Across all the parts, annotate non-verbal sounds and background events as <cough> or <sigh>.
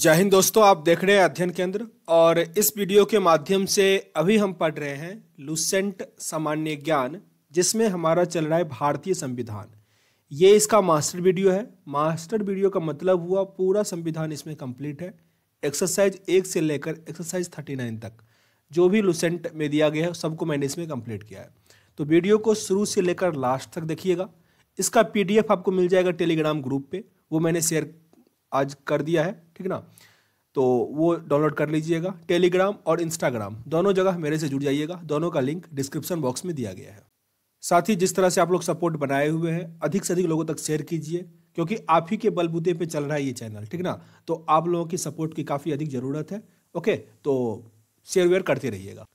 जय हिंद दोस्तों आप देख रहे हैं अध्ययन केंद्र और इस वीडियो के माध्यम से अभी हम पढ़ रहे हैं लुसेंट सामान्य ज्ञान जिसमें हमारा चल रहा है भारतीय संविधान ये इसका मास्टर वीडियो है मास्टर वीडियो का मतलब हुआ पूरा संविधान इसमें कंप्लीट है एक्सरसाइज एक से लेकर एक्सरसाइज थर्टी नाइन तक जो भी लुसेंट में दिया गया है सबको मैंने इसमें कंप्लीट किया है तो वीडियो को शुरू से लेकर लास्ट तक देखिएगा इसका पीडीएफ आपको मिल जाएगा टेलीग्राम ग्रुप पे वो मैंने शेयर आज कर दिया है ठीक ना तो वो डाउनलोड कर लीजिएगा टेलीग्राम और इंस्टाग्राम दोनों जगह मेरे से जुड़ जाइएगा दोनों का लिंक डिस्क्रिप्शन बॉक्स में दिया गया है साथ ही जिस तरह से आप लोग सपोर्ट बनाए हुए हैं अधिक से अधिक लोगों तक शेयर कीजिए क्योंकि आप ही के बलबूते पे चल रहा है ये चैनल ठीक ना तो आप लोगों की सपोर्ट की काफ़ी अधिक ज़रूरत है ओके तो शेयर वेयर करते रहिएगा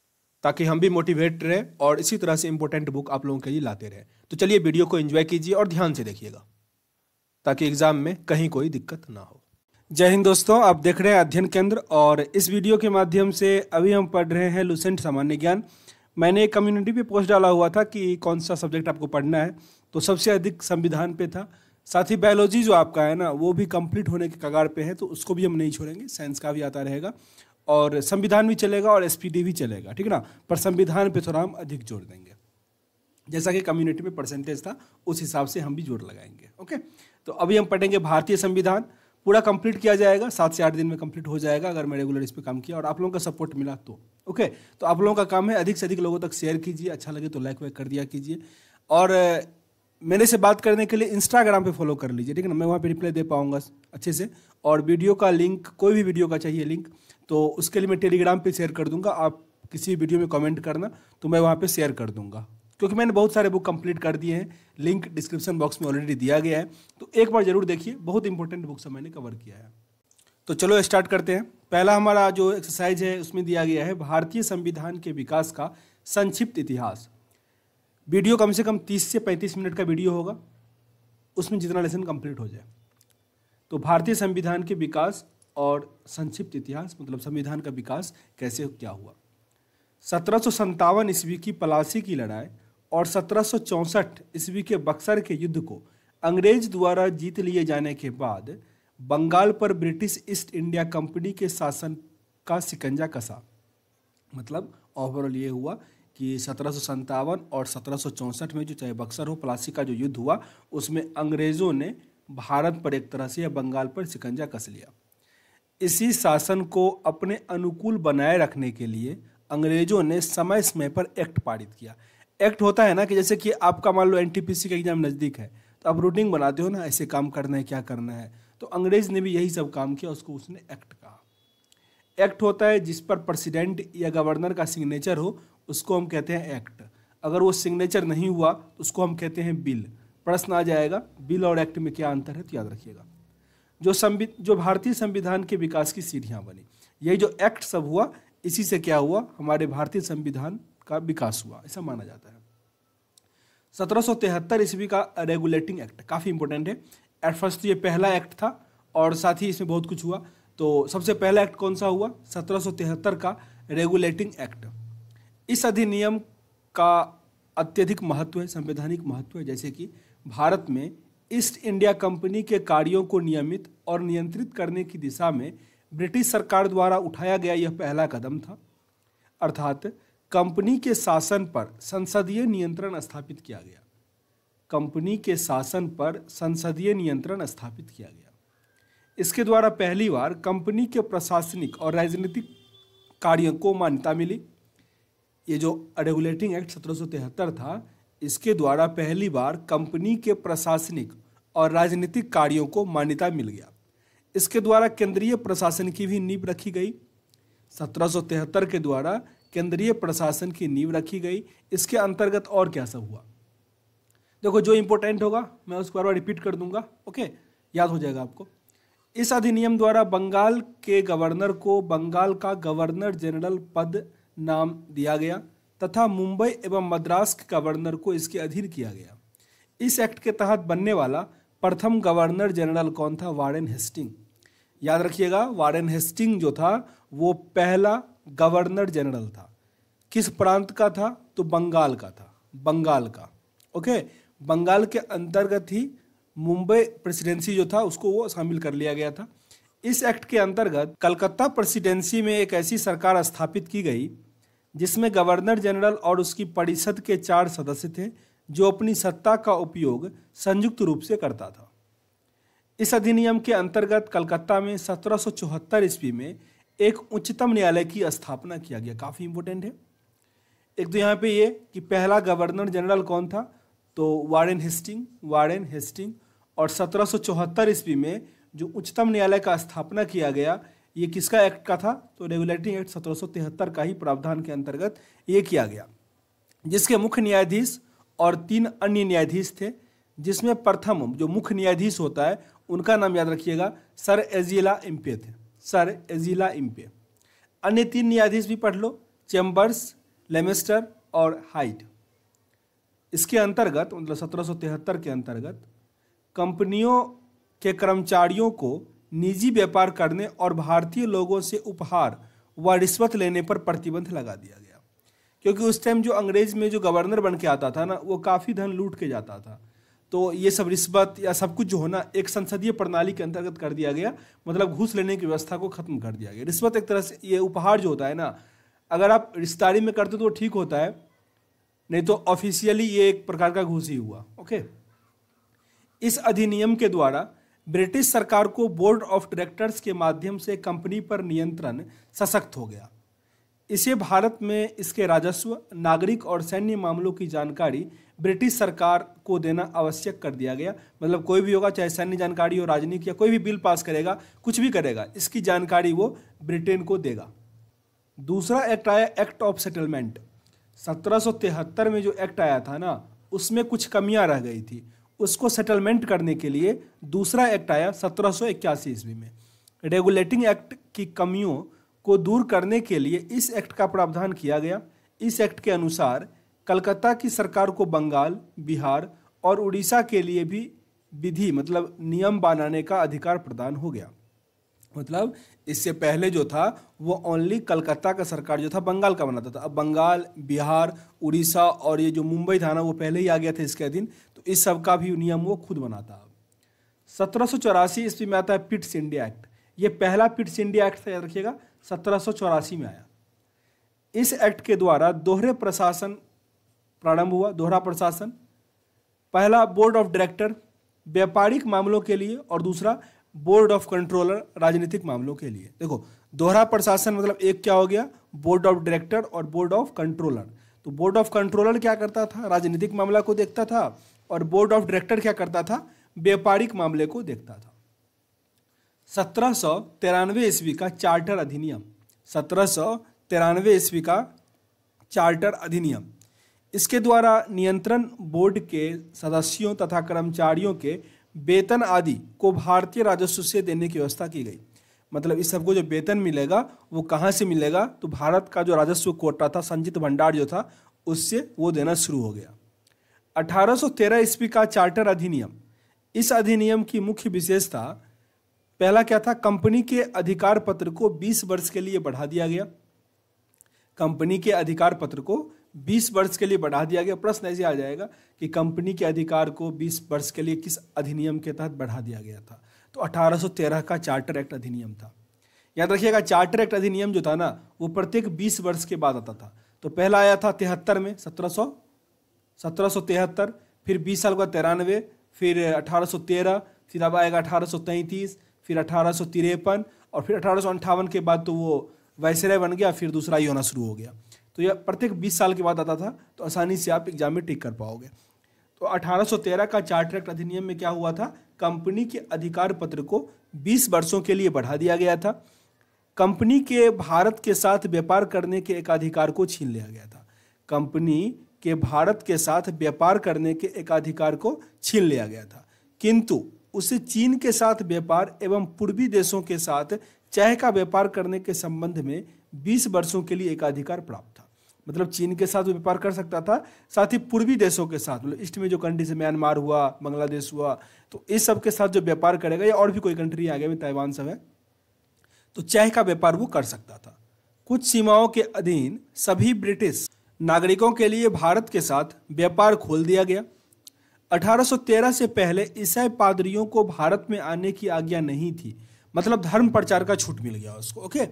ताकि हम भी मोटिवेट रहें और इसी तरह से इंपॉर्टेंट बुक आप लोगों के लिए लाते रहें तो चलिए वीडियो को एंजॉय कीजिए और ध्यान से देखिएगा ताकि एग्ज़ाम में कहीं कोई दिक्कत ना हो जय हिंद दोस्तों आप देख रहे हैं अध्ययन केंद्र और इस वीडियो के माध्यम से अभी हम पढ़ रहे हैं लुसेंट सामान्य ज्ञान मैंने एक कम्युनिटी पे पोस्ट डाला हुआ था कि कौन सा सब्जेक्ट आपको पढ़ना है तो सबसे अधिक संविधान पे था साथ ही बायोलॉजी जो आपका है ना वो भी कंप्लीट होने के कगार पे है तो उसको भी हम नहीं छोड़ेंगे साइंस का भी आता रहेगा और संविधान भी चलेगा और एस भी चलेगा ठीक है ना पर संविधान पर थोड़ा हम अधिक जोर देंगे जैसा कि कम्युनिटी में परसेंटेज था उस हिसाब से हम भी जोर लगाएंगे ओके तो अभी हम पढ़ेंगे भारतीय संविधान पूरा कंप्लीट किया जाएगा सात से आठ दिन में कंप्लीट हो जाएगा अगर मैं रेगुलर इस पर काम किया और आप लोगों का सपोर्ट मिला तो ओके तो आप लोगों का काम है अधिक से अधिक लोगों तक शेयर कीजिए अच्छा लगे तो लाइक वाइक कर दिया कीजिए और मेरे से बात करने के लिए इंस्टाग्राम पे फॉलो कर लीजिए ठीक है ना मैं वहाँ पे रिप्लाई दे पाऊँगा अच्छे से और वीडियो का लिंक कोई भी वीडियो का चाहिए लिंक तो उसके लिए मैं टेलीग्राम पे शेयर कर दूंगा आप किसी वीडियो में कमेंट करना तो मैं वहाँ पे शेयर कर दूंगा क्योंकि मैंने बहुत सारे बुक कंप्लीट कर दिए हैं लिंक डिस्क्रिप्शन बॉक्स में ऑलरेडी दिया गया है तो एक बार ज़रूर देखिए बहुत इंपॉर्टेंट बुक्स मैंने कवर किया है तो चलो स्टार्ट करते हैं पहला हमारा जो एक्सरसाइज है उसमें दिया गया है भारतीय संविधान के विकास का संक्षिप्त इतिहास वीडियो कम से कम 30 से 35 मिनट का वीडियो होगा उसमें जितना लेसन कंप्लीट हो जाए तो भारतीय संविधान के विकास और संक्षिप्त इतिहास मतलब संविधान का विकास कैसे क्या हुआ सत्रह ईस्वी की पलासी की लड़ाई और सत्रह ईस्वी के बक्सर के युद्ध को अंग्रेज द्वारा जीत लिए जाने के बाद बंगाल पर ब्रिटिश ईस्ट इंडिया कंपनी के शासन का सिकंजा कसा मतलब ओवरऑल ये हुआ कि सत्रह और सत्रह में जो चाहे बक्सर हो प्लासी का जो युद्ध हुआ उसमें अंग्रेज़ों ने भारत पर एक तरह से या बंगाल पर सिकंजा कस लिया इसी शासन को अपने अनुकूल बनाए रखने के लिए अंग्रेजों ने समय समय पर एक्ट पारित किया एक्ट होता है ना कि जैसे कि आपका मान लो एन का एग्जाम नज़दीक है तो आप रूटीन बनाते हो ना ऐसे काम करना है क्या करना है तो अंग्रेज़ ने भी यही सब काम किया उसको उसने एक्ट कहा एक्ट होता है जिस पर प्रेसिडेंट या गवर्नर का सिग्नेचर हो उसको हम कहते हैं एक्ट अगर वो सिग्नेचर नहीं हुआ तो उसको हम कहते हैं बिल प्रश्न आ जाएगा बिल और एक्ट में क्या अंतर है तो याद रखिएगा जो संविध जो भारतीय संविधान के विकास की सीढ़ियाँ बनी यही जो एक्ट सब हुआ इसी से क्या हुआ हमारे भारतीय संविधान का विकास हुआ ऐसा माना जाता है सत्रह सौ तिहत्तर ईस्वी का रेगुलेटिंग एक्ट काफ़ी इंपॉर्टेंट है एट फर्स्ट ये पहला एक्ट था और साथ ही इसमें बहुत कुछ हुआ तो सबसे पहला एक्ट कौन सा हुआ सत्रह का रेगुलेटिंग एक्ट इस अधिनियम का अत्यधिक महत्व है संवैधानिक महत्व है जैसे कि भारत में ईस्ट इंडिया कंपनी के कार्यों को नियमित और नियंत्रित करने की दिशा में ब्रिटिश सरकार द्वारा उठाया गया यह पहला कदम था अर्थात कंपनी के शासन पर संसदीय नियंत्रण स्थापित किया गया कंपनी के शासन पर संसदीय नियंत्रण स्थापित किया गया इसके द्वारा पहली बार कंपनी के प्रशासनिक और राजनीतिक कार्यों को मान्यता मिली ये जो रेगुलेटिंग एक्ट सत्रह था इसके द्वारा पहली बार कंपनी के प्रशासनिक और राजनीतिक कार्यों को मान्यता मिल गया इसके द्वारा केंद्रीय प्रशासन की भी नींव रखी गई सत्रह के द्वारा केंद्रीय प्रशासन की नींव रखी गई इसके अंतर्गत और क्या सब हुआ देखो जो इंपोर्टेंट होगा मैं उसको बार बार रिपीट कर दूंगा ओके याद हो जाएगा आपको इस अधिनियम द्वारा बंगाल के गवर्नर को बंगाल का गवर्नर जनरल पद नाम दिया गया तथा मुंबई एवं मद्रास के गवर्नर को इसके अधीन किया गया इस एक्ट के तहत बनने वाला प्रथम गवर्नर जनरल कौन था वारेन हेस्टिंग याद रखिएगा वारेन हेस्टिंग जो था वो पहला गवर्नर जनरल था किस प्रांत का था तो बंगाल का था बंगाल का ओके बंगाल के अंतर्गत ही मुंबई प्रेसिडेंसी जो था उसको वो शामिल कर लिया गया था इस एक्ट के अंतर्गत कलकत्ता प्रेसिडेंसी में एक ऐसी सरकार स्थापित की गई जिसमें गवर्नर जनरल और उसकी परिषद के चार सदस्य थे जो अपनी सत्ता का उपयोग संयुक्त रूप से करता था इस अधिनियम के अंतर्गत कलकत्ता में सत्रह ईस्वी में एक उच्चतम न्यायालय की स्थापना किया गया काफ़ी इंपोर्टेंट है एक तो यहाँ पे ये कि पहला गवर्नर जनरल कौन था तो वारेन हेस्टिंग वारेन हेस्टिंग और सत्रह सौ ईस्वी में जो उच्चतम न्यायालय का स्थापना किया गया ये किसका एक्ट का था तो रेगुलेटिंग एक्ट सत्रह का ही प्रावधान के अंतर्गत ये किया गया जिसके मुख्य न्यायाधीश और तीन अन्य न्यायाधीश थे जिसमें प्रथम जो मुख्य न्यायाधीश होता है उनका नाम याद रखिएगा सर एजिला एम्पे थे सर एजिला इम्पे अन्य तीन न्यायाधीश भी पढ़ लो चैम्बर्स लेमेस्टर और हाइट इसके अंतर्गत मतलब सत्रह के अंतर्गत कंपनियों के कर्मचारियों को निजी व्यापार करने और भारतीय लोगों से उपहार व रिश्वत लेने पर प्रतिबंध लगा दिया गया क्योंकि उस टाइम जो अंग्रेज में जो गवर्नर बन के आता था ना वो काफ़ी धन लूट के जाता था तो ये सब रिश्वत या सब कुछ जो होना एक संसदीय प्रणाली के अंतर्गत कर दिया गया मतलब घूस लेने की व्यवस्था को खत्म कर दिया गया रिश्वत एक तरह से ये उपहार जो होता है ना अगर आप रिश्तेदारी में करते तो ठीक होता है नहीं तो ऑफिशियली ये एक प्रकार का घूस ही हुआ ओके इस अधिनियम के द्वारा ब्रिटिश सरकार को बोर्ड ऑफ डायरेक्टर्स के माध्यम से कंपनी पर नियंत्रण सशक्त हो गया इसे भारत में इसके राजस्व नागरिक और सैन्य मामलों की जानकारी ब्रिटिश सरकार को देना आवश्यक कर दिया गया मतलब कोई भी होगा चाहे सैन्य जानकारी हो राजनीति या कोई भी बिल पास करेगा कुछ भी करेगा इसकी जानकारी वो ब्रिटेन को देगा दूसरा एक्ट आया एक्ट ऑफ सेटलमेंट सत्रह में जो एक्ट आया था ना उसमें कुछ कमियां रह गई थी उसको सेटलमेंट करने के लिए दूसरा एक्ट आया सत्रह ईस्वी में रेगुलेटिंग एक्ट की कमियों को दूर करने के लिए इस एक्ट का प्रावधान किया गया इस एक्ट के अनुसार कलकत्ता की सरकार को बंगाल बिहार और उड़ीसा के लिए भी विधि मतलब नियम बनाने का अधिकार प्रदान हो गया मतलब इससे पहले जो था वो ओनली कलकत्ता का सरकार जो था बंगाल का बनाता था अब बंगाल बिहार उड़ीसा और ये जो मुंबई था ना वो पहले ही आ गया था इसके अधीन तो इस सब का भी नियम वो खुद बनाता सत्रह सौ चौरासी ईस्वी में आता है पिट्स इंडिया एक्ट ये पहला पिट्स इंडिया एक्ट था याद रखिएगा सत्रह में आया इस एक्ट के द्वारा दोहरे प्रशासन प्रारंभ हुआ दोहरा प्रशासन पहला बोर्ड ऑफ डायरेक्टर व्यापारिक मामलों के लिए और दूसरा बोर्ड ऑफ कंट्रोलर राजनीतिक मामलों के लिए देखो दोहरा प्रशासन मतलब एक क्या हो गया बोर्ड ऑफ डायरेक्टर और बोर्ड ऑफ कंट्रोलर तो बोर्ड ऑफ कंट्रोलर क्या करता था राजनीतिक मामला को देखता था और बोर्ड ऑफ डायरेक्टर क्या करता था व्यापारिक मामले को देखता था सत्रह सौ तिरानवे ईस्वी का चार्टर अधिनियम सत्रह सौ तिरानवे ईस्वी का चार्टर अधिनियम इसके द्वारा नियंत्रण बोर्ड के सदस्यों तथा कर्मचारियों के वेतन आदि को भारतीय राजस्व से देने की व्यवस्था की गई मतलब इस सबको जो वेतन मिलेगा वो कहाँ से मिलेगा तो भारत का जो राजस्व कोटा था संचित भंडार जो था उससे वो देना शुरू हो गया 1813 ईस्वी का चार्टर अधिनियम इस अधिनियम की मुख्य विशेषता पहला क्या था कंपनी के अधिकार पत्र को 20 वर्ष के लिए बढ़ा दिया गया कंपनी के अधिकार पत्र को 20 वर्ष के लिए बढ़ा दिया गया प्रश्न ऐसे आ जाएगा कि कंपनी के अधिकार को 20 वर्ष के लिए किस अधिनियम के तहत बढ़ा दिया गया था तो 1813 का चार्टर एक्ट अधिनियम था याद रखिएगा चार्टर एक्ट अधिनियम जो था ना वो प्रत्येक 20 वर्ष के बाद आता था तो पहला आया था तिहत्तर में सत्रह सत्रह फिर बीस साल का तिरानवे फिर अठारह फिर अब आएगा अठारह फिर अठारह और फिर अठारह के बाद तो वो वायसराय बन गया फिर दूसरा ही होना शुरू हो गया तो यह प्रत्येक 20 साल के बाद आता था तो आसानी से आप एग्जाम में टिक कर पाओगे तो 1813 का चार्टर एक्ट अधिनियम में क्या हुआ था कंपनी के अधिकार पत्र को 20 वर्षों के लिए बढ़ा दिया गया था कंपनी के भारत के साथ व्यापार करने के एकाधिकार को छीन लिया गया था कंपनी के भारत के साथ व्यापार करने के एकाधिकार को छीन लिया गया था किंतु उसे चीन के साथ व्यापार एवं पूर्वी देशों के साथ चाय का व्यापार करने के संबंध में 20 वर्षों के लिए एकाधिकार प्राप्त था मतलब चीन के साथ व्यापार कर सकता था साथ ही पूर्वी देशों के साथ मतलब ईस्ट में जो कंट्री से म्यांमार हुआ बांग्लादेश हुआ तो इस सब के साथ जो व्यापार करेगा या और भी कोई कंट्री आगे में ताइवान सब है तो चाय का व्यापार वो कर सकता था कुछ सीमाओं के अधीन सभी ब्रिटिश नागरिकों के लिए भारत के साथ व्यापार खोल दिया गया 1813 से पहले ईसाई पादरियों को भारत में आने की आज्ञा नहीं थी मतलब धर्म प्रचार का छूट मिल गया उसको ओके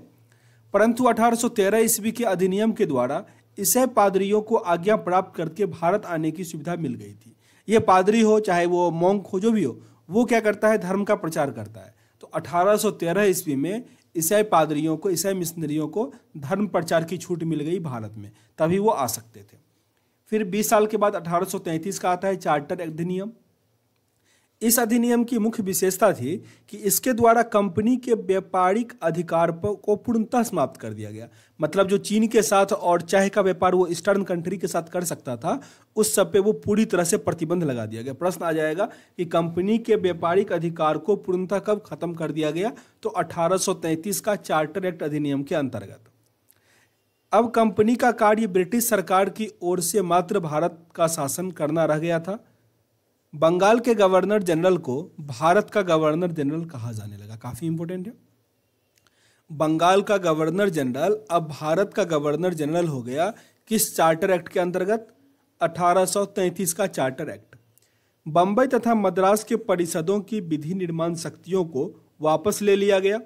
परंतु 1813 ईस्वी के अधिनियम के द्वारा ईसाई पादरियों को आज्ञा प्राप्त करके भारत आने की सुविधा मिल गई थी ये पादरी हो चाहे वो मोंक हो जो भी हो वो क्या करता है धर्म का प्रचार करता है तो 1813 ईस्वी में ईसाई पादरियों को ईसाई मिशनरियों को धर्म प्रचार की छूट मिल गई भारत में तभी वो आ सकते थे फिर 20 साल के बाद 1833 का आता है चार्टर अधिनियम इस अधिनियम की मुख्य विशेषता थी कि इसके द्वारा कंपनी के व्यापारिक अधिकार पर को पूर्णतः समाप्त कर दिया गया मतलब जो चीन के साथ और चाय का व्यापार वो ईस्टर्न कंट्री के साथ कर सकता था उस सब पे वो पूरी तरह से प्रतिबंध लगा दिया गया प्रश्न आ जाएगा कि कंपनी के व्यापारिक अधिकार को पूर्णतः कब खत्म कर दिया गया तो अठारह का चार्टर एक्ट अधिनियम के अंतर्गत अब कंपनी का कार्य ब्रिटिश सरकार की ओर से मात्र भारत का शासन करना रह गया था बंगाल के गवर्नर जनरल को भारत का गवर्नर जनरल कहा जाने लगा काफ़ी इंपोर्टेंट है बंगाल का गवर्नर जनरल अब भारत का गवर्नर जनरल हो गया किस चार्टर एक्ट के अंतर्गत 1833 का चार्टर एक्ट बंबई तथा मद्रास के परिषदों की विधि निर्माण शक्तियों को वापस ले लिया गया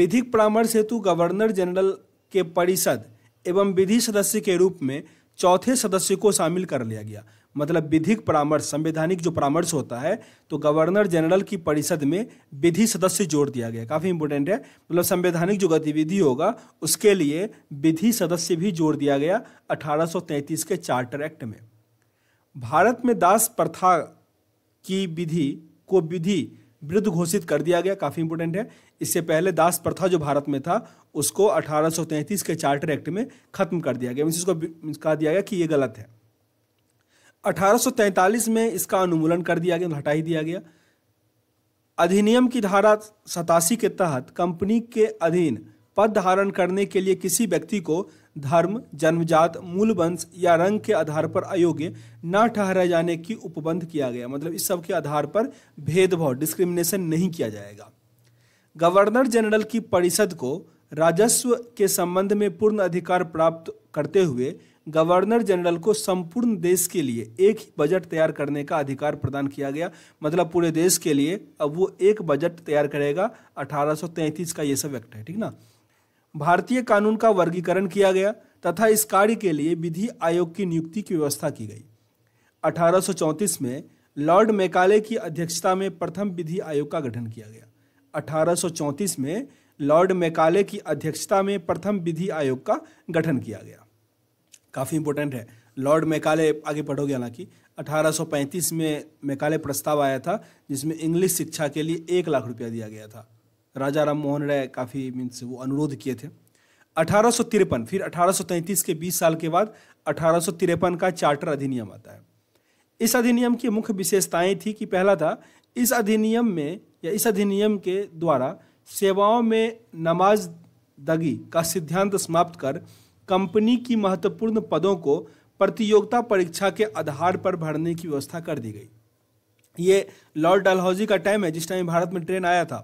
विधिक परामर्श हेतु गवर्नर जनरल के परिषद एवं विधि सदस्य के रूप में चौथे सदस्य को शामिल कर लिया गया मतलब विधिक परामर्श संवैधानिक जो परामर्श होता है तो गवर्नर जनरल की परिषद में विधि सदस्य जोड़ दिया गया काफ़ी इंपोर्टेंट है मतलब संवैधानिक जो गतिविधि होगा उसके लिए विधि सदस्य भी जोड़ दिया गया 1833 के चार्टर एक्ट में भारत में दास प्रथा की विधि को विधि वृद्ध घोषित कर दिया गया काफ़ी इंपोर्टेंट है इससे पहले दास प्रथा जो भारत में था उसको 1833 के चार्टर एक्ट में ख़त्म कर दिया गया मीन्स इसको कहा दिया गया कि ये गलत है 1843 में इसका अनुमूलन कर दिया गया हटा ही दिया गया अधिनियम की धारा सतासी के तहत कंपनी के अधीन पद धारण करने के लिए किसी व्यक्ति को धर्म जन्मजात मूल वंश या रंग के आधार पर अयोग्य न ठहराए जाने की उपबंध किया गया मतलब इस सब के आधार पर भेदभाव डिस्क्रिमिनेशन नहीं किया जाएगा गवर्नर जनरल की परिषद को राजस्व के संबंध में पूर्ण अधिकार प्राप्त करते हुए गवर्नर जनरल को संपूर्ण देश के लिए एक ही बजट तैयार करने का अधिकार प्रदान किया गया मतलब पूरे देश के लिए अब वो एक बजट तैयार करेगा 1833 का ये सब एक्ट है ठीक ना भारतीय कानून का वर्गीकरण किया गया तथा इस कार्य के लिए विधि आयोग की नियुक्ति की व्यवस्था की गई 1834 में लॉर्ड मेकाले की अध्यक्षता में प्रथम विधि आयोग का गठन किया गया 1834 में लॉर्ड मैकाले की अध्यक्षता में प्रथम विधि आयोग का गठन किया गया काफ़ी इंपॉर्टेंट है लॉर्ड मैकाले आगे पढ़ोगे हालांकि 1835 में मैकाले प्रस्ताव आया था जिसमें इंग्लिश शिक्षा के लिए एक लाख रुपया दिया गया था राजा राम मोहन राय काफ़ी मीन्स वो अनुरोध किए थे अठारह फिर अठारह के बीस साल के बाद अठारह का चार्टर अधिनियम आता है इस अधिनियम की मुख्य विशेषताएं थी कि पहला था इस अधिनियम में या इस अधिनियम के द्वारा सेवाओं में नमाज दगी का सिद्धांत समाप्त कर कंपनी की महत्वपूर्ण पदों को प्रतियोगिता परीक्षा के आधार पर भरने की व्यवस्था कर दी गई ये लॉर्ड डलहौजी का टाइम है जिस टाइम भारत में ट्रेन आया था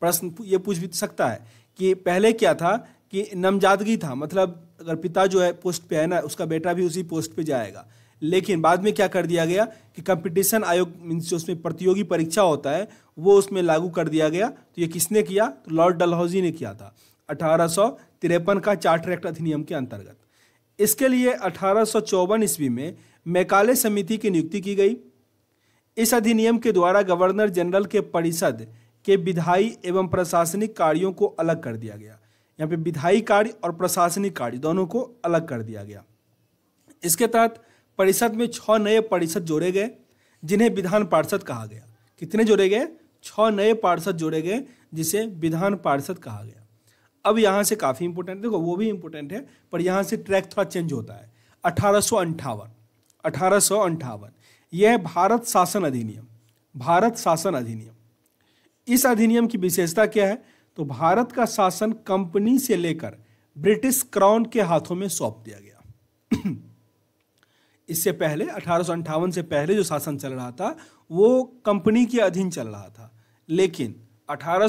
प्रश्न ये पूछ भी सकता है कि पहले क्या था कि नमजादगी था मतलब अगर पिता जो है पोस्ट पे है ना उसका बेटा भी उसी पोस्ट पे जाएगा लेकिन बाद में क्या कर दिया गया कि कंपटीशन आयोग मीन्स जो उसमें प्रतियोगी परीक्षा होता है वो उसमें लागू कर दिया गया तो ये किसने किया तो लॉर्ड डलहौजी ने किया था अठारह का चार्टर एक्ट अधिनियम के अंतर्गत इसके लिए अठारह ईस्वी में मैकाले समिति की नियुक्ति की गई इस अधिनियम के द्वारा गवर्नर जनरल के परिषद के विधायी एवं प्रशासनिक कार्यों को अलग कर दिया गया यहाँ पे विधायी कार्य और प्रशासनिक कार्य दोनों को अलग कर दिया गया इसके तहत परिषद में छः नए परिषद जोड़े गए जिन्हें विधान पार्षद कहा गया कितने जोड़े गए छः नए पार्षद जोड़े गए जिसे विधान पार्षद कहा गया अब यहाँ से काफ़ी इंपोर्टेंट देखो वो भी इंपोर्टेंट है पर यहाँ से ट्रैक थोड़ा चेंज होता है अठारह सौ अंठावन अठारह सौ अंठावन यह भारत शासन अधिनियम भारत शासन अधिनियम इस अधिनियम की विशेषता क्या है तो भारत का शासन कंपनी से लेकर ब्रिटिश क्राउन के हाथों में सौंप दिया गया इससे पहले अठारह से पहले जो शासन चल रहा था वो कंपनी के अधीन चल रहा था लेकिन अठारह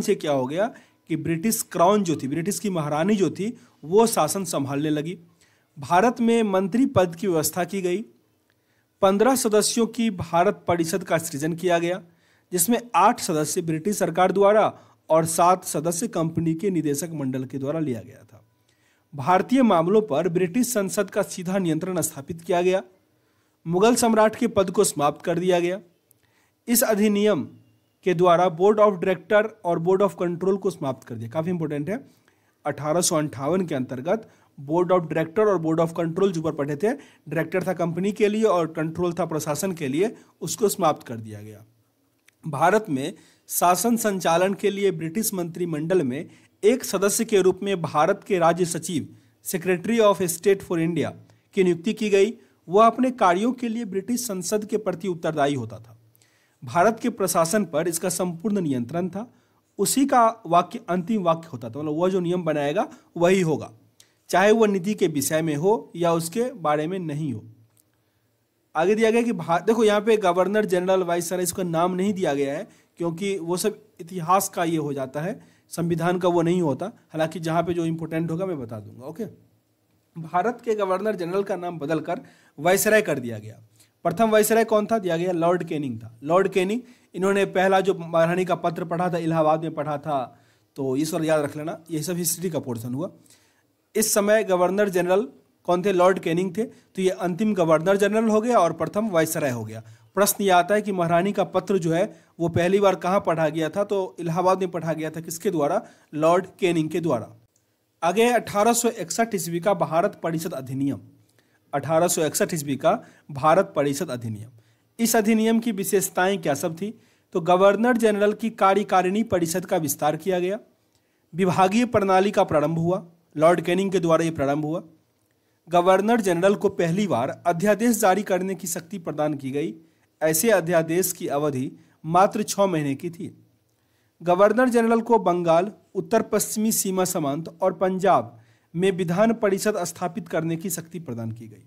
से क्या हो गया कि ब्रिटिश क्राउन जो थी ब्रिटिश की महारानी जो थी वो शासन संभालने लगी भारत में मंत्री पद की व्यवस्था की गई पंद्रह सदस्यों की भारत परिषद का सृजन किया गया जिसमें आठ सदस्य ब्रिटिश सरकार द्वारा और सात सदस्य कंपनी के निदेशक मंडल के द्वारा लिया गया था भारतीय मामलों पर ब्रिटिश संसद का सीधा नियंत्रण स्थापित किया गया मुगल सम्राट के पद को समाप्त कर दिया गया इस अधिनियम के द्वारा बोर्ड ऑफ डायरेक्टर और बोर्ड ऑफ कंट्रोल को समाप्त कर दिया काफ़ी इंपॉर्टेंट है अठारह के अंतर्गत बोर्ड ऑफ डायरेक्टर और बोर्ड ऑफ कंट्रोल जो पर पढ़े थे डायरेक्टर था कंपनी के लिए और कंट्रोल था प्रशासन के लिए उसको समाप्त कर दिया गया भारत में शासन संचालन के लिए ब्रिटिश मंत्रिमंडल में एक सदस्य के रूप में भारत के राज्य सचिव secretary of state for India की नियुक्ति की गई वह अपने कार्यों के लिए ब्रिटिश संसद के प्रति उत्तरदायी होता था भारत के प्रशासन पर इसका संपूर्ण नियंत्रण था उसी का वाक्य अंतिम वाक्य होता था मतलब वह जो नियम बनाएगा वही होगा चाहे वह नीति के विषय में हो या उसके बारे में नहीं हो आगे दिया गया कि भारत देखो यहाँ पे गवर्नर जनरल वाइस इसका नाम नहीं दिया गया है क्योंकि वो सब इतिहास का ये हो जाता है संविधान का वो नहीं होता हालांकि जहाँ पे जो इम्पोर्टेंट होगा मैं बता दूंगा ओके भारत के गवर्नर जनरल का नाम बदलकर वायसराय कर दिया गया प्रथम वायसराय कौन था दिया गया लॉर्ड केनिंग था लॉर्ड केनिंग इन्होंने पहला जो महारानी का पत्र पढ़ा था इलाहाबाद में पढ़ा था तो ये सब याद रख लेना ये सब हिस्ट्री का पोर्सन हुआ इस समय गवर्नर जनरल कौन थे लॉर्ड कैनिंग थे तो ये अंतिम गवर्नर जनरल हो गया और प्रथम वायसराय हो गया प्रश्न ये आता है कि महारानी का पत्र जो है वो पहली बार कहाँ पढ़ा गया था तो इलाहाबाद में पढ़ा गया था किसके द्वारा लॉर्ड केनिंग के द्वारा आगे अठारह ईस्वी का भारत परिषद अधिनियम अठारह ईस्वी का भारत परिषद अधिनियम इस अधिनियम की विशेषताएं क्या सब थी तो गवर्नर जनरल की कार्यकारिणी परिषद का विस्तार किया गया विभागीय प्रणाली का प्रारंभ हुआ लॉर्ड कैनिंग के द्वारा ये प्रारंभ हुआ गवर्नर जनरल को पहली बार अध्यादेश जारी करने की शक्ति प्रदान की गई ऐसे अध्यादेश की अवधि मात्र छः महीने की थी गवर्नर जनरल को बंगाल उत्तर पश्चिमी सीमा समांत और पंजाब में विधान परिषद स्थापित करने की शक्ति प्रदान की गई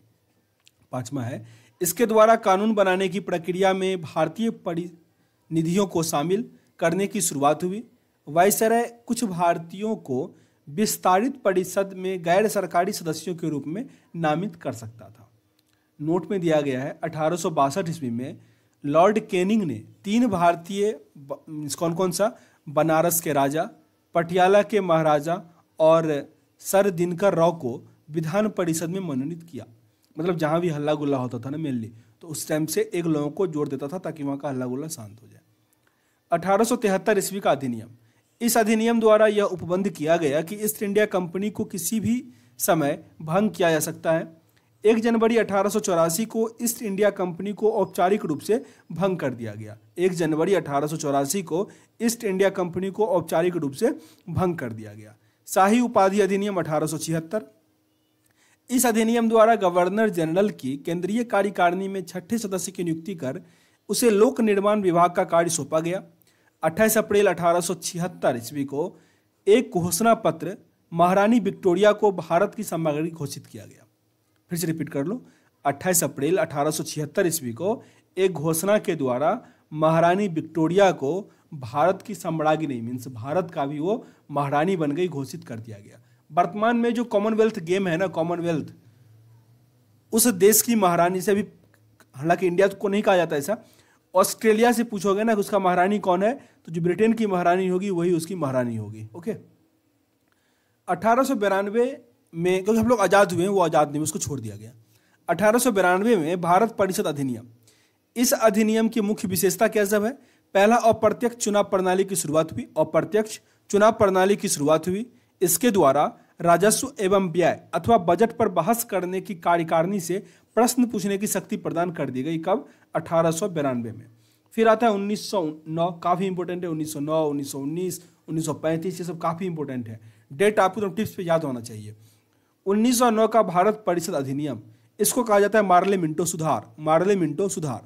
पांचवा है इसके द्वारा कानून बनाने की प्रक्रिया में भारतीय परिनिधियों को शामिल करने की शुरुआत हुई वायसराय कुछ भारतीयों को विस्तारित परिषद में गैर सरकारी सदस्यों के रूप में नामित कर सकता था नोट में दिया गया है अठारह ईस्वी में लॉर्ड केनिंग ने तीन भारतीय कौन कौन सा बनारस के राजा पटियाला के महाराजा और सर दिनकर राव को विधान परिषद में मनोनीत किया मतलब जहाँ भी हल्ला गुल्ला होता था ना मेनली तो उस टाइम से एक लोगों को जोड़ देता था ताकि वहाँ का हल्ला गुल्ला शांत हो जाए अठारह ईस्वी का अधिनियम इस अधिनियम द्वारा यह उपबंध किया गया कि ईस्ट इंडिया कंपनी को किसी भी समय भंग किया जा सकता है एक जनवरी अठारह को ईस्ट इंडिया कंपनी को औपचारिक रूप से भंग कर दिया गया एक जनवरी अठारह को ईस्ट इंडिया कंपनी को औपचारिक रूप से भंग कर दिया गया शाही उपाधि अधिनियम अठारह इस अधिनियम द्वारा गवर्नर जनरल की केंद्रीय कार्यकारिणी में छठे सदस्य की नियुक्ति कर उसे लोक निर्माण विभाग का कार्य सौंपा गया 28 अप्रैल अठारह ईस्वी को एक घोषणा पत्र महारानी विक्टोरिया को भारत की सामग्री घोषित किया गया फिर से रिपीट कर लो 28 अप्रैल अठारह ईस्वी को एक घोषणा के द्वारा महारानी विक्टोरिया को भारत की सम्राज्ञी मीन्स भारत का भी वो महारानी बन गई घोषित कर दिया गया वर्तमान में जो कॉमनवेल्थ गेम है ना कॉमनवेल्थ उस देश की महारानी से भी हालांकि इंडिया को नहीं कहा जाता ऐसा ऑस्ट्रेलिया से पूछोगे ना कि उसका महारानी कौन है तो जो ब्रिटेन की महारानी होगी वही उसकी महारानी होगी ओके अठारह में क्योंकि हम लोग आज़ाद हुए हैं वो आज़ाद नहीं उसको छोड़ दिया गया अठारह में भारत परिषद अधिनियम इस अधिनियम की मुख्य विशेषता क्या सब है पहला अप्रत्यक्ष चुनाव प्रणाली की शुरुआत हुई अप्रत्यक्ष चुनाव प्रणाली की शुरुआत हुई इसके द्वारा राजस्व एवं व्यय अथवा बजट पर बहस करने की कार्यकारिणी से प्रश्न पूछने की शक्ति प्रदान कर दी गई कब अठारह में फिर आता है 1909 काफ़ी इंपोर्टेंट है 1909 1919 1935 ये सब काफ़ी इंपोर्टेंट है डेट आपको तो टिप्स पे याद होना चाहिए 1909 का भारत परिषद अधिनियम इसको कहा जाता है मार्ले मिंटो सुधार मार्ले मिंटो सुधार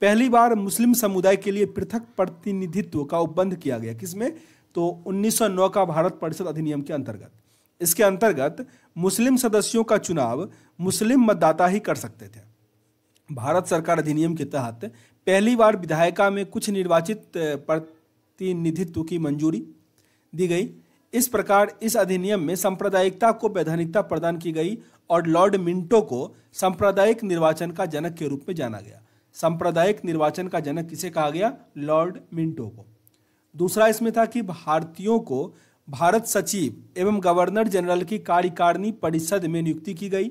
पहली बार मुस्लिम समुदाय के लिए पृथक प्रतिनिधित्व का उपबंध किया गया किसमें तो 1909 का भारत परिषद अधिनियम के अंतर्गत इसके अंतर्गत मुस्लिम सदस्यों का चुनाव मुस्लिम मतदाता ही कर सकते थे भारत सरकार अधिनियम के तहत पहली बार विधायिका में कुछ निर्वाचित प्रतिनिधित्व की मंजूरी दी गई इस प्रकार इस अधिनियम में सांप्रदायिकता को वैधानिकता प्रदान की गई और लॉर्ड मिंटो को सांप्रदायिक निर्वाचन का जनक के रूप में जाना गया सांप्रदायिक निर्वाचन का जनक किसे कहा गया लॉर्ड मिंटो को दूसरा इसमें था कि भारतीयों को भारत सचिव एवं गवर्नर जनरल की कार्यकारिणी परिषद में नियुक्ति की गई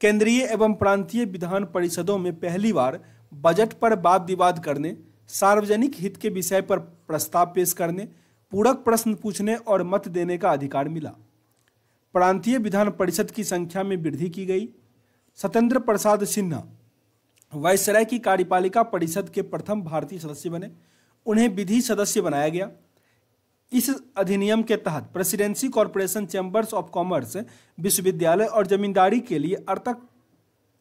केंद्रीय एवं प्रांतीय विधान परिषदों में पहली बार बजट पर वाद विवाद करने सार्वजनिक हित के विषय पर प्रस्ताव पेश करने पूरक प्रश्न पूछने और मत देने का अधिकार मिला प्रांतीय विधान परिषद की संख्या में वृद्धि की गई सत्येंद्र प्रसाद सिन्हा वायसराय की कार्यपालिका परिषद के प्रथम भारतीय सदस्य बने उन्हें विधि सदस्य बनाया गया इस अधिनियम के तहत presidency corporation chambers of commerce विश्वविद्यालय और जमींदारी के लिए अर्थक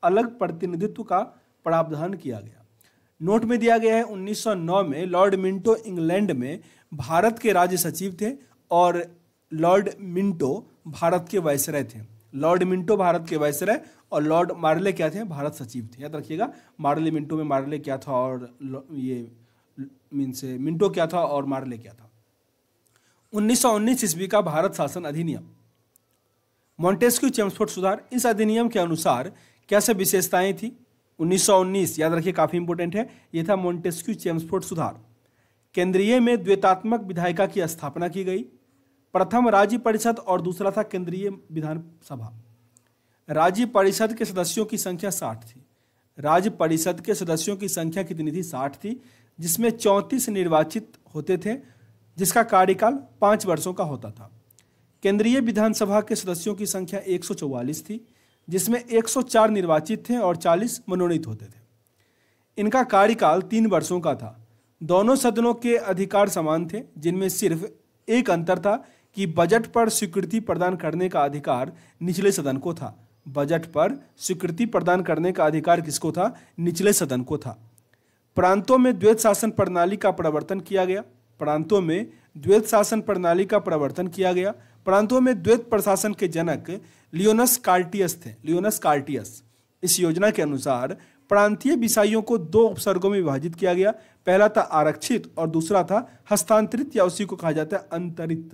अलग प्रतिनिधित्व का प्रावधान किया गया नोट में दिया गया है 1909 में लॉर्ड मिंटो इंग्लैंड में भारत के राज्य सचिव थे और लॉर्ड मिंटो भारत के वायसराय थे लॉर्ड मिंटो भारत के वायसराय और लॉर्ड मार्ले क्या थे भारत सचिव थे याद रखिएगा मार्ले मिंटो में मार्ले क्या था और ये से मिंटो क्या था और मार्ले क्या था 1919 ईस्वी का भारत शासन अधिनियम मॉन्टेस्क्यू चेम्सफोर्ट सुधार इस अधिनियम के अनुसार क्या सब विशेषताएं थी 1919 याद रखिए काफ़ी इंपोर्टेंट है यह था मॉन्टेस्क्यू चेम्सफोर्ट सुधार केंद्रीय में द्वेतात्मक विधायिका की स्थापना की गई प्रथम राज्य परिषद और दूसरा था केंद्रीय विधानसभा राज्य परिषद के सदस्यों की संख्या साठ थी राज्य परिषद के सदस्यों की संख्या कितनी थी साठ थी जिसमें चौंतीस निर्वाचित होते थे जिसका कार्यकाल पाँच वर्षों का होता था केंद्रीय विधानसभा के सदस्यों की संख्या 144 थी जिसमें 104 निर्वाचित थे और 40 मनोनीत होते थे इनका कार्यकाल तीन वर्षों का था दोनों सदनों के अधिकार समान थे जिनमें सिर्फ एक अंतर था कि बजट पर स्वीकृति प्रदान करने का अधिकार निचले सदन को था बजट पर स्वीकृति प्रदान करने का अधिकार किसको था निचले सदन को था प्रांतों में द्वैत शासन प्रणाली का प्रवर्तन किया गया प्रांतों में द्वैत शासन प्रणाली का प्रवर्तन किया गया प्रांतों में द्वैत प्रशासन के जनक लियोनस कार्टियस थे लियोनस कार्टियस इस योजना के अनुसार प्रांतीय विषयों को दो उपसर्गों में विभाजित किया गया पहला था आरक्षित और दूसरा था हस्तांतरित या उसी को कहा जाता है अंतरित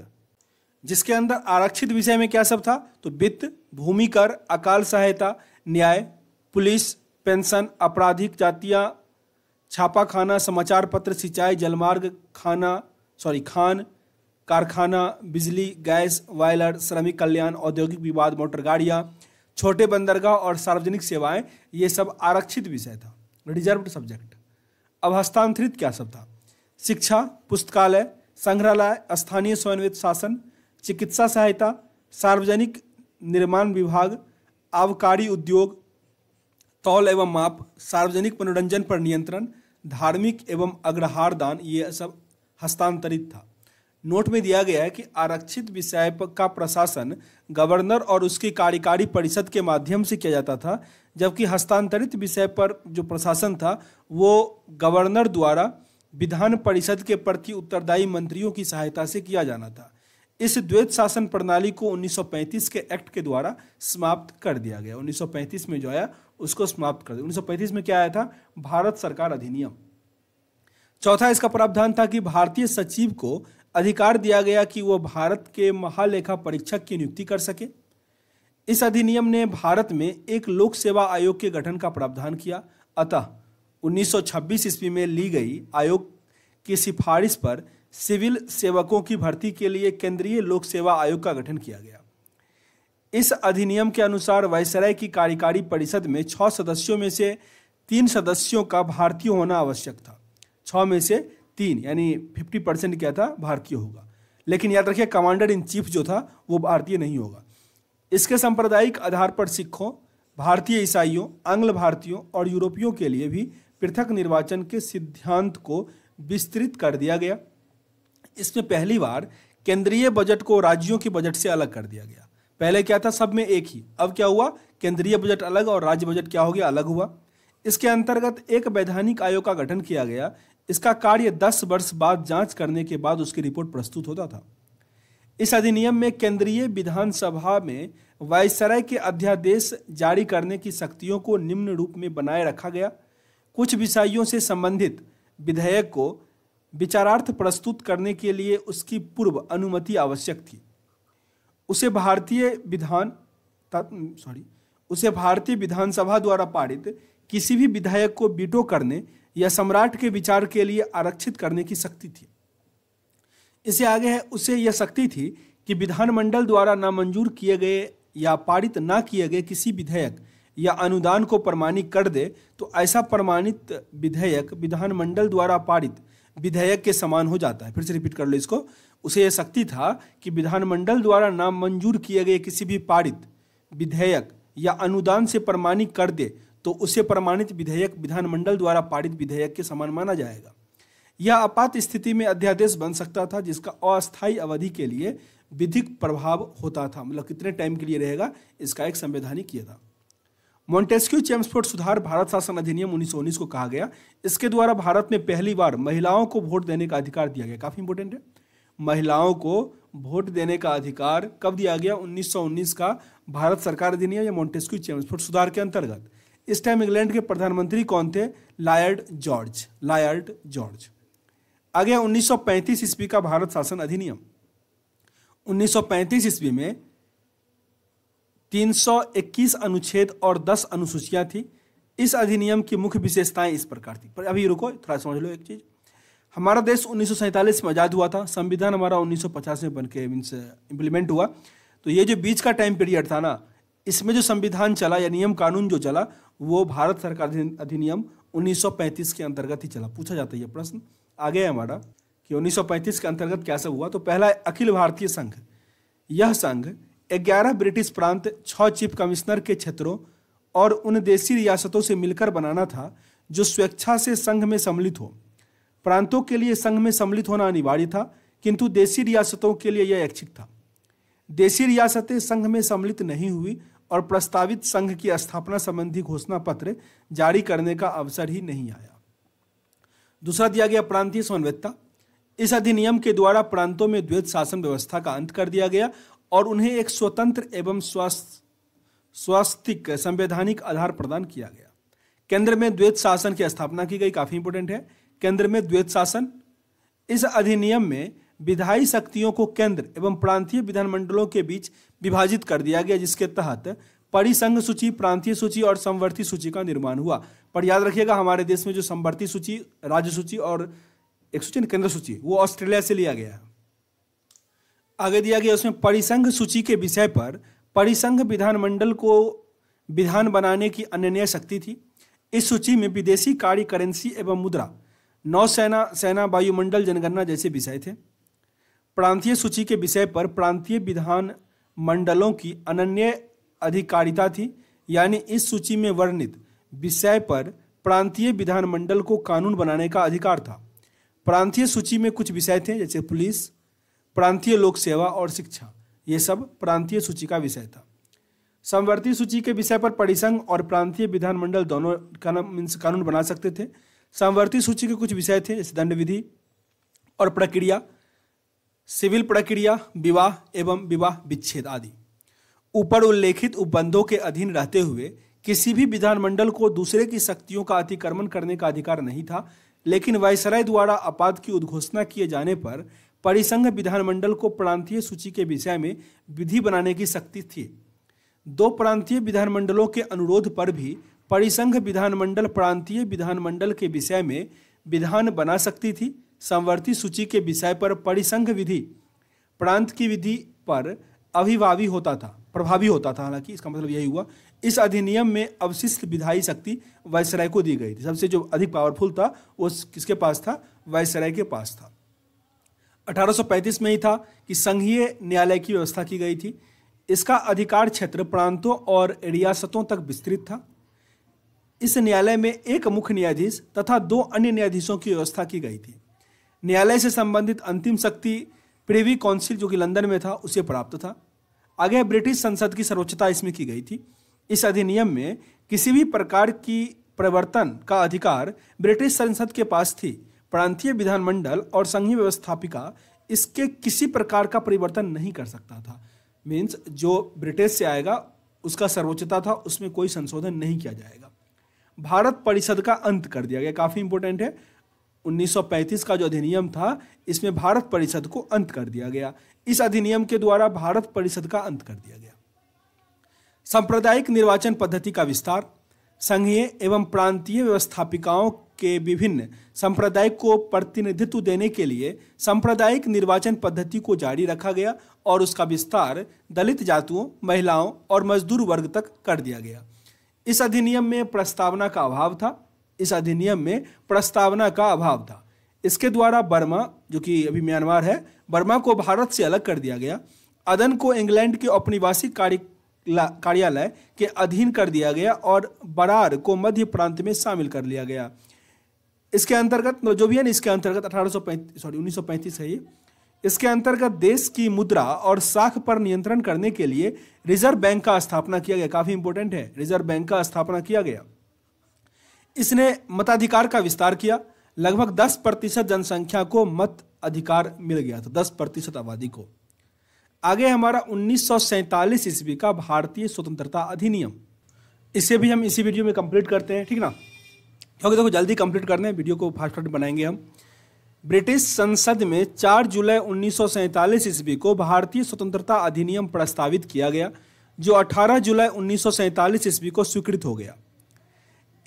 जिसके अंदर आरक्षित विषय में क्या सब था तो वित्त भूमि कर अकाल सहायता न्याय पुलिस पेंशन आपराधिक जातियां छापा खाना समाचार पत्र सिंचाई जलमार्ग खाना सॉरी खान कारखाना बिजली गैस वायलर श्रमिक कल्याण औद्योगिक विवाद मोटर गाड़ियाँ छोटे बंदरगाह और सार्वजनिक सेवाएं ये सब आरक्षित विषय था रिजर्व सब्जेक्ट अब हस्तांतरित क्या शब्द था शिक्षा पुस्तकालय संग्रहालय स्थानीय स्वयंवित शासन चिकित्सा सहायता सार्वजनिक निर्माण विभाग आबकारी उद्योग तौल एवं माप सार्वजनिक मनोरंजन पर नियंत्रण धार्मिक एवं अग्रहार दान ये सब हस्तांतरित था नोट में दिया गया है कि आरक्षित विषय का प्रशासन गवर्नर और उसकी कार्यकारी परिषद के माध्यम से किया जाता था जबकि हस्तांतरित विषय पर जो प्रशासन था वो गवर्नर द्वारा विधान परिषद के प्रति उत्तरदायी मंत्रियों की सहायता से किया जाना था इस द्वैत शासन प्रणाली को 1935 के एक्ट के द्वारा समाप्त कर दिया गया 1935 में जो आया उसको समाप्त कर दिया 1935 में क्या आया था भारत सरकार अधिनियम चौथा इसका प्रावधान था कि भारतीय सचिव को अधिकार दिया गया कि वह भारत के महालेखा परीक्षक की नियुक्ति कर सके इस अधिनियम ने भारत में एक लोक सेवा आयोग के गठन का प्रावधान किया अतः 1926 ईस्वी में ली गई आयोग की सिफारिश पर सिविल सेवकों की भर्ती के लिए केंद्रीय लोक सेवा आयोग का गठन किया गया इस अधिनियम के अनुसार वायसराय की कार्यकारी परिषद में छः सदस्यों में से तीन सदस्यों का भारतीय होना आवश्यक था छह में से तीन यानी फिफ्टी परसेंट क्या था भारतीय होगा लेकिन याद रखिए कमांडर इन चीफ जो था वो भारतीय नहीं होगा इसके सांप्रदायिक आधार पर सिखों भारतीय ईसाइयों आंग्ल भारतीयों और यूरोपियों के लिए भी पृथक निर्वाचन के सिद्धांत को विस्तृत कर दिया गया इसमें पहली बार केंद्रीय बजट को राज्यों के बजट से अलग कर दिया गया पहले क्या था सब में एक ही अब क्या हुआ केंद्रीय बजट अलग और राज्य बजट क्या हो गया अलग हुआ इसके अंतर्गत एक वैधानिक आयोग का गठन किया गया इसका कार्य 10 वर्ष बाद जांच करने के बाद उसकी रिपोर्ट प्रस्तुत होता था इस अधिनियम में केंद्रीय विधानसभा में वायसराय के अध्यादेश जारी करने की शक्तियों को निम्न रूप में बनाए रखा गया कुछ विषयों से संबंधित विधेयक को विचारार्थ प्रस्तुत करने के लिए उसकी पूर्व अनुमति आवश्यक थी उसे भारतीय विधान सॉरी उसे भारतीय विधानसभा द्वारा पारित किसी भी विधेयक को बीटो करने या सम्राट के विचार के लिए आरक्षित करने की शक्ति थी इसे आगे है उसे यह शक्ति थी कि विधानमंडल द्वारा नामंजूर किए गए या पारित ना किए गए किसी विधेयक या अनुदान को प्रमाणित कर दे तो ऐसा प्रमाणित विधेयक विधानमंडल द्वारा पारित विधेयक के समान हो जाता है फिर से रिपीट कर लो इसको उसे यह शक्ति था कि विधानमंडल द्वारा नाम मंजूर किए गए किसी भी पारित विधेयक या अनुदान से प्रमाणित कर दे तो उसे प्रमाणित विधेयक विधानमंडल द्वारा पारित विधेयक के समान माना जाएगा यह आपात स्थिति में अध्यादेश बन सकता था जिसका अस्थायी अवधि के लिए विधिक प्रभाव होता था मतलब कितने टाइम के लिए रहेगा इसका एक संवैधानिक किया था मॉन्टेस्क्यू चेम्सफोर्ड सुधार भारत शासन अधिनियम उन्नीस को कहा गया इसके द्वारा भारत में पहली बार महिलाओं को वोट देने का अधिकार दिया गया काफी इंपोर्टेंट है महिलाओं को वोट देने का अधिकार कब दिया गया 1919 का भारत सरकार अधिनियम या मॉन्टेस्क्यू चेम्सफोर्ड सुधार के अंतर्गत इस टाइम इंग्लैंड के प्रधानमंत्री कौन थे लायर्ड जॉर्ज लायर्ड जॉर्ज आगे 1935 ईस्वी का भारत शासन अधिनियम 1935 ईस्वी में 321 अनुच्छेद और 10 अनुसूचियां थी इस अधिनियम की मुख्य विशेषताएं इस प्रकार थी पर अभी रुको थोड़ा समझ लो एक चीज हमारा देश उन्नीस में आज़ाद हुआ था संविधान हमारा 1950 में बन के मीन्स इम्प्लीमेंट हुआ तो ये जो बीच का टाइम पीरियड था ना इसमें जो संविधान चला या नियम कानून जो चला वो भारत सरकार अधिनियम 1935 के अंतर्गत ही चला पूछा जाता है ये प्रश्न आगे है हमारा कि 1935 के अंतर्गत कैसे हुआ तो पहला अखिल भारतीय संघ यह संघ 11 ब्रिटिश प्रांत छः चीफ कमिश्नर के क्षेत्रों और उन देशी रियासतों से मिलकर बनाना था जो स्वेच्छा से संघ में सम्मिलित हो प्रांतों के लिए संघ में सम्मिलित होना अनिवार्य था किंतु देशी रियासतों के लिए यह ऐच्छिक था देशी रियासतें संघ में सम्मिलित नहीं हुई और प्रस्तावित संघ की स्थापना संबंधी घोषणा पत्र जारी करने का अवसर ही नहीं आया दूसरा दिया गया प्रांतीय समन्वयता इस अधिनियम के द्वारा प्रांतों में द्वैत शासन व्यवस्था का अंत कर दिया गया और उन्हें एक स्वतंत्र एवं स्वास्थ्य संवैधानिक आधार प्रदान किया गया केंद्र में द्वैत शासन की स्थापना की गई काफी इंपोर्टेंट है केंद्र में द्वैत शासन इस अधिनियम में विधायी शक्तियों को केंद्र एवं प्रांतीय विधानमंडलों के बीच विभाजित कर दिया गया जिसके तहत परिसंघ सूची प्रांतीय सूची और संवर्ती सूची का निर्माण हुआ पर याद रखिएगा हमारे देश में जो संवर्ती सूची राज्य सूची और एक सूची केंद्र सूची वो ऑस्ट्रेलिया से लिया गया आगे दिया गया उसमें परिसंघ सूची के विषय पर परिसंघ विधानमंडल को विधान बनाने की अनन्य शक्ति थी इस सूची में विदेशी कार्य करेंसी एवं मुद्रा नौसेना सेना वायुमंडल जनगणना जैसे विषय थे प्रांतीय सूची के विषय पर प्रांतीय विधान मंडलों की अनन्य अधिकारिता थी यानी इस सूची में वर्णित विषय पर प्रांतीय विधानमंडल को कानून बनाने का अधिकार था प्रांतीय सूची में कुछ विषय थे जैसे पुलिस प्रांतीय लोक सेवा और शिक्षा ये सब प्रांतीय सूची का विषय था समवर्ती सूची के विषय पर परिसंघ और प्रांतीय विधानमंडल दोनों कानून बना सकते थे समवर्ती सूची के कुछ विषय थे जैसे दंड विधि और प्रक्रिया सिविल प्रक्रिया विवाह एवं विवाह विच्छेद आदि ऊपर उल्लेखित उपबंधों के अधीन रहते हुए किसी भी विधानमंडल को दूसरे की शक्तियों का अतिक्रमण करने का अधिकार नहीं था लेकिन वायसराय द्वारा आपात की उद्घोषणा किए जाने पर परिसंघ विधानमंडल को प्रांतीय सूची के विषय में विधि बनाने की शक्ति थी दो प्रांतीय विधानमंडलों के अनुरोध पर भी परिसंघ विधानमंडल प्रांतीय विधानमंडल के विषय में विधान बना सकती थी संवर्ती सूची के विषय पर परिसंघ विधि प्रांत की विधि पर अभिभावी होता था प्रभावी होता था हालांकि इसका मतलब यही हुआ इस अधिनियम में अवशिष्ट विधायी शक्ति वायसराय को दी गई थी सबसे जो अधिक पावरफुल था वो किसके पास था वायसराय के पास था 1835 में ही था कि संघीय न्यायालय की व्यवस्था की गई थी इसका अधिकार क्षेत्र प्रांतों और रियासतों तक विस्तृत था इस न्यायालय में एक मुख्य न्यायाधीश तथा दो अन्य न्यायाधीशों की व्यवस्था की गई थी न्यायालय से संबंधित अंतिम शक्ति प्रेवी काउंसिल जो कि लंदन में था उसे प्राप्त था आगे ब्रिटिश संसद की सर्वोच्चता इसमें की गई थी इस अधिनियम में किसी भी प्रकार की प्रवर्तन का अधिकार ब्रिटिश संसद के पास थी प्रांतीय विधानमंडल और संघीय व्यवस्थापिका इसके किसी प्रकार का परिवर्तन नहीं कर सकता था मीन्स जो ब्रिटिश से आएगा उसका सर्वोच्चता था उसमें कोई संशोधन नहीं किया जाएगा भारत परिषद का अंत कर दिया गया काफ़ी इंपोर्टेंट है 1935 का जो अधिनियम था इसमें भारत परिषद को अंत कर दिया गया इस अधिनियम के द्वारा भारत परिषद का अंत कर दिया गया सांप्रदायिक निर्वाचन पद्धति का विस्तार संघीय एवं प्रांतीय व्यवस्थापिकाओं के विभिन्न संप्रदाय को प्रतिनिधित्व देने के लिए सांप्रदायिक निर्वाचन पद्धति को जारी रखा गया और उसका विस्तार दलित जातुओं महिलाओं और मजदूर वर्ग तक कर दिया गया इस अधिनियम में प्रस्तावना का अभाव था इस अधिनियम में प्रस्तावना का अभाव था इसके द्वारा बर्मा जो कि अभी म्यांमार है बर्मा को भारत से अलग कर दिया गया अदन को इंग्लैंड के औपनिवासिक कार्य कार्यालय के अधीन कर दिया गया और बरार को मध्य प्रांत में शामिल कर लिया गया इसके अंतर्गत मतलब जो भी है इसके अंतर्गत अठारह सॉरी पैंतीस है ये इसके अंतर्गत देश की मुद्रा और साख पर नियंत्रण करने के लिए रिजर्व बैंक का स्थापना किया गया काफ़ी इंपोर्टेंट है रिजर्व बैंक का स्थापना किया गया इसने मताधिकार का विस्तार किया लगभग 10 प्रतिशत जनसंख्या को मत अधिकार मिल गया था 10 प्रतिशत आबादी को आगे हमारा उन्नीस ईस्वी का भारतीय स्वतंत्रता अधिनियम इसे भी हम इसी वीडियो में कंप्लीट करते हैं ठीक ना क्योंकि देखो जल्दी कंप्लीट करना वीडियो को फास्ट फास्ट बनाएंगे हम ब्रिटिश संसद में 4 जुलाई उन्नीस ईस्वी को भारतीय स्वतंत्रता अधिनियम प्रस्तावित किया गया जो 18 जुलाई उन्नीस ईस्वी को स्वीकृत हो गया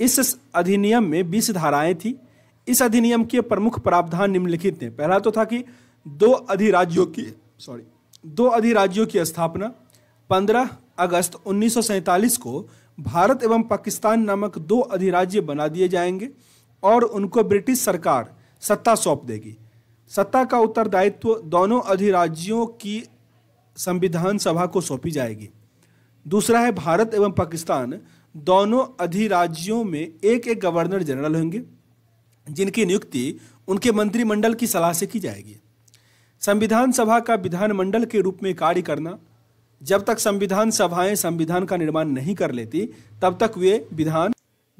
इस अधिनियम में बीस धाराएं थी इस अधिनियम के प्रमुख प्रावधान निम्नलिखित थे पहला तो था कि दो अधिराज्यों की सॉरी दो अधिराज्यों की स्थापना 15 अगस्त उन्नीस को भारत एवं पाकिस्तान नामक दो अधिराज्य बना दिए जाएंगे और उनको ब्रिटिश सरकार सत्ता सौंप देगी सत्ता का उत्तरदायित्व दोनों अधिराज्यों की संविधान सभा को सौंपी जाएगी दूसरा है भारत एवं पाकिस्तान दोनों अधिराज्यों में एक एक गवर्नर जनरल होंगे जिनकी नियुक्ति उनके मंत्रिमंडल की सलाह से की जाएगी संविधान सभा का विधानमंडल के रूप में कार्य करना जब तक संविधान सभाएं संविधान का निर्माण नहीं कर लेती तब तक वे विधान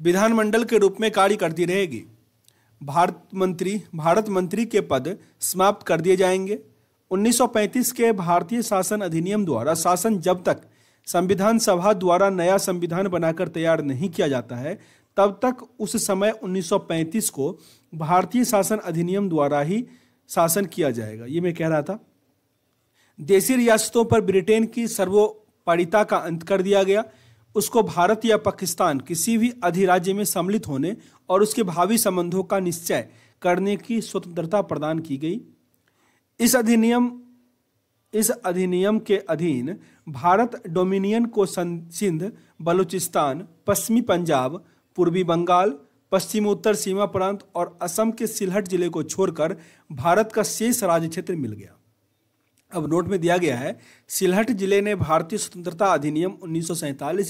विधानमंडल के रूप में कार्य करती रहेगी भारत मंत्री भारत मंत्री के पद समाप्त कर दिए जाएंगे 1935 के भारतीय शासन अधिनियम द्वारा शासन जब तक संविधान सभा द्वारा नया संविधान बनाकर तैयार नहीं किया जाता है तब तक उस समय 1935 को भारतीय शासन अधिनियम द्वारा ही शासन किया जाएगा ये मैं कह रहा था देशी रियासतों पर ब्रिटेन की सर्वोपरिता का अंत कर दिया गया उसको भारत या पाकिस्तान किसी भी अधिराज्य में सम्मिलित होने और उसके भावी संबंधों का निश्चय करने की स्वतंत्रता प्रदान की गई इस अधिनियम इस अधिनियम के अधीन भारत डोमिनियन को सिंध बलूचिस्तान पश्चिमी पंजाब पूर्वी बंगाल पश्चिमोत्तर सीमा प्रांत और असम के सिलहट जिले को छोड़कर भारत का शेष राज्य क्षेत्र मिल गया अब नोट में दिया गया है सिलहट जिले ने भारतीय स्वतंत्रता अधिनियम उन्नीस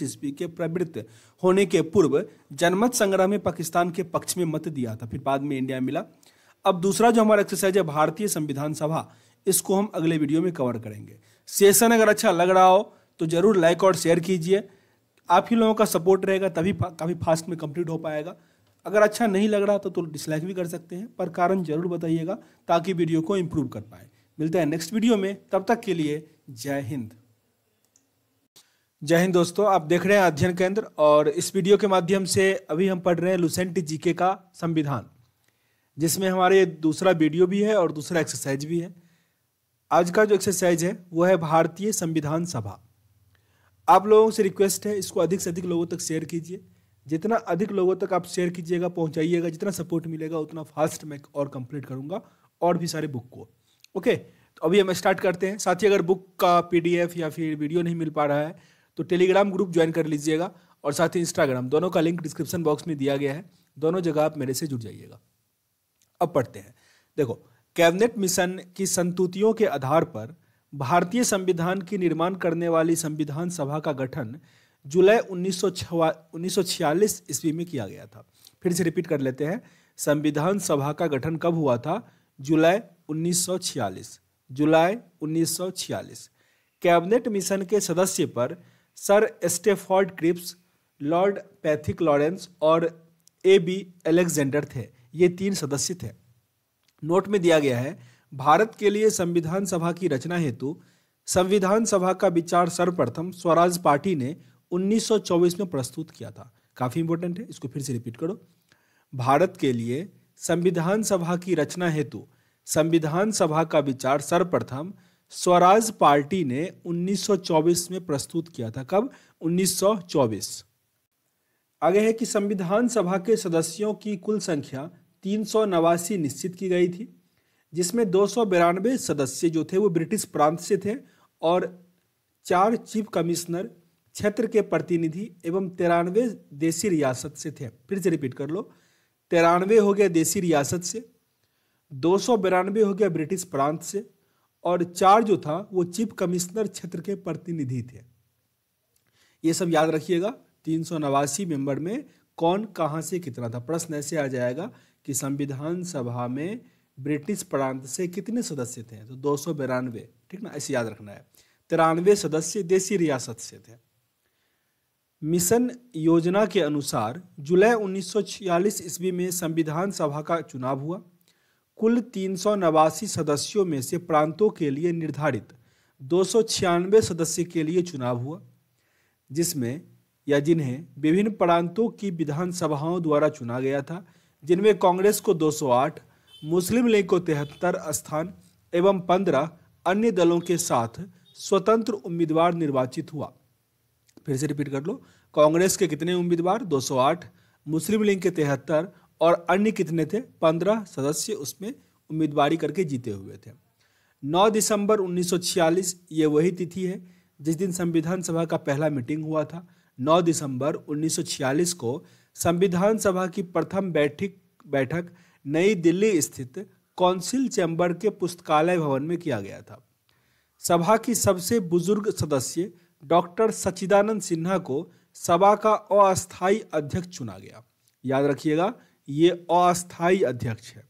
ईस्वी के प्रवृत्त होने के पूर्व जनमत संग्रह में पाकिस्तान के पक्ष में मत दिया था फिर बाद में इंडिया मिला अब दूसरा जो हमारा एक्सरसाइज है भारतीय संविधान सभा इसको हम अगले वीडियो में कवर करेंगे सेशन अगर अच्छा लग रहा हो तो ज़रूर लाइक और शेयर कीजिए आप ही लोगों का सपोर्ट रहेगा तभी काफ़ी फास्ट में कंप्लीट हो पाएगा अगर अच्छा नहीं लग रहा तो, तो डिसलाइक भी कर सकते हैं पर कारण ज़रूर बताइएगा ताकि वीडियो को इम्प्रूव कर पाए मिलते हैं नेक्स्ट वीडियो में तब तक के लिए जय हिंद जय हिंद दोस्तों आप देख रहे हैं अध्ययन केंद्र और इस वीडियो के माध्यम से अभी हम पढ़ रहे हैं लुसेंट जीके का संविधान जिसमें हमारे दूसरा वीडियो भी है और दूसरा एक्सरसाइज भी है आज का जो एक्सरसाइज है वो है भारतीय संविधान सभा आप लोगों से रिक्वेस्ट है इसको अधिक से अधिक लोगों तक शेयर कीजिए जितना अधिक लोगों तक आप शेयर कीजिएगा पहुंचाइएगा जितना सपोर्ट मिलेगा उतना फास्ट मैं और कंप्लीट करूंगा और भी सारे बुक को ओके तो अभी हम स्टार्ट करते हैं साथ ही अगर बुक का पीडीएफ या फिर वीडियो नहीं मिल पा रहा है तो टेलीग्राम ग्रुप ज्वाइन कर लीजिएगा और साथ ही इंस्टाग्राम दोनों का लिंक डिस्क्रिप्शन बॉक्स में दिया गया है दोनों जगह आप मेरे से जुड़ जाइएगा अब पढ़ते हैं देखो कैबिनेट मिशन की संतुतियों के आधार पर भारतीय संविधान की निर्माण करने वाली संविधान सभा का गठन जुलाई उन्नीस उन्नीस ईस्वी में किया गया था फिर से रिपीट कर लेते हैं संविधान सभा का गठन कब हुआ था जुलाई 1946 जुलाई 1946 कैबिनेट मिशन के सदस्य पर sir Stafford Cripps lord Pethick Lawrence और ए बी एलेक्जेंडर थे ये तीन सदस्य थे नोट में दिया गया है भारत के लिए संविधान सभा की रचना हेतु संविधान सभा का विचार सर्वप्रथम स्वराज पार्टी ने 1924 में प्रस्तुत किया था काफ़ी इंपोर्टेंट है इसको फिर से रिपीट करो भारत के लिए संविधान सभा की रचना हेतु संविधान सभा का विचार सर्वप्रथम स्वराज पार्टी ने 1924 में प्रस्तुत किया था कब 1924 आगे है कि संविधान सभा के सदस्यों की कुल संख्या तीन निश्चित की गई थी जिसमें दो सदस्य जो थे वो ब्रिटिश प्रांत से थे और चार चीफ कमिश्नर क्षेत्र के प्रतिनिधि एवं तिरानवे देसी रियासत से थे फिर से रिपीट कर लो तिरानवे हो गया देसी रियासत से दो सौ बिरानवे हो गया ब्रिटिश प्रांत से और चार जो था वो चीफ कमिश्नर क्षेत्र के प्रतिनिधि थे ये सब याद रखिएगा तीन सौ नवासी मेंबर में कौन कहाँ से कितना था प्रश्न ऐसे आ जाएगा कि संविधान सभा में ब्रिटिश प्रांत से कितने सदस्य थे तो दो सौ बिरानवे ठीक ना ऐसे याद रखना है तिरानवे सदस्य देसी रियासत से थे मिशन योजना के अनुसार जुलाई 1946 ईस्वी में संविधान सभा का चुनाव हुआ कुल तीन सौ नवासी सदस्यों में से प्रांतों के लिए निर्धारित दो सौ छियानवे सदस्य के लिए चुनाव हुआ जिसमें या जिन्हें विभिन्न प्रांतों की विधानसभाओं द्वारा चुना गया था जिनमें कांग्रेस को 208, मुस्लिम लीग को तिहत्तर स्थान एवं 15 अन्य दलों के साथ स्वतंत्र उम्मीदवार निर्वाचित हुआ फिर से रिपीट कर लो कांग्रेस के कितने उम्मीदवार 208, मुस्लिम लीग के तिहत्तर और अन्य कितने थे 15 सदस्य उसमें उम्मीदवारी करके जीते हुए थे 9 दिसंबर 1946 ये वही तिथि है जिस दिन संविधान सभा का पहला मीटिंग हुआ था 9 दिसंबर 1946 को संविधान सभा की प्रथम बैठक बैठक नई दिल्ली स्थित कौंसिल चैम्बर के पुस्तकालय भवन में किया गया था सभा की सबसे बुजुर्ग सदस्य डॉक्टर सचिदानंद सिन्हा को सभा का अस्थायी अध्यक्ष चुना गया याद रखिएगा ये अस्थायी अध्यक्ष है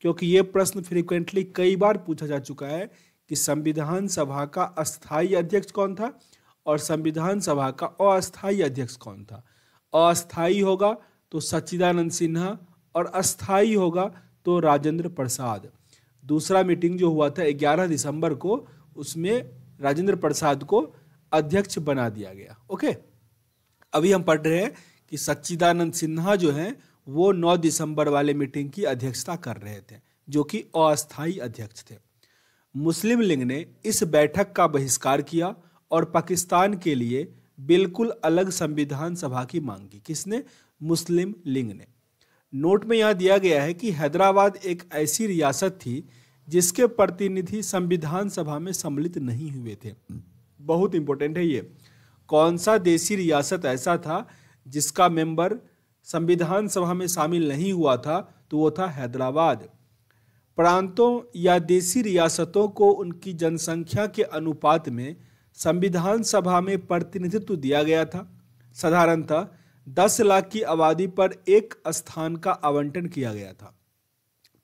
क्योंकि ये प्रश्न फ्रिक्वेंटली कई बार पूछा जा चुका है कि संविधान सभा का अस्थायी अध्यक्ष कौन था और संविधान सभा का अस्थायी अध्यक्ष कौन था अस्थाई होगा तो सच्चिदानंद सिन्हा और अस्थाई होगा तो राजेंद्र प्रसाद दूसरा मीटिंग जो हुआ था 11 दिसंबर को उसमें राजेंद्र प्रसाद को अध्यक्ष बना दिया गया ओके अभी हम पढ़ रहे हैं कि सच्चिदानंद सिन्हा जो हैं वो 9 दिसंबर वाले मीटिंग की अध्यक्षता कर रहे थे जो कि अस्थायी अध्यक्ष थे मुस्लिम लीग ने इस बैठक का बहिष्कार किया और पाकिस्तान के लिए बिल्कुल अलग संविधान सभा की मांग की किसने मुस्लिम लीग ने नोट में यह दिया गया है कि हैदराबाद एक ऐसी रियासत थी जिसके प्रतिनिधि संविधान सभा में सम्मिलित नहीं हुए थे बहुत इंपॉर्टेंट है ये कौन सा देसी रियासत ऐसा था जिसका मेंबर संविधान सभा में शामिल नहीं हुआ था तो वो था हैदराबाद प्रांतों या देसी रियासतों को उनकी जनसंख्या के अनुपात में संविधान सभा में प्रतिनिधित्व दिया गया था साधारणतः दस लाख की आबादी पर एक स्थान का आवंटन किया गया था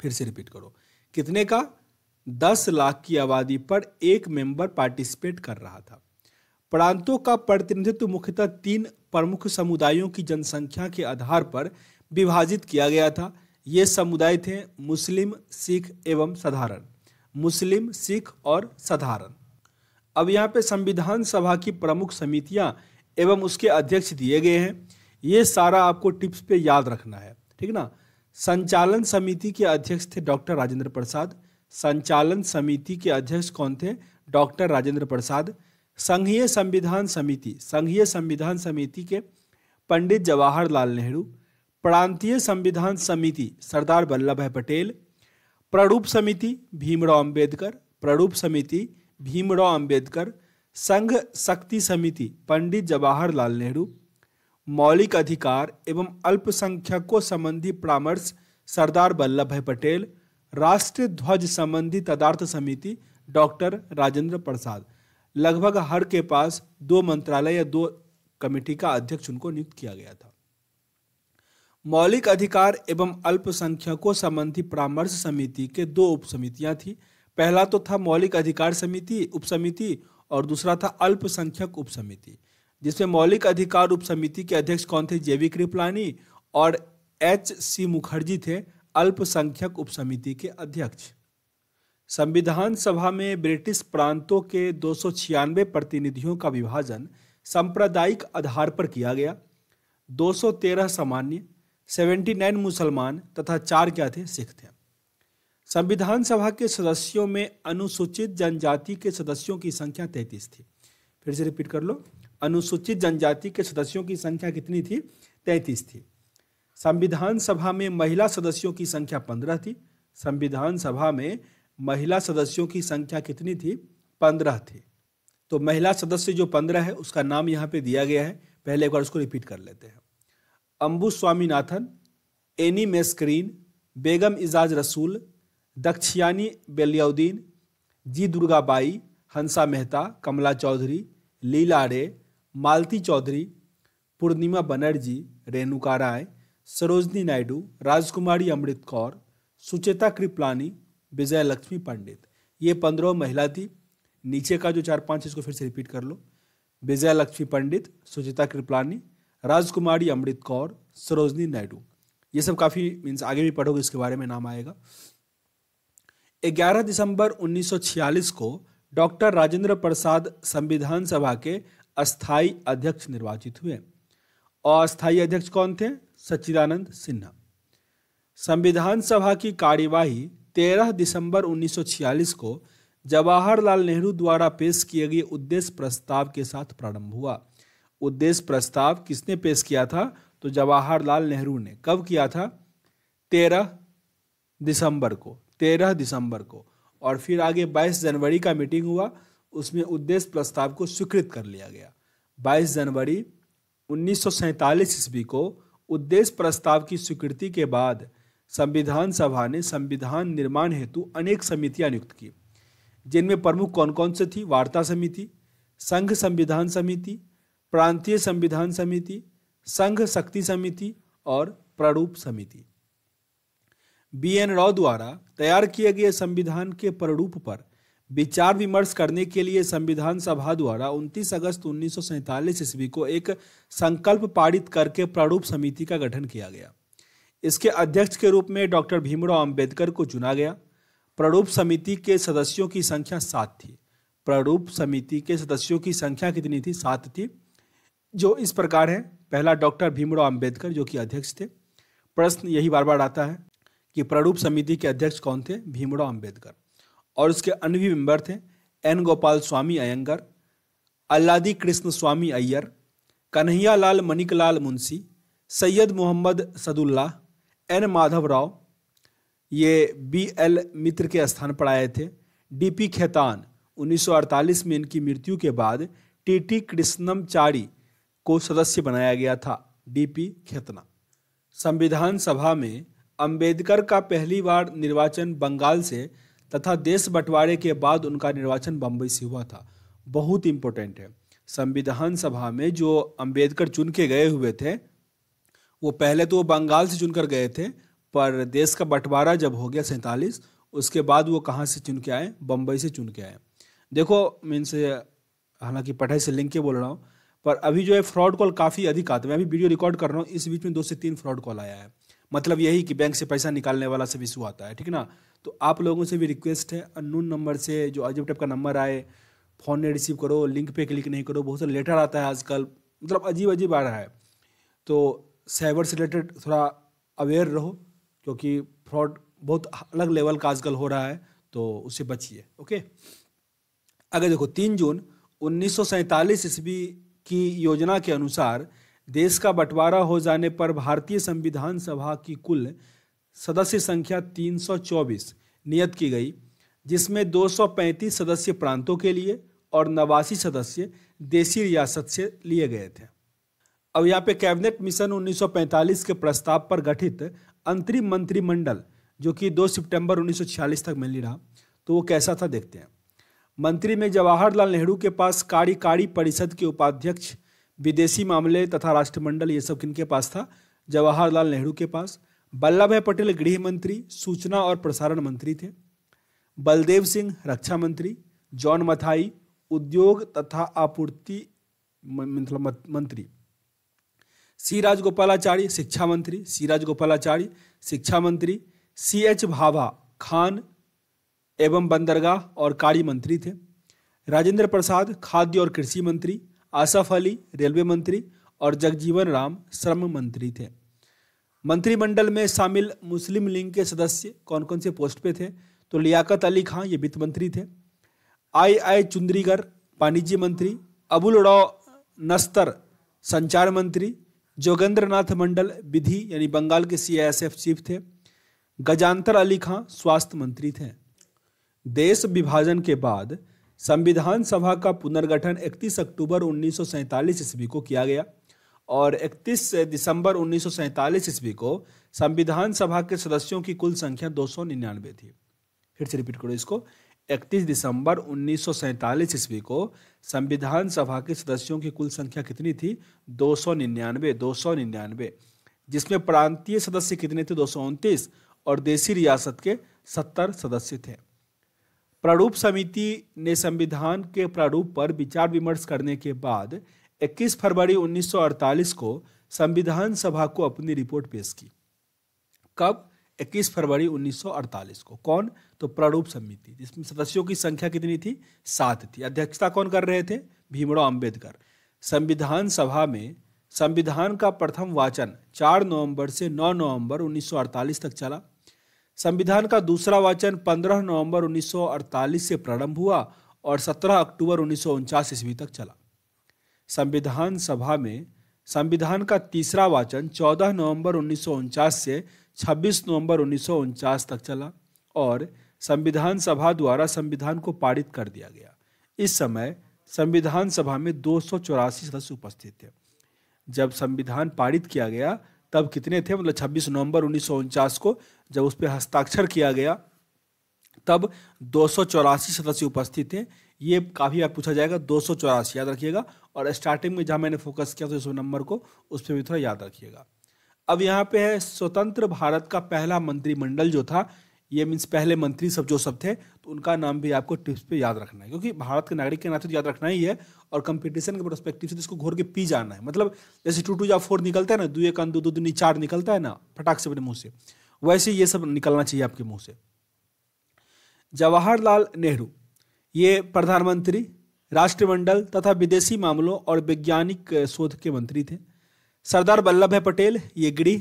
फिर से रिपीट करो कितने का दस लाख की आबादी पर एक मेंबर पार्टिसिपेट कर रहा था प्रांतों का प्रतिनिधित्व मुख्यतः तीन प्रमुख समुदायों की जनसंख्या के आधार पर विभाजित किया गया था ये समुदाय थे मुस्लिम सिख एवं साधारण मुस्लिम सिख और साधारण अब यहाँ पे संविधान सभा की प्रमुख समितियाँ एवं उसके अध्यक्ष दिए गए हैं ये सारा आपको टिप्स पे याद रखना है ठीक ना संचालन समिति के अध्यक्ष थे डॉक्टर राजेंद्र प्रसाद संचालन समिति के अध्यक्ष कौन थे डॉक्टर राजेंद्र प्रसाद संघीय संविधान समिति संघीय संविधान समिति के पंडित जवाहरलाल नेहरू प्रांतीय संविधान समिति सरदार वल्लभ भाई पटेल प्ररूप समिति भीमराव अंबेडकर प्ररूप समिति भीमराव अंबेडकर संघ शक्ति समिति पंडित जवाहरलाल नेहरू मौलिक अधिकार एवं अल्पसंख्यकों संबंधी परामर्श सरदार वल्लभ भाई पटेल राष्ट्रीय ध्वज संबंधी तदार्थ समिति डॉक्टर राजेंद्र प्रसाद लगभग हर के पास दो मंत्रालय या दो कमेटी का अध्यक्ष उनको नियुक्त किया गया था मौलिक अधिकार एवं अल्पसंख्यकों संबंधी परामर्श समिति के दो उप समितियां थी पहला तो था मौलिक अधिकार समिति उपसमिति और दूसरा था अल्पसंख्यक उपसमिति जिसमें मौलिक अधिकार उपसमिति के अध्यक्ष कौन थे जेवी कृपलानी और एच सी मुखर्जी थे अल्पसंख्यक उपसमिति के अध्यक्ष संविधान सभा में ब्रिटिश प्रांतों के दो प्रतिनिधियों का विभाजन सांप्रदायिक आधार पर किया गया 213 सामान्य 79 मुसलमान तथा चार क्या थे सिख थे संविधान सभा के सदस्यों में अनुसूचित जनजाति के सदस्यों की संख्या तैतीस थी फिर से रिपीट कर लो अनुसूचित जनजाति के सदस्यों की संख्या कितनी थी तैतीस थी संविधान सभा में महिला सदस्यों की संख्या पंद्रह थी संविधान सभा में महिला सदस्यों की संख्या कितनी थी पंद्रह थी तो महिला सदस्य जो पंद्रह है उसका नाम यहाँ पे दिया गया है पहले एक बार उसको रिपीट कर लेते हैं अम्बू स्वामीनाथन एनी मेस्क्रीन बेगम इजाज रसूल दक्षियानी बेलियाउद्दीन जी दुर्गाबाई हंसा मेहता कमला चौधरी लीला रे मालती चौधरी पूर्णिमा बनर्जी रेणुका राय सरोजनी नायडू राजकुमारी अमृत कौर सुचेता कृपलानी विजय लक्ष्मी पंडित ये पंद्रह महिला थी नीचे का जो चार पांच इसको फिर से रिपीट कर लो विजय लक्ष्मी पंडित सुचेता कृपलानी राजकुमारी अमृत कौर सरोजनी नायडू ये सब काफ़ी मीन्स आगे भी पढ़ोगे इसके बारे में नाम आएगा 11 दिसंबर 1946 को डॉक्टर राजेंद्र प्रसाद संविधान सभा के अस्थाई अध्यक्ष निर्वाचित हुए अस्थायी अध्यक्ष कौन थे सच्चिदानंद सिन्हा संविधान सभा की कार्यवाही 13 दिसंबर 1946 को जवाहरलाल नेहरू द्वारा पेश किए गए उद्देश्य प्रस्ताव के साथ प्रारंभ हुआ उद्देश्य प्रस्ताव किसने पेश किया था तो जवाहरलाल नेहरू ने कब किया था 13 दिसंबर को तेरह दिसंबर को और फिर आगे बाईस जनवरी का मीटिंग हुआ उसमें उद्देश्य प्रस्ताव को स्वीकृत कर लिया गया 22 जनवरी उन्नीस ईस्वी को उद्देश्य प्रस्ताव की स्वीकृति के बाद संविधान सभा ने संविधान निर्माण हेतु अनेक समितियां नियुक्त की जिनमें प्रमुख कौन कौन से थी वार्ता समिति संघ संविधान समिति प्रांतीय संविधान समिति संघ शक्ति समिति और प्रारूप समिति बी एन राव द्वारा तैयार किए गए संविधान के प्ररूप पर विचार विमर्श करने के लिए संविधान सभा द्वारा 29 अगस्त उन्नीस ईस्वी को एक संकल्प पारित करके प्रारूप समिति का गठन किया गया इसके अध्यक्ष के रूप में डॉक्टर भीमराव अंबेडकर को चुना गया प्रारूप समिति के सदस्यों की संख्या सात थी प्रारूप समिति के सदस्यों की संख्या कितनी थी सात थी जो इस प्रकार है पहला डॉक्टर भीमराव अंबेडकर जो कि अध्यक्ष थे प्रश्न यही बार बार आता है कि प्ररूप समिति के अध्यक्ष कौन थे भीमराव अंबेडकर और उसके अन्य भी मेंबर थे N Gopalaswami Ayyangar Alladi Krishnaswami Ayyar Kanaiyalal Maneklal Munshi Syed Mohammad Saadulla N Madhava Rau ये बी एल मित्र के स्थान पर आए थे डी पी खेतान 1948 में इनकी मृत्यु के बाद टी टी कृष्णमचारी को सदस्य बनाया गया था डी पी खेतना संविधान सभा में अंबेडकर का पहली बार निर्वाचन बंगाल से तथा देश बंटवारे के बाद उनका निर्वाचन बम्बई से हुआ था बहुत इम्पोर्टेंट है संविधान सभा में जो अंबेडकर चुन के गए हुए थे वो पहले तो वो बंगाल से चुनकर गए थे पर देश का बंटवारा जब हो गया सैंतालीस उसके बाद वो कहाँ से चुन के आए बम्बई से चुन के आए देखो इनसे हालांकि पढ़ाई से लिंक के बोल रहा हूँ पर अभी जो है फ्रॉड कॉल काफ़ी अधिक आते हैं मैं अभी वीडियो रिकॉर्ड कर रहा हूँ इस बीच में दो से तीन फ्रॉड कॉल आया है मतलब यही कि बैंक से पैसा निकालने वाला सब इशू आता है ठीक ना तो आप लोगों से भी रिक्वेस्ट है अननोन नंबर से जो अजब टाइप का नंबर आए फ़ोन नहीं रिसीव करो लिंक पे क्लिक नहीं करो बहुत सारे लेटर आता है आजकल मतलब अजीब अजीब आ रहा है तो साइबर से रिलेटेड थोड़ा अवेयर रहो क्योंकि फ्रॉड बहुत अलग लेवल का आजकल हो रहा है तो उससे बचिए ओके आगे देखो तीन जून उन्नीस ईस्वी की योजना के अनुसार देश का बंटवारा हो जाने पर भारतीय संविधान सभा की कुल सदस्य संख्या 324 नियत की गई जिसमें 235 सदस्य प्रांतों के लिए और नवासी सदस्य देसी रियासत से लिए गए थे अब यहाँ पे कैबिनेट मिशन 1945 के प्रस्ताव पर गठित अंतरिम मंत्रिमंडल जो कि 2 सितंबर 1946 तक मिली रहा तो वो कैसा था देखते हैं मंत्री में जवाहरलाल नेहरू के पास कार्यकारी परिषद के उपाध्यक्ष विदेशी मामले तथा राष्ट्रमंडल ये सब किनके पास था जवाहरलाल नेहरू के पास वल्लभ भाई पटेल गृह मंत्री सूचना और प्रसारण मंत्री थे बलदेव सिंह रक्षा मंत्री जॉन मथाई उद्योग तथा आपूर्ति मतलब मंत्री सी राजगोपालाचारी शिक्षा मंत्री सी राजगोपालाचारी शिक्षा मंत्री सी एच भाभा खान एवं बंदरगाह और कार्य मंत्री थे राजेंद्र प्रसाद खाद्य और कृषि मंत्री आसफ अली रेलवे मंत्री और जगजीवन राम श्रम मंत्री थे मंत्रिमंडल में शामिल मुस्लिम लीग के सदस्य कौन कौन से पोस्ट पे थे तो लियाकत अली खां ये वित्त मंत्री थे आई आई चुंदरीगर वाणिज्य मंत्री अबुल उड़ाव नस्तर संचार मंत्री जोगेंद्र नाथ मंडल विधि यानी बंगाल के सीआईएसएफ चीफ थे गजांतर अली खां स्वास्थ्य मंत्री थे देश विभाजन के बाद संविधान सभा का पुनर्गठन 31 अक्टूबर 1947 ईस्वी को किया गया और 31 दिसंबर 1947 ईस्वी को संविधान सभा के सदस्यों की कुल संख्या दो थी फिर से रिपीट करो इसको 31 दिसंबर 1947 ईस्वी को संविधान सभा के सदस्यों की कुल संख्या कितनी थी दो सौ निन्यानवे जिसमें प्रांतीय सदस्य कितने थे दो और देशी रियासत के सत्तर सदस्य थे प्रारूप समिति ने संविधान के प्रारूप पर विचार विमर्श करने के बाद 21 फरवरी 1948 को संविधान सभा को अपनी रिपोर्ट पेश की कब 21 फरवरी 1948 को कौन तो प्रारूप समिति जिसमें सदस्यों की संख्या कितनी थी सात थी अध्यक्षता कौन कर रहे थे भीमराव अंबेडकर संविधान सभा में संविधान का प्रथम वाचन 4 नवंबर से 9 नवंबर 1948 तक चला संविधान का दूसरा वाचन 15 नवंबर 1948 से प्रारंभ हुआ और 17 अक्टूबर उन्नीस ईस्वी तक चला संविधान सभा में संविधान का तीसरा वाचन 14 नवंबर उन्नीस से 26 नवंबर उन्नीस तक चला और संविधान सभा द्वारा संविधान को पारित कर दिया गया इस समय संविधान सभा में दो सदस्य उपस्थित थे जब संविधान पारित किया गया तब कितने थे मतलब 26 नवंबर उन्नीस को जब उस पर हस्ताक्षर किया गया तब दो सदस्य उपस्थित थे ये काफ़ी बार पूछा जाएगा दो याद रखिएगा और स्टार्टिंग में जहाँ मैंने फोकस किया तो इस नंबर को उस पर भी थोड़ा याद रखिएगा अब यहाँ पे है स्वतंत्र भारत का पहला मंत्रिमंडल जो था ये मीन्स पहले मंत्री सब जो सब थे तो उनका नाम भी आपको टिप्स पे याद रखना है क्योंकि भारत के नागरिक के नाते तो याद रखना ही है और कंपटीशन के प्रोस्पेक्टिव से तो इसको घोर के पी जाना है मतलब जैसे टू टू या फोर निकलता है ना दो एक दो दो दिन चार निकलता है ना फटाक से अपने मुँह से वैसे ये सब निकलना चाहिए आपके मुँह से जवाहरलाल नेहरू ये प्रधानमंत्री राष्ट्रमंडल तथा विदेशी मामलों और वैज्ञानिक शोध के मंत्री थे सरदार वल्लभ भाई पटेल ये गृह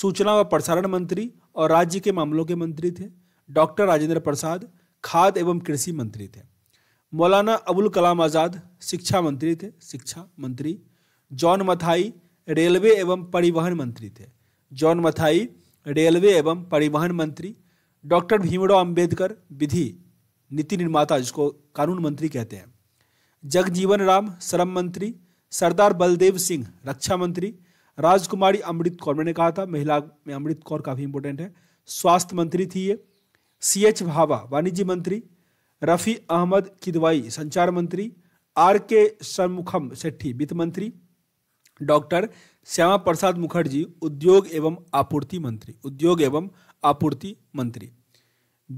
सूचना व प्रसारण मंत्री और राज्य के मामलों के मंत्री थे डॉक्टर राजेंद्र प्रसाद खाद एवं कृषि मंत्री थे मौलाना अबुल कलाम आज़ाद शिक्षा मंत्री थे शिक्षा मंत्री जॉन मथाई रेलवे एवं परिवहन मंत्री थे जॉन मथाई रेलवे एवं परिवहन मंत्री डॉक्टर भीमराव अंबेडकर विधि नीति निर्माता जिसको कानून मंत्री कहते हैं जगजीवन राम श्रम मंत्री सरदार बलदेव सिंह रक्षा मंत्री राजकुमारी अमृत कौर मैंने कहा था महिला में अमृत कौर काफ़ी इंपोर्टेंट है स्वास्थ्य मंत्री थी ये सी एच भावा वाणिज्य मंत्री रफ़ी अहमद किदवाई संचार मंत्री आर के शमुखम सेठी वित्त मंत्री डॉक्टर श्यामा प्रसाद मुखर्जी उद्योग एवं आपूर्ति मंत्री उद्योग एवं आपूर्ति मंत्री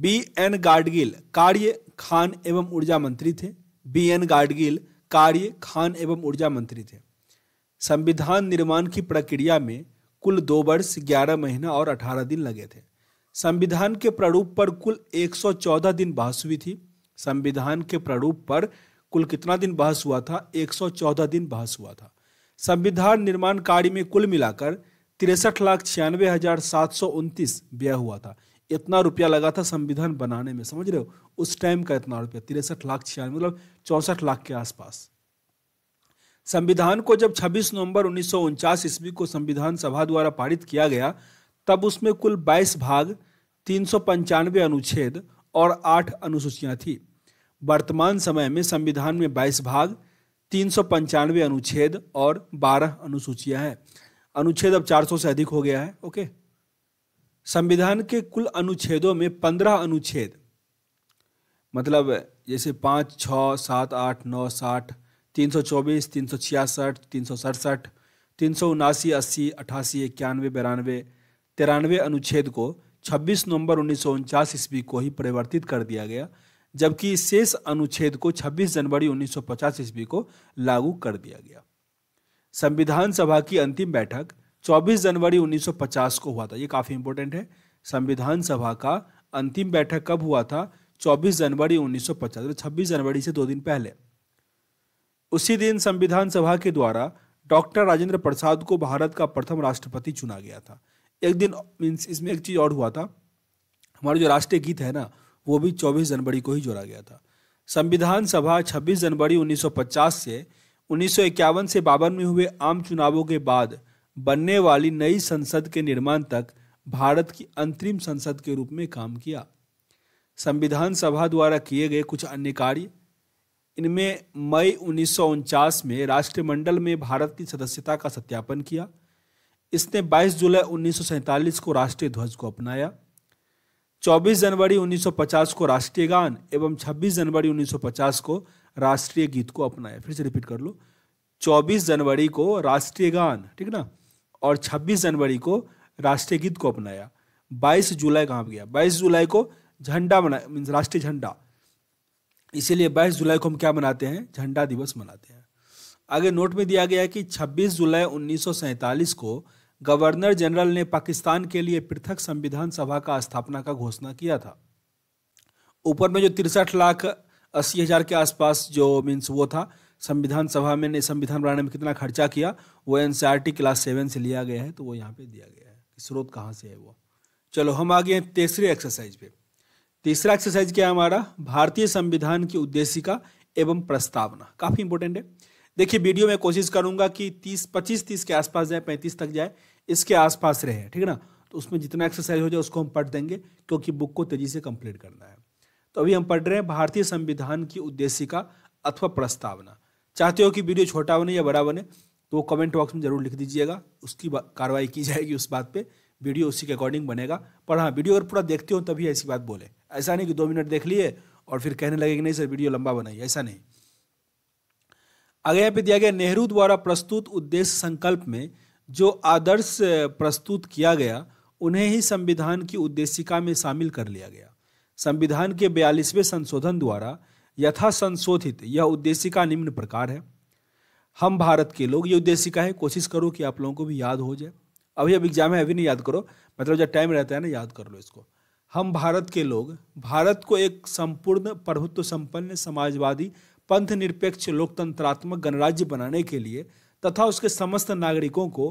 बी एन गाडगिल कार्य खान एवं ऊर्जा मंत्री थे बी एन गाडगिल कार्य खान एवं ऊर्जा मंत्री थे संविधान निर्माण की प्रक्रिया में कुल दो वर्ष ग्यारह महीना और अठारह दिन लगे थे संविधान के प्रारूप पर कुल चौदह दिन बहस हुई थी संविधान के प्रारूप पर कुल कितना दिन बहस हुआ था 114 दिन बहस हुआ था संविधान निर्माण कार्य में कुल मिलाकर तिरसठ लाख छियानवे हजार सात सौ उनतीस व्यय हुआ था इतना रुपया लगा था संविधान बनाने में समझ रहे हो उस टाइम का इतना रुपया तिरसठ लाख छियानवे मतलब चौंसठ लाख के आसपास संविधान को जब 26 नवंबर उन्नीस ईस्वी को संविधान सभा द्वारा पारित किया गया तब उसमें कुल 22 भाग तीन अनुच्छेद और 8 अनुसूचियां थी वर्तमान समय में संविधान में 22 भाग तीन अनुच्छेद और 12 अनुसूचियां हैं अनुच्छेद अब 400 से अधिक हो गया है ओके संविधान के कुल अनुच्छेदों में पंद्रह अनुच्छेद मतलब जैसे पाँच छ सात आठ नौ साठ तीन सौ चौबीस तीन सौ छियासठ तीन सौ सड़सठ तीन सौ उनासी अस्सी अठासी इक्यानवे बिरानवे तिरानवे अनुच्छेद को 26 नवंबर उन्नीस सौ ईस्वी को ही परिवर्तित कर दिया गया जबकि शेष अनुच्छेद को 26 जनवरी 1950 ईस्वी को लागू कर दिया गया संविधान सभा की अंतिम बैठक 24 जनवरी 1950 को हुआ था ये काफ़ी इंपॉर्टेंट है संविधान सभा का अंतिम बैठक कब हुआ था 24 जनवरी 1950 पचास छब्बीस जनवरी से दो दिन पहले उसी दिन संविधान सभा के द्वारा डॉक्टर राजेंद्र प्रसाद को भारत का प्रथम राष्ट्रपति चुना गया था एक दिन मीन्स इसमें एक चीज़ और हुआ था हमारा जो राष्ट्रीय गीत है ना वो भी 24 जनवरी को ही जोड़ा गया था संविधान सभा 26 जनवरी 1950 से उन्नीस से बावन में हुए आम चुनावों के बाद बनने वाली नई संसद के निर्माण तक भारत की अंतरिम संसद के रूप में काम किया संविधान सभा द्वारा किए गए कुछ अन्य कार्य इनमें मई उन्नीस में राष्ट्रमंडल में भारत की सदस्यता का सत्यापन किया इसने 22 जुलाई उन्नीस को राष्ट्रीय ध्वज को अपनाया 24 जनवरी 1950 को राष्ट्रीय गान एवं 26 जनवरी 1950 को राष्ट्रीय गीत को अपनाया फिर से रिपीट कर लो 24 जनवरी को राष्ट्रीय गान ठीक ना और 26 जनवरी को राष्ट्रीय गीत को अपनाया 22 जुलाई कहाँ गया 22 जुलाई को झंडा बनाया मीन्स राष्ट्रीय झंडा इसीलिए 22 जुलाई को हम क्या मनाते हैं झंडा दिवस मनाते हैं आगे नोट में दिया गया है कि 26 जुलाई उन्नीस को गवर्नर जनरल ने पाकिस्तान के लिए पृथक संविधान सभा का स्थापना का घोषणा किया था ऊपर में जो तिरसठ लाख अस्सी हज़ार के आसपास जो मीन्स वो था संविधान सभा में ने संविधान बनाने में कितना खर्चा किया वो एन क्लास सेवन से लिया गया है तो वो यहाँ पे दिया गया है स्रोत कहाँ से है वो चलो हम आगे तीसरे एक्सरसाइज पे तीसरा एक्सरसाइज क्या है हमारा भारतीय संविधान की उद्देशिका एवं प्रस्तावना काफ़ी इंपॉर्टेंट है देखिए वीडियो में कोशिश करूंगा कि 30 25 30 के आसपास जाए 35 तक जाए इसके आसपास रहे ठीक है ना तो उसमें जितना एक्सरसाइज हो जाए उसको हम पढ़ देंगे क्योंकि बुक को तेजी से कंप्लीट करना है तो अभी हम पढ़ रहे हैं भारतीय संविधान की उद्देशिका अथवा प्रस्तावना चाहते हो कि वीडियो छोटा बने या बड़ा बने तो वो कमेंट बॉक्स में जरूर लिख दीजिएगा उसकी कार्रवाई की जाएगी उस बात पर वीडियो उसी के अकॉर्डिंग बनेगा पर हाँ वीडियो अगर पूरा देखते हो तभी ऐसी बात बोले ऐसा नहीं कि दो मिनट देख लिए और फिर कहने लगे कि नहीं सर वीडियो लंबा बनाइए ऐसा नहीं आगे यहाँ पे दिया गया नेहरू द्वारा प्रस्तुत उद्देश्य संकल्प में जो आदर्श प्रस्तुत किया गया उन्हें ही संविधान की उद्देशिका में शामिल कर लिया गया संविधान के बयालीसवें संशोधन द्वारा यथा संशोधित यह उद्देशिका निम्न प्रकार है हम भारत के लोग ये उद्देशिका है कोशिश करो कि आप लोगों को भी याद हो जाए अभी अब एग्जाम है अभी नहीं याद करो मतलब जब टाइम रहता है ना याद कर लो इसको हम भारत के लोग भारत को एक संपूर्ण प्रभुत्व संपन्न समाजवादी पंथ निरपेक्ष लोकतंत्रात्मक गणराज्य बनाने के लिए तथा उसके समस्त नागरिकों को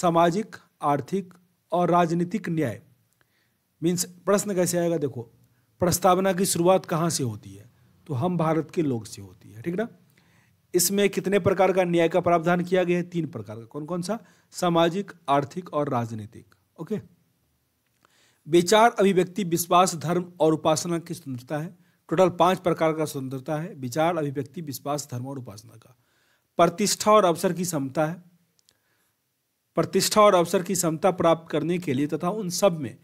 सामाजिक आर्थिक और राजनीतिक न्याय मीन्स प्रश्न कैसे आएगा देखो प्रस्तावना की शुरुआत कहाँ से होती है तो हम भारत के लोग से होती है ठीक ना इसमें कितने प्रकार का न्याय का प्रावधान किया गया है तीन प्रकार का कौन कौन सा सामाजिक आर्थिक और राजनीतिक ओके विचार अभिव्यक्ति विश्वास धर्म और उपासना की स्वतंत्रता है टोटल पांच प्रकार का स्वतंत्रता है विचार अभिव्यक्ति विश्वास धर्म और उपासना का प्रतिष्ठा और अवसर की क्षमता है प्रतिष्ठा और अवसर की क्षमता प्राप्त करने के लिए तथा उन सब में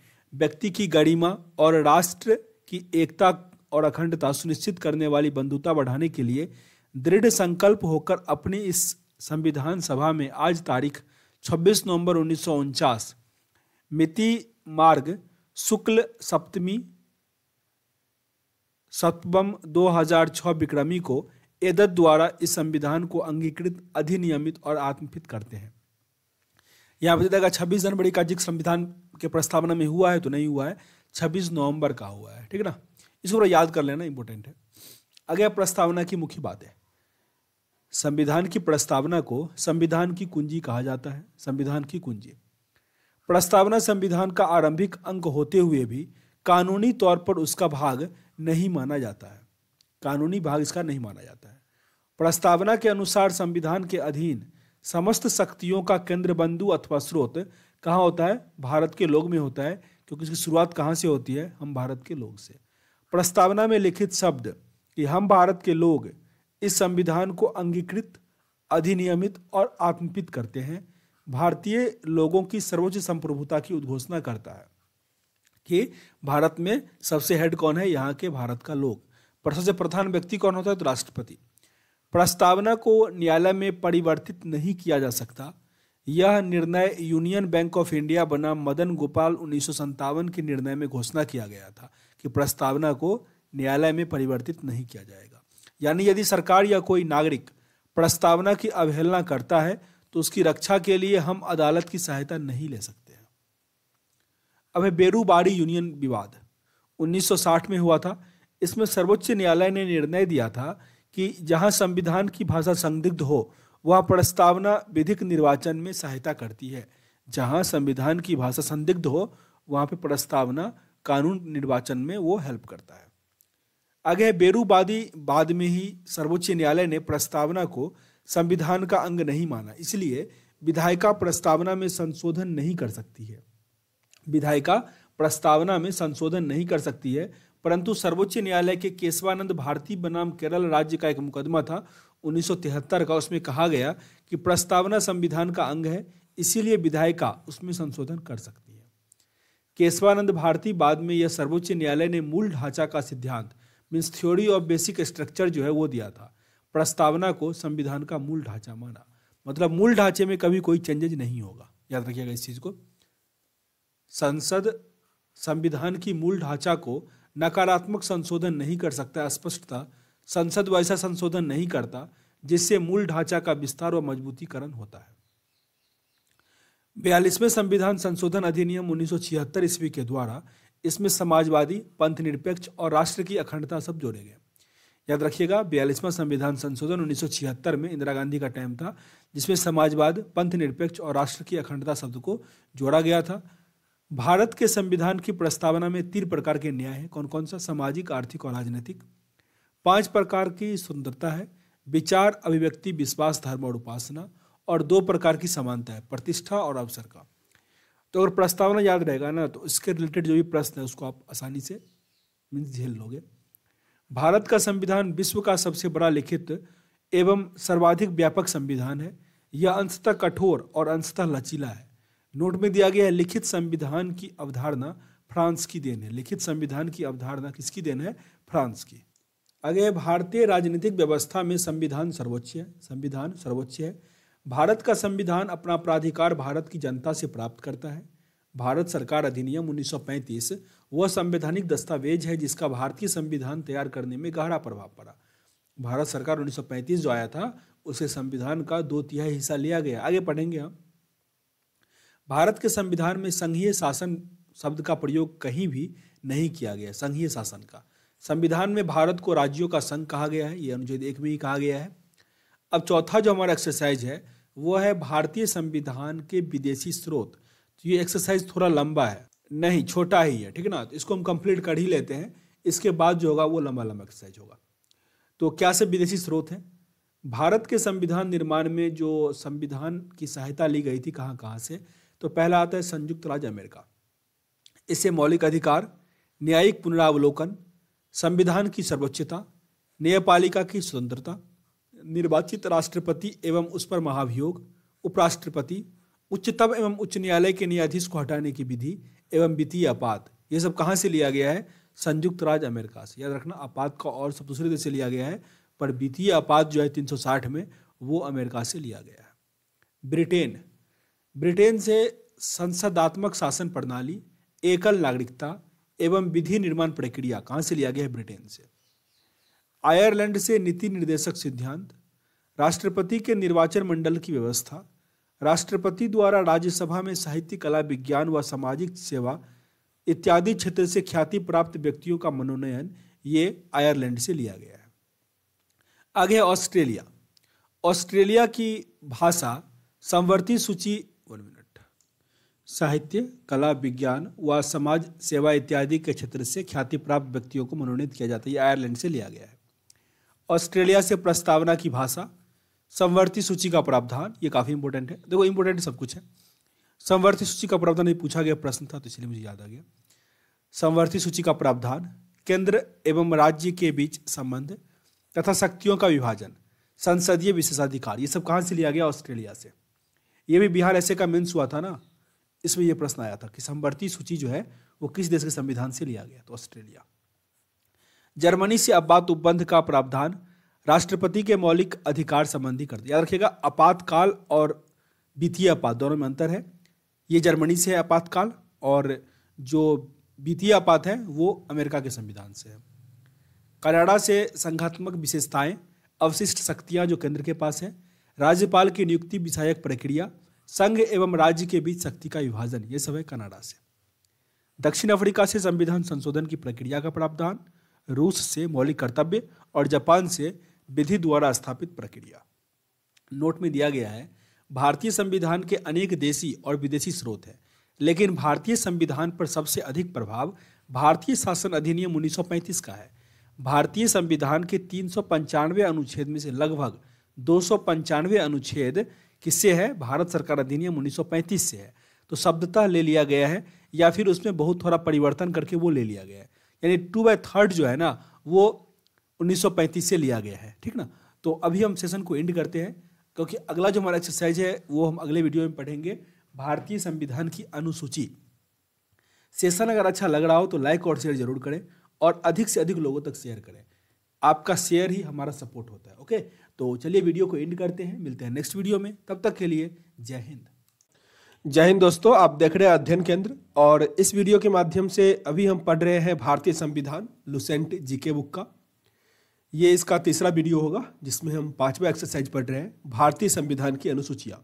व्यक्ति की गरिमा और राष्ट्र की एकता और अखंडता सुनिश्चित करने वाली बंधुता बढ़ाने के लिए दृढ़ संकल्प होकर अपनी इस संविधान सभा में आज तारीख 26 नवंबर उन्नीस मिति मार्ग शुक्ल सप्तमी सप्तम 2006 विक्रमी को एदत द्वारा इस संविधान को अंगीकृत अधिनियमित और आत्मफित करते हैं यहाँ बताया जाएगा छब्बीस जनवरी का जिक्र संविधान के प्रस्तावना में हुआ है तो नहीं हुआ है छब्बीस नवंबर का हुआ है ठीक है ना इसको याद कर लेना इंपॉर्टेंट है अगर प्रस्तावना की मुख्य बात है संविधान की प्रस्तावना को संविधान की कुंजी कहा जाता है संविधान की कुंजी प्रस्तावना संविधान का आरंभिक अंग होते हुए भी कानूनी तौर पर उसका भाग नहीं माना जाता है कानूनी भाग इसका नहीं माना जाता है प्रस्तावना के अनुसार संविधान के अधीन समस्त शक्तियों का केंद्र बंधु अथवा स्रोत कहाँ होता है भारत के लोग में होता है क्योंकि इसकी शुरुआत कहाँ से होती है हम भारत के लोग से प्रस्तावना में लिखित शब्द कि हम भारत के लोग इस संविधान को अंगीकृत अधिनियमित और आत्मपित करते हैं भारतीय लोगों की सर्वोच्च संप्रभुता की उद्घोषणा करता है कि भारत में सबसे हेड कौन है यहाँ के भारत का लोग सबसे प्रधान व्यक्ति कौन होता है तो राष्ट्रपति प्रस्तावना को न्यायालय में परिवर्तित नहीं किया जा सकता यह निर्णय यूनियन बैंक ऑफ इंडिया बना मदन गोपाल उन्नीस के निर्णय में घोषणा किया गया था कि प्रस्तावना को न्यायालय में परिवर्तित नहीं किया जाएगा यानी यदि सरकार या कोई नागरिक प्रस्तावना की अवहेलना करता है तो उसकी रक्षा के लिए हम अदालत की सहायता नहीं ले सकते हैं अब है बेरूबाड़ी यूनियन विवाद 1960 में हुआ था इसमें सर्वोच्च न्यायालय ने निर्णय दिया था कि जहां संविधान की भाषा संदिग्ध हो वह प्रस्तावना विधिक निर्वाचन में सहायता करती है जहां संविधान की भाषा संदिग्ध हो वहां पर प्रस्तावना कानून निर्वाचन में वो हेल्प करता है आगे बेरूबादी बाद में ही सर्वोच्च न्यायालय ने प्रस्तावना को संविधान का अंग नहीं माना इसलिए विधायिका प्रस्तावना में संशोधन नहीं कर सकती है विधायिका प्रस्तावना में संशोधन नहीं कर सकती है परंतु सर्वोच्च न्यायालय के केशवानंद भारती बनाम केरल राज्य का एक मुकदमा था 1973 का उसमें कहा गया कि प्रस्तावना संविधान का अंग है इसीलिए विधायिका उसमें संशोधन कर सकती है केशवानंद भारती बाद में यह सर्वोच्च न्यायालय ने मूल ढांचा का सिद्धांत means theory of basic structure जो है वो दिया था प्रस्तावना को संविधान का मूल ढांचा माना मतलब मूल ढांचे में कभी कोई चेंजेज नहीं होगा याद रखिएगा इस चीज़ को संसद संविधान की मूल ढांचा को नकारात्मक संशोधन नहीं कर सकता स्पष्टता संसद वैसा संशोधन नहीं करता जिससे मूल ढांचा का विस्तार व मजबूतीकरण होता है बयालीसवें संविधान संशोधन अधिनियम 1976 ईस्वी के द्वारा इसमें समाजवादी पंथ निरपेक्ष और राष्ट्र की अखंडता सब जोड़े गए याद रखिएगा बयालीसवां संविधान संशोधन उन्नीस में इंदिरा गांधी का टाइम था जिसमें समाजवाद पंथ निरपेक्ष और राष्ट्र की अखंडता शब्द को जोड़ा गया था भारत के संविधान की प्रस्तावना में तीन प्रकार के न्याय हैं कौन कौन सा सामाजिक आर्थिक और राजनीतिक पांच प्रकार की स्वतंत्रता है विचार अभिव्यक्ति विश्वास धर्म और उपासना और दो प्रकार की समानता है प्रतिष्ठा और अवसर का तो अगर प्रस्तावना याद रहेगा ना तो इसके रिलेटेड जो भी प्रश्न है उसको आप आसानी से मीन्स झेल लोगे भारत का संविधान विश्व का सबसे बड़ा लिखित एवं सर्वाधिक व्यापक संविधान है यह अंशतः कठोर और अंशतः लचीला है नोट में दिया गया है लिखित संविधान की अवधारणा फ्रांस की देन है लिखित संविधान की अवधारणा किसकी देन है फ्रांस की आगे भारतीय राजनीतिक व्यवस्था में संविधान सर्वोच्च है संविधान सर्वोच्च है भारत का संविधान अपना प्राधिकार भारत की जनता से प्राप्त करता है भारत सरकार अधिनियम 1935 वह संवैधानिक दस्तावेज है जिसका भारतीय संविधान तैयार करने में गहरा प्रभाव पड़ा भारत सरकार 1935 जो आया था उसे संविधान का दो तिहाई हिस्सा लिया गया आगे पढ़ेंगे हम भारत के संविधान में संघीय शासन शब्द का प्रयोग कहीं भी नहीं किया गया संघीय शासन का संविधान में भारत को राज्यों का संघ कहा गया है ये अनुच्छेद एक में ही कहा गया है अब चौथा जो हमारा एक्सरसाइज है वो है भारतीय संविधान के विदेशी स्रोत तो ये एक्सरसाइज थोड़ा लंबा है नहीं छोटा ही है ठीक है ना तो इसको हम कंप्लीट कर ही लेते हैं इसके बाद जो होगा वो लंबा लंबा एक्सरसाइज होगा तो क्या से विदेशी स्रोत हैं भारत के संविधान निर्माण में जो संविधान की सहायता ली गई थी कहाँ कहाँ से तो पहला आता है संयुक्त राज्य अमेरिका इससे मौलिक अधिकार न्यायिक पुनरावलोकन संविधान की सर्वोच्चता न्यायपालिका की स्वतंत्रता निर्वाचित राष्ट्रपति एवं उस पर महाभियोग उपराष्ट्रपति उच्चतम एवं उच्च न्यायालय के न्यायाधीश को हटाने की विधि एवं वित्तीय आपात ये सब कहाँ से लिया गया है संयुक्त राज्य अमेरिका से याद रखना आपात का और सब दूसरे देश से लिया गया है पर वित्तीय आपात जो है 360 में वो अमेरिका से लिया गया है ब्रिटेन ब्रिटेन से संसदात्मक शासन प्रणाली एकल नागरिकता एवं विधि निर्माण प्रक्रिया कहाँ से लिया गया है ब्रिटेन से आयरलैंड से नीति निर्देशक सिद्धांत राष्ट्रपति के निर्वाचन मंडल की व्यवस्था राष्ट्रपति द्वारा राज्यसभा में साहित्य कला विज्ञान व सामाजिक सेवा इत्यादि क्षेत्र से ख्याति प्राप्त व्यक्तियों का मनोनयन ये आयरलैंड से लिया गया है आगे ऑस्ट्रेलिया ऑस्ट्रेलिया की भाषा संवर्ती सूची वन मिनट साहित्य कला विज्ञान व समाज सेवा इत्यादि के क्षेत्र से ख्याति प्राप्त व्यक्तियों को मनोनीत किया जाता है ये आयरलैंड से लिया गया है ऑस्ट्रेलिया से प्रस्तावना की भाषा संवर्ती सूची का प्रावधान ये काफ़ी इंपॉर्टेंट है देखो इंपॉर्टेंट सब कुछ है संवर्ती सूची का प्रावधान ये पूछा गया प्रश्न था तो इसलिए मुझे याद आ गया संवर्ती सूची का प्रावधान केंद्र एवं राज्य के बीच संबंध तथा शक्तियों का विभाजन संसदीय विशेषाधिकार ये सब कहाँ से लिया गया ऑस्ट्रेलिया से ये भी बिहार ऐसे का मीन्स हुआ था ना इसमें यह प्रश्न आया था कि संवर्ती सूची जो है वो किस देश के संविधान से लिया गया तो ऑस्ट्रेलिया जर्मनी से आपात उपबंध का प्रावधान राष्ट्रपति के मौलिक अधिकार संबंधी कर दिया याद रखिएगा आपातकाल और वित्तीय आपात दोनों में अंतर है ये जर्मनी से है आपातकाल और जो वित्तीय आपात है वो अमेरिका के संविधान से है कनाडा से संघात्मक विशेषताएं अवशिष्ट शक्तियां जो केंद्र के पास है राज्यपाल की नियुक्ति विषयक प्रक्रिया संघ एवं राज्य के बीच शक्ति का विभाजन ये सब है कनाडा से दक्षिण अफ्रीका से संविधान संशोधन की प्रक्रिया का प्रावधान रूस से मौलिक कर्तव्य और जापान से विधि द्वारा स्थापित प्रक्रिया नोट में दिया गया है भारतीय संविधान के अनेक देशी और विदेशी स्रोत हैं लेकिन भारतीय संविधान पर सबसे अधिक प्रभाव भारतीय शासन अधिनियम उन्नीस का है भारतीय संविधान के तीन अनुच्छेद में से लगभग दो अनुच्छेद किससे है भारत सरकार अधिनियम उन्नीस से है तो शब्दता ले लिया गया है या फिर उसमें बहुत थोड़ा परिवर्तन करके वो ले लिया गया है यानी टू बाई थर्ड जो है ना वो 1935 से लिया गया है ठीक ना तो अभी हम सेशन को एंड करते हैं क्योंकि अगला जो हमारा एक्सरसाइज है वो हम अगले वीडियो में पढ़ेंगे भारतीय संविधान की अनुसूची सेशन अगर अच्छा लग रहा हो तो लाइक और शेयर जरूर करें और अधिक से अधिक लोगों तक शेयर करें आपका शेयर ही हमारा सपोर्ट होता है ओके तो चलिए वीडियो को एंड करते हैं मिलते हैं नेक्स्ट वीडियो में तब तक के लिए जय हिंद जय हिंद दोस्तों आप देख रहे हैं अध्ययन केंद्र और इस वीडियो के माध्यम से अभी हम पढ़ रहे हैं भारतीय संविधान लुसेंट जीके बुक का ये इसका तीसरा वीडियो होगा जिसमें हम पांचवा एक्सरसाइज पढ़ रहे हैं भारतीय संविधान की अनुसूचियाँ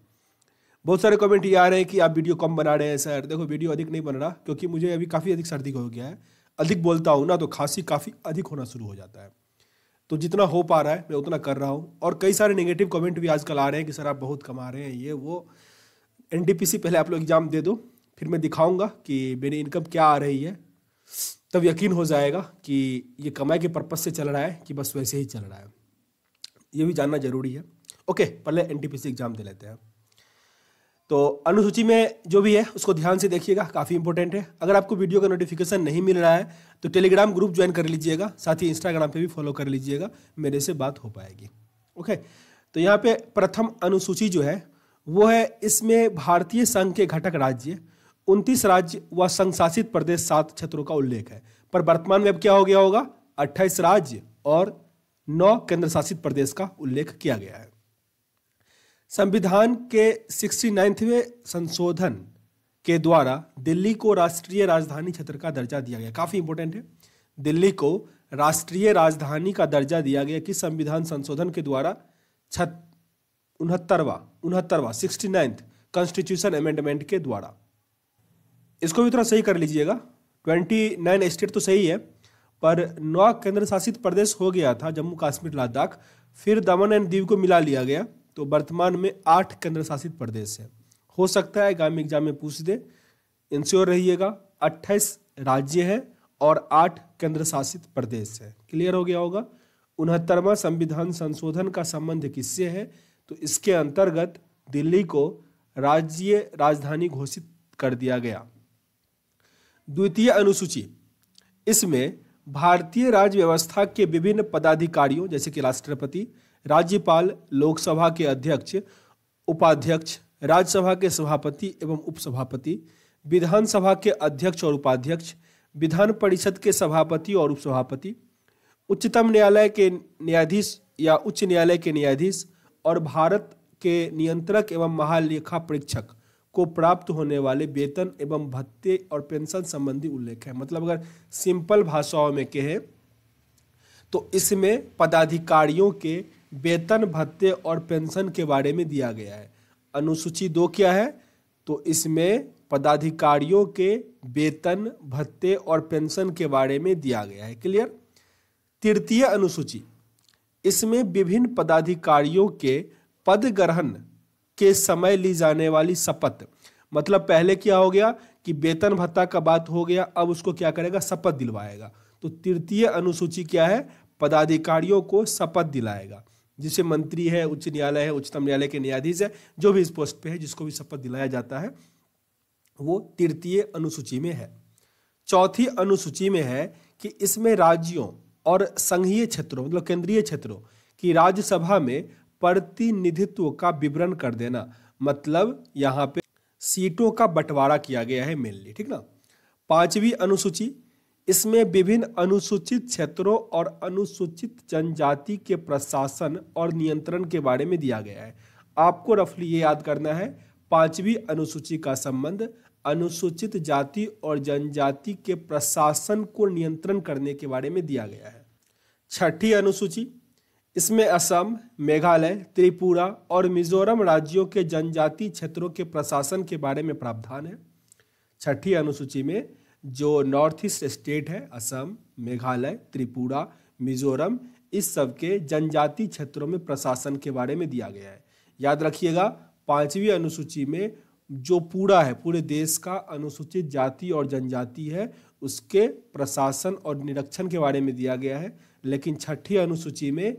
बहुत सारे कमेंट ये आ रहे हैं कि आप वीडियो कम बना रहे हैं सर देखो वीडियो अधिक नहीं बन रहा क्योंकि मुझे अभी काफ़ी अधिक सर्दी हो गया है अधिक बोलता हूँ ना तो खांसी काफ़ी अधिक होना शुरू हो जाता है तो जितना हो पा रहा है मैं उतना कर रहा हूँ और कई सारे नेगेटिव कमेंट भी आजकल आ रहे हैं कि सर आप बहुत कमा रहे हैं ये वो एन पहले आप लोग एग्ज़ाम दे दो फिर मैं दिखाऊंगा कि मेरी इनकम क्या आ रही है तब यकीन हो जाएगा कि ये कमाई के पर्पज़ से चल रहा है कि बस वैसे ही चल रहा है ये भी जानना ज़रूरी है ओके पहले एन एग्ज़ाम दे लेते हैं तो अनुसूची में जो भी है उसको ध्यान से देखिएगा काफ़ी इंपॉर्टेंट है अगर आपको वीडियो का नोटिफिकेशन नहीं मिल रहा है तो टेलीग्राम ग्रुप ज्वाइन कर लीजिएगा साथ ही इंस्टाग्राम पे भी फॉलो कर लीजिएगा मेरे से बात हो पाएगी ओके तो यहाँ पे प्रथम अनुसूची जो है वो है इसमें भारतीय संघ के घटक राज्य उनतीस राज्य व संघ शासित प्रदेश सात क्षेत्रों का उल्लेख है पर वर्तमान में अब क्या हो गया होगा अट्ठाईस राज्य और नौ केंद्र शासित प्रदेश का उल्लेख किया गया है संविधान के सिक्सटी नाइन्थवें संशोधन के द्वारा दिल्ली को राष्ट्रीय राजधानी क्षेत्र का दर्जा दिया गया काफ़ी इंपोर्टेंट है दिल्ली को राष्ट्रीय राजधानी का दर्जा दिया गया कि संविधान संशोधन के द्वारा छत उनहत्तरवा उनहत्तरवा सिक्सटी नाइन्थ कॉन्स्टिट्यूशन अमेंडमेंट के द्वारा इसको भी थोड़ा सही कर लीजिएगा ट्वेंटी नाइन स्टेट तो सही है पर नौ केंद्र शासित प्रदेश हो गया था जम्मू कश्मीर लद्दाख फिर दमन एंड दीव को मिला लिया गया तो वर्तमान में आठ केंद्र शासित प्रदेश है हो सकता है आगामी एग्जाम में पूछ दे इंश्योर रहिएगा अट्ठाईस राज्य हैं और आठ केंद्र शासित प्रदेश है क्लियर हो गया होगा उनहत्तरवा संविधान संशोधन का संबंध किससे है तो इसके अंतर्गत दिल्ली को राज्य राजधानी घोषित कर दिया गया द्वितीय अनुसूची इसमें भारतीय राज्य व्यवस्था के विभिन्न पदाधिकारियों जैसे कि राष्ट्रपति राज्यपाल लोकसभा के अध्यक्ष उपाध्यक्ष राज्यसभा के सभापति एवं उपसभापति विधानसभा के अध्यक्ष और उपाध्यक्ष विधान परिषद के सभापति और उपसभापति उच्चतम न्यायालय के न्यायाधीश या उच्च न्यायालय के न्यायाधीश और भारत के नियंत्रक एवं महालेखा परीक्षक को प्राप्त होने वाले वेतन एवं भत्ते और पेंशन संबंधी उल्लेख है मतलब अगर सिंपल भाषाओं में कहे तो इसमें पदाधिकारियों के वेतन भत्ते और पेंशन के बारे में दिया गया है अनुसूची दो क्या है तो इसमें पदाधिकारियों के वेतन भत्ते और पेंशन के बारे में दिया गया है क्लियर तृतीय अनुसूची इसमें विभिन्न पदाधिकारियों के पद ग्रहण के समय ली जाने वाली शपथ मतलब पहले क्या हो गया कि वेतन भत्ता का बात हो गया अब उसको क्या करेगा शपथ दिलवाएगा तो तृतीय अनुसूची क्या है पदाधिकारियों को शपथ दिलाएगा जिसे मंत्री है उच्च न्यायालय है उच्चतम न्यायालय के न्यायाधीश है जो भी इस पोस्ट पे है जिसको भी शपथ दिलाया जाता है वो तृतीय अनुसूची में है चौथी अनुसूची में है कि इसमें राज्यों और संघीय क्षेत्रों मतलब केंद्रीय क्षेत्रों की राज्यसभा में प्रतिनिधित्व का विवरण कर देना मतलब यहाँ पे सीटों का बंटवारा किया गया है मेनली ठीक ना पांचवी अनुसूची इसमें विभिन्न अनुसूचित क्षेत्रों और अनुसूचित जनजाति के प्रशासन और नियंत्रण के बारे में दिया गया है आपको रफली ये याद करना है पांचवी अनुसूची का संबंध अनुसूचित जाति और जनजाति के प्रशासन को नियंत्रण करने के बारे में दिया गया है छठी अनुसूची इसमें असम मेघालय त्रिपुरा और मिजोरम राज्यों के जनजाति क्षेत्रों के प्रशासन के बारे में प्रावधान है छठी अनुसूची में जो नॉर्थ ईस्ट स्टेट है असम मेघालय त्रिपुरा मिजोरम इस सब के जनजाति क्षेत्रों में प्रशासन के बारे में दिया गया है याद रखिएगा पांचवी अनुसूची में जो पूरा है पूरे देश का अनुसूचित जाति और जनजाति है उसके प्रशासन और निरीक्षण के बारे में दिया गया है लेकिन छठी अनुसूची में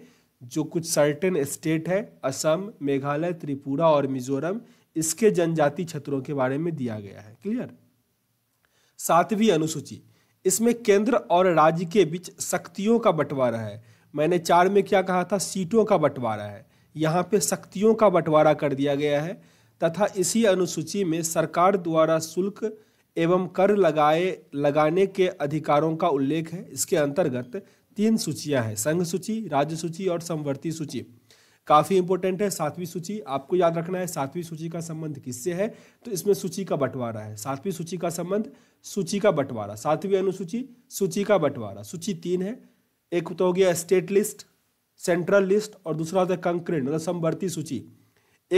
जो कुछ सर्टेन स्टेट है असम मेघालय त्रिपुरा और मिजोरम इसके जनजाति क्षेत्रों के बारे में दिया गया है क्लियर सातवीं अनुसूची इसमें केंद्र और राज्य के बीच शक्तियों का बंटवारा है मैंने चार में क्या कहा था सीटों का बंटवारा है यहाँ पे शक्तियों का बंटवारा कर दिया गया है तथा इसी अनुसूची में सरकार द्वारा शुल्क एवं कर लगाए लगाने के अधिकारों का उल्लेख है इसके अंतर्गत तीन सूचियां हैं संघ सूची राज्य सूची और समवर्ती सूची काफ़ी इंपोर्टेंट है सातवीं सूची आपको याद रखना है सातवीं सूची का संबंध किससे है तो इसमें सूची का बंटवारा है सातवीं सूची का संबंध सूची का बंटवारा सातवीं अनुसूची सूची का बंटवारा सूची तीन है एक तो हो गया स्टेट लिस्ट सेंट्रल लिस्ट और दूसरा होता है कंक्रीट मतलब समवर्ती सूची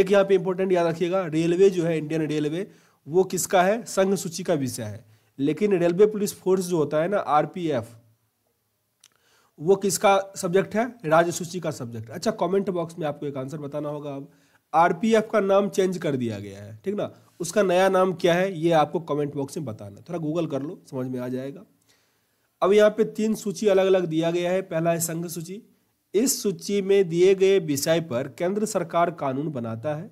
एक यहाँ पे इंपॉर्टेंट याद रखिएगा रेलवे जो है इंडियन रेलवे वो किसका है संघ सूची का विषय है लेकिन रेलवे पुलिस फोर्स जो होता है ना आरपीएफ वो किसका सब्जेक्ट है राजसूची का सब्जेक्ट अच्छा कमेंट बॉक्स में आपको एक आंसर बताना होगा अब आरपीएफ का नाम चेंज कर दिया गया है ठीक ना उसका नया नाम क्या है ये आपको कमेंट बॉक्स में बताना थोड़ा गूगल कर लो समझ में आ जाएगा अब यहाँ पे तीन सूची अलग अलग दिया गया है पहला है संघ सूची इस सूची में दिए गए विषय पर केंद्र सरकार कानून बनाता है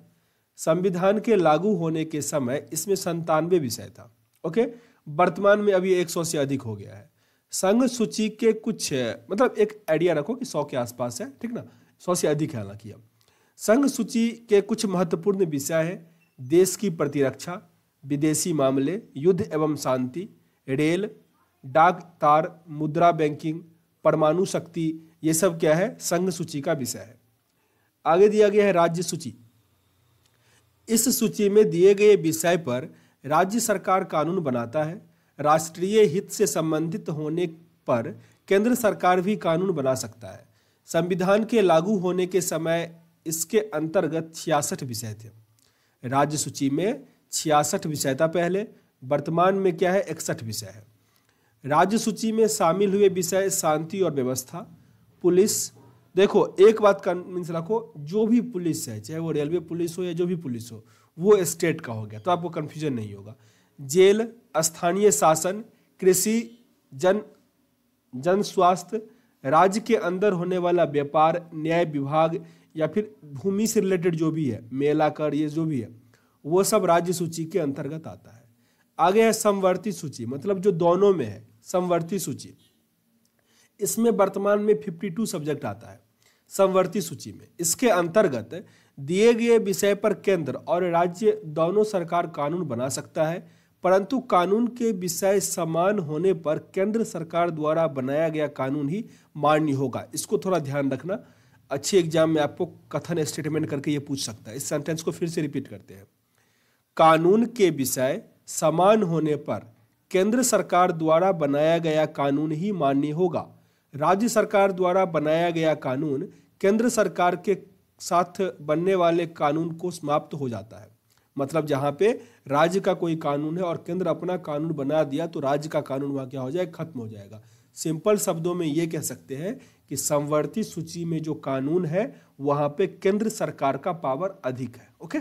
संविधान के लागू होने के समय इसमें संतानवे विषय था ओके वर्तमान में अभी एक से अधिक हो गया है संघ सूची के कुछ मतलब एक आइडिया रखो कि सौ के आसपास है ठीक ना सौ से अधिक है हालांकि अब संघ सूची के कुछ महत्वपूर्ण विषय है देश की प्रतिरक्षा विदेशी मामले युद्ध एवं शांति रेल डाक तार मुद्रा बैंकिंग परमाणु शक्ति ये सब क्या है संघ सूची का विषय है आगे दिया गया है राज्य सूची इस सूची में दिए गए विषय पर राज्य सरकार कानून बनाता है राष्ट्रीय हित से संबंधित होने पर केंद्र सरकार भी कानून बना सकता है संविधान के लागू होने के समय इसके अंतर्गत छियासठ विषय थे राज्य सूची में छियासठ विषय था पहले वर्तमान में क्या है इकसठ विषय है राज्य सूची में शामिल हुए विषय शांति और व्यवस्था पुलिस देखो एक बात का मीन्स रखो जो भी पुलिस है चाहे वो रेलवे पुलिस हो या जो भी पुलिस हो वो स्टेट का हो गया तो आपको कन्फ्यूजन नहीं होगा जेल स्थानीय शासन कृषि जन जन स्वास्थ्य राज्य के अंदर होने वाला व्यापार न्याय विभाग या फिर भूमि से रिलेटेड जो भी है मेला कर ये जो भी है वो सब राज्य सूची के अंतर्गत आता है आगे है समवर्ती सूची मतलब जो दोनों में है समवर्ती सूची इसमें वर्तमान में 52 सब्जेक्ट आता है समवर्ती सूची में इसके अंतर्गत दिए गए विषय पर केंद्र और राज्य दोनों सरकार कानून बना सकता है परंतु कानून के विषय समान होने पर केंद्र सरकार द्वारा बनाया गया कानून ही मान्य होगा इसको थोड़ा ध्यान रखना अच्छे एग्जाम में आपको कथन स्टेटमेंट करके ये पूछ सकता है इस सेंटेंस को फिर से रिपीट करते हैं कानून के विषय समान होने पर केंद्र सरकार द्वारा बनाया गया कानून ही मान्य होगा राज्य सरकार द्वारा बनाया गया कानून केंद्र सरकार के साथ बनने वाले कानून को समाप्त हो जाता है मतलब जहां पे राज्य का कोई कानून है और केंद्र अपना कानून बना दिया तो राज्य का कानून वहाँ क्या हो जाए खत्म हो जाएगा सिंपल शब्दों में ये कह सकते हैं कि संवर्ती सूची में जो कानून है वहाँ पे केंद्र सरकार का पावर अधिक है ओके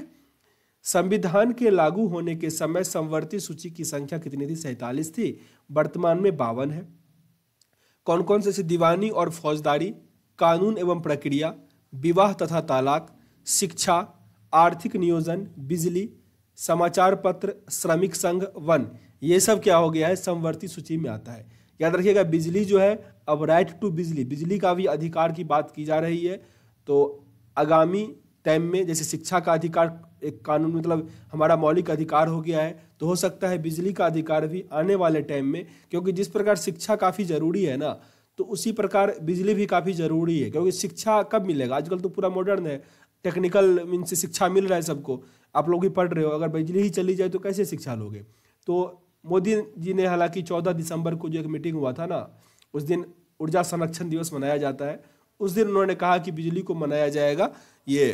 संविधान के लागू होने के समय संवर्ती सूची की संख्या कितनी थी सैतालीस थी वर्तमान में बावन है कौन कौन से दीवानी और फौजदारी कानून एवं प्रक्रिया विवाह तथा तालाक शिक्षा आर्थिक नियोजन बिजली समाचार पत्र श्रमिक संघ वन ये सब क्या हो गया है समवर्ती सूची में आता है याद रखिएगा बिजली जो है अब राइट टू बिजली बिजली का भी अधिकार की बात की जा रही है तो आगामी टाइम में जैसे शिक्षा का अधिकार एक कानून मतलब हमारा मौलिक अधिकार हो गया है तो हो सकता है बिजली का अधिकार भी आने वाले टाइम में क्योंकि जिस प्रकार शिक्षा काफ़ी ज़रूरी है ना तो उसी प्रकार बिजली भी काफ़ी ज़रूरी है क्योंकि शिक्षा कब मिलेगा आजकल तो पूरा मॉडर्न है टेक्निकल मीन से शिक्षा मिल रहा है सबको आप लोग ही पढ़ रहे हो अगर बिजली ही चली जाए तो कैसे शिक्षा लोगे तो मोदी जी ने हालांकि चौदह दिसंबर को जो एक मीटिंग हुआ था ना उस दिन ऊर्जा संरक्षण दिवस मनाया जाता है उस दिन उन्होंने कहा कि बिजली को मनाया जाएगा ये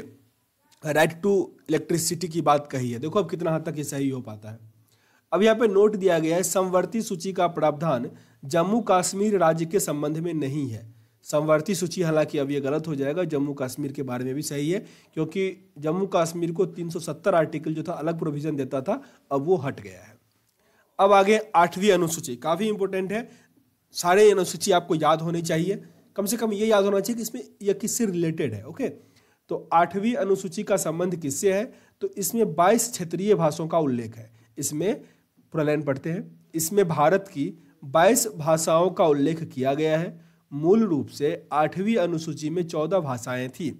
राइट टू इलेक्ट्रिसिटी की बात कही है देखो अब कितना हद तक ये सही हो पाता है अब यहाँ पे नोट दिया गया है समवर्ती सूची का प्रावधान जम्मू कश्मीर राज्य के संबंध में नहीं है समवर्ती सूची हालांकि अब ये गलत हो जाएगा जम्मू कश्मीर के बारे में भी सही है क्योंकि जम्मू कश्मीर को 370 आर्टिकल जो था अलग प्रोविजन देता था अब वो हट गया है अब आगे आठवीं अनुसूची काफ़ी इंपॉर्टेंट है सारे अनुसूची आपको याद होनी चाहिए कम से कम ये याद होना चाहिए कि इसमें यह किससे रिलेटेड है ओके तो आठवीं अनुसूची का संबंध किससे है तो इसमें बाईस क्षेत्रीय भाषाओं का उल्लेख है इसमें प्रलयन पढ़ते हैं इसमें भारत की बाईस भाषाओं का उल्लेख किया गया है मूल रूप से आठवीं अनुसूची में चौदह भाषाएं थी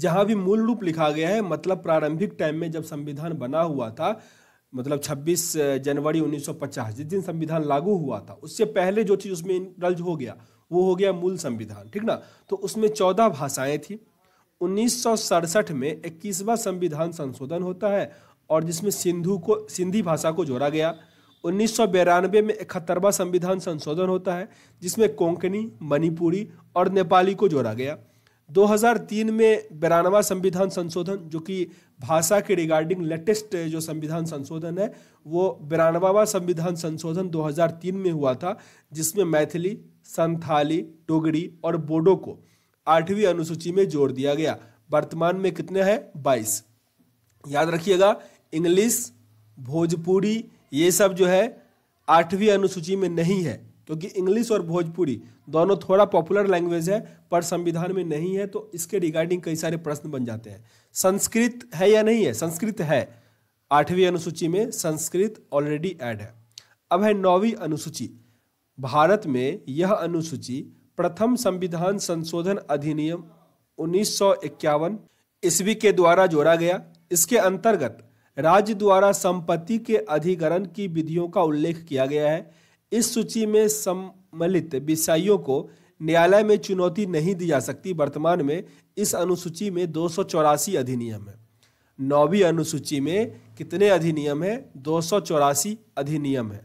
जहां भी मूल रूप लिखा गया है मतलब प्रारंभिक टाइम में जब संविधान बना हुआ था मतलब 26 जनवरी 1950 जिस दिन संविधान लागू हुआ था उससे पहले जो चीज़ उसमें दर्ज हो गया वो हो गया मूल संविधान ठीक ना तो उसमें चौदह भाषाएं थी उन्नीस में इक्कीसवा संविधान संशोधन होता है और जिसमें सिंधु को सिंधी भाषा को जोड़ा गया उन्नीस में इकहत्तरवा संविधान संशोधन होता है जिसमें कोंकणी मणिपुरी और नेपाली को जोड़ा गया 2003 में बिरानवा संविधान संशोधन जो कि भाषा के रिगार्डिंग लेटेस्ट जो संविधान संशोधन है वो बिरानवा संविधान संशोधन 2003 में हुआ था जिसमें मैथिली संथाली डोगरी और बोडो को आठवीं अनुसूची में जोड़ दिया गया वर्तमान में कितने हैं बाईस याद रखिएगा इंग्लिश भोजपुरी ये सब जो है आठवीं अनुसूची में नहीं है क्योंकि इंग्लिश और भोजपुरी दोनों थोड़ा पॉपुलर लैंग्वेज है पर संविधान में नहीं है तो इसके रिगार्डिंग कई सारे प्रश्न बन जाते हैं संस्कृत है या नहीं है संस्कृत है आठवीं अनुसूची में संस्कृत ऑलरेडी ऐड है अब है नौवीं अनुसूची भारत में यह अनुसूची प्रथम संविधान संशोधन अधिनियम उन्नीस ईस्वी के द्वारा जोड़ा गया इसके अंतर्गत राज्य द्वारा संपत्ति के अधिग्रहण की विधियों का उल्लेख किया गया है इस सूची में सम्मिलित विषयों को न्यायालय में चुनौती नहीं दी जा सकती वर्तमान में इस अनुसूची में दो अधिनियम है नौवीं अनुसूची में कितने अधिनियम है दो अधिनियम है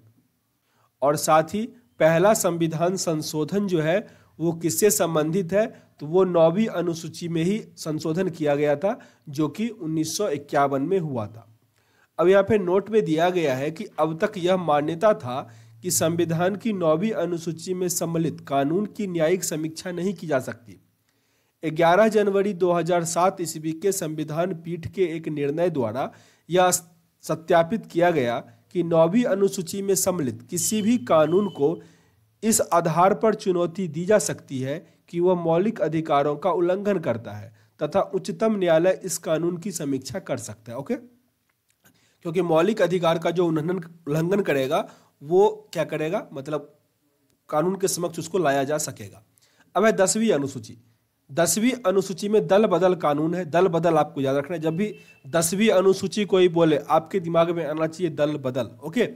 और साथ ही पहला संविधान संशोधन जो है वो किससे संबंधित है तो वो नौवीं अनुसूची में ही संशोधन किया गया था जो कि उन्नीस में हुआ था अब यहाँ पे नोट में दिया गया है कि अब तक यह मान्यता था कि संविधान की नौवीं अनुसूची में सम्मिलित कानून की न्यायिक समीक्षा नहीं की जा सकती 11 जनवरी 2007 ईस्वी के संविधान पीठ के एक निर्णय द्वारा यह सत्यापित किया गया कि नौवीं अनुसूची में सम्मिलित किसी भी कानून को इस आधार पर चुनौती दी जा सकती है कि वह मौलिक अधिकारों का उल्लंघन करता है तथा उच्चतम न्यायालय इस कानून की समीक्षा कर सकता है ओके क्योंकि मौलिक अधिकार का जो उल्लंघन उल्लंघन करेगा वो क्या करेगा मतलब कानून के समक्ष उसको लाया जा सकेगा अब है दसवीं अनुसूची दसवीं अनुसूची में दल बदल कानून है दल बदल आपको याद रखना है जब भी दसवीं अनुसूची कोई बोले आपके दिमाग में आना चाहिए दल बदल ओके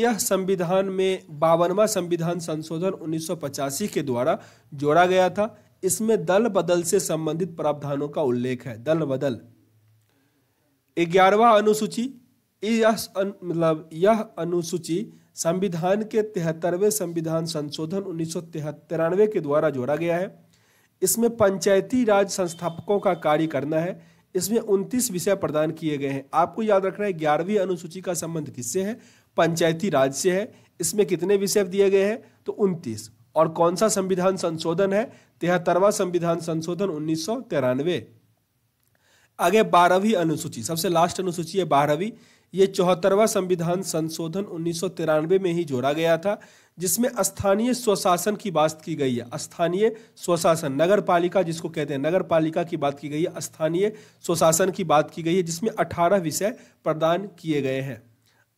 यह संविधान में बावनवा संविधान संशोधन उन्नीस के द्वारा जोड़ा गया था इसमें दल बदल से संबंधित प्रावधानों का उल्लेख है दल बदल ग्यारहवा अनुसूची यह मतलब यह अनुसूची संविधान के तिहत्तरवें संविधान संशोधन उन्नीस के द्वारा जोड़ा गया है इसमें पंचायती राज संस्थापकों का कार्य करना है इसमें उनतीस विषय प्रदान किए गए हैं आपको याद रखना है ग्यारहवीं अनुसूची का संबंध किससे है पंचायती राज से है इसमें कितने विषय दिए गए हैं तो उनतीस और कौन सा संविधान संशोधन है तिहत्तरवा संविधान संशोधन उन्नीस आगे बारहवीं अनुसूची सबसे लास्ट अनुसूची है बारहवीं ये चौहत्तरवा संविधान संशोधन उन्नीस में ही जोड़ा गया था जिसमें स्थानीय स्वशासन की बात की गई है स्थानीय स्वशासन नगर पालिका जिसको कहते हैं नगर पालिका की बात की गई है स्थानीय स्वशासन की बात की गई है जिसमें अठारह विषय प्रदान किए गए हैं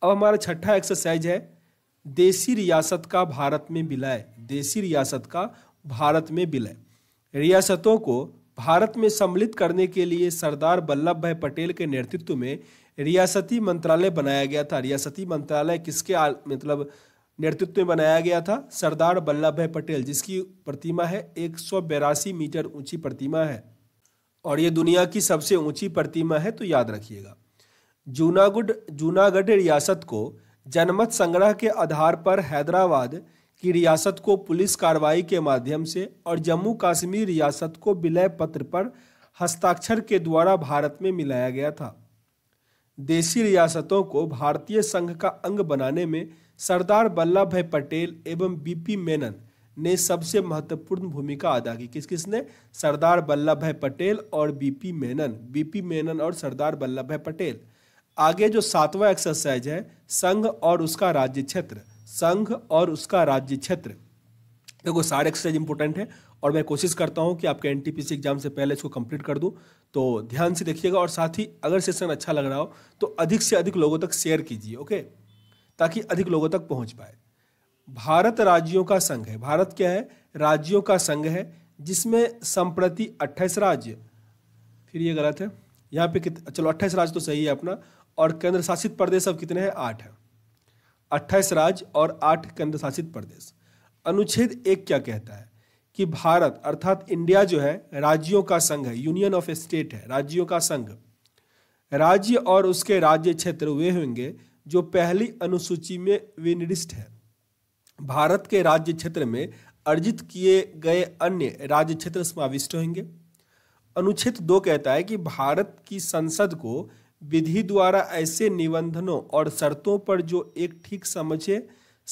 अब हमारा छठा एक्सरसाइज है देसी रियासत का भारत में विलय देसी रियासत का भारत में विलय रियासतों को भारत में सम्मिलित करने के लिए सरदार वल्लभ भाई पटेल के नेतृत्व में रियासती मंत्रालय बनाया गया था रियासती मंत्रालय किसके आ, मतलब नेतृत्व में बनाया गया था सरदार वल्लभ भाई पटेल जिसकी प्रतिमा है एक मीटर ऊंची प्रतिमा है और ये दुनिया की सबसे ऊंची प्रतिमा है तो याद रखिएगा जूनागढ़ जूनागढ़ रियासत को जनमत संग्रह के आधार पर हैदराबाद की रियासत को पुलिस कार्रवाई के माध्यम से और जम्मू कश्मीर रियासत को विलय पत्र पर हस्ताक्षर के द्वारा भारत में मिलाया गया था देशी रियासतों को भारतीय संघ का अंग बनाने में सरदार वल्लभ भाई पटेल एवं बीपी मेनन ने सबसे महत्वपूर्ण भूमिका अदा की किस किसने सरदार वल्लभ भाई पटेल और बीपी मेनन बीपी मेनन और सरदार वल्लभ भाई पटेल आगे जो सातवां एक्सरसाइज है संघ और उसका राज्य क्षेत्र संघ और उसका राज्य क्षेत्र देखो सारे एक्सरसाइज इंपॉर्टेंट है और मैं कोशिश करता हूँ कि आपके एन एग्जाम से पहले इसको कंप्लीट कर दूँ तो ध्यान से देखिएगा और साथ ही अगर सेशन अच्छा लग रहा हो तो अधिक से अधिक लोगों तक शेयर कीजिए ओके ताकि अधिक लोगों तक पहुँच पाए भारत राज्यों का संघ है भारत क्या है राज्यों का संघ है जिसमें संप्रति अट्ठाईस राज्य फिर ये गलत है यहाँ पे कित चलो अट्ठाईस राज्य तो सही है अपना और केंद्र शासित प्रदेश अब कितने हैं आठ है अट्ठाईस राज्य और आठ केंद्र शासित प्रदेश अनुच्छेद एक क्या कहता है कि भारत अर्थात इंडिया जो है राज्यों का संघ है यूनियन ऑफ स्टेट है राज्यों का संघ राज्य और उसके राज्य क्षेत्र वे होंगे जो पहली अनुसूची में विनिर्दिष्ट है भारत के राज्य क्षेत्र में अर्जित किए गए अन्य राज्य क्षेत्र समाविष्ट होंगे अनुच्छेद दो कहता है कि भारत की संसद को विधि द्वारा ऐसे निबंधनों और शर्तों पर जो एक ठीक समझे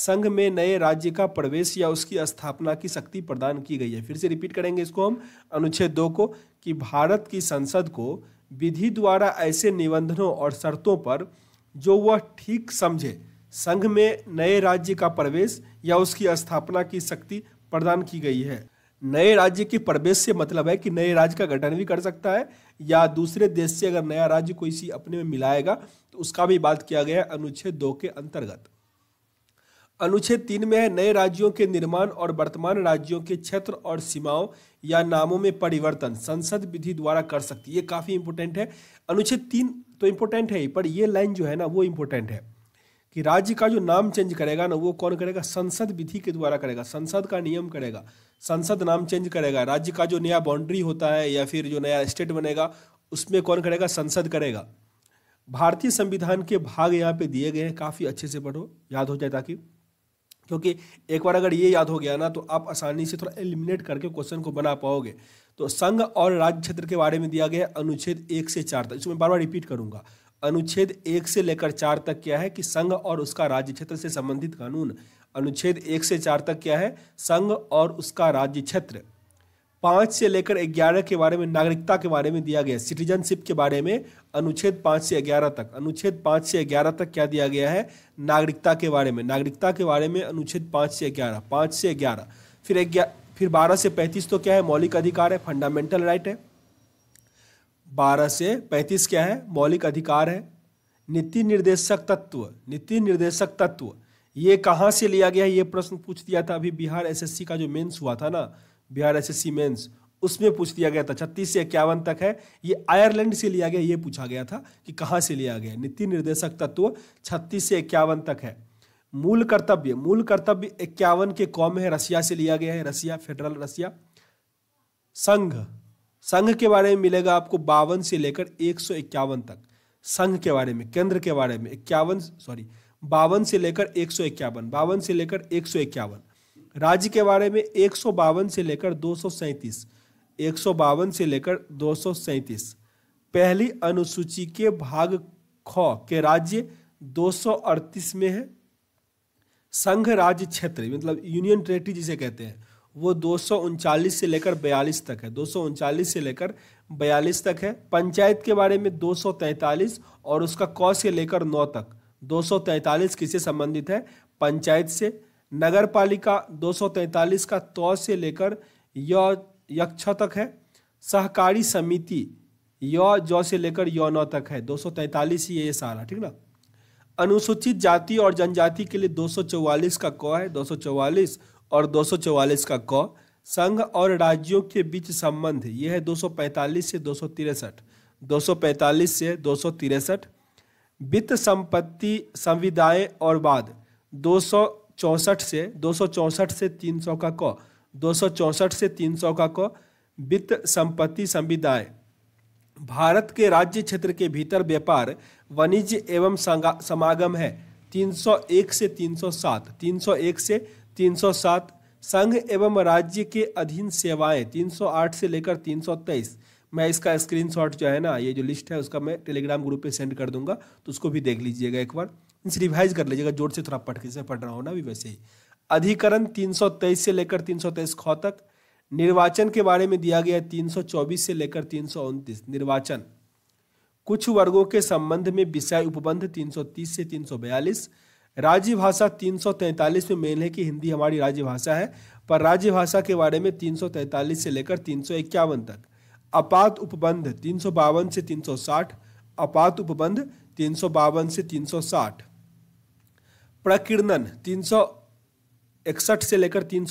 संघ में नए राज्य का प्रवेश या उसकी स्थापना की शक्ति प्रदान की गई है फिर से रिपीट करेंगे इसको हम अनुच्छेद दो को कि भारत की संसद को विधि द्वारा ऐसे निबंधनों और शर्तों पर जो वह ठीक समझे संघ में नए राज्य का प्रवेश या उसकी स्थापना की शक्ति प्रदान की गई है नए राज्य के प्रवेश से मतलब है कि नए राज्य का गठन भी कर सकता है या दूसरे देश से अगर नया राज्य कोई सी अपने में मिलाएगा तो उसका भी बात किया गया अनुच्छेद दो के अंतर्गत अनुच्छेद तीन में है नए राज्यों के निर्माण और वर्तमान राज्यों के क्षेत्र और सीमाओं या नामों में परिवर्तन संसद विधि द्वारा कर सकती है ये काफ़ी इंपोर्टेंट है अनुच्छेद तीन तो इंपोर्टेंट है पर यह लाइन जो है ना वो इंपोर्टेंट है कि राज्य का जो नाम चेंज करेगा ना वो कौन करेगा संसद विधि के द्वारा करेगा संसद का नियम करेगा संसद नाम चेंज करेगा राज्य का जो नया बाउंड्री होता है या फिर जो नया स्टेट बनेगा उसमें कौन करेगा संसद करेगा भारतीय संविधान के भाग यहाँ पे दिए गए हैं काफ़ी अच्छे से पढ़ो याद हो जाए ताकि क्योंकि एक बार अगर ये याद हो गया ना तो आप आसानी से थोड़ा एलिमिनेट करके क्वेश्चन को बना पाओगे तो संघ और राज्य क्षेत्र के बारे में दिया गया अनुच्छेद एक से चार तक इसमें बार बार रिपीट करूंगा अनुच्छेद एक से लेकर चार तक क्या है कि संघ और उसका राज्य क्षेत्र से संबंधित कानून अनुच्छेद एक से चार तक क्या है संघ और उसका राज्य क्षेत्र पाँच से लेकर ग्यारह के बारे में नागरिकता के बारे में दिया गया सिटीजनशिप के बारे में अनुच्छेद पाँच से ग्यारह तक अनुच्छेद पाँच से ग्यारह तक क्या दिया गया है नागरिकता के बारे में नागरिकता के बारे में अनुच्छेद पाँच से ग्यारह पाँच से ग्यारह फिर फिर बारह से पैंतीस तो क्या है मौलिक अधिकार है फंडामेंटल राइट है बारह से पैंतीस क्या है मौलिक अधिकार है नीति निर्देशक तत्व नीति निर्देशक तत्व ये कहाँ से लिया गया है ये प्रश्न पूछ दिया था अभी बिहार एसएससी का जो मेंस हुआ था ना बिहार एसएससी मेंस उसमें पूछ दिया गया था छत्तीस से इक्यावन तक है ये आयरलैंड से लिया गया ये पूछा गया था कि कहाँ से लिया गया नीति निर्देशक तत्व छत्तीस से इक्यावन तक है मूल कर्तव्य मूल कर्तव्य इक्यावन के कौम है रसिया से लिया गया है रसिया फेडरल रसिया संघ संघ के बारे में मिलेगा आपको बावन से लेकर एक सौ इक्यावन तक संघ के बारे में केंद्र के बारे में इक्यावन सॉरी बावन से लेकर एक सौ इक्यावन बावन से लेकर एक सौ इक्यावन राज्य के बारे में एक सौ बावन से लेकर दो सौ सैंतीस एक सौ बावन से लेकर दो सौ सैंतीस पहली अनुसूची के भाग ख के राज्य दो सौ अड़तीस में है संघ राज्य क्षेत्र मतलब यूनियन टेरेटरी जिसे कहते हैं वो दो से लेकर बयालीस तक है दो से लेकर बयालीस तक है पंचायत के बारे में 243 और उसका क से लेकर नौ तक 243 किससे संबंधित है पंचायत से नगर पालिका दो का तौ से लेकर य यक्ष तक है सहकारी समिति य जौ से लेकर यौ नौ तक है दो ही ये सारा ठीक ना अनुसूचित जाति और जनजाति के लिए 244 का क है 244 और 244 का क संघ और राज्यों के बीच संबंध यह है 245 से दो सौ 245 से दो सौ वित्त संपत्ति संविदाएं और बाद दो से दो से 300 का क दो से 300 का क वित्त संपत्ति संविदाए भारत के राज्य क्षेत्र के भीतर व्यापार वाणिज्य एवं समागम है 301 से 307 301 से 307 संघ एवं राज्य के अधीन सेवाएं 308 से लेकर 323 मैं इसका स्क्रीनशॉट जो है ना ये जो लिस्ट है उसका मैं टेलीग्राम ग्रुप पे सेंड कर दूंगा तो उसको भी देख लीजिएगा एक बार इनसे रिवाइज कर लीजिएगा जोर से थोड़ा के से पढ़ रहा हूँ ना भी वैसे ही अधिकरण 323 से लेकर 323 खौ तक निर्वाचन के बारे में दिया गया 324 से लेकर तीन निर्वाचन कुछ वर्गों के संबंध में विषय उपबंध 330 से 342 राज्य भाषा 343 में मेन है कि हिंदी हमारी राज्य भाषा है पर राज्य भाषा के बारे में 343 से लेकर तीन तक अपात उपबंध तीन से 360 अपात उपबंध तीन से 360 प्रकीर्णन तीन से लेकर तीन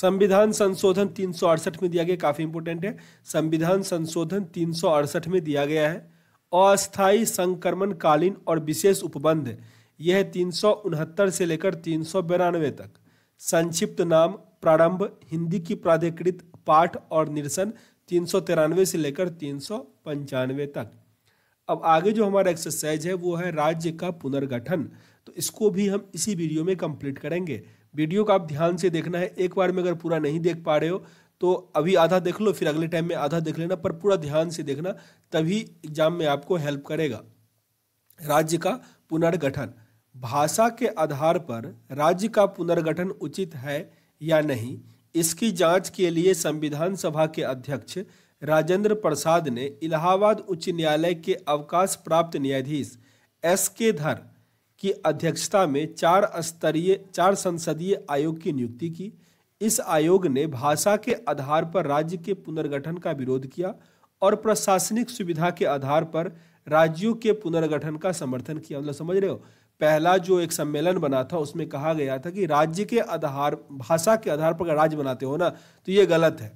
संविधान संशोधन तीन में दिया गया काफ़ी इंपोर्टेंट है संविधान संशोधन तीन में दिया गया है अस्थायी कालीन और विशेष उपबंध यह तीन से लेकर तीन तक संक्षिप्त नाम प्रारंभ हिंदी की प्राधिकृत पाठ और निरसन तीन से लेकर तीन तक अब आगे जो हमारा एक्सरसाइज है वो है राज्य का पुनर्गठन तो इसको भी हम इसी वीडियो में कंप्लीट करेंगे वीडियो को आप ध्यान से देखना है एक बार में अगर पूरा नहीं देख पा रहे हो तो अभी आधा देख लो फिर अगले टाइम में आधा देख लेना पर पूरा ध्यान से देखना तभी एग्जाम में आपको हेल्प करेगा राज्य का पुनर्गठन भाषा के आधार पर राज्य का पुनर्गठन उचित है या नहीं इसकी जांच के लिए संविधान सभा के अध्यक्ष राजेंद्र प्रसाद ने इलाहाबाद उच्च न्यायालय के अवकाश प्राप्त न्यायाधीश एस के धर की अध्यक्षता में चार स्तरीय चार संसदीय आयोग की नियुक्ति की इस आयोग ने भाषा के आधार पर राज्य के पुनर्गठन का विरोध किया और प्रशासनिक सुविधा के आधार पर राज्यों के पुनर्गठन का समर्थन किया मतलब समझ रहे हो पहला जो एक सम्मेलन बना था उसमें कहा गया था कि राज्य के आधार भाषा के आधार पर राज्य बनाते हो ना तो ये गलत है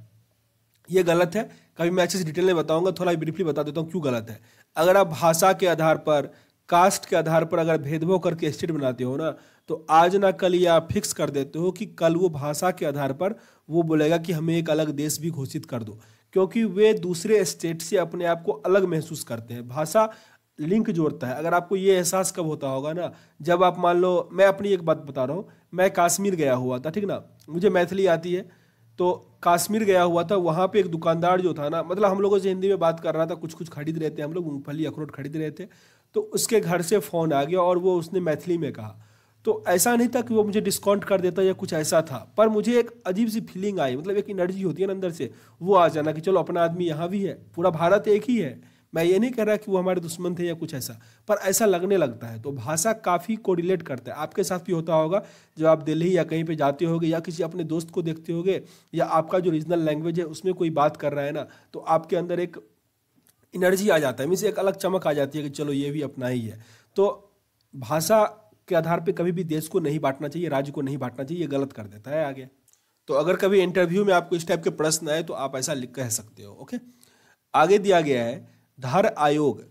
ये गलत है कभी मैं अच्छे से डिटेल में बताऊंगा थोड़ा ब्रीफली बता देता हूँ क्यों गलत है अगर आप भाषा के आधार पर कास्ट के आधार पर अगर भेदभाव करके स्टेट बनाते हो ना तो आज ना कल ये आप फिक्स कर देते हो कि कल वो भाषा के आधार पर वो बोलेगा कि हमें एक अलग देश भी घोषित कर दो क्योंकि वे दूसरे स्टेट से अपने आप को अलग महसूस करते हैं भाषा लिंक जोड़ता है अगर आपको ये एहसास कब होता होगा ना जब आप मान लो मैं अपनी एक बात बता रहा हूँ मैं कश्मीर गया हुआ था ठीक ना मुझे मैथिली आती है तो कश्मीर गया हुआ था वहाँ पे एक दुकानदार जो था ना मतलब हम लोगों से हिंदी में बात कर रहा था कुछ कुछ खरीद रहे थे हम लोग मूँगफली अखरोट खरीद रहे थे तो उसके घर से फ़ोन आ गया और वो उसने मैथिली में कहा तो ऐसा नहीं था कि वो मुझे डिस्काउंट कर देता या कुछ ऐसा था पर मुझे एक अजीब सी फीलिंग आई मतलब एक एनर्जी होती है ना अंदर से वो आ जाना कि चलो अपना आदमी यहाँ भी है पूरा भारत एक ही है मैं ये नहीं कह रहा कि वो हमारे दुश्मन थे या कुछ ऐसा पर ऐसा लगने लगता है तो भाषा काफ़ी कोरिलेट करता है आपके साथ भी होता होगा जब आप दिल्ली या कहीं पे जाते होगे या किसी अपने दोस्त को देखते होगे या आपका जो रीजनल लैंग्वेज है उसमें कोई बात कर रहा है ना तो आपके अंदर एक एनर्जी आ जाता है मीन एक अलग चमक आ जाती है कि चलो ये भी अपना ही है तो भाषा के आधार पर कभी भी देश को नहीं बांटना चाहिए राज्य को नहीं बांटना चाहिए ये गलत कर देता है आगे तो अगर कभी इंटरव्यू में आपको इस टाइप के प्रश्न आए तो आप ऐसा लिख कह सकते हो ओके आगे दिया गया है धर आयोग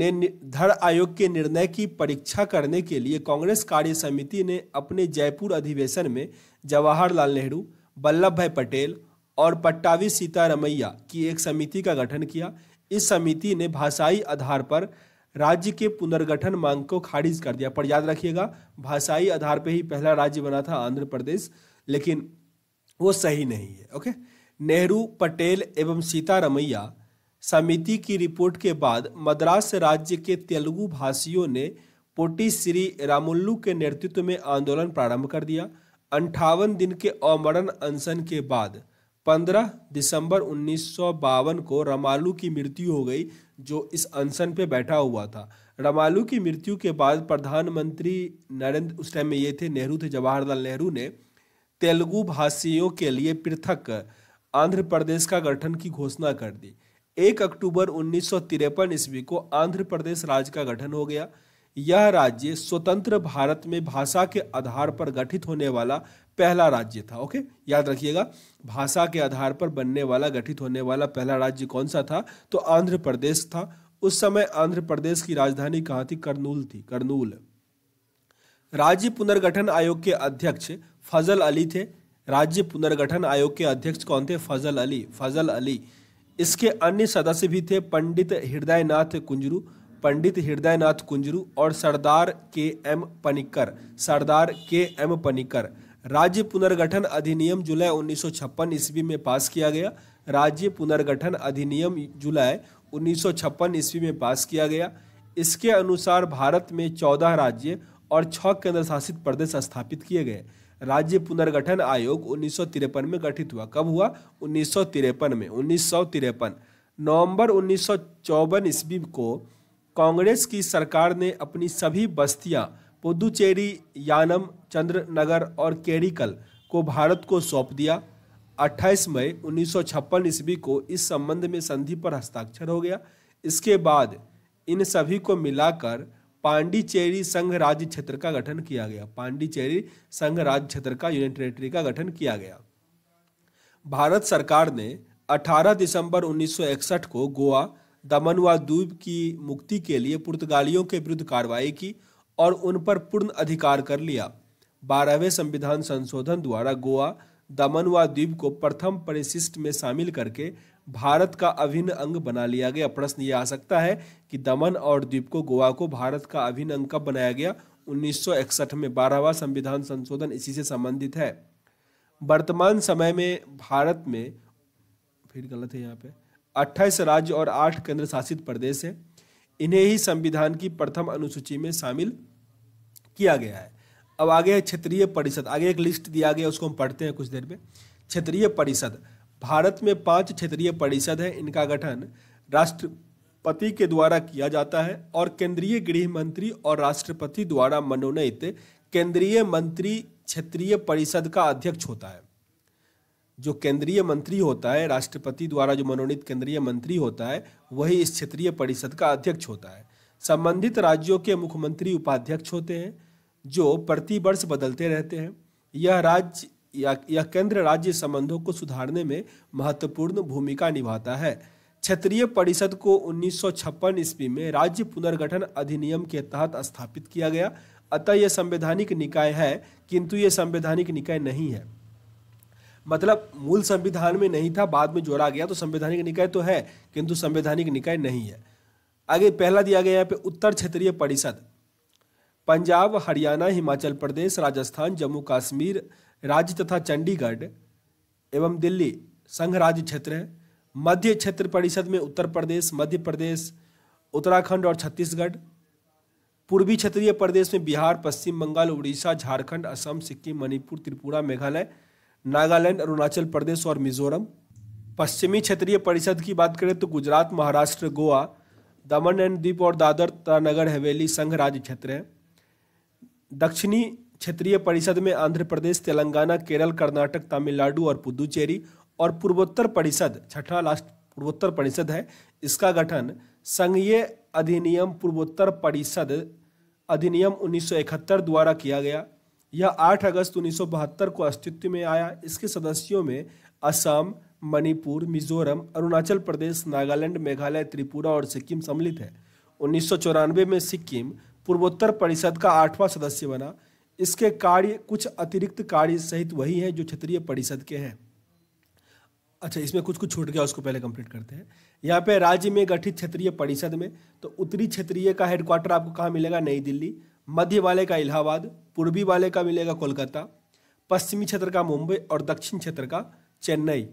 ने धर आयोग के निर्णय की परीक्षा करने के लिए कांग्रेस कार्य समिति ने अपने जयपुर अधिवेशन में जवाहरलाल नेहरू वल्लभ भाई पटेल और पट्टावी सीतारमैया की एक समिति का गठन किया इस समिति ने भाषाई आधार पर राज्य के पुनर्गठन मांग को खारिज कर दिया पर याद रखिएगा भाषाई आधार पर ही पहला राज्य बना था आंध्र प्रदेश लेकिन वो सही नहीं है ओके नेहरू पटेल एवं सीतारमैया समिति की रिपोर्ट के बाद मद्रास राज्य के तेलुगु भाषियों ने पोटी श्री रामुल्लू के नेतृत्व में आंदोलन प्रारंभ कर दिया अंठावन दिन के अमरण अनशन के बाद 15 दिसंबर उन्नीस को रमालू की मृत्यु हो गई जो इस अनशन पे बैठा हुआ था रमालू की मृत्यु के बाद प्रधानमंत्री नरेंद्र उस टाइम में ये थे नेहरू थे जवाहरलाल नेहरू ने तेलुगु भाषियों के लिए पृथक आंध्र प्रदेश का गठन की घोषणा कर दी एक अक्टूबर उन्नीस सौ ईस्वी को आंध्र प्रदेश राज्य का गठन हो गया यह राज्य स्वतंत्र भारत में भाषा के आधार पर गठित होने वाला पहला राज्य था ओके याद रखिएगा भाषा के आधार पर बनने वाला गठित होने वाला पहला राज्य कौन सा था तो आंध्र प्रदेश था उस समय आंध्र प्रदेश की राजधानी कहाँ थी कर्नूल थी कर्नूल राज्य पुनर्गठन आयोग के अध्यक्ष फजल अली थे राज्य पुनर्गठन आयोग के अध्यक्ष कौन थे फजल अली फजल अली इसके अन्य सदस्य भी थे पंडित हृदयनाथ कुंजरू पंडित हृदयनाथ कुंजरू और सरदार के एम पनिकर सरदार के एम पनिकर राज्य पुनर्गठन अधिनियम जुलाई 1956 ईस्वी में पास किया गया राज्य पुनर्गठन अधिनियम जुलाई 1956 ईस्वी में पास किया गया इसके अनुसार भारत में 14 राज्य और 6 केंद्र शासित प्रदेश स्थापित किए गए राज्य पुनर्गठन आयोग उन्नीस में गठित हुआ कब हुआ उन्नीस में उन्नीस सौ नवम्बर उन्नीस ईस्वी को कांग्रेस की सरकार ने अपनी सभी बस्तियां पुदुचेरी यानम चंद्रनगर और केरिकल को भारत को सौंप दिया 28 मई उन्नीस ईस्वी को इस संबंध में संधि पर हस्ताक्षर हो गया इसके बाद इन सभी को मिलाकर पांडिचेरी संघ राज्य क्षेत्र का गठन किया गया पांडिचेरी संघ राज्य क्षेत्र का यूनियन टेरिटरी का गठन किया गया भारत सरकार ने 18 दिसंबर 1961 को गोवा दमन व द्वीप की मुक्ति के लिए पुर्तगालियों के विरुद्ध कार्रवाई की और उन पर पूर्ण अधिकार कर लिया बारहवें संविधान संशोधन द्वारा गोवा दमन व द्वीप को प्रथम परिशिष्ट में शामिल करके भारत का अभिन्न अंग बना लिया गया प्रश्न ये आ सकता है कि दमन और द्वीप को गोवा को भारत का अभिन्न अंग कब बनाया गया 1961 में बारहवा संविधान संशोधन इसी से संबंधित है वर्तमान समय में भारत में फिर गलत है यहाँ पे अट्ठाईस राज्य और आठ केंद्र शासित प्रदेश है इन्हें ही संविधान की प्रथम अनुसूची में शामिल किया गया है अब आगे है क्षेत्रीय परिषद आगे एक लिस्ट दिया गया उसको हम पढ़ते हैं कुछ देर में क्षेत्रीय परिषद भारत में पांच क्षेत्रीय परिषद हैं इनका गठन राष्ट्रपति के द्वारा किया जाता है और केंद्रीय गृह मंत्री और राष्ट्रपति द्वारा मनोनीत केंद्रीय मंत्री क्षेत्रीय परिषद का अध्यक्ष होता है जो केंद्रीय मंत्री होता है राष्ट्रपति द्वारा जो मनोनीत केंद्रीय मंत्री होता है वही इस क्षेत्रीय परिषद का अध्यक्ष होता है संबंधित राज्यों के मुख्यमंत्री उपाध्यक्ष होते हैं जो प्रतिवर्ष बदलते रहते हैं यह राज्य यह केंद्र राज्य संबंधों को सुधारने में महत्वपूर्ण भूमिका निभाता है क्षेत्रीय परिषद को उन्नीस ईस्वी में राज्य पुनर्गठन अधिनियम के तहत स्थापित किया गया अतः यह संवैधानिक निकाय है किंतु यह संवैधानिक निकाय नहीं है मतलब मूल संविधान में नहीं था बाद में जोड़ा गया तो संवैधानिक निकाय तो है किंतु संवैधानिक निकाय नहीं है आगे पहला दिया गया यहाँ पे उत्तर क्षेत्रीय परिषद पंजाब हरियाणा हिमाचल प्रदेश राजस्थान जम्मू कश्मीर राज्य तथा चंडीगढ़ एवं दिल्ली संघ राज्य क्षेत्र हैं मध्य क्षेत्र परिषद में उत्तर प्रदेश मध्य प्रदेश उत्तराखंड और छत्तीसगढ़ पूर्वी क्षेत्रीय प्रदेश में बिहार पश्चिम बंगाल उड़ीसा झारखंड असम सिक्किम मणिपुर त्रिपुरा मेघालय नागालैंड अरुणाचल प्रदेश और मिजोरम पश्चिमी क्षेत्रीय परिषद की बात करें तो गुजरात महाराष्ट्र गोवा दमन एंड द्वीप और दादर तथा नगर हवेली संघ राज्य क्षेत्र हैं दक्षिणी क्षेत्रीय परिषद में आंध्र प्रदेश तेलंगाना केरल कर्नाटक तमिलनाडु और पुदुचेरी और पूर्वोत्तर परिषद छठा लास्ट पूर्वोत्तर परिषद है इसका गठन संघीय अधिनियम पूर्वोत्तर परिषद अधिनियम 1971 द्वारा किया गया यह 8 अगस्त उन्नीस को अस्तित्व में आया इसके सदस्यों में असम मणिपुर मिजोरम अरुणाचल प्रदेश नागालैंड मेघालय त्रिपुरा और सिक्किम सम्मिलित है उन्नीस में सिक्किम पूर्वोत्तर परिषद का आठवां सदस्य बना इसके कार्य कुछ अतिरिक्त कार्य सहित वही हैं जो क्षेत्रीय परिषद के हैं अच्छा इसमें कुछ कुछ छूट गया उसको पहले कंप्लीट करते हैं यहाँ पे राज्य में गठित क्षेत्रीय परिषद में तो उत्तरी क्षेत्रीय का हेडक्वार्टर आपको कहाँ मिलेगा नई दिल्ली मध्य वाले का इलाहाबाद पूर्वी वाले का मिलेगा कोलकाता पश्चिमी क्षेत्र का मुंबई और दक्षिण क्षेत्र का चेन्नई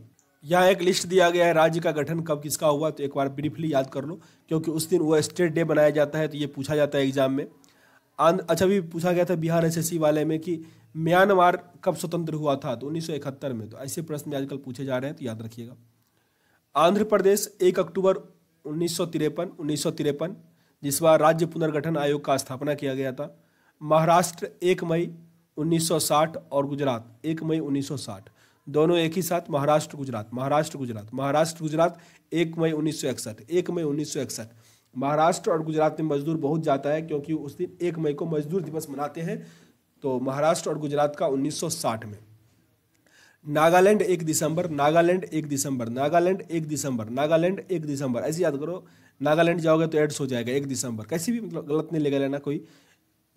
यहाँ एक लिस्ट दिया गया है राज्य का गठन कब किसका हुआ तो एक बार ब्रीफली याद कर लो क्योंकि उस दिन वो स्टेट डे बनाया जाता है तो ये पूछा जाता है एग्जाम में अच्छा भी पूछा गया था बिहार एस वाले में कि म्यांमार कब स्वतंत्र हुआ था तो उन्नीस में तो ऐसे प्रश्न आजकल पूछे जा रहे हैं तो याद रखिएगा आंध्र प्रदेश एक अक्टूबर उन्नीस सौ तिरपन उन्नीस सौ तिरपन जिस बार राज्य पुनर्गठन आयोग का स्थापना किया गया था महाराष्ट्र एक मई 1960 और गुजरात एक मई 1960 दोनों एक ही साथ महाराष्ट्र गुजरात महाराष्ट्र गुजरात महाराष्ट्र गुजरात एक मई उन्नीस एक मई उन्नीस महाराष्ट्र और गुजरात में मजदूर बहुत जाता है क्योंकि उस दिन एक मई को मजदूर दिवस मनाते हैं तो महाराष्ट्र और गुजरात का 1960 में नागालैंड एक दिसंबर नागालैंड एक दिसंबर नागालैंड एक दिसंबर नागालैंड एक दिसंबर ऐसे याद करो नागालैंड जाओगे तो एड्स हो जाएगा एक दिसंबर कैसे भी मतलब गलत नहीं लेगा लेना कोई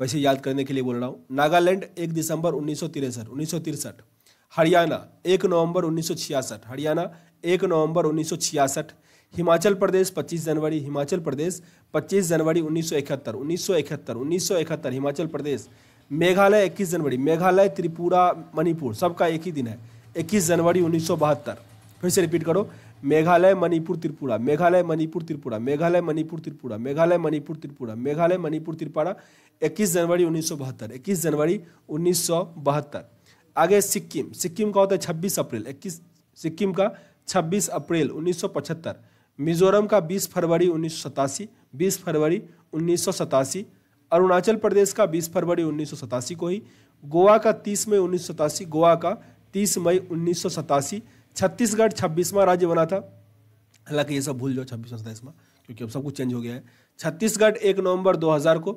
वैसे याद करने के लिए बोल रहा हूँ नागालैंड एक दिसंबर उन्नीस सौ हरियाणा एक नवंबर उन्नीस हरियाणा एक नवंबर उन्नीस हिमाचल प्रदेश 25 जनवरी हिमाचल प्रदेश 25 जनवरी 1971 1971 1971 हिमाचल प्रदेश मेघालय 21 जनवरी मेघालय त्रिपुरा मणिपुर सबका एक ही दिन है 21 जनवरी उन्नीस फिर से रिपीट करो मेघालय मणिपुर त्रिपुरा मेघालय मणिपुर त्रिपुरा मेघालय मणिपुर त्रिपुरा मेघालय मणिपुर त्रिपुरा मेघालय मणिपुर त्रिपुरा 21 जनवरी उन्नीस 21 जनवरी उन्नीस आगे सिक्किम सिक्किम का होता है 26 अप्रैल 21 सिक्किम का 26 अप्रैल उन्नीस मिजोरम का 20 फरवरी उन्नीस 20 फरवरी उन्नीस अरुणाचल प्रदेश का 20 फरवरी उन्नीस को ही गोवा का 30 मई उन्नीस गोवा का 30 मई उन्नीस छत्तीसगढ़ छब्बीसवां राज्य बना था हालांकि ये सब भूल जाओ सौ सताईसवां क्योंकि अब सब कुछ चेंज हो गया है छत्तीसगढ़ एक नवंबर 2000 को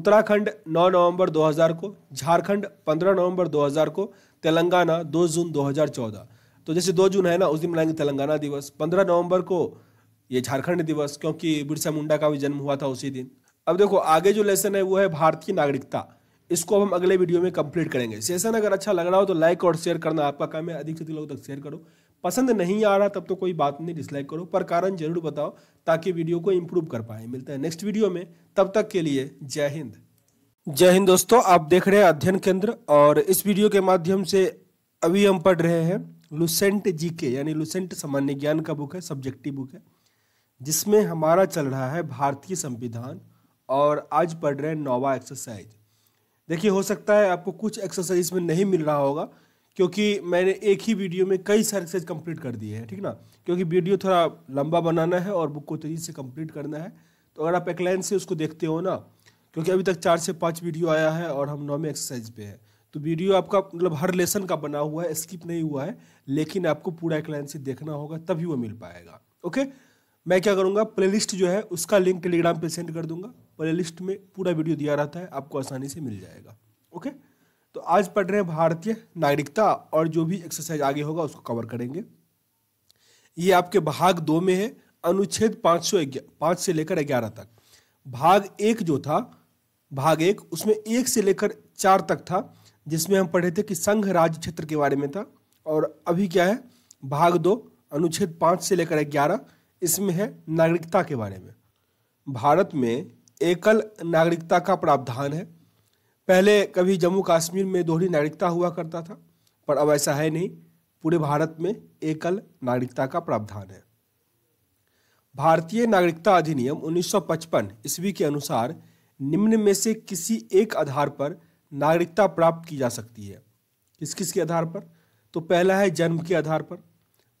उत्तराखंड 9 नवंबर 2000 को झारखंड 15 नवंबर 2000 को तेलंगाना 2 जून 2014 तो जैसे दो जून है ना उस दिन मनाएंगे तेलंगाना दिवस पंद्रह नवंबर को ये झारखंड दिवस क्योंकि बिरसा मुंडा का भी जन्म हुआ था उसी दिन अब देखो आगे जो लेसन है वो है भारतीय नागरिकता इसको हम अगले वीडियो में कंप्लीट करेंगे सेशन अगर अच्छा लग रहा हो तो लाइक और शेयर करना आपका काम है अधिक से अधिक लोगों तक शेयर करो पसंद नहीं आ रहा तब तो कोई बात नहीं डिसलाइक करो पर कारण जरूर बताओ ताकि वीडियो को इम्प्रूव कर पाए मिलता है नेक्स्ट वीडियो में तब तक के लिए जय हिंद जय हिंद दोस्तों आप देख रहे हैं अध्ययन केंद्र और इस वीडियो के माध्यम से अभी हम पढ़ रहे हैं लुसेंट जी के यानी लुसेंट सामान्य ज्ञान का बुक है सब्जेक्टिव बुक है जिसमें हमारा चल रहा है भारतीय संविधान और आज पढ़ रहे हैं नोवा एक्सरसाइज देखिए हो सकता है आपको कुछ एक्सरसाइज में नहीं मिल रहा होगा क्योंकि मैंने एक ही वीडियो में कई सारे एक्सरसाइज कंप्लीट कर दिए हैं ठीक ना क्योंकि वीडियो थोड़ा लंबा बनाना है और बुक को तेज़ी से कंप्लीट करना है तो अगर आप एक लाइन से उसको देखते हो ना क्योंकि अभी तक चार से पाँच वीडियो आया है और हम नौवें एक्सरसाइज पे हैं तो वीडियो आपका मतलब हर लेसन का बना हुआ है स्किप नहीं हुआ है लेकिन आपको पूरा से देखना होगा तभी वो मिल पाएगा ओके मैं क्या करूँगा प्लेलिस्ट जो है उसका लिंक टेलीग्राम पे सेंड कर दूंगा प्लेलिस्ट में पूरा वीडियो दिया रहता है आपको आसानी से मिल जाएगा ओके तो आज पढ़ रहे हैं भारतीय नागरिकता और जो भी एक्सरसाइज आगे होगा उसको कवर करेंगे ये आपके भाग दो में है अनुच्छेद पाँच सौ पाँच से लेकर ग्यारह तक भाग एक जो था भाग एक उसमें एक से लेकर चार तक था जिसमें हम पढ़े थे कि संघ राज्य क्षेत्र के बारे में था और अभी क्या है भाग दो अनुच्छेद पाँच से लेकर ग्यारह इसमें है नागरिकता के बारे में भारत में एकल नागरिकता का प्रावधान है पहले कभी जम्मू कश्मीर में दोहरी नागरिकता हुआ करता था पर अब ऐसा है नहीं पूरे भारत में एकल नागरिकता का प्रावधान है भारतीय नागरिकता अधिनियम 1955 ईस्वी के अनुसार निम्न में से किसी एक आधार पर नागरिकता प्राप्त की जा सकती है किस किस के आधार पर तो पहला है जन्म के आधार पर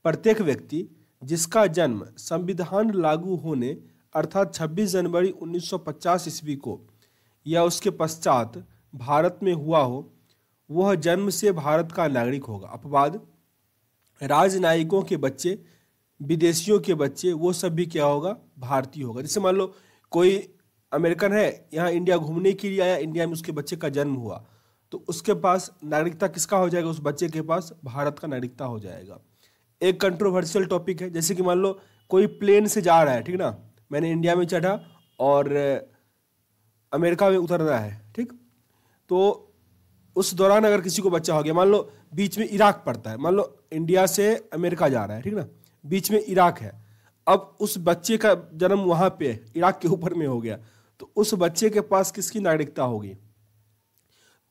प्रत्येक व्यक्ति जिसका जन्म संविधान लागू होने अर्थात 26 जनवरी 1950 ईस्वी को या उसके पश्चात भारत में हुआ हो वह जन्म से भारत का नागरिक होगा अपवाद राजनायिकों के बच्चे विदेशियों के बच्चे वो सब भी क्या होगा भारतीय होगा जैसे मान लो कोई अमेरिकन है यहाँ इंडिया घूमने के लिए आया इंडिया में उसके बच्चे का जन्म हुआ तो उसके पास नागरिकता किसका हो जाएगा उस बच्चे के पास भारत का नागरिकता हो जाएगा एक कंट्रोवर्शियल टॉपिक है जैसे कि मान लो कोई प्लेन से जा रहा है ठीक ना मैंने इंडिया में चढ़ा और अमेरिका में उतरना है ठीक तो उस दौरान अगर किसी को बच्चा हो गया मान लो बीच में इराक पड़ता है मान लो इंडिया से अमेरिका जा रहा है ठीक ना बीच में इराक है अब उस बच्चे का जन्म वहाँ पे इराक के ऊपर में हो गया तो उस बच्चे के पास किसकी नागरिकता होगी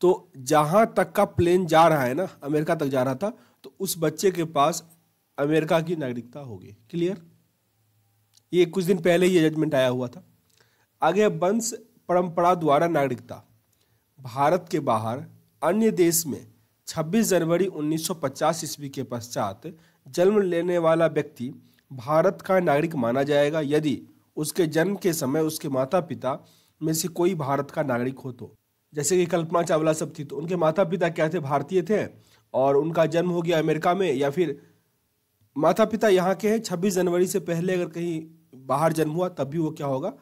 तो जहाँ तक का प्लेन जा रहा है ना अमेरिका तक जा रहा था तो उस बच्चे के पास अमेरिका की नागरिकता होगी क्लियर ये कुछ दिन पहले ही जजमेंट आया हुआ था आगे वंश परंपरा द्वारा नागरिकता भारत के बाहर अन्य देश में 26 जनवरी 1950 ईस्वी के पश्चात जन्म लेने वाला व्यक्ति भारत का नागरिक माना जाएगा यदि उसके जन्म के समय उसके माता पिता में से कोई भारत का नागरिक हो तो जैसे कि कल्पना चावला सब थी तो उनके माता पिता क्या थे भारतीय थे और उनका जन्म हो गया अमेरिका में या फिर माता पिता यहाँ के हैं छब्बीस जनवरी से पहले अगर कहीं बाहर जन्म हुआ तब भी वो क्या होगा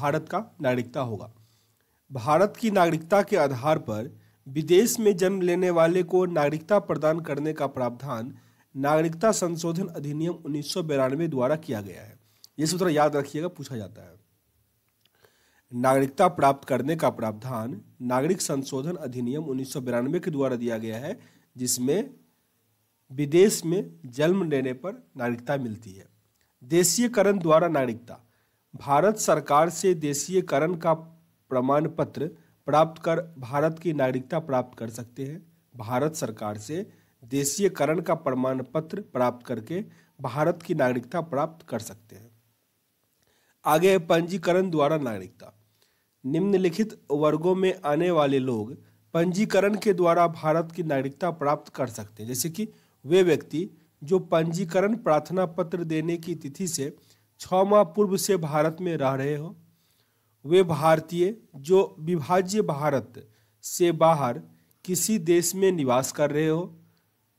भारत का नागरिकता होगा भारत की नागरिकता के आधार पर विदेश में जन्म लेने वाले को नागरिकता प्रदान करने का प्रावधान नागरिकता संशोधन अधिनियम उन्नीस द्वारा किया गया है ये सूत्र याद रखिएगा पूछा जाता है नागरिकता प्राप्त करने का प्रावधान नागरिक संशोधन अधिनियम उन्नीस के द्वारा दिया गया है जिसमें विदेश में जन्म लेने पर नागरिकता मिलती है देशीयकरण द्वारा नागरिकता भारत सरकार से देशीयकरण का प्रमाण पत्र प्राप्त कर भारत की नागरिकता प्राप्त कर सकते हैं भारत सरकार से देशीयकरण का प्रमाण पत्र प्राप्त करके भारत की नागरिकता प्राप्त कर सकते हैं आगे है पंजीकरण द्वारा नागरिकता निम्नलिखित वर्गों में आने वाले लोग पंजीकरण के द्वारा भारत की नागरिकता प्राप्त कर सकते हैं जैसे कि वे व्यक्ति जो पंजीकरण प्रार्थना पत्र देने की तिथि से छ माह पूर्व से भारत में रह रहे हो वे भारतीय जो विभाज्य भारत से बाहर किसी देश में निवास कर रहे हो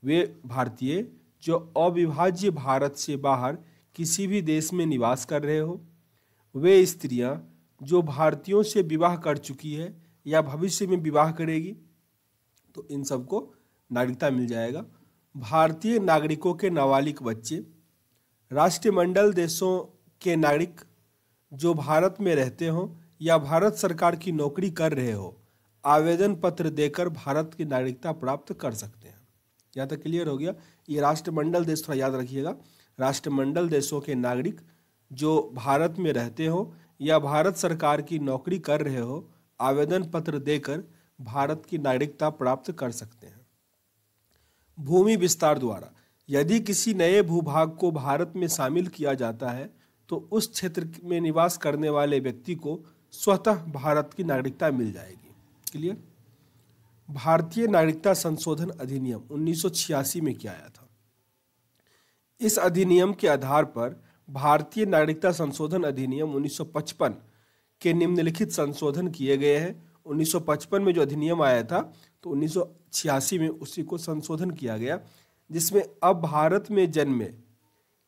वे भारतीय जो अविभाज्य भारत से बाहर किसी भी देश में निवास कर रहे हो वे स्त्रियां जो भारतीयों से विवाह कर चुकी है या भविष्य में विवाह करेगी तो इन सबको नागरिकता मिल जाएगा भारतीय नागरिकों के नाबालिग बच्चे राष्ट्रमंडल देशों के नागरिक जो भारत में रहते हों या भारत सरकार की नौकरी कर रहे हो आवेदन पत्र देकर भारत की नागरिकता प्राप्त कर सकते हैं यहाँ तक क्लियर हो गया ये राष्ट्रमंडल देश थोड़ा याद रखिएगा राष्ट्रमंडल देशों के नागरिक जो भारत में रहते हो या भारत सरकार की नौकरी कर रहे हो आवेदन पत्र देकर भारत की नागरिकता प्राप्त कर सकते हैं भूमि विस्तार द्वारा यदि किसी नए भूभाग को भारत में शामिल किया जाता है तो उस क्षेत्र में निवास करने वाले व्यक्ति को स्वतः भारत की नागरिकता मिल जाएगी क्लियर भारतीय नागरिकता संशोधन अधिनियम 1986 में किया आया था इस अधिनियम के आधार पर भारतीय नागरिकता संशोधन अधिनियम 1955 के निम्नलिखित संशोधन किए गए हैं 1955 में जो अधिनियम आया था तो 1986 में उसी को संशोधन किया गया जिसमें अब भारत में जन्मे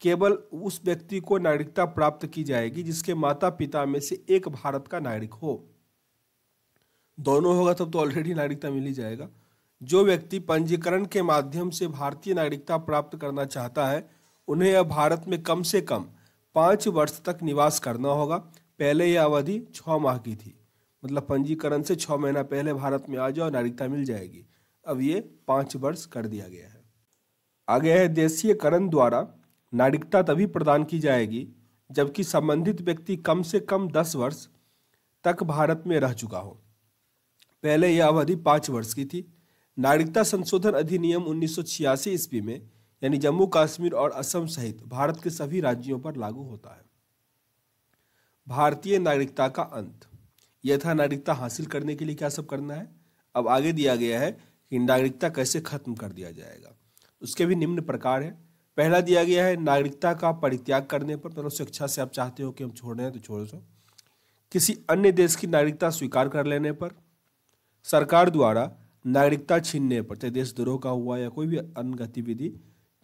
केवल उस व्यक्ति को नागरिकता प्राप्त की जाएगी जिसके माता पिता में से एक भारत का नागरिक हो दोनों होगा तब तो ऑलरेडी नागरिकता मिल ही जाएगा जो व्यक्ति पंजीकरण के माध्यम से भारतीय नागरिकता प्राप्त करना चाहता है उन्हें अब भारत में कम से कम पाँच वर्ष तक निवास करना होगा पहले यह अवधि छः माह की थी मतलब पंजीकरण से छः महीना पहले भारत में आ जाओ नागरिकता मिल जाएगी अब ये पाँच वर्ष कर दिया गया है आगे है देशीयकरण द्वारा नागरिकता तभी प्रदान की जाएगी जबकि संबंधित व्यक्ति कम से कम दस वर्ष तक भारत में रह चुका हो पहले यह अवधि पाँच वर्ष की थी नागरिकता संशोधन अधिनियम उन्नीस ईस्वी में यानी जम्मू कश्मीर और असम सहित भारत के सभी राज्यों पर लागू होता है भारतीय नागरिकता का अंत यथा नागरिकता हासिल करने के लिए क्या सब करना है अब आगे दिया गया है कि नागरिकता कैसे खत्म कर दिया जाएगा उसके भी निम्न प्रकार है पहला दिया गया है नागरिकता का परित्याग करने पर मतलब स्वेच्छा से आप चाहते हो कि हम छोड़ रहे हैं तो छोड़ दो किसी अन्य देश की नागरिकता स्वीकार कर लेने पर सरकार द्वारा नागरिकता छीनने पर चाहे देशद्रोह का हुआ या कोई भी अन्य गतिविधि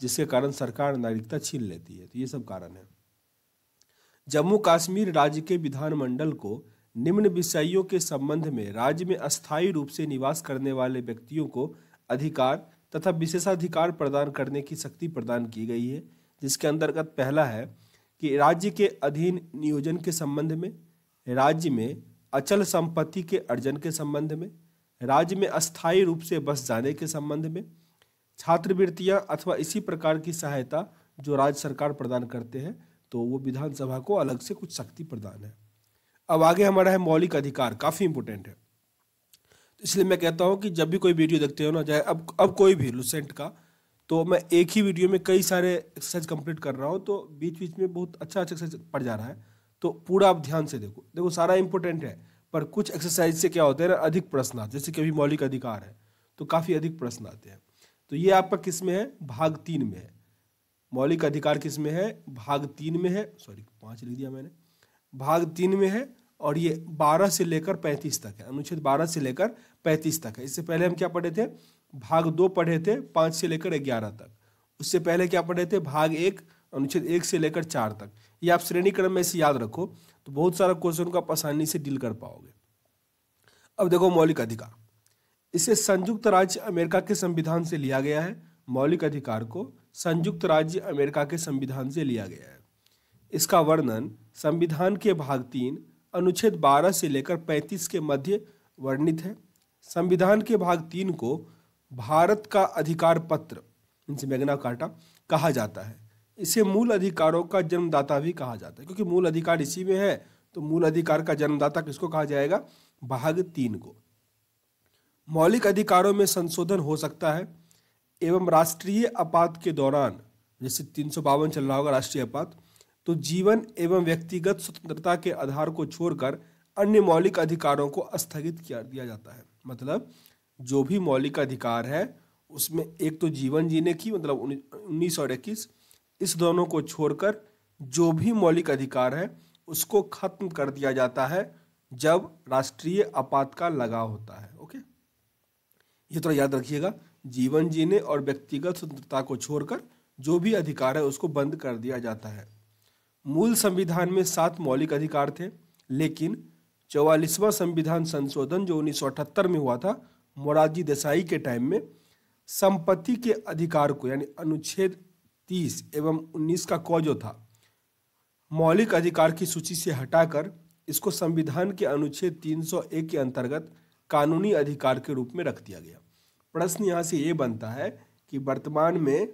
जिसके कारण सरकार नागरिकता छीन लेती है तो ये सब कारण है जम्मू कश्मीर राज्य के विधानमंडल को निम्न विषयों के संबंध में राज्य में अस्थायी रूप से निवास करने वाले व्यक्तियों को अधिकार तथा विशेषाधिकार प्रदान करने की शक्ति प्रदान की गई है जिसके अंतर्गत पहला है कि राज्य के अधीन नियोजन के संबंध में राज्य में अचल संपत्ति के अर्जन के संबंध में राज्य में अस्थायी रूप से बस जाने के संबंध में छात्रवृत्तियाँ अथवा इसी प्रकार की सहायता जो राज्य सरकार प्रदान करते हैं तो वो विधानसभा को अलग से कुछ शक्ति प्रदान है अब आगे हमारा है मौलिक अधिकार काफ़ी इंपोर्टेंट है तो इसलिए मैं कहता हूँ कि जब भी कोई वीडियो देखते हो ना चाहे अब अब कोई भी लुसेंट का तो मैं एक ही वीडियो में कई सारे एक्सरसाइज कंप्लीट कर रहा हूँ तो बीच बीच में बहुत अच्छा अच्छा एक्सरसाइज पड़ जा रहा है तो पूरा आप ध्यान से देखो देखो सारा इंपोर्टेंट है पर कुछ एक्सरसाइज से क्या होता है ना अधिक प्रश्न आते जैसे कि अभी मौलिक अधिकार है तो काफ़ी अधिक प्रश्न आते हैं तो ये आपका किस में है भाग तीन में है मौलिक अधिकार किस में है भाग तीन में है सॉरी पाँच लिख दिया मैंने भाग तीन में है और ये बारह से लेकर पैंतीस तक है अनुच्छेद बारह से लेकर पैंतीस तक है इससे पहले हम क्या पढ़े थे भाग दो पढ़े थे पाँच से लेकर ग्यारह तक उससे पहले क्या पढ़े थे भाग एक अनुच्छेद एक से लेकर चार तक ये आप श्रेणी क्रम में इसे याद रखो तो बहुत सारा क्वेश्चन को आप आसानी से डील कर पाओगे अब देखो मौलिक अधिकार इसे संयुक्त राज्य अमेरिका के संविधान से लिया गया है मौलिक अधिकार को संयुक्त राज्य अमेरिका के संविधान से लिया गया है इसका वर्णन संविधान के भाग तीन अनुच्छेद 12 से लेकर 35 के मध्य वर्णित है संविधान के भाग तीन को भारत का अधिकार पत्र इनसे काटा कहा जाता है इसे मूल अधिकारों का जन्मदाता भी कहा जाता है क्योंकि मूल अधिकार इसी में है तो मूल अधिकार का जन्मदाता किसको कहा जाएगा भाग तीन को मौलिक अधिकारों में संशोधन हो सकता है एवं राष्ट्रीय आपात के दौरान जैसे तीन सौ बावन चल रहा होगा राष्ट्रीय आपात तो जीवन एवं व्यक्तिगत स्वतंत्रता के आधार को छोड़कर अन्य मौलिक अधिकारों को स्थगित किया दिया जाता है मतलब जो भी मौलिक अधिकार है उसमें एक तो जीवन जीने की मतलब उन्नीस और इक्कीस इस दोनों को छोड़कर जो भी मौलिक अधिकार है उसको खत्म कर दिया जाता है जब राष्ट्रीय आपात का लगाव होता है ये थोड़ा याद रखिएगा जीवन जीने और व्यक्तिगत स्वतंत्रता को छोड़कर जो भी अधिकार है उसको बंद कर दिया जाता है मूल संविधान में सात मौलिक अधिकार थे लेकिन चौवालीसवां संविधान संशोधन जो उन्नीस में हुआ था मोरारजी देसाई के टाइम में संपत्ति के अधिकार को यानी अनुच्छेद 30 एवं 19 का कॉ जो था मौलिक अधिकार की सूची से हटाकर इसको संविधान के अनुच्छेद 301 के अंतर्गत कानूनी अधिकार के रूप में रख दिया गया प्रश्न यहाँ से ये बनता है कि वर्तमान में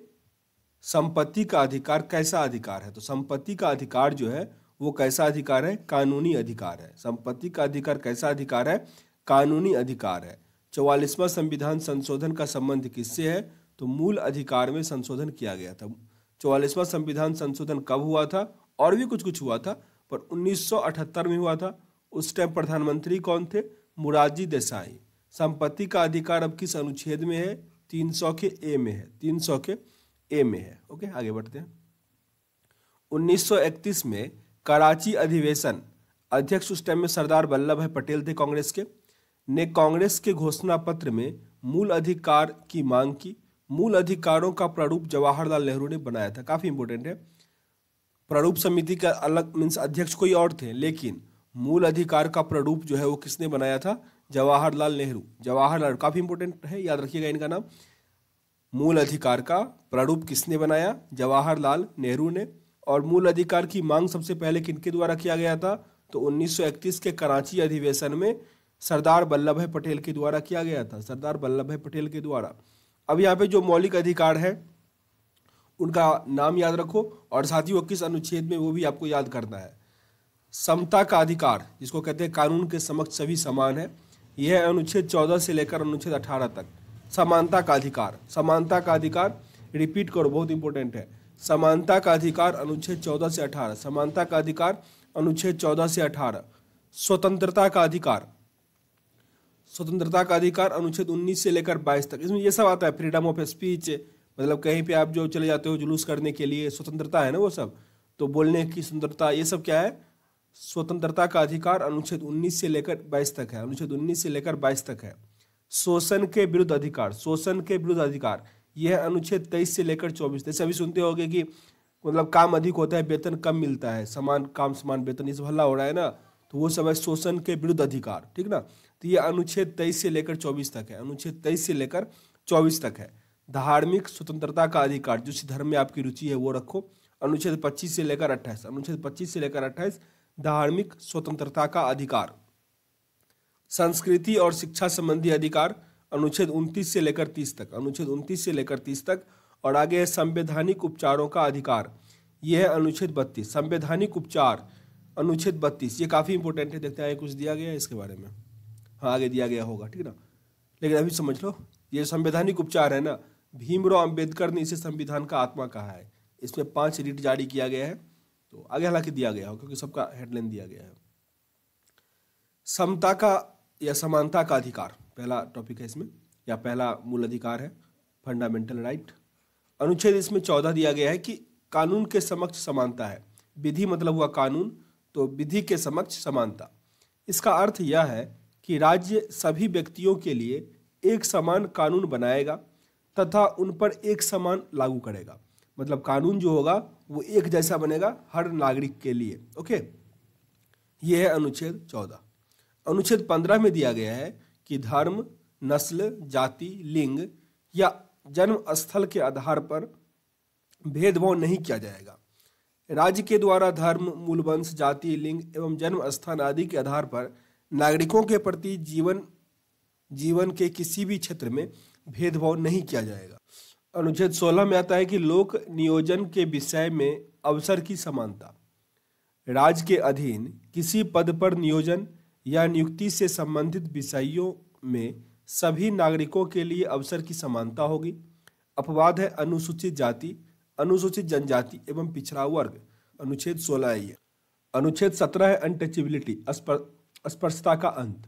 संपत्ति का अधिकार कैसा अधिकार है तो संपत्ति का अधिकार जो है वो कैसा अधिकार है कानूनी अधिकार है संपत्ति का अधिकार कैसा अधिकार है कानूनी अधिकार है चौवालीसवां संविधान संशोधन का संबंध किससे है तो मूल अधिकार में संशोधन किया गया था चौवालीसवां संविधान संशोधन कब हुआ था और भी कुछ कुछ हुआ था पर 1978 में हुआ था उस टाइम प्रधानमंत्री कौन थे मुरारजी देसाई संपत्ति का अधिकार अब किस अनुच्छेद में है तीन सौ के ए में है तीन सौ के ए में है ओके आगे बढ़ते हैं 1931 में कराची अधिवेशन अध्यक्ष उस टाइम में सरदार वल्लभ भाई पटेल थे कांग्रेस के ने कांग्रेस के घोषणा पत्र में मूल अधिकार की मांग की मूल अधिकारों का प्रारूप जवाहरलाल नेहरू ने बनाया था काफ़ी इंपोर्टेंट है प्रारूप समिति का अलग मीन्स अध्यक्ष कोई और थे लेकिन मूल अधिकार का प्ररूप जो है वो किसने बनाया था जवाहरलाल नेहरू जवाहरलाल काफ़ी इंपोर्टेंट है याद रखिएगा इनका नाम मूल अधिकार का प्रारूप किसने बनाया जवाहरलाल नेहरू ने और मूल अधिकार की मांग सबसे पहले किनके द्वारा किया गया था तो 1931 के कराची अधिवेशन में सरदार वल्लभ भाई पटेल के द्वारा किया गया था सरदार वल्लभ भाई पटेल के द्वारा अब यहाँ पे जो मौलिक अधिकार है उनका नाम याद रखो और साथ ही वो किस अनुच्छेद में वो भी आपको याद करना है समता का अधिकार जिसको कहते हैं कानून के समक्ष सभी समान है यह अनुच्छेद चौदह से लेकर अनुच्छेद अठारह तक समानता का अधिकार समानता का अधिकार रिपीट करो बहुत इंपॉर्टेंट है समानता का अधिकार अनुच्छेद चौदह से अठारह समानता का अधिकार अनुच्छेद चौदह से अठारह स्वतंत्रता का अधिकार स्वतंत्रता का अधिकार अनुच्छेद उन्नीस से लेकर बाईस तक इसमें यह सब आता है फ्रीडम ऑफ स्पीच मतलब कहीं पे आप जो चले जाते हो जुलूस करने के लिए स्वतंत्रता है ना वो सब तो बोलने की स्वतंत्रता ये सब क्या है स्वतंत्रता का अधिकार अनुच्छेद 19 से लेकर 22 तक है अनुच्छेद 19 से लेकर 22 तक है शोषण के विरुद्ध अधिकार शोषण के विरुद्ध अधिकार यह अनुच्छेद 23 से लेकर 24 जैसे अभी सुनते गए कि मतलब काम अधिक होता है वेतन कम मिलता है समान काम समान वेतन इस हल्ला हो रहा है ना तो वो सब है शोषण के विरुद्ध अधिकार ठीक ना तो ये अनुच्छेद तेईस से लेकर चौबीस तक है अनुच्छेद तेईस से लेकर चौबीस तक है धार्मिक स्वतंत्रता का अधिकार जिस धर्म में आपकी रुचि है वो रखो अनुच्छेद पच्चीस से लेकर अट्ठाईस अनुच्छेद पच्चीस से लेकर अट्ठाईस धार्मिक स्वतंत्रता का अधिकार संस्कृति और शिक्षा संबंधी अधिकार अनुच्छेद 29 से लेकर 30 तक अनुच्छेद 29 से लेकर 30 तक और आगे है संवैधानिक उपचारों का अधिकार यह है अनुच्छेद बत्तीस संवैधानिक उपचार अनुच्छेद बत्तीस ये काफ़ी इंपोर्टेंट है देखते हैं कुछ दिया गया है इसके बारे में हाँ आगे दिया गया होगा ठीक ना लेकिन अभी समझ लो ये संवैधानिक उपचार है ना भीमराव अंबेडकर ने इसे संविधान का आत्मा कहा है इसमें पांच रीट जारी किया गया है तो आगे हालांकि दिया गया हो क्योंकि सबका हेडलाइन दिया गया है समता का या समानता का अधिकार पहला टॉपिक है इसमें या पहला मूल अधिकार है फंडामेंटल राइट अनुच्छेद इसमें चौदह दिया गया है कि कानून के समक्ष समानता है विधि मतलब हुआ कानून तो विधि के समक्ष समानता इसका अर्थ यह है कि राज्य सभी व्यक्तियों के लिए एक समान कानून बनाएगा तथा उन पर एक समान लागू करेगा मतलब कानून जो होगा वो एक जैसा बनेगा हर नागरिक के लिए ओके ये है अनुच्छेद चौदह अनुच्छेद पंद्रह में दिया गया है कि धर्म नस्ल जाति लिंग या जन्म स्थल के आधार पर भेदभाव नहीं किया जाएगा राज्य के द्वारा धर्म मूलवंश जाति लिंग एवं जन्म स्थान आदि के आधार पर नागरिकों के प्रति जीवन जीवन के किसी भी क्षेत्र में भेदभाव नहीं किया जाएगा अनुच्छेद 16 में आता है कि लोक नियोजन के विषय में अवसर की समानता राज्य के अधीन किसी पद पर नियोजन या नियुक्ति से संबंधित विषयों में सभी नागरिकों के लिए अवसर की समानता होगी अपवाद है अनुसूचित जाति अनुसूचित जनजाति एवं पिछड़ा वर्ग अनुच्छेद सोलह है ये अनुच्छेद सत्रह है अनटचेबिलिटी स्पर्शता का अंत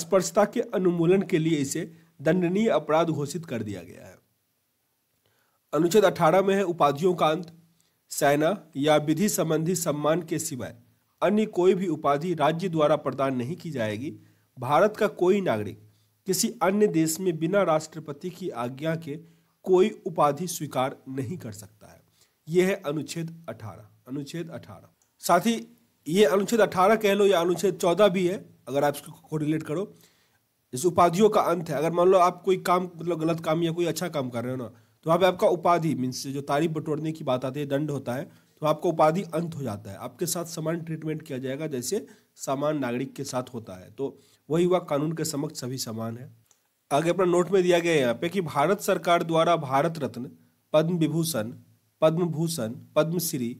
स्पर्शता के अनुमूलन के लिए इसे दंडनीय अपराध घोषित कर दिया गया है अनुच्छेद 18 में है उपाधियों का अंत सेना या विधि संबंधी सम्मान के सिवाय अन्य कोई भी उपाधि राज्य द्वारा प्रदान नहीं की जाएगी भारत का कोई नागरिक किसी अन्य देश में बिना राष्ट्रपति की आज्ञा के कोई उपाधि स्वीकार नहीं कर सकता है यह है अनुच्छेद 18 अनुच्छेद 18 साथ ही ये अनुच्छेद 18 कह लो या अनुच्छेद 14 भी है अगर आप इसको कोरिलेट करो इस उपाधियों का अंत है अगर मान लो आप कोई काम मतलब गलत काम या कोई अच्छा काम कर रहे हो ना तो वहाँ पे आपका उपाधि मीन्स जो तारीफ बटोरने की बात आती है दंड होता है तो आपका उपाधि अंत हो जाता है आपके साथ समान ट्रीटमेंट किया जाएगा जैसे समान नागरिक के साथ होता है तो वही हुआ कानून के समक्ष सभी समान है आगे अपना नोट में दिया गया है यहाँ पे कि भारत सरकार द्वारा भारत रत्न पद्म विभूषण पद्म भूषण पद्मश्री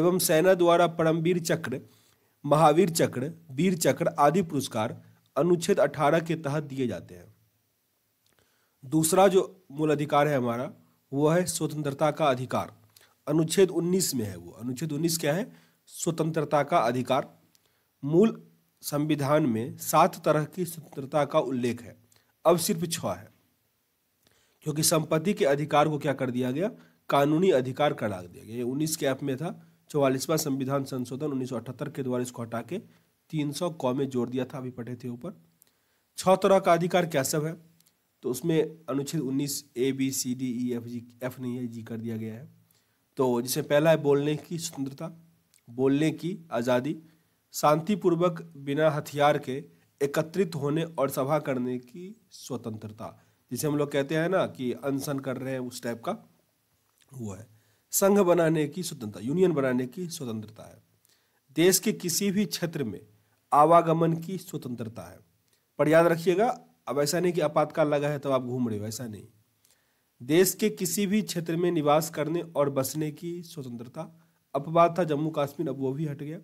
एवं सेना द्वारा परमवीर चक्र महावीर चक्र वीर चक्र आदि पुरस्कार अनुच्छेद 18 के तहत दिए जाते हैं दूसरा जो मूल अधिकार है हमारा वो है स्वतंत्रता का अधिकार अनुच्छेद 19 में है वो अनुच्छेद 19 क्या है स्वतंत्रता का अधिकार मूल संविधान में सात तरह की स्वतंत्रता का उल्लेख है अब सिर्फ छः है क्योंकि संपत्ति के अधिकार को क्या कर दिया गया कानूनी अधिकार करा दिया गया ये उन्नीस के ऐप में था चौवालीसवां संविधान संशोधन उन्नीस के द्वारा इसको हटा के तीन कौ में जोड़ दिया था अभी पटे थे ऊपर छह तरह का अधिकार क्या सब है तो उसमें अनुच्छेद 19 A B C D E F G F नहीं है जी कर दिया गया है तो जिसे पहला है बोलने की स्वतंत्रता बोलने की आज़ादी शांतिपूर्वक बिना हथियार के एकत्रित होने और सभा करने की स्वतंत्रता जिसे हम लोग कहते हैं ना कि अनशन कर रहे हैं उस टाइप का वो है संघ बनाने की स्वतंत्रता यूनियन बनाने की स्वतंत्रता है देश के किसी भी क्षेत्र में आवागमन की स्वतंत्रता है पर याद रखिएगा अब ऐसा नहीं कि आपातकाल लगा है तो आप घूम रहे हो ऐसा नहीं देश के किसी भी क्षेत्र में निवास करने और बसने की स्वतंत्रता अपवाद था जम्मू कश्मीर अब वो भी हट गया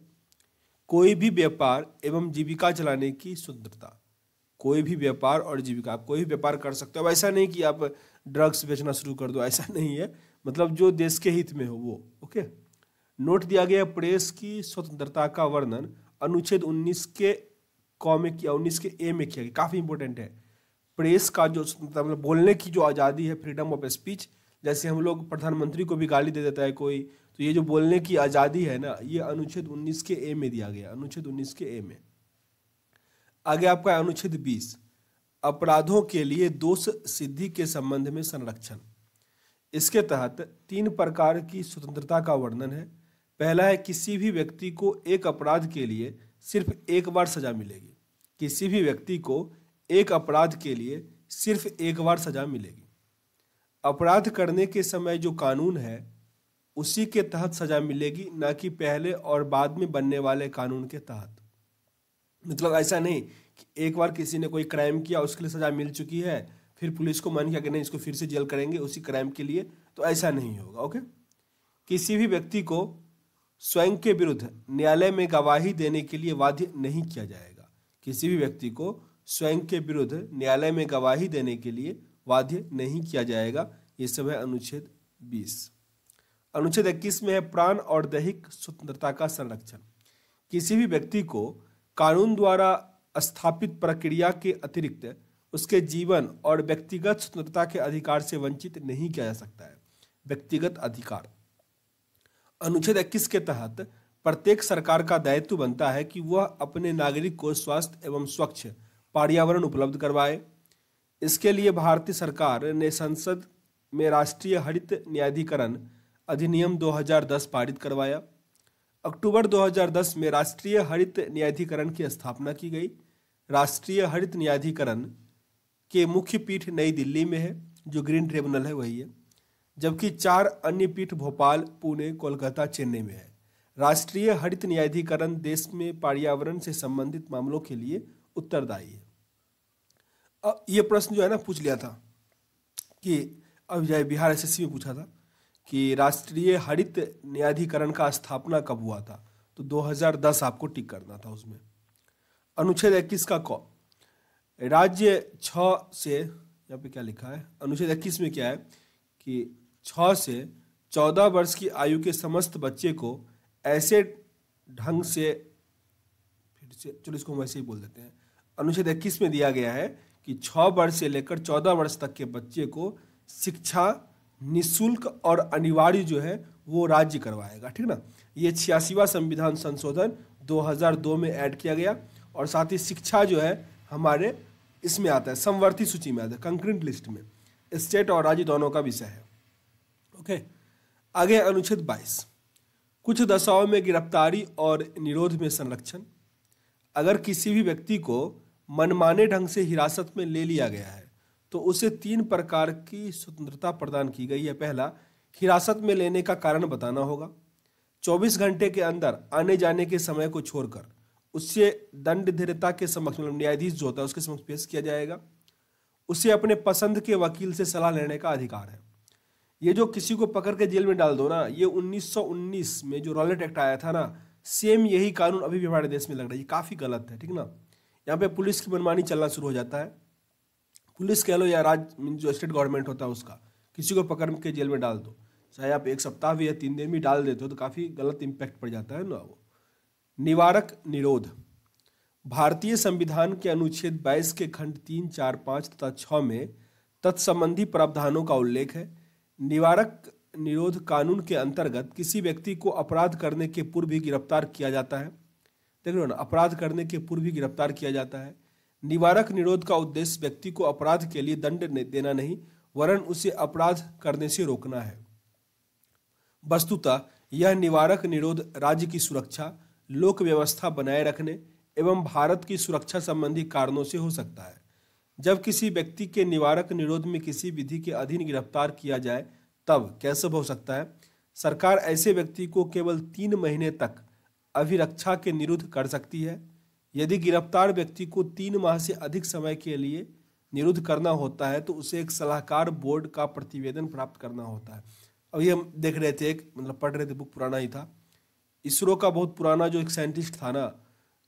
कोई भी व्यापार एवं जीविका चलाने की स्वतंत्रता कोई भी व्यापार और जीविका आप कोई भी व्यापार कर सकते हो अब ऐसा नहीं कि आप ड्रग्स बेचना शुरू कर दो ऐसा नहीं है मतलब जो देश के हित में हो वो ओके नोट दिया गया प्रेस की स्वतंत्रता का वर्णन अनुच्छेद 19 के क में किया उन्नीस के ए में किया गया काफ़ी इंपॉर्टेंट है प्रेस का जो मतलब बोलने की जो आज़ादी है फ्रीडम ऑफ स्पीच जैसे हम लोग प्रधानमंत्री को भी गाली दे देता है कोई तो ये जो बोलने की आज़ादी है ना ये अनुच्छेद उन्नीस के ए में दिया गया अनुच्छेद उन्नीस के ए में आगे आपका अनुच्छेद बीस अपराधों के लिए दोष सिद्धि के संबंध में संरक्षण इसके तहत तीन प्रकार की स्वतंत्रता का वर्णन है पहला है किसी भी व्यक्ति को एक अपराध के लिए सिर्फ एक बार सजा मिलेगी किसी भी व्यक्ति को एक अपराध के लिए सिर्फ एक बार सजा मिलेगी अपराध करने के समय जो कानून है उसी के तहत सजा मिलेगी ना कि पहले और बाद में बनने वाले कानून के तहत मतलब ऐसा नहीं कि एक बार किसी ने कोई क्राइम किया उसके लिए सजा मिल चुकी है फिर पुलिस को मन किया कि नहीं इसको फिर से जेल करेंगे उसी क्राइम के लिए तो ऐसा नहीं होगा ओके किसी भी व्यक्ति को स्वयं के विरुद्ध न्यायालय में गवाही देने के लिए बाध्य नहीं किया जाएगा किसी भी व्यक्ति को स्वयं के विरुद्ध न्यायालय में गवाही देने के लिए बाध्य नहीं किया जाएगा ये सब है अनुच्छेद 20 अनुच्छेद 21 में है प्राण और दैहिक स्वतंत्रता का संरक्षण किसी भी व्यक्ति को कानून द्वारा स्थापित प्रक्रिया के अतिरिक्त उसके जीवन और व्यक्तिगत स्वतंत्रता के अधिकार से वंचित नहीं किया जा सकता है व्यक्तिगत अधिकार अनुच्छेद 21 के तहत प्रत्येक सरकार का दायित्व बनता है कि वह अपने नागरिक को स्वास्थ्य एवं स्वच्छ पर्यावरण उपलब्ध करवाए इसके लिए भारतीय सरकार ने संसद में राष्ट्रीय हरित न्यायाधिकरण अधिनियम 2010 पारित करवाया अक्टूबर 2010 में राष्ट्रीय हरित न्यायाधिकरण की स्थापना की गई राष्ट्रीय हरित न्यायाधिकरण के मुख्य पीठ नई दिल्ली में है जो ग्रीन ट्रिब्यूनल है वही है जबकि चार अन्य पीठ भोपाल पुणे कोलकाता चेन्नई में है राष्ट्रीय हरित न्यायाधिकरण देश में पर्यावरण से संबंधित मामलों के लिए उत्तरदायी है ये प्रश्न जो है ना पूछ लिया था कि अब जय बिहार एस में पूछा था कि राष्ट्रीय हरित न्यायाधिकरण का स्थापना कब हुआ था तो 2010 आपको टिक करना था उसमें अनुच्छेद इक्कीस का कौ राज्य छ से यहाँ पे क्या लिखा है अनुच्छेद इक्कीस में क्या है कि छ से चौदह वर्ष की आयु के समस्त बच्चे को ऐसे ढंग से फिर से चलो इसको हम वैसे ही बोल देते हैं अनुच्छेद इक्कीस में दिया गया है कि छः वर्ष से लेकर चौदह वर्ष तक के बच्चे को शिक्षा निशुल्क और अनिवार्य जो है वो राज्य करवाएगा ठीक ना ये छियासीवा संविधान संशोधन 2002 में ऐड किया गया और साथ ही शिक्षा जो है हमारे इसमें आता है समवर्ती सूची में आता है कंक्रीट लिस्ट में स्टेट और राज्य दोनों का विषय है ओके आगे अनुच्छेद बाईस कुछ दशाओं में गिरफ्तारी और निरोध में संरक्षण अगर किसी भी व्यक्ति को मनमाने ढंग से हिरासत में ले लिया गया है तो उसे तीन प्रकार की स्वतंत्रता प्रदान की गई है पहला हिरासत में लेने का कारण बताना होगा 24 घंटे के अंदर आने जाने के समय को छोड़कर उससे दंड धीरता के समक्ष मतलब न्यायाधीश जो होता है उसके समक्ष पेश किया जाएगा उसे अपने पसंद के वकील से सलाह लेने का अधिकार है ये जो किसी को पकड़ के जेल में डाल दो ना ये 1919 में जो रॉलेट एक्ट आया था ना सेम यही कानून अभी भी हमारे देश में लग रहा है ये काफ़ी गलत है ठीक ना यहाँ पे पुलिस की मनमानी चलना शुरू हो जाता है पुलिस कह लो या राज जो स्टेट गवर्नमेंट होता है उसका किसी को पकड़ के जेल में डाल दो चाहे आप एक सप्ताह भी या तीन दिन भी डाल देते हो तो काफ़ी गलत इम्पैक्ट पड़ जाता है ना वो निवारक निरोध भारतीय संविधान के अनुच्छेद 22 के खंड तीन चार पाँच तथा छः में तत्संबंधी प्रावधानों का उल्लेख है निवारक निरोध कानून के अंतर्गत किसी व्यक्ति को अपराध करने के पूर्व भी गिरफ्तार किया जाता है देख लो ना अपराध करने के पूर्व भी गिरफ्तार किया जाता है निवारक निरोध का उद्देश्य व्यक्ति को अपराध के लिए दंड देना नहीं वरन उसे अपराध करने से रोकना है वस्तुतः यह निवारक निरोध राज्य की सुरक्षा लोक व्यवस्था बनाए रखने एवं भारत की सुरक्षा संबंधी कारणों से हो सकता है जब किसी व्यक्ति के निवारक निरोध में किसी विधि के अधीन गिरफ्तार किया जाए तब कैसे हो सकता है सरकार ऐसे व्यक्ति को केवल तीन महीने तक अभिरक्षा के निरुद्ध कर सकती है यदि गिरफ्तार व्यक्ति को तीन माह से अधिक समय के लिए निरुद्ध करना होता है तो उसे एक सलाहकार बोर्ड का प्रतिवेदन प्राप्त करना होता है अभी हम देख रहे थे एक मतलब पढ़ रहे थे बुक पुराना ही था इसरो का बहुत पुराना जो एक साइंटिस्ट था ना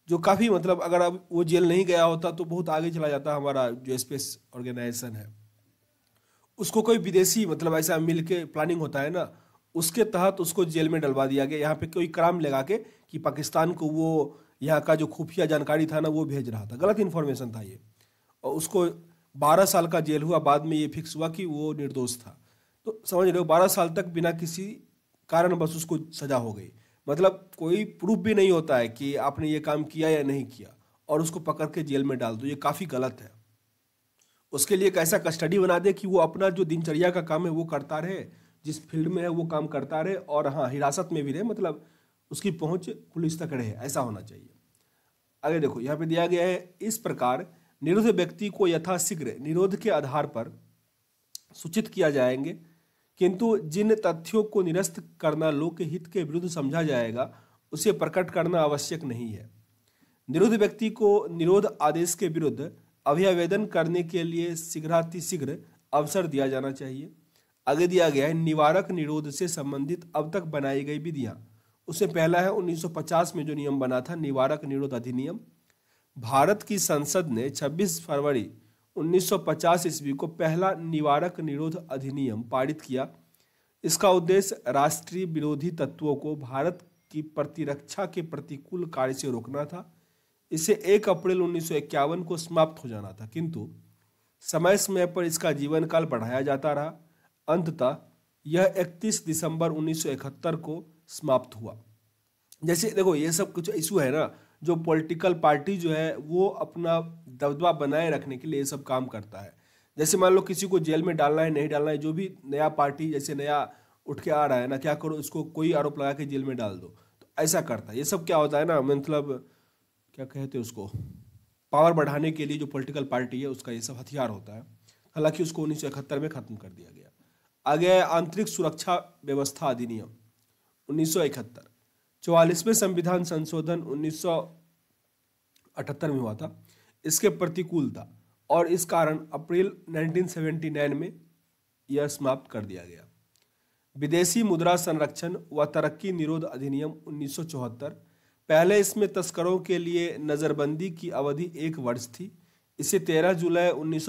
जो काफ़ी मतलब अगर अब वो जेल नहीं गया होता तो बहुत आगे चला जाता हमारा जो स्पेस ऑर्गेनाइजेशन है उसको कोई विदेशी मतलब ऐसा मिल के प्लानिंग होता है ना उसके तहत उसको जेल में डलवा दिया गया यहाँ पे कोई क्राम लगा के कि पाकिस्तान को वो यहाँ का जो खुफिया जानकारी था ना वो भेज रहा था गलत इन्फॉर्मेशन था ये और उसको बारह साल का जेल हुआ बाद में ये फिक्स हुआ कि वो निर्दोष था तो समझ रहे हो बारह साल तक बिना किसी कारण बस उसको सजा हो गई मतलब कोई प्रूफ भी नहीं होता है कि आपने ये काम किया या नहीं किया और उसको पकड़ के जेल में डाल दो ये काफ़ी गलत है उसके लिए एक ऐसा कस्टडी बना दे कि वो अपना जो दिनचर्या का काम है वो करता रहे जिस फील्ड में है वो काम करता रहे और हाँ हिरासत में भी रहे मतलब उसकी पहुंच पुलिस तक रहे ऐसा होना चाहिए आगे देखो यहाँ पे दिया गया है इस प्रकार निरुद्ध व्यक्ति को यथाशीघ्र निरोध के आधार पर सूचित किया जाएंगे किंतु जिन तथ्यों को निरस्त करना लोकहित के विरुद्ध समझा जाएगा उसे प्रकट करना आवश्यक नहीं है निरुद्ध व्यक्ति को निरोध आदेश के विरुद्ध अभ्यावेदन करने के लिए शीघ्रातिशीघ्र अवसर दिया जाना चाहिए आगे दिया गया है निवारक निरोध से संबंधित अब तक बनाई गई विधियां उससे पहला है 1950 में जो नियम बना था निवारक निरोध अधिनियम भारत की संसद ने 26 फरवरी 1950 ईस्वी को पहला निवारक निरोध अधिनियम पारित किया इसका उद्देश्य राष्ट्रीय विरोधी तत्वों को भारत की प्रतिरक्षा के प्रतिकूल कार्य से रोकना था इसे 1 अप्रैल 1951 को समाप्त हो जाना था किंतु समय समय पर इसका जीवन काल बढ़ाया जाता रहा अंततः यह 31 दिसंबर 1971 को समाप्त हुआ जैसे देखो ये सब कुछ इशू है ना जो पॉलिटिकल पार्टी जो है वो अपना दबदबा बनाए रखने के लिए ये सब काम करता है जैसे मान लो किसी को जेल में डालना है नहीं डालना है जो भी नया पार्टी जैसे नया उठ के आ रहा है ना क्या करो उसको कोई आरोप लगा के जेल में डाल दो तो ऐसा करता है ये सब क्या होता है ना मतलब क्या कहते हैं उसको पावर बढ़ाने के लिए जो पॉलिटिकल पार्टी है उसका ये सब हथियार होता है हालांकि उसको उन्नीस में ख़त्म कर दिया गया आगे आंतरिक सुरक्षा व्यवस्था अधिनियम उन्नीस चौवालीसवें संविधान संशोधन 1978 में हुआ था इसके प्रतिकूल था और इस कारण अप्रैल 1979 में यह समाप्त कर दिया गया विदेशी मुद्रा संरक्षण व तरक्की निरोध अधिनियम 1974 पहले इसमें तस्करों के लिए नज़रबंदी की अवधि एक वर्ष थी इसे 13 जुलाई उन्नीस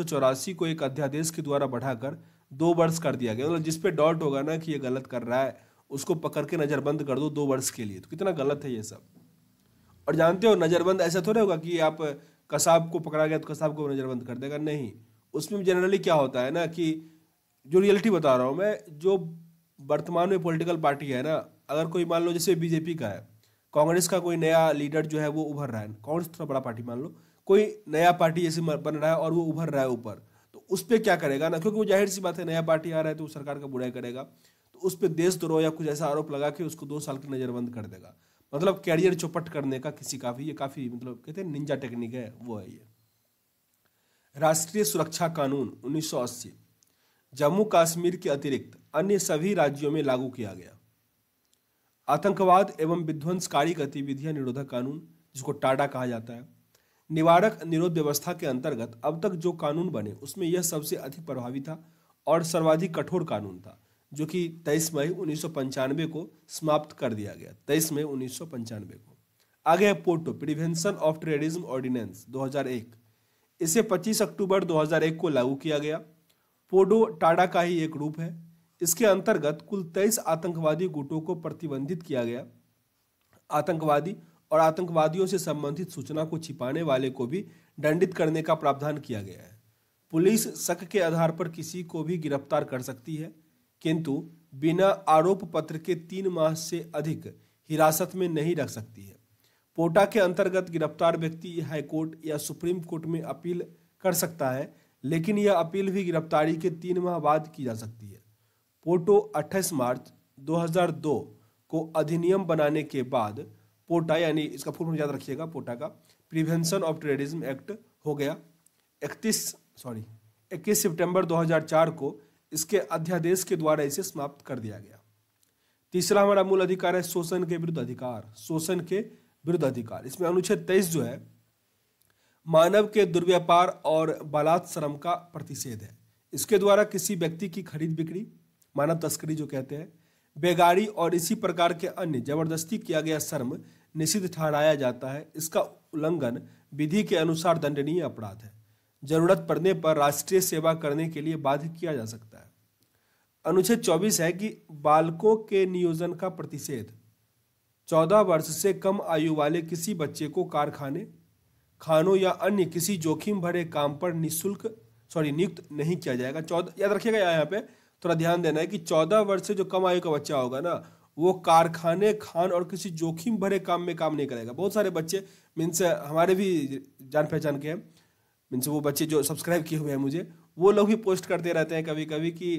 को एक अध्यादेश के द्वारा बढ़ाकर दो वर्ष कर दिया गया मतलब जिस पे डॉट होगा ना कि ये गलत कर रहा है उसको पकड़ के नज़रबंद कर दो दो वर्ष के लिए तो कितना गलत है ये सब और जानते हो नज़रबंद ऐसा थोड़ा होगा कि आप कसाब को पकड़ा गया तो कसाब को नज़रबंद कर देगा नहीं उसमें जनरली क्या होता है ना कि जो रियलिटी बता रहा हूँ मैं जो वर्तमान में पॉलिटिकल पार्टी है ना अगर कोई मान लो जैसे बीजेपी का है कांग्रेस का कोई नया लीडर जो है वो उभर रहा है कांग्रेस थोड़ा बड़ा पार्टी मान लो कोई नया पार्टी जैसे बन रहा है और वो उभर रहा है ऊपर तो उस पर क्या करेगा ना क्योंकि वो जाहिर सी बात है नया पार्टी आ रहा है तो वो सरकार का बुराई करेगा उस पर देशद्रोह या कुछ ऐसा आरोप लगा के उसको दो साल की नज़रबंद कर देगा मतलब कैरियर चौपट करने का किसी का भी ये काफ़ी मतलब कहते हैं निंजा टेक्निक है वो है ये राष्ट्रीय सुरक्षा कानून 1980 जम्मू कश्मीर के अतिरिक्त अन्य सभी राज्यों में लागू किया गया आतंकवाद एवं विध्वंसकारी गतिविधियां निरोधक कानून जिसको टाडा कहा जाता है निवारक निरोध व्यवस्था के अंतर्गत अब तक जो कानून बने उसमें यह सबसे अधिक प्रभावी था और सर्वाधिक कठोर कानून था जो कि 23 मई उन्नीस को समाप्त कर दिया गया 23 मई उन्नीस को आगे है POTO prevention of terrorism ordinance 2001 इसे 25 अक्टूबर 2001 को लागू किया गया पोडो टाडा का ही एक रूप है इसके अंतर्गत कुल 23 आतंकवादी गुटों को प्रतिबंधित किया गया आतंकवादी और आतंकवादियों से संबंधित सूचना को छिपाने वाले को भी दंडित करने का प्रावधान किया गया है पुलिस शक के आधार पर किसी को भी गिरफ्तार कर सकती है किंतु बिना आरोप पत्र के तीन माह से अधिक हिरासत में नहीं रख सकती है पोटा के अंतर्गत गिरफ्तार व्यक्ति हाईकोर्ट या सुप्रीम कोर्ट में अपील कर सकता है लेकिन यह अपील भी गिरफ्तारी के तीन माह बाद की जा सकती है पोटो 28 मार्च 2002 को अधिनियम बनाने के बाद पोटा यानी इसका फुल फॉर्म याद रखिएगा पोटा का प्रिवेंशन ऑफ टेररिज्म एक्ट हो गया 31 सॉरी 21 सितंबर 2004 को इसके अध्यादेश के द्वारा इसे समाप्त कर दिया गया तीसरा हमारा मूल अधिकार है शोषण के विरुद्ध अधिकार शोषण के विरुद्ध अधिकार इसमें अनुच्छेद तेईस जो है मानव के दुर्व्यापार और बालात् श्रम का प्रतिषेध है इसके द्वारा किसी व्यक्ति की खरीद बिक्री मानव तस्करी जो कहते हैं बेगारी और इसी प्रकार के अन्य जबरदस्ती किया गया श्रम निषिद्ध ठहराया जाता है इसका उल्लंघन विधि के अनुसार दंडनीय अपराध है जरूरत पड़ने पर राष्ट्रीय सेवा करने के लिए बाध्य किया जा सकता है अनुच्छेद 24 है कि बालकों के नियोजन का प्रतिषेध 14 वर्ष से कम आयु वाले किसी बच्चे को कारखाने खानों या अन्य किसी जोखिम भरे काम पर निशुल्क सॉरी नियुक्त नहीं किया जाएगा चौदह याद रखिएगा यहाँ पे थोड़ा ध्यान देना है कि चौदह वर्ष से जो कम आयु का बच्चा होगा ना वो कारखाने खान और किसी जोखिम भरे काम में काम नहीं करेगा बहुत सारे बच्चे मीन्स हमारे भी जान पहचान के हैं मीन्स वो बच्चे जो सब्सक्राइब किए हुए हैं मुझे वो लोग भी पोस्ट करते रहते हैं कभी कभी कि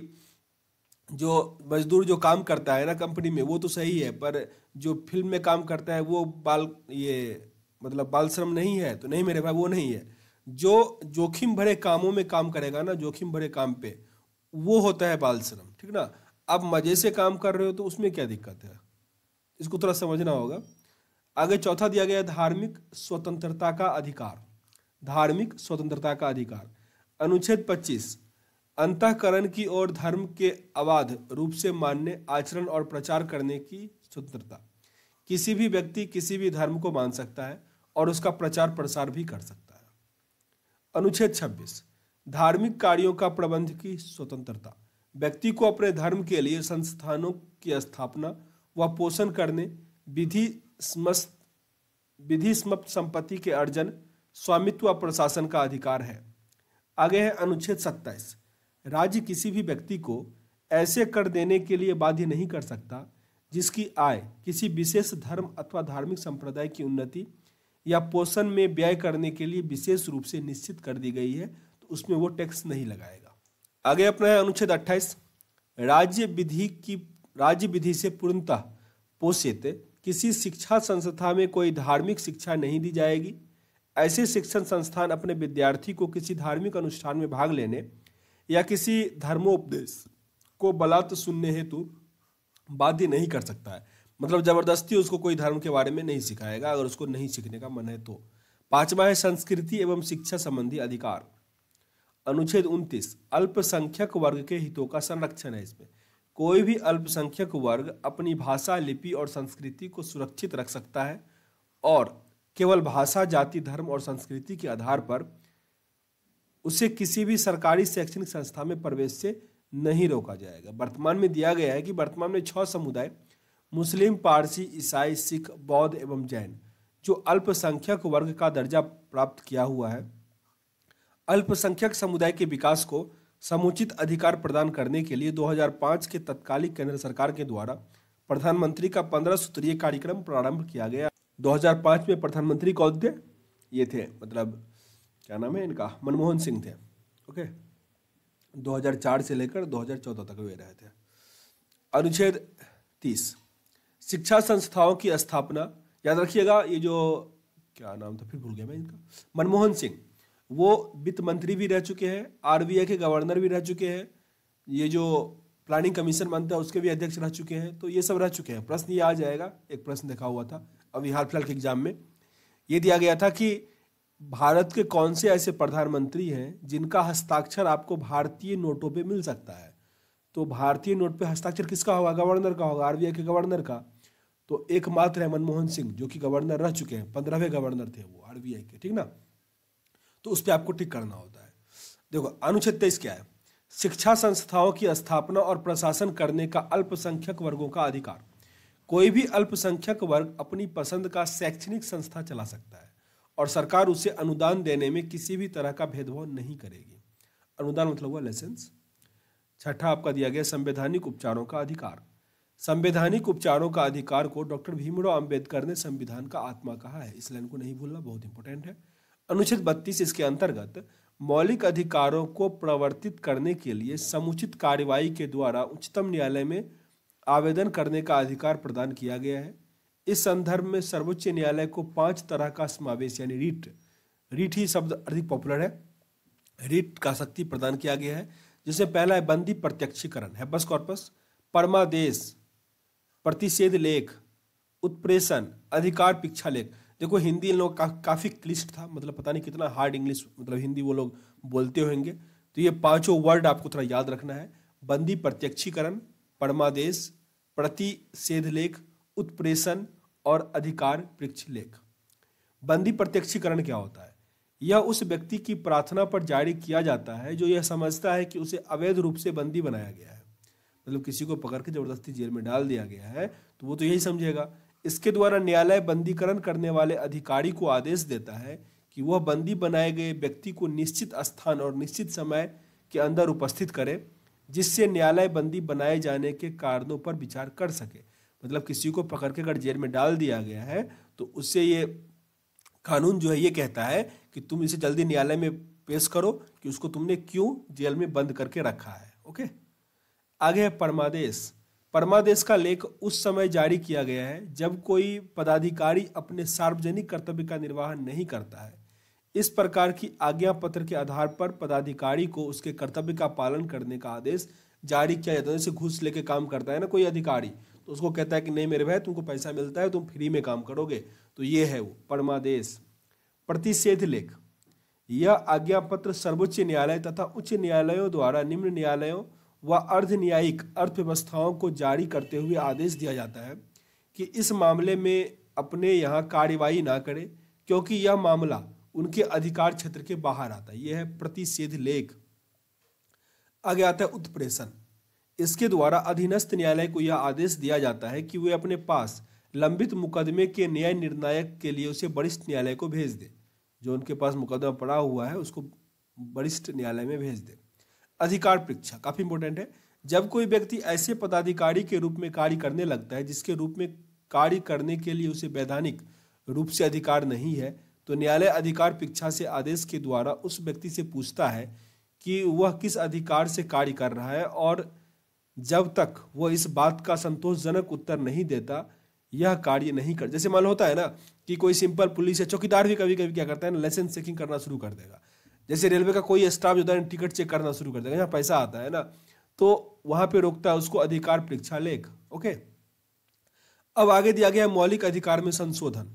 जो मजदूर जो काम करता है ना कंपनी में वो तो सही है पर जो फिल्म में काम करता है वो बाल ये मतलब बाल श्रम नहीं है तो नहीं मेरे भाई वो नहीं है जो जोखिम भरे कामों में काम करेगा ना जोखिम भरे काम पे वो होता है बाल श्रम ठीक ना अब मज़े से काम कर रहे हो तो उसमें क्या दिक्कत है इसको थोड़ा समझना होगा आगे चौथा दिया गया धार्मिक स्वतंत्रता का अधिकार धार्मिक स्वतंत्रता का अधिकार अनुच्छेद 25 अंतकरण की ओर धर्म के अबाध रूप से मानने आचरण और प्रचार करने की स्वतंत्रता किसी भी व्यक्ति किसी भी धर्म को मान सकता है और उसका प्रचार प्रसार भी कर सकता है अनुच्छेद 26 धार्मिक कार्यों का प्रबंध की स्वतंत्रता व्यक्ति को अपने धर्म के लिए संस्थानों की स्थापना व पोषण करने विधि विधि संपत्ति के अर्जन स्वामित्व प्रशासन का अधिकार है आगे है अनुच्छेद सत्ताईस राज्य किसी भी व्यक्ति को ऐसे कर देने के लिए बाध्य नहीं कर सकता जिसकी आय किसी विशेष धर्म अथवा धार्मिक संप्रदाय की उन्नति या पोषण में व्यय करने के लिए विशेष रूप से निश्चित कर दी गई है तो उसमें वो टैक्स नहीं लगाएगा आगे अपना है अनुच्छेद 28 राज्य विधि की राज्य विधि से पूर्णतः पोषित किसी शिक्षा संस्था में कोई धार्मिक शिक्षा नहीं दी जाएगी ऐसे शिक्षण संस्थान अपने विद्यार्थी को किसी धार्मिक अनुष्ठान में भाग लेने या किसी धर्मोपदेश को बलात् सुनने हेतु बाध्य नहीं कर सकता है मतलब जबरदस्ती उसको कोई धर्म के बारे में नहीं सिखाएगा अगर उसको नहीं सीखने का मन है तो पांचवा है संस्कृति एवं शिक्षा संबंधी अधिकार अनुच्छेद उनतीस अल्पसंख्यक वर्ग के हितों का संरक्षण है इसमें कोई भी अल्पसंख्यक वर्ग अपनी भाषा लिपि और संस्कृति को सुरक्षित रख सकता है और केवल भाषा जाति धर्म और संस्कृति के आधार पर उसे किसी भी सरकारी शैक्षणिक संस्था में प्रवेश से नहीं रोका जाएगा वर्तमान में दिया गया है कि वर्तमान में छह समुदाय मुस्लिम पारसी ईसाई सिख बौद्ध एवं जैन जो अल्पसंख्यक वर्ग का दर्जा प्राप्त किया हुआ है अल्पसंख्यक समुदाय के विकास को समुचित अधिकार प्रदान करने के लिए 2005 के तत्कालीन केंद्र सरकार के द्वारा प्रधानमंत्री का पंद्रह सूत्रीय कार्यक्रम प्रारंभ किया गया 2005 में प्रधानमंत्री कौन थे ये थे मतलब क्या नाम है इनका मनमोहन सिंह थे ओके 2004 से लेकर 2014 तक वे रहे थे अनुच्छेद 30 शिक्षा संस्थाओं की स्थापना याद रखिएगा ये जो क्या नाम था फिर भूल गया मैं इनका मनमोहन सिंह वो वित्त मंत्री भी रह चुके हैं आर के गवर्नर भी रह चुके हैं ये जो प्लानिंग कमीशन बनता है उसके भी अध्यक्ष रह चुके हैं तो ये सब रह चुके हैं प्रश्न ये आ जाएगा एक प्रश्न देखा हुआ था अभी हाल फिलहाल के एग्जाम में ये दिया गया था कि भारत के कौन से ऐसे प्रधानमंत्री हैं जिनका हस्ताक्षर आपको भारतीय नोटों पे मिल सकता है तो भारतीय नोट पे हस्ताक्षर किसका होगा गवर्नर का होगा आरबीआई के गवर्नर का तो एकमात्र है मनमोहन सिंह जो कि गवर्नर रह चुके हैं पंद्रहवें गवर्नर थे वो आरबीआई के ठीक ना तो उस पर आपको टिक करना होता है देखो अनुच्छेद तेईस क्या है शिक्षा संस्थाओं की स्थापना और प्रशासन करने का अल्पसंख्यक वर्गों का अधिकार कोई भी अल्पसंख्यक वर्ग अपनी पसंद का शैक्षणिक संस्था चला सकता है और सरकार उसे अनुदान देने में किसी भी तरह का भेदभाव नहीं करेगी अनुदान मतलब हुआ लाइसेंस छठा आपका दिया गया संवैधानिक उपचारों का अधिकार संवैधानिक उपचारों का अधिकार को डॉक्टर भीमराव अंबेडकर ने संविधान का आत्मा कहा है इस लाइन को नहीं भूलना बहुत इंपॉर्टेंट है अनुच्छेद बत्तीस इसके अंतर्गत मौलिक अधिकारों को प्रवर्तित करने के लिए समुचित कार्यवाही के द्वारा उच्चतम न्यायालय में आवेदन करने का अधिकार प्रदान किया गया है इस संदर्भ में सर्वोच्च न्यायालय को पांच तरह का समावेश यानी रीट रीट ही शब्द अधिक पॉपुलर है रीट का शक्ति प्रदान किया गया है जिसमें पहला है बंदी प्रत्यक्षीकरण बस कॉर्पस परमादेश प्रतिषेध लेख उत्प्रेषण अधिकार पिक्षा लेख देखो हिंदी इन लोग का, काफ़ी क्लिष्ट था मतलब पता नहीं कितना हार्ड इंग्लिश मतलब हिंदी वो लोग बोलते होंगे तो ये पांचों वर्ड आपको थोड़ा याद रखना है बंदी प्रत्यक्षीकरण परमादेश प्रतिषेधलेख लेख उत्प्रेषण और अधिकार पृक्ष लेख बंदी प्रत्यक्षीकरण क्या होता है यह उस व्यक्ति की प्रार्थना पर जारी किया जाता है जो यह समझता है कि उसे अवैध रूप से बंदी बनाया गया है मतलब किसी को पकड़ के जबरदस्ती जेल में डाल दिया गया है तो वो तो यही समझेगा इसके द्वारा न्यायालय बंदीकरण करने वाले अधिकारी को आदेश देता है कि वह बंदी बनाए गए व्यक्ति को निश्चित स्थान और निश्चित समय के अंदर उपस्थित करे जिससे न्यायालय बंदी बनाए जाने के कारणों पर विचार कर सके मतलब किसी को पकड़ के अगर जेल में डाल दिया गया है तो उससे ये कानून जो है ये कहता है कि तुम इसे जल्दी न्यायालय में पेश करो कि उसको तुमने क्यों जेल में बंद करके रखा है ओके आगे है परमादेश परमादेश का लेख उस समय जारी किया गया है जब कोई पदाधिकारी अपने सार्वजनिक कर्तव्य का निर्वाहन नहीं करता है इस प्रकार की आज्ञा पत्र के आधार पर पदाधिकारी को उसके कर्तव्य का पालन करने का आदेश जारी किया जाता है जैसे घूस लेके काम करता है ना कोई अधिकारी तो उसको कहता है कि नहीं मेरे भाई तुमको पैसा मिलता है तुम फ्री में काम करोगे तो ये है वो परमादेश प्रतिषेध लेख यह आज्ञा पत्र सर्वोच्च न्यायालय तथा उच्च न्यायालयों द्वारा निम्न न्यायालयों व अर्ध न्यायिक अर्थव्यवस्थाओं को जारी करते हुए आदेश दिया जाता है कि इस मामले में अपने यहाँ कार्यवाही ना करें क्योंकि यह मामला उनके अधिकार क्षेत्र के बाहर आता है यह है प्रतिषेध लेख आगे आता है उत्प्रेषण इसके द्वारा अधीनस्थ न्यायालय को यह आदेश दिया जाता है कि वे अपने पास लंबित मुकदमे के न्याय निर्णायक के लिए उसे वरिष्ठ न्यायालय को भेज दे जो उनके पास मुकदमा पड़ा हुआ है उसको वरिष्ठ न्यायालय में भेज दे अधिकार परीक्षा काफ़ी इंपोर्टेंट है जब कोई व्यक्ति ऐसे पदाधिकारी के रूप में कार्य करने लगता है जिसके रूप में कार्य करने के लिए उसे वैधानिक रूप से अधिकार नहीं है तो न्यायालय अधिकार परीक्षा से आदेश के द्वारा उस व्यक्ति से पूछता है कि वह किस अधिकार से कार्य कर रहा है और जब तक वह इस बात का संतोषजनक उत्तर नहीं देता यह कार्य नहीं कर जैसे मान होता है ना कि कोई सिंपल पुलिस या चौकीदार भी कभी कभी क्या करता है ना लाइसेंस चेकिंग करना शुरू कर देगा जैसे रेलवे का कोई स्टाफ जो है टिकट चेक करना शुरू कर देगा जहाँ पैसा आता है ना तो वहाँ पे रोकता है उसको अधिकार परीक्षा लेख ओके अब आगे दिया गया मौलिक अधिकार में संशोधन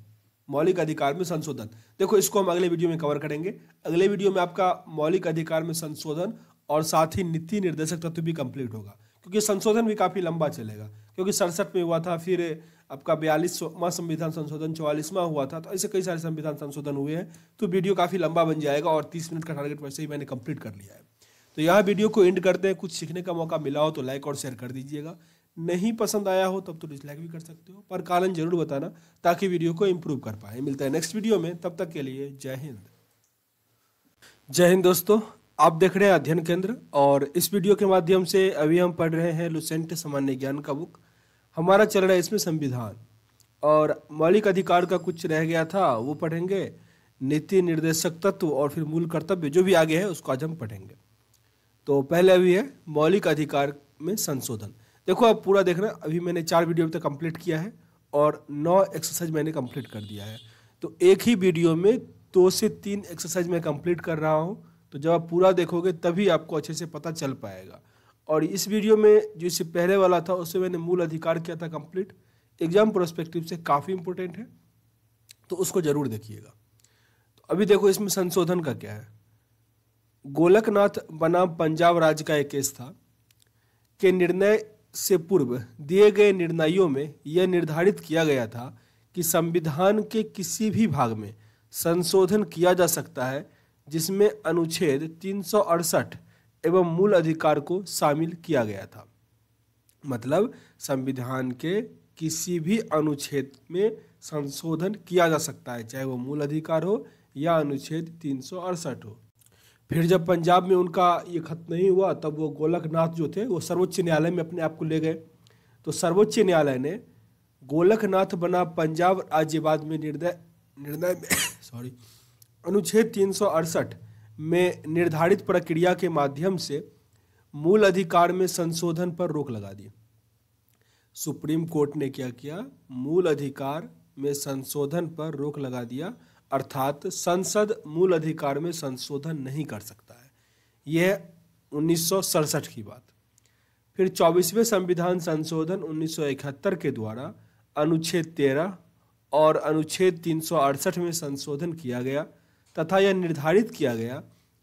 मौलिक अधिकार में संशोधन देखो इसको हम अगले वीडियो में कवर करेंगे अगले वीडियो में आपका मौलिक अधिकार में संशोधन और साथ ही नीति निर्देशक तत्व भी कंप्लीट होगा क्योंकि संशोधन भी काफ़ी लंबा चलेगा क्योंकि सड़सठ में हुआ था फिर आपका बयालीसवा संविधान संशोधन चौवालीसवा हुआ था तो ऐसे कई सारे संविधान संशोधन हुए हैं तो वीडियो काफ़ी लंबा बन जाएगा और तीस मिनट का टारगेट वैसे ही मैंने कंप्लीट कर लिया है तो यह वीडियो को एंड करते हैं कुछ सीखने का मौका मिला हो तो लाइक और शेयर कर दीजिएगा नहीं पसंद आया हो तब तो डिसलाइक भी कर सकते हो पर कारण जरूर बताना ताकि वीडियो को इम्प्रूव कर पाए मिलता है नेक्स्ट वीडियो में तब तक के लिए जय हिंद जय हिंद दोस्तों आप देख रहे हैं अध्ययन केंद्र और इस वीडियो के माध्यम से अभी हम पढ़ रहे हैं लुसेंट सामान्य ज्ञान का बुक हमारा चल रहा है इसमें संविधान और मौलिक अधिकार का कुछ रह गया था वो पढ़ेंगे नीति निर्देशक तत्व और फिर मूल कर्तव्य जो भी आगे है उसको आज हम पढ़ेंगे तो पहले अभी है मौलिक अधिकार में संशोधन देखो आप पूरा देखना अभी मैंने चार वीडियो अभी तक कंप्लीट किया है और नौ एक्सरसाइज मैंने कंप्लीट कर दिया है तो एक ही वीडियो में दो से तीन एक्सरसाइज मैं कंप्लीट कर रहा हूँ तो जब आप पूरा देखोगे तभी आपको अच्छे से पता चल पाएगा और इस वीडियो में जो इससे पहले वाला था उससे मैंने मूल अधिकार किया था कंप्लीट एग्जाम प्रोस्पेक्टिव से काफ़ी इंपॉर्टेंट है तो उसको ज़रूर देखिएगा तो अभी देखो इसमें संशोधन का क्या है गोलकनाथ बनाम पंजाब राज्य का एक केस था के निर्णय से पूर्व दिए गए निर्णयों में यह निर्धारित किया गया था कि संविधान के किसी भी भाग में संशोधन किया जा सकता है जिसमें अनुच्छेद तीन एवं मूल अधिकार को शामिल किया गया था मतलब संविधान के किसी भी अनुच्छेद में संशोधन किया जा सकता है चाहे वो मूल अधिकार हो या अनुच्छेद तीन हो फिर जब पंजाब में उनका ये खत्म नहीं हुआ तब वो गोलकनाथ जो थे वो सर्वोच्च न्यायालय में अपने आप को ले गए तो सर्वोच्च न्यायालय ने गोलकनाथ बना पंजाब राज्यवाद में निर्दय निर्णय में सॉरी <coughs> अनुच्छेद तीन में निर्धारित प्रक्रिया के माध्यम से मूल अधिकार में संशोधन पर रोक लगा दी सुप्रीम कोर्ट ने क्या किया मूल अधिकार में संशोधन पर रोक लगा दिया अर्थात संसद मूल अधिकार में संशोधन नहीं कर सकता है यह उन्नीस की बात फिर चौबीसवें संविधान संशोधन उन्नीस के द्वारा अनुच्छेद 13 और अनुच्छेद 368 में संशोधन किया गया तथा यह निर्धारित किया गया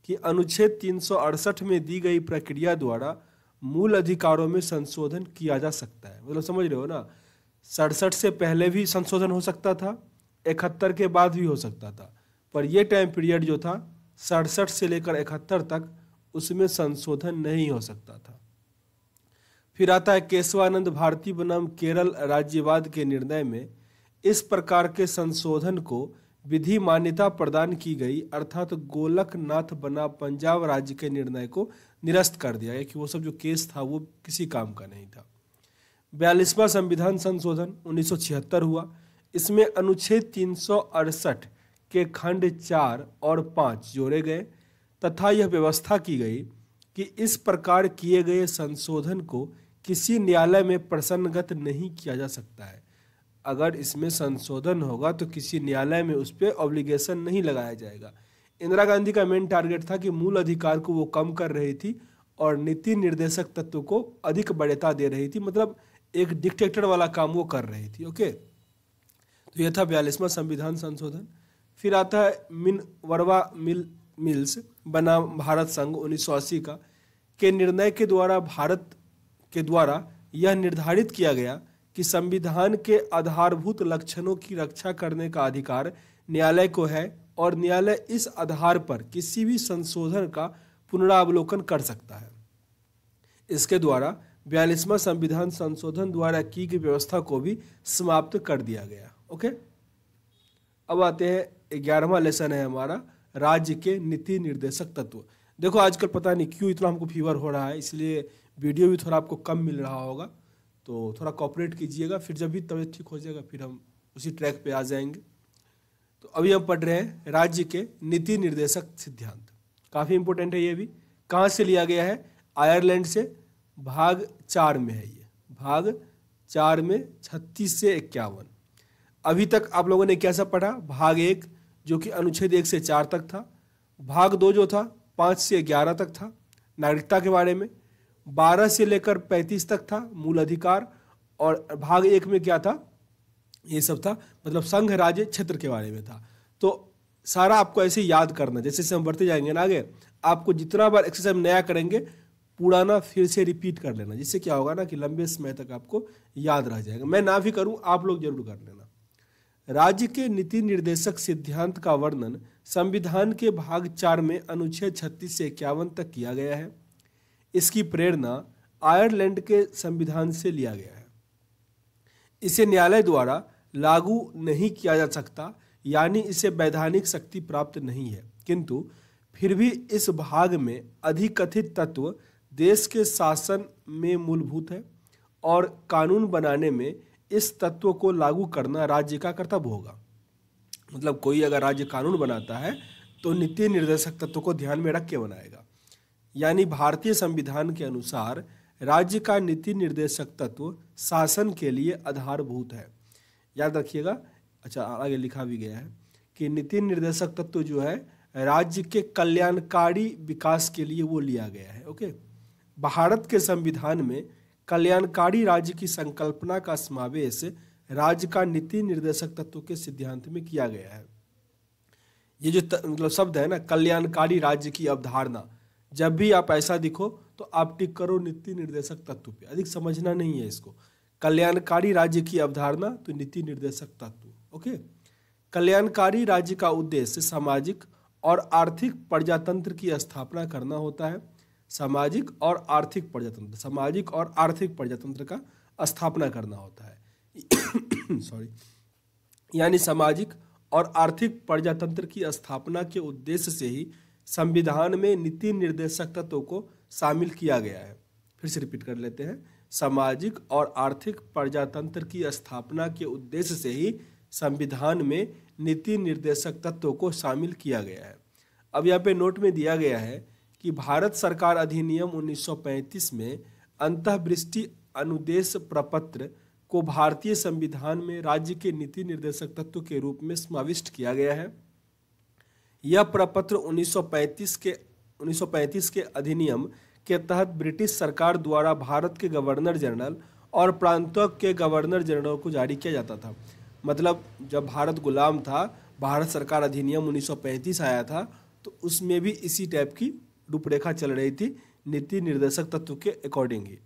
कि अनुच्छेद 368 में दी गई प्रक्रिया द्वारा मूल अधिकारों में संशोधन किया जा सकता है मतलब समझ रहे हो ना सड़सठ से पहले भी संशोधन हो सकता था इकहत्तर के बाद भी हो सकता था पर यह टाइम पीरियड जो था सड़सठ से लेकर इकहत्तर तक उसमें संशोधन नहीं हो सकता था फिर आता है केशवानंद भारती बनाम केरल राज्यवाद के निर्णय में इस प्रकार के संशोधन को विधि मान्यता प्रदान की गई अर्थात तो गोलकनाथ बना पंजाब राज्य के निर्णय को निरस्त कर दिया कि वो सब जो केस था वो किसी काम का नहीं था बयालीसवां संविधान संशोधन 1976 हुआ इसमें अनुच्छेद तीन के खंड चार और पाँच जोड़े गए तथा यह व्यवस्था की गई कि इस प्रकार किए गए संशोधन को किसी न्यायालय में प्रसन्नगत नहीं किया जा सकता है अगर इसमें संशोधन होगा तो किसी न्यायालय में उस पर ऑब्लिगेशन नहीं लगाया जाएगा इंदिरा गांधी का मेन टारगेट था कि मूल अधिकार को वो कम कर रही थी और नीति निर्देशक तत्व को अधिक बढ़ता दे रही थी मतलब एक डिक्टेटर वाला काम वो कर रही थी ओके तो यह था बयालीसवां संविधान संशोधन फिर आता है मिन वरवा मिल मिल्स बनाम भारत संघ उन्नीस का के निर्णय के द्वारा भारत के द्वारा यह निर्धारित किया गया कि संविधान के आधारभूत लक्षणों की रक्षा करने का अधिकार न्यायालय को है और न्यायालय इस आधार पर किसी भी संशोधन का पुनरावलोकन कर सकता है इसके द्वारा बयालीसवां संविधान संशोधन द्वारा की गई व्यवस्था को भी समाप्त कर दिया गया ओके अब आते हैं ग्यारहवा लेसन है हमारा राज्य के नीति निर्देशक तत्व देखो आजकल पता नहीं क्यों इतना हमको फीवर हो रहा है इसलिए वीडियो भी थोड़ा आपको कम मिल रहा होगा तो थोड़ा कॉपरेट कीजिएगा फिर जब भी तबीयत ठीक हो जाएगा फिर हम उसी ट्रैक पे आ जाएंगे तो अभी हम पढ़ रहे हैं राज्य के नीति निर्देशक सिद्धांत काफ़ी इंपॉर्टेंट है ये भी कहाँ से लिया गया है आयरलैंड से भाग चार में है ये भाग चार में छत्तीस से इक्यावन अभी तक आप लोगों ने कैसा पढ़ा भाग एक जो कि अनुच्छेद एक से चार तक था भाग दो जो था पाँच से ग्यारह तक था नागरिकता के बारे में बारह से लेकर पैंतीस तक था मूल अधिकार और भाग एक में क्या था ये सब था मतलब संघ राज्य क्षेत्र के बारे में था तो सारा आपको ऐसे याद करना जैसे जैसे हम बढ़ते जाएंगे ना आगे आपको जितना बार एक्सरसाइज नया करेंगे पुराना फिर से रिपीट कर लेना जिससे क्या होगा ना कि लंबे समय तक आपको याद रह जाएगा मैं ना भी करूँ आप लोग जरूर कर लेना राज्य के नीति निर्देशक सिद्धांत का वर्णन संविधान के भाग चार में अनुच्छेद छत्तीस से इक्यावन तक किया गया है इसकी प्रेरणा आयरलैंड के संविधान से लिया गया है इसे न्यायालय द्वारा लागू नहीं किया जा सकता यानी इसे वैधानिक शक्ति प्राप्त नहीं है किंतु फिर भी इस भाग में अधिकथित तत्व देश के शासन में मूलभूत है और कानून बनाने में इस तत्व को लागू करना राज्य का कर्तव्य होगा मतलब कोई अगर राज्य कानून बनाता है तो नीति निर्देशक तत्व को ध्यान में रख के बनाएगा यानी भारतीय संविधान के अनुसार राज्य का नीति निर्देशक तत्व शासन के लिए आधारभूत है याद रखिएगा अच्छा आगे लिखा भी गया है कि नीति निर्देशक तत्व जो है राज्य के कल्याणकारी विकास के लिए वो लिया गया है ओके भारत के संविधान में कल्याणकारी राज्य की संकल्पना का समावेश राज्य का नीति निर्देशक तत्व के सिद्धांत में किया गया है ये जो मतलब शब्द है ना कल्याणकारी राज्य की अवधारणा जब भी आप ऐसा दिखो तो आप टिक करो नीति निर्देशक तत्व पे अधिक समझना नहीं है इसको कल्याणकारी राज्य की अवधारणा तो नीति निर्देशक तत्व ओके कल्याणकारी राज्य का उद्देश्य सामाजिक और आर्थिक प्रजातंत्र की स्थापना करना होता है सामाजिक और आर्थिक प्रजातंत्र सामाजिक और आर्थिक प्रजातंत्र का स्थापना करना होता है सॉरी <coughs> यानी सामाजिक और आर्थिक प्रजातंत्र की स्थापना के उद्देश्य से ही संविधान में नीति निर्देशक तत्वों को शामिल किया गया है फिर से रिपीट कर लेते हैं सामाजिक और आर्थिक प्रजातंत्र की स्थापना के उद्देश्य से ही संविधान में नीति निर्देशक तत्वों को शामिल किया गया है अब यहाँ पे नोट में दिया गया है कि भारत सरकार अधिनियम 1935 में अंतवृष्टि अनुदेश प्रपत्र को भारतीय संविधान में राज्य के नीति निर्देशक तत्व के रूप में समाविष्ट किया गया है यह प्रपत्र 1935 के 1935 के अधिनियम के तहत ब्रिटिश सरकार द्वारा भारत के गवर्नर जनरल और प्रांतों के गवर्नर जनरल को जारी किया जाता था मतलब जब भारत गुलाम था भारत सरकार अधिनियम 1935 आया था तो उसमें भी इसी टाइप की रूपरेखा चल रही थी नीति निर्देशक तत्व के अकॉर्डिंग ही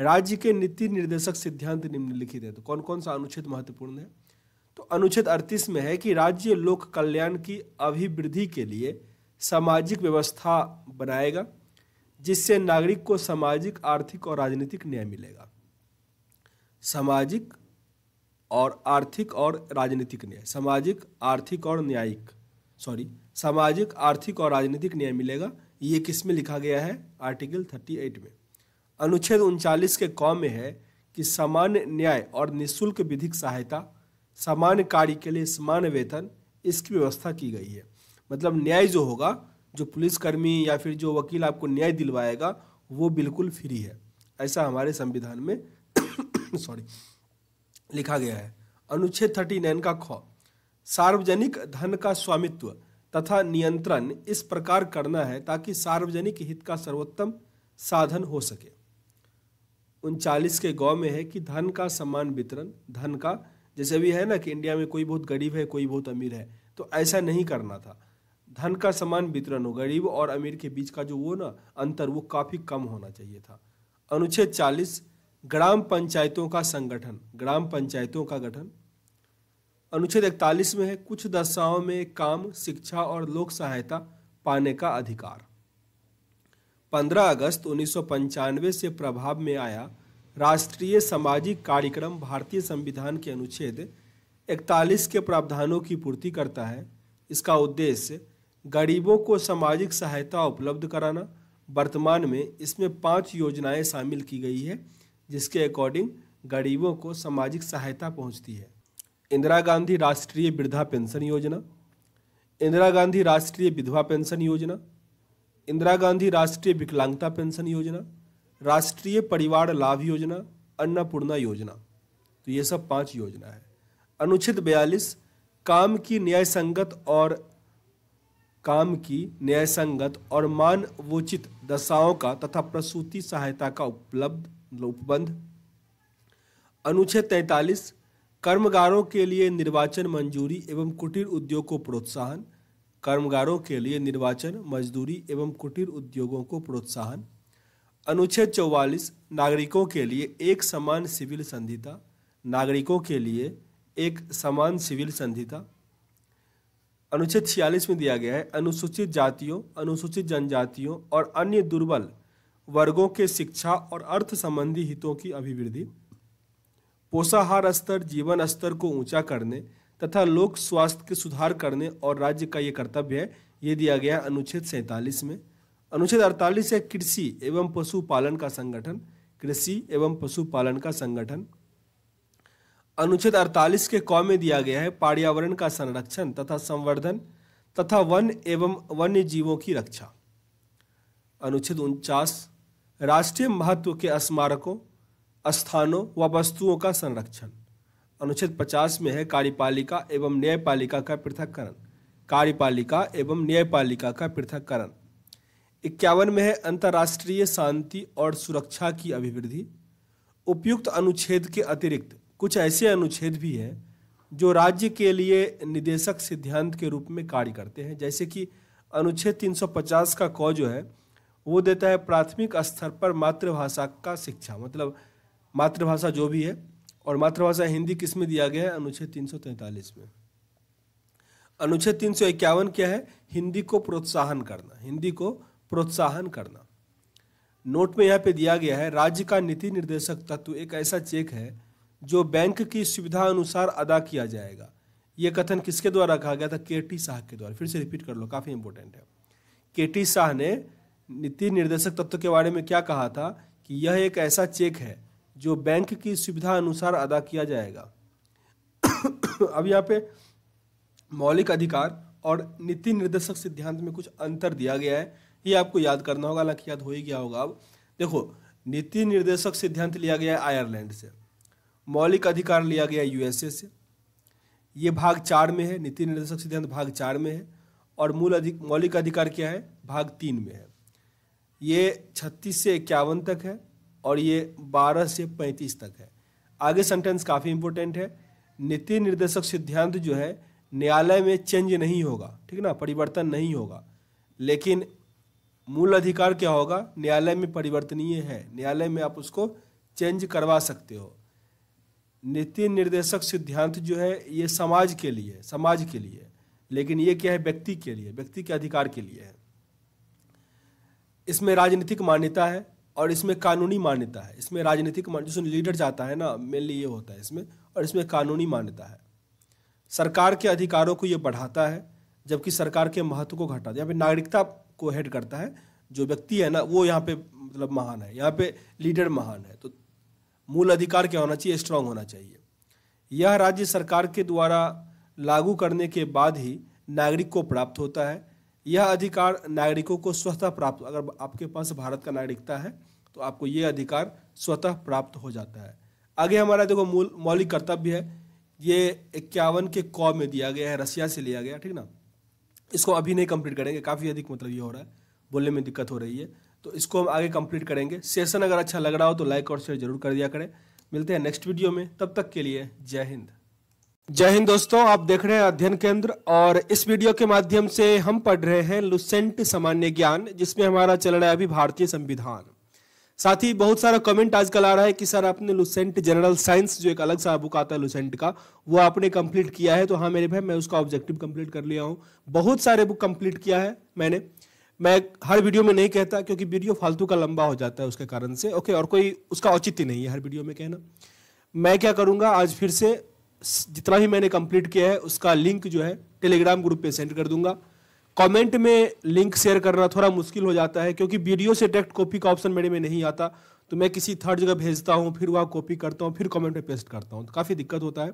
राज्य के नीति निर्देशक सिद्धांत निम्नलिखित है तो कौन कौन सा अनुच्छेद महत्वपूर्ण है तो अनुच्छेद अड़तीस में है कि राज्य लोक कल्याण की अभिवृद्धि के लिए सामाजिक व्यवस्था बनाएगा जिससे नागरिक को सामाजिक आर्थिक और राजनीतिक न्याय मिलेगा सामाजिक और आर्थिक और राजनीतिक न्याय सामाजिक आर्थिक और न्यायिक सॉरी सामाजिक आर्थिक और राजनीतिक न्याय मिलेगा ये किस में लिखा गया है आर्टिकल 38 में अनुच्छेद उनचालीस के कौ में है कि समान न्याय और निशुल्क विधिक सहायता समान कार्य के लिए समान वेतन इसकी व्यवस्था की गई है मतलब न्याय जो होगा जो पुलिसकर्मी या फिर जो वकील आपको न्याय दिलवाएगा वो बिल्कुल फ्री है ऐसा हमारे संविधान में सॉरी <coughs> लिखा गया है अनुच्छेद थर्टी नाइन का खौ सार्वजनिक धन का स्वामित्व तथा नियंत्रण इस प्रकार करना है ताकि सार्वजनिक हित का सर्वोत्तम साधन हो सके उनचालीस के गौ में है कि धन का समान वितरण धन का जैसे भी है ना कि इंडिया में कोई बहुत गरीब है कोई बहुत अमीर है तो ऐसा नहीं करना था धन का समान वितरण हो गरीब और अमीर के बीच का जो वो ना अंतर वो काफ़ी कम होना चाहिए था अनुच्छेद चालीस ग्राम पंचायतों का संगठन ग्राम पंचायतों का गठन अनुच्छेद इकतालीस में है कुछ दशाओं में काम शिक्षा और लोक सहायता पाने का अधिकार 15 अगस्त उन्नीस से प्रभाव में आया राष्ट्रीय सामाजिक कार्यक्रम भारतीय संविधान के अनुच्छेद 41 के प्रावधानों की पूर्ति करता है इसका उद्देश्य गरीबों को सामाजिक सहायता उपलब्ध कराना वर्तमान में इसमें पांच योजनाएं शामिल की गई है जिसके अकॉर्डिंग गरीबों को सामाजिक सहायता पहुंचती है इंदिरा गांधी राष्ट्रीय वृद्धा पेंशन योजना इंदिरा गांधी राष्ट्रीय विधवा पेंशन योजना इंदिरा गांधी राष्ट्रीय विकलांगता पेंशन योजना राष्ट्रीय परिवार लाभ योजना अन्नपूर्णा योजना तो ये सब पांच योजना है अनुच्छेद बयालीस काम की न्याय संगत और काम की न्याय संगत और मानवोचित दशाओं का तथा प्रसूति सहायता का उपलब्ध उपबंध अनुच्छेद तैतालीस कर्मगारों के लिए निर्वाचन मंजूरी एवं कुटीर उद्योग को प्रोत्साहन कर्मगारों के लिए निर्वाचन मजदूरी एवं कुटीर उद्योगों को प्रोत्साहन अनुच्छेद 44 नागरिकों के लिए एक समान सिविल संहिता नागरिकों के लिए एक समान सिविल संहिता अनुच्छेद छियालीस में दिया गया है अनुसूचित जातियों अनुसूचित जनजातियों और अन्य दुर्बल वर्गों के शिक्षा और अर्थ संबंधी हितों की अभिवृद्धि पोषाहार स्तर जीवन स्तर को ऊंचा करने तथा लोक स्वास्थ्य के सुधार करने और राज्य का ये कर्तव्य है ये दिया गया अनुच्छेद सैंतालीस में अनुच्छेद अड़तालीस है कृषि एवं पशुपालन का संगठन कृषि एवं पशुपालन का संगठन अनुच्छेद 48 के कौ में दिया गया है पर्यावरण का संरक्षण तथा संवर्धन तथा वन एवं वन्य जीवों की रक्षा अनुच्छेद उनचास राष्ट्रीय महत्व के स्मारकों स्थानों व वस्तुओं का संरक्षण अनुच्छेद 50 में है कार्यपालिका एवं न्यायपालिका का पृथककरण कार्यपालिका एवं न्यायपालिका का पृथककरण इक्यावन में है अंतर्राष्ट्रीय शांति और सुरक्षा की अभिवृद्धि उपयुक्त अनुच्छेद के अतिरिक्त कुछ ऐसे अनुच्छेद भी हैं जो राज्य के लिए निदेशक सिद्धांत के रूप में कार्य करते हैं जैसे कि अनुच्छेद 350 का क जो है वो देता है प्राथमिक स्तर पर मातृभाषा का शिक्षा मतलब मातृभाषा जो भी है और मातृभाषा हिंदी किस में दिया गया है अनुच्छेद 343 में अनुच्छेद तीन सौ इक्यावन क्या है हिंदी को प्रोत्साहन करना हिंदी को प्रोत्साहन करना नोट में यहाँ पे दिया गया है राज्य का नीति निर्देशक तत्व एक ऐसा चेक है जो बैंक की सुविधा अनुसार अदा किया जाएगा यह कथन किसके द्वारा कहा गया था के टी शाह के द्वारा फिर से रिपीट कर लो काफ़ी इंपॉर्टेंट है के टी शाह ने नीति निर्देशक तत्व के बारे में क्या कहा था कि यह एक ऐसा चेक है जो बैंक की सुविधा अनुसार अदा किया जाएगा <coughs> अब यहाँ पे मौलिक अधिकार और नीति निर्देशक सिद्धांत में कुछ अंतर दिया गया है ये आपको याद करना होगा हालांकि याद हो ही गया होगा अब देखो नीति निर्देशक सिद्धांत लिया गया है आयरलैंड से मौलिक अधिकार लिया गया यूएसए से ये भाग चार में है नीति निर्देशक सिद्धांत भाग चार में है और मूल अधिक मौलिक अधिकार क्या है भाग तीन में है ये छत्तीस से इक्यावन तक है और ये 12 से 35 तक है आगे सेंटेंस काफ़ी इंपॉर्टेंट है नीति निर्देशक सिद्धांत जो है न्यायालय में चेंज नहीं होगा ठीक ना परिवर्तन नहीं होगा लेकिन मूल अधिकार क्या होगा न्यायालय में परिवर्तनीय है न्यायालय में आप उसको चेंज करवा सकते हो नीति निर्देशक सिद्धांत जो है ये समाज के लिए समाज के लिए लेकिन ये क्या है व्यक्ति के लिए व्यक्ति के अधिकार के लिए है इसमें राजनीतिक मान्यता है और इसमें कानूनी मान्यता है इसमें राजनीतिक मान जिसमें लीडर जाता है ना मेनली ये होता है इसमें और इसमें कानूनी मान्यता है सरकार के अधिकारों को ये बढ़ाता है जबकि सरकार के महत्व को घटाता है यहाँ पे नागरिकता को हेड करता है जो व्यक्ति है ना वो यहाँ पे मतलब महान है यहाँ पे लीडर महान है तो मूल अधिकार क्या होना चाहिए स्ट्रांग होना चाहिए यह राज्य सरकार के द्वारा लागू करने के बाद ही नागरिक को प्राप्त होता है यह अधिकार नागरिकों को स्वतः प्राप्त अगर आपके पास भारत का नागरिकता है तो आपको ये अधिकार स्वतः प्राप्त हो जाता है आगे हमारा देखो मूल मौलिक कर्तव्य है ये इक्यावन के कौ में दिया गया है रसिया से लिया गया ठीक ना इसको अभी नहीं कंप्लीट करेंगे काफ़ी अधिक मतलब ये हो रहा है बोलने में दिक्कत हो रही है तो इसको हम आगे कंप्लीट करेंगे सेशन अगर अच्छा लग रहा हो तो लाइक और शेयर जरूर कर दिया करें मिलते हैं नेक्स्ट वीडियो में तब तक के लिए जय हिंद जय हिंद दोस्तों आप देख रहे हैं अध्ययन केंद्र और इस वीडियो के माध्यम से हम पढ़ रहे हैं लुसेंट सामान्य ज्ञान जिसमें हमारा चल रहा है अभी भारतीय संविधान साथ ही बहुत सारा कमेंट आजकल आ रहा है कि सर आपने लुसेंट जनरल साइंस जो एक अलग सा बुक आता है लुसेंट का वो आपने कंप्लीट किया है तो हाँ मेरे भाई मैं उसका ऑब्जेक्टिव कंप्लीट कर लिया हूँ बहुत सारे बुक कंप्लीट किया है मैंने मैं हर वीडियो में नहीं कहता क्योंकि वीडियो फालतू का लंबा हो जाता है उसके कारण से ओके और कोई उसका औचित्य नहीं है हर वीडियो में कहना मैं क्या करूंगा आज फिर से जितना भी मैंने कंप्लीट किया है उसका लिंक जो है टेलीग्राम ग्रुप पे सेंड कर दूंगा कमेंट में लिंक शेयर करना थोड़ा मुश्किल हो जाता है क्योंकि वीडियो से डायरेक्ट कॉपी का ऑप्शन मेरे में नहीं आता तो मैं किसी थर्ड जगह भेजता हूँ फिर वहाँ कॉपी करता हूँ फिर कमेंट में पेस्ट करता हूँ तो काफ़ी दिक्कत होता है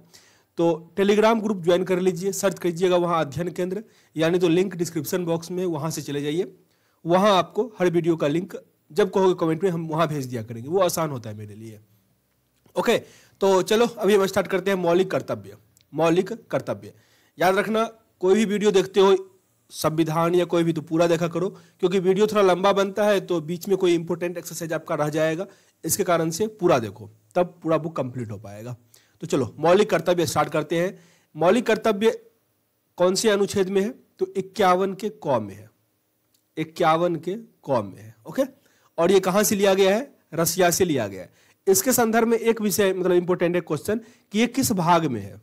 तो टेलीग्राम ग्रुप ज्वाइन कर लीजिए सर्च कीजिएगा वहाँ अध्ययन केंद्र यानी तो लिंक डिस्क्रिप्शन बॉक्स में वहाँ से चले जाइए वहाँ आपको हर वीडियो का लिंक जब कहोगे कमेंट में हम वहाँ भेज दिया करेंगे वो आसान होता है मेरे लिए ओके तो चलो अभी हम स्टार्ट करते हैं मौलिक कर्तव्य मौलिक कर्तव्य याद रखना कोई भी वीडियो देखते हो संविधान या कोई भी तो पूरा देखा करो क्योंकि वीडियो थोड़ा लंबा बनता है तो बीच में कोई इंपोर्टेंट एक्सरसाइज आपका रह जाएगा इसके कारण से पूरा देखो तब पूरा बुक कंप्लीट हो पाएगा तो चलो मौलिक कर्तव्य स्टार्ट करते हैं मौलिक कर्तव्य कौन से अनुच्छेद में है तो इक्यावन के कौ में है इक्यावन के कौ में है ओके और ये कहाँ से लिया गया है रसिया से लिया गया है इसके संदर्भ में एक विषय मतलब इंपोर्टेंट है क्वेश्चन कि ये किस भाग में है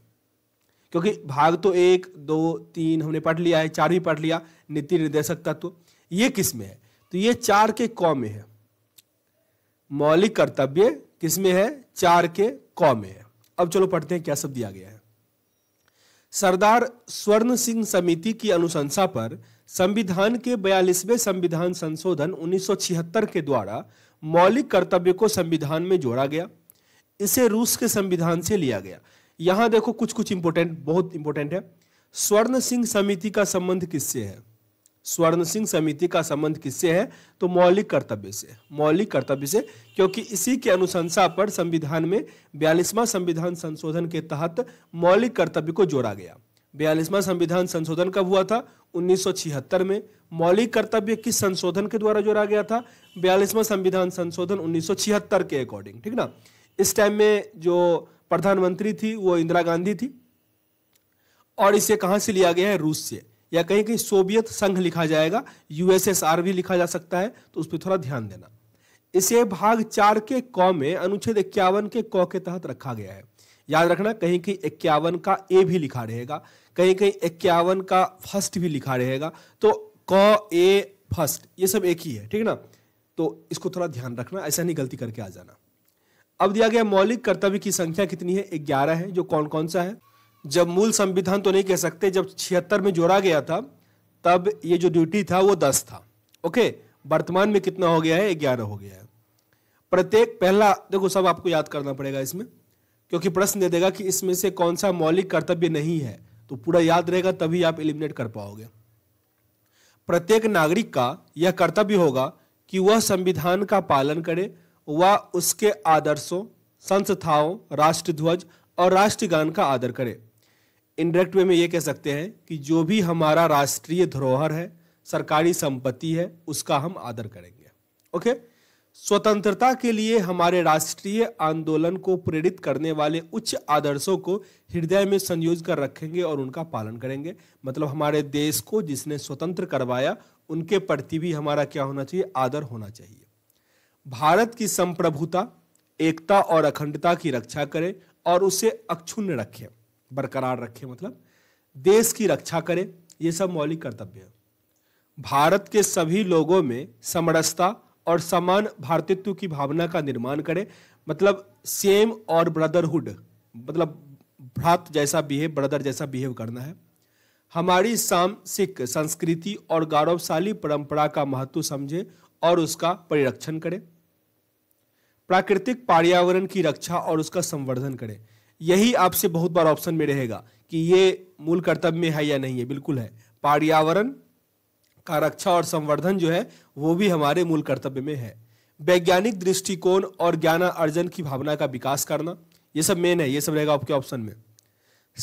क्योंकि भाग तो एक दो तीन हमने पढ़ लिया है चार भी पढ़ लिया नीति निर्देशक तत्व तो, ये किस में है तो ये चार के कौ में है मौलिक कर्तव्य किस में है चार के कौ में है अब चलो पढ़ते हैं क्या सब दिया गया है सरदार स्वर्ण सिंह समिति की अनुशंसा पर संविधान के बयालीसवें संविधान संशोधन 1976 के द्वारा मौलिक कर्तव्य को संविधान में जोड़ा गया इसे रूस के संविधान से लिया गया यहां देखो कुछ कुछ इंपोर्टेंट बहुत इंपोर्टेंट है स्वर्ण सिंह समिति का संबंध किससे है स्वर्ण सिंह समिति का संबंध किससे है तो मौलिक कर्तव्य से मौलिक कर्तव्य से क्योंकि इसी के अनुशंसा पर संविधान में बयालीसवां संविधान संशोधन के तहत मौलिक कर्तव्य को जोड़ा गया बयालीसवां संविधान संशोधन कब हुआ था उन्नीस में मौलिक कर्तव्य किस संशोधन के द्वारा जोड़ा गया था बयालीसवां संविधान संशोधन उन्नीस के अकॉर्डिंग ठीक ना इस टाइम में जो प्रधानमंत्री थी वो इंदिरा गांधी थी और इसे कहां से लिया गया है रूस से या कहीं कहीं सोवियत संघ लिखा जाएगा यूएसएसआर भी लिखा जा सकता है तो उस पर थोड़ा ध्यान देना इसे भाग चार के क में अनुच्छेद इक्यावन के क के तहत रखा गया है याद रखना कहीं कहीं इक्यावन का ए भी लिखा रहेगा कहीं कहीं इक्यावन का फर्स्ट भी लिखा रहेगा तो क ए फर्स्ट ये सब एक ही है ठीक है ना तो इसको थोड़ा ध्यान रखना ऐसा नहीं गलती करके आ जाना अब दिया गया मौलिक कर्तव्य की संख्या कितनी है ग्यारह है जो कौन कौन सा है जब मूल संविधान तो नहीं कह सकते जब छिहत्तर में जोड़ा गया था तब ये जो ड्यूटी था वो दस था ओके वर्तमान में कितना हो गया है ग्यारह हो गया है प्रत्येक पहला देखो सब आपको याद करना पड़ेगा इसमें क्योंकि प्रश्न दे देगा कि इसमें से कौन सा मौलिक कर्तव्य नहीं है तो पूरा याद रहेगा तभी आप एलिमिनेट कर पाओगे प्रत्येक नागरिक का यह कर्तव्य होगा कि वह संविधान का पालन करे व उसके आदर्शों संस्थाओं राष्ट्रध्वज और राष्ट्रगान का आदर करे इनडायरेक्ट वे में ये कह सकते हैं कि जो भी हमारा राष्ट्रीय धरोहर है सरकारी संपत्ति है उसका हम आदर करेंगे ओके स्वतंत्रता के लिए हमारे राष्ट्रीय आंदोलन को प्रेरित करने वाले उच्च आदर्शों को हृदय में संयोज कर रखेंगे और उनका पालन करेंगे मतलब हमारे देश को जिसने स्वतंत्र करवाया उनके प्रति भी हमारा क्या होना चाहिए आदर होना चाहिए भारत की संप्रभुता एकता और अखंडता की रक्षा करें और उसे अक्षुण्य रखें बरकरार रखें मतलब देश की रक्षा करें ये सब मौलिक कर्तव्य है भारत के सभी लोगों में समरसता और समान भारतीत्व की भावना का निर्माण करे मतलब सेम और ब्रदरहुड मतलब भ्रात जैसा बिहेव ब्रदर जैसा बिहेव करना है हमारी साम सिख संस्कृति और गौरवशाली परंपरा का महत्व समझे और उसका परिरक्षण करें प्राकृतिक पर्यावरण की रक्षा और उसका संवर्धन करें यही आपसे बहुत बार ऑप्शन में रहेगा कि ये मूल कर्तव्य में है या नहीं है बिल्कुल है पर्यावरण का रक्षा और संवर्धन जो है वो भी हमारे मूल कर्तव्य में है वैज्ञानिक दृष्टिकोण और ज्ञान अर्जन की भावना का विकास करना ये सब मेन है ये सब रहेगा आपके ऑप्शन में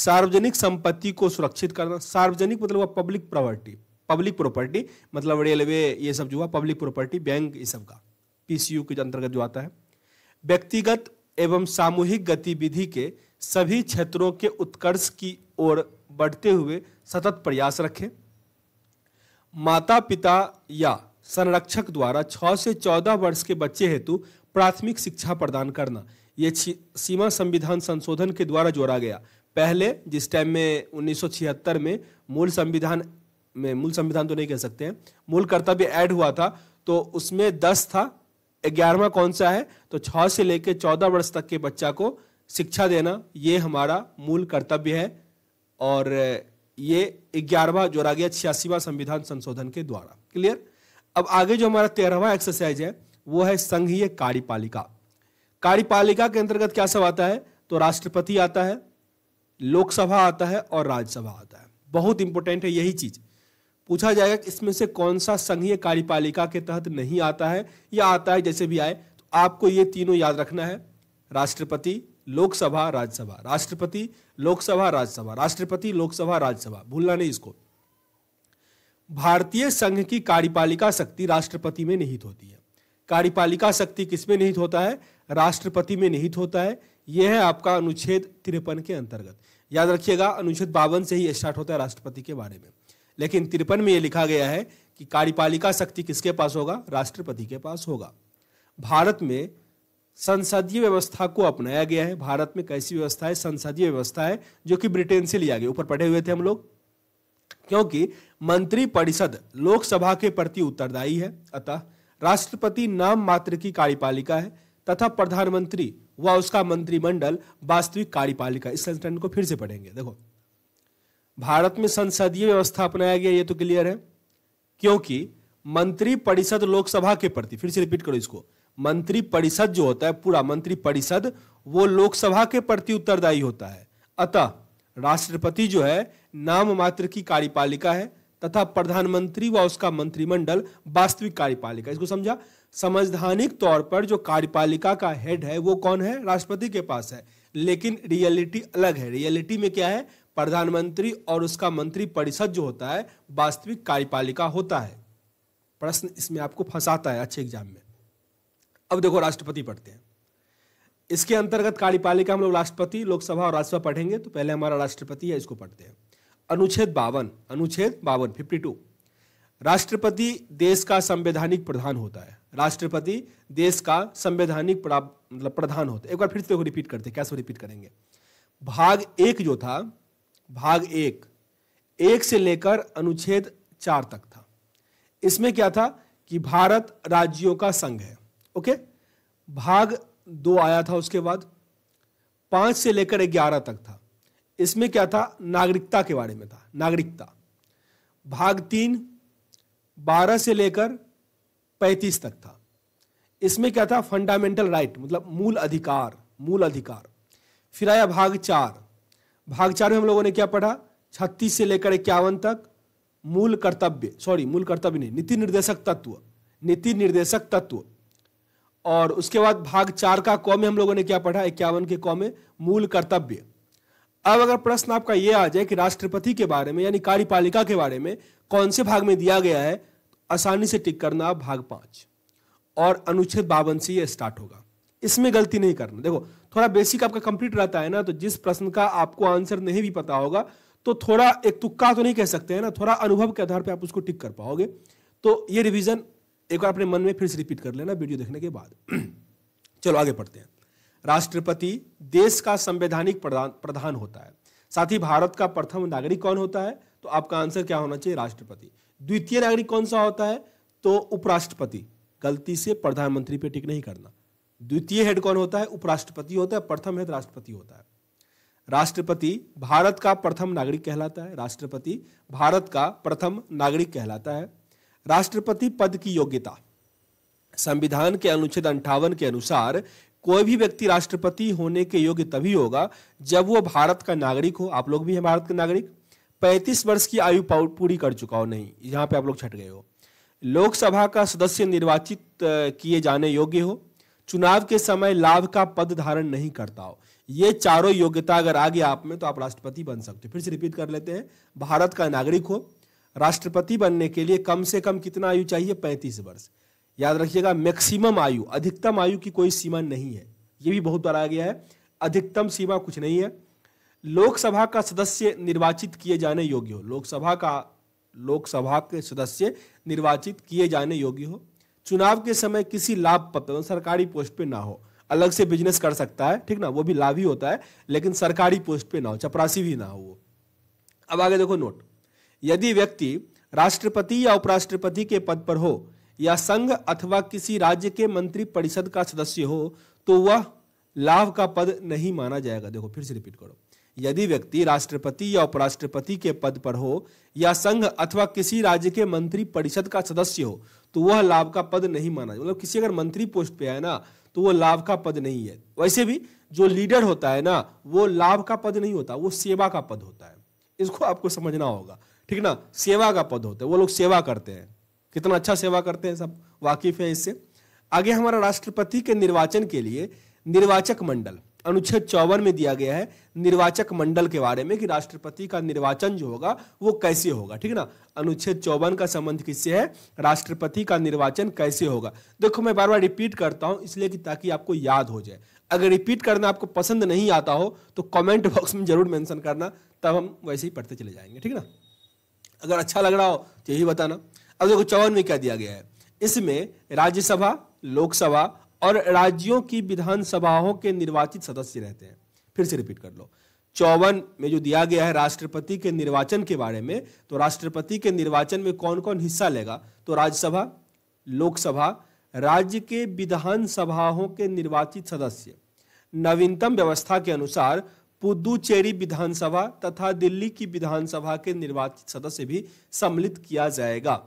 सार्वजनिक संपत्ति को सुरक्षित करना सार्वजनिक मतलब पब्लिक प्रॉपर्टी पब्लिक प्रॉपर्टी मतलब रेलवे ये सब जो हुआ पब्लिक प्रॉपर्टी बैंक ये सब का पीसीयू के अंतर्गत जो आता है व्यक्तिगत एवं सामूहिक गतिविधि के सभी क्षेत्रों के उत्कर्ष की ओर बढ़ते हुए सतत प्रयास रखें माता पिता या संरक्षक द्वारा 6 से 14 वर्ष के बच्चे हेतु प्राथमिक शिक्षा प्रदान करना ये सीमा संविधान संशोधन के द्वारा जोड़ा गया पहले जिस टाइम में 1976 में मूल संविधान में मूल संविधान तो नहीं कह सकते हैं मूल कर्तव्य ऐड हुआ था तो उसमें दस था ग्यारहवा कौन सा है तो छः से लेकर चौदह वर्ष तक के बच्चा को शिक्षा देना ये हमारा मूल कर्तव्य है और ये ग्यारहवा जोड़ा गया छियासीवा संविधान संशोधन के द्वारा क्लियर अब आगे जो हमारा तेरहवा एक्सरसाइज है वो है संघीय कार्यपालिका कार्यपालिका के अंतर्गत क्या सब आता है तो राष्ट्रपति आता है लोकसभा आता है और राज्यसभा आता है बहुत इंपॉर्टेंट है यही चीज पूछा जाएगा कि इसमें से कौन सा संघीय कार्यपालिका के तहत नहीं आता है या आता है जैसे भी आए तो आपको ये तीनों याद रखना है राष्ट्रपति लोकसभा राज्यसभा राष्ट्रपति लोकसभा राज्यसभा राष्ट्रपति लोकसभा राज्यसभा भूलना नहीं इसको भारतीय संघ की कार्यपालिका शक्ति राष्ट्रपति में निहित होती है कार्यपालिका शक्ति किसमें निहित होता है राष्ट्रपति में निहित होता है यह है आपका अनुच्छेद तिरपन के अंतर्गत याद रखिएगा अनुच्छेद बावन से ही स्टार्ट होता है राष्ट्रपति के बारे में लेकिन तिरपन में यह लिखा गया है कि कार्यपालिका शक्ति किसके पास होगा राष्ट्रपति के पास होगा भारत में संसदीय व्यवस्था को अपनाया गया है भारत में कैसी व्यवस्था है संसदीय व्यवस्था है जो कि ब्रिटेन से लिया गया ऊपर पढ़े हुए थे हम लोग क्योंकि मंत्रिपरिषद लोकसभा के प्रति उत्तरदायी है अतः राष्ट्रपति नाम मात्र की कार्यपालिका है तथा प्रधानमंत्री व उसका मंत्रिमंडल वास्तविक कार्यपालिका इस संस्करण को फिर से पढ़ेंगे देखो भारत में संसदीय व्यवस्था अपनाया गया ये तो क्लियर है क्योंकि मंत्रिपरिषद लोकसभा के प्रति फिर से रिपीट करो इसको मंत्रिपरिषद जो होता है पूरा मंत्रिपरिषद वो लोकसभा के प्रति उत्तरदायी होता है अतः राष्ट्रपति जो है नाम मात्र की कार्यपालिका है तथा प्रधानमंत्री व उसका मंत्रिमंडल वास्तविक कार्यपालिका इसको समझा संवैधानिक तौर पर जो कार्यपालिका का हेड है वो कौन है राष्ट्रपति के पास है लेकिन रियलिटी अलग है रियलिटी में क्या है प्रधानमंत्री और उसका मंत्री परिषद जो होता है वास्तविक कार्यपालिका होता है प्रश्न इसमें आपको फंसाता है अच्छे एग्जाम में अब देखो राष्ट्रपति पढ़ते हैं इसके अंतर्गत कार्यपालिका हम लोग राष्ट्रपति लोकसभा और राज्यसभा पढ़ेंगे तो पहले हमारा राष्ट्रपति है इसको पढ़ते हैं अनुच्छेद बावन अनुच्छेद बावन फिफ्टी टू राष्ट्रपति देश का संवैधानिक प्रधान होता है राष्ट्रपति देश का संवैधानिक मतलब प्रधान होता है एक बार फिर से रिपीट करते हैं कैसे रिपीट करेंगे भाग एक जो था भाग एक एक से लेकर अनुच्छेद चार तक था इसमें क्या था कि भारत राज्यों का संघ है ओके भाग दो आया था उसके बाद पांच से लेकर ग्यारह तक था इसमें क्या था नागरिकता के बारे में था नागरिकता भाग तीन बारह से लेकर पैंतीस तक था इसमें क्या था फंडामेंटल राइट मतलब मूल अधिकार मूल अधिकार फिर आया भाग चार भाग चार में हम लोगों ने क्या पढ़ा छत्तीस से लेकर इक्यावन तक मूल कर्तव्य सॉरी मूल कर्तव्य नहीं नीति निर्देशक तत्व नीति निर्देशक तत्व और उसके बाद भाग चार का कौ में हम लोगों ने क्या पढ़ा इक्यावन के कौ में मूल कर्तव्य अब अगर प्रश्न आपका ये आ जाए कि राष्ट्रपति के बारे में यानी कार्यपालिका के बारे में कौन से भाग में दिया गया है आसानी से टिक करना भाग पांच और अनुच्छेद बावन से यह स्टार्ट होगा इसमें गलती नहीं करना देखो थोड़ा बेसिक आपका कंप्लीट रहता है ना तो जिस प्रश्न का आपको आंसर नहीं भी पता होगा तो थोड़ा एक तुक्का तो नहीं कह सकते हैं ना थोड़ा अनुभव के आधार पर आप उसको टिक कर पाओगे तो ये रिविजन एक बार अपने मन में फिर से रिपीट कर लेना वीडियो देखने के बाद <clears throat> चलो आगे पढ़ते हैं राष्ट्रपति देश का संवैधानिक प्रधान प्रधान होता है साथ ही भारत का प्रथम नागरिक कौन होता है तो आपका आंसर क्या होना चाहिए राष्ट्रपति द्वितीय नागरिक कौन सा होता है तो उपराष्ट्रपति गलती से प्रधानमंत्री पे टिक नहीं करना द्वितीय हेड कौन होता है उपराष्ट्रपति होता है प्रथम हेड राष्ट्रपति होता है राष्ट्रपति भारत का प्रथम नागरिक कहलाता है राष्ट्रपति भारत का प्रथम नागरिक कहलाता है राष्ट्रपति पद की योग्यता संविधान के अनुच्छेद अंठावन के अनुसार कोई भी व्यक्ति राष्ट्रपति होने के योग्य तभी होगा जब वो भारत का नागरिक हो आप लोग भी हैं भारत के नागरिक पैंतीस वर्ष की आयु पूरी कर चुका हो नहीं यहाँ पे आप लोग छट गए हो लोकसभा का सदस्य निर्वाचित किए जाने योग्य हो चुनाव के समय लाभ का पद धारण नहीं करता हो ये चारों योग्यता अगर आ गया आप में तो आप राष्ट्रपति बन सकते हो फिर से रिपीट कर लेते हैं भारत का नागरिक हो राष्ट्रपति बनने के लिए कम से कम कितना आयु चाहिए पैंतीस वर्ष याद रखिएगा मैक्सिमम आयु अधिकतम आयु की कोई सीमा नहीं है ये भी बहुत बार आ गया है अधिकतम सीमा कुछ नहीं है लोकसभा का सदस्य निर्वाचित किए जाने योग्य हो लोकसभा का लोकसभा के सदस्य निर्वाचित किए जाने योग्य हो चुनाव के समय किसी लाभ पत्र मतलब सरकारी पोस्ट पे ना हो अलग से बिजनेस कर सकता है ठीक ना वो भी लाभ ही होता है लेकिन सरकारी पोस्ट पे ना हो चपरासी भी ना हो वो अब आगे देखो नोट यदि व्यक्ति राष्ट्रपति या उपराष्ट्रपति के पद पर हो या संघ अथवा किसी राज्य के मंत्री परिषद का सदस्य हो तो वह लाभ का पद नहीं माना जाएगा देखो फिर से रिपीट करो यदि व्यक्ति राष्ट्रपति या उपराष्ट्रपति के पद पर हो या संघ अथवा किसी राज्य के मंत्री परिषद का सदस्य हो तो वह लाभ का पद नहीं माना मतलब किसी अगर मंत्री पोस्ट पे है ना तो वो लाभ का पद नहीं है वैसे भी जो लीडर होता है ना वो लाभ का पद नहीं होता वो सेवा का पद होता है इसको आपको समझना होगा ठीक ना सेवा का पद होता है वो लोग सेवा करते हैं कितना अच्छा सेवा करते हैं सब वाकिफ है इससे आगे हमारा राष्ट्रपति के निर्वाचन के लिए निर्वाचक मंडल अनुच्छेद चौवन में दिया गया है निर्वाचक मंडल के बारे में कि राष्ट्रपति का निर्वाचन जो होगा वो कैसे होगा ठीक है ना अनुच्छेद चौवन का संबंध किससे है राष्ट्रपति का निर्वाचन कैसे होगा देखो मैं बार बार रिपीट करता हूं इसलिए कि ताकि आपको याद हो जाए अगर रिपीट करना आपको पसंद नहीं आता हो तो कमेंट बॉक्स में जरूर मेंशन करना तब हम वैसे ही पढ़ते चले जाएंगे ठीक है ना अगर अच्छा लग रहा हो तो यही बताना अब देखो चौवन में क्या दिया गया है इसमें राज्यसभा लोकसभा और राज्यों की विधानसभाओं के निर्वाचित सदस्य रहते हैं फिर से रिपीट कर लो चौवन में जो दिया गया है राष्ट्रपति के निर्वाचन के बारे में तो राष्ट्रपति के निर्वाचन में कौन कौन हिस्सा लेगा तो राज्यसभा लोकसभा राज्य के विधानसभाओं के निर्वाचित सदस्य नवीनतम व्यवस्था के अनुसार पुदुचेरी विधानसभा तथा दिल्ली की विधानसभा के निर्वाचित सदस्य भी सम्मिलित किया जाएगा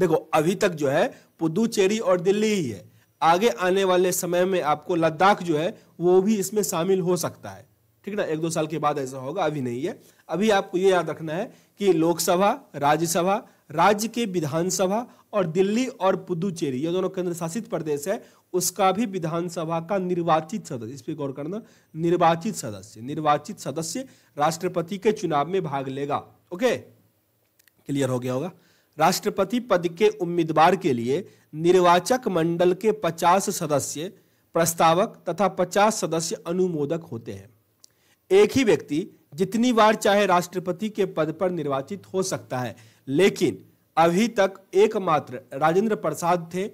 देखो अभी तक जो है पुदुचेरी और दिल्ली ही है आगे आने वाले समय में आपको लद्दाख जो है वो भी इसमें शामिल हो सकता है ठीक ना एक दो साल के बाद ऐसा होगा अभी नहीं है अभी आपको ये याद रखना है कि लोकसभा राज्यसभा राज्य के विधानसभा और दिल्ली और पुदुचेरी ये दोनों केंद्र शासित प्रदेश है उसका भी विधानसभा का निर्वाचित सदस्य इस पर गौर करना निर्वाचित सदस्य निर्वाचित सदस्य राष्ट्रपति के चुनाव में भाग लेगा ओके क्लियर हो गया होगा राष्ट्रपति पद के उम्मीदवार के लिए निर्वाचक मंडल के 50 सदस्य प्रस्तावक तथा 50 सदस्य अनुमोदक होते हैं एक ही व्यक्ति जितनी बार चाहे राष्ट्रपति के पद पर निर्वाचित हो सकता है लेकिन अभी तक एकमात्र राजेंद्र प्रसाद थे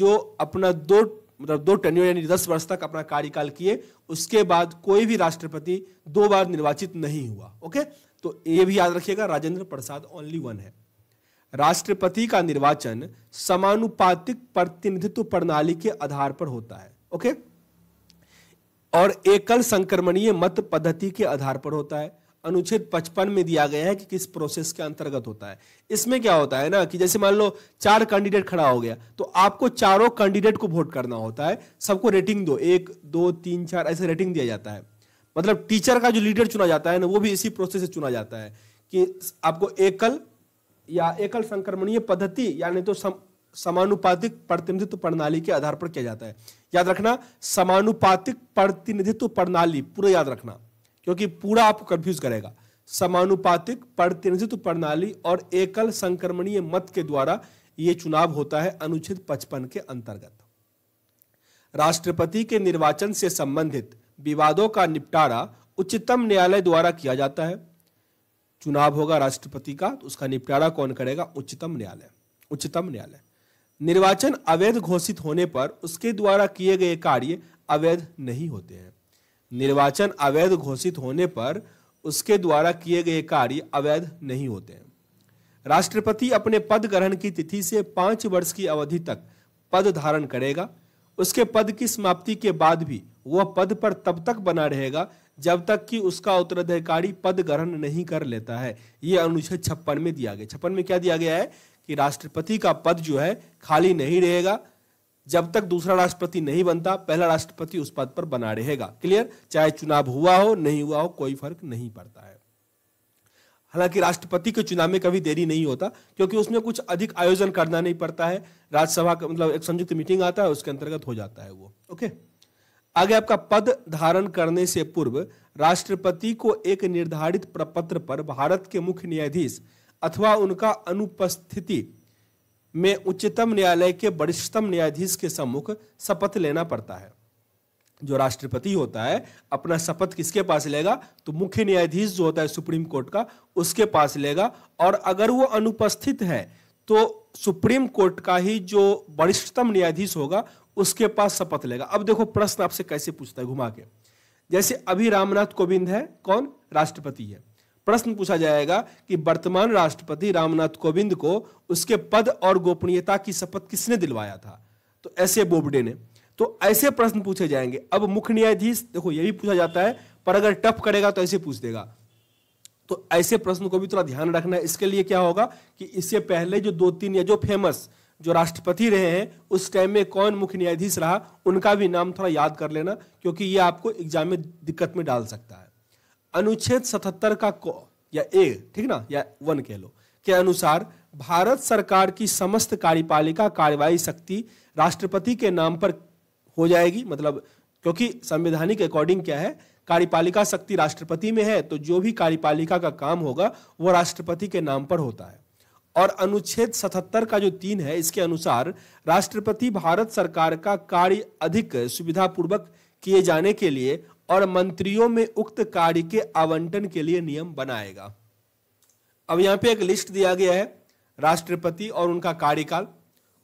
जो अपना दो मतलब दो टन यानी दस वर्ष तक अपना कार्यकाल किए उसके बाद कोई भी राष्ट्रपति दो बार निर्वाचित नहीं हुआ ओके तो ये भी याद रखिएगा राजेंद्र प्रसाद ओनली वन है राष्ट्रपति का निर्वाचन समानुपातिक प्रतिनिधित्व प्रणाली के आधार पर होता है ओके और एकल संक्रमणीय मत पद्धति के आधार पर होता है अनुच्छेद 55 में दिया गया है कि किस प्रोसेस के अंतर्गत होता है इसमें क्या होता है ना कि जैसे मान लो चार कैंडिडेट खड़ा हो गया तो आपको चारों कैंडिडेट को वोट करना होता है सबको रेटिंग दो एक दो तीन चार ऐसे रेटिंग दिया जाता है मतलब टीचर का जो लीडर चुना जाता है ना वो भी इसी प्रोसेस से चुना जाता है कि आपको एकल या एकल संक्रमणीय पद्धति यानी तो सम, समानुपातिक प्रतिनिधित्व प्रणाली के आधार पर किया जाता है याद रखना समानुपातिक प्रतिनिधित्व प्रणाली पूरा याद रखना क्योंकि पूरा आपको कंफ्यूज करेगा समानुपातिक प्रतिनिधित्व प्रणाली और एकल संक्रमणीय मत के द्वारा यह चुनाव होता है अनुच्छेद पचपन के अंतर्गत राष्ट्रपति के निर्वाचन से संबंधित विवादों का निपटारा उच्चतम न्यायालय द्वारा किया जाता है चुनाव होगा राष्ट्रपति का तो उसका निपटारा कौन करेगा उच्चतम न्यायालय उच्चतम न्यायालय निर्वाचन अवैध घोषित होने पर उसके द्वारा किए गए कार्य अवैध नहीं होते हैं निर्वाचन अवैध घोषित होने पर उसके द्वारा किए गए कार्य अवैध नहीं होते हैं राष्ट्रपति अपने पद ग्रहण की तिथि से पांच वर्ष की अवधि तक पद धारण करेगा उसके पद की समाप्ति के बाद भी वह पद पर तब तक बना रहेगा जब तक कि उसका उत्तराधिकारी पद ग्रहण नहीं कर लेता है ये अनुच्छेद छप्पन में दिया गया छप्पन में क्या दिया गया है कि राष्ट्रपति का पद जो है खाली नहीं रहेगा जब तक दूसरा राष्ट्रपति नहीं बनता पहला राष्ट्रपति उस पद पर बना रहेगा क्लियर चाहे चुनाव हुआ हो नहीं हुआ हो कोई फर्क नहीं पड़ता है हालांकि राष्ट्रपति के चुनाव में कभी देरी नहीं होता क्योंकि उसमें कुछ अधिक आयोजन करना नहीं पड़ता है राज्यसभा का मतलब एक संयुक्त मीटिंग आता है उसके अंतर्गत हो जाता है वो ओके आगे आपका पद धारण करने से पूर्व राष्ट्रपति को एक निर्धारित प्रपत्र पर भारत के मुख्य न्यायाधीश अथवा उनका अनुपस्थिति में उच्चतम न्यायालय के वरिष्ठतम न्यायाधीश के सम्मुख शपथ लेना पड़ता है जो राष्ट्रपति होता है अपना शपथ किसके पास लेगा तो मुख्य न्यायाधीश जो होता है सुप्रीम कोर्ट का उसके पास लेगा और अगर वो अनुपस्थित है तो सुप्रीम कोर्ट का ही जो वरिष्ठतम न्यायाधीश होगा उसके पास शपथ लेगा अब देखो प्रश्न आपसे कैसे पूछता है घुमा के जैसे अभी रामनाथ कोविंद है कौन राष्ट्रपति है प्रश्न पूछा जाएगा कि वर्तमान राष्ट्रपति रामनाथ कोविंद को उसके पद और गोपनीयता की शपथ किसने दिलवाया था तो ऐसे बोबडे ने तो ऐसे प्रश्न पूछे जाएंगे अब मुख्य न्यायाधीश देखो यह भी पूछा जाता है पर अगर टफ करेगा तो ऐसे पूछ देगा तो ऐसे प्रश्न को भी थोड़ा ध्यान रखना है इसके लिए क्या होगा कि इससे पहले जो दो तीन या जो फेमस जो राष्ट्रपति रहे हैं उस टाइम में कौन मुख्य न्यायाधीश रहा उनका भी नाम थोड़ा याद कर लेना क्योंकि ये आपको एग्जाम में दिक्कत में डाल सकता है अनुच्छेद सतहत्तर का क या ए ठीक ना या वन कह लो के अनुसार भारत सरकार की समस्त कार्यपालिका कार्यवाही शक्ति राष्ट्रपति के नाम पर हो जाएगी मतलब क्योंकि संवैधानिक अकॉर्डिंग क्या है कार्यपालिका शक्ति राष्ट्रपति में है तो जो भी कार्यपालिका का काम होगा वो राष्ट्रपति के नाम पर होता है और अनुच्छेद 77 का जो तीन है इसके अनुसार राष्ट्रपति भारत सरकार का कार्य अधिक सुविधापूर्वक किए जाने के लिए और मंत्रियों में उक्त कार्य के आवंटन के लिए नियम बनाएगा अब यहाँ पे एक लिस्ट दिया गया है राष्ट्रपति और उनका कार्यकाल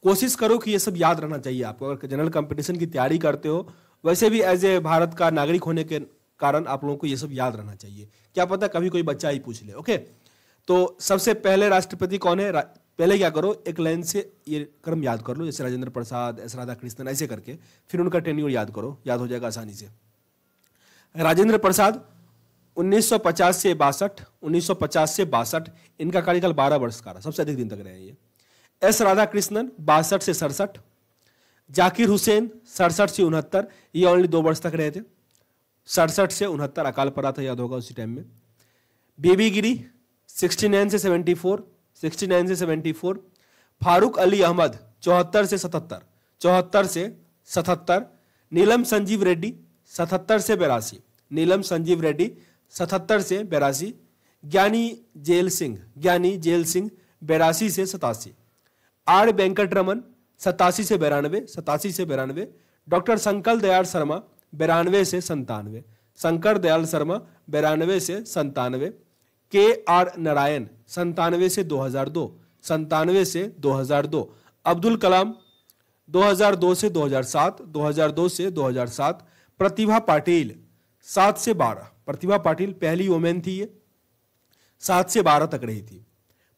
कोशिश करो कि ये सब याद रहना चाहिए आपको अगर जनरल कंपटीशन की तैयारी करते हो वैसे भी एज ए भारत का नागरिक होने के कारण आप लोगों को ये सब याद रहना चाहिए क्या पता कभी कोई बच्चा ही पूछ ले ओके तो सबसे पहले राष्ट्रपति कौन है पहले क्या करो एक लाइन से ये क्रम याद कर लो जैसे राजेंद्र प्रसाद एस राधा कृष्णन ऐसे करके फिर उनका टेन्यूर याद करो याद हो जाएगा आसानी से राजेंद्र प्रसाद 1950 से बासठ 1950 से बासठ इनका कार्यकाल 12 वर्ष का रहा सबसे अधिक दिन तक रहे ये एस राधा कृष्णन बासठ से सड़सठ जाकिर हुसैन सड़सठ से उनहत्तर ये ऑनली दो वर्ष तक रहे थे सड़सठ से उनहत्तर अकाल पड़ा था याद होगा उसी टाइम में बेबी गिरी 69 से 74 69 से 74 फारूक अली अहमद चौहत्तर से सतहत्तर चौहत्तर से सतहत्तर नीलम संजीव रेड्डी सतहत्तर से बेरासी नीलम संजीव रेड्डी सतहत्तर से बेरासी ज्ञानी जेल सिंह ज्ञानी जेल सिंह बेरासी से सतासी आर वेंकट रमन सतासी से बिरानवे सतासी से बिरानवे डॉक्टर शंकर दयाल शर्मा बिरानवे से संतानवे शंकर दयाल शर्मा बिरानवे से संतानवे के आर नारायण संतानवे से 2002 संतानवे से 2002 अब्दुल कलाम 2002 से 2007 2002 से 2007 प्रतिभा पाटिल सात से बारह प्रतिभा पाटिल पहली वोमेन थी ये सात से बारह तक रही थी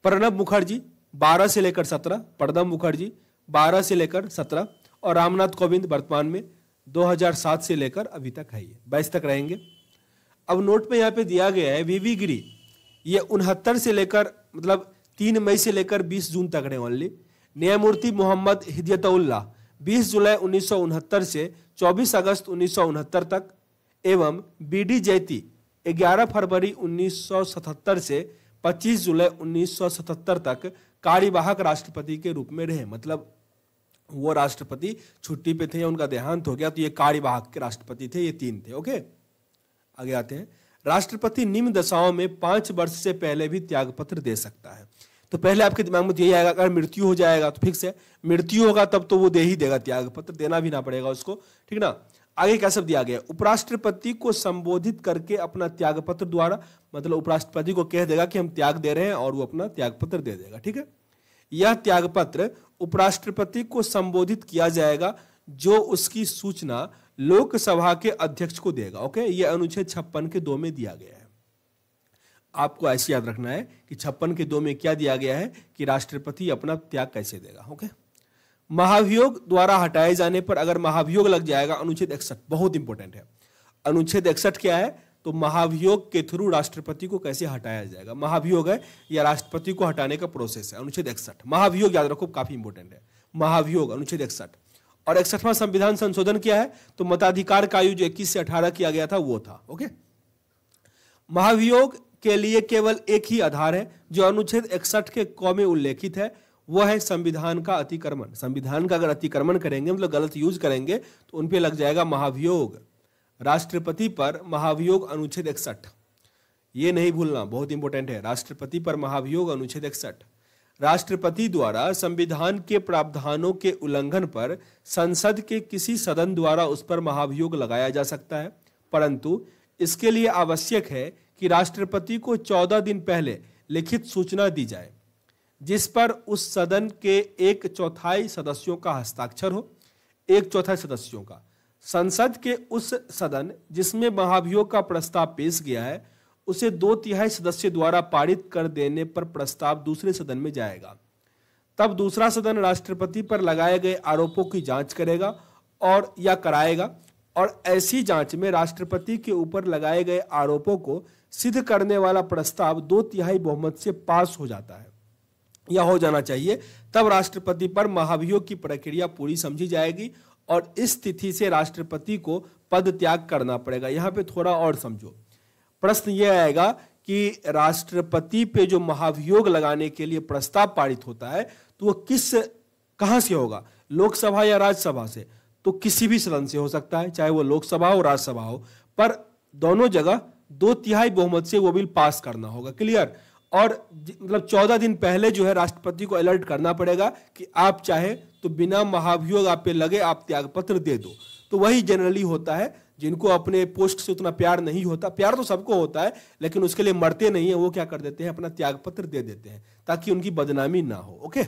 प्रणब मुखर्जी बारह से लेकर सत्रह प्रणब मुखर्जी बारह से लेकर सत्रह और रामनाथ कोविंद वर्तमान में 2007 से लेकर अभी तक है ये बाईस तक रहेंगे अब नोट में यहाँ पे दिया गया है वीवी गिरी ये उनहत्तर से लेकर मतलब तीन मई से लेकर बीस जून तक रहे ओनली न्यायमूर्ति मोहम्मद हिदयतउल्ला बीस जुलाई उन्नीस से चौबीस अगस्त उन्नीस तक एवं बी डी जैती ग्यारह फरवरी उन्नीस से 25 जुलाई 1977 तक कार्यवाहक राष्ट्रपति के रूप में रहे मतलब वो राष्ट्रपति छुट्टी पे थे या उनका देहांत हो गया तो ये कार्यवाहक के राष्ट्रपति थे ये तीन थे ओके आगे आते हैं राष्ट्रपति निम्न दशाओं में पांच वर्ष से पहले भी त्यागपत्र दे सकता है तो पहले आपके दिमाग में तो यही आएगा अगर मृत्यु हो जाएगा तो फिक्स है मृत्यु होगा तब तो वो दे ही देगा त्यागपत्र देना भी ना पड़ेगा उसको ठीक ना आगे क्या सब दिया गया उपराष्ट्रपति को संबोधित करके अपना त्यागपत्र द्वारा मतलब उपराष्ट्रपति को कह देगा कि हम त्याग दे रहे हैं और वो अपना त्यागपत्र दे देगा ठीक है यह त्यागपत्र उपराष्ट्रपति को संबोधित किया जाएगा जो उसकी सूचना लोकसभा के अध्यक्ष को देगा ओके ये अनुच्छेद छप्पन के दो में दिया गया है आपको ऐसे याद रखना है कि छप्पन के दो में क्या दिया गया है कि राष्ट्रपति अपना त्याग कैसे देगा ओके महाभियोग द्वारा हटाए जाने पर अगर महाभियोग लग जाएगा अनुच्छेद इकसठ बहुत इंपॉर्टेंट है अनुच्छेद इकसठ क्या है तो महाभियोग के थ्रू राष्ट्रपति को कैसे हटाया जाएगा महाभियोग है या राष्ट्रपति को हटाने का प्रोसेस है अनुच्छेद इकसठ महाभियोग याद रखो काफी इंपोर्टेंट है महाभियोग अनुच्छेद इकसठ और इकसठवा संविधान संशोधन किया है तो मताधिकार का आयु जो इक्कीस से अठारह किया गया था वो था ओके महाभियोग के लिए केवल एक ही आधार है जो अनुच्छेद इकसठ के कौ में उल्लेखित है वह है संविधान का अतिक्रमण संविधान का अगर अतिक्रमण करेंगे मतलब गलत यूज करेंगे तो उनपे लग जाएगा महाभियोग राष्ट्रपति पर महाभियोग अनुच्छेद इकसठ ये नहीं भूलना बहुत इंपॉर्टेंट है राष्ट्रपति पर महाभियोग अनुच्छेद इकसठ राष्ट्रपति द्वारा संविधान के प्रावधानों के उल्लंघन पर संसद के किसी सदन द्वारा उस पर महाभियोग लगाया जा सकता है परंतु इसके लिए आवश्यक है कि राष्ट्रपति को चौदह दिन पहले लिखित सूचना दी जाए जिस पर उस सदन के एक चौथाई सदस्यों का हस्ताक्षर हो एक चौथाई सदस्यों का संसद के उस सदन जिसमें महाभियोग का प्रस्ताव पेश गया है उसे दो तिहाई सदस्य द्वारा पारित कर देने पर प्रस्ताव दूसरे सदन में जाएगा तब दूसरा सदन राष्ट्रपति पर लगाए गए आरोपों की जांच करेगा और या कराएगा और ऐसी जांच में राष्ट्रपति के ऊपर लगाए गए आरोपों को सिद्ध करने वाला प्रस्ताव दो तिहाई बहुमत से पास हो जाता है या हो जाना चाहिए तब राष्ट्रपति पर महाभियोग की प्रक्रिया पूरी समझी जाएगी और इस स्थिति से राष्ट्रपति को पद त्याग करना पड़ेगा यहाँ पे थोड़ा और समझो प्रश्न यह आएगा कि राष्ट्रपति पे जो महाभियोग लगाने के लिए प्रस्ताव पारित होता है तो वो किस कहां से होगा लोकसभा या राज्यसभा से तो किसी भी सदन से हो सकता है चाहे वो लोकसभा हो राज्यसभा हो पर दोनों जगह दो तिहाई बहुमत से वो बिल पास करना होगा क्लियर और मतलब चौदह दिन पहले जो है राष्ट्रपति को अलर्ट करना पड़ेगा कि आप चाहे तो बिना महाभियोग आप पे लगे आप त्यागपत्र दे दो तो वही जनरली होता है जिनको अपने पोस्ट से उतना प्यार नहीं होता प्यार तो सबको होता है लेकिन उसके लिए मरते नहीं है वो क्या कर देते हैं अपना त्यागपत्र दे देते हैं ताकि उनकी बदनामी ना हो ओके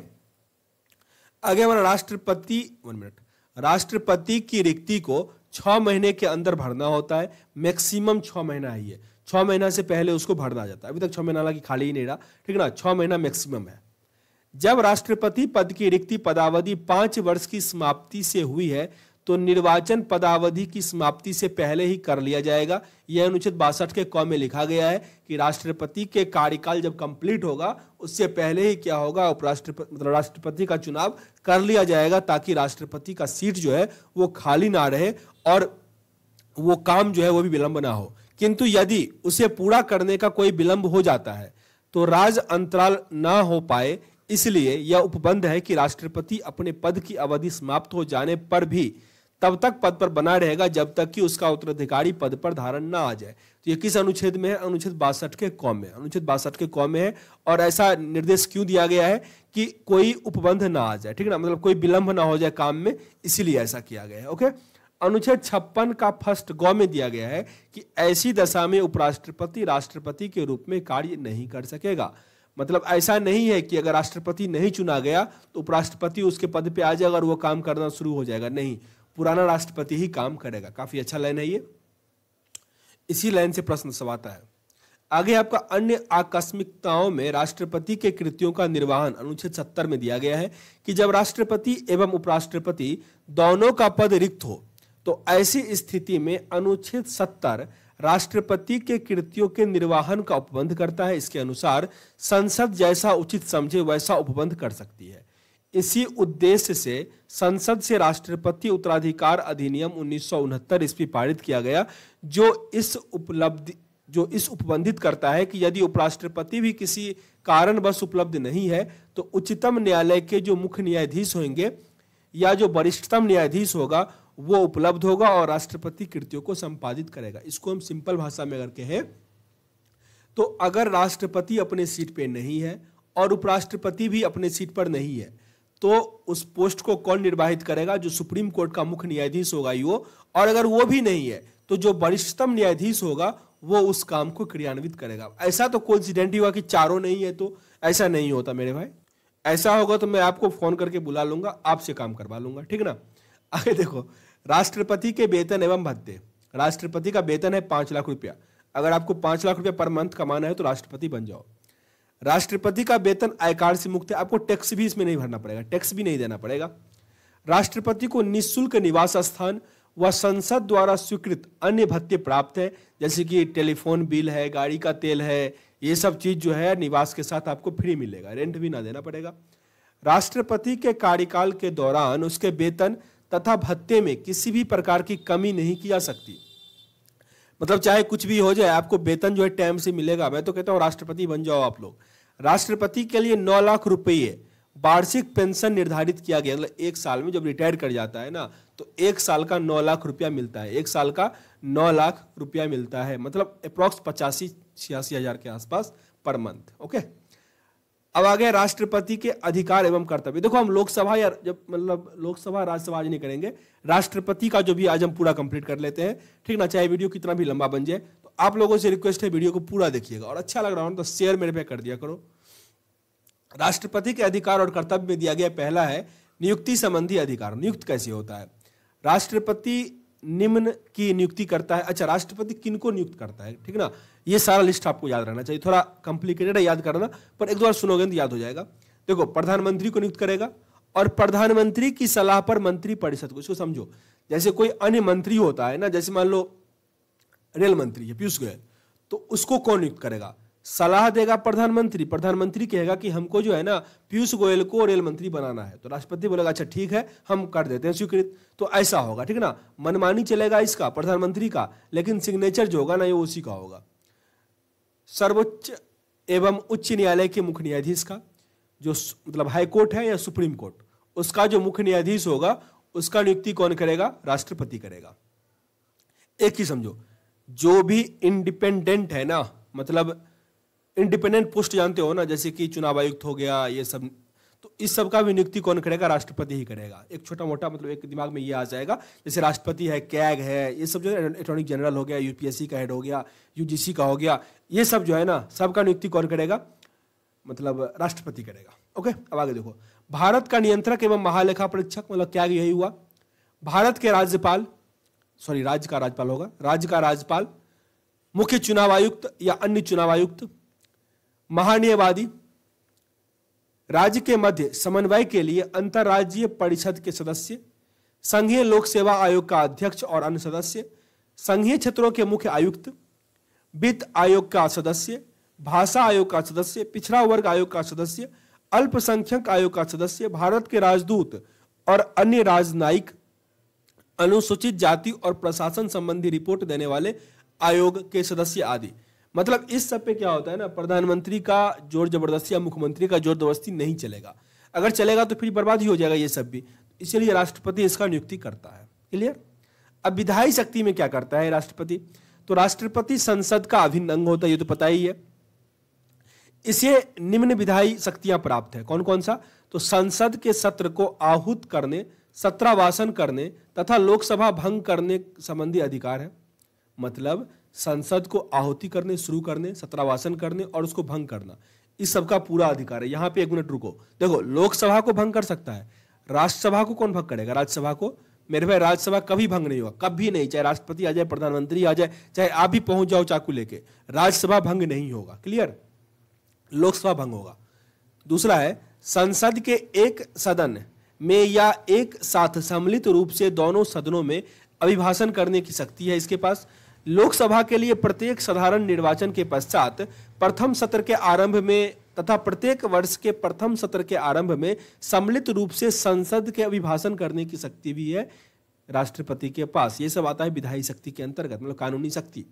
आगे हमारा राष्ट्रपति वन मिनट राष्ट्रपति की रिक्ति को छ महीने के अंदर भरना होता है मैक्सिमम छ महीना है छ महीना से पहले उसको भरना जाता है अभी तक छ महीना हालांकि खाली ही नहीं रहा ठीक है ना छ महीना मैक्सिमम है जब राष्ट्रपति पद की रिक्ति पदावधि पांच वर्ष की समाप्ति से हुई है तो निर्वाचन पदावधि की समाप्ति से पहले ही कर लिया जाएगा यह अनुच्छेद बासठ के कौ में लिखा गया है कि राष्ट्रपति के कार्यकाल जब कंप्लीट होगा उससे पहले ही क्या होगा उपराष्ट्रपति मतलब राष्ट्रपति का चुनाव कर लिया जाएगा ताकि राष्ट्रपति का सीट जो है वो खाली ना रहे और वो काम जो है वो भी विलंब ना हो किंतु यदि उसे पूरा करने का कोई विलंब हो जाता है तो राज अंतराल ना हो पाए इसलिए यह उपबंध है कि राष्ट्रपति अपने पद की अवधि समाप्त हो जाने पर भी तब तक पद पर बना रहेगा जब तक कि उसका उत्तराधिकारी पद पर धारण ना आ जाए तो ये किस अनुच्छेद में है अनुच्छेद बासठ के कौ में अनुच्छेद बासठ के कौ में है और ऐसा निर्देश क्यों दिया गया है कि कोई उपबंध ना आ जाए ठीक है ना मतलब कोई विलंब ना हो जाए काम में इसीलिए ऐसा किया गया है ओके अनुच्छेद छप्पन का फर्स्ट गौ में दिया गया है कि ऐसी दशा में उपराष्ट्रपति राष्ट्रपति के रूप में कार्य नहीं कर सकेगा मतलब ऐसा नहीं है कि अगर राष्ट्रपति नहीं चुना गया तो उपराष्ट्रपति उसके पद पे आ जाए अगर वो काम करना शुरू हो जाएगा नहीं पुराना राष्ट्रपति ही काम करेगा काफी अच्छा लाइन है ये इसी लाइन से प्रश्न सब आता है आगे आपका अन्य आकस्मिकताओं में राष्ट्रपति के कृत्यों का निर्वहन अनुच्छेद सत्तर में दिया गया है कि जब राष्ट्रपति एवं उपराष्ट्रपति दोनों का पद रिक्त हो तो ऐसी स्थिति में अनुच्छेद सत्तर राष्ट्रपति के कृत्यों के निर्वाहन का उपबंध करता है इसके अनुसार संसद जैसा उचित समझे वैसा उपबंध कर सकती है इसी उद्देश्य से संसद से राष्ट्रपति उत्तराधिकार अधिनियम उन्नीस ईस्वी पारित किया गया जो इस उपलब्धि जो इस उपबंधित करता है कि यदि उपराष्ट्रपति भी किसी कारणवश उपलब्ध नहीं है तो उच्चतम न्यायालय के जो मुख्य न्यायाधीश होंगे या जो वरिष्ठतम न्यायाधीश होगा वो उपलब्ध होगा और राष्ट्रपति कृतियों को संपादित करेगा इसको हम सिंपल भाषा में अगर कहें तो अगर राष्ट्रपति अपने सीट पे नहीं है और उपराष्ट्रपति भी अपने सीट पर नहीं है तो उस पोस्ट को कौन निर्वाहित करेगा जो सुप्रीम कोर्ट का मुख्य न्यायाधीश होगा यो और अगर वो भी नहीं है तो जो वरिष्ठतम न्यायाधीश होगा वो उस काम को क्रियान्वित करेगा ऐसा तो कोइंसिडेंट ही हुआ कि चारों नहीं है तो ऐसा नहीं होता मेरे भाई ऐसा होगा तो मैं आपको फोन करके बुला लूंगा आपसे काम करवा लूंगा ठीक ना आगे देखो राष्ट्रपति के वेतन एवं भत्ते राष्ट्रपति का वेतन है पांच लाख रुपया अगर आपको पांच लाख रुपया पर मंथ कमाना है तो राष्ट्रपति बन जाओ राष्ट्रपति का वेतन आयकार से मुक्त है आपको टैक्स भी इसमें नहीं भरना पड़ेगा टैक्स भी नहीं देना पड़ेगा राष्ट्रपति को निःशुल्क निवास स्थान व संसद द्वारा स्वीकृत अन्य भत्ते प्राप्त है जैसे कि टेलीफोन बिल है गाड़ी का तेल है ये सब चीज़ जो है निवास के साथ आपको फ्री मिलेगा रेंट भी ना देना पड़ेगा राष्ट्रपति के कार्यकाल के दौरान उसके वेतन तथा भत्ते में किसी भी प्रकार की कमी नहीं की जा सकती मतलब चाहे कुछ भी हो जाए आपको वेतन जो है टाइम से मिलेगा मैं तो कहता हूँ राष्ट्रपति बन जाओ आप लोग राष्ट्रपति के लिए नौ लाख रुपये वार्षिक पेंशन निर्धारित किया गया मतलब एक साल में जब रिटायर कर जाता है ना तो एक साल का नौ लाख रुपया मिलता है एक साल का नौ लाख रुपया मिलता है मतलब अप्रॉक्स पचासी छियासी हजार के आसपास पर मंथ ओके अब आ गए राष्ट्रपति के अधिकार एवं कर्तव्य देखो हम लोकसभा या जब मतलब लोकसभा राज्यसभा आज नहीं करेंगे राष्ट्रपति का जो भी आज हम पूरा कंप्लीट कर लेते हैं ठीक ना चाहे वीडियो कितना भी लंबा बन जाए आप लोगों से रिक्वेस्ट है वीडियो को पूरा देखिएगा और अच्छा लग रहा हो तो शेयर मेरे पे कर दिया करो राष्ट्रपति के अधिकार और कर्तव्य में दिया गया पहला है नियुक्ति संबंधी अधिकार नियुक्त कैसे होता है राष्ट्रपति निम्न की नियुक्ति करता है अच्छा राष्ट्रपति किनको नियुक्त करता है ठीक ना ये सारा लिस्ट आपको याद रहना चाहिए थोड़ा कॉम्प्लिकेटेड है याद करना पर एक दो बार सुनोगे तो याद हो जाएगा देखो प्रधानमंत्री को नियुक्त करेगा और प्रधानमंत्री की सलाह पर मंत्री परिषद को इसको समझो जैसे कोई अन्य मंत्री होता है ना जैसे मान लो रेल मंत्री है पीयूष गोयल तो उसको कौन नियुक्त करेगा सलाह देगा प्रधानमंत्री प्रधानमंत्री कहेगा कि हमको जो है ना पीयूष गोयल को रेल मंत्री बनाना है तो राष्ट्रपति बोलेगा अच्छा ठीक है हम कर देते हैं स्वीकृत तो ऐसा होगा ठीक है ना मनमानी चलेगा इसका प्रधानमंत्री का लेकिन सिग्नेचर जो होगा ना ये उसी का होगा सर्वोच्च एवं उच्च न्यायालय के मुख्य न्यायाधीश का जो मतलब हाई कोर्ट है या सुप्रीम कोर्ट उसका जो मुख्य न्यायाधीश होगा उसका नियुक्ति कौन करेगा राष्ट्रपति करेगा एक ही समझो जो भी इंडिपेंडेंट है ना मतलब इंडिपेंडेंट पोस्ट जानते हो ना जैसे कि चुनाव आयुक्त हो गया ये सब तो इस सब का भी नियुक्ति कौन करेगा राष्ट्रपति ही करेगा एक छोटा मोटा मतलब एक दिमाग में ये आ जाएगा जैसे राष्ट्रपति है कैग है ये सब जो है इलेक्ट्रॉनिक जनरल हो गया यूपीएससी का हेड हो गया यूजीसी का हो गया ये सब जो है ना सबका नियुक्ति कौन करेगा मतलब राष्ट्रपति करेगा ओके अब आगे देखो भारत का नियंत्रक एवं महालेखा परीक्षक मतलब क्या यही हुआ भारत के राज्यपाल सॉरी राज्य का राज्यपाल होगा राज्य का राज्यपाल मुख्य चुनाव आयुक्त या अन्य चुनाव आयुक्त महानियवादी राज्य के मध्य समन्वय के लिए अंतर्राज्यीय परिषद के सदस्य संघीय लोक सेवा आयोग का अध्यक्ष और अन्य सदस्य संघीय क्षेत्रों के मुख्य आयुक्त वित्त आयोग का सदस्य भाषा आयोग का सदस्य पिछड़ा वर्ग आयोग का सदस्य अल्पसंख्यक आयोग का सदस्य भारत के राजदूत और अन्य राजनयिक अनुसूचित जाति और प्रशासन संबंधी रिपोर्ट देने वाले आयोग के सदस्य आदि मतलब इस सब पे क्या होता है ना प्रधानमंत्री का जोर जबरदस्ती या मुख्यमंत्री का जोर जबरदस्ती नहीं चलेगा अगर चलेगा तो फिर बर्बाद ही हो जाएगा ये सब भी इसीलिए राष्ट्रपति इसका नियुक्ति करता है क्लियर अब विधायी शक्ति में क्या करता है राष्ट्रपति तो राष्ट्रपति संसद का अभिन्न अंग होता है ये तो पता ही है इसे निम्न विधायी शक्तियां प्राप्त है कौन कौन सा तो संसद के सत्र को आहूत करने सत्रावासन करने तथा लोकसभा भंग करने संबंधी अधिकार है मतलब संसद को आहुति करने शुरू करने सत्रावासन करने और उसको भंग करना इस सबका पूरा अधिकार है यहां पे एक मिनट रुको देखो लोकसभा को भंग कर सकता है राज्यसभा को कौन भंग करेगा राज्यसभा को मेरे भाई राज्यसभा कभी भंग नहीं होगा कभी नहीं चाहे राष्ट्रपति आ जाए प्रधानमंत्री आ जाए चाहे आप भी पहुंच जाओ चाकू लेके राज्यसभा भंग नहीं होगा क्लियर लोकसभा भंग होगा दूसरा है संसद के एक सदन में या एक साथ सम्मिलित रूप से दोनों सदनों में अभिभाषण करने की शक्ति है इसके पास लोकसभा के लिए प्रत्येक साधारण निर्वाचन के पश्चात प्रथम सत्र के आरंभ में तथा प्रत्येक वर्ष के प्रथम सत्र के आरंभ में सम्मिलित रूप से संसद के अभिभाषण करने की शक्ति भी है राष्ट्रपति के पास ये सब आता है विधायी शक्ति के अंतर्गत मतलब कानूनी शक्ति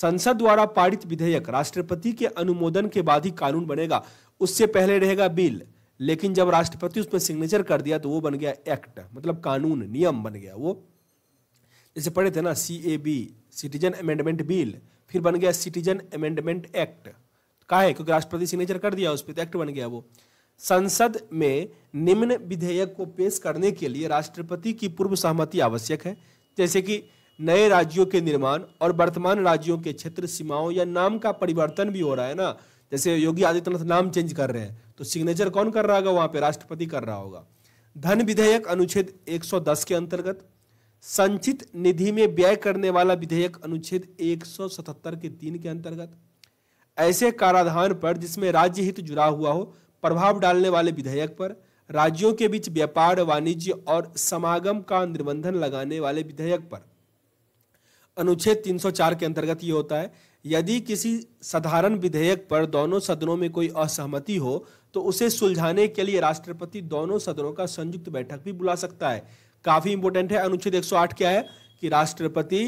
संसद द्वारा पारित विधेयक राष्ट्रपति के अनुमोदन के बाद ही कानून बनेगा उससे पहले रहेगा बिल लेकिन जब राष्ट्रपति उसमें सिग्नेचर कर दिया तो वो बन गया एक्ट मतलब कानून नियम बन गया वो जैसे पढ़े थे ना C A B citizen amendment bill फिर बन गया सिटीजन अमेंडमेंट एक्ट कहा है क्योंकि राष्ट्रपति सिग्नेचर कर दिया उस पर एक्ट तो बन गया वो संसद में निम्न विधेयक को पेश करने के लिए राष्ट्रपति की पूर्व सहमति आवश्यक है जैसे कि नए राज्यों के निर्माण और वर्तमान राज्यों के क्षेत्र सीमाओं या नाम का परिवर्तन भी हो रहा है ना जैसे योगी आदित्यनाथ नाम चेंज कर रहे हैं तो सिग्नेचर कौन कर रहा होगा वहां पे राष्ट्रपति कर रहा होगा धन विधेयक अनुच्छेद 110 के अंतर्गत संचित निधि में व्यय करने वाला विधेयक अनुच्छेद 177 के तीन के अंतर्गत ऐसे कराधान पर जिसमें राज्य हित जुड़ा हुआ हो प्रभाव डालने वाले विधेयक पर राज्यों के बीच व्यापार वाणिज्य और समागम का निर्बंधन लगाने वाले विधेयक पर अनुच्छेद 304 के अंतर्गत यह होता है यदि किसी साधारण विधेयक पर दोनों सदनों में कोई असहमति हो तो उसे सुलझाने के लिए राष्ट्रपति दोनों सदनों का संयुक्त बैठक भी बुला सकता है काफी इंपोर्टेंट है अनुच्छेद 108 क्या है कि राष्ट्रपति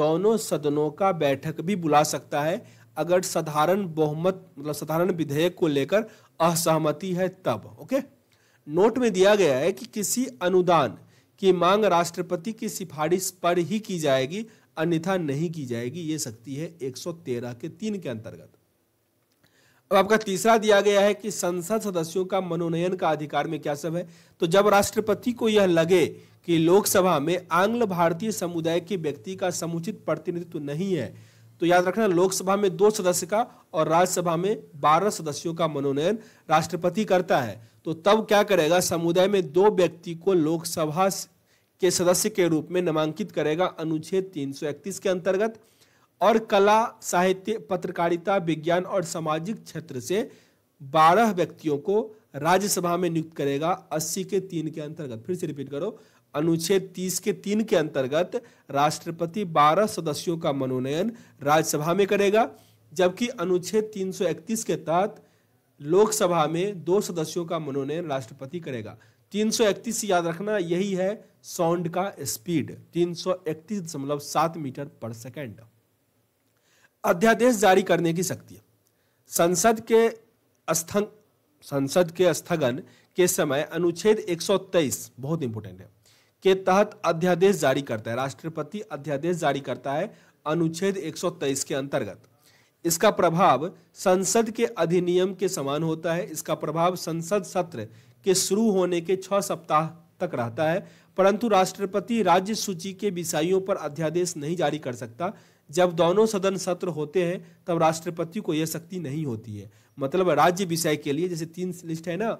दोनों सदनों का बैठक भी बुला सकता है अगर साधारण बहुमत मतलब साधारण विधेयक को लेकर असहमति है तब ओके नोट में दिया गया है कि किसी अनुदान की मांग राष्ट्रपति की सिफारिश पर ही की जाएगी अन्यथा नहीं की जाएगी ये सकती है 113 के तीन के अंतर्गत अब आपका तीसरा दिया गया है कि संसद सदस्यों का मनोनयन का अधिकार में क्या सब है तो जब राष्ट्रपति को यह लगे कि लोकसभा में आंग्ल भारतीय समुदाय के व्यक्ति का समुचित प्रतिनिधित्व नहीं है तो याद रखना लोकसभा में दो सदस्य का और राज्यसभा में बारह सदस्यों का मनोनयन राष्ट्रपति करता है तो तब क्या करेगा समुदाय में दो व्यक्ति को लोकसभा के सदस्य के रूप में नामांकित करेगा अनुच्छेद तीन के अंतर्गत और कला साहित्य पत्रकारिता विज्ञान और सामाजिक क्षेत्र से बारह व्यक्तियों को राज्यसभा में नियुक्त करेगा अस्सी के तीन के अंतर्गत फिर से रिपीट करो अनुच्छेद तीस के तीन के अंतर्गत राष्ट्रपति बारह सदस्यों का मनोनयन राज्यसभा में करेगा जबकि अनुच्छेद 331 के तहत लोकसभा में दो सदस्यों का मनोनयन राष्ट्रपति करेगा 331 याद रखना यही है साउंड का स्पीड तीन सात मीटर पर सेकेंड अध्यादेश जारी करने की शक्ति संसद के स्थंग संसद के स्थगन के समय अनुच्छेद 123 बहुत इंपोर्टेंट है के तहत अध्यादेश जारी करता है राष्ट्रपति अध्यादेश जारी करता है अनुच्छेद 123 के अंतर्गत इसका प्रभाव संसद के अधिनियम के समान होता है इसका प्रभाव संसद सत्र के शुरू होने के छह सप्ताह तक रहता है परंतु राष्ट्रपति राज्य सूची के विषयों पर अध्यादेश नहीं जारी कर सकता जब दोनों सदन सत्र होते हैं तब राष्ट्रपति को यह शक्ति नहीं होती है मतलब राज्य विषय के लिए जैसे तीन लिस्ट है ना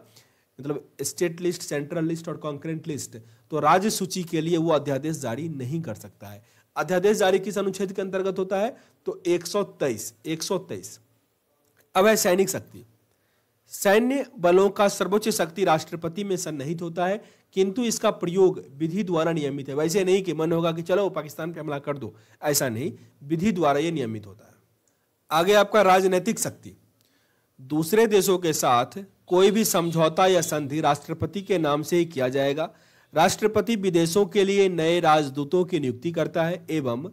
मतलब स्टेट लिस्ट सेंट्रल लिस्ट और कॉन्क्रेंट लिस्ट तो राज्य सूची के लिए वो अध्यादेश जारी नहीं कर सकता है अध्यादेश जारी किस अनुच्छेद के अंतर्गत होता है तो 123 123 अब है सैनिक शक्ति सैन्य बलों का सर्वोच्च शक्ति राष्ट्रपति में सन्निहित होता है किंतु इसका प्रयोग विधि द्वारा नियमित है वैसे नहीं कि मन होगा कि चलो पाकिस्तान पर हमला कर दो ऐसा नहीं विधि द्वारा यह नियमित होता है आगे आपका राजनीतिक शक्ति दूसरे देशों के साथ कोई भी समझौता या संधि राष्ट्रपति के नाम से ही किया जाएगा राष्ट्रपति विदेशों के लिए नए राजदूतों की नियुक्ति करता है एवं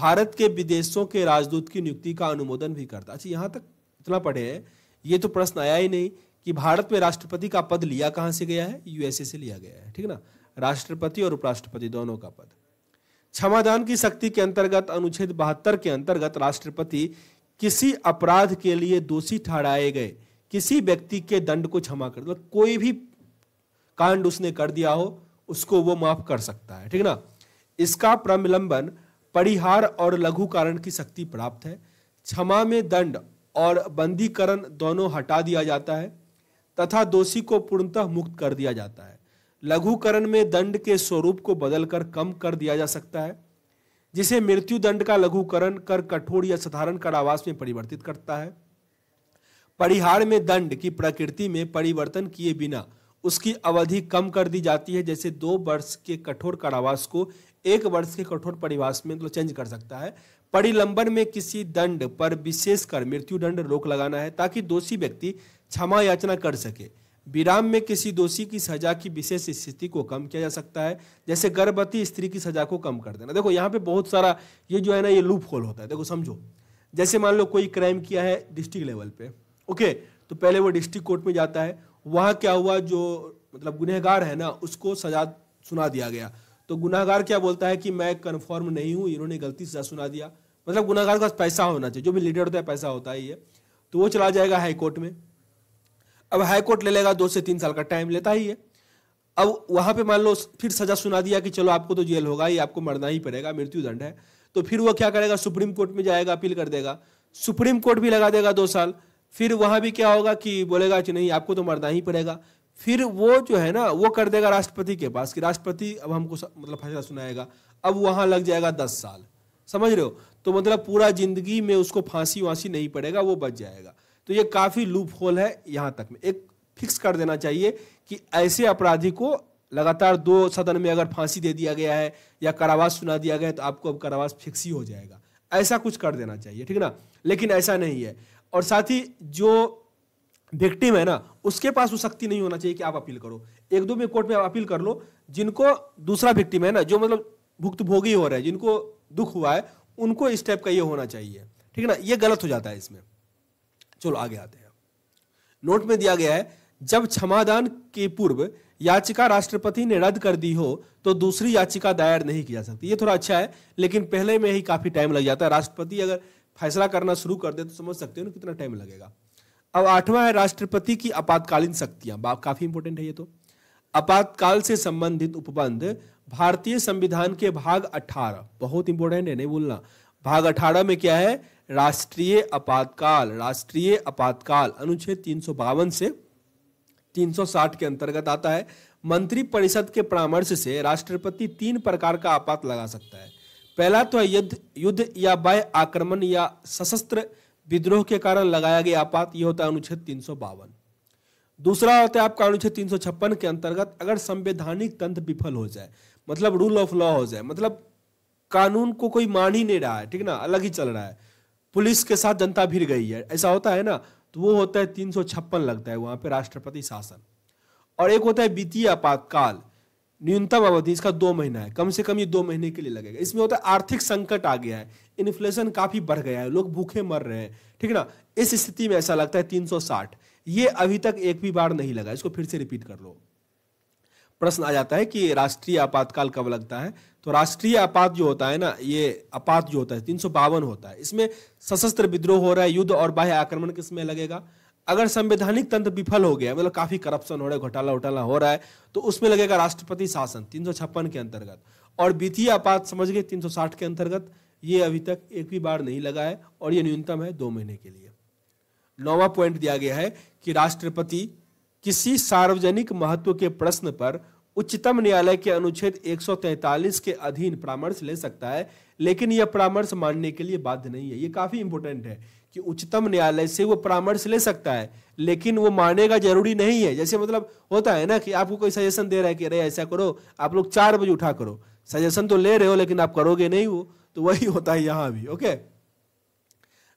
भारत के विदेशों के राजदूत की नियुक्ति का अनुमोदन भी करता है अच्छा यहाँ तक इतना पढ़े हैं ये तो प्रश्न आया ही नहीं कि भारत में राष्ट्रपति का पद लिया कहाँ से गया है यूएसए से लिया गया है ठीक ना राष्ट्रपति और उपराष्ट्रपति दोनों का पद क्षमादान की शक्ति के अंतर्गत अनुच्छेद बहत्तर के अंतर्गत राष्ट्रपति किसी अपराध के लिए दोषी ठहराए गए किसी व्यक्ति के दंड को क्षमा कर मतलब कोई भी कांड उसने कर दिया हो उसको वो माफ कर सकता है ठीक ना इसका प्रमिलंबन परिहार और लघु कारण की शक्ति प्राप्त है क्षमा में दंड और बंदीकरण दोनों हटा दिया जाता है तथा दोषी को पूर्णतः मुक्त कर दिया जाता है लघुकरण में दंड के स्वरूप को बदलकर कम कर दिया जा सकता है जिसे मृत्यु दंड का लघुकरण कर कठोर या साधारण कारावास में परिवर्तित करता है परिहार में दंड की प्रकृति में परिवर्तन किए बिना उसकी अवधि कम कर दी जाती है जैसे दो वर्ष के कठोर कारावास को एक वर्ष के कठोर परिवास में तो चेंज कर सकता है परिलंबन में किसी दंड पर विशेषकर मृत्यु दंड रोक लगाना है ताकि दोषी व्यक्ति क्षमा याचना कर सके विराम में किसी दोषी की सजा की विशेष स्थिति को कम किया जा सकता है जैसे गर्भवती स्त्री की सजा को कम कर देना देखो यहाँ पे बहुत सारा ये जो है ना ये लूप होल होता है देखो समझो जैसे मान लो कोई क्राइम किया है डिस्ट्रिक्ट लेवल पे ओके तो पहले वो डिस्ट्रिक्ट कोर्ट में जाता है वहाँ क्या हुआ जो मतलब गुनहगार है ना उसको सजा सुना दिया गया तो गुनाहगार क्या बोलता है कि मैं कन्फर्म नहीं हूँ इन्होंने गलती सजा सुना दिया मतलब गुनागार के पास पैसा होना चाहिए जो भी लीडर होता है पैसा होता ही है तो वो चला जाएगा हाई कोर्ट में अब हाई कोर्ट ले लेगा दो से तीन साल का टाइम लेता ही है अब वहां पे मान लो फिर सजा सुना दिया कि चलो आपको तो जेल होगा ही आपको मरना ही पड़ेगा मृत्यु दंड है तो फिर वो क्या करेगा सुप्रीम कोर्ट में जाएगा अपील कर देगा सुप्रीम कोर्ट भी लगा देगा दो साल फिर वहां भी क्या होगा कि बोलेगा कि नहीं आपको तो मरना ही पड़ेगा फिर वो जो है ना वो कर देगा राष्ट्रपति के पास कि राष्ट्रपति अब हमको मतलब फैसला सुनाएगा अब वहां लग जाएगा दस साल समझ रहे हो तो मतलब पूरा जिंदगी में उसको फांसी वांसी नहीं पड़ेगा वो बच जाएगा तो ये काफ़ी लूप होल है यहां तक में एक फिक्स कर देना चाहिए कि ऐसे अपराधी को लगातार दो सदन में अगर फांसी दे दिया गया है या कारावास सुना दिया गया है तो आपको अब कारावास फिक्स ही हो जाएगा ऐसा कुछ कर देना चाहिए ठीक ना लेकिन ऐसा नहीं है और साथ ही जो विक्टिम है ना उसके पास वो शक्ति नहीं होना चाहिए कि आप अपील करो एक दो में कोर्ट में आप अपील कर लो जिनको दूसरा विक्टिम है ना जो मतलब भुक्तभोगी हो रहा है जिनको दुख हुआ है उनको इस टाइप का ये होना चाहिए ठीक है ना ये गलत हो जाता है इसमें चलो आगे आते हैं नोट में दिया गया है जब क्षमादान के पूर्व याचिका राष्ट्रपति ने रद्द कर दी हो तो दूसरी याचिका दायर नहीं की जा सकती ये थोड़ा अच्छा है लेकिन पहले में ही काफ़ी टाइम लग जाता है राष्ट्रपति अगर फैसला करना शुरू कर दे तो समझ सकते हो ना कितना टाइम लगेगा अब आठवां है राष्ट्रपति की आपातकालीन शक्तियां काफ़ी इंपोर्टेंट है ये तो आपातकाल से संबंधित उपबंध भारतीय संविधान के भाग 18 बहुत इंपॉर्टेंट है नहीं बोलना भाग 18 में क्या है राष्ट्रीय आपातकाल राष्ट्रीय आपातकाल अनुच्छेद तीन से 360 के अंतर्गत आता है मंत्री परिषद के परामर्श से राष्ट्रपति तीन प्रकार का आपात लगा सकता है पहला तो है युद्ध युद्ध या बाह्य आक्रमण या सशस्त्र विद्रोह के कारण लगाया गया आपात यह होता है अनुच्छेद तीन दूसरा होता है आपका अनुच्छेद तीन के अंतर्गत अगर संवैधानिक तंत्र विफल हो जाए मतलब रूल ऑफ लॉ हो जाए मतलब कानून को कोई मान ही नहीं रहा है ठीक ना अलग ही चल रहा है पुलिस के साथ जनता भिड़ गई है ऐसा होता है ना तो वो होता है तीन लगता है वहाँ पे राष्ट्रपति शासन और एक होता है वित्तीय आपातकाल न्यूनतम अवधि इसका दो महीना है कम से कम ये दो महीने के लिए लगेगा इसमें होता है आर्थिक संकट आ गया है इन्फ्लेशन काफ़ी बढ़ गया है लोग भूखे मर रहे हैं ठीक है ना इस स्थिति में ऐसा लगता है 360 ये अभी तक एक भी बार नहीं लगा इसको फिर से रिपीट कर लो प्रश्न आ जाता है कि राष्ट्रीय आपातकाल कब लगता है तो राष्ट्रीय आपात जो होता है ना ये आपात जो होता है तीन होता है इसमें सशस्त्र विद्रोह हो रहा है युद्ध और बाह्य आक्रमण किस में लगेगा अगर संवैधानिक तंत्र विफल हो गया मतलब काफी करप्शन हो रहा है घोटाला उटाला हो रहा है तो उसमें लगेगा राष्ट्रपति शासन तीन के अंतर्गत और वित्तीय आपात समझ गए तीन के अंतर्गत ये अभी तक एक भी बार नहीं लगा है और ये न्यूनतम है दो महीने के लिए नौवा पॉइंट दिया गया है कि राष्ट्रपति किसी सार्वजनिक महत्व के प्रश्न पर उच्चतम न्यायालय के अनुच्छेद 143 के अधीन परामर्श ले सकता है लेकिन यह परामर्श मानने के लिए बाध्य नहीं है ये काफी इंपोर्टेंट है कि उच्चतम न्यायालय से वो परामर्श ले सकता है लेकिन वो मानेगा जरूरी नहीं है जैसे मतलब होता है ना कि आपको कोई सजेशन दे रहा है कि अरे ऐसा करो आप लोग चार बजे उठा करो सजेशन तो ले रहे हो लेकिन आप करोगे नहीं वो तो वही होता है यहां भी ओके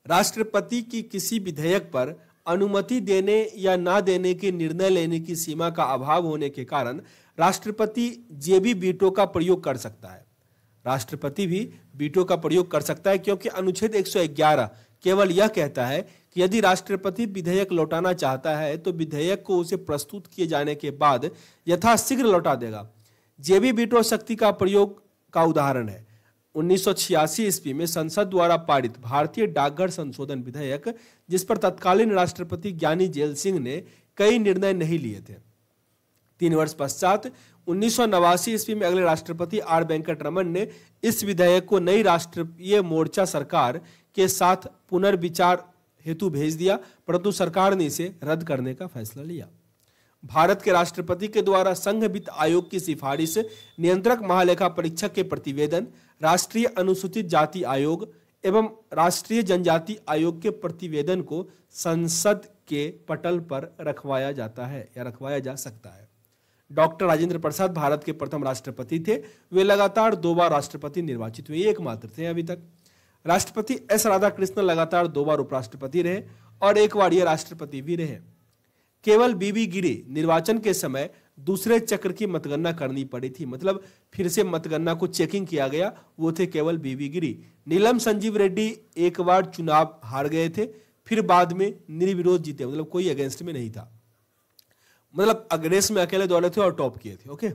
राष्ट्रपति की किसी विधेयक पर अनुमति देने या ना देने के निर्णय लेने की सीमा का अभाव होने के कारण राष्ट्रपति जे भी बीटो का प्रयोग कर सकता है राष्ट्रपति भी बीटो का प्रयोग कर सकता है क्योंकि अनुच्छेद 111 केवल यह कहता है कि यदि राष्ट्रपति विधेयक लौटाना चाहता है तो विधेयक को उसे प्रस्तुत किए जाने के बाद यथाशीघ्र लौटा देगा जेबी बीटो शक्ति का प्रयोग का उदाहरण है उन्नीस ईस्वी में संसद द्वारा पारित भारतीय डाकघर संशोधन विधेयक जिस पर तत्कालीन राष्ट्रपति ज्ञानी जेल सिंह ने कई निर्णय नहीं लिए थे तीन वर्ष पश्चात उन्नीस ईस्वी में अगले राष्ट्रपति आर वेंकट रमन ने इस विधेयक को नई राष्ट्रीय मोर्चा सरकार के साथ पुनर्विचार हेतु भेज दिया परंतु सरकार ने इसे रद्द करने का फैसला लिया भारत के राष्ट्रपति के द्वारा संघ वित्त आयोग की सिफारिश नियंत्रक महालेखा परीक्षक के प्रतिवेदन राष्ट्रीय अनुसूचित जाति आयोग एवं राष्ट्रीय जनजाति आयोग के प्रतिवेदन को संसद के पटल पर रखवाया जाता है या रखवाया जा सकता है डॉक्टर राजेंद्र प्रसाद भारत के प्रथम राष्ट्रपति थे वे लगातार दो बार राष्ट्रपति निर्वाचित हुए एकमात्र थे अभी तक राष्ट्रपति एस राधाकृष्ण लगातार दो बार उपराष्ट्रपति रहे और एक बार ये राष्ट्रपति भी रहे केवल बीबी गिरी निर्वाचन के समय दूसरे चक्र की मतगणना करनी पड़ी थी मतलब फिर से मतगणना को चेकिंग किया गया वो थे केवल बीबी गिरी नीलम संजीव रेड्डी एक बार चुनाव हार गए थे फिर बाद में निर्विरोध जीते मतलब कोई अगेंस्ट में नहीं था मतलब अग्रेस में अकेले दौड़े थे और टॉप किए थे ओके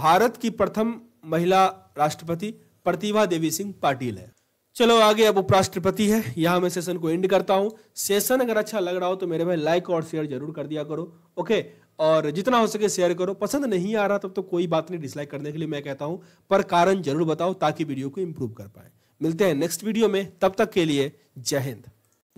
भारत की प्रथम महिला राष्ट्रपति प्रतिभा देवी सिंह पाटिल है चलो आगे अब उपराष्ट्रपति है यहां मैं सेशन को एंड करता हूँ सेशन अगर अच्छा लग रहा हो तो मेरे भाई लाइक और शेयर जरूर कर दिया करो ओके और जितना हो सके शेयर करो पसंद नहीं आ रहा तब तो कोई बात नहीं डिसलाइक करने के लिए मैं कहता हूँ पर कारण जरूर बताओ ताकि वीडियो को इम्प्रूव कर पाए मिलते हैं नेक्स्ट वीडियो में तब तक के लिए जय हिंद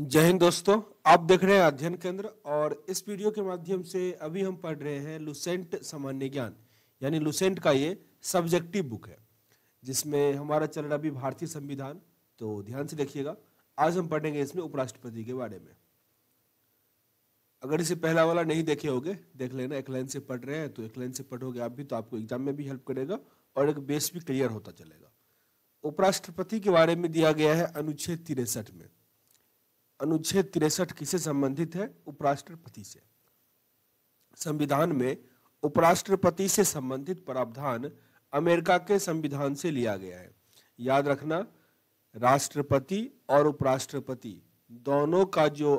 जय हिंद दोस्तों आप देख रहे हैं अध्ययन केंद्र और इस वीडियो के माध्यम से अभी हम पढ़ रहे हैं लुसेंट सामान्य ज्ञान यानी लुसेंट का ये सब्जेक्टिव बुक है जिसमें हमारा चल रहा अभी भारतीय संविधान तो ध्यान से देखिएगा आज हम पढ़ेंगे इसमें उपराष्ट्रपति के बारे में अगर इसे पहला वाला नहीं देखे होगे देख लेना एक लाइन से पढ़ रहे हैं तो एक लाइन से पढ़ोगे आप भी तो आपको एग्जाम में भी हेल्प करेगा और एक बेस भी क्लियर होता चलेगा उपराष्ट्रपति के बारे में दिया गया है अनुच्छेद तिरसठ में अनुच्छेद तिरसठ किसे संबंधित है उपराष्ट्रपति से संविधान में उपराष्ट्रपति से संबंधित प्रावधान अमेरिका के संविधान से लिया गया है याद रखना राष्ट्रपति और उपराष्ट्रपति दोनों का जो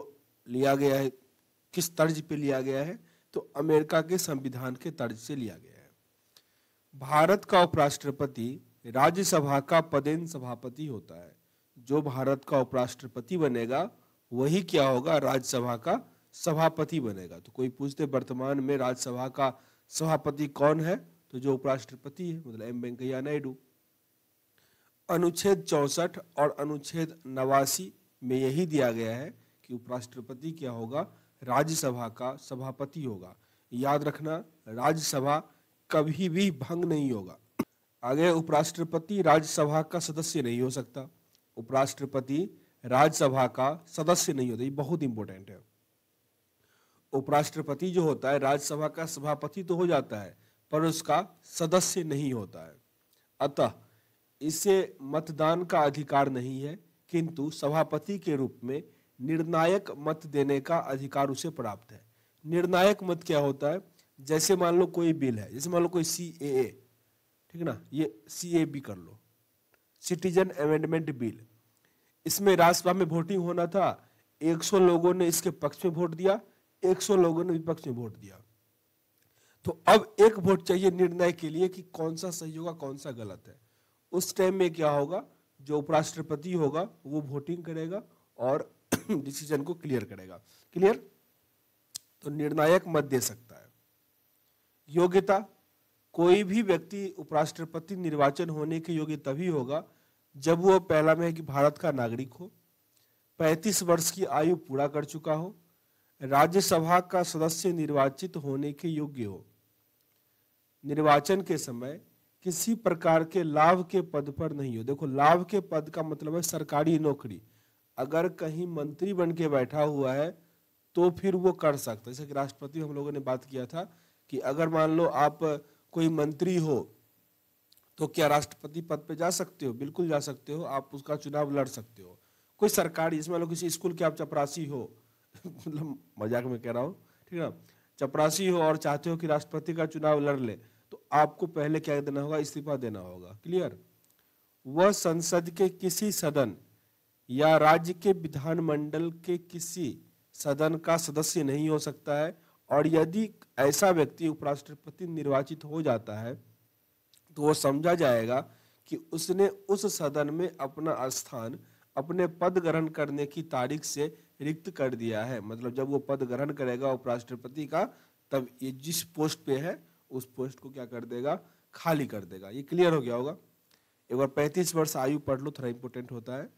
लिया गया है किस तर्ज पे लिया गया है तो अमेरिका के संविधान के तर्ज से लिया गया है भारत का उपराष्ट्रपति राज्यसभा का पदेन सभापति होता है जो भारत का उपराष्ट्रपति बनेगा वही क्या होगा राज्यसभा का सभापति बनेगा तो कोई पूछते वर्तमान में राज्यसभा का सभापति कौन है तो जो उपराष्ट्रपति है मतलब एम वेंकैया नायडू अनुच्छेद चौसठ और अनुच्छेद नवासी में यही दिया गया है कि उपराष्ट्रपति क्या होगा राज्यसभा का सभापति होगा याद रखना राज्यसभा कभी भी भंग नहीं होगा आगे उपराष्ट्रपति राज्यसभा का सदस्य नहीं हो सकता उपराष्ट्रपति राज्यसभा का सदस्य नहीं होता ये बहुत इंपॉर्टेंट है उपराष्ट्रपति जो होता है राज्यसभा का सभापति तो हो जाता है पर उसका सदस्य नहीं होता है अतः इसे मतदान का अधिकार नहीं है किंतु सभापति के रूप में निर्णायक मत देने का अधिकार उसे प्राप्त है निर्णायक मत क्या होता है जैसे मान लो कोई बिल है जैसे मान लो कोई सी ए ठीक ना ये सी ए बी कर लो सिटीजन अमेंडमेंट बिल इसमें राज्यसभा में वोटिंग होना था 100 लोगों ने इसके पक्ष में वोट दिया 100 लोगों ने विपक्ष में वोट दिया तो अब एक वोट चाहिए निर्णय के लिए कि कौन सा सही होगा कौन सा गलत है उस टाइम में क्या होगा जो उपराष्ट्रपति होगा वो वोटिंग करेगा और डिसीजन <clears throat> को क्लियर करेगा क्लियर तो निर्णायक मत दे सकता है योग्यता कोई भी व्यक्ति उपराष्ट्रपति निर्वाचन होने के योग्य तभी होगा जब वो पहला में है कि भारत का नागरिक हो 35 वर्ष की आयु पूरा कर चुका हो राज्यसभा का सदस्य निर्वाचित होने के योग्य हो निर्वाचन के समय किसी प्रकार के लाभ के पद पर नहीं हो देखो लाभ के पद का मतलब है सरकारी नौकरी अगर कहीं मंत्री बन के बैठा हुआ है तो फिर वो कर सकता है जैसे कि राष्ट्रपति हम लोगों ने बात किया था कि अगर मान लो आप कोई मंत्री हो तो क्या राष्ट्रपति पद पर जा सकते हो बिल्कुल जा सकते हो आप उसका चुनाव लड़ सकते हो कोई सरकारी इसमें लो किसी स्कूल के आप चपरासी हो <laughs> मतलब मजाक में कह रहा हूँ ठीक है चपरासी हो और चाहते हो कि राष्ट्रपति का चुनाव लड़ ले तो आपको पहले क्या देना होगा इस्तीफा देना होगा क्लियर वह संसद के किसी सदन या राज्य के विधानमंडल के किसी सदन का सदस्य नहीं हो सकता है और यदि ऐसा व्यक्ति उपराष्ट्रपति निर्वाचित हो जाता है तो वो समझा जाएगा कि उसने उस सदन में अपना स्थान अपने पद ग्रहण करने की तारीख से रिक्त कर दिया है मतलब जब वो पद ग्रहण करेगा उपराष्ट्रपति का तब ये जिस पोस्ट पे है उस पोस्ट को क्या कर देगा खाली कर देगा ये क्लियर हो गया होगा एक बार पैंतीस वर्ष आयु पढ़ लो थोड़ा इंपोर्टेंट होता है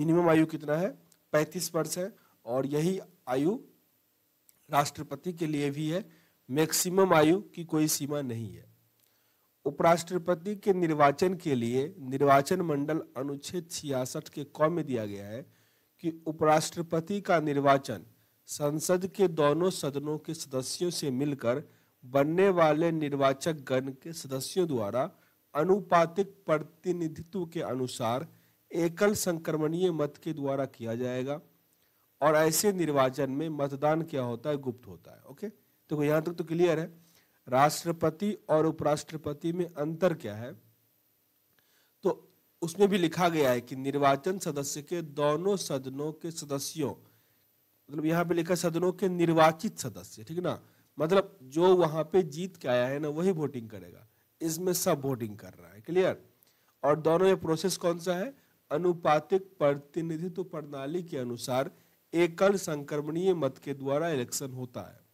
मिनिमम आयु कितना है पैंतीस वर्ष है और यही आयु राष्ट्रपति के लिए भी है मैक्सिमम आयु की कोई सीमा नहीं है उपराष्ट्रपति के निर्वाचन के लिए निर्वाचन मंडल अनुच्छेद छियासठ के कौ में दिया गया है कि उपराष्ट्रपति का निर्वाचन संसद के दोनों सदनों के सदस्यों से मिलकर बनने वाले निर्वाचक गण के सदस्यों द्वारा अनुपातिक प्रतिनिधित्व के अनुसार एकल संक्रमणीय मत के द्वारा किया जाएगा और ऐसे निर्वाचन में मतदान क्या होता है गुप्त होता है ओके तो यहाँ तक तो क्लियर है राष्ट्रपति और उपराष्ट्रपति में अंतर क्या है तो उसमें भी लिखा गया है कि निर्वाचन सदस्य के दोनों सदनों के सदस्यों मतलब यहाँ पे लिखा सदनों के निर्वाचित सदस्य ठीक ना मतलब जो वहां पे जीत के आया है ना वही वोटिंग करेगा इसमें सब वोटिंग कर रहा है क्लियर और दोनों में प्रोसेस कौन सा है अनुपातिक प्रतिनिधित्व प्रणाली के अनुसार एकल संक्रमणीय मत के द्वारा इलेक्शन होता है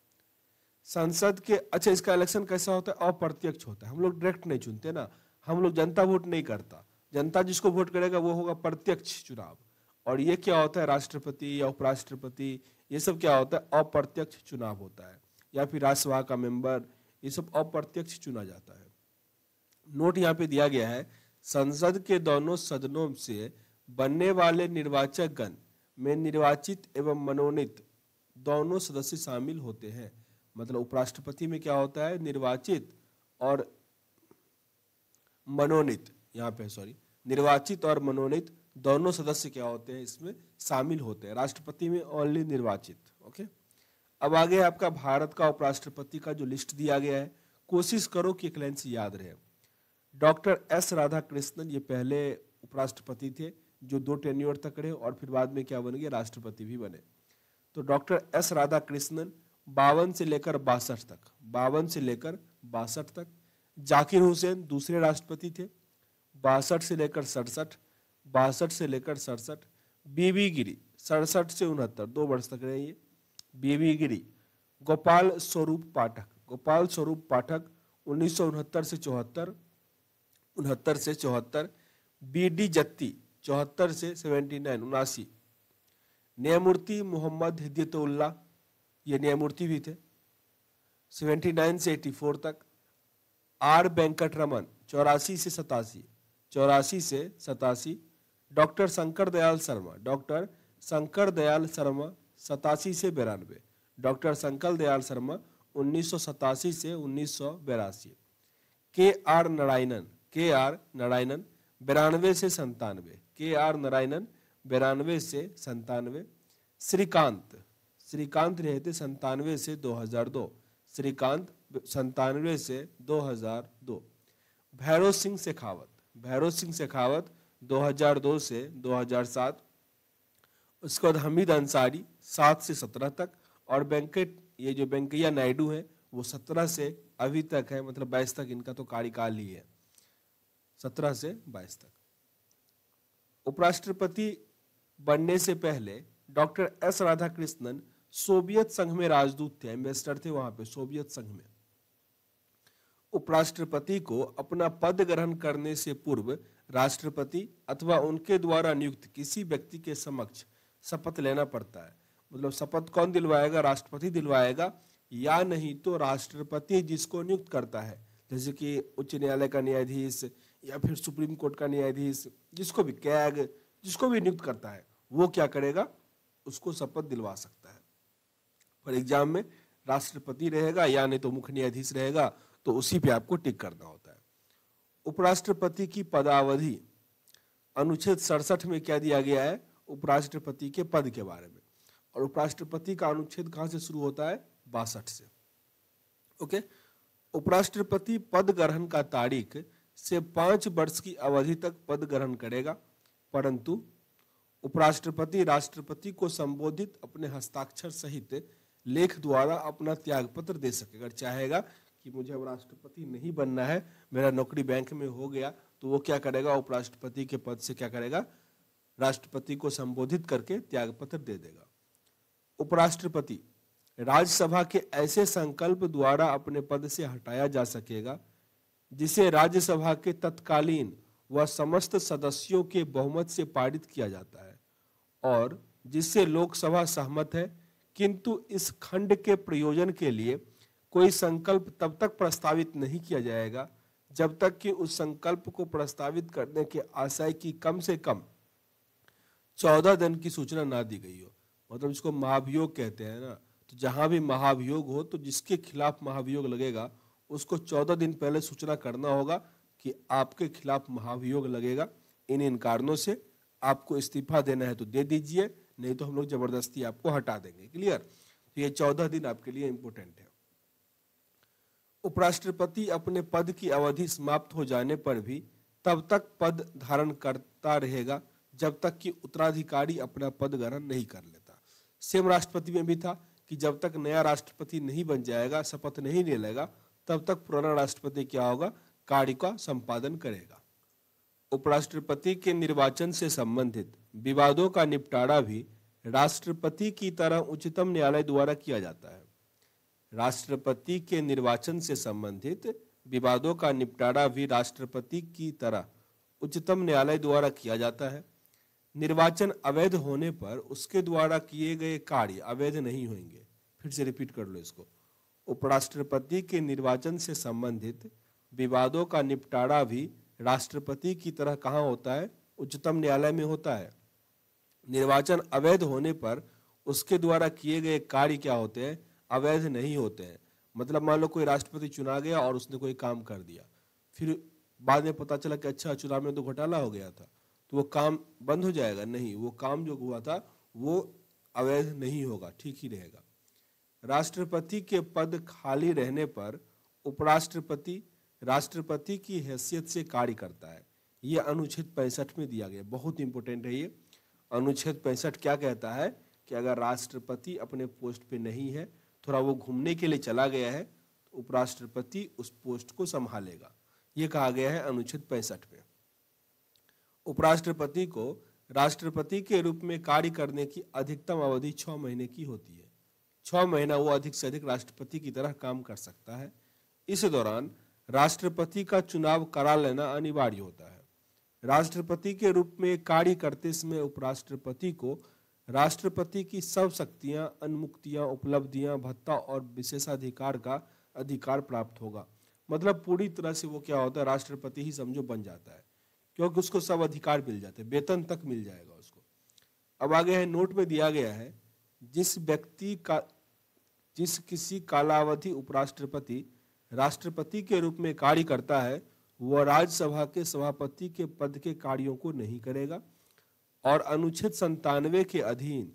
संसद के अच्छा इसका इलेक्शन कैसा होता है अप्रत्यक्ष होता है हम लोग डायरेक्ट नहीं चुनते ना हम लोग जनता वोट नहीं करता जनता जिसको वोट करेगा वो होगा प्रत्यक्ष चुनाव और ये क्या होता है राष्ट्रपति या उपराष्ट्रपति ये सब क्या होता है अप्रत्यक्ष चुनाव होता है या फिर राज्यसभा का मेंबर ये सब अप्रत्यक्ष चुना जाता है नोट यहाँ पे दिया गया है संसद के दोनों सदनों से बनने वाले निर्वाचक गण में निर्वाचित एवं मनोनीत दोनों सदस्य शामिल होते हैं मतलब उपराष्ट्रपति में क्या होता है निर्वाचित और मनोनीत यहाँ पे सॉरी निर्वाचित और मनोनीत दोनों सदस्य क्या होते हैं इसमें शामिल होते हैं राष्ट्रपति में ओनली निर्वाचित ओके अब आगे आपका भारत का उपराष्ट्रपति का जो लिस्ट दिया गया है कोशिश करो कि एक लाइन से याद रहे डॉक्टर एस राधा कृष्णन ये पहले उपराष्ट्रपति थे जो दो टेन्यूअर तक रहे और फिर बाद में क्या बन गए राष्ट्रपति भी बने तो डॉक्टर एस राधा कृष्णन बावन से लेकर बासठ तक बावन से लेकर बासठ तक जाकिर हुसैन दूसरे राष्ट्रपति थे बासठ से लेकर सड़सठ बासठ से लेकर सड़सठ बीबी गिरी सड़सठ से उनहत्तर दो वर्ष तक रहे ये बीबी गिरी गोपाल स्वरूप पाठक गोपाल स्वरूप पाठक उन्नीस से चौहत्तर उनहत्तर से चौहत्तर बी डी जत्ती चौहत्तर से सेवेंटी नाइन उनासी न्यायमूर्ति मोहम्मद हिदयतुल्ला ये न्यायमूर्ति भी थे 79 से 84 तक आर वेंकट रमन चौरासी से सतासी चौरासी से सतासी डॉक्टर शंकर दयाल शर्मा डॉक्टर शंकर दयाल शर्मा सतासी से बिरानवे डॉक्टर शंकर दयाल शर्मा उन्नीस से उन्नीस के आर नारायणन के आर नारायणन बिरानवे से संतानवे के आर नारायणन बिरानवे से संतानवे श्रीकांत श्रीकांत रहे थे संतानवे से 2002 श्रीकांत संतानवे से 2002 भैरव सिंह शेखावत भैरव सिंह शेखावत 2002 से 2007 उसके बाद हमीद अंसारी सात से सत्रह तक और वेंकट ये जो वेंकैया नायडू हैं वो सत्रह से अभी तक है मतलब बाईस तक इनका तो कार्यकाल ही है सत्रह से बाईस तक उपराष्ट्रपति बनने से पहले डॉक्टर एस राधाकृष्णन सोवियत संघ में राजदूत थे एम्बेसडर थे वहां पे सोवियत संघ में उपराष्ट्रपति को अपना पद ग्रहण करने से पूर्व राष्ट्रपति अथवा उनके द्वारा नियुक्त किसी व्यक्ति के समक्ष शपथ लेना पड़ता है मतलब शपथ कौन दिलवाएगा राष्ट्रपति दिलवाएगा या नहीं तो राष्ट्रपति जिसको नियुक्त करता है जैसे कि उच्च न्यायालय का न्यायाधीश या फिर सुप्रीम कोर्ट का न्यायाधीश जिसको भी कैग जिसको भी नियुक्त करता है वो क्या करेगा उसको शपथ दिलवा सकता है पर एग्जाम में राष्ट्रपति रहेगा या नहीं तो मुख्य न्यायाधीश रहेगा तो उसी पे आपको टिक करना होता है उपराष्ट्रपति की पदावधि अनुच्छेद सड़सठ में क्या दिया गया है उपराष्ट्रपति के पद के बारे में और उपराष्ट्रपति का अनुच्छेद कहाँ से शुरू होता है बासठ से ओके उपराष्ट्रपति पद ग्रहण का तारीख से पांच वर्ष की अवधि तक पद ग्रहण करेगा परंतु उपराष्ट्रपति राष्ट्रपति को संबोधित अपने हस्ताक्षर सहित लेख द्वारा अपना त्याग पत्र दे सके अगर चाहेगा कि मुझे अब राष्ट्रपति नहीं बनना है मेरा नौकरी बैंक में हो गया तो वो क्या करेगा उपराष्ट्रपति के पद से क्या करेगा राष्ट्रपति को संबोधित करके पत्र दे देगा उपराष्ट्रपति राज्यसभा के ऐसे संकल्प द्वारा अपने पद से हटाया जा सकेगा जिसे राज्यसभा के तत्कालीन व समस्त सदस्यों के बहुमत से पारित किया जाता है और जिससे लोकसभा सहमत है किंतु इस खंड के प्रयोजन के लिए कोई संकल्प तब तक प्रस्तावित नहीं किया जाएगा जब तक कि उस संकल्प को प्रस्तावित करने के आशय की कम से कम चौदह दिन की सूचना ना दी गई हो मतलब जिसको महाभियोग कहते हैं ना तो जहाँ भी महाभियोग हो तो जिसके खिलाफ महाभियोग लगेगा उसको चौदह दिन पहले सूचना करना होगा कि आपके खिलाफ महाभियोग लगेगा इन इन कारणों से आपको इस्तीफा देना है तो दे दीजिए नहीं तो हम लोग ज़बरदस्ती आपको हटा देंगे क्लियर तो ये चौदह दिन आपके लिए इम्पोर्टेंट है उपराष्ट्रपति अपने पद की अवधि समाप्त हो जाने पर भी तब तक पद धारण करता रहेगा जब तक कि उत्तराधिकारी अपना पद ग्रहण नहीं कर लेता सेम राष्ट्रपति में भी था कि जब तक नया राष्ट्रपति नहीं बन जाएगा शपथ नहीं ले लेगा तब तक पुराना राष्ट्रपति क्या होगा कार्य का संपादन करेगा उपराष्ट्रपति के निर्वाचन से संबंधित विवादों का निपटारा भी राष्ट्रपति की तरह उच्चतम न्यायालय द्वारा किया जाता है राष्ट्रपति के निर्वाचन से संबंधित विवादों का निपटारा भी राष्ट्रपति की तरह उच्चतम न्यायालय द्वारा किया जाता है निर्वाचन अवैध होने पर उसके द्वारा किए गए कार्य अवैध नहीं होंगे फिर से रिपीट कर लो इसको उपराष्ट्रपति के निर्वाचन से संबंधित विवादों का निपटारा भी राष्ट्रपति की तरह कहाँ होता है उच्चतम न्यायालय में होता है निर्वाचन अवैध होने पर उसके द्वारा किए गए कार्य क्या होते हैं अवैध नहीं होते हैं मतलब मान लो कोई राष्ट्रपति चुना गया और उसने कोई काम कर दिया फिर बाद में पता चला कि अच्छा चुनाव में तो घोटाला हो गया था तो वो काम बंद हो जाएगा नहीं वो काम जो हुआ था वो अवैध नहीं होगा ठीक ही रहेगा राष्ट्रपति के पद खाली रहने पर उपराष्ट्रपति राष्ट्रपति की हैसियत से कार्य करता है ये अनुच्छेद पैंसठ में दिया गया बहुत इंपॉर्टेंट है ये अनुच्छेद पैंसठ क्या कहता है कि अगर राष्ट्रपति अपने पोस्ट पे नहीं है थोड़ा वो घूमने के लिए चला गया है तो उपराष्ट्रपति उस पोस्ट को संभालेगा ये कहा गया है अनुच्छेद पैंसठ में उपराष्ट्रपति को राष्ट्रपति के रूप में कार्य करने की अधिकतम अवधि छः महीने की होती है छः महीना वो अधिक से अधिक राष्ट्रपति की तरह काम कर सकता है इस दौरान राष्ट्रपति का चुनाव करा लेना अनिवार्य होता है राष्ट्रपति के रूप में कार्य करते समय उपराष्ट्रपति को राष्ट्रपति की सब शक्तियां अनुमुक्तियां उपलब्धियां भत्ता और विशेषाधिकार का अधिकार प्राप्त होगा मतलब पूरी तरह से वो क्या होता है राष्ट्रपति ही समझो बन जाता है क्योंकि उसको सब अधिकार मिल जाते हैं वेतन तक मिल जाएगा उसको अब आगे है नोट में दिया गया है जिस व्यक्ति का जिस किसी कालावधि उपराष्ट्रपति राष्ट्रपति के रूप में कार्य करता है वह राज्यसभा के सभापति के पद के कार्यों को नहीं करेगा और अनुच्छेद संतानवे के अधीन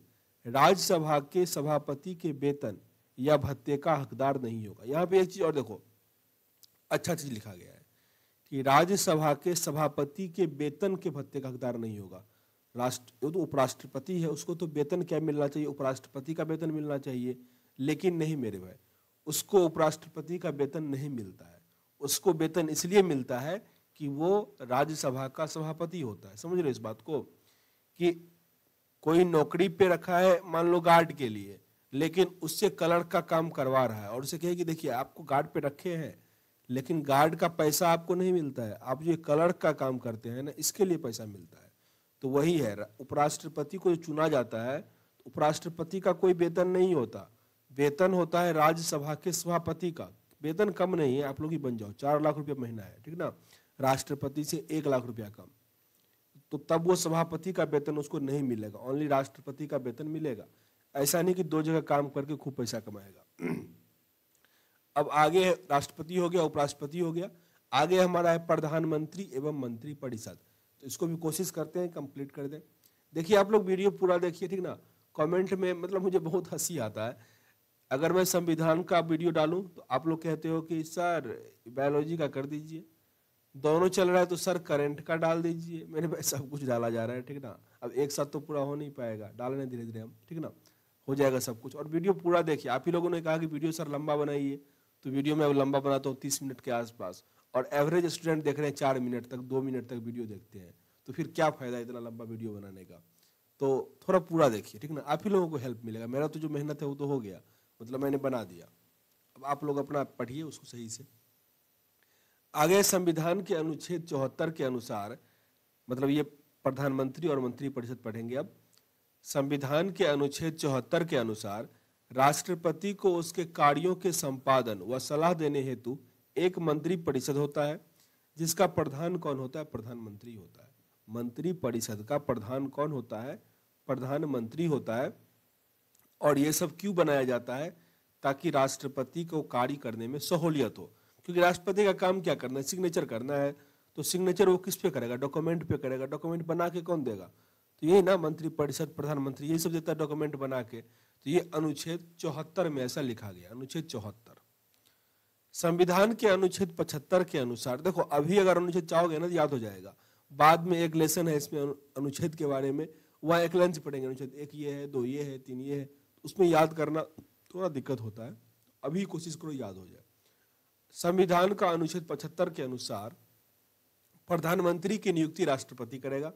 राज्यसभा के सभापति के वेतन या भत्ते का हकदार नहीं होगा यहाँ पे एक चीज और देखो अच्छा चीज लिखा गया है कि राज्यसभा के सभापति के वेतन के भत्ते का हकदार नहीं होगा राष्ट्र तो उपराष्ट्रपति है उसको तो वेतन क्या मिलना चाहिए उपराष्ट्रपति का वेतन मिलना चाहिए लेकिन नहीं मेरे भाई उसको उपराष्ट्रपति का वेतन नहीं मिलता है उसको वेतन इसलिए मिलता है कि वो राज्यसभा का सभापति होता है समझ रहे इस बात को कि कोई नौकरी पे रखा है मान लो गार्ड के लिए लेकिन उससे कलर का काम करवा रहा है और उसे कहे कि देखिए आपको गार्ड पे रखे हैं लेकिन गार्ड का पैसा आपको नहीं मिलता है आप जो कलर का काम करते हैं ना इसके लिए पैसा मिलता है तो वही है उपराष्ट्रपति को जो चुना जाता है तो उपराष्ट्रपति का कोई वेतन नहीं होता वेतन होता है राज्यसभा के सभापति का वेतन कम नहीं है आप लोग ही बन जाओ चार लाख रुपया महीना है ठीक ना राष्ट्रपति से एक लाख रुपया कम तो तब वो सभापति का वेतन उसको नहीं मिलेगा ओनली राष्ट्रपति का वेतन मिलेगा ऐसा नहीं कि दो जगह काम करके खूब पैसा कमाएगा <clears throat> अब आगे राष्ट्रपति हो गया उपराष्ट्रपति हो गया आगे हमारा है प्रधानमंत्री एवं मंत्री परिषद तो इसको भी कोशिश करते हैं कंप्लीट कर दें देखिए आप लोग वीडियो पूरा देखिए ठीक ना कमेंट में मतलब मुझे बहुत हंसी आता है अगर मैं संविधान का वीडियो डालूं तो आप लोग कहते हो कि सर बायोलॉजी का कर दीजिए दोनों चल रहा है तो सर करंट का डाल दीजिए मेरे पास सब कुछ डाला जा रहा है ठीक ना अब एक साथ तो पूरा हो नहीं पाएगा डाल रहे धीरे धीरे हम ठीक ना हो जाएगा सब कुछ और वीडियो पूरा देखिए आप ही लोगों ने कहा कि वीडियो सर लंबा बनाइए तो वीडियो मैं अब लंबा बनाता तो हूँ तीस मिनट के आसपास और एवरेज स्टूडेंट देख रहे हैं चार मिनट तक दो मिनट तक वीडियो देखते हैं तो फिर क्या फ़ायदा इतना लंबा वीडियो बनाने का तो थोड़ा पूरा देखिए ठीक ना आप ही लोगों को हेल्प मिलेगा मेरा तो जो मेहनत है वो तो हो गया मतलब मैंने बना दिया अब आप लोग अपना पढ़िए उसको सही से आगे संविधान के अनुच्छेद चौहत्तर के अनुसार मतलब ये प्रधानमंत्री और मंत्री परिषद पढ़ेंगे अब संविधान के अनुच्छेद चौहत्तर के अनुसार राष्ट्रपति को उसके कार्यों के संपादन व सलाह देने हेतु एक मंत्री परिषद होता है जिसका प्रधान कौन होता है प्रधानमंत्री होता है मंत्री परिषद का प्रधान कौन होता है प्रधानमंत्री होता है और ये सब क्यों बनाया जाता है ताकि राष्ट्रपति को कार्य करने में सहूलियत हो क्योंकि राष्ट्रपति का काम क्या करना है सिग्नेचर करना है तो सिग्नेचर वो किस पे करेगा डॉक्यूमेंट पे करेगा डॉक्यूमेंट बना के कौन देगा तो यही ना मंत्रिपरिषद प्रधानमंत्री यही सब देता है डॉक्यूमेंट बना के तो ये अनुच्छेद चौहत्तर में ऐसा लिखा गया अनुच्छेद चौहत्तर संविधान के अनुच्छेद पचहत्तर के अनुसार देखो अभी अगर अनुच्छेद चाहोगे ना तो याद हो जाएगा बाद में एक लेसन है इसमें अनुच्छेद के बारे में वहाँ एक लंच पढ़ेंगे अनुच्छेद एक ये है दो ये है तीन ये है उसमें याद करना थोड़ा दिक्कत होता है अभी कोशिश करो याद हो जाए संविधान का अनुच्छेद पचहत्तर के अनुसार प्रधानमंत्री की नियुक्ति राष्ट्रपति करेगा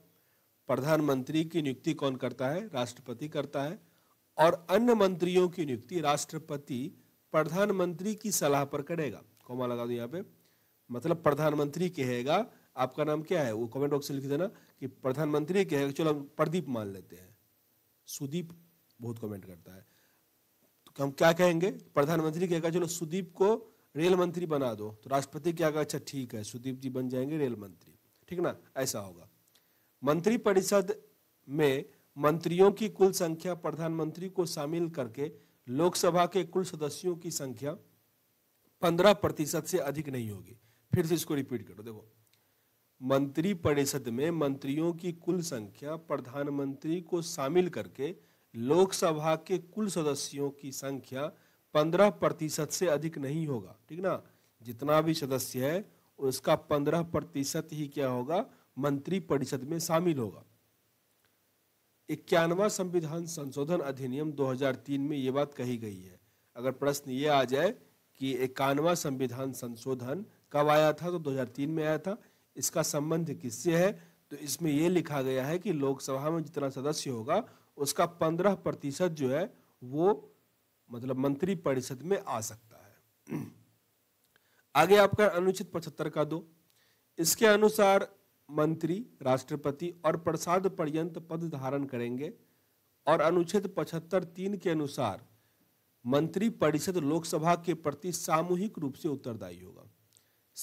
प्रधानमंत्री की नियुक्ति कौन करता है राष्ट्रपति करता है और अन्य मंत्रियों की नियुक्ति राष्ट्रपति प्रधानमंत्री की सलाह पर करेगा कौमा लगा दो यहाँ पे मतलब प्रधानमंत्री कहेगा आपका नाम क्या है वो कमेंट बॉक्स में लिख देना कि प्रधानमंत्री कहेगा चलो हम प्रदीप मान लेते हैं सुदीप बहुत कमेंट करता है तो हम क्या कहेंगे प्रधानमंत्री कहेगा चलो सुदीप को रेल मंत्री बना दो तो राष्ट्रपति क्या कहा अच्छा ठीक है सुदीप जी बन जाएंगे रेल मंत्री ठीक ना ऐसा होगा मंत्री परिषद में मंत्रियों की कुल संख्या प्रधानमंत्री को शामिल करके लोकसभा के कुल सदस्यों की संख्या पंद्रह प्रतिशत से अधिक नहीं होगी फिर से इसको रिपीट करो देखो मंत्रिपरिषद में मंत्रियों की कुल संख्या प्रधानमंत्री को शामिल करके लोकसभा के कुल सदस्यों की संख्या पंद्रह प्रतिशत से अधिक नहीं होगा ठीक ना जितना भी सदस्य है उसका पंद्रह प्रतिशत ही क्या होगा मंत्री परिषद में शामिल होगा इक्यानवा संविधान संशोधन अधिनियम 2003 में ये बात कही गई है अगर प्रश्न ये आ जाए कि इक्यानवा संविधान संशोधन कब आया था तो 2003 में आया था इसका संबंध किससे है तो इसमें यह लिखा गया है कि लोकसभा में जितना सदस्य होगा उसका पंद्रह प्रतिशत जो है वो मतलब मंत्री परिषद में आ सकता है आगे आपका अनुच्छेद पचहत्तर का दो इसके अनुसार मंत्री राष्ट्रपति और प्रसाद पर्यंत पद धारण करेंगे और अनुच्छेद पचहत्तर तीन के अनुसार मंत्री परिषद लोकसभा के प्रति सामूहिक रूप से उत्तरदायी होगा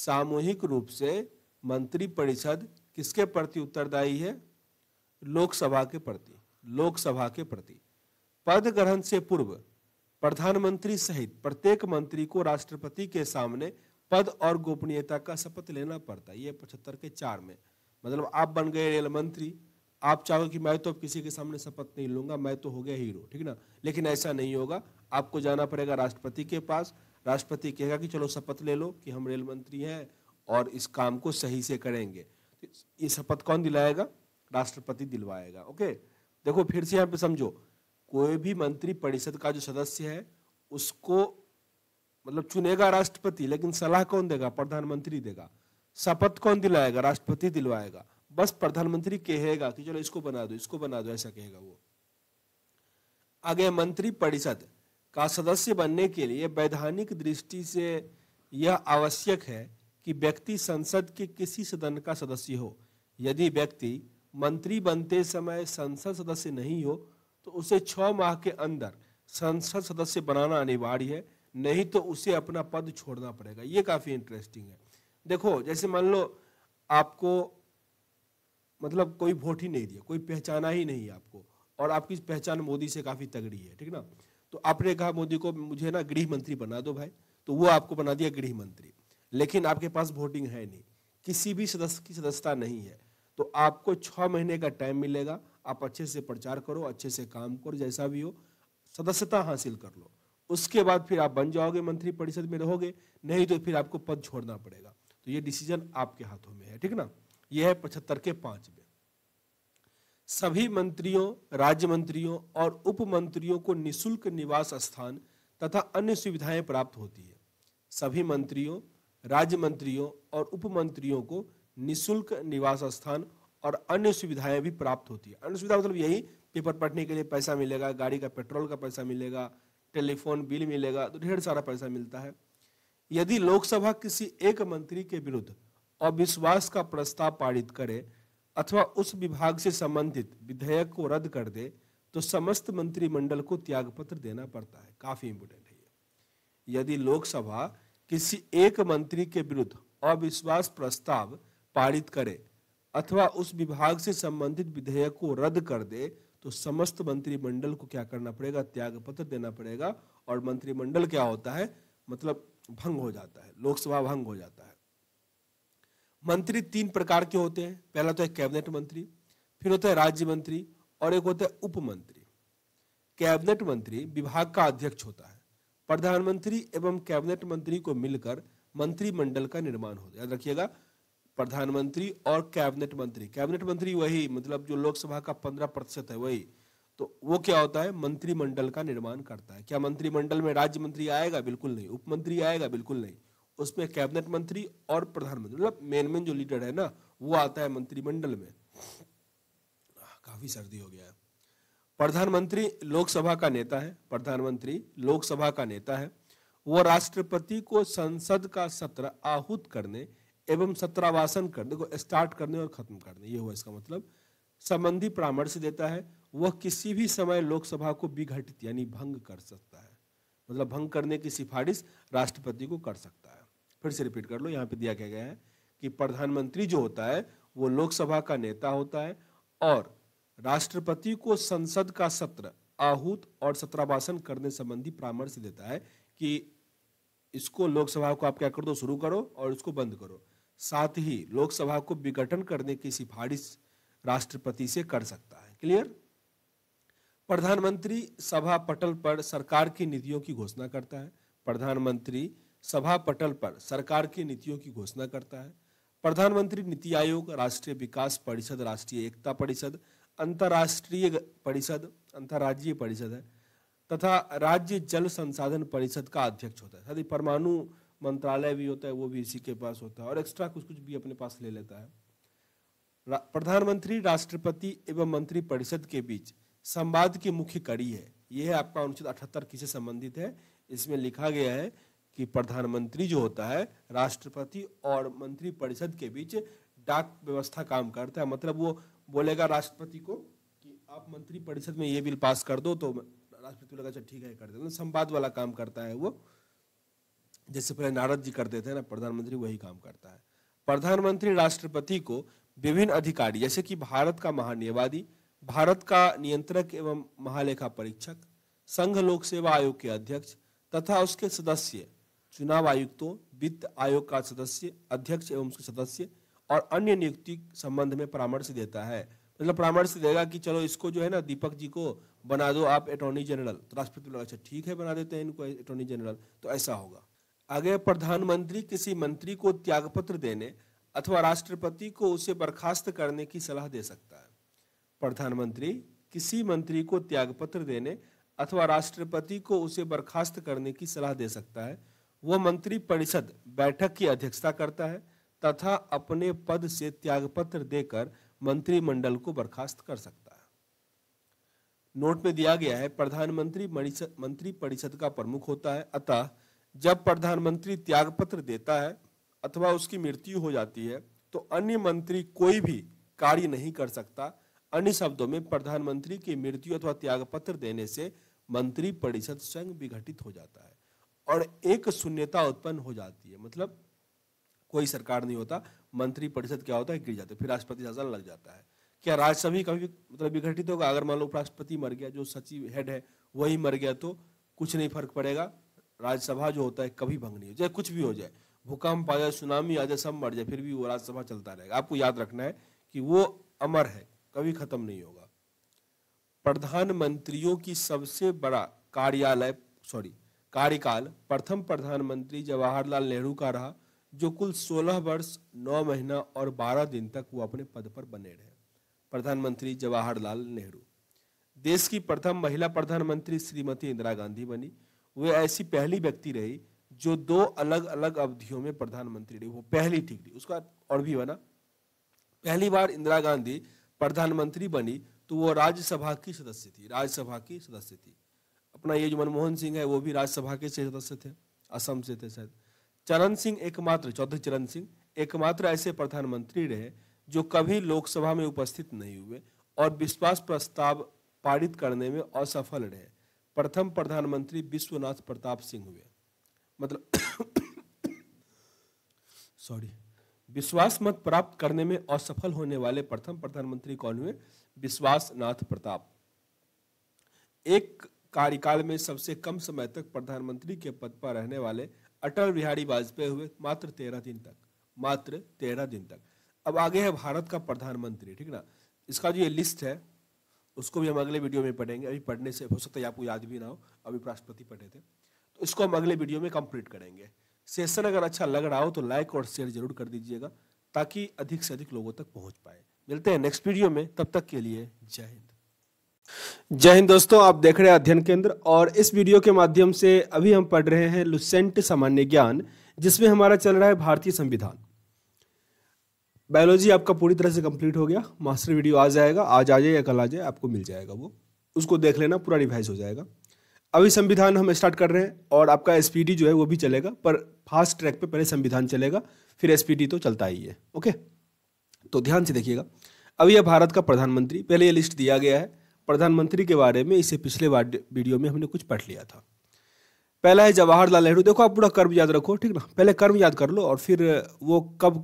सामूहिक रूप से मंत्री परिषद किसके प्रति उत्तरदायी है लोकसभा के प्रति लोकसभा के प्रति पद ग्रहण से पूर्व प्रधानमंत्री सहित प्रत्येक मंत्री को राष्ट्रपति के सामने पद और गोपनीयता का शपथ लेना पड़ता है ये पचहत्तर के चार में मतलब आप बन गए रेल मंत्री आप चाहो कि मैं तो अब किसी के सामने शपथ नहीं लूंगा मैं तो हो गया हीरो ठीक ना लेकिन ऐसा नहीं होगा आपको जाना पड़ेगा राष्ट्रपति के पास राष्ट्रपति कहेगा कि चलो शपथ ले लो कि हम रेल मंत्री हैं और इस काम को सही से करेंगे तो ये शपथ कौन दिलाएगा राष्ट्रपति दिलवाएगा ओके देखो फिर से यहाँ पे समझो कोई भी मंत्री परिषद का जो सदस्य है उसको मतलब चुनेगा राष्ट्रपति लेकिन सलाह कौन देगा प्रधानमंत्री देगा शपथ कौन दिलाएगा राष्ट्रपति दिलवाएगा बस प्रधानमंत्री कहेगा कि चलो इसको बना दो इसको बना दो ऐसा कहेगा वो आगे मंत्री परिषद का सदस्य बनने के लिए वैधानिक दृष्टि से यह आवश्यक है कि व्यक्ति संसद के किसी सदन का सदस्य हो यदि व्यक्ति मंत्री बनते समय संसद सदस्य नहीं हो तो उसे छह माह के अंदर संसद सदस्य बनाना अनिवार्य है नहीं तो उसे अपना पद छोड़ना पड़ेगा ये काफ़ी इंटरेस्टिंग है देखो जैसे मान लो आपको मतलब कोई वोट ही नहीं दिया कोई पहचाना ही नहीं आपको और आपकी पहचान मोदी से काफ़ी तगड़ी है ठीक ना तो आपने कहा मोदी को मुझे ना गृह मंत्री बना दो भाई तो वो आपको बना दिया गृह मंत्री लेकिन आपके पास वोटिंग है नहीं किसी भी सदस्य की सदस्यता नहीं है तो आपको छः महीने का टाइम मिलेगा आप अच्छे से प्रचार करो अच्छे से काम करो जैसा भी हो सदस्यता हासिल कर लो उसके बाद फिर आप बन जाओगे मंत्री परिषद में रहोगे नहीं तो फिर आपको पद छोड़ना पड़ेगा तो ये डिसीजन आपके हाथों में है ठीक ना यह है पचहत्तर के पाँच में सभी मंत्रियों राज्य मंत्रियों और उप मंत्रियों को निशुल्क निवास स्थान तथा अन्य सुविधाएं प्राप्त होती है सभी मंत्रियों राज्य मंत्रियों और उप मंत्रियों को निशुल्क निवास स्थान और अन्य सुविधाएं भी प्राप्त होती है अन्य सुविधा मतलब यही पेपर पढ़ने के लिए पैसा मिलेगा गाड़ी का पेट्रोल का पैसा मिलेगा टेलीफोन बिल मिलेगा तो ढेर सारा पैसा मिलता है यदि लोकसभा किसी एक मंत्री के विरुद्ध अविश्वास का प्रस्ताव पारित करे अथवा उस विभाग से संबंधित विधेयक को रद्द कर दे तो समस्त मंत्रिमंडल को त्यागपत्र देना पड़ता है काफी इंपोर्टेंट है ये यदि लोकसभा किसी एक मंत्री के विरुद्ध अविश्वास प्रस्ताव पारित करे अथवा उस विभाग से संबंधित विधेयक को रद्द कर दे तो समस्त मंत्रिमंडल को क्या करना पड़ेगा त्याग पत्र देना पड़ेगा और मंत्रिमंडल क्या होता है मतलब भंग हो जाता है लोकसभा भंग हो जाता है मंत्री तीन प्रकार के होते हैं पहला तो है कैबिनेट मंत्री फिर होता है राज्य मंत्री और एक होता है उप मंत्री कैबिनेट मंत्री विभाग का अध्यक्ष होता है प्रधानमंत्री एवं कैबिनेट मंत्री को मिलकर मंत्रिमंडल का निर्माण होता है याद रखिएगा प्रधानमंत्री और कैबिनेट मंत्री कैबिनेट मंत्री वही मतलब जो लोकसभा का पंद्रह प्रतिशत है वही तो वो क्या होता है मंत्रिमंडल का निर्माण करता है क्या मंत्रिमंडल में राज्य मंत्री आएगा बिल्कुल नहीं उप मंत्री आएगा बिल्कुल नहीं उसमें कैबिनेट मंत्री और प्रधानमंत्री मतलब मेन मेन जो लीडर है ना वो आता है मंत्रिमंडल में काफी सर्दी हो गया है प्रधानमंत्री लोकसभा का नेता है प्रधानमंत्री लोकसभा का नेता है वह राष्ट्रपति को संसद का सत्र आहूत करने एवं सत्रावासन कर देखो स्टार्ट करने और खत्म करने ये हुआ इसका मतलब संबंधी परामर्श देता है वह किसी भी समय लोकसभा को विघटित यानी भंग कर सकता है मतलब भंग करने की सिफारिश राष्ट्रपति को कर सकता है फिर से रिपीट कर लो यहाँ पे दिया क्या गया है कि प्रधानमंत्री जो होता है वो लोकसभा का नेता होता है और राष्ट्रपति को संसद का सत्र आहूत और सत्रावासन करने संबंधी परामर्श देता है कि इसको लोकसभा को आप क्या कर दो शुरू करो और इसको बंद करो साथ ही लोकसभा को विघटन करने की सिफारिश राष्ट्रपति से कर सकता है क्लियर प्रधानमंत्री सभा पटल पर सरकार की नीतियों की घोषणा करता है प्रधानमंत्री सभा पटल पर सरकार की नीतियों की घोषणा करता है प्रधानमंत्री नीति आयोग राष्ट्रीय विकास परिषद राष्ट्रीय एकता परिषद अंतर्राष्ट्रीय परिषद अंतर्राज्यीय परिषद है तथा राज्य जल संसाधन परिषद का अध्यक्ष होता है साथ ही परमाणु मंत्रालय भी होता है वो भी इसी के पास होता है और एक्स्ट्रा कुछ कुछ भी अपने पास ले लेता है रा, प्रधानमंत्री राष्ट्रपति एवं मंत्री परिषद के बीच संवाद की मुख्य कड़ी है यह आपका अनुच्छेद अठहत्तर किसे संबंधित है इसमें लिखा गया है कि प्रधानमंत्री जो होता है राष्ट्रपति और मंत्री परिषद के बीच डाक व्यवस्था काम करता है मतलब वो बोलेगा राष्ट्रपति को कि आप मंत्री परिषद में ये बिल पास कर दो तो राष्ट्रपति लगा अच्छा ठीक है कर दे मतलब संवाद वाला काम करता है वो जैसे पहले नारद जी करते थे ना प्रधानमंत्री वही काम करता है प्रधानमंत्री राष्ट्रपति को विभिन्न अधिकारी जैसे कि भारत का महान्यवादी भारत का नियंत्रक एवं महालेखा परीक्षक संघ लोक सेवा आयोग के अध्यक्ष तथा उसके सदस्य चुनाव आयुक्तों वित्त आयोग का सदस्य अध्यक्ष एवं उसके सदस्य और अन्य नियुक्ति संबंध में परामर्श देता है मतलब परामर्श देगा कि चलो इसको जो है ना दीपक जी को बना दो आप अटॉर्नी जनरल तो राष्ट्रपति अच्छा ठीक है बना देते हैं इनको अटॉर्नी जनरल तो ऐसा होगा अगर प्रधानमंत्री किसी मंत्री को त्यागपत्र देने अथवा राष्ट्रपति को उसे बर्खास्त करने की सलाह दे सकता है प्रधानमंत्री किसी मंत्री को त्यागपत्र देने अथवा राष्ट्रपति को उसे बर्खास्त करने की सलाह दे सकता है वह मंत्री परिषद बैठक की अध्यक्षता करता है तथा अपने पद से त्यागपत्र देकर मंत्रिमंडल को बर्खास्त कर सकता है नोट में दिया गया है प्रधानमंत्री मंत्री परिषद का प्रमुख होता है अतः जब प्रधानमंत्री त्यागपत्र देता है अथवा उसकी मृत्यु हो जाती है तो अन्य मंत्री कोई भी कार्य नहीं कर सकता अन्य शब्दों में प्रधानमंत्री की मृत्यु अथवा त्यागपत्र देने से मंत्री परिषद स्वयं विघटित हो जाता है और एक शून्यता उत्पन्न हो जाती है मतलब कोई सरकार नहीं होता मंत्री परिषद क्या होता है गिर जाते फिर राष्ट्रपति शासन लग जाता है क्या राज्यसभा कभी मतलब विघटित होगा अगर मान लो उपराष्ट्रपति मर गया जो सचिव हेड है वही मर गया तो कुछ नहीं फर्क पड़ेगा राज्यसभा जो होता है कभी भंग नहीं हो जाए कुछ भी हो जाए भूकंप आ जाए सुनामी आ जाए सब मर जाए फिर भी वो राज्यसभा चलता रहेगा आपको याद रखना है कि वो अमर है कभी खत्म नहीं होगा प्रधानमंत्रियों की सबसे बड़ा कार्यालय सॉरी कार्यकाल प्रथम प्रधानमंत्री जवाहरलाल नेहरू का रहा जो कुल 16 वर्ष 9 महीना और 12 दिन तक वो अपने पद पर बने रहे प्रधानमंत्री जवाहरलाल नेहरू देश की प्रथम महिला प्रधानमंत्री श्रीमती इंदिरा गांधी बनी वे ऐसी पहली व्यक्ति रही जो दो अलग अलग अवधियों में प्रधानमंत्री रही वो पहली ठीक थी उसका और भी बना पहली बार इंदिरा गांधी प्रधानमंत्री बनी तो वो राज्यसभा की सदस्य थी राज्यसभा की सदस्य थी अपना ये जो मनमोहन सिंह है वो भी राज्यसभा के सदस्य थे असम से थे शायद चरण सिंह एकमात्र चौधरी चरण सिंह एकमात्र ऐसे प्रधानमंत्री रहे जो कभी लोकसभा में उपस्थित नहीं हुए और विश्वास प्रस्ताव पारित करने में असफल रहे प्रथम प्रधानमंत्री विश्वनाथ प्रताप सिंह हुए मतलब सॉरी <coughs> विश्वास मत प्राप्त करने में असफल होने वाले प्रथम प्रधानमंत्री कौन हुए विश्वासनाथ प्रताप एक कार्यकाल में सबसे कम समय तक प्रधानमंत्री के पद पर रहने वाले अटल बिहारी वाजपेयी हुए मात्र तेरह दिन तक मात्र तेरह दिन तक अब आगे है भारत का प्रधानमंत्री ठीक ना इसका जो ये लिस्ट है उसको भी हम अगले वीडियो में पढ़ेंगे अभी पढ़ने से हो सकता है आपको याद भी ना हो अभी राष्ट्रपति पढ़े थे तो इसको हम अगले वीडियो में कंप्लीट करेंगे सेशन अगर अच्छा लग रहा हो तो लाइक और शेयर जरूर कर दीजिएगा ताकि अधिक से अधिक लोगों तक पहुंच पाए मिलते हैं नेक्स्ट वीडियो में तब तक के लिए जय हिंद जय हिंद दोस्तों आप देख रहे हैं अध्ययन केंद्र और इस वीडियो के माध्यम से अभी हम पढ़ रहे हैं लुसेंट सामान्य ज्ञान जिसमें हमारा चल रहा है भारतीय संविधान बायोलॉजी आपका पूरी तरह से कंप्लीट हो गया मास्टर वीडियो आ जाएगा आज आ जाए या कल आ जाए आपको मिल जाएगा वो उसको देख लेना पूरा रिवाइज हो जाएगा अभी संविधान हम स्टार्ट कर रहे हैं और आपका एस जो है वो भी चलेगा पर फास्ट ट्रैक पे पहले संविधान चलेगा फिर एस तो चलता ही है ओके तो ध्यान से देखिएगा अभी यह भारत का प्रधानमंत्री पहले ये लिस्ट दिया गया है प्रधानमंत्री के बारे में इसे पिछले वीडियो में हमने कुछ पढ़ लिया था पहला है जवाहरलाल नेहरू देखो आप पूरा कर्म याद रखो ठीक ना पहले कर्म याद कर लो और फिर वो कब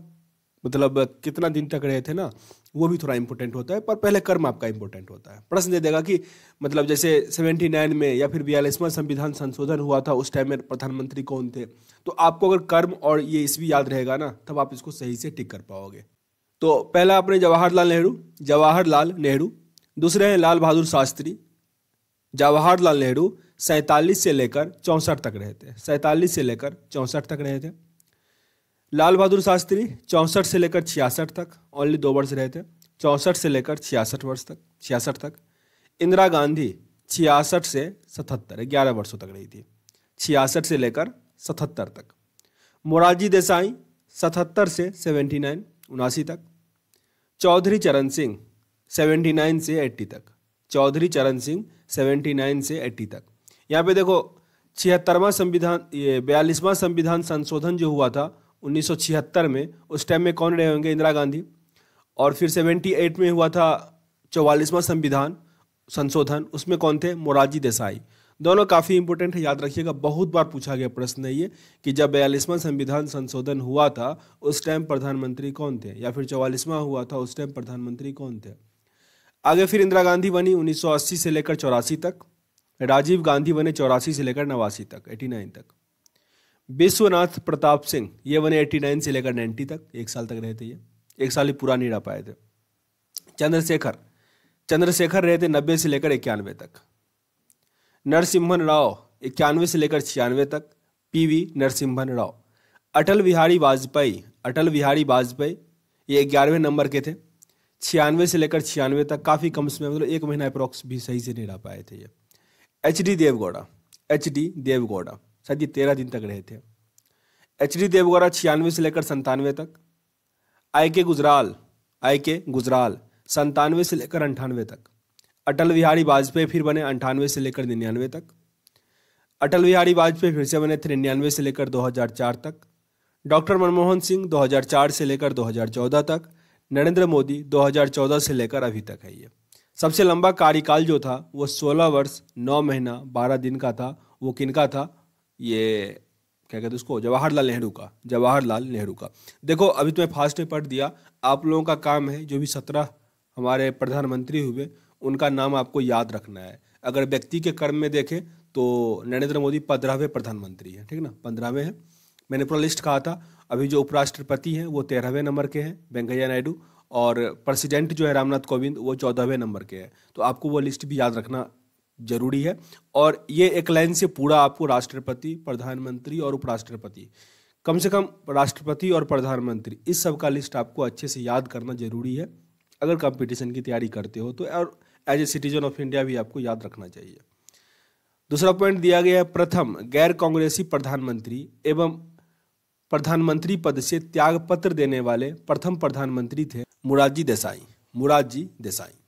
मतलब कितना दिन तक रहे थे ना वो भी थोड़ा इंपॉर्टेंट होता है पर पहले कर्म आपका इंपॉर्टेंट होता है प्रश्न दे देगा कि मतलब जैसे सेवेंटी नाइन में या फिर बयालीसवां संविधान संशोधन हुआ था उस टाइम में प्रधानमंत्री कौन थे तो आपको अगर कर्म और ये इस भी याद रहेगा ना तब आप इसको सही से टिक कर पाओगे तो पहला आपने जवाहरलाल नेहरू जवाहरलाल नेहरू दूसरे हैं लाल बहादुर शास्त्री जवाहरलाल नेहरू सैंतालीस से लेकर चौंसठ तक रहे थे सैंतालीस से लेकर चौंसठ तक रहे थे लाल बहादुर शास्त्री चौंसठ से लेकर छियासठ तक ओनली दो वर्ष रहे थे चौंसठ से लेकर छियासठ वर्ष तक छियासठ तक इंदिरा गांधी छियासठ से सतहत्तर ग्यारह वर्षों तक रही थी छियासठ से लेकर सतहत्तर तक मोरारजी देसाई सतहत्तर से सेवेंटी नाइन उनासी तक चौधरी चरण सिंह सेवेंटी नाइन से एट्टी तक चौधरी चरण सिंह सेवेंटी नाइन से एट्टी तक यहाँ पे देखो छिहत्तरवा संविधान ये बयालीसवां संविधान संशोधन जो हुआ था 1976 में उस टाइम में कौन रहे होंगे इंदिरा गांधी और फिर 78 में हुआ था चौवालीसवां संविधान संशोधन उसमें कौन थे मोरारजी देसाई दोनों काफ़ी इंपॉर्टेंट है याद रखिएगा बहुत बार पूछा गया प्रश्न है ये कि जब बयालीसवां संविधान संशोधन हुआ था उस टाइम प्रधानमंत्री कौन थे या फिर चौवालीसवां हुआ था उस टाइम प्रधानमंत्री कौन थे आगे फिर इंदिरा गांधी बनी 1980 से लेकर चौरासी तक राजीव गांधी बने चौरासी से लेकर नवासी तक एटी तक विश्वनाथ प्रताप सिंह ये वन एटी नाइन से लेकर नाइन्टी तक एक साल तक रहे थे ये एक साल ही पूरा नहीं रह पाए थे चंद्रशेखर चंद्रशेखर रहे थे नब्बे से लेकर इक्यानवे तक नरसिम्हन राव इक्यानवे से लेकर छियानवे तक पीवी नरसिम्हन राव अटल बिहारी वाजपेयी अटल बिहारी वाजपेयी ये ग्यारहवें नंबर के थे छियानवे से लेकर छियानवे तक काफ़ी कम समय मतलब एक महीना अप्रॉक्स भी सही से नहीं रह पाए थे ये H D Deve Gowda H D Deve Gowda शायद ये तेरह दिन तक रहे थे एच डी देवगौरा छियानवे से लेकर संतानवे तक आई के गुजराल आई के गुजराल संतानवे से लेकर अंठानवे तक अटल बिहारी वाजपेयी फिर बने अंठानवे से लेकर निन्यानवे तक अटल बिहारी वाजपेयी फिर से बने थे निन्यानवे से लेकर 2004 तक डॉक्टर मनमोहन सिंह 2004 से लेकर 2014 तक नरेंद्र मोदी 2014 से लेकर अभी तक है ये सबसे लंबा कार्यकाल जो था वो 16 वर्ष 9 महीना 12 दिन का था वो किनका था ये क्या कहते हैं उसको जवाहरलाल नेहरू का जवाहरलाल नेहरू का देखो अभी तो मैं फास्ट में पढ़ दिया आप लोगों का काम है जो भी सत्रह हमारे प्रधानमंत्री हुए उनका नाम आपको याद रखना है अगर व्यक्ति के कर्म में देखें तो नरेंद्र मोदी पंद्रहवें प्रधानमंत्री हैं ठीक ना पंद्रहवें हैं मैंने पूरा लिस्ट कहा था अभी जो उपराष्ट्रपति हैं वो तेरहवें नंबर के हैं वेंकैया नायडू और प्रेसिडेंट जो है रामनाथ कोविंद वो चौदहवें नंबर के हैं तो आपको वो लिस्ट भी याद रखना जरूरी है और ये एक लाइन से पूरा आपको राष्ट्रपति प्रधानमंत्री और उपराष्ट्रपति कम से कम राष्ट्रपति और प्रधानमंत्री इस सब का लिस्ट आपको अच्छे से याद करना जरूरी है अगर कंपटीशन की तैयारी करते हो तो और as a citizen of India भी आपको याद रखना चाहिए दूसरा पॉइंट दिया गया है प्रथम गैर कांग्रेसी प्रधानमंत्री एवं प्रधानमंत्री पद से त्यागपत्र देने वाले प्रथम प्रधानमंत्री थे मुरारजी देसाई मुरारजी देसाई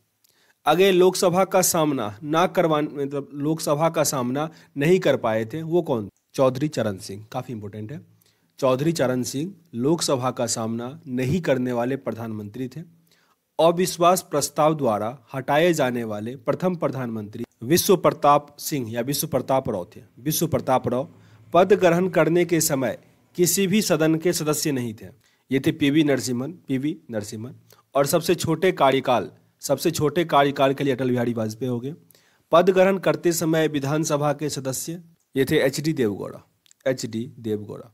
अगे लोकसभा का सामना ना करवा मतलब लोकसभा का सामना नहीं कर पाए थे वो कौन चौधरी चरण सिंह काफ़ी इंपोर्टेंट है चौधरी चरण सिंह लोकसभा का सामना नहीं करने वाले प्रधानमंत्री थे अविश्वास प्रस्ताव द्वारा हटाए जाने वाले प्रथम प्रधानमंत्री विश्व प्रताप सिंह या विश्व प्रताप राव थे विश्व प्रताप राव पद ग्रहण करने के समय किसी भी सदन के सदस्य नहीं थे ये थे पीवी नरसिम्हन पीवी नरसिम्हन और सबसे छोटे कार्यकाल सबसे छोटे कार्यकाल के लिए अटल बिहारी वाजपेयी हो गए पद ग्रहण करते समय विधानसभा के सदस्य ये थे H D Deve Gowda H D Deve Gowda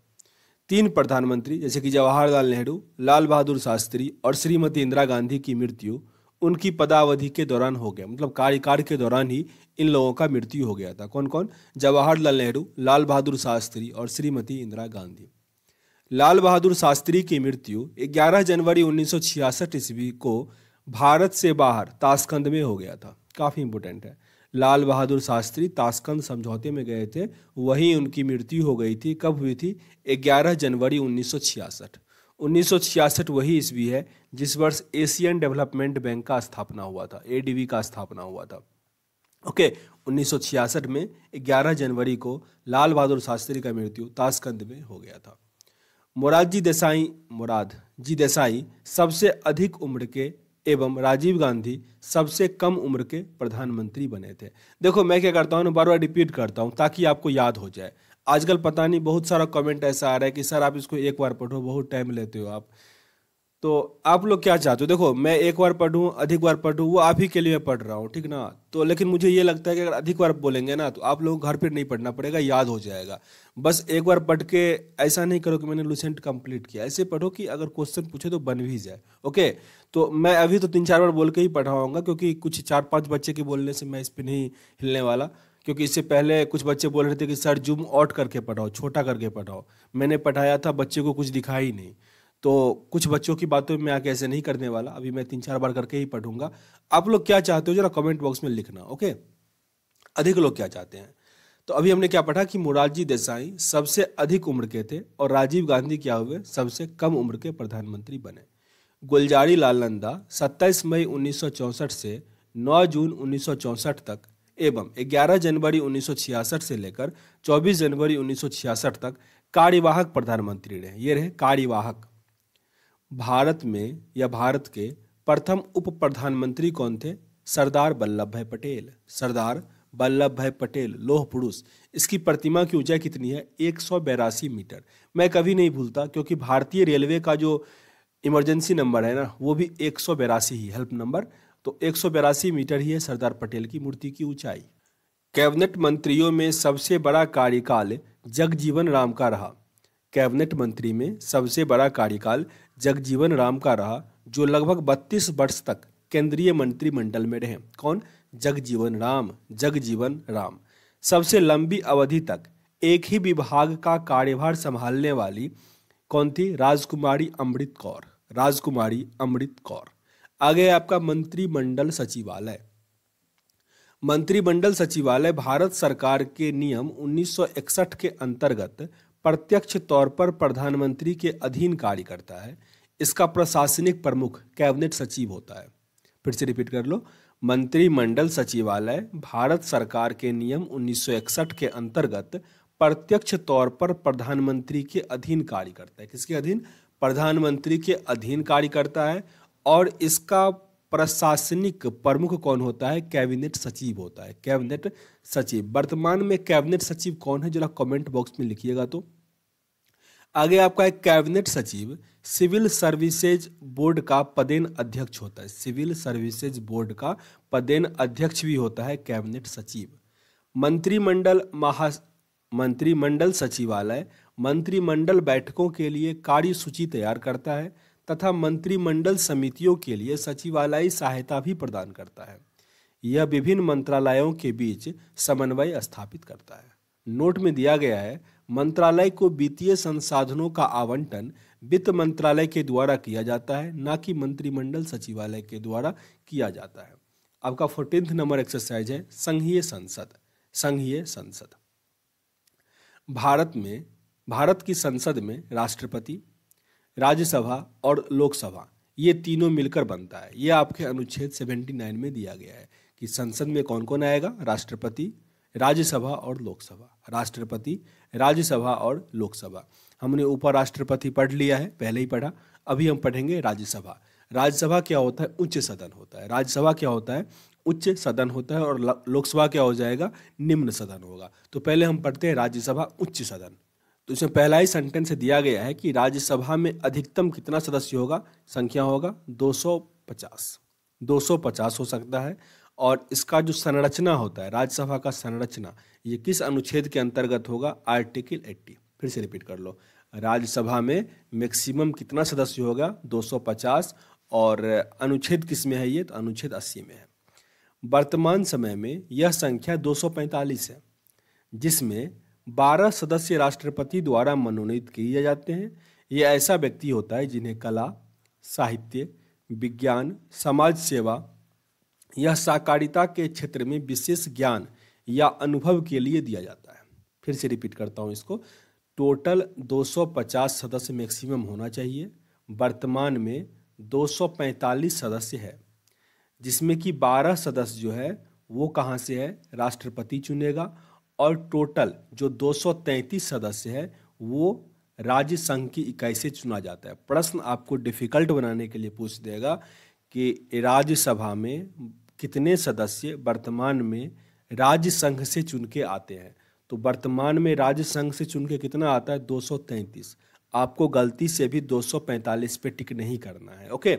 तीन प्रधानमंत्री जैसे कि जवाहरलाल नेहरू लाल बहादुर शास्त्री और श्रीमती इंदिरा गांधी की मृत्यु उनकी पदावधि के दौरान हो गया मतलब कार्यकाल के दौरान ही इन लोगों का मृत्यु हो गया था कौन कौन जवाहरलाल नेहरू लाल बहादुर शास्त्री और श्रीमती इंदिरा गांधी लाल बहादुर शास्त्री की मृत्यु 11 जनवरी 1966 ईस्वी को भारत से बाहर ताशकंद में हो गया था काफ़ी इंपोर्टेंट है लाल बहादुर शास्त्री ताशकंद समझौते में गए थे वहीं उनकी मृत्यु हो गई थी कब हुई थी 11 जनवरी 1966 1966 वही ईस्वी है जिस वर्ष एशियन डेवलपमेंट बैंक का स्थापना हुआ था ए का स्थापना हुआ था ओके okay, 1966 में 11 जनवरी को लाल बहादुर शास्त्री का मृत्यु ताशकंद में हो गया था मुराद जी देसाई मुराद जी देसाई सबसे अधिक उम्र के एवं राजीव गांधी सबसे कम उम्र के प्रधानमंत्री बने थे देखो मैं क्या करता हूँ ना बार बार रिपीट करता हूँ ताकि आपको याद हो जाए आजकल पता नहीं बहुत सारा कमेंट ऐसा आ रहा है कि सर आप इसको एक बार पढ़ो बहुत टाइम लेते हो आप तो आप लोग क्या चाहते हो देखो मैं एक बार पढ़ूँ अधिक बार पढ़ूँ वो आप ही के लिए पढ़ रहा हूँ ठीक ना तो लेकिन मुझे ये लगता है कि अगर अधिक बार बोलेंगे ना तो आप लोग घर पर नहीं पढ़ना पड़ेगा याद हो जाएगा बस एक बार पढ़ के ऐसा नहीं करो कि मैंने लूसेंट कंप्लीट किया ऐसे पढ़ो कि अगर क्वेश्चन पूछे तो बन भी जाए ओके तो मैं अभी तो तीन चार बार बोल के ही पढ़ाऊँगा क्योंकि कुछ चार पाँच बच्चे के बोलने से मैं इस पर नहीं हिलने वाला क्योंकि इससे पहले कुछ बच्चे बोल रहे थे कि सर जूम आउट करके पढ़ाओ छोटा करके पढ़ाओ मैंने पढ़ाया था बच्चे को कुछ दिखा ही नहीं तो कुछ बच्चों की बातों में आके ऐसे नहीं करने वाला अभी मैं तीन चार बार करके ही पढ़ूंगा आप लोग क्या चाहते हो जरा कमेंट बॉक्स में लिखना ओके अधिक लोग क्या चाहते हैं तो अभी हमने क्या पढ़ा कि मुरारजी देसाई सबसे अधिक उम्र के थे और राजीव गांधी क्या हुए सबसे कम उम्र के प्रधानमंत्री बने गुलजारी लाल नंदा सत्ताईस मई 1964 से 9 जून 1964 तक एवं 11 जनवरी 1966 से लेकर 24 जनवरी 1966 तक कार्यवाहक प्रधानमंत्री रहे ये रहे कार्यवाहक भारत में या भारत के प्रथम उप प्रधानमंत्री कौन थे सरदार वल्लभ भाई पटेल सरदार वल्लभ भाई पटेल लोह पुरुष इसकी प्रतिमा की ऊंचाई कितनी है एक मीटर मैं कभी नहीं भूलता क्योंकि भारतीय रेलवे का जो इमरजेंसी नंबर है ना वो भी एक ही हेल्प नंबर तो एक मीटर ही है सरदार पटेल की मूर्ति की ऊंचाई कैबिनेट मंत्रियों में सबसे बड़ा कार्यकाल जगजीवन राम का रहा कैबिनेट मंत्री में सबसे बड़ा कार्यकाल जगजीवन राम का रहा जो लगभग बत्तीस वर्ष तक केंद्रीय मंत्रिमंडल में रहे कौन जगजीवन राम जगजीवन राम सबसे लंबी अवधि तक एक ही विभाग का कार्यभार संभालने वाली कौन थी राजकुमारी अमृत कौर राजकुमारी अमृत कौर आगे आपका मंत्रिमंडल सचिवालय मंत्रिमंडल सचिवालय भारत सरकार के नियम 1961 के अंतर्गत प्रत्यक्ष तौर पर प्रधानमंत्री के अधीन कार्य करता है इसका प्रशासनिक प्रमुख कैबिनेट सचिव होता है फिर से रिपीट कर लो मंत्रिमंडल सचिवालय भारत सरकार के नियम 1961 के अंतर्गत प्रत्यक्ष तौर पर प्रधानमंत्री के अधीन कार्य करता है किसके अधीन प्रधानमंत्री के अधीन कार्य करता है और इसका प्रशासनिक प्रमुख कौन होता है कैबिनेट सचिव होता है कैबिनेट सचिव वर्तमान में कैबिनेट सचिव कौन है जरा कमेंट बॉक्स में लिखिएगा तो आगे आपका एक कैबिनेट सचिव सिविल सर्विसेज बोर्ड का पदेन अध्यक्ष होता है सिविल सर्विसेज बोर्ड का पदेन अध्यक्ष भी होता है कैबिनेट सचिव मंत्रिमंडल महा मंत्रिमंडल सचिवालय मंत्रिमंडल बैठकों के लिए कार्य सूची तैयार करता है तथा मंत्रिमंडल समितियों के लिए सचिवालयी सहायता भी प्रदान करता है यह विभिन्न मंत्रालयों के बीच समन्वय स्थापित करता है नोट में दिया गया है मंत्रालय को वित्तीय संसाधनों का आवंटन वित्त मंत्रालय के द्वारा किया जाता है ना कि मंत्रिमंडल सचिवालय के द्वारा किया जाता है आपका फोर्टींथ नंबर एक्सरसाइज है संघीय संसद संघीय संसद भारत में भारत की संसद में राष्ट्रपति राज्यसभा और लोकसभा ये तीनों मिलकर बनता है ये आपके अनुच्छेद 79 में दिया गया है कि संसद में कौन कौन आएगा राष्ट्रपति राज्यसभा और लोकसभा राष्ट्रपति राज्यसभा और लोकसभा हमने उपराष्ट्रपति पढ़ लिया है पहले ही पढ़ा अभी हम पढ़ेंगे राज्यसभा राज्यसभा क्या होता है उच्च सदन होता है राज्यसभा क्या होता है उच्च सदन होता है और लोकसभा क्या हो जाएगा निम्न सदन होगा तो पहले हम पढ़ते हैं राज्यसभा उच्च सदन तो इसमें पहला ही सेंटेंस दिया गया है कि राज्यसभा में अधिकतम कितना सदस्य होगा संख्या होगा 250 250 हो सकता है और इसका जो संरचना होता है राज्यसभा का संरचना ये किस अनुच्छेद के अंतर्गत होगा आर्टिकल 80 फिर से रिपीट कर लो राज्यसभा में मैक्सिमम कितना सदस्य होगा 250 और अनुच्छेद किस में है ये तो अनुच्छेद 80 में है वर्तमान समय में यह संख्या 245 है जिसमें 12 सदस्य राष्ट्रपति द्वारा मनोनीत किए जाते हैं ये ऐसा व्यक्ति होता है जिन्हें कला साहित्य विज्ञान समाज सेवा यह साकारिता के क्षेत्र में विशेष ज्ञान या अनुभव के लिए दिया जाता है फिर से रिपीट करता हूँ इसको टोटल 250 सदस्य मैक्सिमम होना चाहिए वर्तमान में 245 सदस्य है जिसमें कि 12 सदस्य जो है वो कहाँ से है राष्ट्रपति चुनेगा और टोटल जो 233 सदस्य है वो राज्य संघ की इकाई से चुना जाता है प्रश्न आपको डिफिकल्ट बनाने के लिए पूछ देगा कि राज्यसभा में कितने सदस्य वर्तमान में राज्य संघ से चुन के आते हैं तो वर्तमान में राज्य संघ से चुन के कितना आता है 233 आपको गलती से भी 245 पे टिक नहीं करना है ओके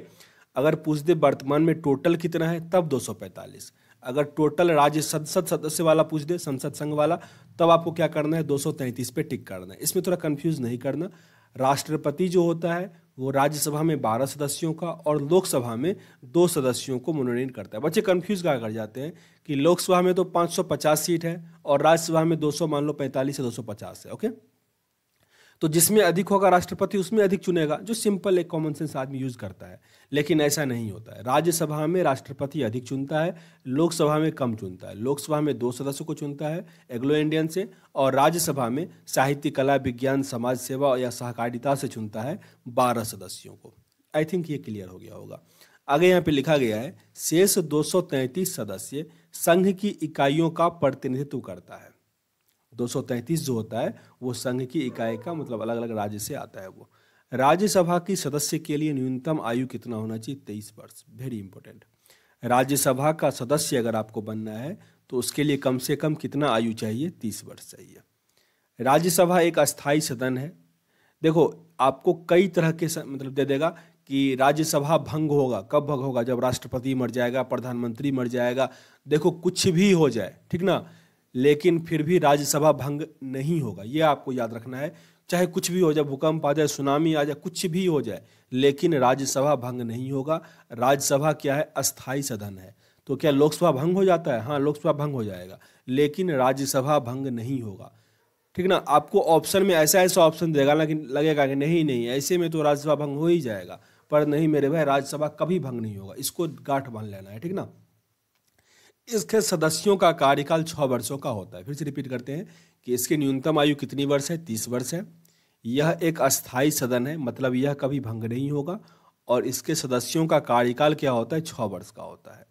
अगर पूछ दे वर्तमान में टोटल कितना है तब 245 अगर टोटल राज्य संसद सदस्य वाला पूछ दे संसद संघ वाला तब आपको क्या करना है 233 पे टिक करना है इसमें थोड़ा कंफ्यूज नहीं करना राष्ट्रपति जो होता है वो राज्यसभा में बारह सदस्यों का और लोकसभा में दो सदस्यों को मनोनयन करता है बच्चे कन्फ्यूज क्या कर जाते हैं कि लोकसभा में तो 550 सीट है और राज्यसभा में 200 मान लो 45 से 250 है ओके तो जिसमें अधिक होगा राष्ट्रपति उसमें अधिक चुनेगा जो सिंपल एक कॉमन सेंस आदमी यूज करता है लेकिन ऐसा नहीं होता है राज्यसभा में राष्ट्रपति अधिक चुनता है लोकसभा में कम चुनता है लोकसभा में दो सदस्यों को चुनता है एग्लो इंडियन से और राज्यसभा में साहित्य कला विज्ञान समाज सेवा या सहकारिता से चुनता है बारह सदस्यों को आई थिंक ये क्लियर हो गया होगा आगे यहाँ पे लिखा गया है शेष दो सदस्य संघ की इकाइयों का प्रतिनिधित्व करता है 233 जो होता है वो संघ की इकाई का मतलब अलग अलग राज्य से आता है वो राज्यसभा की सदस्य के लिए न्यूनतम आयु कितना होना चाहिए तेईस वर्ष वेरी इंपॉर्टेंट राज्यसभा का सदस्य अगर आपको बनना है तो उसके लिए कम से कम कितना आयु चाहिए तीस वर्ष चाहिए राज्यसभा एक अस्थायी सदन है देखो आपको कई तरह के मतलब दे देगा कि राज्यसभा भंग होगा कब भंग होगा जब राष्ट्रपति मर जाएगा प्रधानमंत्री मर जाएगा देखो कुछ भी हो जाए ठीक ना लेकिन फिर भी राज्यसभा भंग नहीं होगा ये आपको याद रखना है चाहे कुछ भी हो जाए भूकंप आ जाए सुनामी आ जाए कुछ भी हो जाए लेकिन राज्यसभा भंग नहीं होगा राज्यसभा क्या है अस्थाई सदन है तो क्या लोकसभा भंग हो जाता है हाँ लोकसभा भंग हो जाएगा लेकिन राज्यसभा भंग नहीं होगा ठीक ना आपको ऑप्शन में ऐसा ऐसा ऑप्शन देगा लेकिन लगेगा कि नहीं नहीं ऐसे में तो राज्यसभा भंग हो ही जाएगा पर नहीं मेरे भाई राज्यसभा कभी भंग नहीं होगा इसको गांठ बांध लेना है ठीक ना इसके सदस्यों का कार्यकाल छः वर्षों का होता है फिर से रिपीट करते हैं कि इसकी न्यूनतम आयु कितनी वर्ष है तीस वर्ष है यह एक अस्थायी सदन है मतलब यह कभी भंग नहीं होगा और इसके सदस्यों का कार्यकाल क्या होता है छः वर्ष का होता है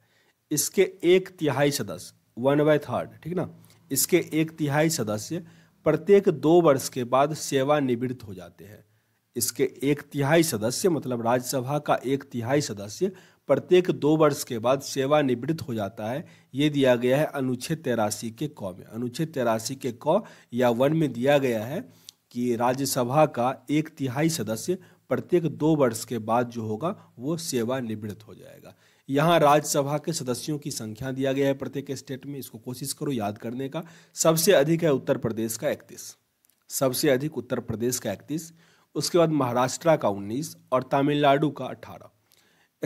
इसके एक तिहाई सदस्य वन बाय थर्ड ठीक ना इसके एक तिहाई सदस्य प्रत्येक दो वर्ष के बाद सेवानिवृत्त हो जाते हैं इसके एक तिहाई सदस्य मतलब राज्यसभा का एक तिहाई सदस्य प्रत्येक दो वर्ष के बाद सेवानिवृत्त हो जाता है ये दिया गया है अनुच्छेद तेरासी के क में अनुच्छेद तेरासी के क या वन में दिया गया है कि राज्यसभा का एक तिहाई सदस्य प्रत्येक दो वर्ष के बाद जो होगा वो सेवानिवृत्त हो जाएगा यहाँ राज्यसभा के सदस्यों की संख्या दिया गया है प्रत्येक स्टेट में इसको कोशिश करो याद करने का सबसे अधिक है उत्तर प्रदेश का इकतीस सबसे अधिक उत्तर प्रदेश का इकतीस उसके बाद महाराष्ट्र का उन्नीस और तमिलनाडु का अठारह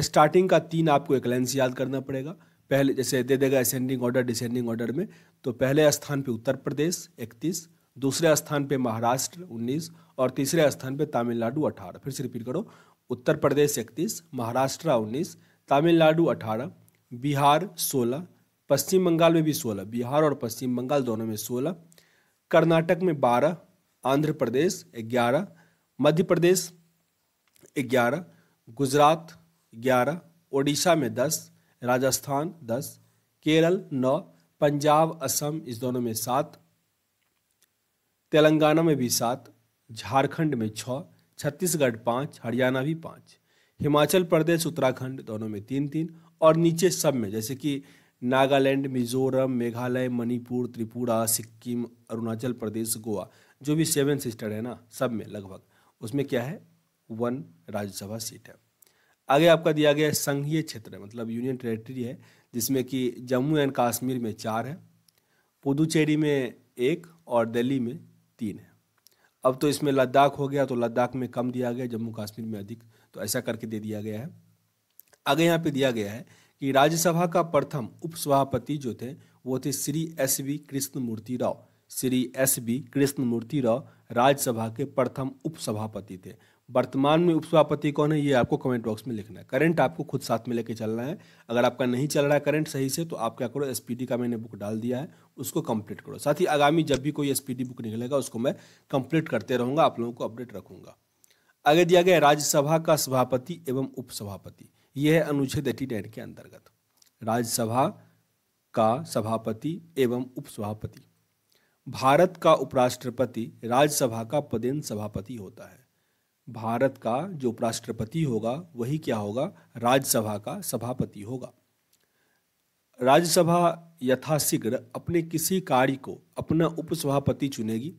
स्टार्टिंग का तीन आपको एक लेंस याद करना पड़ेगा पहले जैसे दे देगा असेंडिंग ऑर्डर डिसेंडिंग ऑर्डर में तो पहले स्थान पे उत्तर प्रदेश इकतीस दूसरे स्थान पे महाराष्ट्र उन्नीस और तीसरे स्थान पे तमिलनाडु अठारह फिर से रिपीट करो उत्तर प्रदेश इकतीस महाराष्ट्र उन्नीस तमिलनाडु अठारह बिहार सोलह पश्चिम बंगाल में भी सोलह बिहार और पश्चिम बंगाल दोनों में सोलह कर्नाटक में बारह आंध्र प्रदेश ग्यारह मध्य प्रदेश ग्यारह गुजरात ग्यारह ओडिशा में दस राजस्थान दस केरल नौ पंजाब असम इस दोनों में सात तेलंगाना में भी सात झारखंड में छः छत्तीसगढ़ पाँच हरियाणा भी पाँच हिमाचल प्रदेश उत्तराखंड दोनों में तीन तीन और नीचे सब में जैसे कि नागालैंड मिजोरम मेघालय मणिपुर त्रिपुरा सिक्किम अरुणाचल प्रदेश गोवा जो भी सेवन सिस्टर है ना सब में लगभग उसमें क्या है वन राज्यसभा सीट है आगे आपका दिया गया है संघीय क्षेत्र मतलब यूनियन टेरेटरी है जिसमें कि जम्मू एंड कश्मीर में चार है पुदुचेरी में एक और दिल्ली में तीन है अब तो इसमें लद्दाख हो गया तो लद्दाख में कम दिया गया जम्मू कश्मीर में अधिक तो ऐसा करके दे दिया गया है आगे यहाँ पे दिया गया है कि राज्यसभा का प्रथम उपसभापति जो थे वो थे Shri S V Krishnamoorthy Rao Shri S V Krishnamoorthy Rao Rajya Sabha के प्रथम उपसभापति थे वर्तमान में उपसभापति कौन है ये आपको कमेंट बॉक्स में लिखना है करंट आपको खुद साथ में लेके चलना है अगर आपका नहीं चल रहा है करंट सही से तो आप क्या करो एस का मैंने बुक डाल दिया है उसको कंप्लीट करो साथ ही आगामी जब भी कोई एस बुक निकलेगा उसको मैं कंप्लीट करते रहूँगा आप लोगों को अपडेट रखूँगा आगे दिया गया राज्यसभा का सभापति एवं उपसभापति यह है अनुच्छेद एटी नाइन के अंतर्गत राज्यसभा का सभापति एवं उपसभापति भारत का उपराष्ट्रपति राज्यसभा का पदेन सभापति होता है भारत का जो उपराष्ट्रपति होगा वही क्या होगा राज्यसभा का सभापति होगा राज्यसभा यथाशीघ्र अपने किसी कार्य को अपना उपसभापति चुनेगी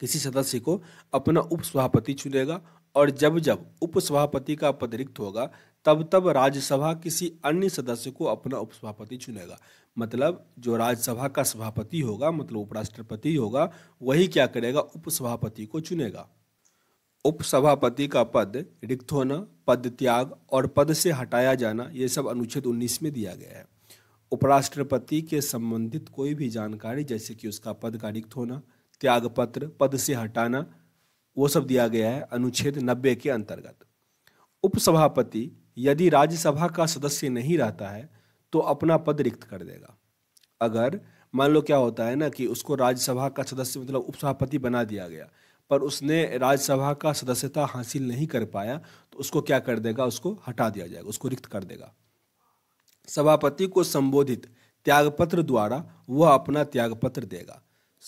किसी सदस्य को अपना उपसभापति चुनेगा और जब जब उपसभापति का पद रिक्त होगा तब तब राज्यसभा किसी अन्य सदस्य को अपना उपसभापति चुनेगा मतलब जो राज्यसभा का सभापति होगा मतलब उपराष्ट्रपति होगा वही क्या करेगा उपसभापति को चुनेगा उपसभापति का पद रिक्त होना पद त्याग और पद से हटाया जाना ये सब अनुच्छेद 19 में दिया गया है उपराष्ट्रपति के संबंधित कोई भी जानकारी जैसे कि उसका पद का रिक्त होना त्याग पत्र पद से हटाना वो सब दिया गया है अनुच्छेद 90 के अंतर्गत उपसभापति यदि राज्यसभा का सदस्य नहीं रहता है तो अपना पद रिक्त कर देगा अगर मान लो क्या होता है ना कि उसको राज्यसभा का सदस्य मतलब उपसभापति बना दिया गया पर उसने राज्यसभा का सदस्यता हासिल नहीं कर पाया तो उसको क्या कर देगा उसको हटा दिया जाएगा उसको रिक्त कर देगा सभापति को संबोधित त्यागपत्र द्वारा वह अपना त्यागपत्र देगा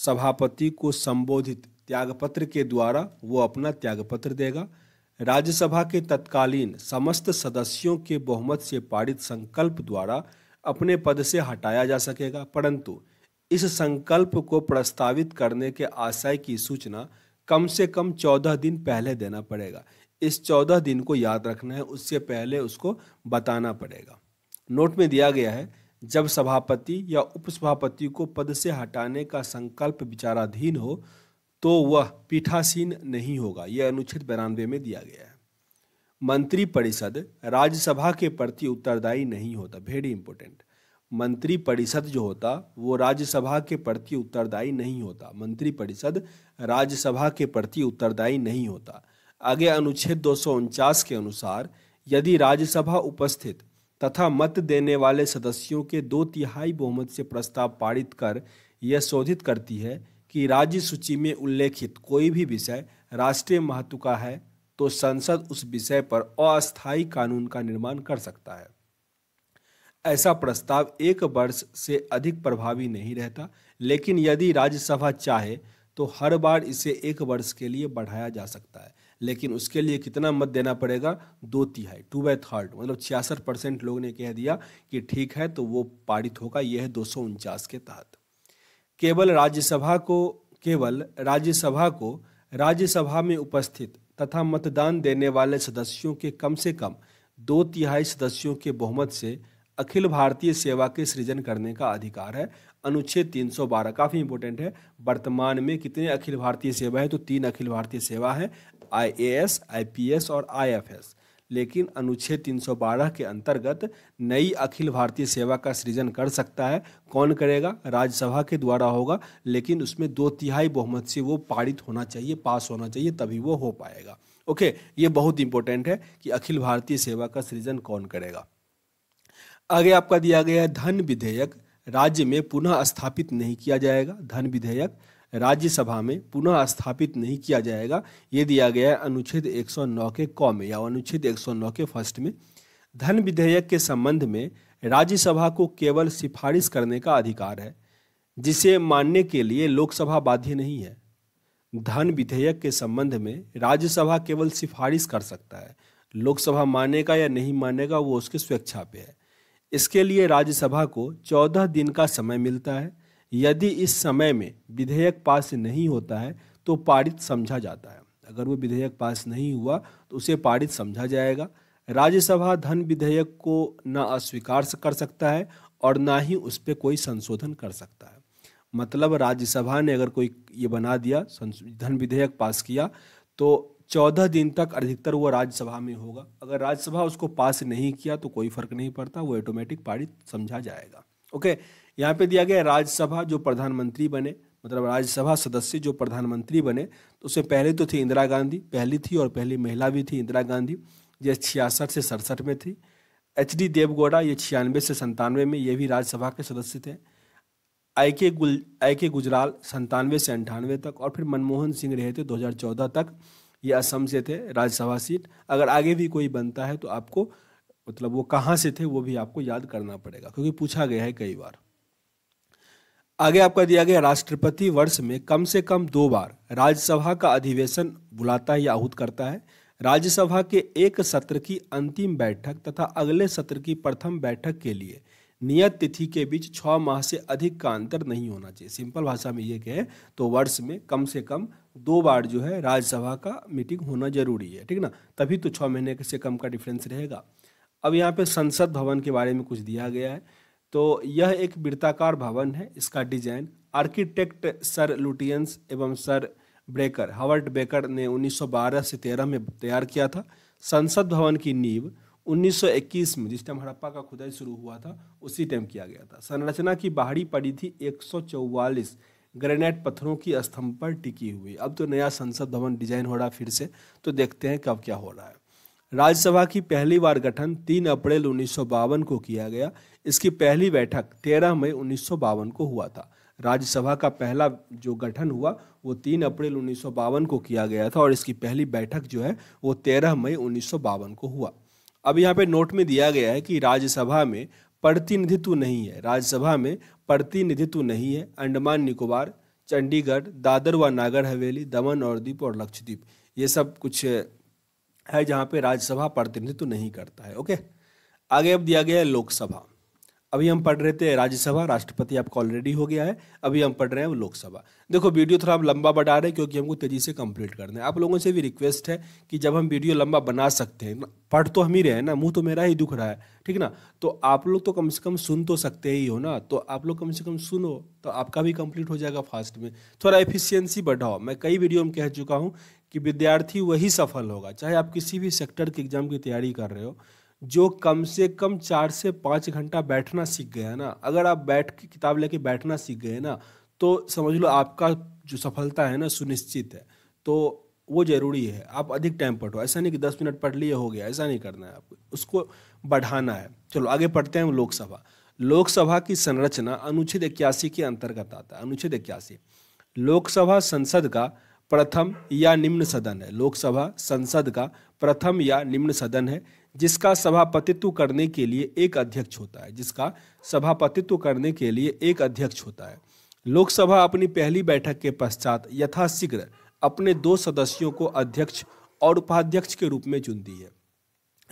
सभापति को संबोधित त्यागपत्र के द्वारा वह अपना त्यागपत्र देगा राज्यसभा के तत्कालीन समस्त सदस्यों के बहुमत से पारित संकल्प द्वारा अपने पद से हटाया जा सकेगा परंतु इस संकल्प को प्रस्तावित करने के आशय की सूचना कम से कम चौदह दिन पहले देना पड़ेगा इस चौदह दिन को याद रखना है उससे पहले उसको बताना पड़ेगा नोट में दिया गया है जब सभापति या उपसभापति को पद से हटाने का संकल्प विचाराधीन हो तो वह पीठासीन नहीं होगा यह अनुच्छेद बयानवे में दिया गया है मंत्रिपरिषद राज्यसभा के प्रति उत्तरदायी नहीं होता वेरी इंपॉर्टेंट मंत्रिपरिषद जो होता वो राज्यसभा के प्रति उत्तरदायी नहीं होता मंत्रिपरिषद राज्यसभा के प्रति उत्तरदायी नहीं होता आगे अनुच्छेद दो के अनुसार यदि राज्यसभा उपस्थित तथा मत देने वाले सदस्यों के दो तिहाई बहुमत से प्रस्ताव पारित कर यह शोधित करती है कि राज्य सूची में उल्लेखित कोई भी विषय राष्ट्रीय महत्व का है तो संसद उस विषय पर अस्थायी कानून का निर्माण कर सकता है ऐसा प्रस्ताव एक वर्ष से अधिक प्रभावी नहीं रहता लेकिन यदि राज्यसभा चाहे तो हर बार इसे एक वर्ष के लिए बढ़ाया जा सकता है लेकिन उसके लिए कितना मत देना पड़ेगा दो तिहाई टू बाई थर्ड मतलब छियासठ परसेंट लोग ने कह दिया कि ठीक है तो वो पारित होगा यह दो सौ उनचास के तहत केवल राज्यसभा को केवल राज्यसभा को राज्यसभा में उपस्थित तथा मतदान देने वाले सदस्यों के कम से कम दो तिहाई सदस्यों के बहुमत से अखिल भारतीय सेवा के सृजन करने का अधिकार है अनुच्छेद 312 काफ़ी इंपॉर्टेंट है वर्तमान में कितने अखिल भारतीय सेवा है तो तीन अखिल भारतीय सेवा है आईएएस, आईपीएस और आईएफएस लेकिन अनुच्छेद 312 के अंतर्गत नई अखिल भारतीय सेवा का सृजन कर सकता है कौन करेगा राज्यसभा के द्वारा होगा लेकिन उसमें दो तिहाई बहुमत से वो पारित होना चाहिए पास होना चाहिए तभी वो हो पाएगा ओके ये बहुत इंपॉर्टेंट है कि अखिल भारतीय सेवा का सृजन कौन करेगा आगे आपका दिया गया है धन विधेयक राज्य में पुनः स्थापित नहीं किया जाएगा धन विधेयक राज्यसभा में पुनः स्थापित नहीं किया जाएगा ये दिया गया है अनुच्छेद 109 के कौ में या अनुच्छेद 109 के फर्स्ट में धन विधेयक के संबंध में राज्यसभा को केवल सिफारिश करने का अधिकार है जिसे मानने के लिए लोकसभा बाध्य नहीं है धन विधेयक के संबंध में राज्यसभा केवल सिफारिश कर सकता है लोकसभा मानेगा या नहीं मानेगा वो उसकी स्वेच्छा पे है इसके लिए राज्यसभा को चौदह दिन का समय मिलता है यदि इस समय में विधेयक पास नहीं होता है तो पारित समझा जाता है अगर वो विधेयक पास नहीं हुआ तो उसे पारित समझा जाएगा राज्यसभा धन विधेयक को ना अस्वीकार कर सकता है और ना ही उस पर कोई संशोधन कर सकता है मतलब राज्यसभा ने अगर कोई ये बना दिया धन विधेयक पास किया तो चौदह दिन तक अधिकतर वो राज्यसभा में होगा अगर राज्यसभा उसको पास नहीं किया तो कोई फर्क नहीं पड़ता वो ऑटोमेटिक पारित समझा जाएगा ओके यहाँ पे दिया गया राज्यसभा जो प्रधानमंत्री बने मतलब राज्यसभा सदस्य जो प्रधानमंत्री बने तो उससे पहले तो थी इंदिरा गांधी पहली थी और पहली महिला भी थी इंदिरा गांधी ये छियासठ से सड़सठ में थी एच डी देवगौड़ा ये छियानवे से संतानवे में ये भी राज्यसभा के सदस्य थे आई के गुल आई के गुजराल संतानवे से अंठानवे तक और फिर मनमोहन सिंह रहे थे दो तक ये असम से थे राज्यसभा सीट अगर आगे भी कोई बनता है तो आपको मतलब वो कहाँ से थे वो भी आपको याद करना पड़ेगा क्योंकि पूछा गया है कई बार आगे आपका दिया गया राष्ट्रपति वर्ष में कम से कम दो बार राज्यसभा का अधिवेशन बुलाता है या आहूत करता है राज्यसभा के एक सत्र की अंतिम बैठक तथा अगले सत्र की प्रथम बैठक के लिए नियत तिथि के बीच छः माह से अधिक का अंतर नहीं होना चाहिए सिंपल भाषा में ये कहें तो वर्ष में कम से कम दो बार जो है राज्यसभा का मीटिंग होना जरूरी है ठीक ना तभी तो छः महीने से कम का डिफरेंस रहेगा अब यहाँ पे संसद भवन के बारे में कुछ दिया गया है तो यह एक वृत्ताकार भवन है इसका डिजाइन आर्किटेक्ट सर लुटियंस एवं सर ब्रेकर हावर्ट बेकर ने 1912 से 13 में तैयार किया था संसद भवन की नींव 1921 में जिस टाइम हड़प्पा का खुदाई शुरू हुआ था उसी टाइम किया गया था संरचना की बाहरी पड़ी थी 144 ग्रेनाइट पत्थरों की स्तंभ पर टिकी हुई अब तो नया संसद भवन डिजाइन हो रहा फिर से तो देखते हैं कब क्या हो रहा है राज्यसभा की पहली बार गठन 3 अप्रैल उन्नीस को किया गया इसकी पहली बैठक 13 मई उन्नीस को हुआ था राज्यसभा का पहला जो गठन हुआ वो 3 अप्रैल उन्नीस को किया गया था और इसकी पहली बैठक जो है वो 13 मई उन्नीस को हुआ अब यहाँ पे नोट में दिया गया है कि राज्यसभा में प्रतिनिधित्व नहीं है राज्यसभा में प्रतिनिधित्व नहीं है अंडमान निकोबार चंडीगढ़ दादर व नागर हवेली दमन और द्वीप और लक्षद्वीप ये सब कुछ है जहाँ पे राज्यसभा प्रतिनिधित्व नहीं करता है ओके आगे अब दिया गया है लोकसभा अभी हम पढ़ रहे थे राज्यसभा राष्ट्रपति आपका ऑलरेडी हो गया है अभी हम पढ़ रहे हैं लोकसभा देखो वीडियो थोड़ा हम लंबा बढ़ा रहे हैं क्योंकि हमको तेज़ी से कंप्लीट करना है आप लोगों से भी रिक्वेस्ट है कि जब हम वीडियो लंबा बना सकते हैं पढ़ तो हम ही रहे हैं ना मुंह तो मेरा ही दुख रहा है ठीक ना तो आप लोग तो कम से कम सुन तो सकते ही हो ना तो आप लोग कम से कम सुनो तो आपका भी कंप्लीट हो जाएगा फास्ट में थोड़ा एफिशियंसी बढ़ाओ मैं कई वीडियो में कह चुका हूँ कि विद्यार्थी वही सफल होगा चाहे आप किसी भी सेक्टर के एग्जाम की तैयारी कर रहे हो जो कम से कम चार से पाँच घंटा बैठना सीख गया ना अगर आप बैठ के किताब लेके बैठना सीख गए ना तो समझ लो आपका जो सफलता है ना सुनिश्चित है तो वो ज़रूरी है आप अधिक टाइम पढ़ो ऐसा नहीं कि दस मिनट पढ़ लिए हो गया ऐसा नहीं करना है आपको उसको बढ़ाना है चलो आगे पढ़ते हैं लोकसभा लोकसभा की संरचना अनुच्छेद इक्यासी के अंतर्गत आता है अनुच्छेद इक्यासी लोकसभा संसद का प्रथम या निम्न सदन है लोकसभा संसद का प्रथम या निम्न सदन है जिसका सभापतित्व करने के लिए एक अध्यक्ष होता है जिसका सभापतित्व करने के लिए एक अध्यक्ष होता है लोकसभा अपनी पहली बैठक के पश्चात यथाशीघ्र अपने दो सदस्यों को अध्यक्ष और उपाध्यक्ष के रूप में चुनती है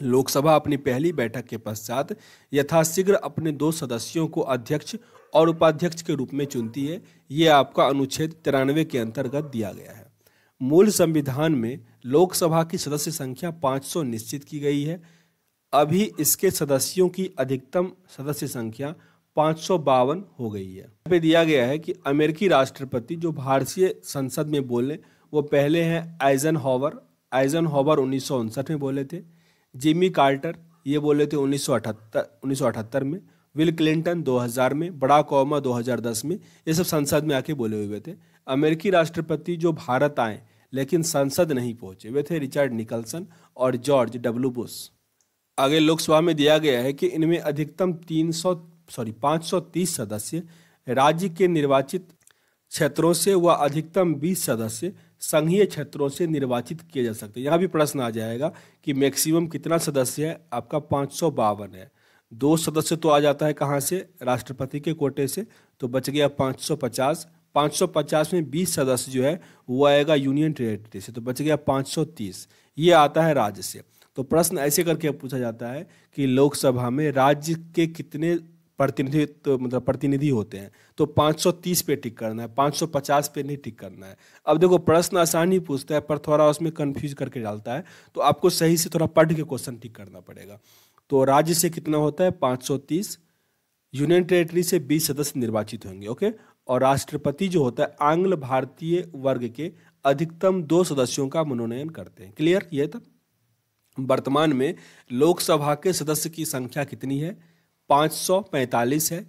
लोकसभा अपनी पहली बैठक के पश्चात यथाशीघ्र अपने दो सदस्यों को अध्यक्ष और उपाध्यक्ष के रूप में चुनती है ये आपका अनुच्छेद तिरानवे के अंतर्गत दिया गया है मूल संविधान में लोकसभा की सदस्य संख्या 500 निश्चित की गई है अभी इसके सदस्यों की अधिकतम सदस्य संख्या पाँच हो गई है पे दिया गया है कि अमेरिकी राष्ट्रपति जो भारतीय संसद में बोले वो पहले हैं आइजन हॉवर आइजन हॉवर उन्नीस में बोले थे जिमी कार्टर ये बोले थे उन्नीस सौ में विल क्लिंटन 2000 में बड़ा ओबामा 2010 में ये सब संसद में आके बोले हुए थे अमेरिकी राष्ट्रपति जो भारत आए लेकिन संसद नहीं पहुंचे वे थे रिचर्ड निकलसन और जॉर्ज डब्ल्यू बुश आगे लोकसभा में दिया गया है कि इनमें अधिकतम 300 सॉरी 530 सदस्य राज्य के निर्वाचित क्षेत्रों से व अधिकतम 20 सदस्य संघीय क्षेत्रों से निर्वाचित किए जा सकते हैं यहाँ भी प्रश्न आ जाएगा कि मैक्सिमम कितना सदस्य है आपका पाँच है दो सदस्य तो आ जाता है कहाँ से राष्ट्रपति के कोटे से तो बच गया 550 550 में 20 सदस्य जो है वो आएगा यूनियन टेरेटरी से तो बच गया 530 ये आता है राज्य से तो प्रश्न ऐसे करके पूछा जाता है कि लोकसभा में राज्य के कितने प्रतिनिधि तो मतलब प्रतिनिधि होते हैं तो 530 पे टिक करना है 550 पे नहीं टिक करना है अब देखो प्रश्न आसान ही पूछता है पर थोड़ा उसमें कंफ्यूज करके डालता है तो आपको सही से थोड़ा पढ़ के क्वेश्चन टिक करना पड़ेगा तो राज्य से कितना होता है 530 यूनियन टेरेटरी से 20 सदस्य निर्वाचित होंगे ओके और राष्ट्रपति जो होता है आंग्ल भारतीय वर्ग के अधिकतम दो सदस्यों का मनोनयन करते हैं क्लियर यह था वर्तमान में लोकसभा के सदस्य की संख्या कितनी है 545 है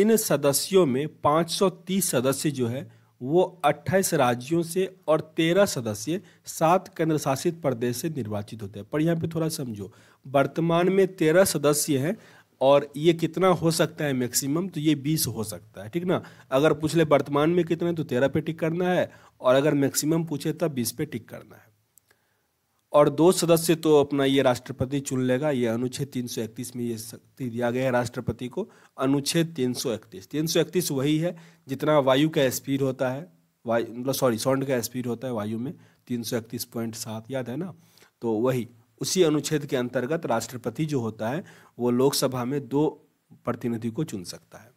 इन सदस्यों में 530 सदस्य जो है वो 28 राज्यों से और तेरह सदस्य सात केंद्र शासित प्रदेश से निर्वाचित होते हैं पर यहाँ पे थोड़ा समझो वर्तमान में तेरह सदस्य हैं और ये कितना हो सकता है मैक्सिमम तो ये बीस हो सकता है ठीक ना अगर पूछ ले वर्तमान में कितना है तो तेरह पे टिक करना है और अगर मैक्सिमम पूछे तब तो बीस पे टिक करना है और दो सदस्य तो अपना ये राष्ट्रपति चुन लेगा ये अनुच्छेद इकतीस में ये शक्ति दिया गया है राष्ट्रपति को अनुच्छेद सौ इकतीस वही है जितना वायु का स्पीड होता है वायु मतलब सॉरी साउंड का स्पीड होता है वायु में सात याद है ना तो वही उसी अनुच्छेद के अंतर्गत राष्ट्रपति जो होता है वो लोकसभा में दो प्रतिनिधि को चुन सकता है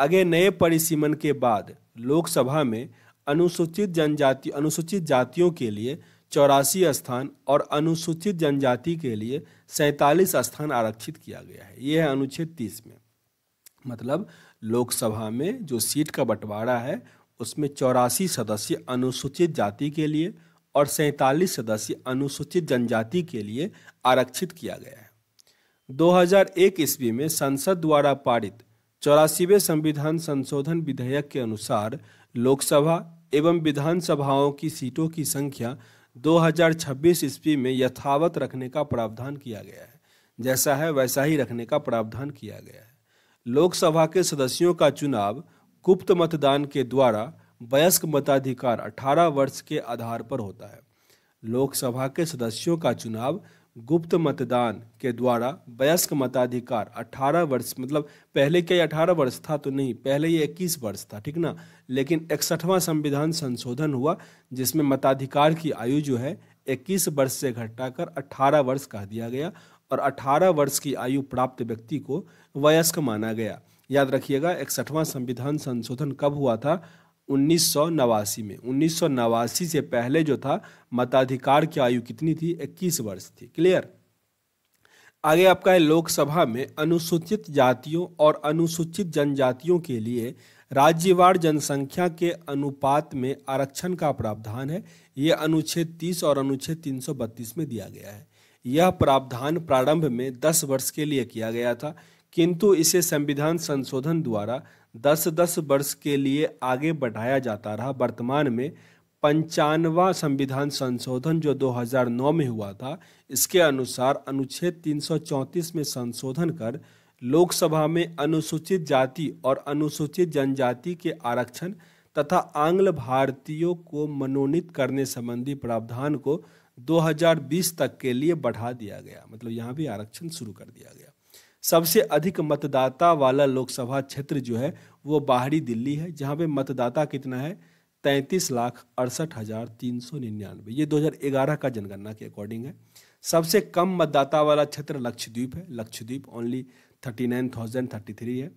आगे नए परिसीमन के बाद लोकसभा में अनुसूचित जनजाति अनुसूचित जातियों के लिए चौरासी स्थान और अनुसूचित जनजाति के लिए सैंतालीस स्थान आरक्षित किया गया है ये है अनुच्छेद तीस में मतलब लोकसभा में जो सीट का बंटवारा है उसमें चौरासी सदस्य अनुसूचित जाति के लिए और सैंतालीस सदस्य अनुसूचित जनजाति के लिए आरक्षित किया गया है 2001 ईस्वी में संसद द्वारा पारित चौरासीवें संविधान संशोधन विधेयक के अनुसार लोकसभा एवं विधानसभाओं की सीटों की संख्या 2026 ईस्वी में यथावत रखने का प्रावधान किया गया है जैसा है वैसा ही रखने का प्रावधान किया गया है लोकसभा के सदस्यों का चुनाव गुप्त मतदान के द्वारा वयस्क मताधिकार 18 वर्ष के आधार पर होता है लोकसभा के सदस्यों का चुनाव गुप्त मतदान के द्वारा वयस्क मताधिकार 18 वर्ष मतलब पहले क्या अठारह वर्ष था तो नहीं पहले ये 21 वर्ष था ठीक ना लेकिन इकसठवां संविधान संशोधन हुआ जिसमें मताधिकार की आयु जो है 21 वर्ष से घटाकर 18 वर्ष कह दिया गया और 18 वर्ष की आयु प्राप्त व्यक्ति को वयस्क माना गया याद रखिएगा इकसठवां संविधान संशोधन कब हुआ था उन्नीस में उन्नीस से पहले जो था मताधिकार की आयु कितनी थी 21 वर्ष थी क्लियर आगे आपका है लोकसभा में अनुसूचित जातियों और अनुसूचित जनजातियों के लिए राज्यवार जनसंख्या के अनुपात में आरक्षण का प्रावधान है ये अनुच्छेद 30 और अनुच्छेद 332 में दिया गया है यह प्रावधान प्रारंभ में 10 वर्ष के लिए किया गया था किंतु इसे संविधान संशोधन द्वारा दस दस वर्ष के लिए आगे बढ़ाया जाता रहा वर्तमान में पंचानवा संविधान संशोधन जो 2009 में हुआ था इसके अनुसार अनुच्छेद 334 में संशोधन कर लोकसभा में अनुसूचित जाति और अनुसूचित जनजाति के आरक्षण तथा आंग्ल भारतीयों को मनोनीत करने संबंधी प्रावधान को 2020 तक के लिए बढ़ा दिया गया मतलब यहाँ भी आरक्षण शुरू कर दिया गया सबसे अधिक मतदाता वाला लोकसभा क्षेत्र जो है वो बाहरी दिल्ली है जहाँ पे मतदाता कितना है तैंतीस लाख अड़सठ हज़ार तीन सौ निन्यानवे ये दो हज़ार ग्यारह का जनगणना के अकॉर्डिंग है सबसे कम मतदाता वाला क्षेत्र लक्षद्वीप है Lakshadweep only thirty nine thousand thirty three है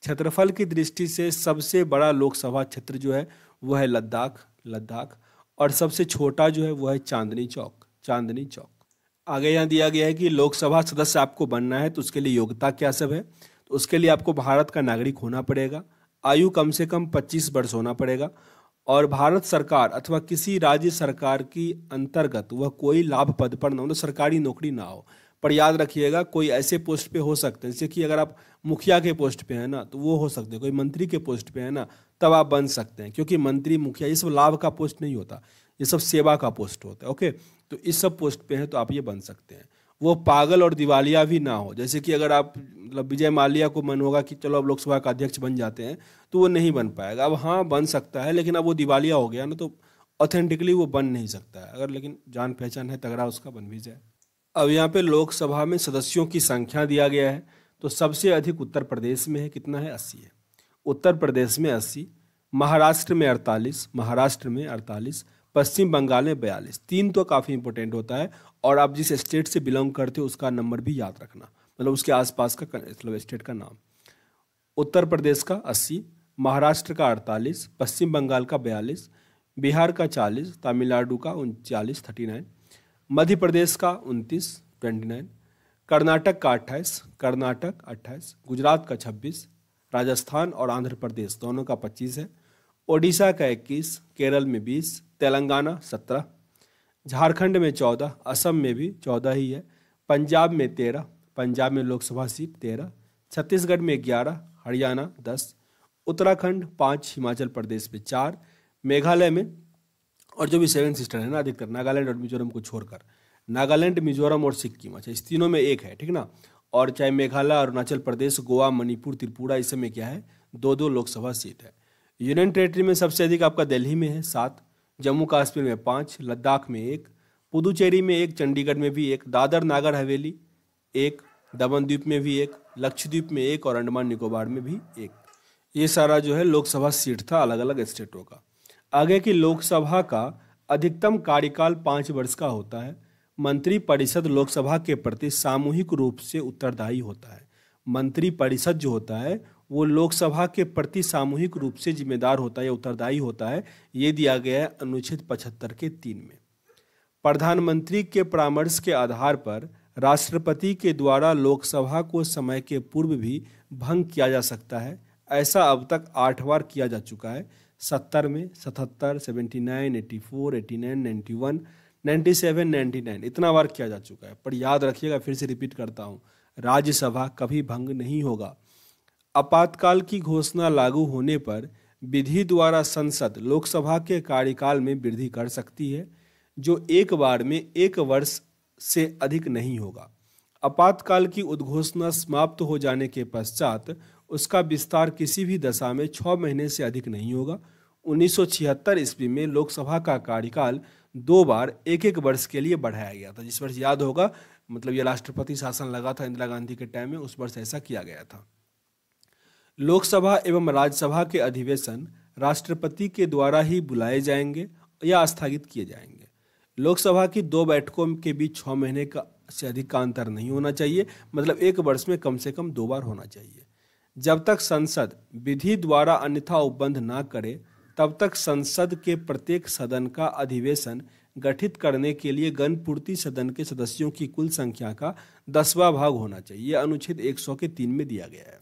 क्षेत्रफल की दृष्टि से सबसे बड़ा लोकसभा क्षेत्र जो है वह है लद्दाख लद्दाख और सबसे छोटा जो है वह है चांदनी चौक चांदनी चौक आगे यहाँ दिया गया है कि लोकसभा सदस्य आपको बनना है तो उसके लिए योग्यता क्या सब है तो उसके लिए आपको भारत का नागरिक होना पड़ेगा आयु कम से कम 25 वर्ष होना पड़ेगा और भारत सरकार अथवा किसी राज्य सरकार की अंतर्गत वह कोई लाभ पद पर ना हो तो सरकारी नौकरी ना हो पर याद रखिएगा कोई ऐसे पोस्ट पे हो सकते हैं जैसे कि अगर आप मुखिया के पोस्ट पे हैं ना तो वो हो सकते हैं कोई मंत्री के पोस्ट पे है ना तब आप बन सकते हैं क्योंकि मंत्री मुखिया ये सब लाभ का पोस्ट नहीं होता ये सब सेवा का पोस्ट होता है ओके तो इस सब पोस्ट पे है तो आप ये बन सकते हैं वो पागल और दिवालिया भी ना हो जैसे कि अगर आप मतलब विजय माल्या को मन होगा कि चलो अब लोकसभा का अध्यक्ष बन जाते हैं तो वो नहीं बन पाएगा अब हाँ बन सकता है लेकिन अब वो दिवालिया हो गया ना तो ऑथेंटिकली वो बन नहीं सकता है अगर लेकिन जान पहचान है तगड़ा उसका बन भी जाए अब यहाँ पे लोकसभा में सदस्यों की संख्या दिया गया है तो सबसे अधिक उत्तर प्रदेश में है कितना है अस्सी है उत्तर प्रदेश में अस्सी महाराष्ट्र में अड़तालीस महाराष्ट्र में अड़तालीस पश्चिम बंगाल में बयालीस तीन तो काफ़ी इंपॉर्टेंट होता है और आप जिस स्टेट से बिलोंग करते हो उसका नंबर भी याद रखना मतलब उसके आसपास का मतलब स्टेट का नाम उत्तर प्रदेश का अस्सी महाराष्ट्र का अड़तालीस पश्चिम बंगाल का बयालीस बिहार का चालीस तमिलनाडु का उनचालीस थर्टी नाइन मध्य प्रदेश का उनतीस ट्वेंटी नाइन कर्नाटक का अट्ठाईस कर्नाटक अट्ठाईस गुजरात का छब्बीस राजस्थान और आंध्र प्रदेश दोनों का पच्चीस है ओडिशा का इक्कीस केरल में बीस तेलंगाना सत्रह झारखंड में चौदह असम में भी चौदह ही है पंजाब में तेरह पंजाब में लोकसभा सीट तेरह छत्तीसगढ़ में ग्यारह हरियाणा दस उत्तराखंड पाँच हिमाचल प्रदेश में चार मेघालय में और जो भी सेवन सिस्टर है ना अधिकतर नागालैंड और मिजोरम को छोड़कर नागालैंड मिजोरम और सिक्किम अच्छा इस तीनों में एक है ठीक ना और चाहे मेघालय अरुणाचल प्रदेश गोवा मणिपुर त्रिपुरा इस समय क्या है दो दो लोकसभा सीट है यूनियन टेरेटरी में सबसे अधिक आपका दिल्ली में है सात जम्मू कश्मीर में पाँच लद्दाख में एक पुदुचेरी में एक चंडीगढ़ में भी एक दादर नागर हवेली एक दमन द्वीप में भी एक लक्षद्वीप में एक और अंडमान निकोबार में भी एक ये सारा जो है लोकसभा सीट था अलग अलग स्टेटों का आगे की लोकसभा का अधिकतम कार्यकाल पाँच वर्ष का होता है मंत्रिपरिषद लोकसभा के प्रति सामूहिक रूप से उत्तरदायी होता है मंत्रिपरिषद जो होता है वो लोकसभा के प्रति सामूहिक रूप से जिम्मेदार होता है या उत्तरदायी होता है ये दिया गया है अनुच्छेद पचहत्तर के तीन में प्रधानमंत्री के परामर्श के आधार पर राष्ट्रपति के द्वारा लोकसभा को समय के पूर्व भी भंग किया जा सकता है ऐसा अब तक आठ बार किया जा चुका है सत्तर में सतहत्तर seventy nine eighty four eighty nine ninety one ninety seven ninety nine इतना बार किया जा चुका है पर याद रखिएगा फिर से रिपीट करता हूँ राज्यसभा कभी भंग नहीं होगा आपातकाल की घोषणा लागू होने पर विधि द्वारा संसद लोकसभा के कार्यकाल में वृद्धि कर सकती है जो एक बार में एक वर्ष से अधिक नहीं होगा आपातकाल की उद्घोषणा समाप्त हो जाने के पश्चात उसका विस्तार किसी भी दशा में छः महीने से अधिक नहीं होगा 1976 ईस्वी में लोकसभा का कार्यकाल दो बार एक एक वर्ष के लिए बढ़ाया गया था जिस वर्ष याद होगा मतलब ये राष्ट्रपति शासन लगा था इंदिरा गांधी के टाइम में उस वर्ष ऐसा किया गया था लोकसभा एवं राज्यसभा के अधिवेशन राष्ट्रपति के द्वारा ही बुलाए जाएंगे या स्थगित किए जाएंगे लोकसभा की दो बैठकों के बीच छः महीने का से अधिक का अंतर नहीं होना चाहिए मतलब एक वर्ष में कम से कम दो बार होना चाहिए जब तक संसद विधि द्वारा अन्यथा उपबंध ना करे तब तक संसद के प्रत्येक सदन का अधिवेशन गठित करने के लिए गणपूर्ति सदन के सदस्यों की कुल संख्या का दसवा भाग होना चाहिए अनुच्छेद एक के तीन में दिया गया है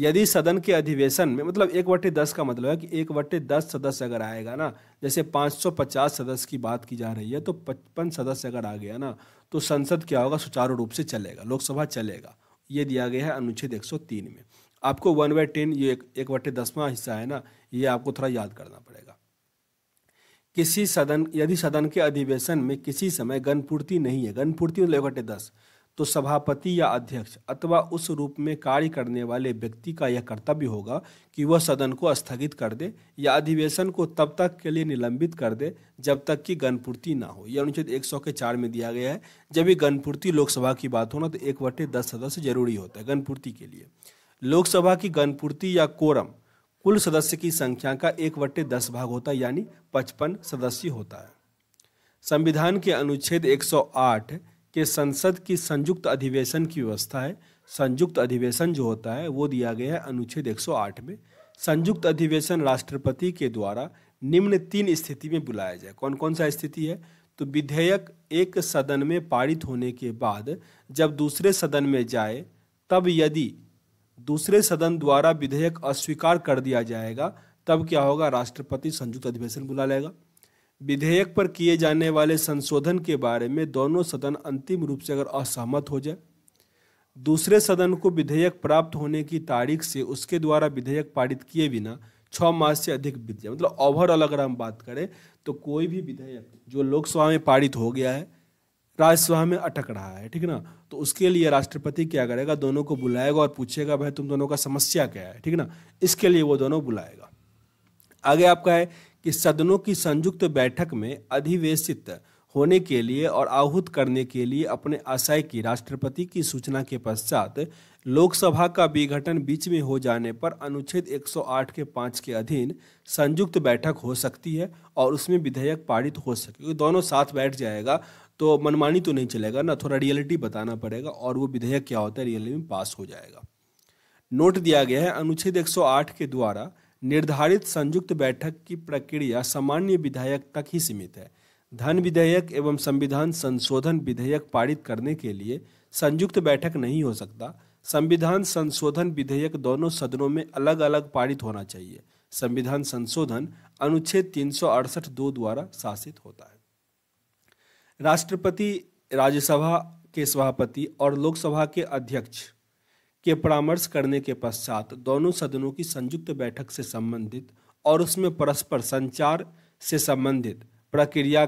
यदि सदन के अधिवेशन में मतलब एक बट्टे दस का मतलब है कि एक बट्टे दस सदस्य अगर आएगा ना जैसे 550 सदस्य की बात की जा रही है तो पचपन सदस्य अगर आ गया ना तो संसद क्या होगा सुचारू रूप से चलेगा लोकसभा चलेगा ये दिया गया है अनुच्छेद 103 में आपको वन बाय टेन ये एक, एक बट्टे दसवा हिस्सा है ना ये आपको थोड़ा याद करना पड़ेगा किसी सदन यदि सदन के अधिवेशन में किसी समय गणपूर्ति नहीं है गणपूर्ति मतलब एक बट्टे दस तो सभापति या अध्यक्ष अथवा उस रूप में कार्य करने वाले व्यक्ति का यह कर्तव्य होगा कि वह सदन को स्थगित कर दे या अधिवेशन को तब तक के लिए निलंबित कर दे जब तक कि गणपूर्ति ना हो यह अनुच्छेद एक सौ के चार में दिया गया है जब भी गणपूर्ति लोकसभा की बात हो ना तो एक बटे दस सदस्य जरूरी होता है गणपूर्ति के लिए लोकसभा की गणपूर्ति या कोरम कुल सदस्य की संख्या का एक वटे दस भाग होता है यानी पचपन सदस्य होता है संविधान के अनुच्छेद 108 कि संसद की संयुक्त अधिवेशन की व्यवस्था है संयुक्त अधिवेशन जो होता है वो दिया गया है अनुच्छेद 108 में संयुक्त अधिवेशन राष्ट्रपति के द्वारा निम्न तीन स्थिति में बुलाया जाए कौन कौन सा स्थिति है तो विधेयक एक सदन में पारित होने के बाद जब दूसरे सदन में जाए तब यदि दूसरे सदन द्वारा विधेयक अस्वीकार कर दिया जाएगा तब क्या होगा राष्ट्रपति संयुक्त अधिवेशन बुला लेगा विधेयक पर किए जाने वाले संशोधन के बारे में दोनों सदन अंतिम रूप से अगर असहमत हो जाए दूसरे सदन को विधेयक प्राप्त होने की तारीख से उसके द्वारा विधेयक पारित किए बिना छः मास से अधिक बीत जाए मतलब ओवरऑल अगर हम बात करें तो कोई भी विधेयक जो लोकसभा में पारित हो गया है राज्यसभा में अटक रहा है ठीक ना तो उसके लिए राष्ट्रपति क्या करेगा दोनों को बुलाएगा और पूछेगा भाई तुम दोनों का समस्या क्या है ठीक ना इसके लिए वो दोनों बुलाएगा आगे आपका है कि सदनों की संयुक्त बैठक में अधिवेशित होने के लिए और आहूत करने के लिए अपने आशय की राष्ट्रपति की सूचना के पश्चात लोकसभा का विघटन बीच में हो जाने पर अनुच्छेद 108 के पाँच के अधीन संयुक्त बैठक हो सकती है और उसमें विधेयक पारित हो सके क्योंकि दोनों साथ बैठ जाएगा तो मनमानी तो नहीं चलेगा ना थोड़ा रियलिटी बताना पड़ेगा और वो विधेयक क्या होता है रियलिटी में पास हो जाएगा नोट दिया गया है अनुच्छेद 108 के द्वारा निर्धारित संयुक्त बैठक की प्रक्रिया सामान्य विधेयक तक ही सीमित है धन विधेयक एवं संविधान संशोधन विधेयक पारित करने के लिए संयुक्त बैठक नहीं हो सकता संविधान संशोधन विधेयक दोनों सदनों में अलग अलग पारित होना चाहिए संविधान संशोधन अनुच्छेद तीन दो द्वारा शासित होता है राष्ट्रपति राज्यसभा के सभापति और लोकसभा के अध्यक्ष के परामर्श करने के पश्चात दोनों सदनों की संयुक्त बैठक से संबंधित और उसमें परस्पर संचार से संबंधित प्रक्रिया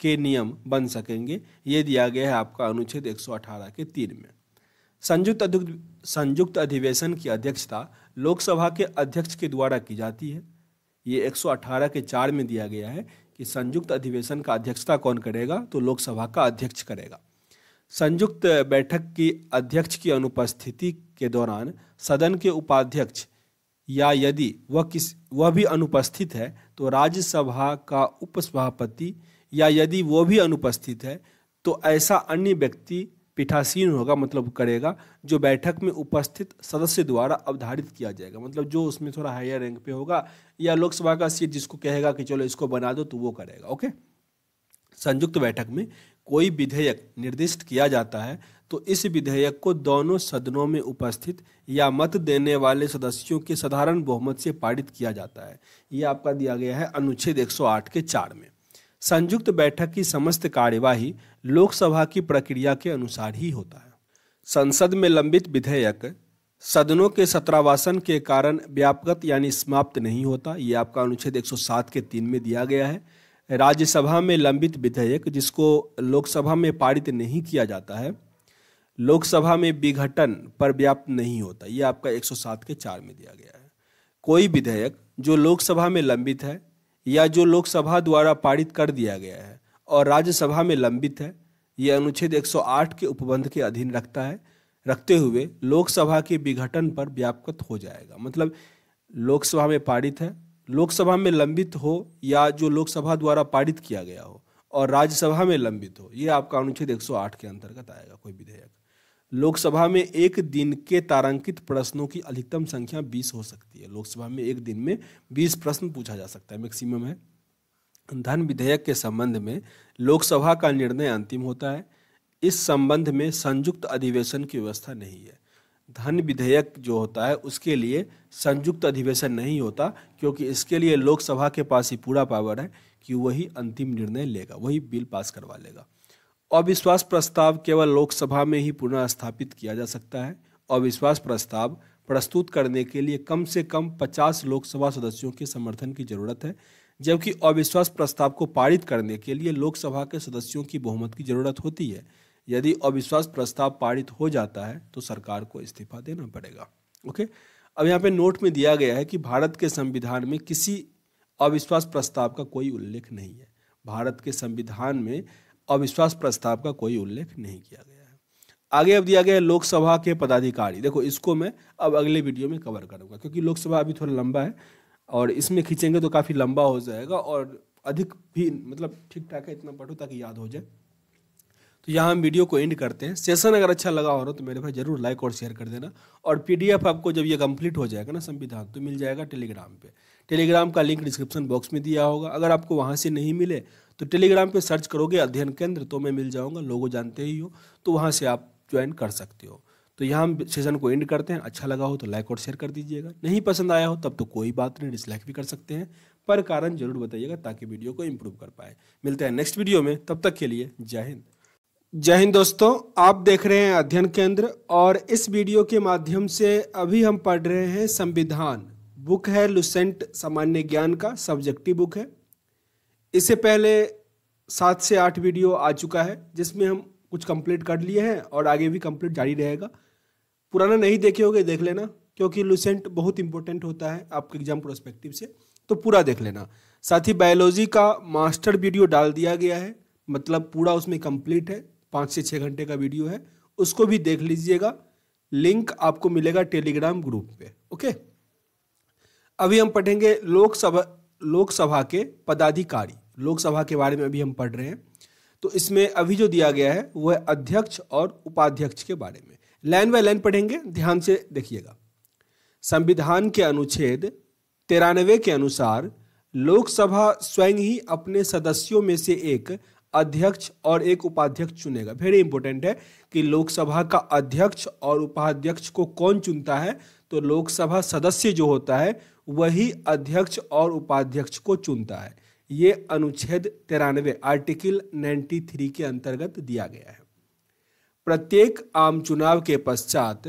के नियम बन सकेंगे ये दिया गया है आपका अनुच्छेद 118 के तीन में संयुक्त संयुक्त अधिवेशन की अध्यक्षता लोकसभा के अध्यक्ष के द्वारा की जाती है ये 118 के चार में दिया गया है कि संयुक्त अधिवेशन का अध्यक्षता कौन करेगा तो लोकसभा का अध्यक्ष करेगा संयुक्त बैठक की अध्यक्ष की अनुपस्थिति के दौरान सदन के उपाध्यक्ष या यदि वह किस वह भी अनुपस्थित है तो राज्यसभा का उपसभापति या यदि वो भी अनुपस्थित है तो ऐसा अन्य व्यक्ति पीठासीन होगा मतलब करेगा जो बैठक में उपस्थित सदस्य द्वारा अवधारित किया जाएगा मतलब जो उसमें थोड़ा हायर रैंक पे होगा या लोकसभा का सीट जिसको कहेगा कि चलो इसको बना दो तो वो करेगा ओके संयुक्त बैठक में कोई विधेयक निर्दिष्ट किया जाता है तो इस विधेयक को दोनों सदनों में उपस्थित या मत देने वाले सदस्यों के साधारण बहुमत से पारित किया जाता है यह आपका दिया गया है अनुच्छेद 108 के चार में संयुक्त बैठक की समस्त कार्यवाही लोकसभा की प्रक्रिया के अनुसार ही होता है संसद में लंबित विधेयक सदनों के सत्रावासन के कारण व्यापगत यानी समाप्त नहीं होता यह आपका अनुच्छेद 107 के तीन में दिया गया है राज्यसभा में लंबित विधेयक जिसको लोकसभा में पारित नहीं किया जाता है लोकसभा में विघटन पर व्याप्त नहीं होता ये आपका 107 के चार में दिया गया है कोई विधेयक जो लोकसभा में लंबित है या जो लोकसभा द्वारा पारित कर दिया गया है और राज्यसभा में लंबित है ये अनुच्छेद 108 के उपबंध के अधीन रखता है रखते हुए लोकसभा के विघटन पर व्यापक हो जाएगा मतलब लोकसभा में पारित है लोकसभा में लंबित हो या जो लोकसभा द्वारा पारित किया गया हो और राज्यसभा में लंबित हो ये आपका अनुच्छेद 108 के अंतर्गत आएगा कोई विधेयक लोकसभा में एक दिन के तारांकित प्रश्नों की अधिकतम संख्या 20 हो सकती है लोकसभा में एक दिन में 20 प्रश्न पूछा जा सकता है मैक्सिमम है धन विधेयक के संबंध में लोकसभा का निर्णय अंतिम होता है इस संबंध में संयुक्त अधिवेशन की व्यवस्था नहीं है धन विधेयक जो होता है उसके लिए संयुक्त अधिवेशन नहीं होता क्योंकि इसके लिए लोकसभा के पास ही पूरा पावर है कि वही अंतिम निर्णय लेगा वही बिल पास करवा लेगा अविश्वास प्रस्ताव केवल लोकसभा में ही पुनः स्थापित किया जा सकता है अविश्वास प्रस्ताव प्रस्तुत करने के लिए कम से कम 50 लोकसभा सदस्यों के समर्थन की जरूरत है जबकि अविश्वास प्रस्ताव को पारित करने के लिए लोकसभा के सदस्यों की बहुमत की जरूरत होती है यदि अविश्वास प्रस्ताव पारित हो जाता है तो सरकार को इस्तीफा देना पड़ेगा ओके अब यहाँ पे नोट में दिया गया है कि भारत के संविधान में किसी अविश्वास प्रस्ताव का कोई उल्लेख नहीं है भारत के संविधान में अविश्वास प्रस्ताव का कोई उल्लेख नहीं किया गया है आगे अब दिया गया है लोकसभा के पदाधिकारी देखो इसको मैं अब अगले वीडियो में कवर करूंगा क्योंकि लोकसभा अभी थोड़ा लंबा है और इसमें खींचेंगे तो काफ़ी लंबा हो जाएगा और अधिक भी मतलब ठीक ठाक है इतना पढ़ो ताकि याद हो जाए तो यहाँ हम वीडियो को एंड करते हैं सेशन अगर अच्छा लगा हो रहा तो मेरे भाई जरूर लाइक और शेयर कर देना और पीडीएफ आपको जब ये कंप्लीट हो जाएगा ना संविधान तो मिल जाएगा टेलीग्राम पे टेलीग्राम का लिंक डिस्क्रिप्शन बॉक्स में दिया होगा अगर आपको वहाँ से नहीं मिले तो टेलीग्राम पे सर्च करोगे अध्ययन केंद्र तो मैं मिल जाऊँगा लोगों जानते ही हो तो वहाँ से आप ज्वाइन कर सकते हो तो यहाँ हम सेशन को एंड करते हैं अच्छा लगा हो तो लाइक और शेयर कर दीजिएगा नहीं पसंद आया हो तब तो कोई बात नहीं डिसलाइक भी कर सकते हैं पर कारण जरूर बताइएगा ताकि वीडियो को इम्प्रूव कर पाए मिलते हैं नेक्स्ट वीडियो में तब तक के लिए जय हिंद जय हिंद दोस्तों आप देख रहे हैं अध्ययन केंद्र और इस वीडियो के माध्यम से अभी हम पढ़ रहे हैं संविधान बुक है लुसेंट सामान्य ज्ञान का सब्जेक्टिव बुक है इससे पहले सात से आठ वीडियो आ चुका है जिसमें हम कुछ कंप्लीट कर लिए हैं और आगे भी कंप्लीट जारी रहेगा पुराना नहीं देखे होगे देख लेना क्योंकि लुसेंट बहुत इंपॉर्टेंट होता है आपके एग्जाम प्रोस्पेक्टिव से तो पूरा देख लेना साथ ही बायोलॉजी का मास्टर वीडियो डाल दिया गया है मतलब पूरा उसमें कंप्लीट है पाँच से छः घंटे का वीडियो है उसको भी देख लीजिएगा लिंक आपको मिलेगा टेलीग्राम ग्रुप पे ओके अभी हम पढ़ेंगे लोकसभा लोकसभा के पदाधिकारी लोकसभा के बारे में अभी हम पढ़ रहे हैं तो इसमें अभी जो दिया गया है वह अध्यक्ष और उपाध्यक्ष के बारे में लाइन बाय लाइन पढ़ेंगे ध्यान से देखिएगा संविधान के अनुच्छेद तिरानवे के अनुसार लोकसभा स्वयं ही अपने सदस्यों में से एक अध्यक्ष और एक उपाध्यक्ष चुनेगा वेरी इंपॉर्टेंट है कि लोकसभा का अध्यक्ष और उपाध्यक्ष को कौन चुनता है तो लोकसभा सदस्य जो होता है वही अध्यक्ष और उपाध्यक्ष को चुनता है ये अनुच्छेद तिरानवे आर्टिकल 93 के अंतर्गत दिया गया है प्रत्येक आम चुनाव के पश्चात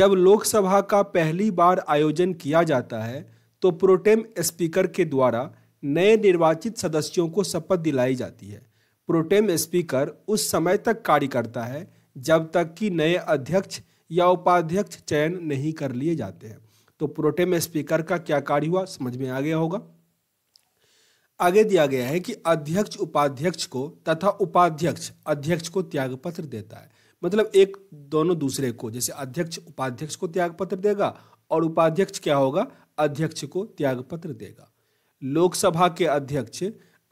जब लोकसभा का पहली बार आयोजन किया जाता है तो प्रोटेम स्पीकर के द्वारा नए निर्वाचित सदस्यों को शपथ दिलाई जाती है प्रोटेम स्पीकर उस समय तक कार्य करता है जब तक कि नए अध्यक्ष या उपाध्यक्ष चयन नहीं कर लिए जाते हैं तो प्रोटेम स्पीकर का क्या कार्य हुआ समझ में आ गया होगा आगे दिया गया है कि अध्यक्ष उपाध्यक्ष को तथा उपाध्यक्ष अध्यक्ष को त्यागपत्र देता है मतलब एक दोनों दूसरे को जैसे अध्यक्ष उपाध्यक्ष को त्यागपत्र देगा और उपाध्यक्ष क्या होगा अध्यक्ष को त्यागपत्र देगा लोकसभा के अध्यक्ष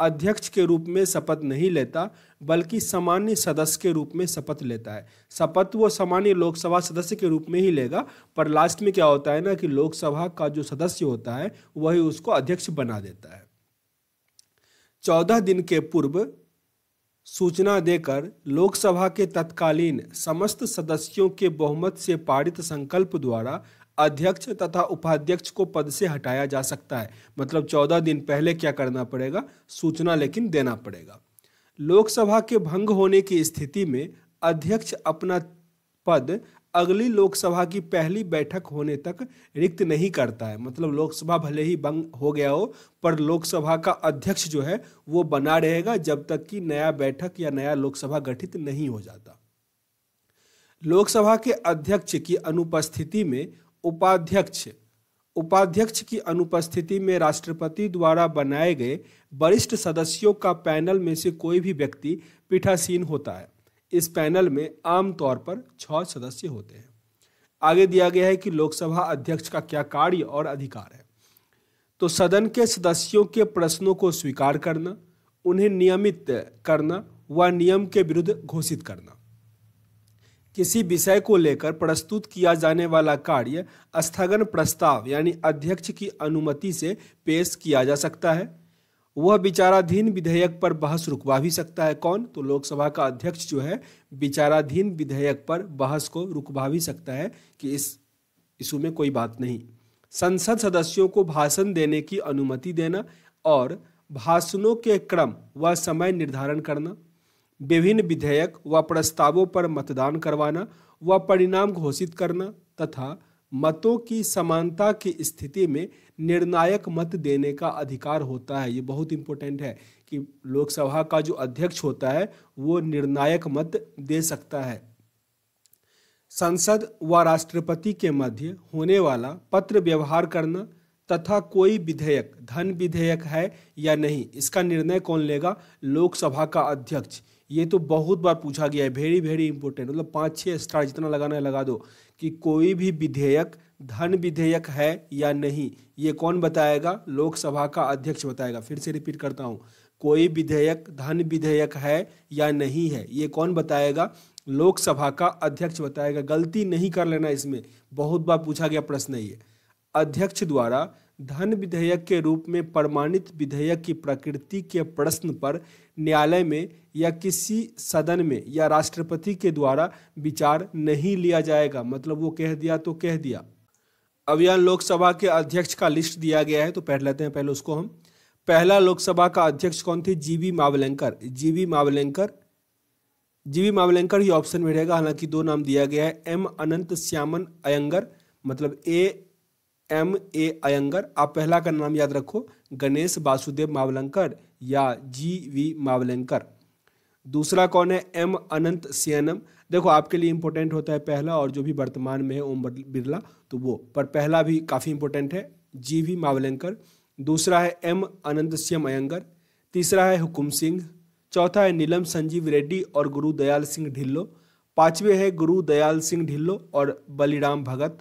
अध्यक्ष के रूप में शपथ नहीं लेता बल्कि सामान्य सदस्य के रूप में शपथ लेता है शपथ वो सामान्य लोकसभा सदस्य के रूप में ही लेगा पर लास्ट में क्या होता है ना कि लोकसभा का जो सदस्य होता है वही उसको अध्यक्ष बना देता है चौदह दिन के पूर्व सूचना देकर लोकसभा के तत्कालीन समस्त सदस्यों के बहुमत से पारित संकल्प द्वारा अध्यक्ष तथा उपाध्यक्ष को पद से हटाया जा सकता है मतलब चौदह दिन पहले क्या करना पड़ेगा सूचना लेकिन देना पड़ेगा लोकसभा के भंग होने की स्थिति में अध्यक्ष अपना पद अगली लोकसभा की पहली बैठक होने तक रिक्त नहीं करता है मतलब लोकसभा भले ही भंग हो गया हो पर लोकसभा का अध्यक्ष जो है वो बना रहेगा जब तक कि नया बैठक या नया लोकसभा गठित नहीं हो जाता लोकसभा के अध्यक्ष की अनुपस्थिति में उपाध्यक्ष उपाध्यक्ष की अनुपस्थिति में राष्ट्रपति द्वारा बनाए गए वरिष्ठ सदस्यों का पैनल में से कोई भी व्यक्ति पीठासीन होता है इस पैनल में आमतौर पर छ सदस्य होते हैं आगे दिया गया है कि लोकसभा अध्यक्ष का क्या कार्य और अधिकार है तो सदन के सदस्यों के प्रश्नों को स्वीकार करना उन्हें नियमित करना व नियम के विरुद्ध घोषित करना किसी विषय को लेकर प्रस्तुत किया जाने वाला कार्य स्थगन प्रस्ताव यानी अध्यक्ष की अनुमति से पेश किया जा सकता है वह विचाराधीन विधेयक पर बहस रुकवा भी सकता है कौन तो लोकसभा का अध्यक्ष जो है विचाराधीन विधेयक पर बहस को रुकवा भी सकता है कि इस इशू में कोई बात नहीं संसद सदस्यों को भाषण देने की अनुमति देना और भाषणों के क्रम व समय निर्धारण करना विभिन्न विधेयक व प्रस्तावों पर मतदान करवाना व परिणाम घोषित करना तथा मतों की समानता की स्थिति में निर्णायक मत देने का अधिकार होता है ये बहुत इंपॉर्टेंट है कि लोकसभा का जो अध्यक्ष होता है वो निर्णायक मत दे सकता है संसद व राष्ट्रपति के मध्य होने वाला पत्र व्यवहार करना तथा कोई विधेयक धन विधेयक है या नहीं इसका निर्णय कौन लेगा लोकसभा का अध्यक्ष ये तो बहुत बार पूछा गया है वेरी वेरी इंपॉर्टेंट मतलब पाँच छः स्टार जितना लगाना है लगा दो कि कोई भी विधेयक धन विधेयक है या नहीं ये कौन बताएगा लोकसभा का अध्यक्ष बताएगा फिर से रिपीट करता हूँ कोई विधेयक धन विधेयक है या नहीं है ये कौन बताएगा लोकसभा का अध्यक्ष बताएगा गलती नहीं कर लेना इसमें बहुत बार पूछा गया प्रश्न ये अध्यक्ष द्वारा धन विधेयक के रूप में प्रमाणित विधेयक की प्रकृति के प्रश्न पर न्यायालय में या किसी सदन में या राष्ट्रपति के द्वारा विचार नहीं लिया जाएगा मतलब वो कह दिया तो कह दिया अब यहाँ लोकसभा के अध्यक्ष का लिस्ट दिया गया है तो पढ़ लेते हैं पहले उसको हम पहला लोकसभा का अध्यक्ष कौन थे V Mavalankar G V Mavalankar V Mavalankar ही ऑप्शन में रहेगा हालांकि दो नाम दिया गया है एम अनंत श्यामन अयंगर मतलब ए एम ए अयंगर आप पहला का नाम याद रखो गणेश वासुदेव मावलंकर या जी वी मावलेंकर दूसरा कौन है एम अनंत सियनम देखो आपके लिए इंपॉर्टेंट होता है पहला और जो भी वर्तमान में है ओम बिरला तो वो पर पहला भी काफ़ी इंपॉर्टेंट है जी वी मावलंकर दूसरा है एम अनंत सियम अयंगर तीसरा है हुकुम सिंह चौथा है नीलम संजीव रेड्डी और गुरु दयाल सिंह ढिल्लो पांचवे है गुरु दयाल सिंह ढिल्लो और बलिराम भगत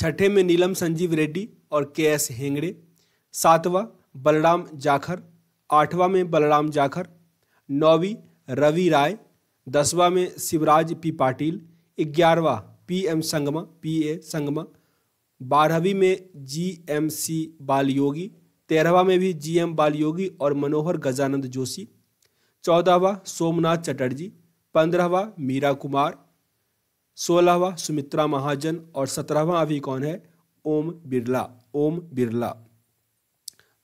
छठे में नीलम संजीव रेड्डी और के एस हेंगड़े सातवां बलराम जाखर आठवां में बलराम जाखर नौवीं रवि राय दसवा में शिवराज पी पाटिल ग्यारहवा P M Sangma P A Sangma बारहवीं में जी एम सी बालयोगी तेरहवा में भी जी एम बालयोगी और मनोहर गजानंद जोशी चौदहवा सोमनाथ चटर्जी पंद्रहवा मीरा कुमार सोलहवा सुमित्रा महाजन और सत्रहवा अभी कौन है ओम बिरला ओम बिरला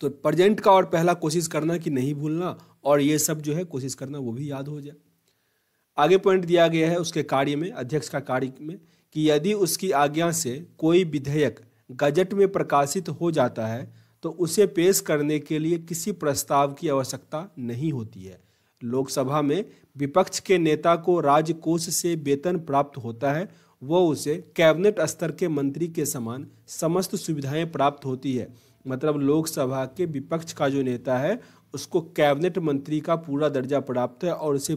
तो प्रेजेंट का और पहला कोशिश करना कि नहीं भूलना और ये सब जो है कोशिश करना वो भी याद हो जाए आगे पॉइंट दिया गया है उसके कार्य में अध्यक्ष का कार्य में कि यदि उसकी आज्ञा से कोई विधेयक गजट में प्रकाशित हो जाता है तो उसे पेश करने के लिए किसी प्रस्ताव की आवश्यकता नहीं होती है लोकसभा में विपक्ष के नेता को राजकोष से वेतन प्राप्त होता है वो उसे कैबिनेट स्तर के मंत्री के समान समस्त सुविधाएं प्राप्त होती है मतलब लोकसभा के विपक्ष का जो नेता है उसको कैबिनेट मंत्री का पूरा दर्जा प्राप्त है और उसे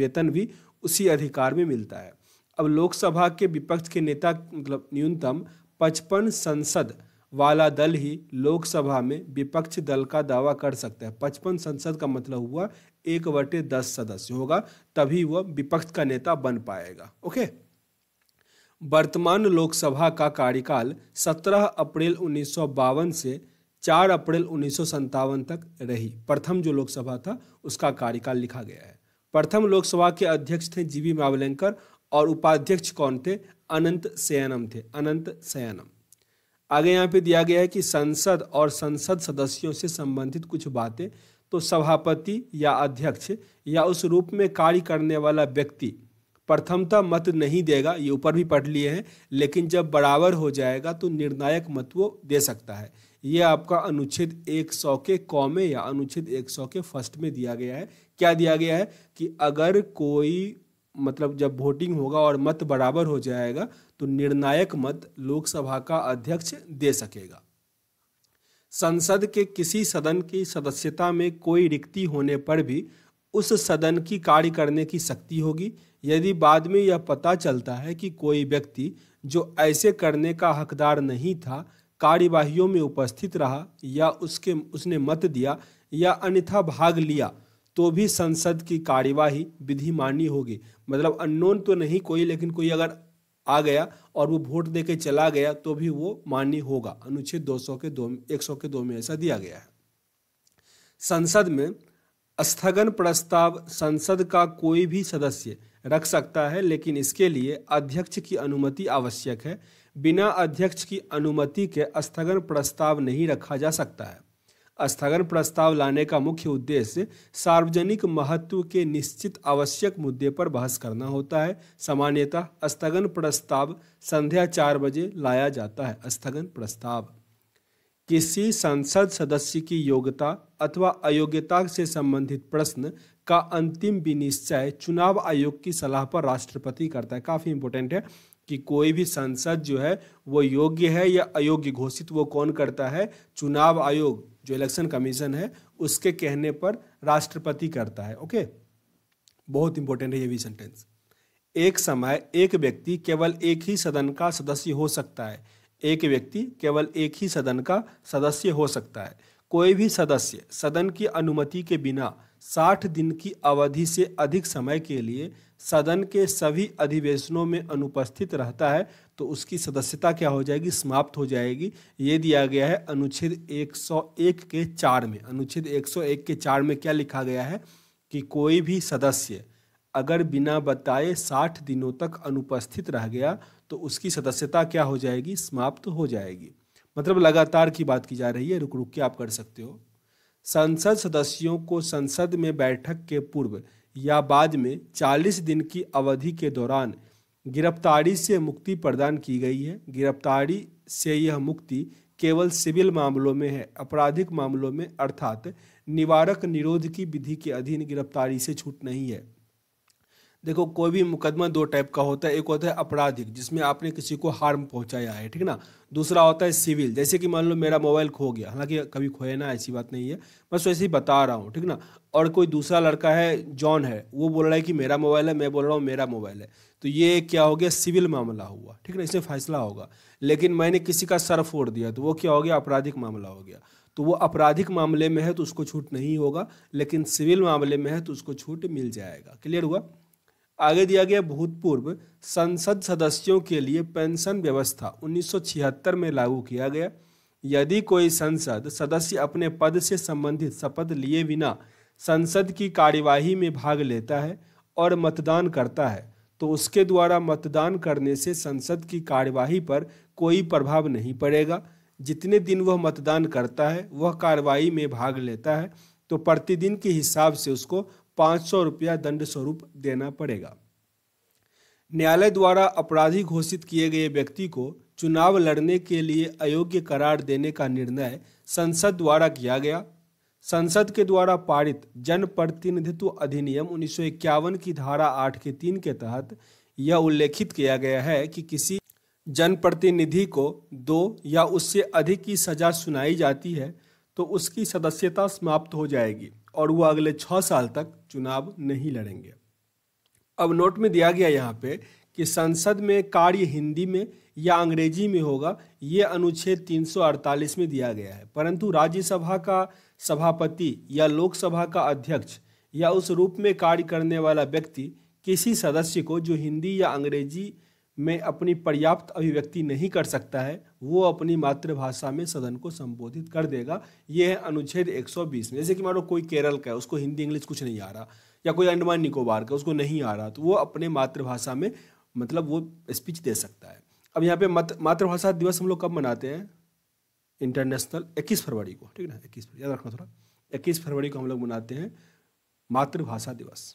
वेतन भी उसी अधिकार में मिलता है अब लोकसभा के विपक्ष के नेता मतलब न्यूनतम पचपन संसद वाला दल ही लोकसभा में विपक्ष दल का दावा कर सकता है पचपन संसद का मतलब हुआ एक बटे दस सदस्य होगा तभी वह विपक्ष का नेता बन पाएगा ओके वर्तमान लोकसभा का कार्यकाल 17 अप्रैल उन्नीस से चार अप्रैल उन्नीस तक रही प्रथम जो लोकसभा था उसका कार्यकाल लिखा गया है प्रथम लोकसभा के अध्यक्ष थे जीवी मावलेंकर और उपाध्यक्ष कौन थे अनंत सयानम थे अनंत सयानम आगे यहाँ पे दिया गया है कि संसद और संसद सदस्यों से संबंधित कुछ बातें तो सभापति या अध्यक्ष या उस रूप में कार्य करने वाला व्यक्ति प्रथमता मत नहीं देगा ये ऊपर भी पढ़ लिए हैं लेकिन जब बराबर हो जाएगा तो निर्णायक मत वो दे सकता है ये आपका अनुच्छेद 100 के कौ में या अनुच्छेद 100 के फर्स्ट में दिया गया है क्या दिया गया है कि अगर कोई मतलब जब वोटिंग होगा और मत बराबर हो जाएगा तो निर्णायक मत लोकसभा का अध्यक्ष दे सकेगा संसद के किसी सदन की सदस्यता में कोई रिक्ति होने पर भी उस सदन की कार्य करने की शक्ति होगी यदि बाद में यह पता चलता है कि कोई व्यक्ति जो ऐसे करने का हकदार नहीं था कार्यवाहियों में उपस्थित रहा या उसके उसने मत दिया या अन्यथा भाग लिया तो भी संसद की कार्यवाही विधि मान्य होगी मतलब अननोन तो नहीं कोई लेकिन कोई अगर आ गया और वो वोट दे चला गया तो भी वो मान्य होगा अनुच्छेद सौ के दो एक सौ के दो में ऐसा दिया गया है संसद में स्थगन प्रस्ताव संसद का कोई भी सदस्य रख सकता है लेकिन इसके लिए अध्यक्ष की अनुमति आवश्यक है बिना अध्यक्ष की अनुमति के स्थगन प्रस्ताव नहीं रखा जा सकता है स्थगन प्रस्ताव लाने का मुख्य उद्देश्य सार्वजनिक महत्व के निश्चित आवश्यक मुद्दे पर बहस करना होता है सामान्यतः स्थगन प्रस्ताव संध्या चार बजे लाया जाता है स्थगन प्रस्ताव किसी संसद सदस्य की योग्यता अथवा अयोग्यता से संबंधित प्रश्न का अंतिम विनिश्चय चुनाव आयोग की सलाह पर राष्ट्रपति करता है काफ़ी इंपोर्टेंट है कि कोई भी संसद जो है वो योग्य है या अयोग्य घोषित वो कौन करता है चुनाव आयोग जो इलेक्शन कमीशन है उसके कहने पर राष्ट्रपति करता है ओके बहुत इंपॉर्टेंट है ये भी सेंटेंस एक समय एक व्यक्ति केवल एक ही सदन का सदस्य हो सकता है एक व्यक्ति केवल एक ही सदन का सदस्य हो सकता है कोई भी सदस्य सदन की अनुमति के बिना 60 दिन की अवधि से अधिक समय के लिए सदन के सभी अधिवेशनों में अनुपस्थित रहता है तो उसकी सदस्यता क्या हो जाएगी समाप्त हो जाएगी ये दिया गया है अनुच्छेद 101 के चार में अनुच्छेद 101 के चार में क्या लिखा गया है कि कोई भी सदस्य अगर बिना बताए साठ दिनों तक अनुपस्थित रह गया तो उसकी सदस्यता क्या हो जाएगी समाप्त हो जाएगी मतलब लगातार की बात की जा रही है रुक रुक के आप कर सकते हो संसद सदस्यों को संसद में बैठक के पूर्व या बाद में 40 दिन की अवधि के दौरान गिरफ्तारी से मुक्ति प्रदान की गई है गिरफ्तारी से यह मुक्ति केवल सिविल मामलों में है आपराधिक मामलों में अर्थात निवारक निरोध की विधि के अधीन गिरफ्तारी से छूट नहीं है देखो कोई भी मुकदमा दो टाइप का होता है एक होता है आपराधिक जिसमें आपने किसी को हार्म पहुंचाया है ठीक ना दूसरा होता है सिविल जैसे कि मान लो मेरा मोबाइल खो गया हालांकि कभी खोए ना ऐसी बात नहीं है बस वैसे ही बता रहा हूँ ठीक ना और कोई दूसरा लड़का है जॉन है वो बोल रहा है कि मेरा मोबाइल है मैं बोल रहा हूँ मेरा मोबाइल है तो ये क्या हो गया सिविल मामला हुआ ठीक ना इसमें फैसला होगा लेकिन मैंने किसी का सर फोड़ दिया तो वो क्या हो गया आपराधिक मामला हो गया तो वो आपराधिक मामले में है तो उसको छूट नहीं होगा लेकिन सिविल मामले में है तो उसको छूट मिल जाएगा क्लियर हुआ आगे दिया गया भूतपूर्व संसद सदस्यों के लिए पेंशन व्यवस्था 1976 में लागू किया गया यदि कोई संसद सदस्य अपने पद से संबंधित शपथ लिए बिना संसद की कार्यवाही में भाग लेता है और मतदान करता है तो उसके द्वारा मतदान करने से संसद की कार्यवाही पर कोई प्रभाव नहीं पड़ेगा जितने दिन वह मतदान करता है वह कार्यवाही में भाग लेता है तो प्रतिदिन के हिसाब से उसको पाँच सौ रुपया दंड स्वरूप देना पड़ेगा न्यायालय द्वारा अपराधी घोषित किए गए व्यक्ति को चुनाव लड़ने के लिए अयोग्य करार देने का निर्णय संसद द्वारा किया गया संसद के द्वारा पारित जनप्रतिनिधित्व अधिनियम उन्नीस की धारा आठ के तीन के तहत यह उल्लेखित किया गया है कि किसी जनप्रतिनिधि को दो या उससे अधिक की सजा सुनाई जाती है तो उसकी सदस्यता समाप्त हो जाएगी और वो अगले छः साल तक चुनाव नहीं लड़ेंगे अब नोट में दिया गया यहाँ पे कि संसद में कार्य हिंदी में या अंग्रेजी में होगा ये अनुच्छेद 348 में दिया गया है परंतु राज्यसभा का सभापति या लोकसभा का अध्यक्ष या उस रूप में कार्य करने वाला व्यक्ति किसी सदस्य को जो हिंदी या अंग्रेजी में अपनी पर्याप्त अभिव्यक्ति नहीं कर सकता है वो अपनी मातृभाषा में सदन को संबोधित कर देगा ये है अनुच्छेद 120 में जैसे कि मानो कोई केरल का है उसको हिंदी इंग्लिश कुछ नहीं आ रहा या कोई अंडमान निकोबार का उसको नहीं आ रहा तो वो अपने मातृभाषा में मतलब वो स्पीच दे सकता है अब यहाँ पे मातृभाषा दिवस हम लोग कब मनाते हैं इंटरनेशनल 21 फरवरी को ठीक है ना 21 याद रखना थोड़ा 21 फरवरी को हम लोग मनाते हैं मातृभाषा दिवस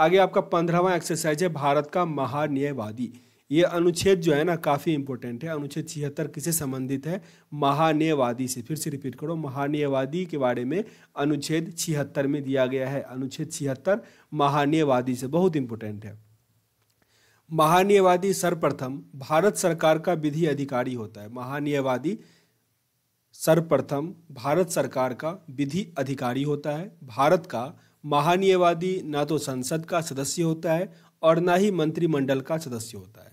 आगे आपका पंद्रहवा एक्सरसाइज है भारत का महान्यायवादी ये अनुच्छेद जो है ना काफ़ी इंपॉर्टेंट है अनुच्छेद छिहत्तर किसे संबंधित है महान्यायवादी से फिर से रिपीट करो महान्यायवादी के बारे में अनुच्छेद छिहत्तर में दिया गया है अनुच्छेद छिहत्तर महान्यायवादी से बहुत इंपॉर्टेंट है महान्यायवादी सर्वप्रथम भारत सरकार का विधि अधिकारी होता है महान्यायवादी सर्वप्रथम भारत सरकार का विधि अधिकारी होता है भारत का महानीयवादी ना तो संसद का सदस्य होता है और ना ही मंत्रिमंडल का सदस्य होता है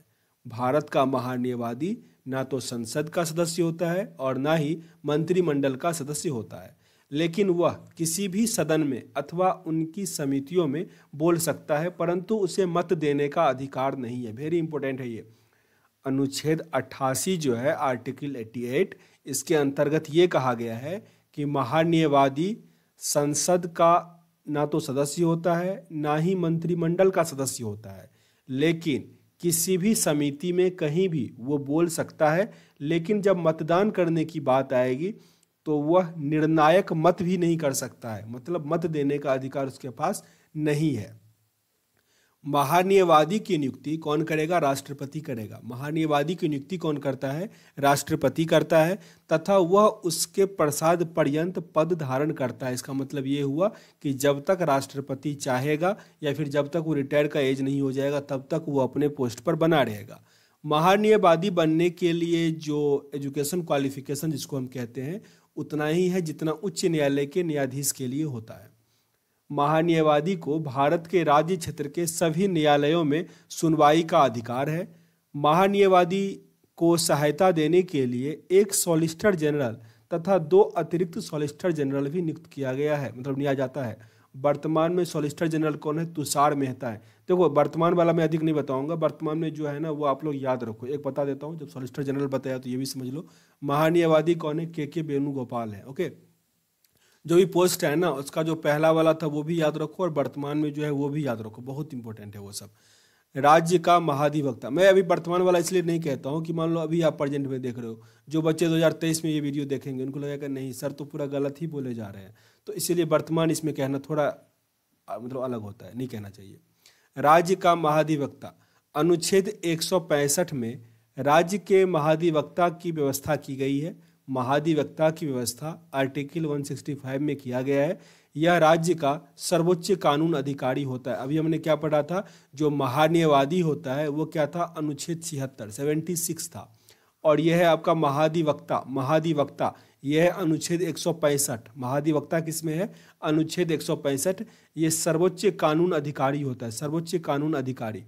भारत का महानीयवादी ना तो संसद का सदस्य होता है और ना ही मंत्रिमंडल का सदस्य होता है लेकिन वह किसी भी सदन में अथवा उनकी समितियों में बोल सकता है परंतु उसे मत देने का अधिकार नहीं है वेरी इंपॉर्टेंट है ये अनुच्छेद 88 जो है आर्टिकल 88 इसके अंतर्गत ये कहा गया है कि महानीयवादी संसद का ना तो सदस्य होता है ना ही मंत्रिमंडल का सदस्य होता है लेकिन किसी भी समिति में कहीं भी वो बोल सकता है लेकिन जब मतदान करने की बात आएगी तो वह निर्णायक मत भी नहीं कर सकता है मतलब मत देने का अधिकार उसके पास नहीं है महानियवादी की नियुक्ति कौन करेगा राष्ट्रपति करेगा महानियवादी की नियुक्ति कौन करता है राष्ट्रपति करता है तथा वह उसके प्रसाद पर्यंत पद धारण करता है इसका मतलब ये हुआ कि जब तक राष्ट्रपति चाहेगा या फिर जब तक वो रिटायर का एज नहीं हो जाएगा तब तक वो अपने पोस्ट पर बना रहेगा महानियवादी बनने के लिए जो एजुकेशन क्वालिफिकेशन जिसको हम कहते हैं उतना ही है जितना उच्च न्यायालय के न्यायाधीश के लिए होता है महान्यायवादी को भारत के राज्य क्षेत्र के सभी न्यायालयों में सुनवाई का अधिकार है महान्यायवादी को सहायता देने के लिए एक सॉलिसिटर जनरल तथा दो अतिरिक्त सॉलिसिटर जनरल भी नियुक्त किया गया है मतलब लिया जाता है वर्तमान में सॉलिसिटर जनरल कौन है तुषार मेहता है देखो वर्तमान वाला मैं अधिक नहीं बताऊंगा वर्तमान में जो है ना वो आप लोग याद रखो एक बता देता हूँ जब सॉलिसिटर जनरल बताया तो ये भी समझ लो महान्यायवादी कौन है के के वेणुगोपाल है ओके जो भी पोस्ट है ना उसका जो पहला वाला था वो भी याद रखो और वर्तमान में जो है वो भी याद रखो बहुत इंपॉर्टेंट है वो सब राज्य का महाधिवक्ता मैं अभी वर्तमान वाला इसलिए नहीं कहता हूँ कि मान लो अभी आप प्रेजेंट में देख रहे हो जो बच्चे 2023 में ये वीडियो देखेंगे उनको लगेगा नहीं सर तो पूरा गलत ही बोले जा रहे हैं तो इसीलिए वर्तमान इसमें कहना थोड़ा मतलब अलग होता है नहीं कहना चाहिए राज्य का महाधिवक्ता अनुच्छेद एक में राज्य के महाधिवक्ता की व्यवस्था की गई है महाधिवक्ता की व्यवस्था आर्टिकल 165 में किया गया है यह राज्य का सर्वोच्च कानून अधिकारी होता है अभी हमने क्या पढ़ा था जो महान्यवादी होता है वो क्या था अनुच्छेद छिहत्तर सेवेंटी सिक्स था और यह है आपका महाधिवक्ता महाधिवक्ता यह है अनुच्छेद एक सौ पैंसठ महाधिवक्ता किसमें है अनुच्छेद एक सौ पैंसठ ये सर्वोच्च कानून अधिकारी होता है सर्वोच्च कानून अधिकारी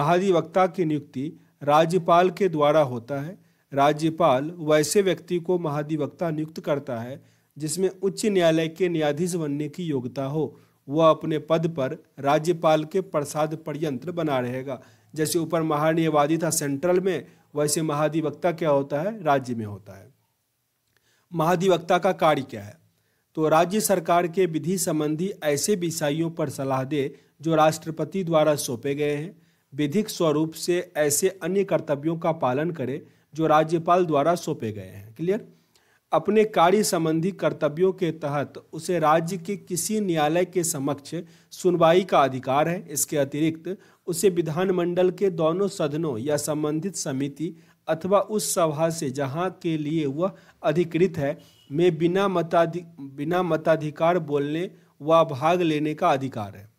महाधिवक्ता की नियुक्ति राज्यपाल के द्वारा होता है राज्यपाल वैसे व्यक्ति को महाधिवक्ता नियुक्त करता है जिसमें उच्च न्यायालय के न्यायाधीश बनने की योग्यता हो वह अपने पद पर राज्यपाल के प्रसाद पर्यंत्र बना रहेगा जैसे ऊपर महान्यायवादी था सेंट्रल में वैसे महाधिवक्ता क्या होता है राज्य में होता है महाधिवक्ता का कार्य क्या है तो राज्य सरकार के विधि संबंधी ऐसे विषयों पर सलाह दे जो राष्ट्रपति द्वारा सौंपे गए हैं विधिक स्वरूप से ऐसे अन्य कर्तव्यों का पालन करे जो राज्यपाल द्वारा सौंपे गए हैं क्लियर अपने कार्य संबंधी कर्तव्यों के तहत उसे राज्य के किसी न्यायालय के समक्ष सुनवाई का अधिकार है इसके अतिरिक्त उसे विधानमंडल के दोनों सदनों या संबंधित समिति अथवा उस सभा से जहाँ के लिए वह अधिकृत है में बिना मताधि बिना मताधिकार बोलने व भाग लेने का अधिकार है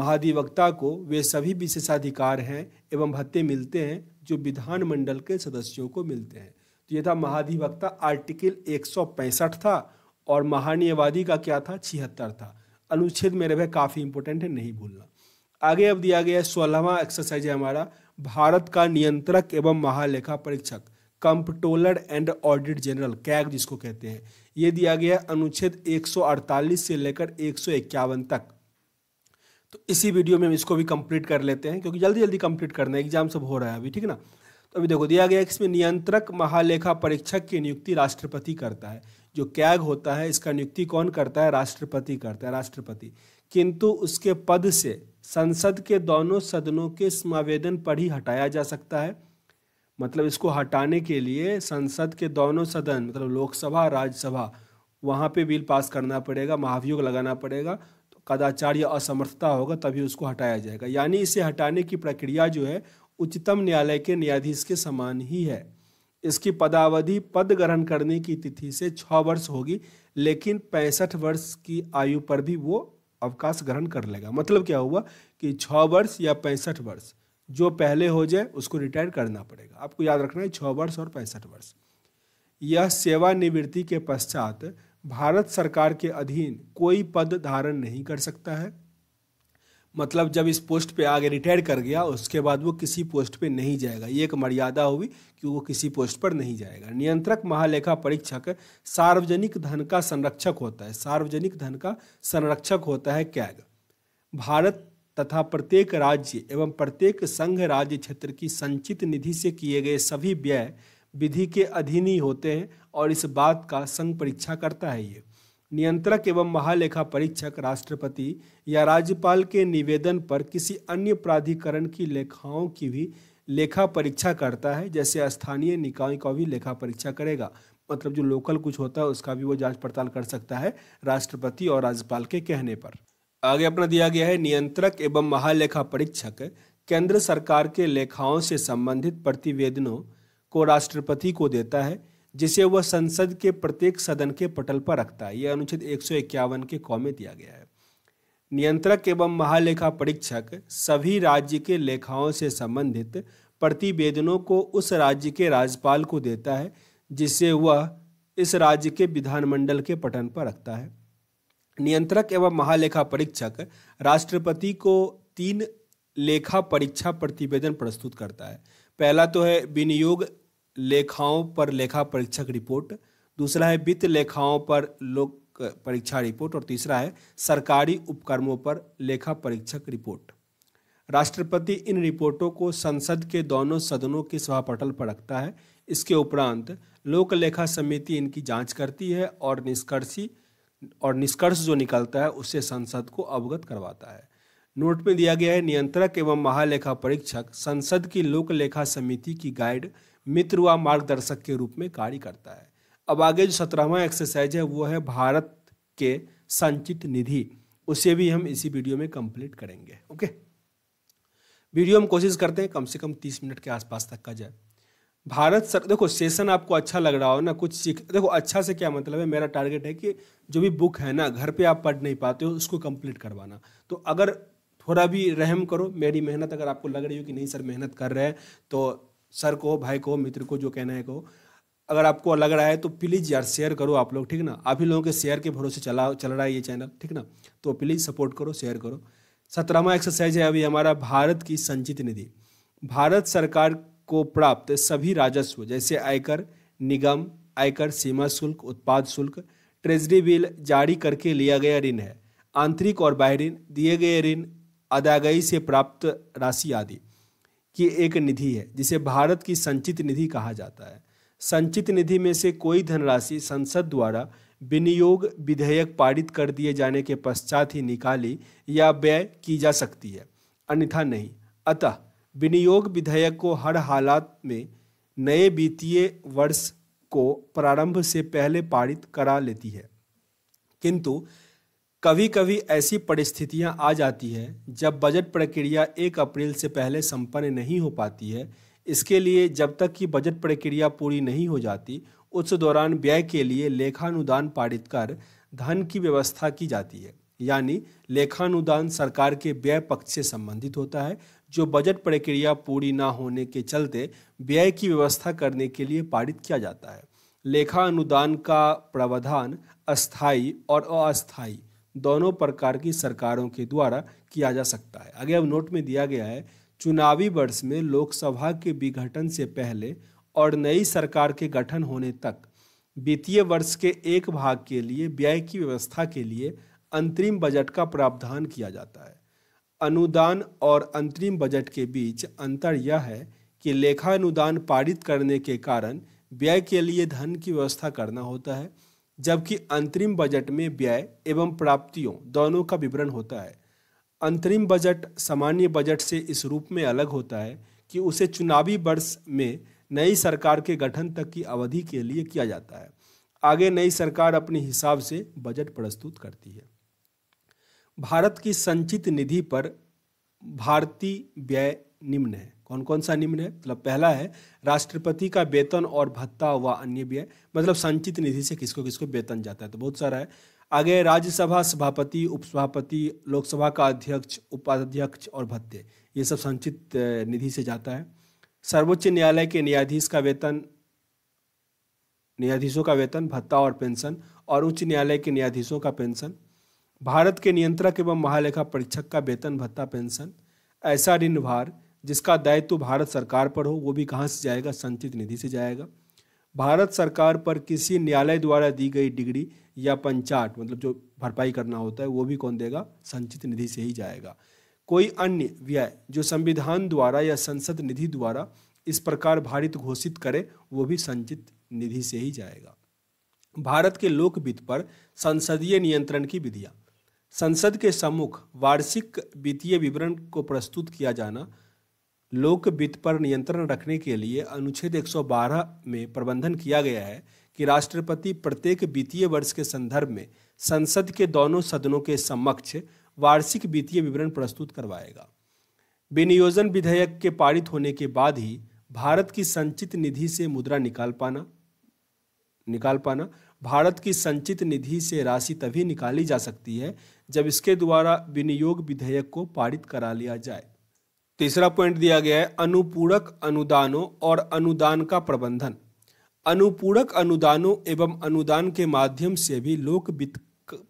महाधिवक्ता को वे सभी विशेषाधिकार हैं एवं भत्ते मिलते हैं जो विधानमंडल के सदस्यों को मिलते हैं तो यह था महाधिवक्ता आर्टिकल एक था और महान्यवादी का क्या था छिहत्तर था अनुच्छेद मेरे भाई काफ़ी इंपोर्टेंट है नहीं भूलना आगे अब दिया गया है सोलहवा एक्सरसाइज है हमारा भारत का नियंत्रक एवं महालेखा परीक्षक comptroller and audit general CAG जिसको कहते हैं ये दिया गया अनुच्छेद 148 से लेकर एक तक तो इसी वीडियो में हम इसको भी कंप्लीट कर लेते हैं क्योंकि जल्दी जल्दी कंप्लीट करना है एग्जाम सब हो रहा है अभी ठीक है ना तो अभी देखो दिया गया इसमें नियंत्रक महालेखा परीक्षक की नियुक्ति राष्ट्रपति करता है जो कैग होता है इसका नियुक्ति कौन करता है राष्ट्रपति करता है राष्ट्रपति किंतु उसके पद से संसद के दोनों सदनों के समावेदन पर ही हटाया जा सकता है मतलब इसको हटाने के लिए संसद के दोनों सदन मतलब लोकसभा राज्यसभा वहाँ पे बिल पास करना पड़ेगा महाभियोग लगाना पड़ेगा कदाचार या असमर्थता होगा तभी उसको हटाया जाएगा यानी इसे हटाने की प्रक्रिया जो है उच्चतम न्यायालय के न्यायाधीश के समान ही है इसकी पदावधि पद ग्रहण करने की तिथि से छ वर्ष होगी लेकिन पैंसठ वर्ष की आयु पर भी वो अवकाश ग्रहण कर लेगा मतलब क्या हुआ कि छ वर्ष या पैंसठ वर्ष जो पहले हो जाए उसको रिटायर करना पड़ेगा आपको याद रखना है छः वर्ष और पैंसठ वर्ष यह सेवानिवृत्ति के पश्चात भारत सरकार के अधीन कोई पद धारण नहीं कर सकता है मतलब जब इस पोस्ट पे आगे रिटायर कर गया उसके बाद वो किसी पोस्ट पे नहीं जाएगा ये एक मर्यादा हुई कि वो किसी पोस्ट पर नहीं जाएगा नियंत्रक महालेखा परीक्षक सार्वजनिक धन का संरक्षक होता है सार्वजनिक धन का संरक्षक होता है कैग भारत तथा प्रत्येक राज्य एवं प्रत्येक संघ राज्य क्षेत्र की संचित निधि से किए गए सभी व्यय विधि के अधीन ही होते हैं और इस बात का संघ परीक्षा करता है ये नियंत्रक एवं महालेखा परीक्षक राष्ट्रपति या राज्यपाल के निवेदन पर किसी अन्य प्राधिकरण की लेखाओं की भी लेखा परीक्षा करता है जैसे स्थानीय निकाय का भी लेखा परीक्षा करेगा मतलब जो लोकल कुछ होता है उसका भी वो जांच पड़ताल कर सकता है राष्ट्रपति और राज्यपाल के कहने पर आगे अपना दिया गया है नियंत्रक एवं महालेखा परीक्षक केंद्र सरकार के लेखाओं से संबंधित प्रतिवेदनों को राष्ट्रपति को देता है जिसे वह संसद के प्रत्येक सदन के पटल पर रखता है यह अनुच्छेद एक के कौ में दिया गया है नियंत्रक एवं महालेखा परीक्षक सभी राज्य के लेखाओं से संबंधित प्रतिवेदनों को उस राज्य के राज्यपाल को देता है जिसे वह इस राज्य के विधानमंडल के पटन पर रखता है नियंत्रक एवं महालेखा परीक्षक राष्ट्रपति को तीन लेखा परीक्षा प्रतिवेदन प्रस्तुत करता है पहला तो है विनियोग लेखाओं पर लेखा परीक्षक रिपोर्ट दूसरा है वित्त लेखाओं पर लोक परीक्षा रिपोर्ट और तीसरा है सरकारी उपक्रमों पर लेखा परीक्षक रिपोर्ट राष्ट्रपति इन रिपोर्टों को संसद के दोनों सदनों के सभापटल पर रखता है इसके उपरांत लोक लेखा समिति इनकी जांच करती है और निष्कर्षी और निष्कर्ष जो निकलता है उसे संसद को अवगत करवाता है नोट में दिया गया है नियंत्रक एवं महालेखा परीक्षक संसद की लोक लेखा समिति की गाइड मित्र व मार्गदर्शक के रूप में कार्य करता है अब आगे जो सत्रहवा एक्सरसाइज है वो है भारत के संचित निधि उसे भी हम इसी वीडियो में कंप्लीट करेंगे ओके वीडियो हम कोशिश करते हैं कम से कम तीस मिनट के आसपास तक का जाए भारत सर देखो सेशन आपको अच्छा लग रहा हो ना कुछ सीख देखो अच्छा से क्या मतलब है मेरा टारगेट है कि जो भी बुक है ना घर पे आप पढ़ नहीं पाते हो उसको कंप्लीट करवाना तो अगर थोड़ा भी रहम करो मेरी मेहनत अगर आपको लग रही हो कि नहीं सर मेहनत कर रहे हैं तो सर को भाई को मित्र को जो कहना है को अगर आपको लग रहा है तो प्लीज़ यार शेयर करो आप लोग ठीक ना आप ही लोगों के शेयर के भरोसे चला चल रहा है ये चैनल ठीक ना तो प्लीज़ सपोर्ट करो शेयर करो सत्रहवा एक्सरसाइज है अभी हमारा भारत की संचित निधि भारत सरकार को प्राप्त सभी राजस्व जैसे आयकर निगम आयकर सीमा शुल्क उत्पाद शुल्क ट्रेजरी बिल जारी करके लिया गया ऋण है आंतरिक और बाहरी ऋण दिए गए ऋण अदायगी से प्राप्त राशि आदि की एक निधि है जिसे भारत की संचित निधि कहा जाता है संचित निधि में से कोई धनराशि संसद द्वारा विनियोग विधेयक पारित कर दिए जाने के पश्चात ही निकाली या व्यय की जा सकती है अन्यथा नहीं अतः विनियोग विधेयक को हर हालात में नए वित्तीय वर्ष को प्रारंभ से पहले पारित करा लेती है किंतु कभी कभी ऐसी परिस्थितियां आ जाती है जब बजट प्रक्रिया एक अप्रैल से पहले संपन्न नहीं हो पाती है इसके लिए जब तक कि बजट प्रक्रिया पूरी नहीं हो जाती उस दौरान व्यय के लिए लेखानुदान पारित कर धन की व्यवस्था की जाती है यानी लेखानुदान सरकार के व्यय पक्ष से संबंधित होता है जो बजट प्रक्रिया पूरी ना होने के चलते व्यय की व्यवस्था करने के लिए पारित किया जाता है लेखा अनुदान का प्रावधान अस्थाई और अस्थाई दोनों प्रकार की सरकारों के द्वारा किया जा सकता है आगे अब नोट में दिया गया है चुनावी वर्ष में लोकसभा के विघटन से पहले और नई सरकार के गठन होने तक वित्तीय वर्ष के एक भाग के लिए व्यय की व्यवस्था के लिए अंतरिम बजट का प्रावधान किया जाता है अनुदान और अंतरिम बजट के बीच अंतर यह है कि लेखा अनुदान पारित करने के कारण व्यय के लिए धन की व्यवस्था करना होता है जबकि अंतरिम बजट में व्यय एवं प्राप्तियों दोनों का विवरण होता है अंतरिम बजट सामान्य बजट से इस रूप में अलग होता है कि उसे चुनावी वर्ष में नई सरकार के गठन तक की अवधि के लिए किया जाता है आगे नई सरकार अपने हिसाब से बजट प्रस्तुत करती है भारत की संचित निधि पर भारतीय व्यय निम्न है कौन कौन सा निम्न है मतलब पहला है राष्ट्रपति का वेतन और भत्ता व अन्य व्यय मतलब संचित निधि से किसको किसको वेतन जाता है तो बहुत सारा है आगे राज्यसभा सभापति उपसभापति लोकसभा का अध्यक्ष उपाध्यक्ष और भत्ते ये सब संचित निधि से जाता है सर्वोच्च न्यायालय के न्यायाधीश का वेतन न्यायाधीशों का वेतन भत्ता और पेंशन और उच्च न्यायालय के न्यायाधीशों का पेंशन भारत के नियंत्रक एवं महालेखा परीक्षक का वेतन भत्ता पेंशन ऐसा ऋण भार जिसका दायित्व भारत सरकार पर हो वो भी कहाँ से जाएगा संचित निधि से जाएगा भारत सरकार पर किसी न्यायालय द्वारा दी गई डिग्री या पंचाट मतलब जो भरपाई करना होता है वो भी कौन देगा संचित निधि से ही जाएगा कोई अन्य व्यय जो संविधान द्वारा या संसद निधि द्वारा इस प्रकार भारित घोषित करे वो भी संचित निधि से ही जाएगा भारत के लोक वित्त पर संसदीय नियंत्रण की विधियाँ संसद के सम्मुख वार्षिक वित्तीय विवरण को प्रस्तुत किया जाना लोक वित्त पर नियंत्रण रखने के लिए अनुच्छेद 112 में प्रबंधन किया गया है कि राष्ट्रपति प्रत्येक वित्तीय वर्ष के संदर्भ में संसद के दोनों सदनों के समक्ष वार्षिक वित्तीय विवरण प्रस्तुत करवाएगा विनियोजन विधेयक के पारित होने के बाद ही भारत की संचित निधि से मुद्रा निकाल पाना निकाल पाना भारत की संचित निधि से राशि तभी निकाली जा सकती है जब इसके द्वारा विनियोग विधेयक को पारित करा लिया जाए तीसरा पॉइंट दिया गया है अनुपूरक अनुदानों और अनुदान का प्रबंधन अनुपूरक अनुदानों एवं अनुदान के माध्यम से भी लोक वित्त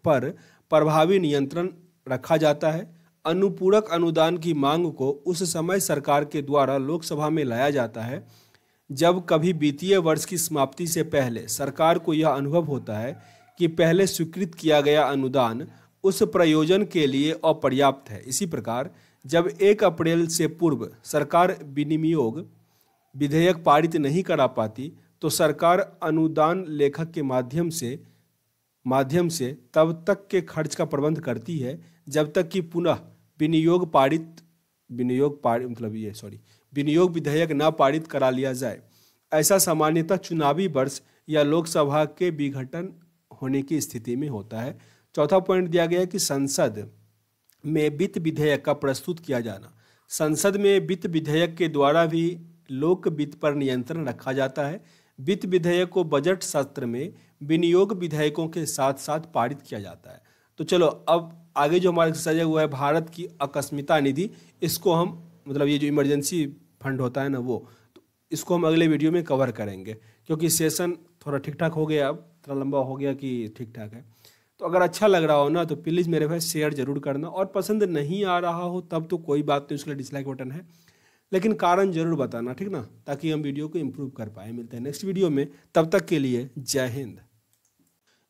पर प्रभावी नियंत्रण रखा जाता है अनुपूरक अनुदान की मांग को उस समय सरकार के द्वारा लोकसभा में लाया जाता है जब कभी वित्तीय वर्ष की समाप्ति से पहले सरकार को यह अनुभव होता है कि पहले स्वीकृत किया गया अनुदान उस प्रयोजन के लिए अपर्याप्त है इसी प्रकार जब एक अप्रैल से पूर्व सरकार विनियोग विधेयक पारित नहीं करा पाती तो सरकार अनुदान लेखक के माध्यम से माध्यम से तब तक के खर्च का प्रबंध करती है जब तक कि पुनः विनियोग पारित विनियोग पारित मतलब ये सॉरी विनियोग विधेयक न पारित करा लिया जाए ऐसा सामान्यतः चुनावी वर्ष या लोकसभा के विघटन होने की स्थिति में होता है चौथा पॉइंट दिया गया है कि संसद में वित्त विधेयक का प्रस्तुत किया जाना संसद में वित्त विधेयक के द्वारा भी लोक वित्त पर नियंत्रण रखा जाता है वित्त विधेयक को बजट सत्र में विनियोग विधेयकों के साथ साथ पारित किया जाता है तो चलो अब आगे जो हमारे सजा हुआ है भारत की अकस्मिता निधि इसको हम मतलब ये जो इमरजेंसी फंड होता है ना वो तो इसको हम अगले वीडियो में कवर करेंगे क्योंकि सेशन थोड़ा ठीक ठाक हो गया अब थोड़ा लंबा हो गया कि ठीक ठाक है तो अगर अच्छा लग रहा हो ना तो प्लीज़ मेरे भाई शेयर जरूर करना और पसंद नहीं आ रहा हो तब तो कोई बात नहीं उसके लिए डिसलाइक बटन है लेकिन कारण जरूर बताना ठीक ना ताकि हम वीडियो को इम्प्रूव कर पाए मिलते हैं नेक्स्ट वीडियो में तब तक के लिए जय हिंद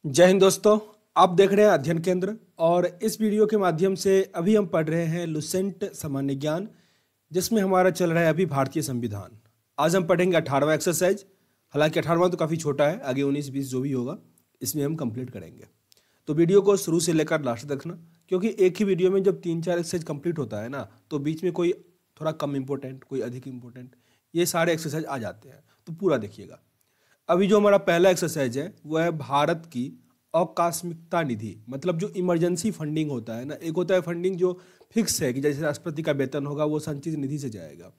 जय हिंद दोस्तों आप देख रहे हैं अध्ययन केंद्र और इस वीडियो के माध्यम से अभी हम पढ़ रहे हैं लुसेंट सामान्य ज्ञान जिसमें हमारा चल रहा है अभी भारतीय संविधान आज हम पढ़ेंगे अठारहवा एक्सरसाइज हालांकि अठारहवा तो काफ़ी छोटा है आगे उन्नीस बीस जो भी होगा इसमें हम कंप्लीट करेंगे तो वीडियो को शुरू से लेकर लास्ट तक क्योंकि एक ही वीडियो में जब तीन चार एक्सरसाइज कंप्लीट होता है ना तो बीच में कोई थोड़ा कम इम्पोर्टेंट कोई अधिक इम्पोर्टेंट ये सारे एक्सरसाइज आ जाते हैं तो पूरा देखिएगा अभी जो हमारा पहला एक्सरसाइज है वह है भारत की अकास्मिकता निधि मतलब जो इमरजेंसी फंडिंग होता है ना एक होता है फंडिंग जो फिक्स है कि जैसे राष्ट्रपति का वेतन होगा वो संचित निधि से जाएगा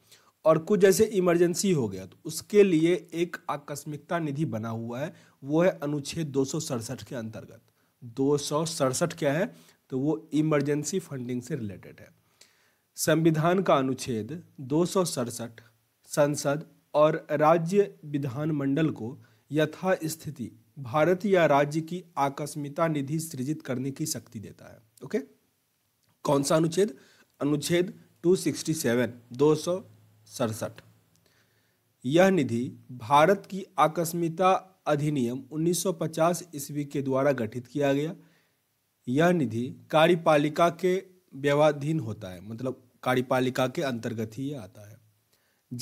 और कुछ जैसे इमरजेंसी हो गया तो उसके लिए एक आकस्मिकता निधि बना हुआ है वो है अनुच्छेद दो के अंतर्गत दो सौ सड़सठ क्या है तो वो इमरजेंसी फंडिंग से रिलेटेड है संविधान का अनुच्छेद दो सौ सड़सठ संसद और राज्य विधानमंडल को यथास्थिति भारत या राज्य की आकस्मिकता निधि सृजित करने की शक्ति देता है ओके कौन सा अनुच्छेद अनुच्छेद 267 दो सौ सड़सठ यह निधि भारत की आकस्मिकता अधिनियम 1950 ईस्वी के द्वारा गठित किया गया यह निधि कार्यपालिका के व्यवाधीन होता है मतलब कार्यपालिका के अंतर्गत ही आता है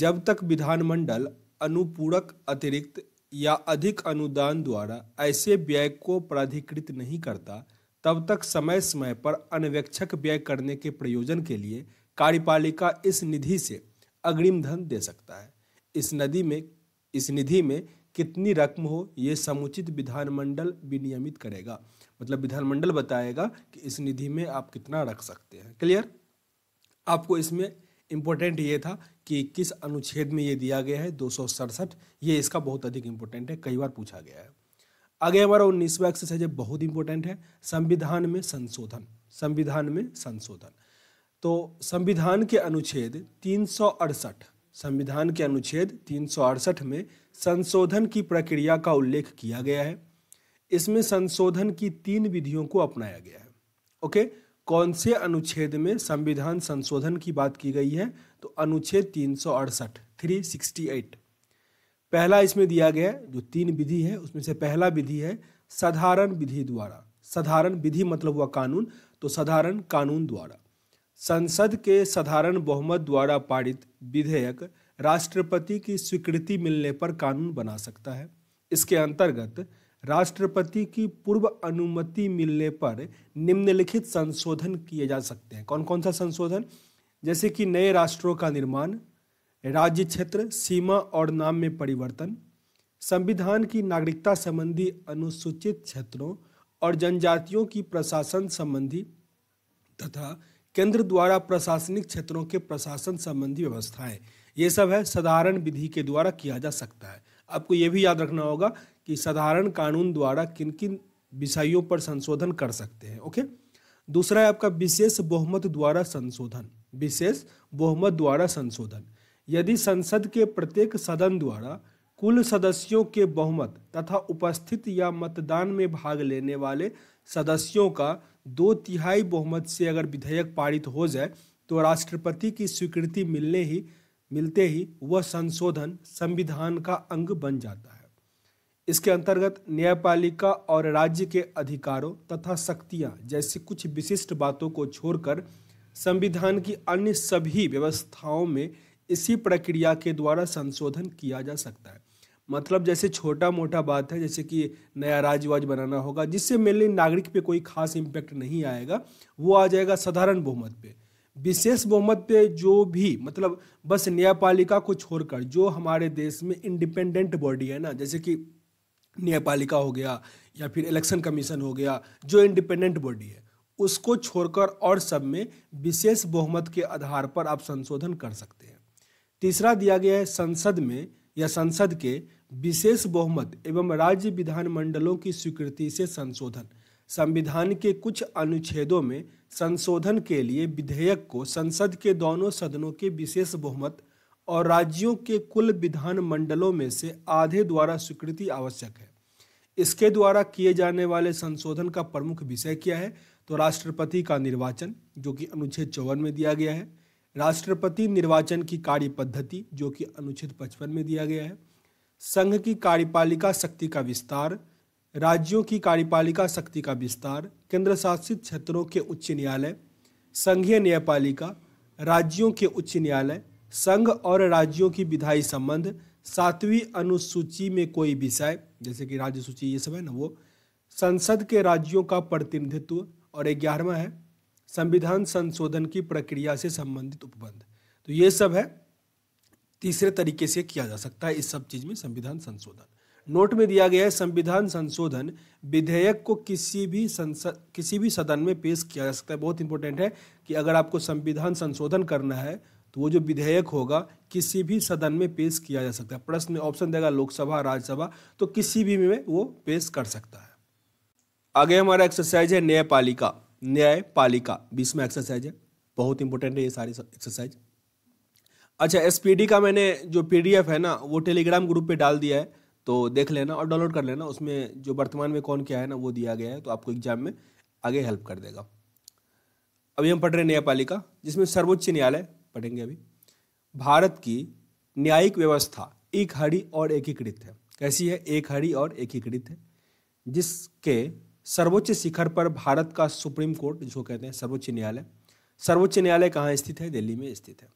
जब तक विधानमंडल अनुपूरक अतिरिक्त या अधिक अनुदान द्वारा ऐसे व्यय को प्राधिकृत नहीं करता तब तक समय समय पर अनवेक्षक व्यय करने के प्रयोजन के लिए कार्यपालिका इस निधि से अग्रिम धन दे सकता है इस नदी में इस निधि में कितनी रकम हो ये समुचित विधानमंडल विनियमित करेगा मतलब विधानमंडल बताएगा कि इस निधि में आप कितना रख सकते हैं क्लियर आपको इसमें इम्पोर्टेंट ये था कि किस अनुच्छेद में ये दिया गया है दो ये इसका बहुत अधिक इम्पोर्टेंट है कई बार पूछा गया है आगे हमारा उन्नीसवा एक्सरसाइज बहुत इंपॉर्टेंट है संविधान में संशोधन संविधान में संशोधन तो संविधान के अनुच्छेद तीन संविधान के अनुच्छेद तीन में संशोधन की प्रक्रिया का उल्लेख किया गया है इसमें संशोधन की तीन विधियों को अपनाया गया है ओके कौन से अनुच्छेद में संविधान संशोधन की बात की गई है तो अनुच्छेद तीन सौ अड़सठ थ्री सिक्सटी एट पहला इसमें दिया गया जो तीन विधि है उसमें से पहला विधि है साधारण विधि द्वारा साधारण विधि मतलब हुआ कानून तो साधारण कानून द्वारा संसद के साधारण बहुमत द्वारा पारित विधेयक राष्ट्रपति की स्वीकृति मिलने पर कानून बना सकता है इसके अंतर्गत राष्ट्रपति की पूर्व अनुमति मिलने पर निम्नलिखित संशोधन किए जा सकते हैं कौन कौन सा संशोधन जैसे कि नए राष्ट्रों का निर्माण राज्य क्षेत्र सीमा और नाम में परिवर्तन संविधान की नागरिकता संबंधी अनुसूचित क्षेत्रों और जनजातियों की प्रशासन संबंधी तथा केंद्र द्वारा प्रशासनिक क्षेत्रों के प्रशासन संबंधी व्यवस्थाएं ये सब है साधारण विधि के द्वारा किया जा सकता है आपको ये भी याद रखना होगा कि साधारण कानून द्वारा किन किन विषयों पर संशोधन कर सकते हैं ओके दूसरा है आपका विशेष बहुमत द्वारा संशोधन विशेष बहुमत द्वारा संशोधन यदि संसद के प्रत्येक सदन द्वारा कुल सदस्यों के बहुमत तथा उपस्थित या मतदान में भाग लेने वाले सदस्यों का दो तिहाई बहुमत से अगर विधेयक पारित हो जाए तो राष्ट्रपति की स्वीकृति मिलने ही मिलते ही वह संशोधन संविधान का अंग बन जाता है इसके अंतर्गत न्यायपालिका और राज्य के अधिकारों तथा शक्तियां जैसी कुछ विशिष्ट बातों को छोड़कर संविधान की अन्य सभी व्यवस्थाओं में इसी प्रक्रिया के द्वारा संशोधन किया जा सकता है मतलब जैसे छोटा मोटा बात है जैसे कि नया राजवाज बनाना होगा जिससे मेनली नागरिक पे कोई खास इम्पैक्ट नहीं आएगा वो आ जाएगा साधारण बहुमत पे विशेष बहुमत पे जो भी मतलब बस न्यायपालिका को छोड़कर जो हमारे देश में इंडिपेंडेंट बॉडी है ना जैसे कि न्यायपालिका हो गया या फिर इलेक्शन कमीशन हो गया जो इंडिपेंडेंट बॉडी है उसको छोड़कर और सब में विशेष बहुमत के आधार पर आप संशोधन कर सकते हैं तीसरा दिया गया है संसद में या संसद के विशेष बहुमत एवं राज्य विधानमंडलों की स्वीकृति से संशोधन संविधान के कुछ अनुच्छेदों में संशोधन के लिए विधेयक को संसद के दोनों सदनों के विशेष बहुमत और राज्यों के कुल विधान मंडलों में से आधे द्वारा स्वीकृति आवश्यक है इसके द्वारा किए जाने वाले संशोधन का प्रमुख विषय क्या है तो राष्ट्रपति का निर्वाचन जो कि अनुच्छेद चौवन में दिया गया है राष्ट्रपति निर्वाचन की कार्य पद्धति जो कि अनुच्छेद पचपन में दिया गया है संघ की कार्यपालिका शक्ति का विस्तार राज्यों की कार्यपालिका शक्ति का विस्तार केंद्र शासित क्षेत्रों के उच्च न्यायालय संघीय न्यायपालिका राज्यों के उच्च न्यायालय संघ और राज्यों की विधायी संबंध सातवीं अनुसूची में कोई विषय जैसे कि राज्य सूची ये सब है ना वो संसद के राज्यों का प्रतिनिधित्व और ग्यारहवा है संविधान संशोधन की प्रक्रिया से संबंधित उपबंध तो ये सब है तीसरे तरीके से किया जा सकता है इस सब चीज़ में संविधान संशोधन नोट में दिया गया है संविधान संशोधन विधेयक को किसी भी संसद किसी भी सदन में पेश किया जा सकता है बहुत इंपॉर्टेंट है कि अगर आपको संविधान संशोधन करना है तो वो जो विधेयक होगा किसी भी सदन में पेश किया जा सकता है प्रश्न में ऑप्शन देगा लोकसभा राज्यसभा तो किसी भी में वो पेश कर सकता है आगे हमारा एक्सरसाइज है न्यायपालिका न्यायपालिका बीसवा एक्सरसाइज है बहुत इंपॉर्टेंट है ये सारी एक्सरसाइज अच्छा एसपीडी का मैंने जो पीडीएफ है ना वो टेलीग्राम ग्रुप पे डाल दिया है तो देख लेना और डाउनलोड कर लेना उसमें जो वर्तमान में कौन क्या है ना वो दिया गया है तो आपको एग्जाम में आगे हेल्प कर देगा अभी हम पढ़ रहे हैं न्यायपालिका जिसमें सर्वोच्च न्यायालय पढ़ेंगे अभी भारत की न्यायिक व्यवस्था एक हड़ी और एकीकृत है कैसी है एक हड़ी और एकीकृत है जिसके सर्वोच्च शिखर पर भारत का सुप्रीम कोर्ट जिसको कहते हैं सर्वोच्च न्यायालय सर्वोच्च न्यायालय कहाँ स्थित है दिल्ली में स्थित है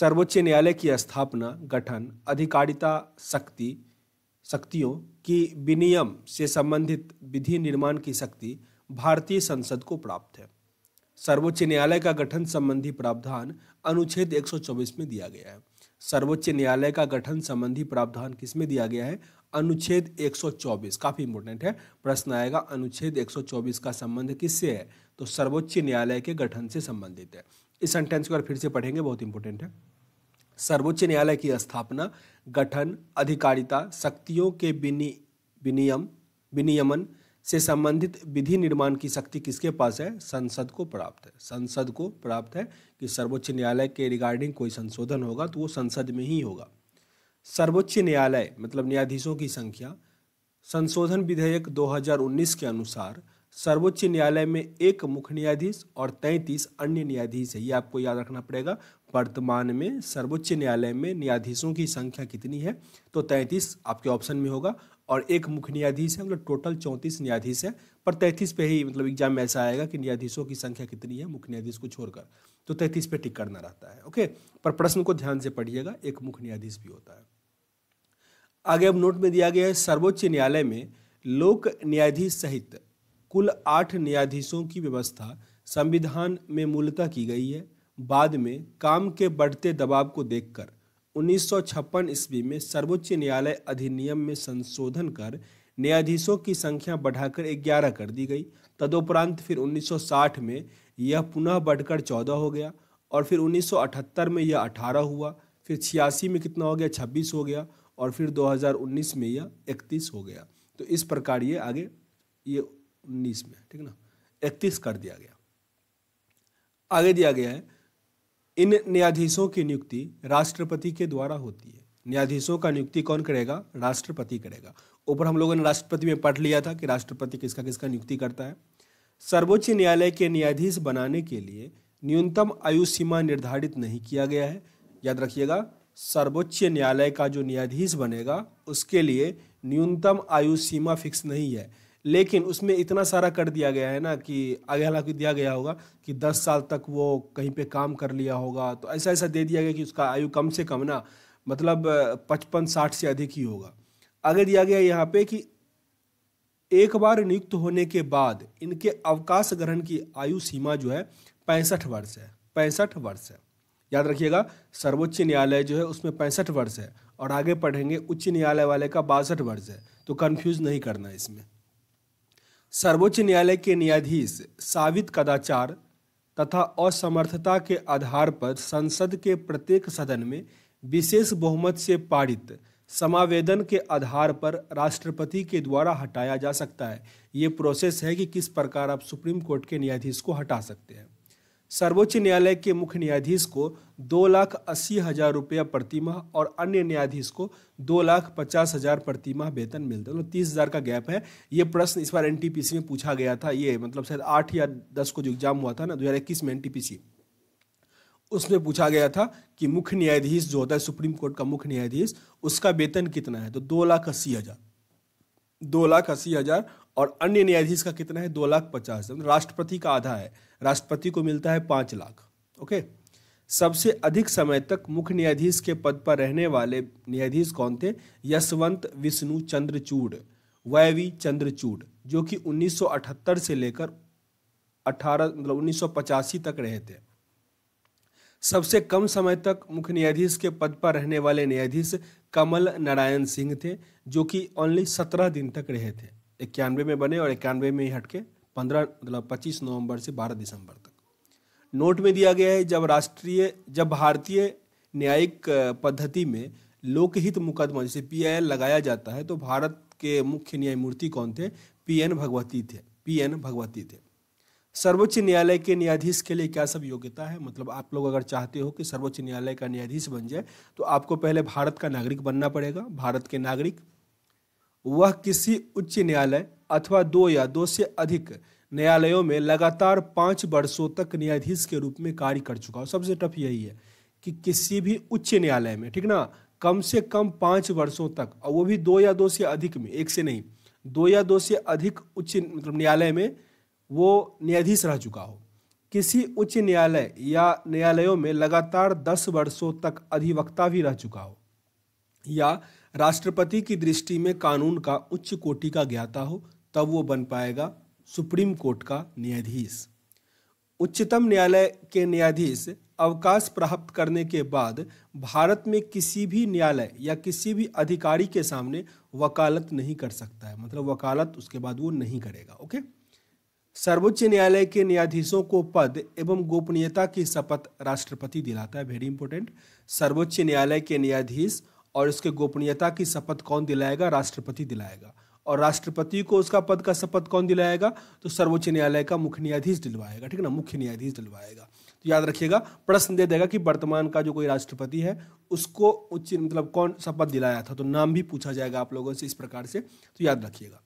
सर्वोच्च न्यायालय की स्थापना गठन अधिकारिता शक्ति शक्तियों की विनियम से संबंधित विधि निर्माण की शक्ति भारतीय संसद को प्राप्त है सर्वोच्च न्यायालय का गठन संबंधी प्रावधान अनुच्छेद 124 में दिया गया है सर्वोच्च न्यायालय का गठन संबंधी प्रावधान किसमें दिया गया है अनुच्छेद 124 काफी इंपोर्टेंट है प्रश्न आएगा अनुच्छेद 124 का संबंध किससे है तो सर्वोच्च न्यायालय के गठन से संबंधित है इस सेंटेंस को फिर से पढ़ेंगे बहुत इंपोर्टेंट है सर्वोच्च न्यायालय की स्थापना गठन अधिकारिता शक्तियों के विनियम विनियमन से संबंधित विधि निर्माण की शक्ति किसके पास है संसद को प्राप्त है संसद को प्राप्त है कि सर्वोच्च न्यायालय के रिगार्डिंग कोई संशोधन होगा तो वो संसद में ही होगा सर्वोच्च न्यायालय मतलब न्यायाधीशों की संख्या संशोधन विधेयक 2019 के अनुसार सर्वोच्च न्यायालय में एक मुख्य न्यायाधीश और तैंतीस अन्य न्यायाधीश है ये आपको याद रखना पड़ेगा वर्तमान में सर्वोच्च न्यायालय में न्यायाधीशों की संख्या कितनी है तो तैंतीस आपके ऑप्शन में होगा और एक मुख्य न्यायाधीश है मतलब टोटल चौंतीस न्यायाधीश है पर तैंतीस पे ही मतलब एग्जाम में ऐसा आएगा कि न्यायाधीशों की संख्या कितनी है मुख्य न्यायाधीश को छोड़कर तो तैंतीस पे टिक करना रहता है ओके पर प्रश्न को ध्यान से पढ़िएगा एक मुख्य न्यायाधीश भी होता है आगे अब नोट में दिया गया है सर्वोच्च न्यायालय में लोक न्यायाधीश सहित कुल आठ न्यायाधीशों की व्यवस्था संविधान में मूलतः की गई है बाद में काम के बढ़ते दबाव को देखकर 1956 ईस्वी में सर्वोच्च न्यायालय अधिनियम में संशोधन कर न्यायाधीशों की संख्या बढ़ाकर ग्यारह कर दी गई तदुपरांत फिर 1960 में यह पुनः बढ़कर 14 हो गया और फिर 1978 में यह 18 हुआ फिर छियासी में कितना हो गया 26 हो गया और फिर 2019 में यह 31 हो गया तो इस प्रकार ये आगे ये 19 में ठीक ना 31 कर दिया गया आगे दिया गया है इन न्यायाधीशों की नियुक्ति राष्ट्रपति के द्वारा होती है न्यायाधीशों का नियुक्ति कौन करेगा राष्ट्रपति करेगा ऊपर हम लोगों ने राष्ट्रपति में पढ़ लिया था कि राष्ट्रपति किसका किसका नियुक्ति करता है सर्वोच्च न्यायालय के न्यायाधीश बनाने के लिए न्यूनतम आयु सीमा निर्धारित नहीं किया गया है याद रखिएगा सर्वोच्च न्यायालय का जो न्यायाधीश बनेगा उसके लिए न्यूनतम आयु सीमा फिक्स नहीं है लेकिन उसमें इतना सारा कर दिया गया है ना कि आगे हालांकि दिया गया होगा कि दस साल तक वो कहीं पे काम कर लिया होगा तो ऐसा ऐसा दे दिया गया कि उसका आयु कम से कम ना मतलब पचपन साठ से अधिक ही होगा आगे दिया गया यहाँ पे कि एक बार नियुक्त होने के बाद इनके अवकाश ग्रहण की आयु सीमा जो है पैंसठ वर्ष है पैंसठ वर्ष है याद रखिएगा सर्वोच्च न्यायालय जो है उसमें पैंसठ वर्ष है और आगे पढ़ेंगे उच्च न्यायालय वाले का बासठ वर्ष है तो कन्फ्यूज़ नहीं करना इसमें सर्वोच्च न्यायालय के न्यायाधीश साबित कदाचार तथा असमर्थता के आधार पर संसद के प्रत्येक सदन में विशेष बहुमत से पारित समावेदन के आधार पर राष्ट्रपति के द्वारा हटाया जा सकता है ये प्रोसेस है कि किस प्रकार आप सुप्रीम कोर्ट के न्यायाधीश को हटा सकते हैं सर्वोच्च न्यायालय के मुख्य न्यायाधीश को दो लाख अस्सी हजार रुपया प्रतिमाह और अन्य न्यायाधीश को दो लाख पचास हजार प्रतिमाह वेतन मिलता है मतलब तीस हजार का गैप है ये प्रश्न इस बार एनटीपीसी में पूछा गया था ये मतलब शायद आठ या दस को जो एग्जाम हुआ था ना दो हजार इक्कीस में एनटीपीसी उसमें पूछा गया था कि मुख्य न्यायाधीश जो होता है सुप्रीम कोर्ट का मुख्य न्यायाधीश उसका वेतन कितना है तो दो लाख अस्सी हजार दो लाख अस्सी हजार और अन्य न्यायाधीश का कितना है दो लाख पचास हजार मतलब राष्ट्रपति का आधा है राष्ट्रपति को मिलता है पाँच लाख ओके सबसे अधिक समय तक मुख्य न्यायाधीश के पद पर रहने वाले न्यायाधीश कौन थे यशवंत विष्णु चंद्रचूड वैवी चंद्रचूड जो कि 1978 से लेकर 18 मतलब उन्नीस तक रहे थे सबसे कम समय तक मुख्य न्यायाधीश के पद पर रहने वाले न्यायाधीश कमल नारायण सिंह थे जो कि ओनली सत्रह दिन तक रहे थे इक्यानवे में बने और इक्यानवे में ही हटके पंद्रह मतलब पच्चीस नवंबर से बारह दिसंबर तक नोट में दिया गया है जब राष्ट्रीय जब भारतीय न्यायिक पद्धति में लोकहित मुकदमा जैसे पी लगाया जाता है तो भारत के मुख्य न्यायमूर्ति कौन थे पी एन भगवती थे पी एन भगवती थे सर्वोच्च न्यायालय के न्यायाधीश के लिए क्या सब योग्यता है मतलब आप लोग अगर चाहते हो कि सर्वोच्च न्यायालय का न्यायाधीश बन जाए तो आपको पहले भारत का नागरिक बनना पड़ेगा भारत के नागरिक वह किसी उच्च न्यायालय अथवा दो या दो से अधिक न्यायालयों में लगातार पाँच वर्षों तक न्यायाधीश के रूप में कार्य कर चुका हो सबसे टफ यही है कि किसी भी उच्च न्यायालय में ठीक ना कम से कम पाँच वर्षों तक और वो भी दो या दो से अधिक में एक से नहीं दो या दो से अधिक उच्च मतलब न्यायालय में वो न्यायाधीश रह चुका हो किसी उच्च न्यायालय या न्यायालयों में लगातार दस वर्षों तक अधिवक्ता भी रह चुका हो या राष्ट्रपति की दृष्टि में कानून का उच्च कोटि का ज्ञाता हो तब वो बन पाएगा सुप्रीम कोर्ट का न्यायाधीश उच्चतम न्यायालय के न्यायाधीश अवकाश प्राप्त करने के बाद भारत में किसी भी न्यायालय या किसी भी अधिकारी के सामने वकालत नहीं कर सकता है मतलब वकालत उसके बाद वो नहीं करेगा ओके सर्वोच्च न्यायालय के न्यायाधीशों को पद एवं गोपनीयता की शपथ राष्ट्रपति दिलाता है वेरी इंपॉर्टेंट सर्वोच्च न्यायालय के न्यायाधीश और इसके गोपनीयता की शपथ कौन दिलाएगा राष्ट्रपति दिलाएगा और राष्ट्रपति को उसका पद का शपथ कौन दिलाएगा तो सर्वोच्च न्यायालय का मुख्य न्यायाधीश दिलवाएगा ठीक है ना मुख्य न्यायाधीश दिलवाएगा तो याद रखिएगा प्रश्न दे देगा कि वर्तमान का जो कोई राष्ट्रपति है उसको उच्च मतलब कौन शपथ दिलाया था तो नाम भी पूछा जाएगा आप लोगों से इस प्रकार से तो याद रखिएगा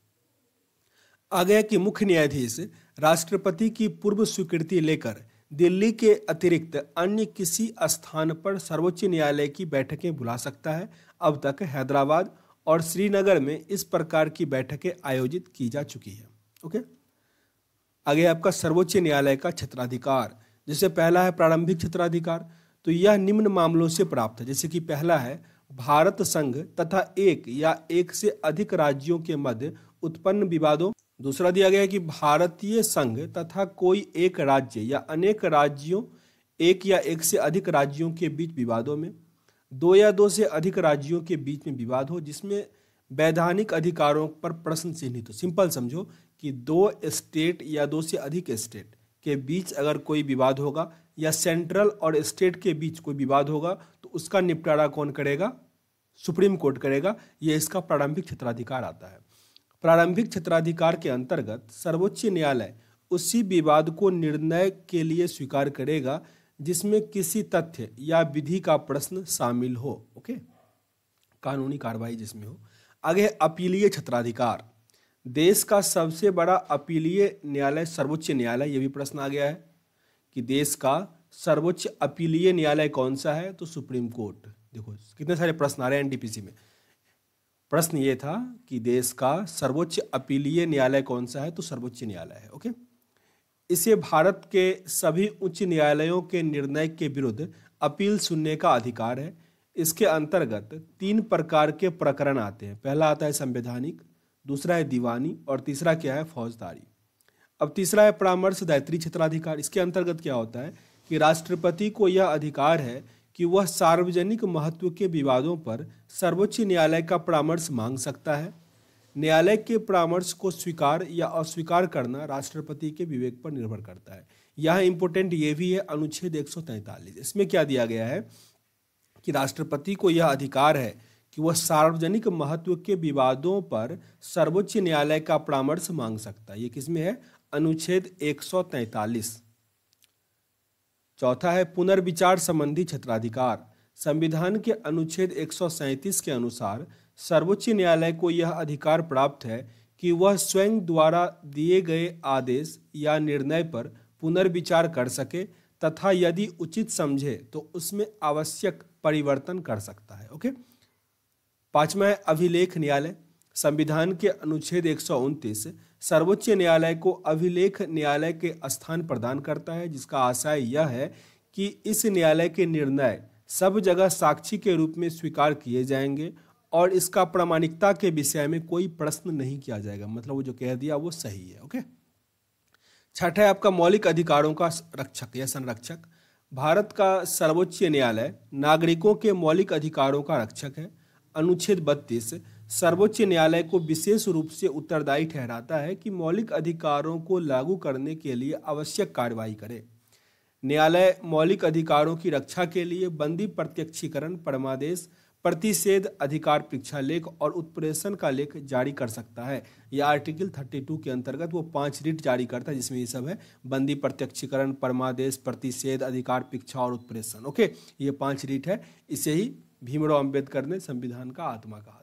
आगे कि मुख्य न्यायाधीश राष्ट्रपति की पूर्व स्वीकृति लेकर दिल्ली के अतिरिक्त अन्य किसी स्थान पर सर्वोच्च न्यायालय की बैठकें बुला सकता है अब तक हैदराबाद और श्रीनगर में इस प्रकार की बैठकें आयोजित की जा चुकी है ओके आगे आपका सर्वोच्च न्यायालय का क्षेत्राधिकार जैसे पहला है प्रारंभिक क्षेत्राधिकार तो यह निम्न मामलों से प्राप्त है जैसे कि पहला है भारत संघ तथा एक या एक से अधिक राज्यों के मध्य उत्पन्न विवादों दूसरा दिया गया है कि भारतीय संघ तथा कोई एक राज्य या अनेक राज्यों एक या एक से अधिक राज्यों के बीच विवादों में दो या दो से अधिक राज्यों के बीच में विवाद हो जिसमें वैधानिक अधिकारों पर प्रश्न चिन्हित हो सिंपल समझो कि दो स्टेट या दो से अधिक स्टेट के बीच अगर कोई विवाद होगा या सेंट्रल और स्टेट के बीच कोई विवाद होगा तो उसका निपटारा कौन करेगा सुप्रीम कोर्ट करेगा यह इसका प्रारंभिक क्षेत्राधिकार आता है प्रारंभिक क्षेत्राधिकार के अंतर्गत सर्वोच्च न्यायालय उसी विवाद को निर्णय के लिए स्वीकार करेगा जिसमें किसी तथ्य या विधि का प्रश्न शामिल हो ओके कानूनी कार्रवाई जिसमें हो आगे अपीलीय क्षेत्राधिकार देश का सबसे बड़ा अपीलीय न्यायालय सर्वोच्च न्यायालय यह भी प्रश्न आ गया है कि देश का सर्वोच्च अपीलीय न्यायालय कौन सा है तो सुप्रीम कोर्ट देखो कितने सारे प्रश्न आ रहे हैं एनडीपीसी में प्रश्न ये था कि देश का सर्वोच्च अपीलीय न्यायालय कौन सा है तो सर्वोच्च न्यायालय है ओके इसे भारत के सभी उच्च न्यायालयों के निर्णय के विरुद्ध अपील सुनने का अधिकार है इसके अंतर्गत तीन प्रकार के प्रकरण आते हैं पहला आता है संवैधानिक दूसरा है दीवानी और तीसरा क्या है फौजदारी अब तीसरा है परामर्श दायित्री क्षेत्राधिकार इसके अंतर्गत क्या होता है कि राष्ट्रपति को यह अधिकार है कि वह सार्वजनिक महत्व के विवादों पर सर्वोच्च न्यायालय का परामर्श मांग सकता है न्यायालय के परामर्श को स्वीकार या अस्वीकार करना राष्ट्रपति के विवेक पर निर्भर करता है यह इम्पोर्टेंट ये भी है अनुच्छेद एक इसमें क्या दिया गया है कि राष्ट्रपति को यह अधिकार है कि वह सार्वजनिक महत्व के विवादों पर सर्वोच्च न्यायालय का परामर्श मांग सकता है ये किसमें है अनुच्छेद 143 चौथा है पुनर्विचार संबंधी क्षेत्राधिकार संविधान के अनुच्छेद 137 के अनुसार सर्वोच्च न्यायालय को यह अधिकार प्राप्त है कि वह स्वयं द्वारा दिए गए आदेश या निर्णय पर पुनर्विचार कर सके तथा यदि उचित समझे तो उसमें आवश्यक परिवर्तन कर सकता है ओके पांचवा है अभिलेख न्यायालय संविधान के अनुच्छेद एक सर्वोच्च न्यायालय को अभिलेख न्यायालय के स्थान प्रदान करता है जिसका आशय यह है कि इस न्यायालय के निर्णय सब जगह साक्षी के रूप में स्वीकार किए जाएंगे और इसका प्रामाणिकता के विषय में कोई प्रश्न नहीं किया जाएगा मतलब वो जो कह दिया वो सही है ओके छठ है आपका मौलिक अधिकारों का रक्षक या संरक्षक भारत का सर्वोच्च न्यायालय नागरिकों के मौलिक अधिकारों का रक्षक है अनुच्छेद बत्तीस सर्वोच्च न्यायालय को विशेष रूप से उत्तरदायी ठहराता है कि मौलिक अधिकारों को लागू करने के लिए आवश्यक कार्रवाई करे न्यायालय मौलिक अधिकारों की रक्षा के लिए बंदी प्रत्यक्षीकरण परमादेश प्रतिषेध अधिकार परीक्षा लेख और उत्प्रेषण का लेख जारी कर सकता है यह आर्टिकल 32 के अंतर्गत वो पांच रिट जारी करता है जिसमें ये सब है बंदी प्रत्यक्षीकरण परमादेश प्रतिषेध अधिकार परीक्षा और उत्प्रेषण ओके ये पांच रिट है इसे ही भीमराव अंबेडकर ने संविधान का आत्मा कहा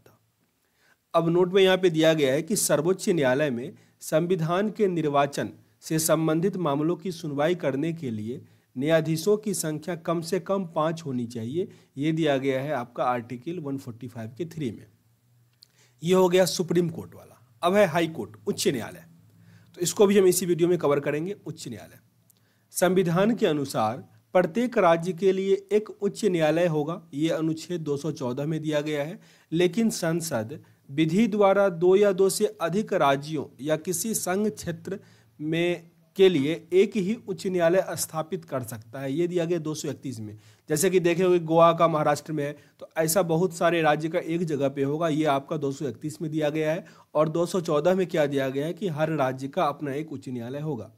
अब नोट में यहाँ पे दिया गया है कि सर्वोच्च न्यायालय में संविधान के निर्वाचन से संबंधित मामलों की सुनवाई करने के लिए न्यायाधीशों की संख्या कम से कम पाँच होनी चाहिए ये दिया गया है आपका आर्टिकल 145 के थ्री में ये हो गया सुप्रीम कोर्ट वाला अब है हाई कोर्ट उच्च न्यायालय तो इसको भी हम इसी वीडियो में कवर करेंगे उच्च न्यायालय संविधान के अनुसार प्रत्येक राज्य के लिए एक उच्च न्यायालय होगा ये अनुच्छेद 214 में दिया गया है लेकिन संसद विधि द्वारा दो या दो से अधिक राज्यों या किसी संघ क्षेत्र में के लिए एक ही उच्च न्यायालय स्थापित कर सकता है ये दिया गया दो में जैसे कि देखे होंगे गोवा का महाराष्ट्र में है तो ऐसा बहुत सारे राज्य का एक जगह पे होगा ये आपका दो में दिया गया है और 214 में क्या दिया गया है कि हर राज्य का अपना एक उच्च न्यायालय होगा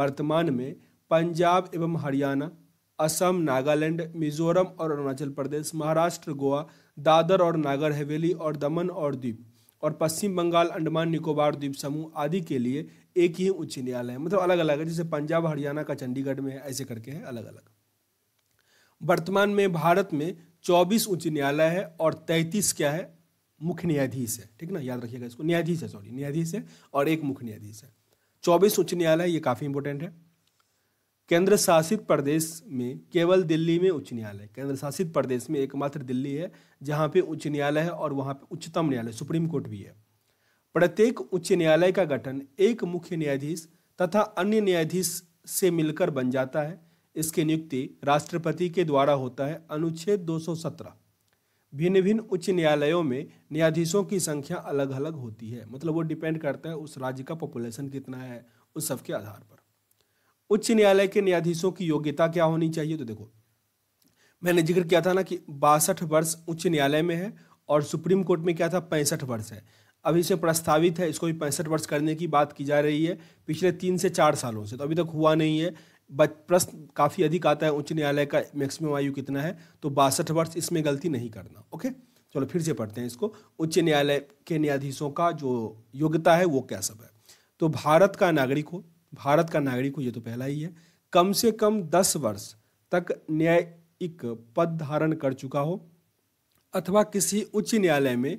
वर्तमान में पंजाब एवं हरियाणा असम नागालैंड मिजोरम और अरुणाचल प्रदेश महाराष्ट्र गोवा दादर और नागर हवेली और दमन और द्वीप और पश्चिम बंगाल अंडमान निकोबार द्वीप समूह आदि के लिए एक ही उच्च न्यायालय है मतलब अलग अलग है जैसे पंजाब हरियाणा का चंडीगढ़ में है ऐसे करके है अलग अलग वर्तमान में भारत में 24 उच्च न्यायालय है और 33 क्या है मुख्य न्यायाधीश है ठीक ना याद रखिएगा इसको न्यायाधीश है सॉरी न्यायाधीश है और एक मुख्य न्यायाधीश है चौबीस उच्च न्यायालय ये काफ़ी इंपोर्टेंट है केंद्र शासित प्रदेश में केवल दिल्ली में उच्च न्यायालय केंद्र शासित प्रदेश में एकमात्र दिल्ली है जहाँ पे उच्च न्यायालय है और वहाँ पे उच्चतम न्यायालय सुप्रीम कोर्ट भी है प्रत्येक उच्च न्यायालय का गठन एक मुख्य न्यायाधीश तथा अन्य न्यायाधीश से मिलकर बन जाता है इसकी नियुक्ति राष्ट्रपति के द्वारा होता है अनुच्छेद 217 भिन्न भिन्न उच्च न्यायालयों में न्यायाधीशों की संख्या अलग अलग होती है मतलब वो डिपेंड करता है उस राज्य का पॉपुलेशन कितना है उस सब के आधार पर उच्च न्यायालय के न्यायाधीशों की योग्यता क्या होनी चाहिए तो देखो मैंने जिक्र किया था ना कि बासठ वर्ष उच्च न्यायालय में है और सुप्रीम कोर्ट में क्या था पैंसठ वर्ष है अभी से प्रस्तावित है इसको भी पैंसठ वर्ष करने की बात की जा रही है पिछले तीन से चार सालों से तो अभी तक हुआ नहीं है बच प्रश्न काफ़ी अधिक आता है उच्च न्यायालय का मैक्सिमम आयु कितना है तो बासठ वर्ष इसमें गलती नहीं करना ओके चलो फिर से पढ़ते हैं इसको उच्च न्यायालय के न्यायाधीशों का जो योग्यता है वो क्या सब है तो भारत का नागरिक हो भारत का नागरिक हो ये तो पहला ही है कम से कम दस वर्ष तक न्यायिक पद धारण कर चुका हो अथवा किसी उच्च न्यायालय में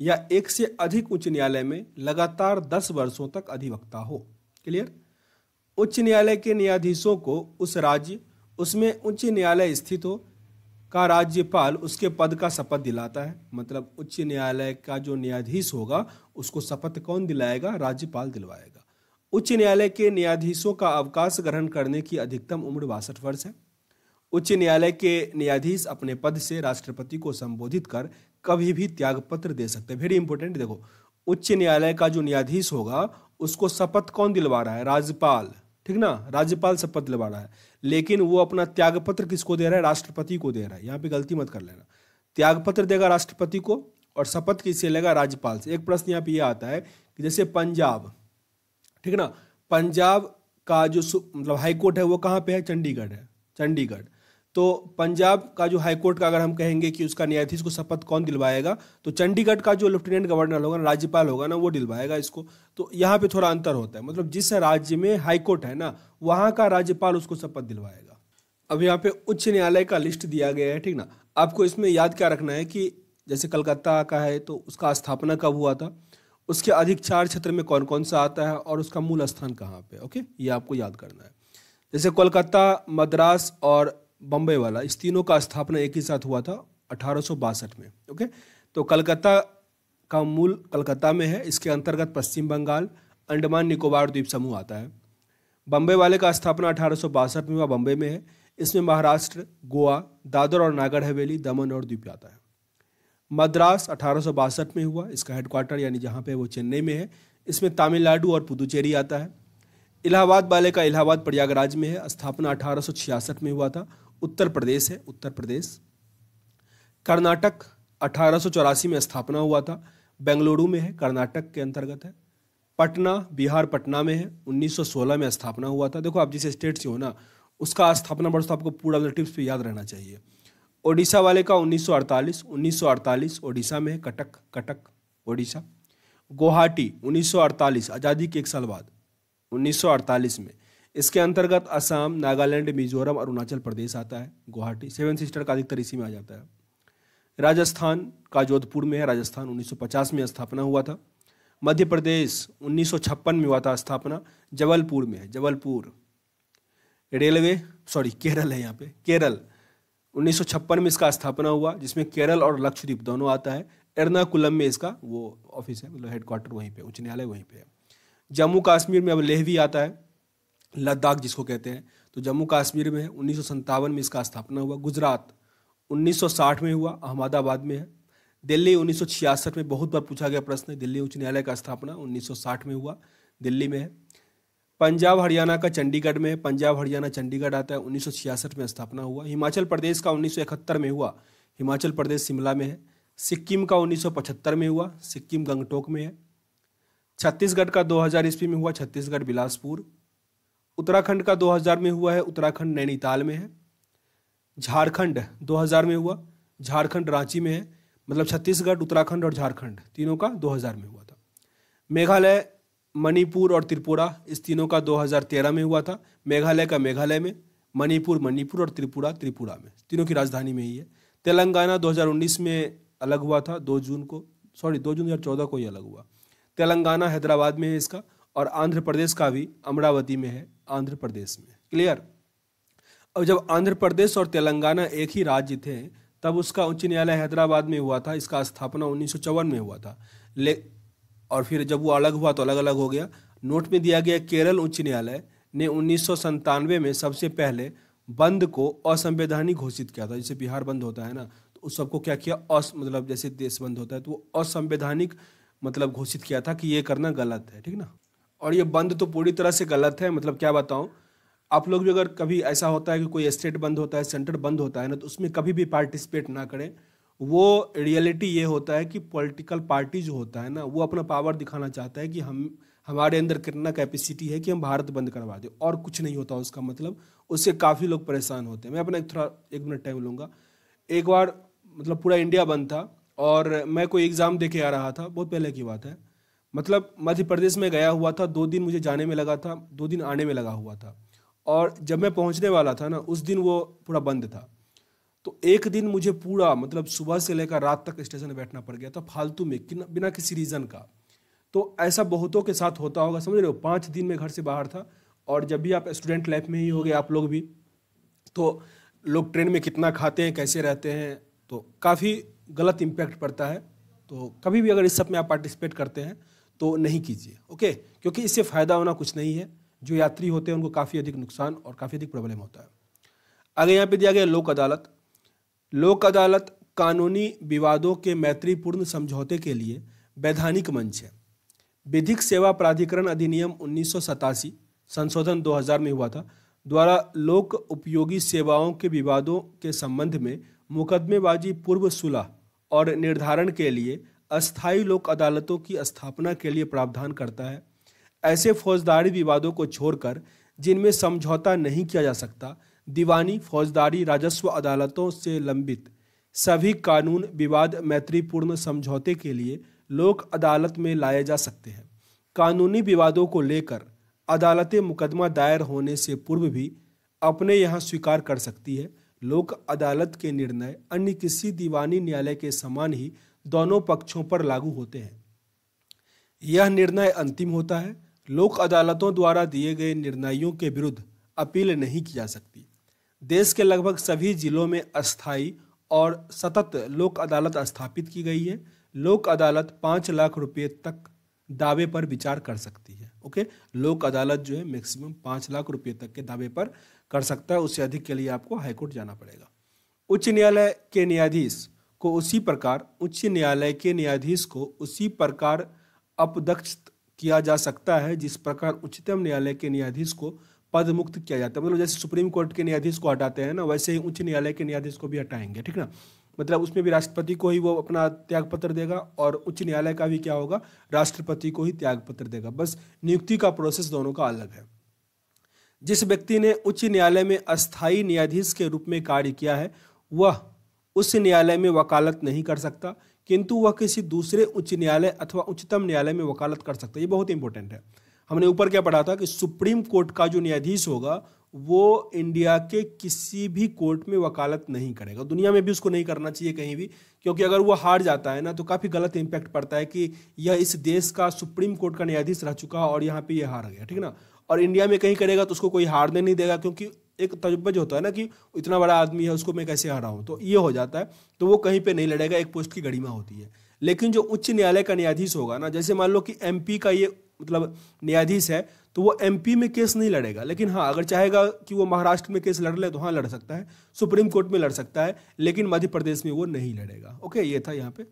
या एक से अधिक उच्च न्यायालय में लगातार दस वर्षों तक अधिवक्ता हो क्लियर उच्च न्यायालय के न्यायाधीशों को उस राज्य उसमें उच्च न्यायालय स्थित हो का राज्यपाल उसके पद का शपथ दिलाता है मतलब उच्च न्यायालय का जो न्यायाधीश होगा उसको शपथ कौन दिलाएगा राज्यपाल दिलवाएगा उच्च न्यायालय के न्यायाधीशों का अवकाश ग्रहण करने की अधिकतम उम्र बासठ वर्ष है उच्च न्यायालय के न्यायाधीश अपने पद से राष्ट्रपति को संबोधित कर कभी भी त्यागपत्र दे सकते हैं वेरी इंपॉर्टेंट देखो उच्च न्यायालय का जो न्यायाधीश होगा उसको शपथ कौन दिलवा रहा है राज्यपाल ठीक ना राज्यपाल शपथ दिलवा रहा है लेकिन वो अपना त्यागपत्र किसको दे रहा है राष्ट्रपति को दे रहा है यहाँ पे गलती मत कर लेना त्यागपत्र देगा राष्ट्रपति को और शपथ किससे लेगा राज्यपाल से एक प्रश्न यहाँ पे यह आता है कि जैसे पंजाब ठीक है ना पंजाब का जो मतलब हाईकोर्ट है वो कहाँ पे है चंडीगढ़ है चंडीगढ़ तो पंजाब का जो हाईकोर्ट का अगर हम कहेंगे कि उसका न्यायाधीश को शपथ कौन दिलवाएगा तो चंडीगढ़ का जो लेफ्टिनेंट गवर्नर होगा राज्यपाल होगा ना वो दिलवाएगा इसको तो यहाँ पे थोड़ा अंतर होता है मतलब जिस राज्य में हाईकोर्ट है ना वहाँ का राज्यपाल उसको शपथ दिलवाएगा अब यहाँ पे उच्च न्यायालय का लिस्ट दिया गया है ठीक ना आपको इसमें याद क्या रखना है कि जैसे कलकत्ता का है तो उसका स्थापना कब हुआ था उसके अधिक चार क्षेत्र में कौन कौन सा आता है और उसका मूल स्थान कहाँ पे ओके ये आपको याद करना है जैसे कोलकाता मद्रास और बम्बई वाला इस तीनों का स्थापना एक ही साथ हुआ था अठारह में ओके तो कलकत्ता का मूल कलकत्ता में है इसके अंतर्गत पश्चिम बंगाल अंडमान निकोबार द्वीप समूह आता है बम्बई वाले का स्थापना अठारह में हुआ बम्बई में है इसमें महाराष्ट्र गोवा दादर और नागर हवेली दमन और द्वीप आता है मद्रास अठारह में हुआ इसका हेडक्वार्टर यानी जहाँ पे वो चेन्नई में है इसमें तमिलनाडु और पुदुचेरी आता है इलाहाबाद वाले का इलाहाबाद प्रयागराज में है स्थापना अठारह में हुआ था उत्तर प्रदेश है उत्तर प्रदेश कर्नाटक अठारह में स्थापना हुआ था बेंगलुरु में है कर्नाटक के अंतर्गत है पटना बिहार पटना में है 1916 में स्थापना हुआ था देखो आप जिस स्टेट से हो ना उसका स्थापना वर्ष तो आपको पूरा टिप्स पे याद रहना चाहिए ओडिशा वाले का 1948 1948 ओडिशा में है कटक कटक ओडिशा गुवाहाटी 1948 आज़ादी के एक साल बाद 1948 में इसके अंतर्गत असम नागालैंड मिजोरम अरुणाचल प्रदेश आता है गुवाहाटी सेवन सिस्टर का अधिकतर इसी में आ जाता है राजस्थान का जोधपुर में है राजस्थान 1950 में स्थापना हुआ था मध्य प्रदेश 1956 में हुआ था स्थापना जबलपुर में है जबलपुर रेलवे सॉरी केरल है यहाँ पे केरल उन्नीस में इसका स्थापना हुआ जिसमें केरल और लक्षद्वीप दोनों आता है एर्नाकुलम में इसका वो ऑफिस है मतलब हेडक्वार्टर वहीं पे उच्च न्यायालय वहीं पे है जम्मू कश्मीर में अब लेह भी आता है लद्दाख जिसको कहते हैं तो जम्मू कश्मीर में है उन्नीस में इसका स्थापना हुआ गुजरात 1960 में हुआ अहमदाबाद में है दिल्ली 1966 में बहुत बार पूछा गया प्रश्न दिल्ली उच्च न्यायालय का स्थापना 1960 में हुआ दिल्ली में है पंजाब हरियाणा का चंडीगढ़ में पंजाब हरियाणा चंडीगढ़ आता है उन्नीस में स्थापना हुआ हिमाचल प्रदेश का उन्नीस में हुआ हिमाचल प्रदेश शिमला में है सिक्किम का उन्नीस में हुआ सिक्किम गंगटोक में है छत्तीसगढ़ का 2000 ईस्वी में हुआ छत्तीसगढ़ बिलासपुर उत्तराखंड का 2000 में हुआ है उत्तराखंड नैनीताल में है झारखंड 2000 में हुआ झारखंड रांची में है मतलब छत्तीसगढ़ उत्तराखंड और झारखंड तीनों का 2000 में हुआ था मेघालय मणिपुर और त्रिपुरा इस तीनों का 2013 में हुआ था मेघालय का मेघालय में मणिपुर मणिपुर और त्रिपुरा त्रिपुरा में तीनों की राजधानी में ही है तेलंगाना 2019 में अलग हुआ था 2 जून को सॉरी 2 जून 2014 को ही अलग हुआ तेलंगाना हैदराबाद में है इसका और आंध्र प्रदेश का भी अमरावती में है आंध्र प्रदेश में क्लियर अब जब आंध्र प्रदेश और तेलंगाना एक ही राज्य थे तब उसका उच्च न्यायालय हैदराबाद में हुआ था इसका स्थापना उन्नीस में हुआ था ले और फिर जब वो अलग हुआ तो अलग अलग हो गया नोट में दिया गया केरल उच्च न्यायालय ने उन्नीस में सबसे पहले बंद को असंवैधानिक घोषित किया था जैसे बिहार बंद होता है ना तो उस सबको क्या किया अस मतलब जैसे देश बंद होता है तो वो असंवैधानिक मतलब घोषित किया था कि ये करना गलत है ठीक ना और ये बंद तो पूरी तरह से गलत है मतलब क्या बताऊँ आप लोग भी अगर कभी ऐसा होता है कि कोई स्टेट बंद होता है सेंटर बंद होता है ना तो उसमें कभी भी पार्टिसिपेट ना करें वो रियलिटी ये होता है कि पॉलिटिकल पार्टी जो होता है ना वो अपना पावर दिखाना चाहता है कि हम हमारे अंदर कितना कैपेसिटी है कि हम भारत बंद करवा दें और कुछ नहीं होता उसका मतलब उससे काफ़ी लोग परेशान होते हैं मैं अपना एक थोड़ा एक मिनट टाइम लूँगा एक बार मतलब पूरा इंडिया बंद था और मैं कोई एग्ज़ाम दे के आ रहा था बहुत पहले की बात है मतलब मध्य प्रदेश में गया हुआ था दो दिन मुझे जाने में लगा था दो दिन आने में लगा हुआ था और जब मैं पहुंचने वाला था ना उस दिन वो पूरा बंद था तो एक दिन मुझे पूरा मतलब सुबह से लेकर रात तक स्टेशन में बैठना पड़ गया था फालतू में कि, बिना किसी रीज़न का तो ऐसा बहुतों के साथ होता होगा समझ रहे हो पाँच दिन में घर से बाहर था और जब भी आप स्टूडेंट लाइफ में ही हो गए आप लोग भी तो लोग ट्रेन में कितना खाते हैं कैसे रहते हैं तो काफ़ी गलत इम्पैक्ट पड़ता है तो कभी भी अगर इस सब में आप पार्टिसिपेट करते हैं तो नहीं कीजिए ओके क्योंकि इससे फ़ायदा होना कुछ नहीं है जो यात्री होते हैं उनको काफ़ी अधिक नुकसान और काफ़ी अधिक प्रॉब्लम होता है आगे यहाँ पे दिया गया लोक अदालत लोक अदालत कानूनी विवादों के मैत्रीपूर्ण समझौते के लिए वैधानिक मंच है विधिक सेवा प्राधिकरण अधिनियम उन्नीस संशोधन 2000 में हुआ था द्वारा लोक उपयोगी सेवाओं के विवादों के संबंध में मुकदमेबाजी पूर्व सुलह और निर्धारण के लिए अस्थायी लोक अदालतों की स्थापना के लिए प्रावधान करता है ऐसे फौजदारी विवादों को छोड़कर जिनमें समझौता नहीं किया जा सकता दीवानी फौजदारी राजस्व अदालतों से लंबित सभी कानून विवाद मैत्रीपूर्ण समझौते के लिए लोक अदालत में लाए जा सकते हैं कानूनी विवादों को लेकर अदालतें मुकदमा दायर होने से पूर्व भी अपने यहाँ स्वीकार कर सकती है लोक अदालत के निर्णय अन्य किसी दीवानी न्यायालय के समान ही दोनों पक्षों पर लागू होते हैं यह निर्णय अंतिम होता है लोक अदालतों द्वारा दिए गए निर्णयों के विरुद्ध अपील नहीं की जा सकती देश के लगभग सभी जिलों में अस्थायी और सतत लोक अदालत स्थापित की गई है लोक अदालत पाँच लाख रुपये तक दावे पर विचार कर सकती है ओके लोक अदालत जो है मैक्सिमम पाँच लाख रुपये तक के दावे पर कर सकता है उससे अधिक के लिए आपको हाईकोर्ट जाना पड़ेगा उच्च न्यायालय के न्यायाधीश को उसी प्रकार उच्च न्यायालय के न्यायाधीश को उसी प्रकार अपदक्ष किया जा सकता है जिस प्रकार उच्चतम न्यायालय के न्यायाधीश को पद मुक्त किया जाता है मतलब जैसे सुप्रीम कोर्ट के न्यायाधीश को हटाते हैं ना वैसे ही उच्च न्यायालय के न्यायाधीश को भी हटाएंगे ठीक ना मतलब उसमें भी राष्ट्रपति को ही वो अपना त्यागपत्र देगा और उच्च न्यायालय का भी क्या होगा राष्ट्रपति को ही त्यागपत्र देगा बस नियुक्ति का प्रोसेस दोनों का अलग है जिस व्यक्ति ने उच्च न्यायालय में अस्थायी न्यायाधीश के रूप में कार्य किया है वह उस न्यायालय में वकालत नहीं कर सकता किंतु वह किसी दूसरे उच्च न्यायालय अथवा उच्चतम न्यायालय में वकालत कर सकता है ये बहुत इंपॉर्टेंट है हमने ऊपर क्या पढ़ा था कि सुप्रीम कोर्ट का जो न्यायाधीश होगा वो इंडिया के किसी भी कोर्ट में वकालत नहीं करेगा दुनिया में भी उसको नहीं करना चाहिए कहीं भी क्योंकि अगर वो हार जाता है ना तो काफ़ी गलत इम्पैक्ट पड़ता है कि यह इस देश का सुप्रीम कोर्ट का न्यायाधीश रह चुका और यहाँ पे ये हार गया ठीक ना और इंडिया में कहीं करेगा तो उसको कोई हारने नहीं देगा क्योंकि एक तजुबा जो होता है ना कि इतना बड़ा आदमी है उसको मैं कैसे हराऊँ तो ये हो जाता है तो वो कहीं पर नहीं लड़ेगा एक पोस्ट की गरिमा होती है लेकिन जो उच्च न्यायालय का न्यायाधीश होगा ना जैसे मान लो कि एमपी का ये मतलब न्यायाधीश है तो वो एमपी में केस नहीं लड़ेगा लेकिन हाँ अगर चाहेगा कि वो महाराष्ट्र में केस लड़ ले तो हाँ लड़ सकता है सुप्रीम कोर्ट में लड़ सकता है लेकिन मध्य प्रदेश में वो नहीं लड़ेगा ओके ये था यहाँ पे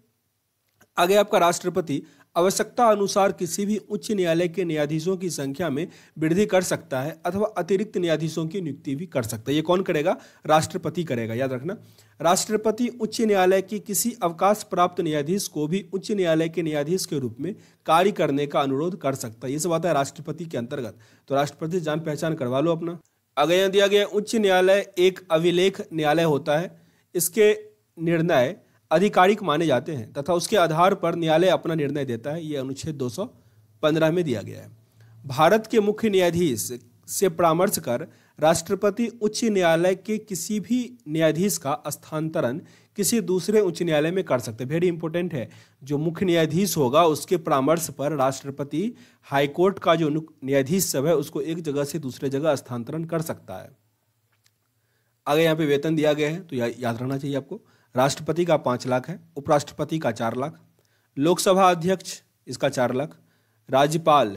आगे आपका राष्ट्रपति आवश्यकता अनुसार किसी भी उच्च न्यायालय के न्यायाधीशों की संख्या में वृद्धि कर सकता है अथवा अतिरिक्त न्यायाधीशों की नियुक्ति भी कर सकता है ये कौन करेगा राष्ट्रपति करेगा याद रखना राष्ट्रपति उच्च न्यायालय की किसी अवकाश प्राप्त न्यायाधीश को भी उच्च न्यायालय के न्यायाधीश के रूप में कार्य करने का अनुरोध कर सकता है ये सब आता है राष्ट्रपति के अंतर्गत तो राष्ट्रपति जान पहचान करवा लो अपना आगे यहाँ दिया गया उच्च न्यायालय एक अभिलेख न्यायालय होता है इसके निर्णय आधिकारिक माने जाते हैं तथा उसके आधार पर न्यायालय अपना निर्णय देता है ये अनुच्छेद 215 में दिया गया है भारत के मुख्य न्यायाधीश से परामर्श कर राष्ट्रपति उच्च न्यायालय के किसी भी न्यायाधीश का स्थानांतरण किसी दूसरे उच्च न्यायालय में कर सकते हैं वेरी इंपॉर्टेंट है जो मुख्य न्यायाधीश होगा उसके परामर्श पर राष्ट्रपति हाईकोर्ट का जो न्यायाधीश सब है उसको एक जगह से दूसरे जगह स्थानांतरण कर सकता है आगे यहाँ पे वेतन दिया गया है तो या, याद रखना चाहिए आपको राष्ट्रपति का पाँच लाख है उपराष्ट्रपति का चार लाख लोकसभा अध्यक्ष इसका चार लाख राज्यपाल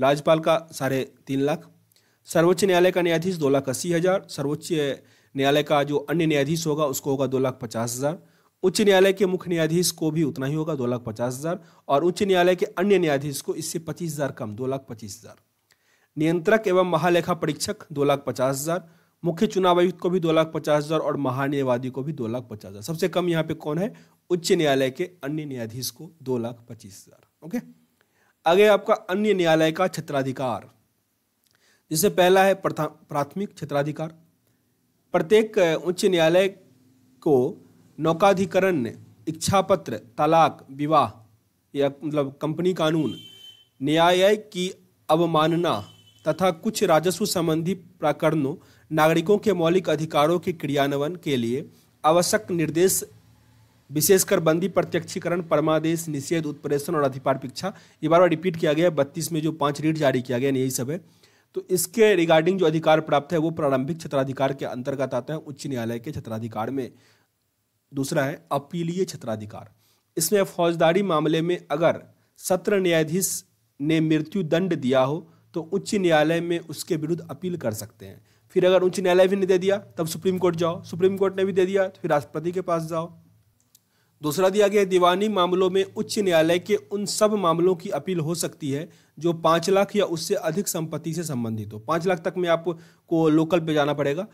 राज्यपाल का साढ़े तीन लाख सर्वोच्च न्यायालय का न्यायाधीश दो लाख अस्सी हज़ार सर्वोच्च न्यायालय का जो अन्य न्यायाधीश होगा उसको होगा दो लाख पचास हज़ार उच्च न्यायालय के मुख्य न्यायाधीश को भी उतना ही होगा दो लाख पचास हज़ार और उच्च न्यायालय के अन्य न्यायाधीश को इससे पच्चीस हज़ार कम दो लाख पच्चीस हज़ार नियंत्रक एवं महालेखा परीक्षक दो लाख पचास हज़ार मुख्य चुनाव आयुक्त को भी दो लाख पचास हजार और महान्यायवादी को भी दो लाख पचास हजार सबसे कम यहाँ पे कौन है उच्च न्यायालय के अन्य न्यायाधीश को दो लाख पच्चीस हजार ओके आगे आपका अन्य न्यायालय का क्षेत्राधिकार जिससे पहला है प्राथमिक क्षेत्राधिकार प्रत्येक उच्च न्यायालय को नौकाधिकरण इच्छा पत्र तलाक विवाह या मतलब कंपनी कानून न्यायालय की अवमानना तथा कुछ राजस्व संबंधी प्रकरणों नागरिकों के मौलिक अधिकारों के क्रियान्वयन के लिए आवश्यक निर्देश विशेषकर बंदी प्रत्यक्षीकरण परमादेश निषेध उत्प्रेषण और अधिपारपिक्षा ये बार बार रिपीट किया गया है बत्तीस में जो पाँच रीट जारी किया गया यही सब है तो इसके रिगार्डिंग जो अधिकार प्राप्त है वो प्रारंभिक क्षेत्राधिकार के अंतर्गत आता है उच्च न्यायालय के क्षेत्राधिकार में दूसरा है अपीलीय क्षेत्राधिकार इसमें फौजदारी मामले में अगर सत्र न्यायाधीश ने मृत्यु दंड दिया हो तो उच्च न्यायालय में उसके विरुद्ध अपील कर सकते हैं फिर अगर उच्च न्यायालय भी नहीं दे दिया तब सुप्रीम कोर्ट जाओ सुप्रीम कोर्ट ने भी दे दिया तो फिर राष्ट्रपति के पास जाओ दूसरा दिया गया दीवानी मामलों में उच्च न्यायालय के उन सब मामलों की अपील हो सकती है जो पाँच लाख या उससे अधिक संपत्ति से संबंधित हो पाँच लाख तक में आपको लोकल पे जाना पड़ेगा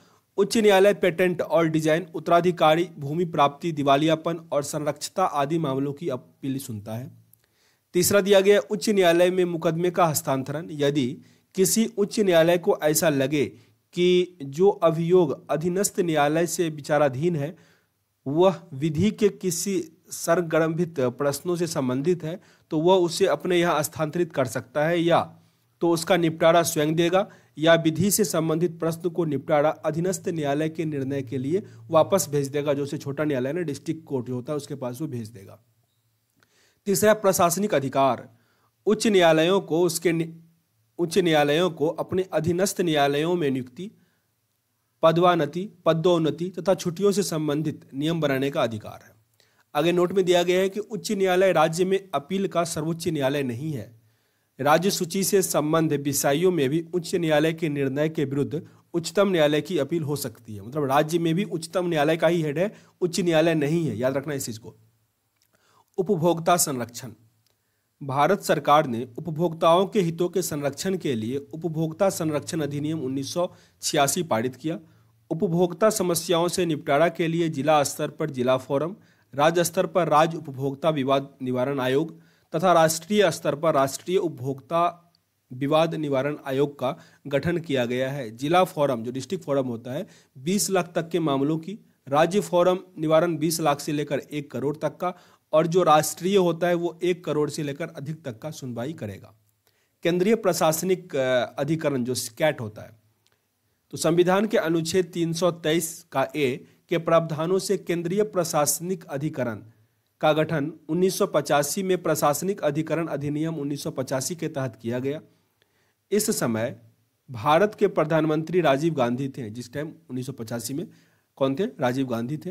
उच्च न्यायालय पेटेंट और डिजाइन उत्तराधिकारी भूमि प्राप्ति दिवालियापन और संरक्षता आदि मामलों की अपील सुनता है तीसरा दिया गया उच्च न्यायालय में मुकदमे का हस्तांतरण यदि किसी उच्च न्यायालय को ऐसा लगे कि जो अभियोग अधीनस्थ न्यायालय से विचाराधीन है वह विधि के किसी सरगर्भित प्रश्नों से संबंधित है तो वह उसे अपने यहाँ स्थानांतरित कर सकता है या तो उसका निपटारा स्वयं देगा या विधि से संबंधित प्रश्न को निपटारा अधीनस्थ न्यायालय के निर्णय के लिए वापस भेज देगा जो उसे छोटा न्यायालय ना डिस्ट्रिक्ट कोर्ट जो होता है उसके पास वो भेज देगा तीसरा प्रशासनिक अधिकार उच्च न्यायालयों को उसके उच्च न्यायालयों को अपने अधीनस्थ न्यायालयों में नियुक्ति पदवानति पदोन्नति तथा छुट्टियों से संबंधित नियम बनाने का अधिकार है आगे नोट में दिया गया है कि उच्च न्यायालय राज्य में अपील का सर्वोच्च न्यायालय नहीं है राज्य सूची से संबंध विषयों में भी उच्च न्यायालय के निर्णय के विरुद्ध उच्चतम न्यायालय की अपील हो सकती है मतलब राज्य में भी उच्चतम न्यायालय का ही हेड है उच्च न्यायालय नहीं है याद रखना इस चीज को उपभोक्ता संरक्षण भारत सरकार ने उपभोक्ताओं के हितों के संरक्षण के लिए उपभोक्ता संरक्षण अधिनियम उन्नीस पारित किया उपभोक्ता समस्याओं से निपटारा के लिए जिला स्तर पर जिला फोरम राज्य स्तर पर राज्य उपभोक्ता विवाद निवारण आयोग तथा राष्ट्रीय स्तर पर राष्ट्रीय उपभोक्ता विवाद निवारण आयोग का गठन किया गया है जिला फोरम जो डिस्ट्रिक्ट फोरम होता है 20 लाख तक के मामलों की राज्य फोरम निवारण 20 लाख से लेकर एक करोड़ तक का और जो राष्ट्रीय होता है वो एक करोड़ से लेकर अधिक तक का सुनवाई करेगा केंद्रीय प्रशासनिक अधिकरण जो स्कैट होता है तो संविधान के अनुच्छेद 323 का ए के प्रावधानों से केंद्रीय प्रशासनिक अधिकरण का गठन उन्नीस में प्रशासनिक अधिकरण अधिनियम उन्नीस के तहत किया गया इस समय भारत के प्रधानमंत्री राजीव गांधी थे जिस टाइम उन्नीस में कौन थे राजीव गांधी थे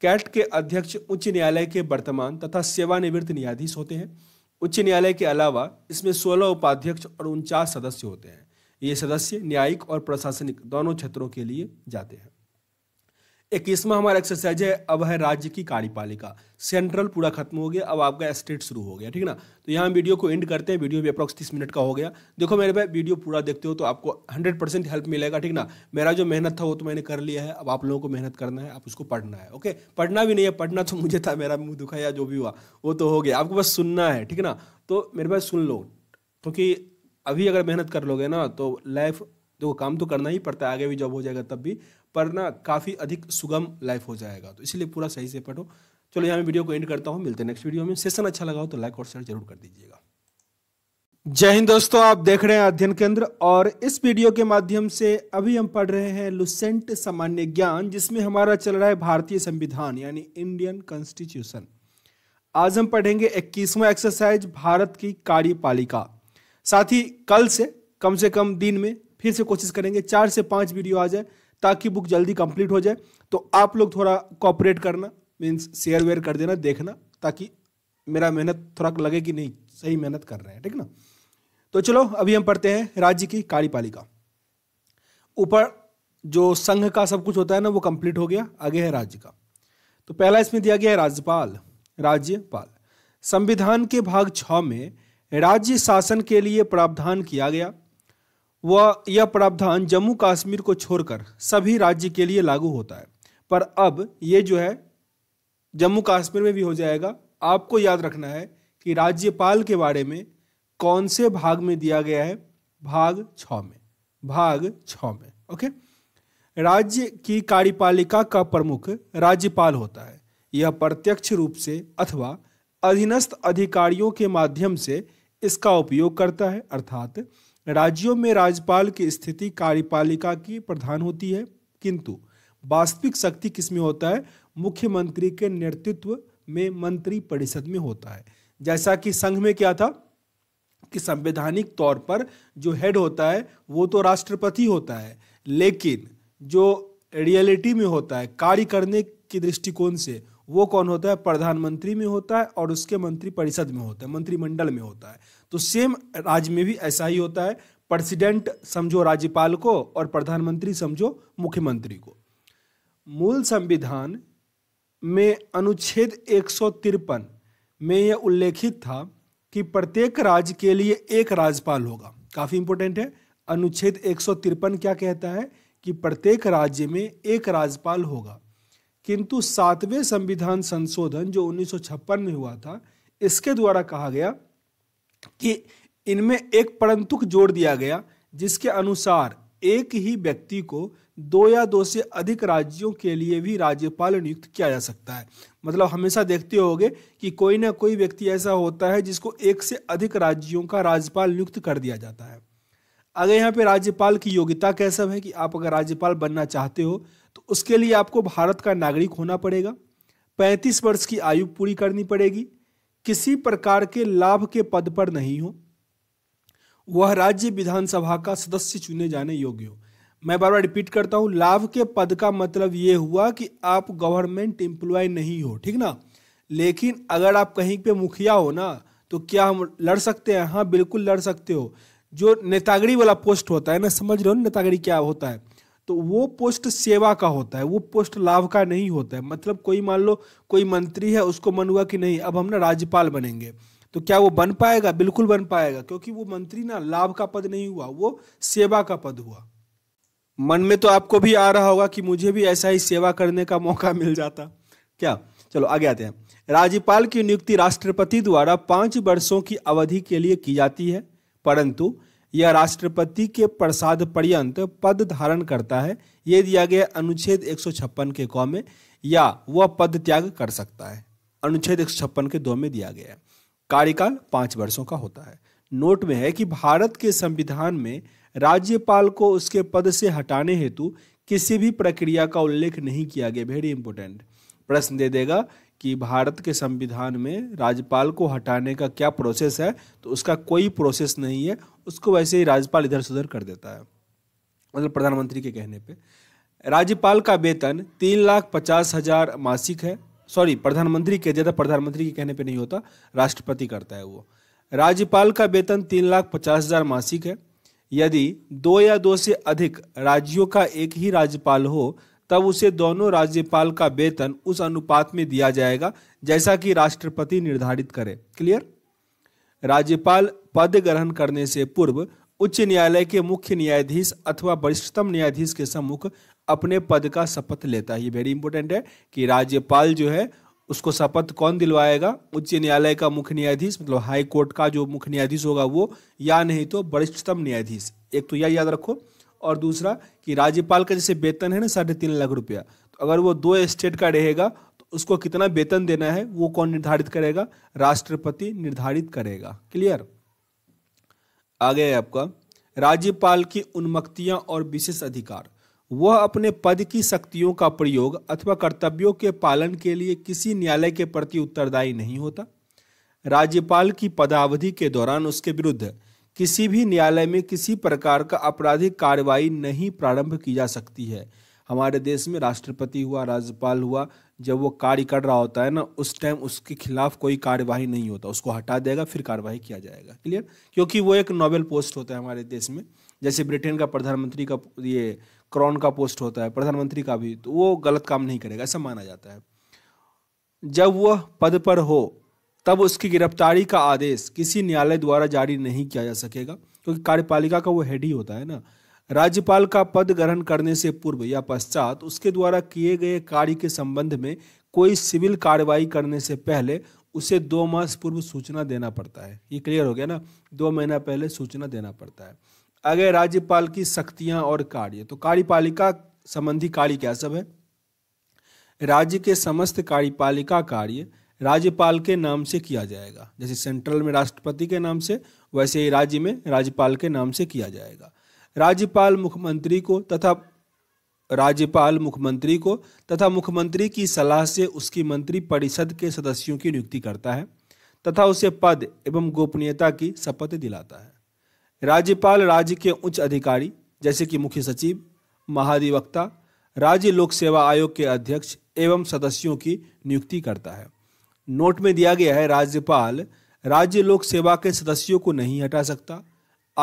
कैट के अध्यक्ष उच्च न्यायालय के वर्तमान तथा सेवानिवृत्त न्यायाधीश होते हैं उच्च न्यायालय के अलावा इसमें सोलह उपाध्यक्ष और उनचास सदस्य होते हैं ये सदस्य न्यायिक और प्रशासनिक दोनों क्षेत्रों के लिए जाते हैं इक्कीसवा हमारा एक्सरसाइज है अब है राज्य की कार्यपालिका सेंट्रल पूरा खत्म हो गया अब आपका स्टेट शुरू हो गया ठीक ना तो यहाँ वीडियो को एंड करते हैं वीडियो भी अप्रॉक्स तीस मिनट का हो गया देखो मेरे भाई वीडियो पूरा देखते हो तो आपको हंड्रेड परसेंट हेल्प मिलेगा ठीक ना मेरा जो मेहनत था वो तो मैंने कर लिया है अब आप लोगों को मेहनत करना है आप उसको पढ़ना है ओके पढ़ना भी नहीं है पढ़ना तो मुझे था मेरा मुँह दुखा या जो भी हुआ वो तो हो गया आपको बस सुनना है ठीक ना तो मेरे भाई सुन लो क्योंकि अभी अगर मेहनत कर लोगे ना तो लाइफ देखो काम तो करना ही पड़ता है आगे भी जॉब हो जाएगा तब भी पढ़ना काफ़ी अधिक सुगम लाइफ हो जाएगा तो इसलिए पूरा सही से पढ़ो चलो यहाँ मैं वीडियो को एंड करता हूँ मिलते हैं नेक्स्ट वीडियो में सेशन अच्छा लगा हो तो लाइक और शेयर जरूर कर दीजिएगा जय हिंद दोस्तों आप देख रहे हैं अध्ययन केंद्र और इस वीडियो के माध्यम से अभी हम पढ़ रहे हैं लुसेंट सामान्य ज्ञान जिसमें हमारा चल रहा है भारतीय संविधान यानी इंडियन कॉन्स्टिट्यूशन आज हम पढ़ेंगे इक्कीसवां एक्सरसाइज भारत की कार्यपालिका साथ ही कल से कम से कम दिन में फिर से कोशिश करेंगे चार से पांच वीडियो आ जाए ताकि बुक जल्दी कंप्लीट हो जाए तो आप लोग थोड़ा कॉपरेट करना मीन्स शेयर वेयर कर देना देखना ताकि मेरा मेहनत थोड़ा लगे कि नहीं सही मेहनत कर रहे हैं ठीक ना तो चलो अभी हम पढ़ते हैं राज्य की कार्यपालिका ऊपर जो संघ का सब कुछ होता है ना वो कंप्लीट हो गया आगे है राज्य का तो पहला इसमें दिया गया है राज्यपाल राज्यपाल संविधान के भाग छ में राज्य शासन के लिए प्रावधान किया गया वह यह प्रावधान जम्मू कश्मीर को छोड़कर सभी राज्य के लिए लागू होता है पर अब ये जो है जम्मू कश्मीर में भी हो जाएगा आपको याद रखना है कि राज्यपाल के बारे में कौन से भाग में दिया गया है भाग छ में भाग छ में ओके राज्य की कार्यपालिका का प्रमुख राज्यपाल होता है यह प्रत्यक्ष रूप से अथवा अधीनस्थ अधिकारियों के माध्यम से इसका उपयोग करता है अर्थात राज्यों में राज्यपाल की स्थिति कार्यपालिका की प्रधान होती है किंतु वास्तविक शक्ति किसमें होता है मुख्यमंत्री के नेतृत्व में मंत्री परिषद में होता है जैसा कि संघ में क्या था कि संवैधानिक तौर पर जो हेड होता है वो तो राष्ट्रपति होता है लेकिन जो रियलिटी में होता है कार्य करने के दृष्टिकोण से वो कौन होता है प्रधानमंत्री में होता है और उसके मंत्री परिषद में होता है मंत्रिमंडल में होता है तो सेम राज्य में भी ऐसा ही होता है प्रेसिडेंट समझो राज्यपाल को और प्रधानमंत्री समझो मुख्यमंत्री को मूल संविधान में अनुच्छेद एक में यह उल्लेखित था कि प्रत्येक राज्य के लिए एक राज्यपाल होगा काफ़ी इंपोर्टेंट है अनुच्छेद एक क्या कहता है कि प्रत्येक राज्य में एक राज्यपाल होगा किंतु सातवें संविधान संशोधन जो उन्नीस में हुआ था इसके द्वारा कहा गया कि इनमें एक परंतुक जोड़ दिया गया जिसके अनुसार एक ही व्यक्ति को दो या दो से अधिक राज्यों के लिए भी राज्यपाल नियुक्त किया जा सकता है मतलब हमेशा देखते होंगे कि कोई ना कोई व्यक्ति ऐसा होता है जिसको एक से अधिक राज्यों का राज्यपाल नियुक्त कर दिया जाता है अगर यहाँ पे राज्यपाल की योग्यता कैसा है कि आप अगर राज्यपाल बनना चाहते हो तो उसके लिए आपको भारत का नागरिक होना पड़ेगा पैंतीस वर्ष की आयु पूरी करनी पड़ेगी किसी प्रकार के लाभ के पद पर नहीं हो वह राज्य विधानसभा का सदस्य चुने जाने योग्य हो मैं बार बार रिपीट करता हूं लाभ के पद का मतलब यह हुआ कि आप गवर्नमेंट एम्प्लॉय नहीं हो ठीक ना लेकिन अगर आप कहीं पे मुखिया हो ना तो क्या हम लड़ सकते हैं हाँ बिल्कुल लड़ सकते हो जो नेतागरी वाला पोस्ट होता है ना समझ रहे हो नेतागरी क्या होता है तो वो पोस्ट सेवा का होता है वो पोस्ट लाभ का नहीं होता है मतलब कोई मान लो कोई मंत्री है उसको मन हुआ कि नहीं अब हम ना राज्यपाल बनेंगे तो क्या वो बन पाएगा बिल्कुल बन पाएगा क्योंकि वो मंत्री ना लाभ का पद नहीं हुआ वो सेवा का पद हुआ मन में तो आपको भी आ रहा होगा कि मुझे भी ऐसा ही सेवा करने का मौका मिल जाता क्या चलो आगे आते हैं राज्यपाल की नियुक्ति राष्ट्रपति द्वारा पांच वर्षों की अवधि के लिए की जाती है परंतु या राष्ट्रपति के प्रसाद पर्यंत पद धारण करता है ये दिया गया अनुच्छेद एक के क में या वह पद त्याग कर सकता है अनुच्छेद एक के दो में दिया गया है कार्यकाल पाँच वर्षों का होता है नोट में है कि भारत के संविधान में राज्यपाल को उसके पद से हटाने हेतु किसी भी प्रक्रिया का उल्लेख नहीं किया गया वेरी इंपोर्टेंट प्रश्न दे देगा कि भारत के संविधान में राज्यपाल को हटाने का क्या प्रोसेस है तो उसका कोई प्रोसेस नहीं है उसको वैसे ही राज्यपाल इधर से उधर कर देता है मतलब प्रधानमंत्री के कहने पे राज्यपाल का वेतन तीन लाख पचास हजार मासिक है सॉरी प्रधानमंत्री के ज़्यादा प्रधानमंत्री के कहने पे नहीं होता राष्ट्रपति करता है वो राज्यपाल का वेतन तीन लाख पचास हजार मासिक है यदि दो या दो से अधिक राज्यों का एक ही राज्यपाल हो तब उसे दोनों राज्यपाल का वेतन उस अनुपात में दिया जाएगा जैसा कि राष्ट्रपति निर्धारित करे क्लियर राज्यपाल पद ग्रहण करने से पूर्व उच्च न्यायालय के मुख्य न्यायाधीश अथवा वरिष्ठतम न्यायाधीश के सम्मुख अपने पद का शपथ लेता है ये वेरी इंपॉर्टेंट है कि राज्यपाल जो है उसको शपथ कौन दिलवाएगा उच्च न्यायालय का मुख्य न्यायाधीश मतलब हाई कोर्ट का जो मुख्य न्यायाधीश होगा वो या नहीं तो वरिष्ठतम न्यायाधीश एक तो यह या याद रखो और दूसरा कि राज्यपाल का जैसे वेतन है ना साढ़े तीन लाख रुपया तो अगर वो दो स्टेट का रहेगा उसको कितना वेतन देना है वो कौन निर्धारित करेगा राष्ट्रपति निर्धारित करेगा क्लियर आगे है आपका राज्यपाल की उन्मक्तियां और विशेष अधिकार वह अपने पद की शक्तियों का प्रयोग अथवा कर्तव्यों के पालन के लिए किसी न्यायालय के प्रति उत्तरदायी नहीं होता राज्यपाल की पदावधि के दौरान उसके विरुद्ध किसी भी न्यायालय में किसी प्रकार का आपराधिक कार्रवाई नहीं प्रारंभ की जा सकती है हमारे देश में राष्ट्रपति हुआ राज्यपाल हुआ जब वो कार्य कर रहा होता है ना उस टाइम उसके खिलाफ कोई कार्यवाही नहीं होता उसको हटा देगा फिर कार्यवाही किया जाएगा क्लियर क्योंकि वो एक नोबेल पोस्ट होता है हमारे देश में जैसे ब्रिटेन का प्रधानमंत्री का ये क्रॉन का पोस्ट होता है प्रधानमंत्री का भी तो वो गलत काम नहीं करेगा ऐसा माना जाता है जब वह पद पर हो तब उसकी गिरफ्तारी का आदेश किसी न्यायालय द्वारा जारी नहीं किया जा सकेगा क्योंकि कार्यपालिका का वो हेड ही होता है ना राज्यपाल का पद ग्रहण करने से पूर्व या पश्चात उसके द्वारा किए गए कार्य के संबंध में कोई सिविल कार्रवाई करने से पहले उसे दो मास पूर्व सूचना देना पड़ता है ये क्लियर हो गया ना दो महीना पहले सूचना देना पड़ता है आगे राज्यपाल की शक्तियां और कार्य तो कार्यपालिका संबंधी कार्य क्या सब है राज्य के समस्त कार्यपालिका कार्य राज्यपाल के नाम से किया जाएगा जैसे सेंट्रल में राष्ट्रपति के नाम से वैसे ही राज्य में राज्यपाल के नाम से किया जाएगा राज्यपाल मुख्यमंत्री को तथा राज्यपाल मुख्यमंत्री को तथा मुख्यमंत्री की सलाह से उसकी मंत्री परिषद के सदस्यों की नियुक्ति करता है तथा उसे पद एवं गोपनीयता की शपथ दिलाता है राज्यपाल राज्य के उच्च अधिकारी जैसे कि मुख्य सचिव महाधिवक्ता राज्य लोक सेवा आयोग के अध्यक्ष एवं सदस्यों की नियुक्ति करता है नोट में दिया गया है राज्यपाल राज्य लोक सेवा के सदस्यों को नहीं हटा सकता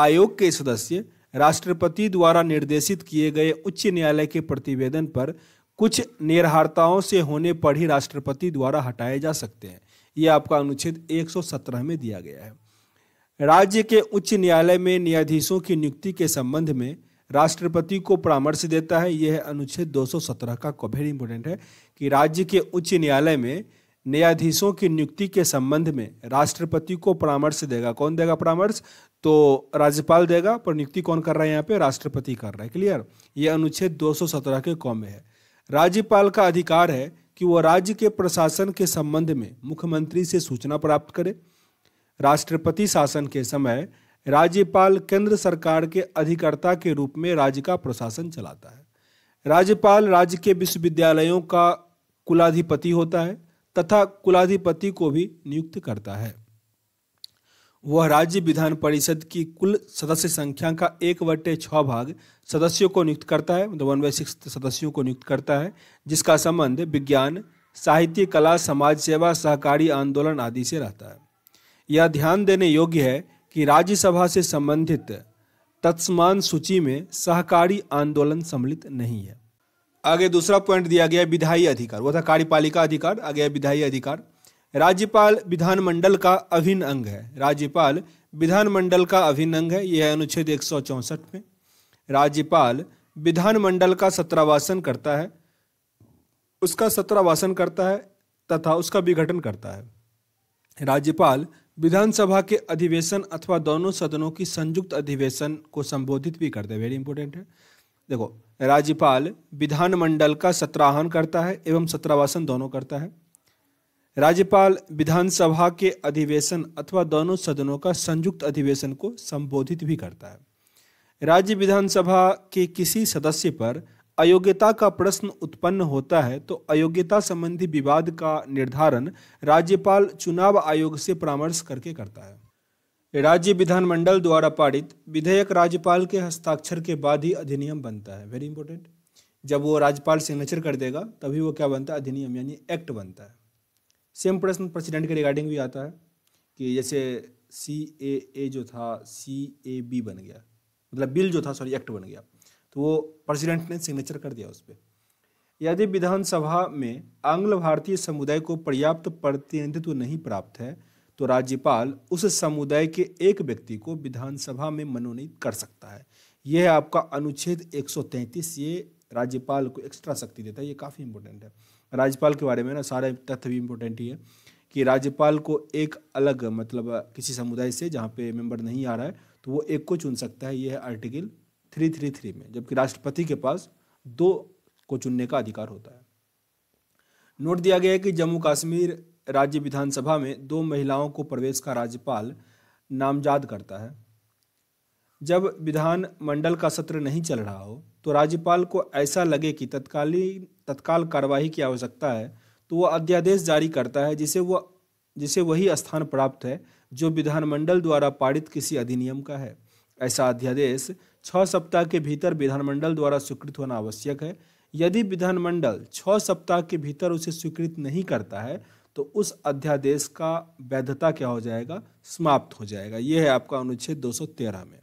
आयोग के सदस्य राष्ट्रपति द्वारा निर्देशित किए गए उच्च न्यायालय के प्रतिवेदन पर कुछ निर्हारताओं से होने पर ही राष्ट्रपति द्वारा हटाए जा सकते हैं यह आपका अनुच्छेद 117 में दिया गया है राज्य के उच्च न्यायालय में न्यायाधीशों की नियुक्ति के संबंध में राष्ट्रपति को परामर्श देता है यह अनुच्छेद 217 का कभी इंपोर्टेंट है कि राज्य के उच्च न्यायालय में न्यायाधीशों की नियुक्ति के संबंध में राष्ट्रपति को परामर्श देगा कौन देगा परामर्श तो राज्यपाल देगा पर नियुक्ति कौन कर रहा है यहाँ पे राष्ट्रपति कर रहा है क्लियर ये अनुच्छेद 217 के कौम में है राज्यपाल का अधिकार है कि वह राज्य के प्रशासन के संबंध में मुख्यमंत्री से सूचना प्राप्त करे राष्ट्रपति शासन के समय राज्यपाल केंद्र सरकार के अधिकर्ता के रूप में राज्य का प्रशासन चलाता है राज्यपाल राज्य के विश्वविद्यालयों का कुलाधिपति होता है तथा कुलाधिपति को भी नियुक्त करता है वह राज्य विधान परिषद की कुल सदस्य संख्या का एक बटे छ भाग सदस्यों को नियुक्त करता है मतलब वन बाई सिक्स सदस्यों को नियुक्त करता है जिसका संबंध विज्ञान साहित्य कला समाज सेवा सहकारी आंदोलन आदि से रहता है यह ध्यान देने योग्य है कि राज्यसभा से संबंधित तत्समान सूची में सहकारी आंदोलन सम्मिलित नहीं है आगे दूसरा पॉइंट दिया गया विधायी अधिकार वो था कार्यपालिका अधिकार आ गया विधायी अधिकार राज्यपाल विधानमंडल का अभिन्न अंग है राज्यपाल विधानमंडल का अभिन्न अंग है यह है अनुच्छेद एक में राज्यपाल विधानमंडल का सत्रावासन करता है उसका सत्रावासन करता है तथा उसका विघटन करता है राज्यपाल विधानसभा के अधिवेशन अथवा दोनों सदनों की संयुक्त अधिवेशन को संबोधित भी करते हैं वेरी इंपॉर्टेंट है देखो राज्यपाल विधानमंडल का सत्राहन करता है एवं सत्रावासन दोनों करता है राज्यपाल विधानसभा के अधिवेशन अथवा दोनों सदनों का संयुक्त अधिवेशन को संबोधित भी करता है राज्य विधानसभा के किसी सदस्य पर अयोग्यता का प्रश्न उत्पन्न होता है तो अयोग्यता संबंधी विवाद का निर्धारण राज्यपाल चुनाव आयोग से परामर्श करके करता है राज्य विधानमंडल द्वारा पारित विधेयक राज्यपाल के हस्ताक्षर के बाद ही अधिनियम बनता है वेरी इंपॉर्टेंट जब वो राज्यपाल सिग्नेचर कर देगा तभी वो क्या बनता है अधिनियम यानी एक्ट बनता है सेम प्रश्न प्रेसिडेंट के रिगार्डिंग भी आता है कि जैसे सी ए ए जो था सी ए बी बन गया मतलब बिल जो था सॉरी एक्ट बन गया तो वो प्रेसिडेंट ने सिग्नेचर कर दिया उस पर यदि विधानसभा में आंग्ल भारतीय समुदाय को पर्याप्त प्रतिनिधित्व नहीं प्राप्त है तो राज्यपाल उस समुदाय के एक व्यक्ति को विधानसभा में मनोनीत कर सकता है यह है आपका अनुच्छेद 133 ये राज्यपाल को एक्स्ट्रा शक्ति देता है ये काफ़ी इंपॉर्टेंट है राज्यपाल के बारे में ना सारे तथ्य भी इम्पोर्टेंट ही है कि राज्यपाल को एक अलग मतलब किसी समुदाय से जहाँ पे मेंबर नहीं आ रहा है तो वो एक को चुन सकता है ये है आर्टिकल थ्री थ्री थ्री में जबकि राष्ट्रपति के पास दो को चुनने का अधिकार होता है नोट दिया गया है कि जम्मू कश्मीर राज्य विधानसभा में दो महिलाओं को प्रवेश का राज्यपाल नामजाद करता है जब विधानमंडल का सत्र नहीं चल रहा हो तो राज्यपाल को ऐसा लगे कि तत्कालीन तत्काल कार्रवाई की आवश्यकता है तो वह अध्यादेश जारी करता है जिसे वह जिसे वही स्थान प्राप्त है जो विधानमंडल द्वारा पारित किसी अधिनियम का है ऐसा अध्यादेश छः सप्ताह के भीतर विधानमंडल द्वारा स्वीकृत होना आवश्यक है यदि विधानमंडल छः सप्ताह के भीतर उसे स्वीकृत नहीं करता है तो उस अध्यादेश का वैधता क्या हो जाएगा समाप्त हो जाएगा ये है आपका अनुच्छेद 213 में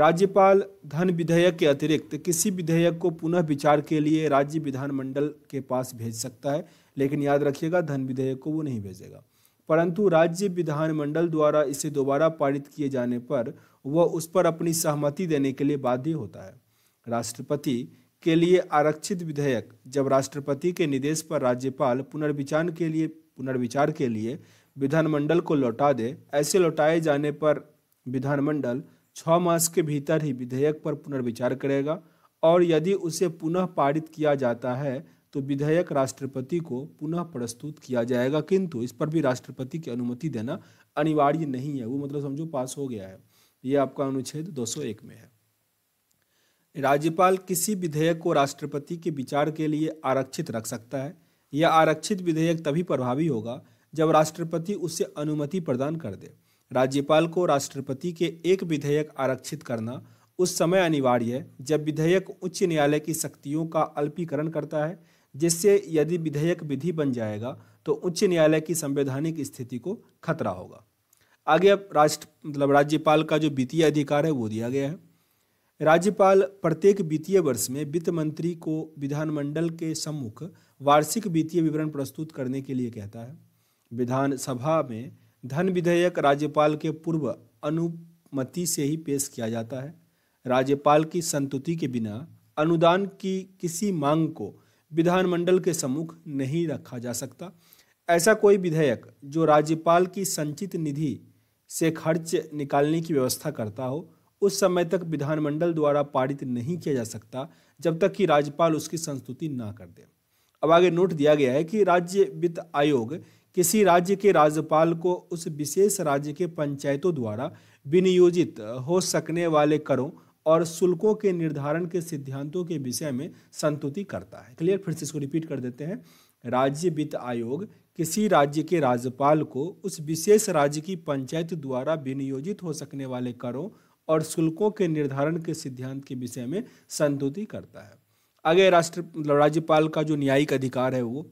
राज्यपाल धन विधेयक के अतिरिक्त किसी विधेयक को पुनः विचार के लिए राज्य विधानमंडल के पास भेज सकता है लेकिन याद रखिएगा धन विधेयक को वो नहीं भेजेगा परंतु राज्य विधानमंडल द्वारा इसे दोबारा पारित किए जाने पर वह उस पर अपनी सहमति देने के लिए बाध्य होता है राष्ट्रपति के लिए आरक्षित विधेयक जब राष्ट्रपति के निर्देश पर राज्यपाल पुनर्विचार के लिए पुनर्विचार के लिए विधानमंडल को लौटा दे ऐसे लौटाए जाने पर विधानमंडल छ मास के भीतर ही विधेयक पर पुनर्विचार करेगा और यदि उसे पुनः पारित किया जाता है तो विधेयक राष्ट्रपति को पुनः प्रस्तुत किया जाएगा किंतु इस पर भी राष्ट्रपति की अनुमति देना अनिवार्य नहीं है वो मतलब समझो पास हो गया है ये आपका अनुच्छेद 201 में है राज्यपाल किसी विधेयक को राष्ट्रपति के विचार के लिए आरक्षित रख सकता है यह आरक्षित विधेयक तभी प्रभावी होगा जब राष्ट्रपति उसे अनुमति प्रदान कर दे राज्यपाल को राष्ट्रपति के एक विधेयक आरक्षित करना उस समय अनिवार्य है जब विधेयक उच्च न्यायालय की शक्तियों का अल्पीकरण करता है जिससे यदि विधेयक विधि बन जाएगा तो उच्च न्यायालय की संवैधानिक स्थिति को खतरा होगा आगे अब राष्ट्र मतलब राज्यपाल का जो वित्तीय अधिकार है वो दिया गया है राज्यपाल प्रत्येक वित्तीय वर्ष में वित्त मंत्री को विधानमंडल के सम्मुख वार्षिक वित्तीय विवरण प्रस्तुत करने के लिए कहता है विधानसभा में धन विधेयक राज्यपाल के पूर्व अनुमति से ही पेश किया जाता है राज्यपाल की संतुति के बिना अनुदान की किसी मांग को विधानमंडल के सम्मुख नहीं रखा जा सकता ऐसा कोई विधेयक जो राज्यपाल की संचित निधि से खर्च निकालने की व्यवस्था करता हो उस समय तक विधानमंडल द्वारा पारित नहीं किया जा सकता जब तक कि राज्यपाल उसकी संस्तुति ना कर दे अब आगे नोट दिया गया है कि राज्य वित्त आयोग किसी राज्य के राज्यपाल को उस विशेष राज्य के पंचायतों द्वारा विनियोजित हो सकने वाले करों और शुल्कों के निर्धारण के सिद्धांतों के विषय में संतुति करता है क्लियर फिर से इसको रिपीट कर देते हैं राज्य वित्त आयोग किसी राज्य के राज्यपाल को उस विशेष राज्य की पंचायत द्वारा विनियोजित हो सकने वाले करों और शुल्कों के निर्धारण के सिद्धांत के विषय में संतुति करता है आगे राष्ट्र मतलब राज्यपाल का जो न्यायिक अधिकार है वो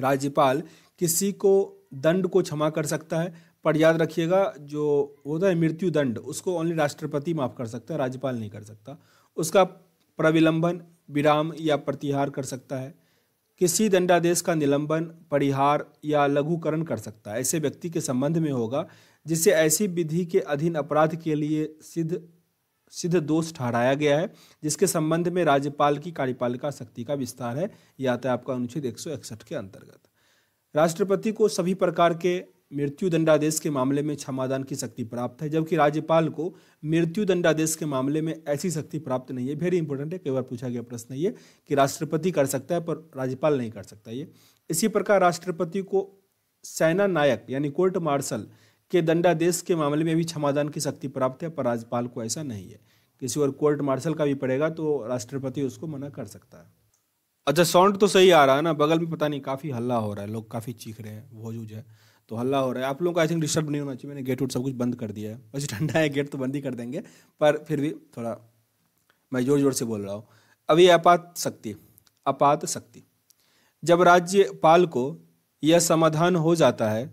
राज्यपाल किसी को दंड को क्षमा कर सकता है पर याद रखिएगा जो होता है मृत्यु दंड उसको ओनली राष्ट्रपति माफ कर सकता है राज्यपाल नहीं कर सकता उसका प्रविलंबन विराम या प्रतिहार कर सकता है किसी दंडादेश का निलंबन परिहार या लघुकरण कर सकता है ऐसे व्यक्ति के संबंध में होगा जिसे ऐसी विधि के अधीन अपराध के लिए सिद्ध सिद्ध दोष ठहराया गया है जिसके संबंध में राज्यपाल की कार्यपालिका शक्ति का विस्तार है यह आता है आपका अनुच्छेद एक के अंतर्गत राष्ट्रपति को सभी प्रकार के मृत्यु दंडादेश के मामले में क्षमादान की शक्ति प्राप्त है जबकि राज्यपाल को मृत्यु दंडादेश के मामले में ऐसी शक्ति प्राप्त नहीं है वेरी इंपॉर्टेंट है कई बार पूछा गया प्रश्न ये कि राष्ट्रपति कर सकता है पर राज्यपाल नहीं कर सकता ये इसी प्रकार राष्ट्रपति को सेना नायक यानी कोर्ट मार्शल के दंडादेश के मामले में भी क्षमादान की शक्ति प्राप्त है पर राज्यपाल को ऐसा नहीं है किसी और कोर्ट मार्शल का भी पड़ेगा तो राष्ट्रपति उसको मना कर सकता है अच्छा साउंड तो सही आ रहा है ना बगल में पता नहीं काफ़ी हल्ला हो रहा है लोग काफ़ी चीख रहे हैं वो जूझ है तो हल्ला हो रहा है आप लोगों को आई थिंक डिस्टर्ब नहीं होना चाहिए मैंने गेट उट सब कुछ बंद कर दिया है वैसे ठंडा है गेट तो बंद ही कर देंगे पर फिर भी थोड़ा मैं जोर जोर से बोल रहा हूँ अभी आपात शक्ति आपात शक्ति जब राज्यपाल को यह समाधान हो जाता है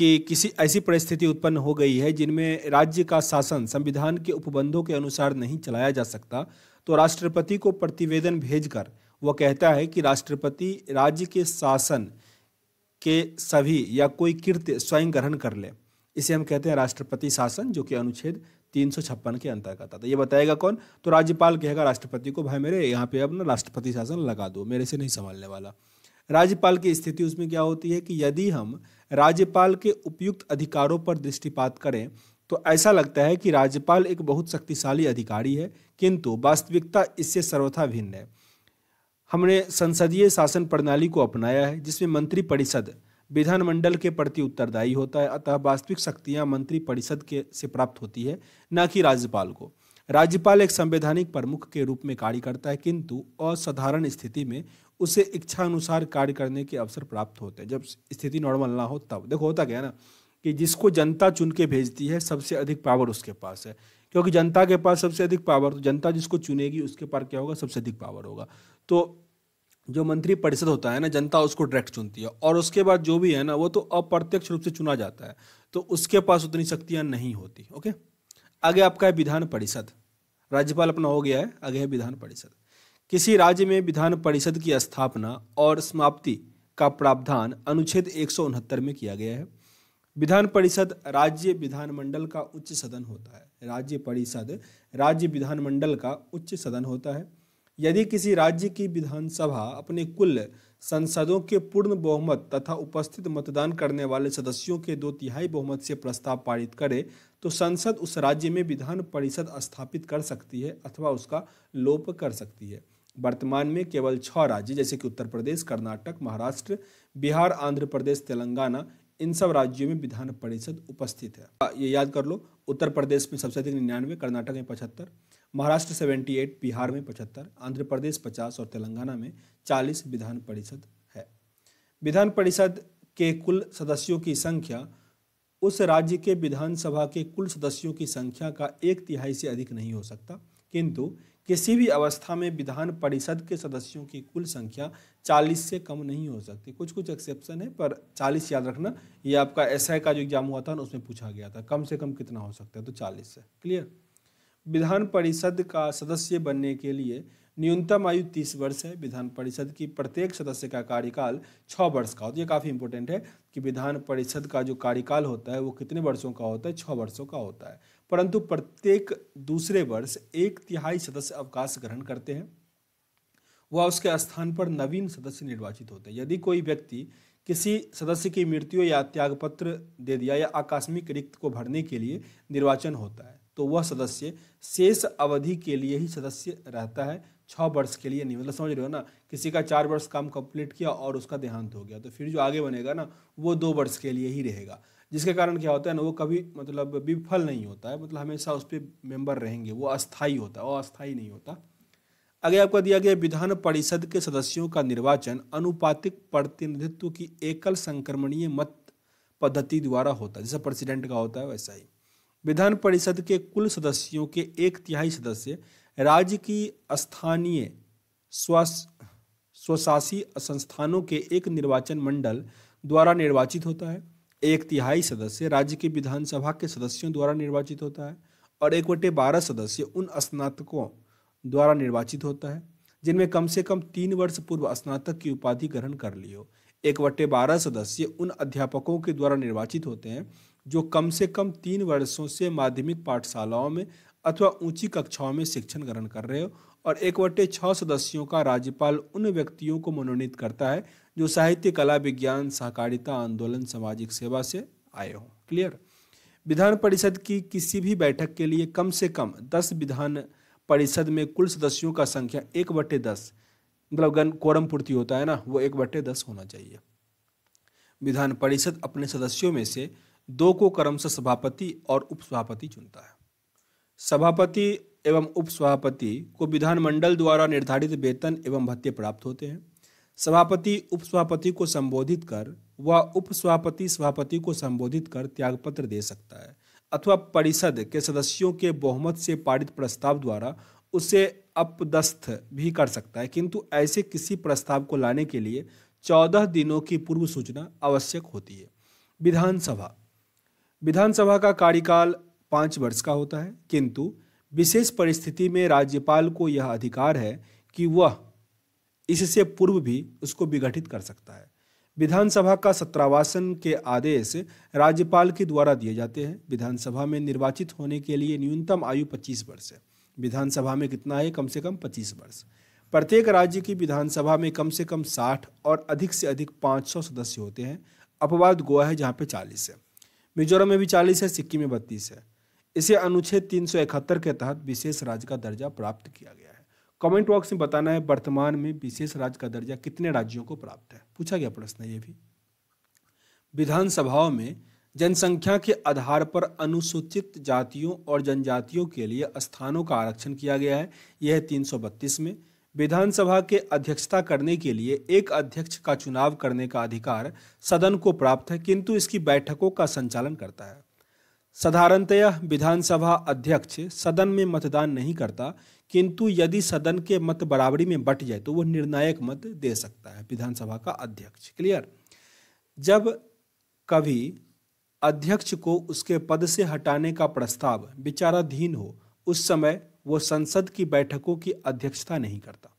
कि किसी ऐसी परिस्थिति उत्पन्न हो गई है जिनमें राज्य का शासन संविधान के उपबंधों के अनुसार नहीं चलाया जा सकता तो राष्ट्रपति को प्रतिवेदन भेजकर वह कहता है कि राष्ट्रपति राज्य के शासन के सभी या कोई कृत्य स्वयं ग्रहण कर ले इसे हम कहते हैं राष्ट्रपति शासन जो कि अनुच्छेद तीन सौ छप्पन के अंतर्गत आता ये बताएगा कौन तो राज्यपाल कहेगा राष्ट्रपति को भाई मेरे यहाँ पे अपना राष्ट्रपति शासन लगा दो मेरे से नहीं संभालने वाला राज्यपाल की स्थिति उसमें क्या होती है कि यदि हम राज्यपाल के उपयुक्त अधिकारों पर दृष्टिपात करें तो ऐसा लगता है कि राज्यपाल एक बहुत शक्तिशाली अधिकारी है किंतु वास्तविकता इससे सर्वथा भिन्न है हमने संसदीय शासन प्रणाली को अपनाया है जिसमें मंत्री परिषद विधानमंडल के प्रति उत्तरदायी होता है अतः वास्तविक शक्तियां मंत्री परिषद के से प्राप्त होती है न कि राज्यपाल को राज्यपाल एक संवैधानिक प्रमुख के रूप में कार्य करता है किंतु असाधारण स्थिति में उसे इच्छा अनुसार कार्य करने के अवसर प्राप्त होते हैं जब स्थिति नॉर्मल ना हो तब देखो होता क्या है ना कि जिसको जनता चुन के भेजती है सबसे अधिक पावर उसके पास है क्योंकि जनता के पास सबसे अधिक पावर तो जनता जिसको चुनेगी उसके पास क्या होगा सबसे अधिक पावर होगा तो जो मंत्री परिषद होता है ना जनता उसको डायरेक्ट चुनती है और उसके बाद जो भी है ना वो तो अप्रत्यक्ष रूप से चुना जाता है तो उसके पास उतनी शक्तियाँ नहीं होती ओके आगे आपका है विधान परिषद राज्यपाल अपना हो गया है आगे है विधान परिषद किसी राज्य में विधान परिषद की स्थापना और समाप्ति का प्रावधान अनुच्छेद एक में किया गया है विधान परिषद राज्य विधानमंडल का उच्च सदन होता है राज्य परिषद राज्य विधानमंडल का उच्च सदन होता है यदि किसी राज्य की विधानसभा अपने कुल संसदों के पूर्ण बहुमत तथा उपस्थित मतदान करने वाले सदस्यों के दो तिहाई बहुमत से प्रस्ताव पारित करे तो संसद उस राज्य में विधान परिषद स्थापित कर सकती है अथवा उसका लोप कर सकती है वर्तमान में केवल छः राज्य जैसे कि उत्तर प्रदेश कर्नाटक महाराष्ट्र बिहार आंध्र प्रदेश तेलंगाना इन सब राज्यों में विधान परिषद उपस्थित है ये याद कर लो उत्तर प्रदेश में सबसे अधिक निन्यानवे कर्नाटक में पचहत्तर महाराष्ट्र सेवेंटी एट बिहार में पचहत्तर आंध्र प्रदेश पचास और तेलंगाना में चालीस विधान परिषद है विधान परिषद के कुल सदस्यों की संख्या उस राज्य के विधानसभा के कुल सदस्यों की संख्या का एक तिहाई से अधिक नहीं हो सकता किंतु किसी भी अवस्था में विधान परिषद के सदस्यों की कुल संख्या 40 से कम नहीं हो सकती कुछ कुछ एक्सेप्शन है पर 40 याद रखना ये आपका एस SI का जो एग्जाम हुआ था ना उसमें पूछा गया था कम से कम कितना हो सकता है तो 40 से क्लियर विधान परिषद का सदस्य बनने के लिए न्यूनतम आयु तीस वर्ष है विधान परिषद की प्रत्येक सदस्य का कार्यकाल छः वर्ष का होता है ये काफ़ी इंपॉर्टेंट है कि विधान परिषद का जो कार्यकाल होता है वो कितने वर्षों का होता है छः वर्षों का होता है परंतु प्रत्येक दूसरे वर्ष एक तिहाई सदस्य अवकाश ग्रहण करते हैं वह उसके स्थान पर नवीन सदस्य निर्वाचित होते हैं यदि कोई व्यक्ति किसी सदस्य की मृत्यु या त्यागपत्र दे दिया या आकस्मिक रिक्त को भरने के लिए निर्वाचन होता है तो वह सदस्य शेष अवधि के लिए ही सदस्य रहता है छः वर्ष के लिए नहीं मतलब समझ रहे हो ना किसी का चार वर्ष काम कंप्लीट किया और उसका देहांत हो गया तो फिर जो आगे बनेगा ना वो दो वर्ष के लिए ही रहेगा जिसके कारण क्या होता है ना वो कभी मतलब विफल नहीं होता है मतलब हमेशा उस पर मेम्बर रहेंगे वो अस्थायी होता है अस्थायी नहीं होता आगे आपका दिया गया विधान परिषद के सदस्यों का निर्वाचन अनुपातिक प्रतिनिधित्व की एकल संक्रमणीय मत पद्धति द्वारा होता है जैसा प्रेसिडेंट का होता है वैसा ही विधान परिषद के कुल सदस्यों के एक तिहाई सदस्य राज्य की स्थानीय स्वशासी संस्थानों के एक निर्वाचन मंडल द्वारा निर्वाचित होता है एक तिहाई सदस्य राज्य के विधानसभा के सदस्यों द्वारा निर्वाचित होता है और एक बटे बारह सदस्य उन स्नातकों द्वारा निर्वाचित होता है जिनमें कम से कम तीन वर्ष पूर्व स्नातक की उपाधि ग्रहण कर ली हो एक बटे बारह सदस्य उन अध्यापकों के द्वारा निर्वाचित होते हैं जो कम से कम तीन वर्षों से माध्यमिक पाठशालाओं में अथवा ऊंची कक्षाओं में शिक्षण ग्रहण कर रहे हो और एक बटे छः सदस्यों का राज्यपाल उन व्यक्तियों को मनोनीत करता है जो साहित्य कला विज्ञान सहकारिता आंदोलन सामाजिक सेवा से आए हों क्लियर विधान परिषद की किसी भी बैठक के लिए कम से कम दस विधान परिषद में कुल सदस्यों का संख्या एक बटे दस मतलब गण कोरम पूर्ति होता है ना वो एक बटे दस होना चाहिए विधान परिषद अपने सदस्यों में से दो को कर्म से सभापति और उपसभापति चुनता है सभापति एवं उपसभापति को विधानमंडल द्वारा निर्धारित वेतन एवं भत्ते प्राप्त होते हैं सभापति उपसभापति को संबोधित कर व उपसभापति सभापति को संबोधित कर त्यागपत्र दे सकता है अथवा परिषद के सदस्यों के बहुमत से पारित प्रस्ताव द्वारा उसे अपदस्थ भी कर सकता है किंतु ऐसे किसी प्रस्ताव को लाने के लिए चौदह दिनों की पूर्व सूचना आवश्यक होती है विधानसभा विधानसभा का कार्यकाल पाँच वर्ष का होता है किंतु विशेष परिस्थिति में राज्यपाल को यह अधिकार है कि वह इससे पूर्व भी उसको विघटित कर सकता है विधानसभा का सत्रावासन के आदेश राज्यपाल के द्वारा दिए जाते हैं विधानसभा में निर्वाचित होने के लिए न्यूनतम आयु 25 वर्ष है विधानसभा में कितना है कम से कम 25 वर्ष प्रत्येक राज्य की विधानसभा में कम से कम 60 और अधिक से अधिक 500 सदस्य होते हैं अपवाद गोवा है जहाँ पे 40 है मिजोरम में भी 40 है सिक्किम में 32 है इसे अनुच्छेद 371 के तहत विशेष राज्य का दर्जा प्राप्त किया गया कमेंट बॉक्स में बताना है वर्तमान में विशेष राज्य का दर्जा कितने राज्यों को प्राप्त है पूछा गया प्रश्न ये भी विधानसभाओं में जनसंख्या के आधार पर अनुसूचित जातियों और जनजातियों के लिए स्थानों का आरक्षण किया गया है यह तीन में विधानसभा के अध्यक्षता करने के लिए एक अध्यक्ष का चुनाव करने का अधिकार सदन को प्राप्त है किंतु इसकी बैठकों का संचालन करता है साधारणतया विधानसभा अध्यक्ष सदन में मतदान नहीं करता किंतु यदि सदन के मत बराबरी में बट जाए तो वह निर्णायक मत दे सकता है विधानसभा का अध्यक्ष क्लियर जब कभी अध्यक्ष को उसके पद से हटाने का प्रस्ताव विचाराधीन हो उस समय वो संसद की बैठकों की अध्यक्षता नहीं करता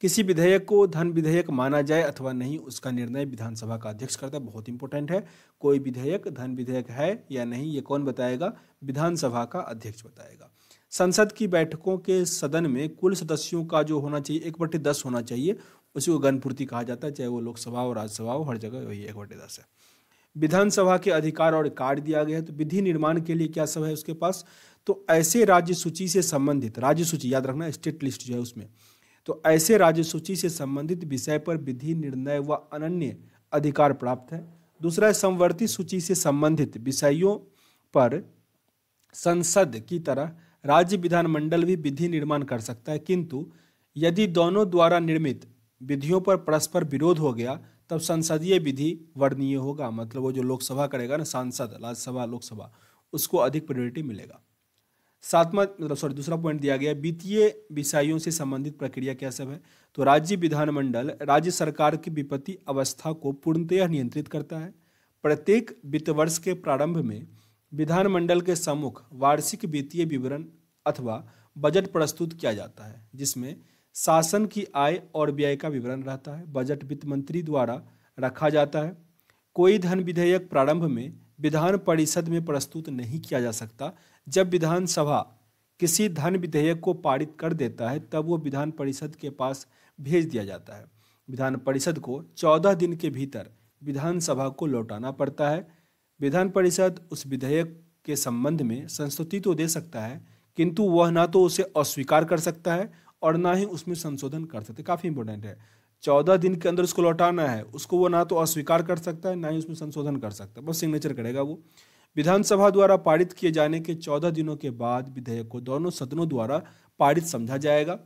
किसी विधेयक को धन विधेयक माना जाए अथवा नहीं उसका निर्णय विधानसभा का अध्यक्ष करता है बहुत इंपॉर्टेंट है कोई विधेयक धन विधेयक है या नहीं ये कौन बताएगा विधानसभा का अध्यक्ष बताएगा संसद की बैठकों के सदन में कुल सदस्यों का जो होना चाहिए एक बटे दस होना चाहिए उसी को गणपूर्ति कहा जाता है चाहे वो लोकसभा हो राज्यसभा हो हर जगह वही एक बटे दस है विधानसभा के अधिकार और कार्य दिया गया है तो विधि निर्माण के लिए क्या सब है उसके पास तो ऐसे राज्य सूची से संबंधित राज्य सूची याद रखना स्टेट लिस्ट जो है उसमें तो ऐसे राज्य सूची से संबंधित विषय पर विधि निर्णय व अनन्य अधिकार प्राप्त है दूसरा है संवर्ती सूची से संबंधित विषयों पर संसद की तरह राज्य विधानमंडल भी विधि निर्माण कर सकता है किंतु यदि दोनों द्वारा निर्मित विधियों पर परस्पर विरोध हो गया तब संसदीय विधि वर्णीय होगा मतलब वो जो लोकसभा करेगा ना सांसद राज्यसभा लोकसभा उसको अधिक प्रायोरिटी मिलेगा सातवां मतलब सॉरी दूसरा पॉइंट दिया गया वित्तीय विषयों से संबंधित प्रक्रिया क्या सब है तो राज्य विधानमंडल राज्य सरकार की विपत्ति अवस्था को पूर्णतया नियंत्रित करता है प्रत्येक वित्त वर्ष के प्रारंभ में विधानमंडल के सम्मुख वार्षिक वित्तीय विवरण अथवा बजट प्रस्तुत किया जाता है जिसमें शासन की आय और व्यय का विवरण रहता है बजट वित्त मंत्री द्वारा रखा जाता है कोई धन विधेयक प्रारंभ में विधान परिषद में प्रस्तुत नहीं किया जा सकता जब विधानसभा किसी धन विधेयक को पारित कर देता है तब वो विधान परिषद के पास भेज दिया जाता है विधान परिषद को चौदह दिन के भीतर विधानसभा को लौटाना पड़ता है विधान परिषद उस विधेयक के संबंध में संस्तुति तो दे सकता है किंतु वह ना तो उसे अस्वीकार कर सकता है और ना ही उसमें संशोधन कर सकते काफ़ी इंपॉर्टेंट है चौदह दिन के अंदर उसको लौटाना है उसको वो ना तो अस्वीकार कर सकता है ना ही उसमें संशोधन कर सकता है बस सिग्नेचर करेगा वो विधानसभा द्वारा पारित किए जाने के चौदह दिनों के बाद विधेयक को दोनों सदनों द्वारा पारित समझा जाएगा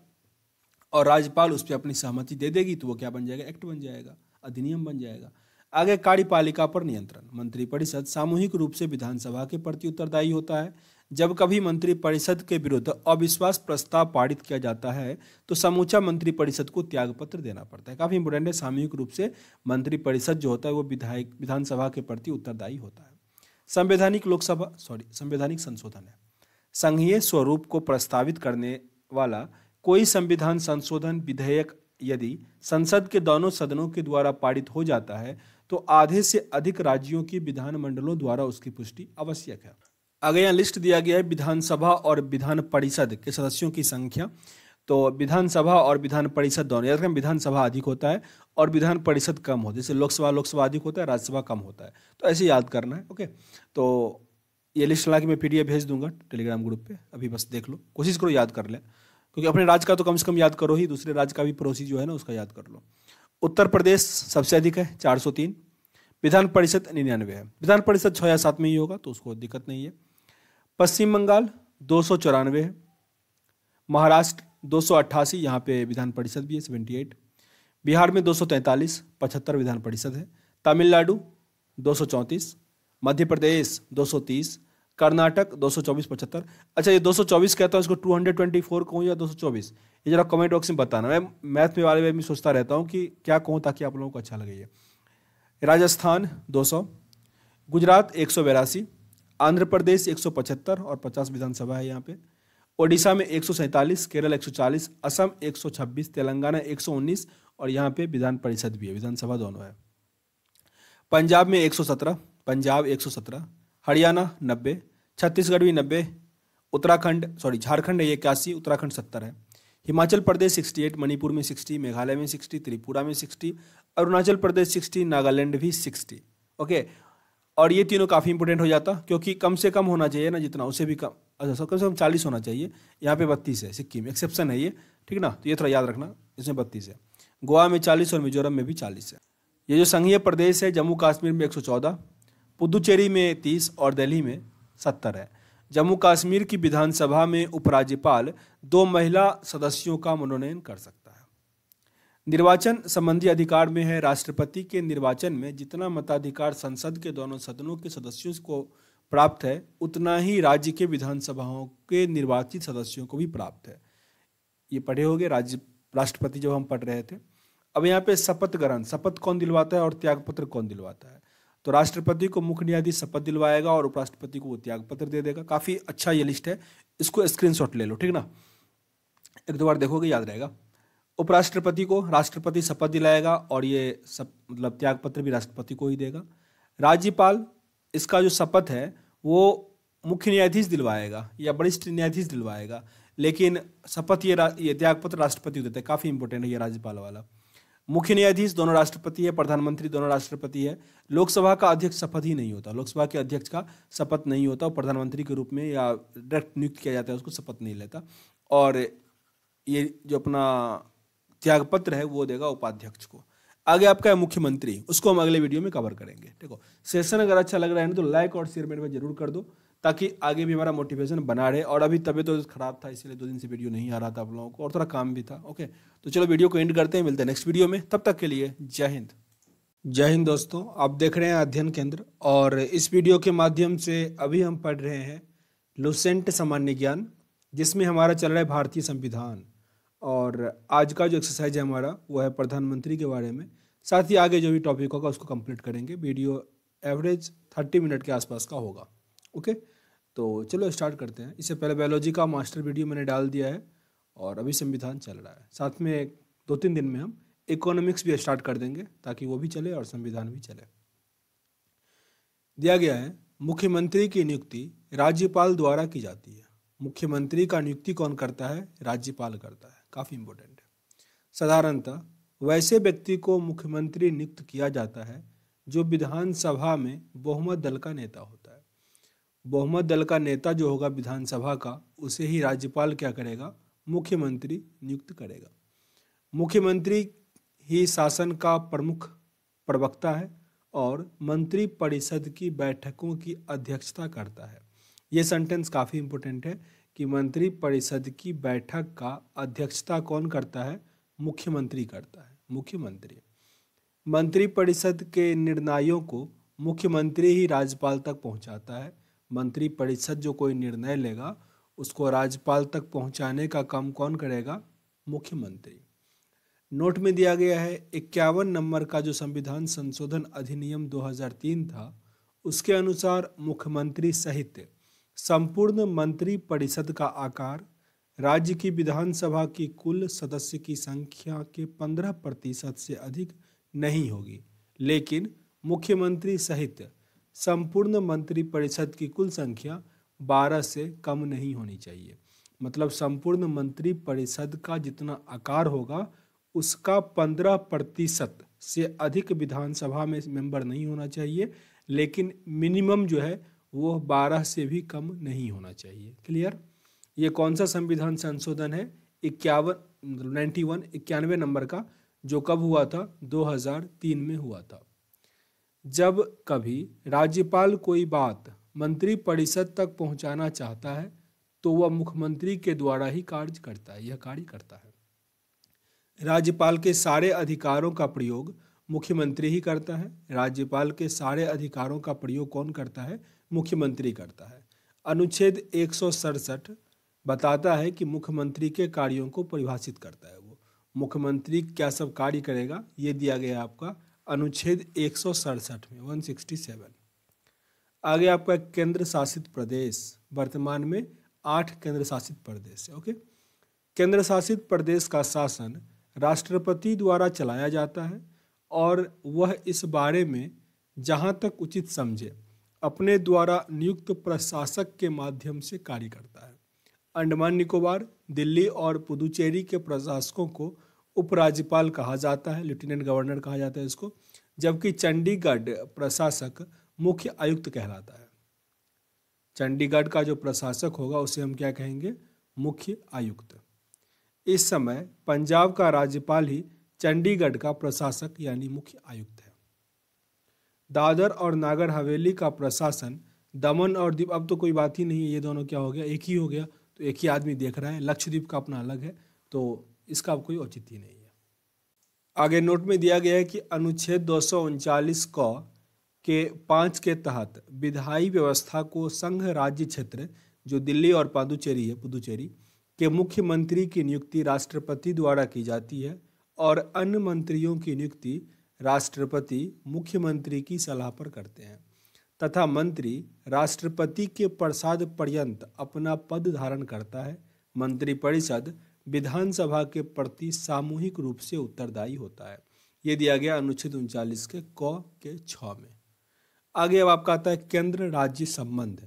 और राज्यपाल उस पर अपनी सहमति दे देगी तो वो क्या बन जाएगा एक्ट बन जाएगा अधिनियम बन जाएगा आगे कार्यपालिका पर नियंत्रण मंत्रिपरिषद सामूहिक रूप से विधानसभा के प्रति उत्तरदायी होता है जब कभी मंत्रिपरिषद के विरुद्ध अविश्वास प्रस्ताव पारित किया जाता है तो समूचा मंत्रिपरिषद को त्यागपत्र देना पड़ता है काफ़ी इंपोर्टेंट है सामूहिक रूप से मंत्रिपरिषद जो होता है वो विधायक विधानसभा के प्रति उत्तरदायी होता है संवैधानिक लोकसभा सॉरी संवैधानिक संशोधन है संघीय स्वरूप को प्रस्तावित करने वाला कोई संविधान संशोधन विधेयक यदि संसद के दोनों सदनों के द्वारा पारित हो जाता है तो आधे से अधिक राज्यों की विधानमंडलों द्वारा उसकी पुष्टि आवश्यक है आगे यहाँ लिस्ट दिया गया है विधानसभा और विधान परिषद के सदस्यों की संख्या तो विधानसभा और विधान परिषद दोनों याद रखें विधानसभा अधिक होता है और विधान परिषद कम होता है जैसे लोकसभा लोकसभा अधिक होता है राज्यसभा कम होता है तो ऐसे याद करना है ओके तो ये लिस्ट ला के मैं पी भेज दूंगा टेलीग्राम ग्रुप पे अभी बस देख लो कोशिश करो याद कर ले क्योंकि अपने राज्य का तो कम से कम याद करो ही दूसरे राज्य का भी पड़ोसी जो है ना उसका याद कर लो उत्तर प्रदेश सबसे अधिक है 403 विधान परिषद निन्यानवे है विधान परिषद छः या सात में ही होगा तो उसको दिक्कत नहीं है पश्चिम बंगाल दो सौ चौरानवे है महाराष्ट्र दो सौ अट्ठासी यहाँ पे विधान परिषद भी है सेवेंटी एट बिहार में दो सौ तैंतालीस पचहत्तर विधान परिषद है तमिलनाडु दो सौ चौंतीस मध्य प्रदेश दो सौ तीस कर्नाटक दो सौ चौबीस पचहत्तर अच्छा ये दो सौ चौबीस कहता हूँ इसको टू हंड्रेड ट्वेंटी फोर कहूँ या दो सौ चौबीस ये जरा कमेंट बॉक्स में बताना मैं मैथ में बारे में सोचता रहता हूँ कि क्या कहूँ ताकि आप लोगों को अच्छा लगे ये राजस्थान दो सौ गुजरात एक सौ बेरासी आंध्र प्रदेश एक सौ पचहत्तर और पचास विधानसभा है यहाँ पे ओडिशा में एक सौ सैंतालीस केरल एक सौ चालीस असम एक सौ छब्बीस तेलंगाना एक सौ उन्नीस और यहाँ पे विधान परिषद भी है विधानसभा दोनों है पंजाब में एक सौ सत्रह पंजाब एक सौ सत्रह हरियाणा नब्बे छत्तीसगढ़ भी नब्बे उत्तराखंड सॉरी झारखंड है इक्यासी उत्तराखंड सत्तर है हिमाचल प्रदेश सिक्सटी एट मणिपुर में सिक्सटी मेघालय में सिक्सटी त्रिपुरा में सिक्सटी अरुणाचल प्रदेश सिक्सटी नागालैंड भी सिक्सटी ओके और ये तीनों काफ़ी इंपोर्टेंट हो जाता क्योंकि कम से कम होना चाहिए ना जितना उसे भी कम अच्छा कम से कम चालीस होना चाहिए यहाँ पे बत्तीस है सिक्किम एक्सेप्शन है ये ठीक ना तो ये थोड़ा याद रखना इसमें बत्तीस है गोवा में चालीस और मिजोरम में भी चालीस है ये जो संघीय प्रदेश है जम्मू कश्मीर में एक सौ चौदह पुदुचेरी में तीस और दिल्ली में सत्तर है जम्मू कश्मीर की विधानसभा में उपराज्यपाल दो महिला सदस्यों का मनोनयन कर सकता है निर्वाचन संबंधी अधिकार में है राष्ट्रपति के निर्वाचन में जितना मताधिकार संसद के दोनों सदनों के सदस्यों को प्राप्त है उतना ही राज्य के विधानसभाओं के निर्वाचित सदस्यों को भी प्राप्त है ये पढ़े गए राज्य राष्ट्रपति जब हम पढ़ रहे थे अब यहाँ पे शपथ ग्रहण शपथ कौन दिलवाता है और त्यागपत्र कौन दिलवाता है तो राष्ट्रपति को मुख्य न्यायाधीश शपथ दिलवाएगा और उपराष्ट्रपति को वो त्यागपत्र दे देगा काफ़ी अच्छा ये लिस्ट है इसको स्क्रीनशॉट ले लो ठीक ना एक दो बार देखोगे याद रहेगा उपराष्ट्रपति को राष्ट्रपति शपथ दिलाएगा और ये सब मतलब त्यागपत्र भी राष्ट्रपति को ही देगा राज्यपाल इसका जो शपथ है वो मुख्य न्यायाधीश दिलवाएगा या वरिष्ठ न्यायाधीश दिलवाएगा लेकिन शपथ ये ये त्यागपत्र राष्ट्रपति को देते हैं काफ़ी इंपॉर्टेंट है ये राज्यपाल वाला मुख्य न्यायाधीश दोनों राष्ट्रपति है प्रधानमंत्री दोनों राष्ट्रपति है लोकसभा का अध्यक्ष शपथ ही नहीं होता लोकसभा के अध्यक्ष का शपथ नहीं होता और प्रधानमंत्री के रूप में या डायरेक्ट नियुक्त किया जाता है उसको शपथ नहीं लेता और ये जो अपना त्यागपत्र है वो देगा उपाध्यक्ष को आगे आपका है मुख्यमंत्री उसको हम अगले वीडियो में कवर करेंगे ठीक हो सेशन अगर अच्छा लग रहा है ना तो लाइक और शेयर मेरे में जरूर कर दो ताकि आगे भी हमारा मोटिवेशन बना रहे और अभी तबीयत तो खराब था इसलिए दो दिन से वीडियो नहीं आ रहा था आप लोगों को और थोड़ा काम भी था ओके तो चलो वीडियो को एंड करते हैं मिलते हैं नेक्स्ट वीडियो में तब तक के लिए जय हिंद जय हिंद दोस्तों आप देख रहे हैं अध्ययन केंद्र और इस वीडियो के माध्यम से अभी हम पढ़ रहे हैं लुसेंट सामान्य ज्ञान जिसमें हमारा चल रहा है भारतीय संविधान और आज का जो एक्सरसाइज है हमारा वो है प्रधानमंत्री के बारे में साथ ही आगे जो भी टॉपिक होगा उसको कंप्लीट करेंगे वीडियो एवरेज थर्टी मिनट के आसपास का होगा ओके तो चलो स्टार्ट करते हैं इससे पहले बायोलॉजी का मास्टर वीडियो मैंने डाल दिया है और अभी संविधान चल रहा है साथ में दो तीन दिन में हम इकोनॉमिक्स भी स्टार्ट कर देंगे ताकि वो भी चले और संविधान भी चले दिया गया है मुख्यमंत्री की नियुक्ति राज्यपाल द्वारा की जाती है मुख्यमंत्री का नियुक्ति कौन करता है राज्यपाल करता है काफ़ी इंपॉर्टेंट है साधारणतः वैसे व्यक्ति को मुख्यमंत्री नियुक्त किया जाता है जो विधानसभा में बहुमत दल का नेता होता है बहुमत दल का नेता जो होगा विधानसभा का उसे ही राज्यपाल क्या करेगा मुख्यमंत्री नियुक्त करेगा मुख्यमंत्री ही शासन का प्रमुख प्रवक्ता है और मंत्री परिषद की बैठकों की अध्यक्षता करता है ये सेंटेंस काफ़ी इम्पोर्टेंट है कि मंत्री परिषद की बैठक का अध्यक्षता कौन करता है मुख्यमंत्री करता है मुख्यमंत्री मंत्रिपरिषद के निर्णयों को मुख्यमंत्री ही राज्यपाल तक पहुंचाता है मंत्रिपरिषद जो कोई निर्णय लेगा उसको राज्यपाल तक पहुंचाने का काम कौन करेगा मुख्यमंत्री नोट में दिया गया है इक्यावन नंबर का जो संविधान संशोधन अधिनियम 2003 था उसके अनुसार मुख्यमंत्री सहित संपूर्ण मंत्री परिषद का आकार राज्य की विधानसभा की कुल सदस्य की संख्या के पंद्रह प्रतिशत से अधिक नहीं होगी लेकिन मुख्यमंत्री सहित संपूर्ण मंत्रिपरिषद की कुल संख्या बारह से कम नहीं होनी चाहिए मतलब संपूर्ण मंत्री परिषद का जितना आकार होगा उसका पंद्रह प्रतिशत से अधिक विधानसभा में मेंबर नहीं होना चाहिए लेकिन मिनिमम जो है वो बारह से भी कम नहीं होना चाहिए क्लियर ये कौन सा संविधान संशोधन है इक्यावन मतलब नाइन्टी वन इक्यानवे नंबर का जो कब हुआ था 2003 में हुआ था जब कभी राज्यपाल कोई बात मंत्रिपरिषद तक पहुंचाना चाहता है तो वह मुख्यमंत्री के द्वारा ही कार्य करता है यह कार्य करता है राज्यपाल के सारे अधिकारों का प्रयोग मुख्यमंत्री ही करता है राज्यपाल के सारे अधिकारों का प्रयोग कौन करता है मुख्यमंत्री करता है अनुच्छेद एक बताता है कि मुख्यमंत्री के कार्यों को परिभाषित करता है वो मुख्यमंत्री क्या सब कार्य करेगा ये दिया गया आपका अनुच्छेद एक में सेवन आगे आपका केंद्र शासित प्रदेश वर्तमान में आठ केंद्र शासित प्रदेश है ओके केंद्र शासित प्रदेश का शासन राष्ट्रपति द्वारा चलाया जाता है और वह इस बारे में जहाँ तक उचित समझे अपने द्वारा नियुक्त प्रशासक के माध्यम से कार्य करता है अंडमान निकोबार दिल्ली और पुदुचेरी के प्रशासकों को उपराज्यपाल कहा जाता है लेफ्टिनेंट गवर्नर कहा जाता है इसको जबकि चंडीगढ़ प्रशासक मुख्य आयुक्त कहलाता है चंडीगढ़ का जो प्रशासक होगा उसे हम क्या कहेंगे मुख्य आयुक्त इस समय पंजाब का राज्यपाल ही चंडीगढ़ का प्रशासक यानी मुख्य आयुक्त है दादर और नागर हवेली का प्रशासन दमन और दीप अब तो कोई बात ही नहीं है ये दोनों क्या हो गया एक ही हो गया तो एक ही आदमी देख रहा है लक्षद्वीप का अपना अलग है तो इसका कोई औचित्य नहीं है आगे नोट में दिया गया है कि अनुच्छेद दो सौ के पाँच के तहत विधायी व्यवस्था को संघ राज्य क्षेत्र जो दिल्ली और पादुचेरी है पुदुचेरी के मुख्यमंत्री की नियुक्ति राष्ट्रपति द्वारा की जाती है और अन्य मंत्रियों की नियुक्ति राष्ट्रपति मुख्यमंत्री की सलाह पर करते हैं तथा मंत्री राष्ट्रपति के प्रसाद पर्यंत अपना पद धारण करता है मंत्रिपरिषद विधानसभा के प्रति सामूहिक रूप से उत्तरदायी होता है ये दिया गया अनुच्छेद उनचालीस के क के छ में आगे अब आपका आता है केंद्र राज्य संबंध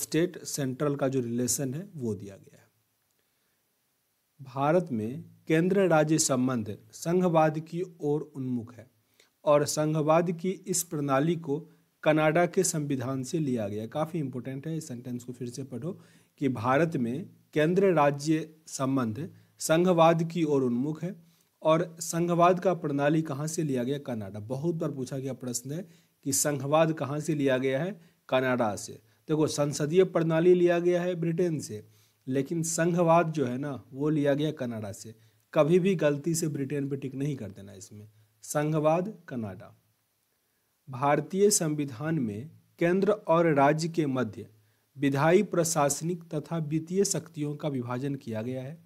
स्टेट सेंट्रल का जो रिलेशन है वो दिया गया है भारत में केंद्र राज्य संबंध संघवाद की ओर उन्मुख है और संघवाद की इस प्रणाली को कनाडा के संविधान से लिया गया काफ़ी इंपोर्टेंट है इस सेंटेंस को फिर से पढ़ो कि भारत में केंद्र राज्य संबंध संघवाद की ओर उन्मुख है और संघवाद का प्रणाली कहाँ से लिया गया कनाडा बहुत बार पूछा गया प्रश्न है कि संघवाद कहाँ से लिया गया है कनाडा से देखो संसदीय प्रणाली लिया गया है ब्रिटेन से लेकिन संघवाद जो है ना वो लिया गया कनाडा से कभी भी गलती से ब्रिटेन पे टिक नहीं कर देना इसमें संघवाद कनाडा भारतीय संविधान में केंद्र और राज्य के मध्य विधायी प्रशासनिक तथा वित्तीय शक्तियों का विभाजन किया गया है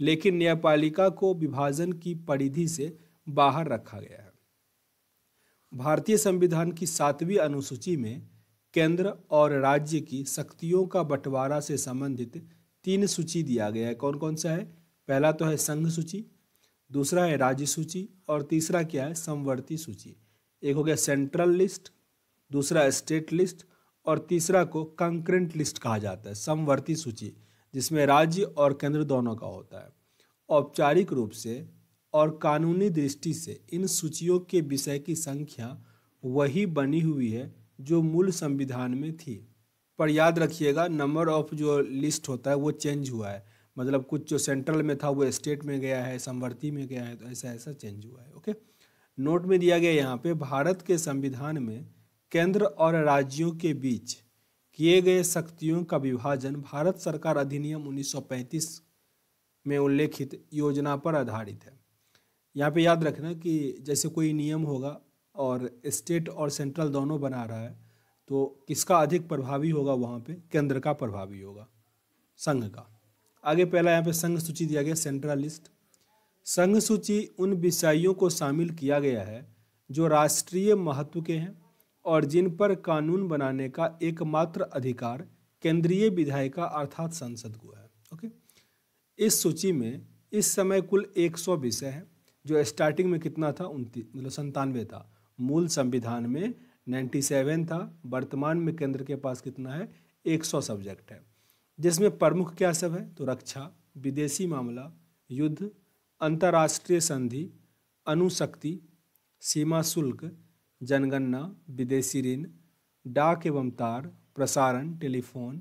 लेकिन न्यायपालिका को विभाजन की परिधि से बाहर रखा गया है भारतीय संविधान की सातवीं अनुसूची में केंद्र और राज्य की शक्तियों का बंटवारा से संबंधित तीन सूची दिया गया है कौन कौन सा है पहला तो है संघ सूची दूसरा है राज्य सूची और तीसरा क्या है समवर्ती सूची एक हो गया सेंट्रल लिस्ट दूसरा स्टेट लिस्ट और तीसरा को कंक्रेंट लिस्ट कहा जाता है समवर्ती सूची जिसमें राज्य और केंद्र दोनों का होता है औपचारिक रूप से और कानूनी दृष्टि से इन सूचियों के विषय की संख्या वही बनी हुई है जो मूल संविधान में थी पर याद रखिएगा नंबर ऑफ जो लिस्ट होता है वो चेंज हुआ है मतलब कुछ जो सेंट्रल में था वो स्टेट में गया है समवर्ती में गया है तो ऐसा ऐसा चेंज हुआ है ओके नोट में दिया गया यहाँ पे भारत के संविधान में केंद्र और राज्यों के बीच किए गए शक्तियों का विभाजन भारत सरकार अधिनियम 1935 में उल्लेखित योजना पर आधारित है यहाँ पे याद रखना कि जैसे कोई नियम होगा और स्टेट और सेंट्रल दोनों बना रहा है तो किसका अधिक प्रभावी होगा वहाँ पे केंद्र का प्रभावी होगा संघ का आगे पहला यहाँ पे संघ सूची दिया गया सेंट्रलिस्ट संघ सूची उन विषयों को शामिल किया गया है जो राष्ट्रीय महत्व के हैं और जिन पर कानून बनाने का एकमात्र अधिकार केंद्रीय विधायिका अर्थात संसद को है ओके इस सूची में इस समय कुल 100 विषय हैं जो स्टार्टिंग में कितना था उनतीस मतलब संतानवे था मूल संविधान में 97 था वर्तमान में केंद्र के पास कितना है 100 सब्जेक्ट है जिसमें प्रमुख क्या सब है तो रक्षा विदेशी मामला युद्ध अंतर्राष्ट्रीय संधि अनुशक्ति सीमा शुल्क जनगणना विदेशी ऋण डाक एवं तार प्रसारण टेलीफोन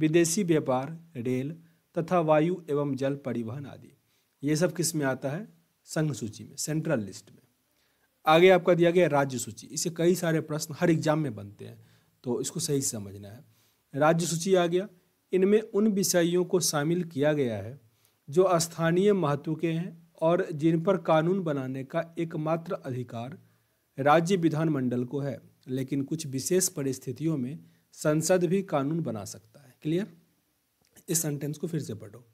विदेशी व्यापार रेल तथा वायु एवं जल परिवहन आदि ये सब किस में आता है संघ सूची में सेंट्रल लिस्ट में आगे आपका दिया गया राज्य सूची इसे कई सारे प्रश्न हर एग्जाम में बनते हैं तो इसको सही समझना है राज्य सूची आ गया इनमें उन विषयों को शामिल किया गया है जो स्थानीय महत्व के हैं और जिन पर कानून बनाने का एकमात्र अधिकार राज्य विधानमंडल को है लेकिन कुछ विशेष परिस्थितियों में संसद भी कानून बना सकता है क्लियर इस सेंटेंस को फिर से पढ़ो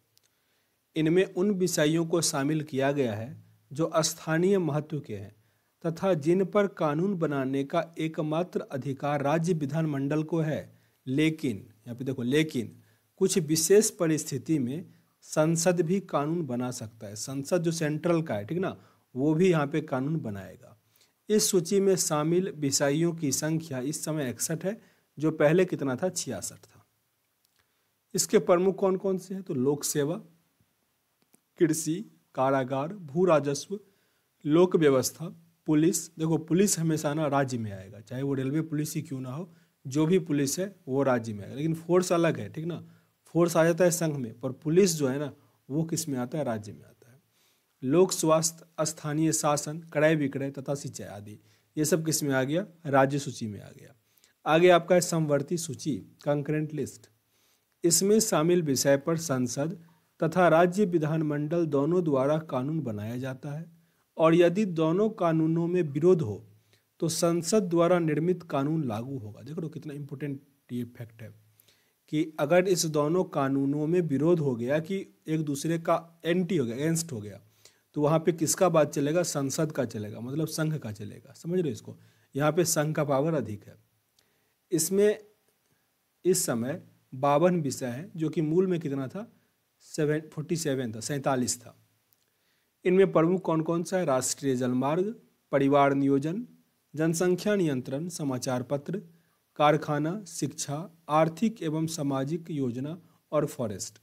इनमें उन विषयों को शामिल किया गया है जो स्थानीय महत्व के हैं तथा जिन पर कानून बनाने का एकमात्र अधिकार राज्य विधानमंडल को है लेकिन यहाँ पे देखो लेकिन कुछ विशेष परिस्थिति में संसद भी कानून बना सकता है संसद जो सेंट्रल का है ठीक ना वो भी यहाँ पे कानून बनाएगा इस सूची में शामिल विसाइयों की संख्या इस समय इकसठ है जो पहले कितना था छियासठ था इसके प्रमुख कौन कौन से हैं तो लोक सेवा कृषि कारागार भू राजस्व लोक व्यवस्था पुलिस देखो पुलिस हमेशा ना राज्य में आएगा चाहे वो रेलवे पुलिस ही क्यों ना हो जो भी पुलिस है वो राज्य में आएगा लेकिन फोर्स अलग है ठीक ना फोर्स आ जाता है संघ में पर पुलिस जो है ना वो किस में आता है राज्य में लोक स्वास्थ्य स्थानीय शासन क्रय विक्रय तथा सिंचाई आदि ये सब किस में आ गया राज्य सूची में आ गया आगे आपका समवर्ती सूची कंकरेंट लिस्ट इसमें शामिल विषय पर संसद तथा राज्य विधानमंडल दोनों द्वारा कानून बनाया जाता है और यदि दोनों कानूनों में विरोध हो तो संसद द्वारा निर्मित कानून लागू होगा देख लो तो कितना इम्पोर्टेंट ये फैक्ट है कि अगर इस दोनों कानूनों में विरोध हो गया कि एक दूसरे का एंटी हो गया अगेंस्ट हो गया तो वहाँ पे किसका बात चलेगा संसद का चलेगा मतलब संघ का चलेगा समझ रहे इसको यहाँ पे संघ का पावर अधिक है इसमें इस समय बावन विषय हैं जो कि मूल में कितना था सेवन फोर्टी सेवन था सैंतालीस था इनमें प्रमुख कौन कौन सा है राष्ट्रीय जलमार्ग परिवार नियोजन जनसंख्या नियंत्रण समाचार पत्र कारखाना शिक्षा आर्थिक एवं सामाजिक योजना और फॉरेस्ट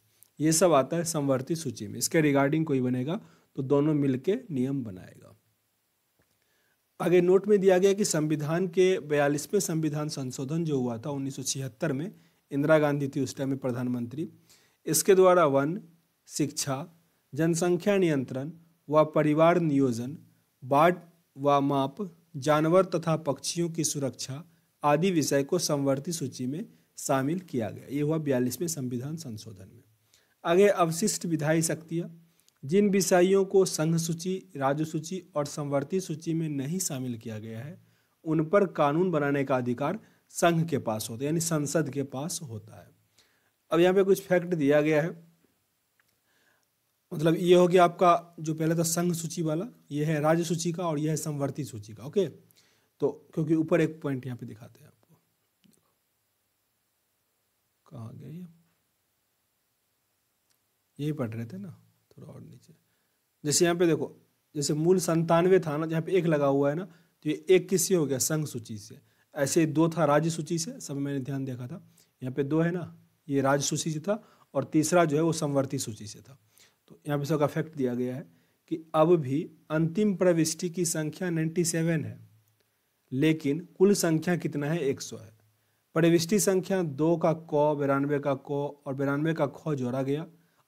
ये सब आता है संवर्ती सूची में इसके रिगार्डिंग कोई बनेगा तो दोनों मिलकर नियम बनाएगा आगे नोट में दिया गया कि संविधान के बयालीसवें संविधान संशोधन जो हुआ था उन्नीस में इंदिरा गांधी थी उस टाइम में प्रधानमंत्री इसके द्वारा वन शिक्षा जनसंख्या नियंत्रण व परिवार नियोजन बाट व माप जानवर तथा पक्षियों की सुरक्षा आदि विषय को संवर्ती सूची में शामिल किया गया ये हुआ बयालीसवें संविधान संशोधन में आगे अवशिष्ट विधायी शक्तियाँ जिन विषयों को संघ सूची राज्य सूची और संवर्ती सूची में नहीं शामिल किया गया है उन पर कानून बनाने का अधिकार संघ के पास होता है यानी संसद के पास होता है अब यहाँ पे कुछ फैक्ट दिया गया है मतलब ये हो गया आपका जो पहले था संघ सूची वाला ये है राज्य सूची का और यह है संवर्ती सूची का ओके तो क्योंकि ऊपर एक पॉइंट यहाँ पे दिखाते हैं आपको कहा गया ये यही पढ़ रहे थे ना थोड़ा और नीचे जैसे यहाँ पे देखो जैसे मूल संतानवे था ना जहाँ पे एक लगा हुआ है ना तो ये एक किससे हो गया संघ सूची से ऐसे दो था राज्य सूची से सब मैंने ध्यान देखा था यहाँ पे दो है ना ये राज्य सूची से था और तीसरा जो है वो संवर्ती सूची से था तो यहाँ पे सबका फैक्ट दिया गया है कि अब भी अंतिम प्रविष्टि की संख्या 97 है लेकिन कुल संख्या कितना है 100 है प्रविष्टि संख्या दो का क बिरानवे का क और बिरानवे का ख जोड़ा गया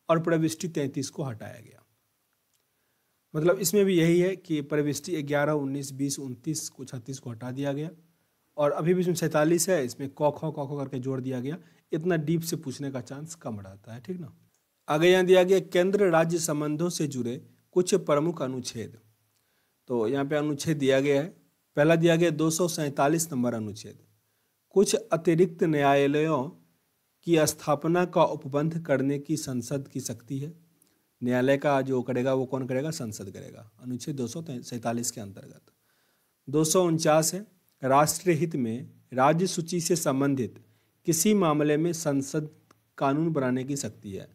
और प्रविष्टि तैंतीस को हटाया गया मतलब इसमें भी यही है कि प्रविष्टि ग्यारह उन्नीस बीस उनतीस को छत्तीस को हटा दिया गया और अभी भी इसमें सैंतालीस है इसमें खो कौखो करके जोड़ दिया गया इतना डीप से पूछने का चांस कम रहता है ठीक ना आगे यहाँ दिया गया केंद्र राज्य संबंधों से जुड़े कुछ प्रमुख अनुच्छेद तो यहाँ पे अनुच्छेद दिया गया है पहला दिया गया दो नंबर अनुच्छेद कुछ अतिरिक्त न्यायालयों की स्थापना का उपबंध करने की संसद की शक्ति है न्यायालय का जो करेगा वो कौन करेगा संसद करेगा अनुच्छेद दो के अंतर्गत दो है राष्ट्रीय हित में राज्य सूची से संबंधित किसी मामले में संसद कानून बनाने की शक्ति है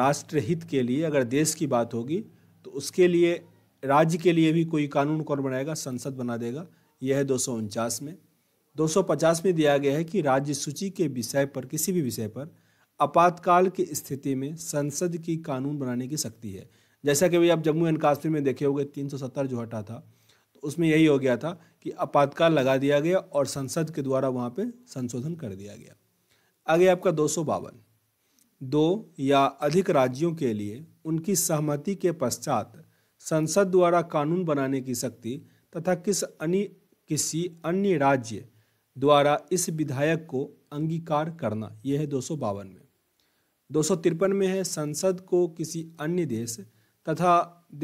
राष्ट्र हित के लिए अगर देश की बात होगी तो उसके लिए राज्य के लिए भी कोई कानून कौन बनाएगा संसद बना देगा यह है दो में 250 में दिया गया है कि राज्य सूची के विषय पर किसी भी विषय पर आपातकाल की स्थिति में संसद की कानून बनाने की शक्ति है जैसा कि भाई आप जम्मू एंड कश्मीर में देखे होंगे 370 जो हटा था तो उसमें यही हो गया था कि आपातकाल लगा दिया गया और संसद के द्वारा वहाँ पे संशोधन कर दिया गया आगे आपका दो दो या अधिक राज्यों के लिए उनकी सहमति के पश्चात संसद द्वारा कानून बनाने की शक्ति तथा किस अन्य किसी अन्य राज्य द्वारा इस विधायक को अंगीकार करना यह है दो बावन में दो में है संसद को किसी अन्य देश तथा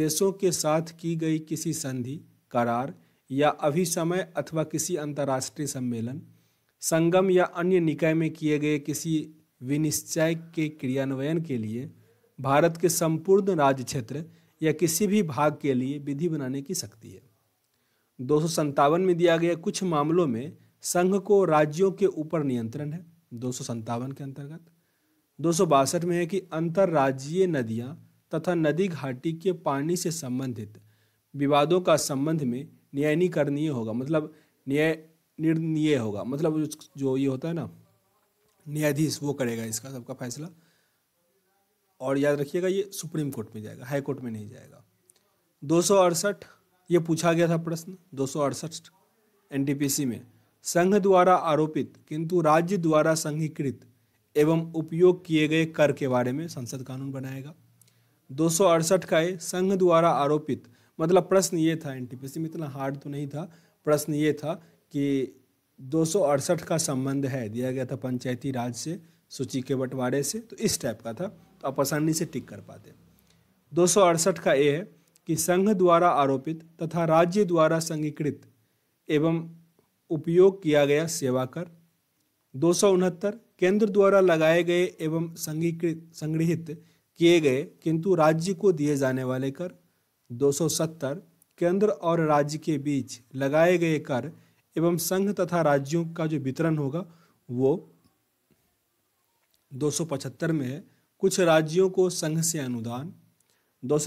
देशों के साथ की गई किसी संधि करार या अभिसमय अथवा किसी अंतर्राष्ट्रीय सम्मेलन संगम या अन्य निकाय में किए गए किसी विनिश्चय के क्रियान्वयन के लिए भारत के संपूर्ण राज्य क्षेत्र या किसी भी भाग के लिए विधि बनाने की शक्ति है दो में दिया गया कुछ मामलों में संघ को राज्यों के ऊपर नियंत्रण है दो के अंतर्गत दो में है कि अंतर्राज्यीय नदियाँ तथा नदी घाटी के पानी से संबंधित विवादों का संबंध में न्यायनीकरणीय होगा मतलब न्याय निर्णय होगा मतलब जो ये होता है ना न्यायाधीश वो करेगा इसका सबका फैसला और याद रखिएगा ये सुप्रीम कोर्ट में जाएगा हाई कोर्ट में नहीं जाएगा दो ये पूछा गया था प्रश्न दो एन में संघ द्वारा आरोपित किंतु राज्य द्वारा संघीकृत एवं उपयोग किए गए कर के बारे में संसद कानून बनाएगा दो का ये संघ द्वारा आरोपित मतलब प्रश्न ये था एनटीपीसी में इतना हार्ड तो नहीं था प्रश्न ये था कि दो का संबंध है दिया गया था पंचायती राज से सूची के बंटवारे से तो इस टाइप का था तो आप आसानी से टिक कर पाते दो का ए है कि संघ द्वारा आरोपित तथा राज्य द्वारा संघीकृत एवं उपयोग किया गया सेवा कर दो केंद्र द्वारा लगाए गए एवं संघीकृत संग्रहित किए गए किंतु राज्य को दिए जाने वाले कर 270 केंद्र और राज्य के बीच लगाए गए कर एवं संघ तथा राज्यों का जो वितरण होगा वो 275 में है कुछ राज्यों को संघ से अनुदान दो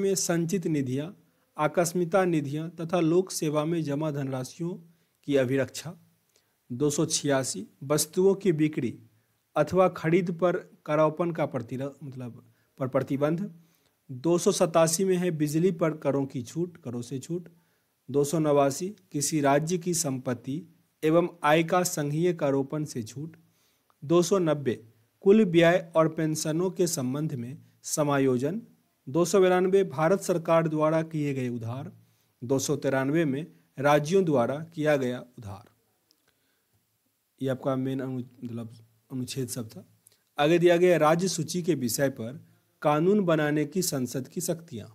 में संचित निधियां आकस्मिता निधियां तथा लोक सेवा में जमा धनराशियों की अभिरक्षा दो वस्तुओं की बिक्री अथवा खरीद पर करोपन का प्रति मतलब पर प्रतिबंध दो में है बिजली पर करों की छूट करों से छूट दो किसी राज्य की संपत्ति एवं आय का संघीय कारोपण से छूट 290 कुल व्यय और पेंशनों के संबंध में समायोजन दो भारत सरकार द्वारा किए गए उधार दो में राज्यों द्वारा किया गया उधार ये आपका मेन मतलब अनुच्छेद सब था आगे दिया गया राज्य सूची के विषय पर कानून बनाने की संसद की शक्तियाँ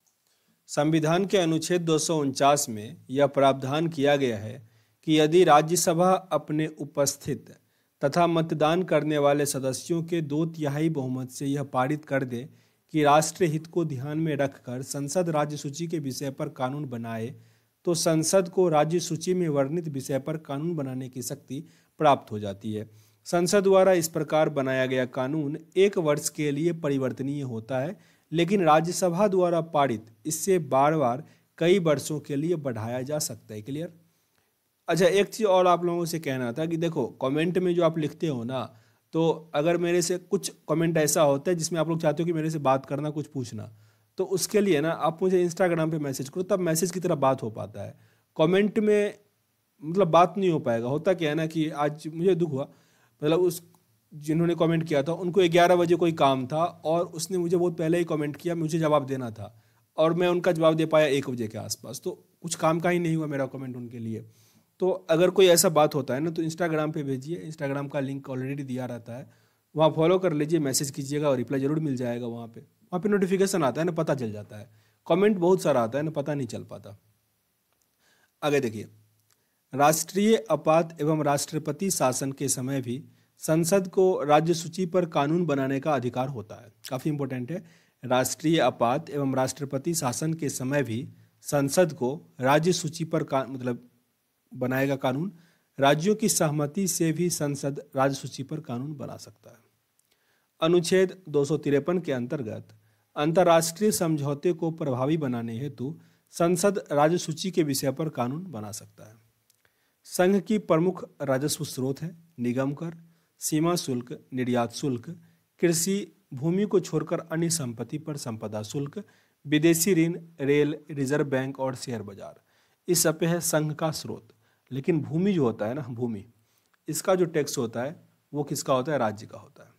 संविधान के अनुच्छेद दो में यह प्रावधान किया गया है कि यदि राज्यसभा अपने उपस्थित तथा मतदान करने वाले सदस्यों के दो तिहाई बहुमत से यह पारित कर दे कि राष्ट्र हित को ध्यान में रखकर संसद राज्य सूची के विषय पर कानून बनाए तो संसद को राज्य सूची में वर्णित विषय पर कानून बनाने की शक्ति प्राप्त हो जाती है संसद द्वारा इस प्रकार बनाया गया कानून एक वर्ष के लिए परिवर्तनीय होता है लेकिन राज्यसभा द्वारा पारित इससे बार बार कई वर्षों के लिए बढ़ाया जा सकता है क्लियर अच्छा एक चीज़ और आप लोगों से कहना था कि देखो कमेंट में जो आप लिखते हो ना तो अगर मेरे से कुछ कमेंट ऐसा होता है जिसमें आप लोग चाहते हो कि मेरे से बात करना कुछ पूछना तो उसके लिए ना आप मुझे इंस्टाग्राम पे मैसेज करो तब मैसेज की तरह बात हो पाता है कमेंट में मतलब बात नहीं हो पाएगा होता क्या है ना कि आज मुझे दुख हुआ मतलब उस जिन्होंने कमेंट किया था उनको ग्यारह बजे कोई काम था और उसने मुझे बहुत पहले ही कमेंट किया मुझे जवाब देना था और मैं उनका जवाब दे पाया एक बजे के आसपास तो कुछ काम का ही नहीं हुआ मेरा कमेंट उनके लिए तो अगर कोई ऐसा बात होता है ना तो इंस्टाग्राम पे भेजिए इंस्टाग्राम का लिंक ऑलरेडी दिया रहता है वहाँ फॉलो कर लीजिए मैसेज कीजिएगा और रिप्लाई ज़रूर मिल जाएगा वहाँ पर वहाँ पे नोटिफिकेशन आता है ना पता चल जाता है कमेंट बहुत सारा आता है ना पता नहीं चल पाता आगे देखिए राष्ट्रीय आपात एवं राष्ट्रपति शासन के समय भी संसद को राज्य सूची पर कानून बनाने का अधिकार होता है काफ़ी इंपॉर्टेंट है राष्ट्रीय आपात एवं राष्ट्रपति शासन के समय भी संसद को राज्य सूची पर का मतलब बनाएगा कानून राज्यों की सहमति से भी संसद राज्य सूची पर कानून बना सकता है अनुच्छेद दो के अंतर्गत अंतर्राष्ट्रीय समझौते को प्रभावी बनाने हेतु संसद राज्य सूची के विषय पर कानून बना सकता है संघ की प्रमुख राजस्व स्रोत है निगम कर सीमा शुल्क निर्यात शुल्क कृषि भूमि को छोड़कर अन्य संपत्ति पर संपदा शुल्क विदेशी ऋण रेल रिजर्व बैंक और शेयर बाजार इस सब पे है संघ का स्रोत लेकिन भूमि जो होता है ना भूमि इसका जो टैक्स होता है वो किसका होता है राज्य का होता है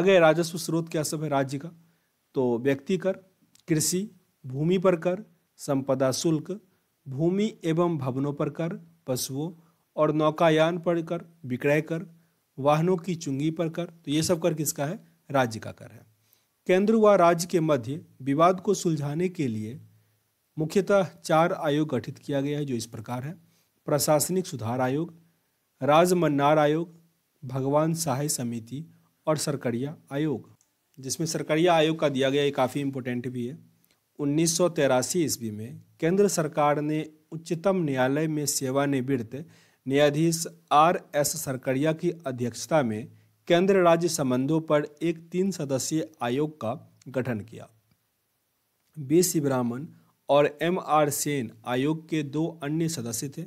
आगे राजस्व स्रोत क्या सब है राज्य का तो व्यक्ति कर कृषि भूमि पर कर संपदा शुल्क भूमि एवं भवनों पर कर पशुओं और नौकायान पर कर विक्रय कर वाहनों की चुंगी पर कर तो ये सब कर किसका है राज्य का कर है केंद्र व राज्य के मध्य विवाद को सुलझाने के लिए मुख्यतः चार आयोग गठित किया गया है जो इस प्रकार है प्रशासनिक सुधार आयोग राजमन्नार आयोग भगवान सहाय समिति और सरकरिया आयोग जिसमें सरकारी आयोग का दिया गया ये काफ़ी इम्पोर्टेंट भी है उन्नीस सौ ईस्वी में केंद्र सरकार ने उच्चतम न्यायालय में सेवानिवृत्त न्यायाधीश आर एस सरकरिया की अध्यक्षता में केंद्र राज्य संबंधों पर एक तीन सदस्यीय आयोग का गठन किया बी शिवरामन और एम आर सेन आयोग के दो अन्य सदस्य थे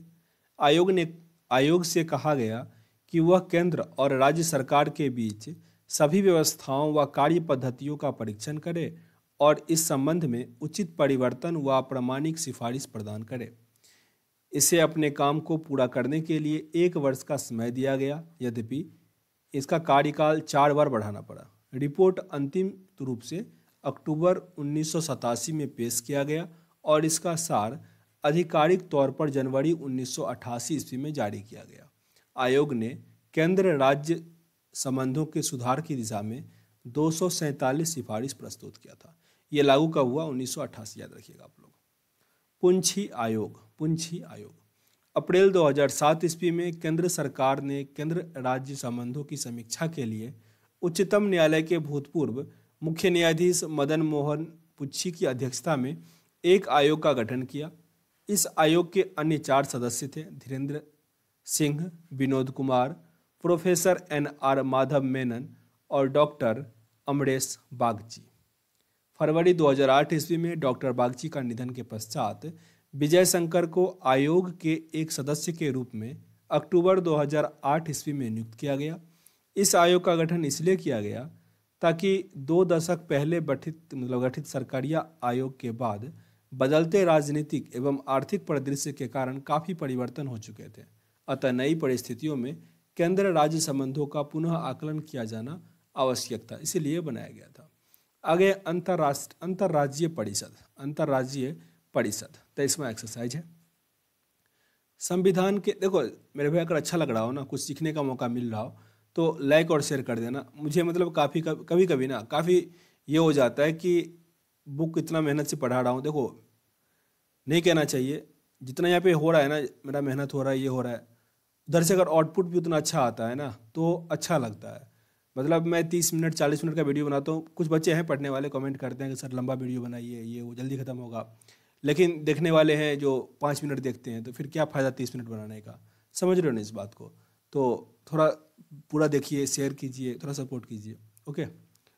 आयोग ने आयोग से कहा गया कि वह केंद्र और राज्य सरकार के बीच सभी व्यवस्थाओं व कार्य पद्धतियों का परीक्षण करे और इस संबंध में उचित परिवर्तन व प्रमाणिक सिफारिश प्रदान करे इसे अपने काम को पूरा करने के लिए एक वर्ष का समय दिया गया यद्यपि इसका कार्यकाल चार बार बढ़ाना पड़ा रिपोर्ट अंतिम रूप से अक्टूबर उन्नीस में पेश किया गया और इसका सार आधिकारिक तौर पर जनवरी 1988 ईस्वी में जारी किया गया आयोग ने केंद्र राज्य संबंधों के सुधार की दिशा में दो सिफारिश प्रस्तुत किया था ये लागू कब हुआ उन्नीस याद रखिएगा आप लोग पुंछी आयोग पुंछी आयोग अप्रैल 2007 ईस्वी में केंद्र सरकार ने केंद्र राज्य संबंधों की समीक्षा के लिए उच्चतम न्यायालय के भूतपूर्व मुख्य न्यायाधीश मदन मोहन पुच्छी की अध्यक्षता में एक आयोग का गठन किया इस आयोग के अन्य चार सदस्य थे Dhirendra Singh Vinod Kumar professor N R Madhav Menon और डॉक्टर अमरेश बागची फरवरी 2008 ईस्वी में डॉक्टर बागची का निधन के पश्चात विजय शंकर को आयोग के एक सदस्य के रूप में अक्टूबर 2008 ईस्वी में नियुक्त किया गया इस आयोग का गठन इसलिए किया गया ताकि दो दशक पहले गठित मतलब गठित सरकारिया आयोग के बाद बदलते राजनीतिक एवं आर्थिक परिदृश्य के कारण काफ़ी परिवर्तन हो चुके थे अतः नई परिस्थितियों में केंद्र राज्य संबंधों का पुनः आकलन किया जाना आवश्यक था इसीलिए बनाया गया था आगे अंतर्राष्ट्र अंतर्राज्यीय परिषद अंतर्राज्यीय परिषद तेईसवा तो एक्सरसाइज है संविधान के देखो मेरे भाई अगर अच्छा लग रहा हो ना कुछ सीखने का मौका मिल रहा हो तो लाइक और शेयर कर देना मुझे मतलब काफ़ी कभी कभी ना काफ़ी ये हो जाता है कि बुक इतना मेहनत से पढ़ा रहा हूँ देखो नहीं कहना चाहिए जितना यहाँ पे हो रहा है ना मेरा मेहनत हो रहा है ये हो रहा है उधर से अगर आउटपुट भी उतना अच्छा आता है ना तो अच्छा लगता है मतलब मैं तीस मिनट चालीस मिनट का वीडियो बनाता हूँ कुछ बच्चे हैं पढ़ने वाले कमेंट करते हैं कि सर लंबा वीडियो बनाइए ये वो जल्दी ख़त्म होगा लेकिन देखने वाले हैं जो पाँच मिनट देखते हैं तो फिर क्या फ़ायदा तीस मिनट बनाने का समझ रहे हो ना इस बात को तो थोड़ा पूरा देखिए शेयर कीजिए थोड़ा सपोर्ट कीजिए ओके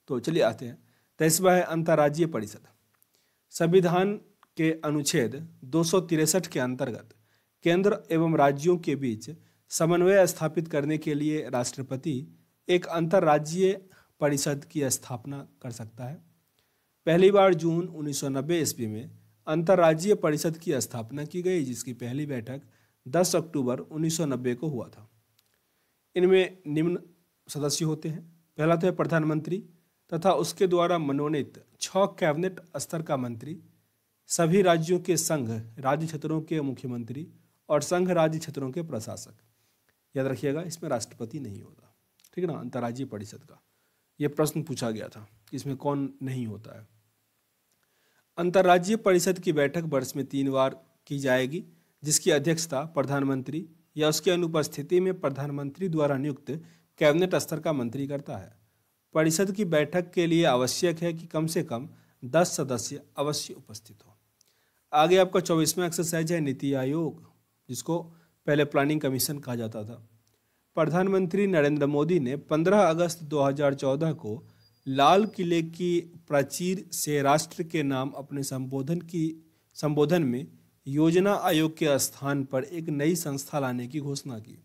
तो चलिए आते हैं तेसवा है अंतर्राज्यीय परिषद संविधान के अनुच्छेद दो के अंतर्गत केंद्र एवं राज्यों के बीच समन्वय स्थापित करने के लिए राष्ट्रपति एक अंतर्राज्यीय परिषद की स्थापना कर सकता है पहली बार जून उन्नीस ईस्वी में अंतर्राज्यीय परिषद की स्थापना की गई जिसकी पहली बैठक 10 अक्टूबर 1990 को हुआ था इनमें निम्न सदस्य होते हैं पहला तो है प्रधानमंत्री तथा उसके द्वारा मनोनीत छ कैबिनेट स्तर का मंत्री सभी राज्यों के संघ राज्य क्षेत्रों के मुख्यमंत्री और संघ राज्य क्षेत्रों के प्रशासक याद रखिएगा इसमें राष्ट्रपति नहीं होता ठीक है ना अंतर्राज्यीय परिषद का ये प्रश्न पूछा गया था इसमें कौन नहीं होता है अंतर्राज्यीय परिषद की बैठक वर्ष में तीन बार की जाएगी जिसकी अध्यक्षता प्रधानमंत्री या उसकी अनुपस्थिति में प्रधानमंत्री द्वारा नियुक्त कैबिनेट स्तर का मंत्री करता है परिषद की बैठक के लिए आवश्यक है कि कम से कम दस सदस्य अवश्य उपस्थित हो आगे आपका चौबीसवा एक्सरसाइज है नीति आयोग जिसको पहले प्लानिंग कमीशन कहा जाता था प्रधानमंत्री नरेंद्र मोदी ने 15 अगस्त 2014 को लाल किले की प्राचीर से राष्ट्र के नाम अपने संबोधन की संबोधन में योजना आयोग के स्थान पर एक नई संस्था लाने की घोषणा की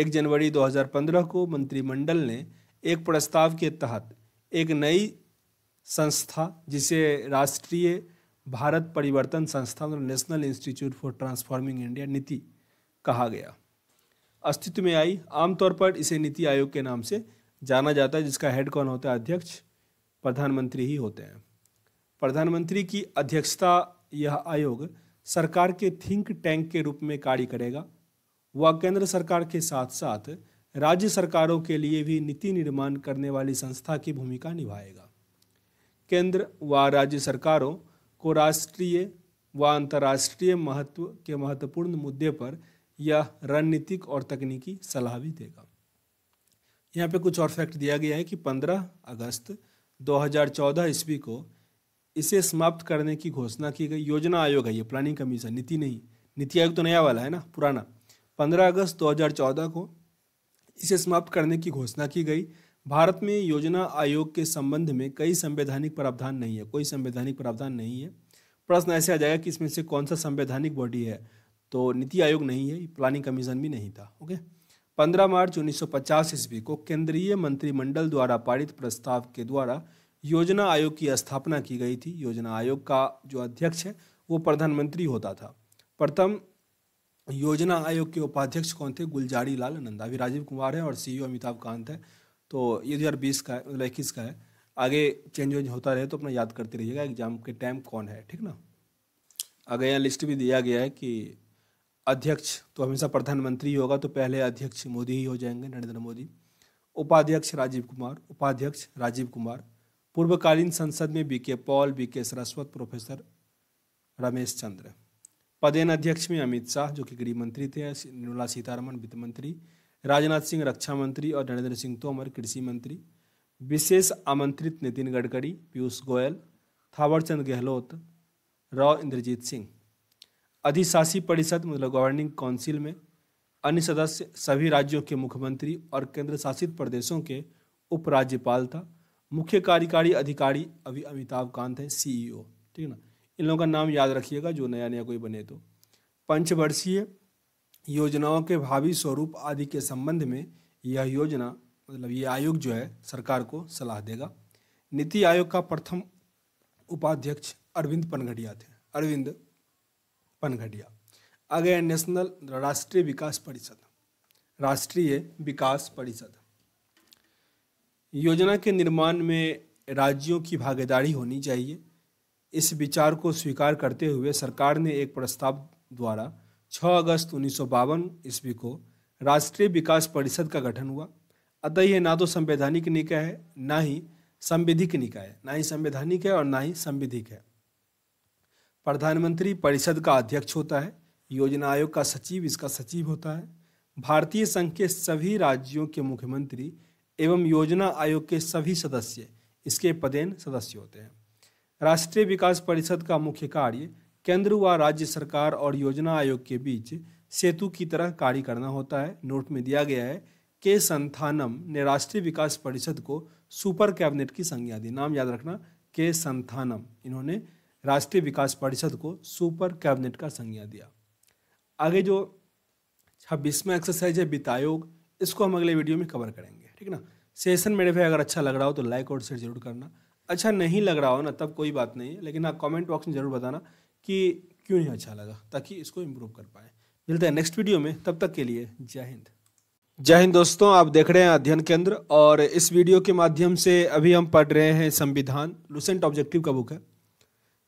एक जनवरी 2015 को मंत्रिमंडल ने एक प्रस्ताव के तहत एक नई संस्था जिसे राष्ट्रीय भारत परिवर्तन संस्था national institute for transforming India NITI कहा गया अस्तित्व में आई आमतौर पर इसे नीति आयोग के नाम से जाना जाता है जिसका हेड कौन होता है अध्यक्ष प्रधानमंत्री ही होते हैं प्रधानमंत्री की अध्यक्षता यह आयोग सरकार के थिंक टैंक के रूप में कार्य करेगा वह केंद्र सरकार के साथ साथ राज्य सरकारों के लिए भी नीति निर्माण करने वाली संस्था की भूमिका निभाएगा केंद्र व राज्य सरकारों को राष्ट्रीय व अंतर्राष्ट्रीय महत्व के महत्वपूर्ण मुद्दे पर या रणनीतिक और तकनीकी सलाह भी देगा यहाँ पे कुछ और फैक्ट दिया गया है कि 15 अगस्त 2014 ईस्वी को इसे समाप्त करने की घोषणा की गई योजना आयोग है ये प्लानिंग कमीशन नीति नहीं नीति आयोग तो नया वाला है ना पुराना 15 अगस्त 2014 को इसे समाप्त करने की घोषणा की गई भारत में योजना आयोग के संबंध में कई संवैधानिक प्रावधान नहीं है कोई संवैधानिक प्रावधान नहीं है प्रश्न ऐसे आ जाएगा कि इसमें से कौन सा संवैधानिक बॉडी है तो नीति आयोग नहीं है प्लानिंग कमीशन भी नहीं था ओके 15 मार्च 1950 ईस्वी को केंद्रीय मंत्रिमंडल द्वारा पारित प्रस्ताव के द्वारा योजना आयोग की स्थापना की गई थी योजना आयोग का जो अध्यक्ष है वो प्रधानमंत्री होता था प्रथम योजना आयोग के उपाध्यक्ष कौन थे गुलजारी लाल नंदा अभी राजीव कुमार है और सीईओ e अमिताभ कांत है तो ये दो हज़ार बीस का है मतलब इक्कीस का है आगे चेंज वेंज होता रहे तो अपना याद करते रहिएगा एग्जाम के टाइम कौन है ठीक ना आगे यहाँ लिस्ट भी दिया गया है कि अध्यक्ष तो हमेशा प्रधानमंत्री ही होगा तो पहले अध्यक्ष मोदी ही हो जाएंगे नरेंद्र मोदी उपाध्यक्ष राजीव कुमार उपाध्यक्ष राजीव कुमार पूर्वकालीन संसद में बी के पॉल बी के सरस्वत प्रोफेसर रमेश चंद्र पदेन अध्यक्ष में अमित शाह जो कि गृह मंत्री थे निर्मला सीतारमन वित्त मंत्री राजनाथ सिंह रक्षा मंत्री और नरेंद्र सिंह तोमर कृषि मंत्री विशेष आमंत्रित नितिन गडकरी पीयूष गोयल थावरचंद गहलोत राव इंद्रजीत सिंह अधिशासी परिषद मतलब गवर्निंग काउंसिल में अन्य सदस्य सभी राज्यों के मुख्यमंत्री और केंद्र शासित प्रदेशों के उपराज्यपाल था मुख्य कार्यकारी अधिकारी अभी अमिताभ कांत है सीईओ e ठीक है ना इन लोगों का नाम याद रखिएगा जो नया नया कोई बने तो पंचवर्षीय योजनाओं के भावी स्वरूप आदि के संबंध में यह योजना मतलब ये आयोग जो है सरकार को सलाह देगा नीति आयोग का प्रथम उपाध्यक्ष अरविंद पनघड़िया थे अरविंद पनघटिया आ गया नेशनल राष्ट्रीय विकास परिषद राष्ट्रीय विकास परिषद योजना के निर्माण में राज्यों की भागीदारी होनी चाहिए इस विचार को स्वीकार करते हुए सरकार ने एक प्रस्ताव द्वारा 6 अगस्त उन्नीस ईस्वी को राष्ट्रीय विकास परिषद का गठन हुआ अतः यह ना तो संवैधानिक निकाय है ना ही संविधिक निकाय ना ही संवैधानिक है और ना ही संविधिक है प्रधानमंत्री परिषद का अध्यक्ष होता है योजना आयोग का सचिव इसका सचिव होता है भारतीय संघ के सभी राज्यों के मुख्यमंत्री एवं योजना आयोग के सभी सदस्य इसके पदेन सदस्य होते हैं राष्ट्रीय विकास परिषद का मुख्य कार्य केंद्र व राज्य सरकार और योजना आयोग के बीच सेतु की तरह कार्य करना होता है नोट में दिया गया है के संथानम ने राष्ट्रीय विकास परिषद को सुपर कैबिनेट की संज्ञा दी नाम याद रखना के संथानम इन्होंने राष्ट्रीय विकास परिषद को सुपर कैबिनेट का संज्ञा दिया आगे जो छब्बीसवा एक्सरसाइज है वित्त आयोग इसको हम अगले वीडियो में कवर करेंगे ठीक ना सेशन मेरे भाई अगर अच्छा लग रहा हो तो लाइक और शेयर जरूर करना अच्छा नहीं लग रहा हो ना तब कोई बात नहीं है लेकिन आप कमेंट बॉक्स में जरूर बताना कि क्यों नहीं अच्छा लगा ताकि इसको इम्प्रूव कर पाए मिलते हैं नेक्स्ट वीडियो में तब तक के लिए जय हिंद जय हिंद दोस्तों आप देख रहे हैं अध्ययन केंद्र और इस वीडियो के माध्यम से अभी हम पढ़ रहे हैं संविधान लुसेंट ऑब्जेक्टिव का बुक है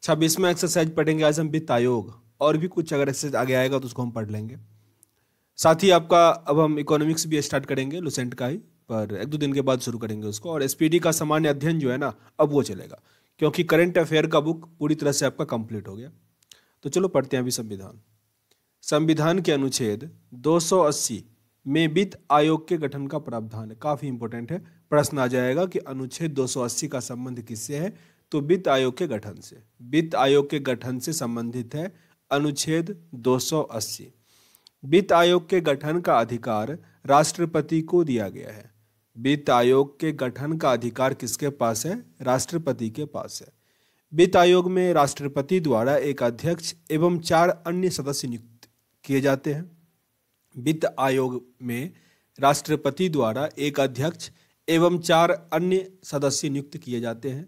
छब्बीसवें एक्सरसाइज पढ़ेंगे आज हम वित्त आयोग और भी कुछ अगर एक्सरसाइज आगे आएगा तो उसको हम पढ़ लेंगे साथ ही आपका अब हम इकोनॉमिक्स भी स्टार्ट करेंगे लुसेंट का ही पर एक दो दिन के बाद शुरू करेंगे उसको और एसपीडी का सामान्य अध्ययन जो है ना अब वो चलेगा क्योंकि करंट अफेयर का बुक पूरी तरह से आपका कंप्लीट हो गया तो चलो पढ़ते हैं अभी संविधान संविधान के अनुच्छेद 280 में वित्त आयोग के गठन का प्रावधान है काफ़ी इंपोर्टेंट है प्रश्न आ जाएगा कि अनुच्छेद 280 का संबंध किससे है तो वित्त आयोग के गठन से वित्त आयोग के गठन से संबंधित है अनुच्छेद 280 वित्त आयोग के गठन का अधिकार राष्ट्रपति को दिया गया है वित्त आयोग के गठन का अधिकार किसके पास है राष्ट्रपति के पास है वित्त आयोग में राष्ट्रपति द्वारा एक अध्यक्ष एवं चार अन्य सदस्य नियुक्त किए जाते हैं वित्त आयोग में राष्ट्रपति द्वारा एक अध्यक्ष एवं चार अन्य सदस्य नियुक्त किए जाते हैं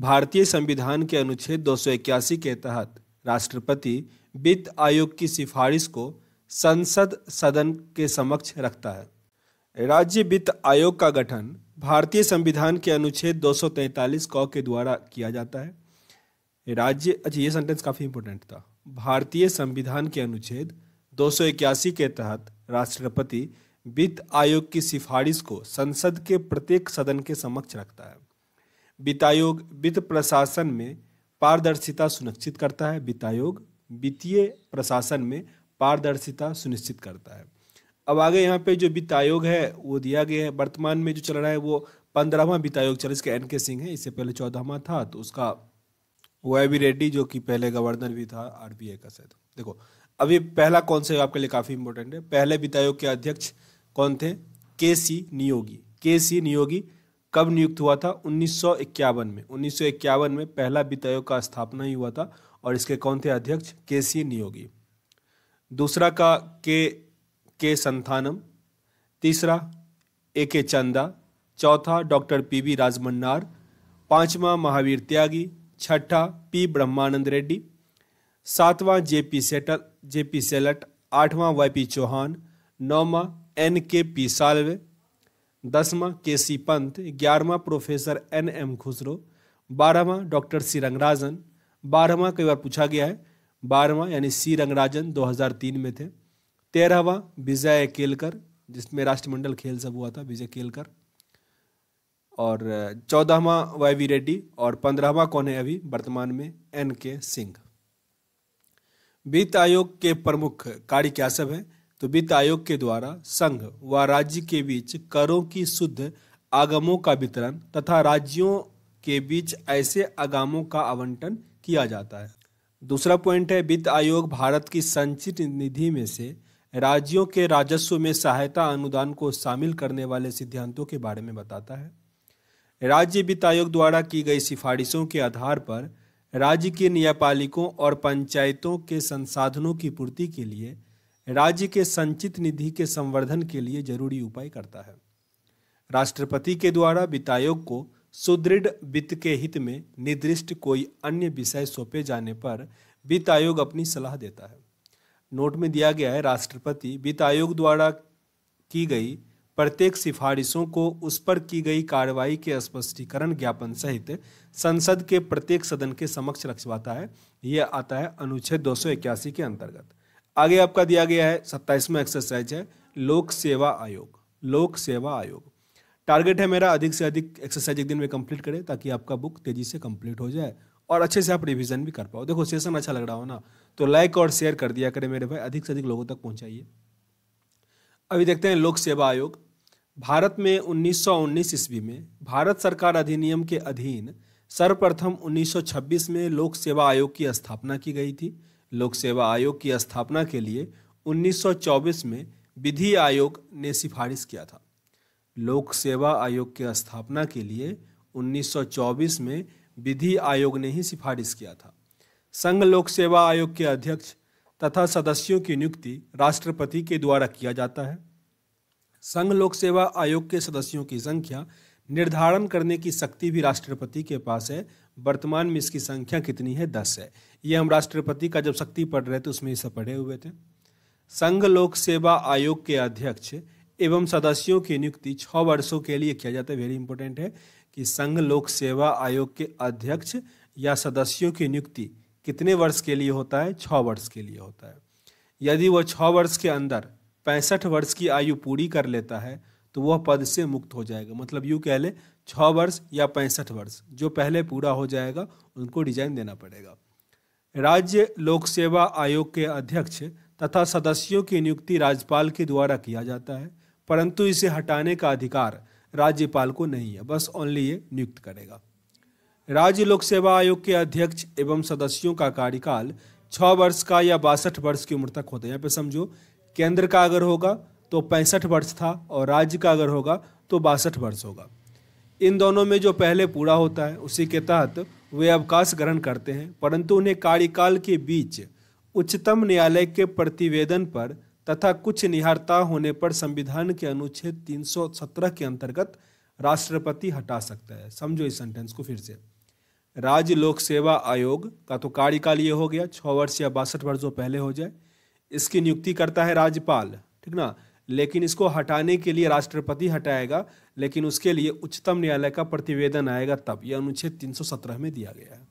भारतीय संविधान के अनुच्छेद दो के तहत राष्ट्रपति वित्त आयोग की सिफारिश को संसद सदन के समक्ष रखता है राज्य वित्त आयोग का गठन भारतीय संविधान के अनुच्छेद 243 कौ के द्वारा किया जाता है राज्य अच्छा ये सेंटेंस काफ़ी इंपोर्टेंट था भारतीय संविधान के अनुच्छेद 281 के तहत राष्ट्रपति वित्त आयोग की सिफारिश को संसद के प्रत्येक सदन के समक्ष रखता है वित्तायोग वित्त प्रशासन में पारदर्शिता सुनिश्चित करता है वित्तायोग वित्तीय प्रशासन में पारदर्शिता सुनिश्चित करता है अब आगे यहाँ पे जो वित्त आयोग है वो दिया गया है वर्तमान में जो चल रहा है वो पंद्रहवा वित्त आयोग चल इसके एन के सिंह है इससे पहले चौदहवा था तो उसका वाई बी रेड्डी जो कि पहले गवर्नर भी था आर बी आई का शायद देखो अभी पहला कौन सा आपके लिए काफ़ी इंपॉर्टेंट है पहले वित्त आयोग के अध्यक्ष कौन थे के सी नियोगी के सी नियोगी कब नियुक्त हुआ था उन्नीस में उन्नीस में पहला वित्त आयोग का स्थापना ही हुआ था और इसके कौन थे अध्यक्ष के सी नियोगी दूसरा का के के संथानम तीसरा ए के चंदा चौथा डॉक्टर पी वी राजमन्नार पांचवा महावीर त्यागी छठा पी ब्रह्मानंद रेड्डी सातवां जे पी सेटल जे पी सेलट आठवां वाई पी चौहान नौवा एन के पी सालवे दसवां के सी पंत ग्यारहवा प्रोफेसर एन एम खुसरो बारहवा डॉक्टर सी रंगराजन बारहवा कई बार पूछा गया है बारहवा यानी सी रंगराजन 2003 में थे तेरहवा विजय केलकर जिसमें राष्ट्रमंडल खेल सब हुआ था विजय केलकर और चौदहवा वाई वी रेड्डी और पंद्रहवा कौन है अभी वर्तमान में एन के सिंह वित्त आयोग के प्रमुख कार्य क्या सब हैं तो वित्त आयोग के द्वारा संघ व राज्य के बीच करों की शुद्ध आगमों का वितरण तथा राज्यों के बीच ऐसे आगामों का आवंटन किया जाता है दूसरा पॉइंट है वित्त आयोग भारत की संचित निधि में से राज्यों के राजस्व में सहायता अनुदान को शामिल करने वाले सिद्धांतों के बारे में बताता है राज्य वित्त आयोग द्वारा की गई सिफारिशों के आधार पर राज्य के न्यायपालिकों और पंचायतों के संसाधनों की पूर्ति के लिए राज्य के संचित निधि के संवर्धन के लिए जरूरी उपाय करता है राष्ट्रपति के द्वारा वित्त आयोग को सुदृढ़ वित्त के हित में निर्दिष्ट कोई अन्य विषय सौंपे जाने पर वित्त आयोग अपनी सलाह देता है नोट में दिया गया है राष्ट्रपति वित्त आयोग द्वारा की गई प्रत्येक सिफारिशों को उस पर की गई कार्रवाई के स्पष्टीकरण ज्ञापन सहित संसद के प्रत्येक सदन के समक्ष रखवाता है यह आता है अनुच्छेद दो के अंतर्गत आगे आपका दिया गया है सत्ताईसवा एक्सरसाइज है लोक सेवा आयोग लोक सेवा आयोग टारगेट है मेरा अधिक से अधिक एक्सरसाइज एक दिन में कंप्लीट करें ताकि आपका बुक तेजी से कंप्लीट हो जाए और अच्छे से आप रिवीजन भी कर पाओ देखो सेशन अच्छा लग रहा हो ना तो लाइक और शेयर कर दिया करें मेरे भाई अधिक से अधिक लोगों तक पहुंचाइए अभी देखते हैं लोक सेवा आयोग भारत में 1919 ईस्वी में भारत सरकार अधिनियम के अधीन सर्वप्रथम 1926 में लोक सेवा आयोग की स्थापना की गई थी लोक सेवा आयोग की स्थापना के लिए 1924 में विधि आयोग ने सिफारिश किया था लोक सेवा आयोग की स्थापना के लिए 1924 में विधि आयोग ने ही सिफारिश किया था संघ लोक सेवा आयोग के अध्यक्ष तथा सदस्यों की नियुक्ति राष्ट्रपति के द्वारा किया जाता है संघ लोक सेवा आयोग के सदस्यों की संख्या निर्धारण करने की शक्ति भी राष्ट्रपति के पास है वर्तमान में इसकी संख्या कितनी है दस है ये हम राष्ट्रपति का जब शक्ति पढ़ रहे थे उसमें इसे पढ़े हुए थे संघ लोक सेवा आयोग के अध्यक्ष एवं सदस्यों की नियुक्ति छः वर्षों के लिए किया जाता है वेरी इंपॉर्टेंट है कि संघ लोक सेवा आयोग के अध्यक्ष या सदस्यों की नियुक्ति कितने वर्ष के लिए होता है छः वर्ष के लिए होता है यदि वह छः वर्ष के अंदर पैंसठ वर्ष की आयु पूरी कर लेता है तो वह पद से मुक्त हो जाएगा मतलब यूँ कह लें छः वर्ष या पैंसठ वर्ष जो पहले पूरा हो जाएगा उनको डिजाइन देना पड़ेगा राज्य लोक सेवा आयोग के अध्यक्ष तथा सदस्यों की नियुक्ति राज्यपाल के द्वारा किया जाता है परंतु इसे हटाने का अधिकार राज्यपाल को नहीं है बस ओनली ये नियुक्त करेगा राज्य लोक सेवा आयोग के अध्यक्ष एवं सदस्यों का कार्यकाल छः वर्ष का या बासठ वर्ष की उम्र तक होता है यहाँ पे समझो केंद्र का अगर होगा तो पैंसठ वर्ष था और राज्य का अगर होगा तो बासठ वर्ष होगा इन दोनों में जो पहले पूरा होता है उसी के तहत वे अवकाश ग्रहण करते हैं परंतु उन्हें कार्यकाल के बीच उच्चतम न्यायालय के प्रतिवेदन पर तथा कुछ निहारता होने पर संविधान के अनुच्छेद 317 के अंतर्गत राष्ट्रपति हटा सकता है समझो इस सेंटेंस को फिर से राज्य लोक सेवा आयोग का तो कार्यकाल ये हो गया छः वर्ष या बासठ वर्ष जो पहले हो जाए इसकी नियुक्ति करता है राज्यपाल ठीक ना लेकिन इसको हटाने के लिए राष्ट्रपति हटाएगा लेकिन उसके लिए उच्चतम न्यायालय का प्रतिवेदन आएगा तब यह अनुच्छेद 317 में दिया गया है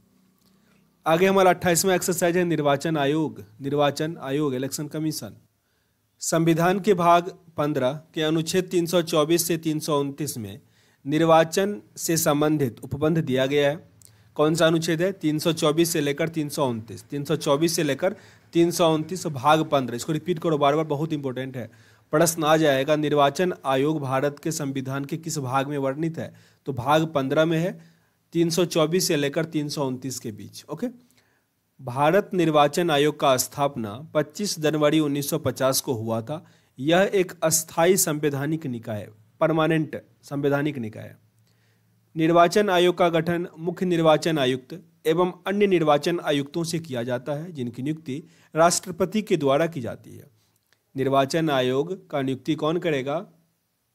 आगे हमारा अट्ठाईसवा एक्सरसाइज है निर्वाचन आयोग निर्वाचन आयोग इलेक्शन कमीशन संविधान के भाग 15 के अनुच्छेद 324 से तीन में निर्वाचन से संबंधित उपबंध दिया गया है कौन सा अनुच्छेद है 324 से लेकर तीन सौ से लेकर तीन भाग पंद्रह इसको रिपीट करो बार बार बहुत इंपॉर्टेंट है प्रश्न आ जाएगा निर्वाचन आयोग भारत के संविधान के किस भाग में वर्णित है तो भाग पंद्रह में है 324 से लेकर तीन के बीच ओके भारत निर्वाचन आयोग का स्थापना 25 जनवरी 1950 को हुआ था यह एक अस्थायी संवैधानिक निकाय परमानेंट संवैधानिक निकाय निर्वाचन आयोग का गठन मुख्य निर्वाचन आयुक्त एवं अन्य निर्वाचन आयुक्तों से किया जाता है जिनकी नियुक्ति राष्ट्रपति के द्वारा की जाती है निर्वाचन आयोग का नियुक्ति कौन करेगा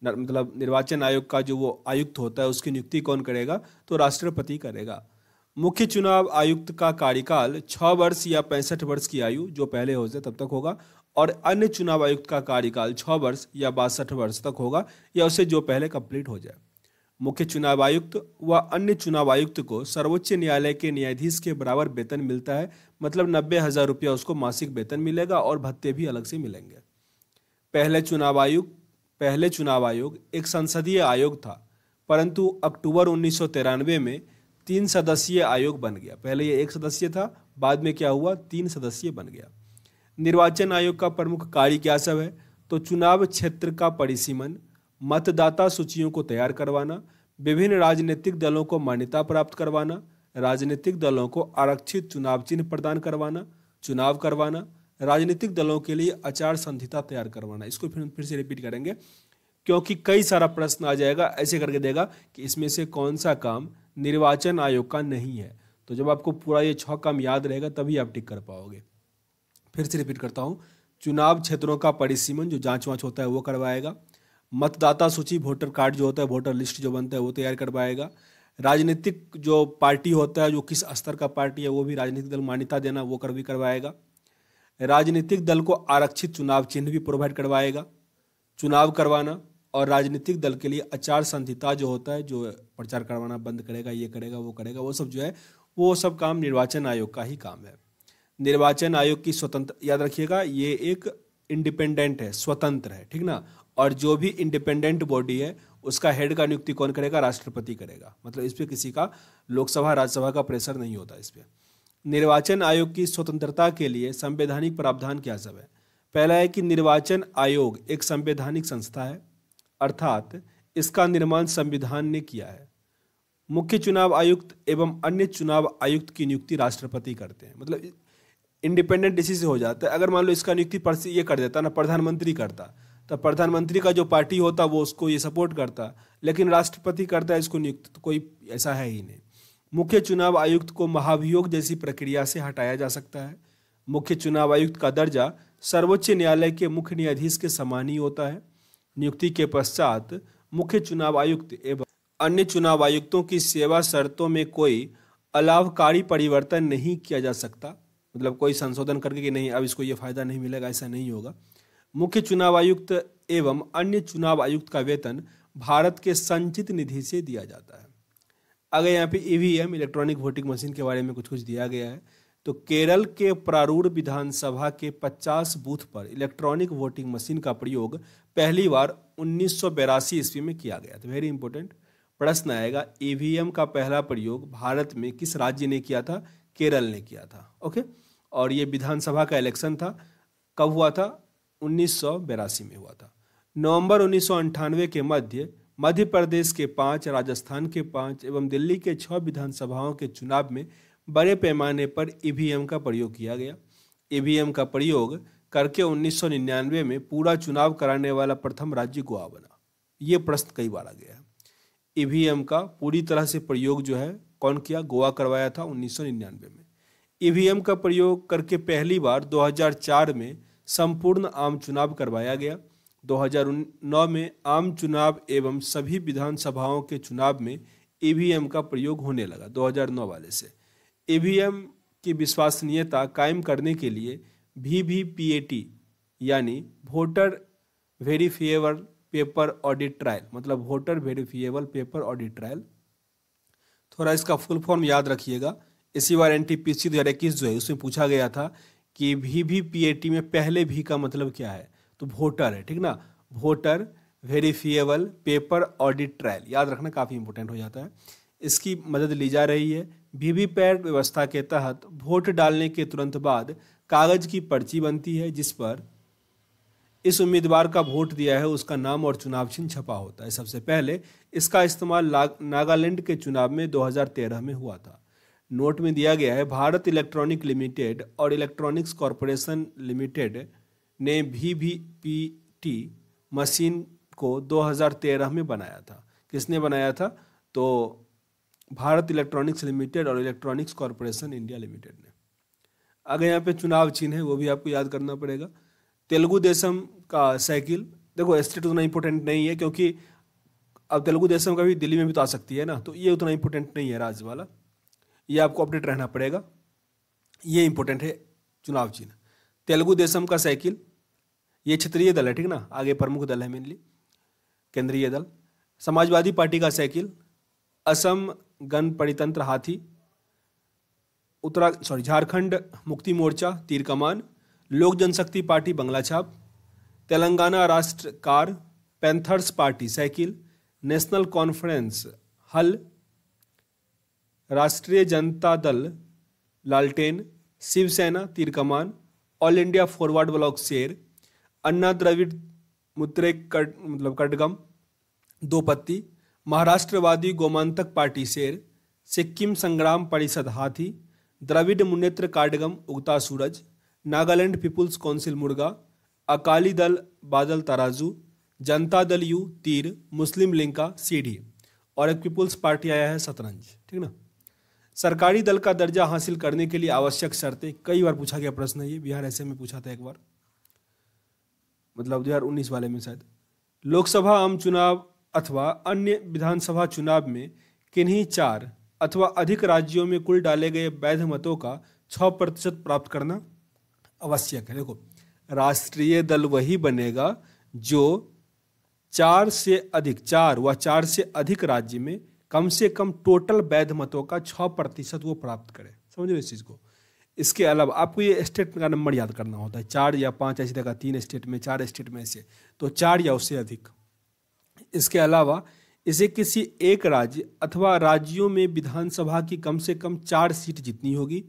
मतलब निर्वाचन आयोग का जो वो आयुक्त होता है उसकी नियुक्ति कौन करेगा तो राष्ट्रपति करेगा मुख्य चुनाव आयुक्त का कार्यकाल छः वर्ष या पैंसठ वर्ष की आयु जो पहले हो जाए तब तक होगा और अन्य चुनाव आयुक्त का कार्यकाल छः वर्ष या बासठ वर्ष तक होगा या उसे जो पहले कंप्लीट हो जाए मुख्य चुनाव आयुक्त व अन्य चुनाव आयुक्त को सर्वोच्च न्यायालय के न्यायाधीश के बराबर वेतन मिलता है मतलब नब्बे हज़ार रुपया उसको मासिक वेतन मिलेगा और भत्ते भी अलग से मिलेंगे पहले चुनाव आयोग पहले चुनाव आयोग एक संसदीय आयोग था परंतु अक्टूबर उन्नीस में तीन सदस्यीय आयोग बन गया पहले ये एक सदस्य था बाद में क्या हुआ तीन सदस्यीय बन गया निर्वाचन आयोग का प्रमुख कार्य क्या सब है तो चुनाव क्षेत्र का परिसीमन मतदाता सूचियों को तैयार करवाना विभिन्न राजनीतिक दलों को मान्यता प्राप्त करवाना राजनीतिक दलों को आरक्षित चुनाव चिन्ह प्रदान करवाना चुनाव करवाना राजनीतिक दलों के लिए आचार संहिता तैयार करवाना इसको फिर फिर से रिपीट करेंगे क्योंकि कई सारा प्रश्न आ जाएगा ऐसे करके देगा कि इसमें से कौन सा काम निर्वाचन आयोग का नहीं है तो जब आपको पूरा ये छः काम याद रहेगा तभी आप टिक कर पाओगे फिर से रिपीट करता हूँ चुनाव क्षेत्रों का परिसीमन जो जांच वाँच होता है वो करवाएगा मतदाता सूची वोटर कार्ड जो होता है वोटर लिस्ट जो बनता है वो तैयार करवाएगा राजनीतिक जो पार्टी होता है जो किस स्तर का पार्टी है वो भी राजनीतिक दल मान्यता देना वो कर भी करवाएगा राजनीतिक दल को आरक्षित चुनाव चिन्ह भी प्रोवाइड करवाएगा चुनाव करवाना और राजनीतिक दल के लिए आचार संहिता जो होता है जो प्रचार करवाना बंद करेगा ये करेगा वो करेगा वो सब जो है वो सब काम निर्वाचन आयोग का ही काम है निर्वाचन आयोग की स्वतंत्र याद रखिएगा ये एक इंडिपेंडेंट है स्वतंत्र है ठीक ना और जो भी इंडिपेंडेंट बॉडी है उसका हेड का नियुक्ति कौन करेगा राष्ट्रपति करेगा मतलब इस पर किसी का लोकसभा राज्यसभा का प्रेशर नहीं होता इस पर निर्वाचन आयोग की स्वतंत्रता के लिए संवैधानिक प्रावधान क्या सब है पहला है कि निर्वाचन आयोग एक संवैधानिक संस्था है अर्थात इसका निर्माण संविधान ने किया है मुख्य चुनाव आयुक्त एवं अन्य चुनाव आयुक्त की नियुक्ति राष्ट्रपति करते हैं मतलब इंडिपेंडेंट डिसी से हो जाता है अगर मान लो इसका नियुक्ति ये कर देता ना प्रधानमंत्री करता तो प्रधानमंत्री का जो पार्टी होता वो उसको ये सपोर्ट करता लेकिन राष्ट्रपति करता है इसको नियुक्त तो कोई ऐसा है ही नहीं मुख्य चुनाव आयुक्त को महाभियोग जैसी प्रक्रिया से हटाया जा सकता है मुख्य चुनाव आयुक्त का दर्जा सर्वोच्च न्यायालय के मुख्य न्यायाधीश के समान ही होता है नियुक्ति के पश्चात मुख्य चुनाव आयुक्त एवं अन्य चुनाव आयुक्तों की सेवा शर्तों में कोई अलाभकारी परिवर्तन नहीं किया जा सकता मतलब कोई संशोधन करके कि नहीं अब इसको ये फायदा नहीं मिलेगा ऐसा नहीं होगा मुख्य चुनाव आयुक्त एवं अन्य चुनाव आयुक्त का वेतन भारत के संचित निधि से दिया जाता है आगे यहाँ पे ईवीएम इलेक्ट्रॉनिक वोटिंग मशीन के बारे में कुछ कुछ दिया गया है तो केरल के प्रारूढ़ विधानसभा के 50 बूथ पर इलेक्ट्रॉनिक वोटिंग मशीन का प्रयोग पहली बार उन्नीस ईस्वी में किया गया तो वेरी इंपॉर्टेंट प्रश्न आएगा ईवीएम e का पहला प्रयोग भारत में किस राज्य ने किया था केरल ने किया था ओके और ये विधानसभा का इलेक्शन था कब हुआ था उन्नीस में हुआ था नवंबर उन्नीस के मध्य मध्य प्रदेश के पाँच राजस्थान के पाँच एवं दिल्ली के छः विधानसभाओं के चुनाव में बड़े पैमाने पर ईवीएम e का प्रयोग किया गया ईवीएम e का प्रयोग करके 1999 में पूरा चुनाव कराने वाला प्रथम राज्य गोवा बना ये प्रश्न कई बार आ गया है ईवीएम e का पूरी तरह से प्रयोग जो है कौन किया गोवा करवाया था 1999 में ईवीएम का प्रयोग करके पहली बार 2004 में संपूर्ण आम चुनाव करवाया गया 2009 में आम चुनाव एवं सभी विधानसभाओं के चुनाव में ईवीएम e का प्रयोग होने लगा 2009 वाले से ईवीएम e की विश्वसनीयता कायम करने के लिए भी भी पी यानी voter verifiable paper audit trial मतलब voter verifiable paper audit trial थोड़ा इसका फुल फॉर्म याद रखिएगा इसी बार एन टी पी सी दो हज़ार इक्कीस जो है उसमें पूछा गया था कि भी भी पी ए टी में पहले भी का मतलब क्या है तो वोटर है ठीक ना voter verifiable paper audit trial याद रखना काफ़ी इंपॉर्टेंट हो जाता है इसकी मदद ली जा रही है वीवीपैट व्यवस्था के तहत वोट डालने के तुरंत बाद कागज की पर्ची बनती है जिस पर इस उम्मीदवार का वोट दिया है उसका नाम और चुनाव चिन्ह छपा होता है सबसे पहले इसका इस्तेमाल नागालैंड के चुनाव में 2013 में हुआ था नोट में दिया गया है भारत इलेक्ट्रॉनिक लिमिटेड और इलेक्ट्रॉनिक्स कॉरपोरेशन लिमिटेड ने भी भी पी टी मशीन को 2013 में बनाया था किसने बनाया था तो भारत इलेक्ट्रॉनिक्स लिमिटेड और इलेक्ट्रॉनिक्स कॉरपोरेशन इंडिया लिमिटेड ने अगर यहाँ पे चुनाव चिन्ह है वो भी आपको याद करना पड़ेगा तेलुगु देशम का साइकिल देखो स्टेट उतना इंपॉर्टेंट नहीं है क्योंकि अब तेलुगु देशम का भी दिल्ली में भी तो आ सकती है ना तो ये उतना इंपॉर्टेंट नहीं है राज्य वाला ये आपको अपडेट रहना पड़ेगा ये इंपॉर्टेंट है चुनाव चिन्ह तेलुगु देशम का साइकिल ये क्षेत्रीय दल है ठीक ना आगे प्रमुख दल है मेनली केंद्रीय दल समाजवादी पार्टी का साइकिल असम गण परितंत्र हाथी उत्तरा सॉरी झारखंड मुक्ति मोर्चा तीर कमान लोक जनशक्ति पार्टी बंगला छाप Telangana Rashtra car panthers party cycle national conference हल राष्ट्रीय जनता दल लालटेन शिवसेना तीर कमान ऑल इंडिया फॉरवर्ड ब्लॉक शेर अन्ना द्रविड़ मुत्रे कट मतलब कटगम दो पत्ती महाराष्ट्रवादी गोमांतक पार्टी शेर सिक्किम संग्राम परिषद हाथी द्रविड़ मुनेत्र कार्डगम उगता सूरज नागालैंड पीपुल्स काउंसिल मुर्गा अकाली दल बादल तराजू जनता दल यू तीर मुस्लिम लिंग का सीढ़ी और एक पीपुल्स पार्टी आया है शतरंज ठीक ना सरकारी दल का दर्जा हासिल करने के लिए आवश्यक शर्तें कई बार पूछा गया प्रश्न ये बिहार ऐसे में पूछा था एक बार मतलब 2019 वाले में शायद लोकसभा आम चुनाव अथवा अन्य विधानसभा चुनाव में किन्हीं चार अथवा अधिक राज्यों में कुल डाले गए वैध मतों का छ प्रतिशत प्राप्त करना आवश्यक है देखो राष्ट्रीय दल वही बनेगा जो चार से अधिक चार व चार से अधिक राज्य में कम से कम टोटल वैध मतों का छ प्रतिशत वो प्राप्त करे समझ रहे इस चीज़ को इसके अलावा आपको ये स्टेट का नंबर याद करना होता है चार या पाँच ऐसी जगह तीन स्टेट में चार स्टेट में से तो चार या उससे अधिक इसके अलावा इसे किसी एक राज्य अथवा राज्यों में विधानसभा की कम से कम चार सीट जीतनी होगी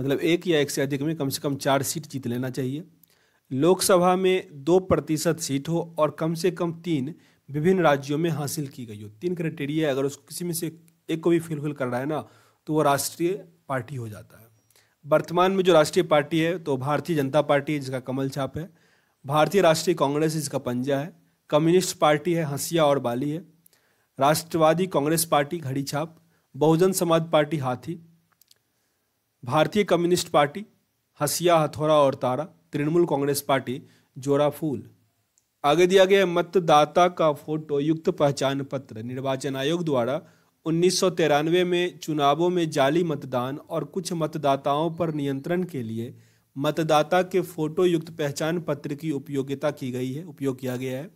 मतलब एक या एक से अधिक में कम से कम चार सीट जीत लेना चाहिए लोकसभा में दो प्रतिशत सीट हो और कम से कम तीन विभिन्न राज्यों में हासिल की गई हो तीन क्राइटेरिया अगर उसको किसी में से एक को भी फिलफिल कर रहा है ना तो वो राष्ट्रीय पार्टी हो जाता है वर्तमान में जो राष्ट्रीय पार्टी है तो भारतीय जनता पार्टी है जिसका कमल छाप है भारतीय राष्ट्रीय कांग्रेस है जिसका पंजा है कम्युनिस्ट पार्टी है हंसिया और बाली है राष्ट्रवादी कांग्रेस पार्टी घड़ी छाप बहुजन समाज पार्टी हाथी भारतीय कम्युनिस्ट पार्टी हसिया हथौरा और तारा तृणमूल कांग्रेस पार्टी जोरा फूल आगे दिया गया मतदाता का फोटो युक्त पहचान पत्र निर्वाचन आयोग द्वारा उन्नीस में चुनावों में जाली मतदान और कुछ मतदाताओं पर नियंत्रण के लिए मतदाता के फोटो युक्त पहचान पत्र की उपयोगिता की गई है उपयोग किया गया है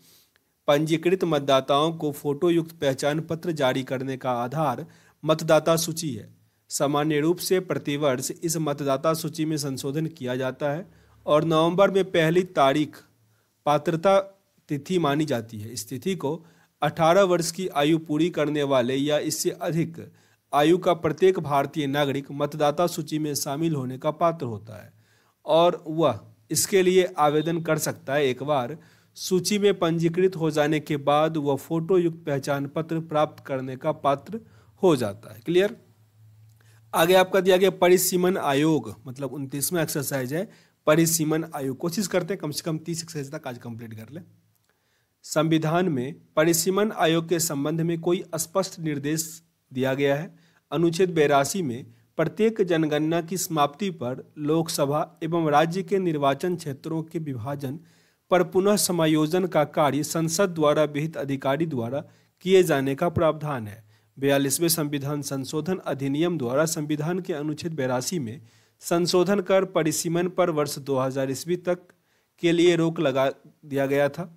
पंजीकृत मतदाताओं को फोटो युक्त पहचान पत्र जारी करने का आधार मतदाता सूची है सामान्य रूप से प्रतिवर्ष इस मतदाता सूची में संशोधन किया जाता है और नवंबर में पहली तारीख पात्रता तिथि मानी जाती है इस तिथि को 18 वर्ष की आयु पूरी करने वाले या इससे अधिक आयु का प्रत्येक भारतीय नागरिक मतदाता सूची में शामिल होने का पात्र होता है और वह इसके लिए आवेदन कर सकता है एक बार सूची में पंजीकृत हो जाने के बाद वह फोटो युक्त पहचान पत्र प्राप्त करने का पात्र हो जाता है क्लियर आगे आपका दिया गया परिसीमन आयोग मतलब उनतीसवा एक्सरसाइज है परिसीमन आयोग कोशिश करते हैं कम से कम तीस एक्सरसाइज तक आज कंप्लीट कर लें संविधान में परिसीमन आयोग के संबंध में कोई स्पष्ट निर्देश दिया गया है अनुच्छेद बेरासी में प्रत्येक जनगणना की समाप्ति पर लोकसभा एवं राज्य के निर्वाचन क्षेत्रों के विभाजन पर पुनः समायोजन का कार्य संसद द्वारा विहित अधिकारी द्वारा किए जाने का प्रावधान है बयालीसवें संविधान संशोधन अधिनियम द्वारा संविधान के अनुच्छेद बेरासी में संशोधन कर परिसीमन पर वर्ष दो ईस्वी तक के लिए रोक लगा दिया गया था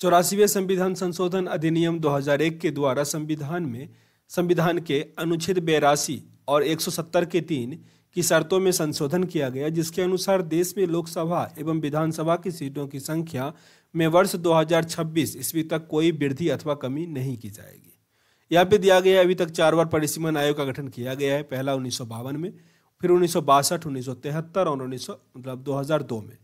चौरासीवें संविधान संशोधन अधिनियम 2001 के द्वारा संविधान में संविधान के अनुच्छेद बेरासी और 170 के तीन की शर्तों में संशोधन किया गया जिसके अनुसार देश में लोकसभा एवं विधानसभा की सीटों की संख्या में वर्ष 2026 ईस्वी तक कोई वृद्धि अथवा कमी नहीं की जाएगी यहाँ पे दिया गया अभी तक चार बार परिसीमन आयोग का गठन किया गया है पहला उन्नीस में फिर उन्नीस सौ और उन्नीस मतलब दो में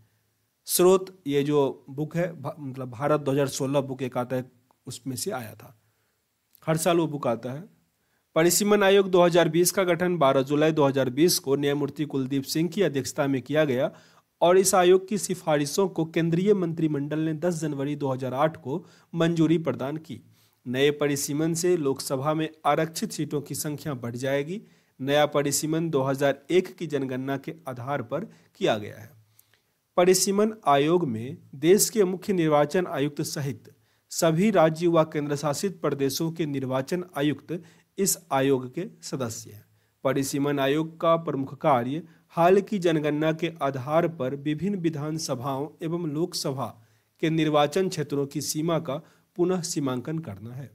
स्रोत ये जो बुक है भा, मतलब भारत 2016 बुक एक आता है उसमें से आया था हर साल वो बुक आता है परिसीमन आयोग 2020 का गठन 12 जुलाई 2020 को न्यायमूर्ति कुलदीप सिंह की अध्यक्षता में किया गया और इस आयोग की सिफारिशों को केंद्रीय मंत्रिमंडल ने 10 जनवरी 2008 को मंजूरी प्रदान की नए परिसीमन से लोकसभा में आरक्षित सीटों की संख्या बढ़ जाएगी नया परिसीमन 2001 की जनगणना के आधार पर किया गया है परिसीमन आयोग में देश के मुख्य निर्वाचन आयुक्त सहित सभी राज्य व केंद्र शासित प्रदेशों के निर्वाचन आयुक्त इस आयोग के सदस्य हैं परिसीमन आयोग का प्रमुख कार्य हाल की जनगणना के आधार पर विभिन्न विधानसभाओं एवं लोकसभा के निर्वाचन क्षेत्रों की सीमा का पुनः सीमांकन करना है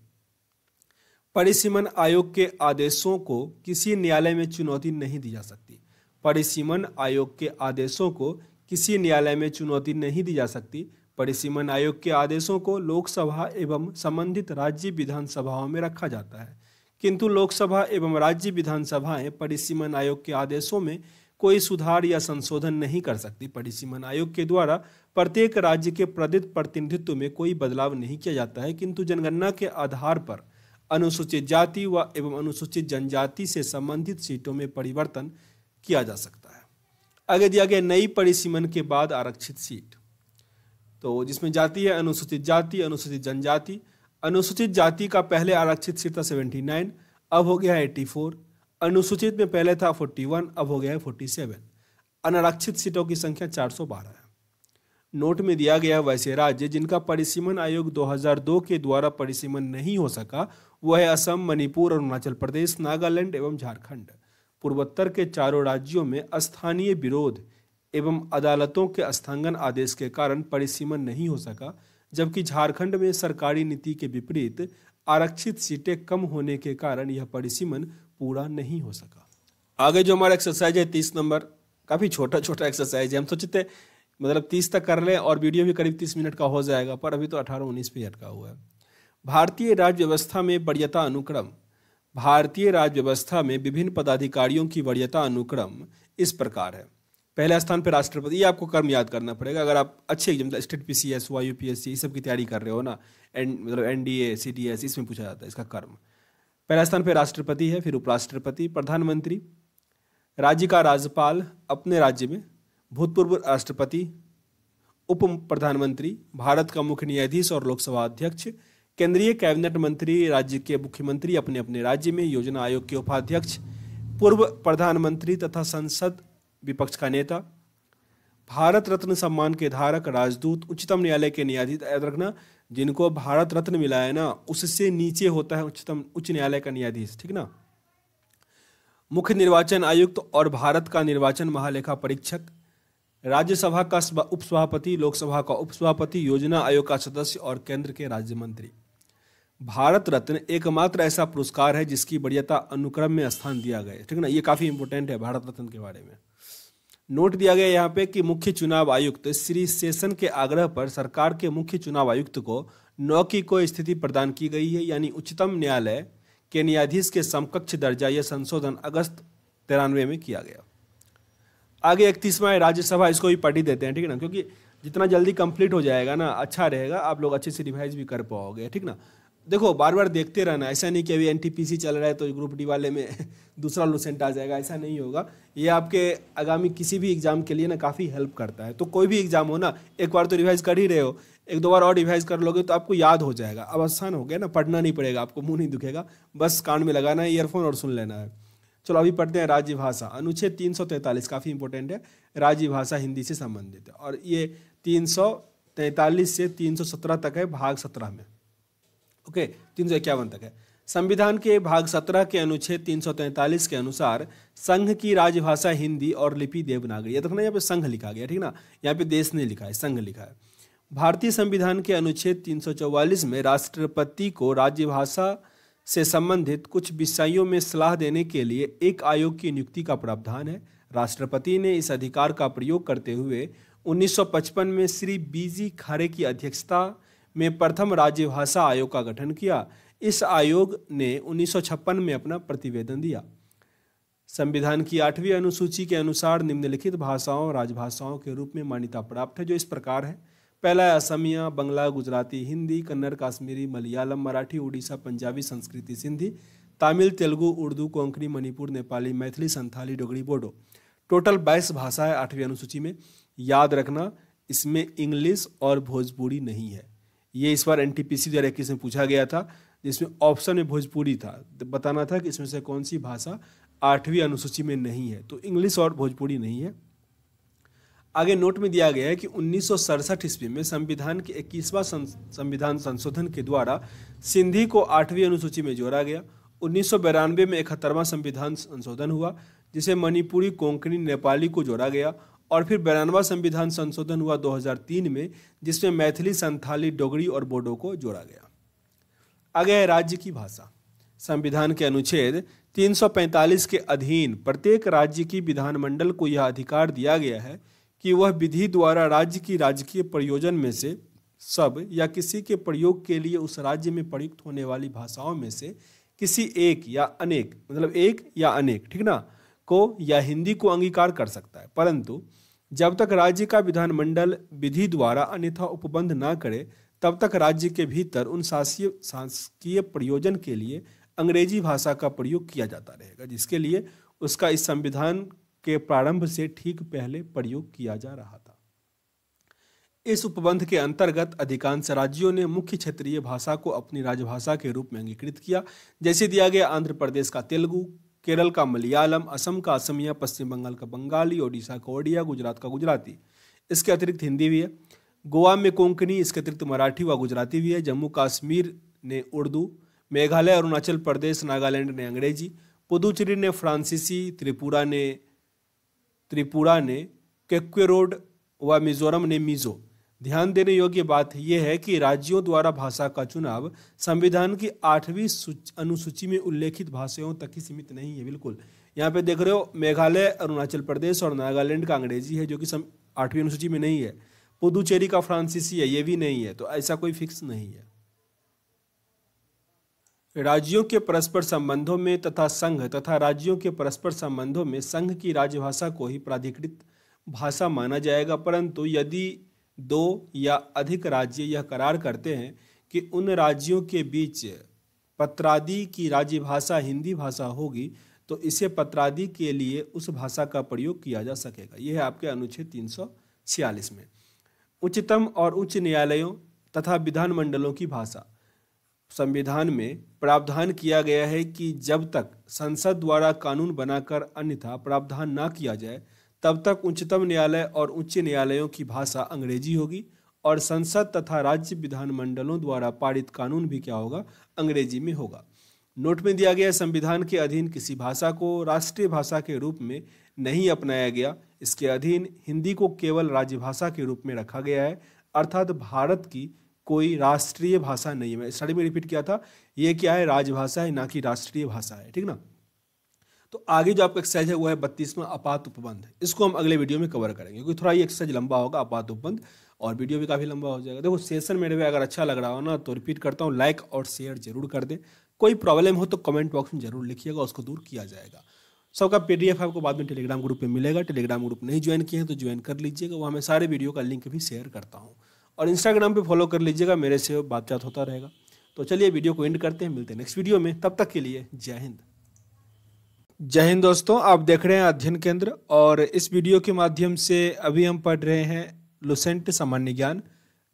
परिसीमन आयोग के आदेशों को किसी न्यायालय में चुनौती नहीं दी जा सकती परिसीमन आयोग के आदेशों को किसी न्यायालय में चुनौती नहीं दी जा सकती परिसीमन आयोग के आदेशों को लोकसभा एवं संबंधित राज्य विधानसभाओं में रखा जाता है किंतु लोकसभा एवं राज्य विधानसभाएं परिसीमन आयोग के आदेशों में कोई सुधार या संशोधन नहीं कर सकती परिसीमन आयोग के द्वारा प्रत्येक राज्य के प्रदित प्रतिनिधित्व में कोई बदलाव नहीं किया जाता है किंतु जनगणना के आधार पर अनुसूचित जाति व एवं अनुसूचित जनजाति से संबंधित सीटों में परिवर्तन किया जा सकता है आगे दिया गया नई परिसीमन के बाद आरक्षित सीट तो जिसमें जाती है अनुसूचित जाति अनुसूचित जनजाति अनुसूचित जाति का पहले आरक्षित सीट था सेवेंटी नाइन अब हो गया है फोर अनुसूचित में पहले था फोर्टी वन अब हो गया है सेवन अनारक्षित सीटों की संख्या चार सौ बारह है नोट में दिया गया वैसे राज्य जिनका परिसीमन आयोग 2002 के द्वारा परिसीमन नहीं हो सका वह है असम मणिपुर अरुणाचल प्रदेश नागालैंड एवं झारखंड पूर्वोत्तर के चारों राज्यों में स्थानीय विरोध एवं अदालतों के स्थांगन आदेश के कारण परिसीमन नहीं हो सका जबकि झारखंड में सरकारी नीति के विपरीत आरक्षित सीटें कम होने के कारण यह परिसीमन पूरा नहीं हो सका आगे जो हमारा एक्सरसाइज है तीस नंबर काफ़ी छोटा छोटा एक्सरसाइज है हम सोचते मतलब तीस तक कर लें और वीडियो भी करीब तीस मिनट का हो जाएगा पर अभी तो अठारह उन्नीस पे अटका हुआ है भारतीय राज्य व्यवस्था में बढ़ियता अनुक्रम भारतीय राज्य व्यवस्था में विभिन्न पदाधिकारियों की वरीयता अनुक्रम इस प्रकार है पहले स्थान पर राष्ट्रपति ये आपको कर्म याद करना पड़ेगा अगर आप अच्छे एग्जाम मतलब state P C S Y U P S C सब की तैयारी कर रहे हो ना एन मतलब N D A C D S इसमें पूछा जाता है इसका कर्म पहला स्थान पर राष्ट्रपति है फिर उपराष्ट्रपति प्रधानमंत्री राज्य का राज्यपाल अपने राज्य में भूतपूर्व राष्ट्रपति उप प्रधानमंत्री भारत का मुख्य न्यायाधीश और लोकसभा अध्यक्ष केंद्रीय कैबिनेट मंत्री राज्य के मुख्यमंत्री अपने अपने राज्य में योजना आयोग के उपाध्यक्ष पूर्व प्रधानमंत्री तथा संसद विपक्ष का नेता भारत रत्न सम्मान के धारक राजदूत उच्चतम न्यायालय के न्यायाधीश याद रखना जिनको भारत रत्न मिला है ना उससे नीचे होता है उच्चतम उच्च न्यायालय का न्यायाधीश ठीक ना मुख्य निर्वाचन आयुक्त और भारत का निर्वाचन महालेखा परीक्षक राज्यसभा का उपसभापति लोकसभा का उपसभापति योजना आयोग का सदस्य और केंद्र के राज्य मंत्री भारत रत्न एकमात्र ऐसा पुरस्कार है जिसकी बढ़ियाता अनुक्रम में स्थान दिया गया ठीक है ना ये काफ़ी इंपोर्टेंट है भारत रत्न के बारे में नोट दिया गया यहाँ पे कि मुख्य चुनाव आयुक्त श्री सेशन के आग्रह पर सरकार के मुख्य चुनाव आयुक्त को नौकी को स्थिति प्रदान की गई है यानी उच्चतम न्यायालय के न्यायाधीश के समकक्ष दर्जा यह संशोधन अगस्त तिरानवे में किया गया आगे इकतीसवा राज्यसभा इसको भी पढ़ी देते हैं ठीक है ना क्योंकि जितना जल्दी कंप्लीट हो जाएगा ना अच्छा रहेगा आप लोग अच्छे से रिवाइज भी कर पाओगे ठीक ना देखो बार बार देखते रहना ऐसा नहीं कि अभी एनटीपीसी चल रहा है तो ग्रुप डी वाले में <laughs> दूसरा लोसेंट आ जाएगा ऐसा नहीं होगा ये आपके आगामी किसी भी एग्ज़ाम के लिए ना काफ़ी हेल्प करता है तो कोई भी एग्ज़ाम हो ना एक बार तो रिवाइज़ कर ही रहे हो एक दो बार और रिवाइज़ कर लोगे तो आपको याद हो जाएगा अब आसान हो गया ना पढ़ना नहीं पड़ेगा आपको मुँह नहीं दुखेगा बस कान में लगाना है ईयरफोन और सुन लेना है चलो अभी पढ़ते हैं राज्य भाषा अनुच्छेद तीन सौ तैंतालीस काफ़ी इंपॉर्टेंट है राज्य भाषा हिंदी से संबंधित है और ये तीन सौ तैंतालीस से तीन सौ सत्रह तक है भाग सत्रह में ओके तीन सौ इक्यावन तक है संविधान के भाग सत्रह के अनुच्छेद तीन सौ तैंतालीस के अनुसार संघ की राजभाषा हिंदी और लिपि देवनागरी या देखो तो ना यहाँ पे संघ लिखा गया ठीक ना यहाँ पे देश ने लिखा है संघ लिखा है भारतीय संविधान के अनुच्छेद 344 में राष्ट्रपति को राज्यभाषा से संबंधित कुछ विषयों में सलाह देने के लिए एक आयोग की नियुक्ति का प्रावधान है राष्ट्रपति ने इस अधिकार का प्रयोग करते हुए 1955 में श्री बीजी खारे की अध्यक्षता में प्रथम राज्य भाषा आयोग का गठन किया इस आयोग ने उन्नीस में अपना प्रतिवेदन दिया संविधान की आठवीं अनुसूची के अनुसार निम्नलिखित भाषाओं राजभाषाओं के रूप में मान्यता प्राप्त है जो इस प्रकार है पहला है असमिया बंगला गुजराती हिंदी कन्नड़ काश्मीरी मलयालम मराठी उड़ीसा पंजाबी संस्कृति सिंधी तमिल तेलुगु उर्दू कोंकणी मणिपुर नेपाली मैथिली संथाली डोगरी बोडो टोटल बाईस भाषा है आठवीं अनुसूची में याद रखना इसमें इंग्लिश और भोजपुरी नहीं है ये इस बार एनटीपीसी 2021 में पूछा गया था जिसमें ऑप्शन में भोजपुरी था तो बताना था कि इसमें से कौन सी भाषा आठवीं अनुसूची में नहीं है तो इंग्लिश और भोजपुरी नहीं है आगे नोट में दिया गया है कि उन्नीस ईस्वी में संविधान के इक्कीसवां संविधान संशोधन के द्वारा सिंधी को आठवीं अनुसूची में जोड़ा गया उन्नीस में इकहत्तरवां संविधान संशोधन हुआ जिसे मणिपुरी कोंकणी नेपाली को जोड़ा गया और फिर बयानवा संविधान संशोधन हुआ 2003 में जिसमें मैथिली संथाली डोगरी और बोडो को जोड़ा गया आगे है राज्य की भाषा संविधान के अनुच्छेद 345 के अधीन प्रत्येक राज्य की विधानमंडल को यह अधिकार दिया गया है कि वह विधि द्वारा राज्य की राजकीय प्रयोजन में से सब या किसी के प्रयोग के लिए उस राज्य में प्रयुक्त होने वाली भाषाओं में से किसी एक या अनेक मतलब एक या अनेक ठीक ना को या हिंदी को अंगीकार कर सकता है परंतु जब तक राज्य का विधानमंडल विधि द्वारा अन्यथा उपबंध न करे तब तक राज्य के भीतर उन शासकीय शासकीय प्रयोजन के लिए अंग्रेजी भाषा का प्रयोग किया जाता रहेगा जिसके लिए उसका इस संविधान के प्रारंभ से ठीक पहले प्रयोग किया जा रहा था इस उपबंध के अंतर्गत अधिकांश राज्यों ने मुख्य क्षेत्रीय भाषा को अपनी राजभाषा के रूप में अंगीकृत किया जैसे दिया गया आंध्र प्रदेश का तेलुगु केरल का मलयालम असम का असमिया पश्चिम बंगाल का बंगाली ओडिशा का ओडिया गुजरात का गुजराती इसके अतिरिक्त हिंदी भी है गोवा में कोंकणी इसके अतिरिक्त मराठी व गुजराती भी है जम्मू कश्मीर ने उर्दू मेघालय अरुणाचल प्रदेश नागालैंड ने अंग्रेजी पुदुचेरी ने फ्रांसीसी त्रिपुरा ने त्रिपुरा ने केक्वेरोड व मिजोरम ने मिजो ध्यान देने योग्य बात यह है कि राज्यों द्वारा भाषा का चुनाव संविधान की आठवीं अनुसूची में उल्लेखित भाषाओं तक ही सीमित नहीं है बिल्कुल यहाँ पे देख रहे हो मेघालय अरुणाचल प्रदेश और नागालैंड का अंग्रेजी है जो कि आठवीं अनुसूची में नहीं है पुदुचेरी का फ्रांसीसी है ये भी नहीं है तो ऐसा कोई फिक्स नहीं है राज्यों के परस्पर संबंधों में तथा संघ तथा राज्यों के परस्पर संबंधों में संघ की राजभाषा को ही प्राधिकृत भाषा माना जाएगा परंतु यदि दो या अधिक राज्य यह करार करते हैं कि उन राज्यों के बीच पत्रादि की राज्य भाषा हिंदी भाषा होगी तो इसे पत्रादि के लिए उस भाषा का प्रयोग किया जा सकेगा यह है आपके अनुच्छेद तीन में उच्चतम और उच्च न्यायालयों तथा विधानमंडलों की भाषा संविधान में प्रावधान किया गया है कि जब तक संसद द्वारा कानून बनाकर अन्यथा प्रावधान ना किया जाए तब तक उच्चतम न्यायालय और उच्च न्यायालयों की भाषा अंग्रेजी होगी और संसद तथा राज्य विधानमंडलों द्वारा पारित कानून भी क्या होगा अंग्रेजी में होगा नोट में दिया गया संविधान के अधीन किसी भाषा को राष्ट्रीय भाषा के रूप में नहीं अपनाया गया इसके अधीन हिंदी को केवल भाषा के रूप में रखा गया है अर्थात भारत की कोई राष्ट्रीय भाषा नहीं है स्टडी में रिपीट किया था ये क्या है राजभाषा है ना कि राष्ट्रीय भाषा है ठीक ना तो आगे जो आपका एक्सरसाइज है वो है बत्तीसवा आपात उपबंध इसको हम अगले वीडियो में कवर करेंगे क्योंकि थोड़ा ये एक्सरसाइज लंबा होगा आपात उपबंध और वीडियो भी काफ़ी लंबा हो जाएगा देखो सेशन मेरे में अगर अच्छा लग रहा हो ना तो रिपीट करता हूँ लाइक और शेयर जरूर कर दें कोई प्रॉब्लम हो तो कमेंट बॉक्स में जरूर लिखिएगा उसको दूर किया जाएगा सबका एफ आपको बाद में टेलीग्राम ग्रुप में मिलेगा टेलीग्राम ग्रुप नहीं ज्वाइन किए हैं तो ज्वाइन कर लीजिएगा वहाँ मैं सारे वीडियो का लिंक भी शेयर करता हूँ और इंस्टाग्राम पे फॉलो कर लीजिएगा मेरे से बातचीत होता रहेगा तो चलिए वीडियो को एंड करते हैं मिलते हैं नेक्स्ट वीडियो में तब तक के लिए जय हिंद जय हिंद दोस्तों आप देख रहे हैं अध्ययन केंद्र और इस वीडियो के माध्यम से अभी हम पढ़ रहे हैं लुसेंट सामान्य ज्ञान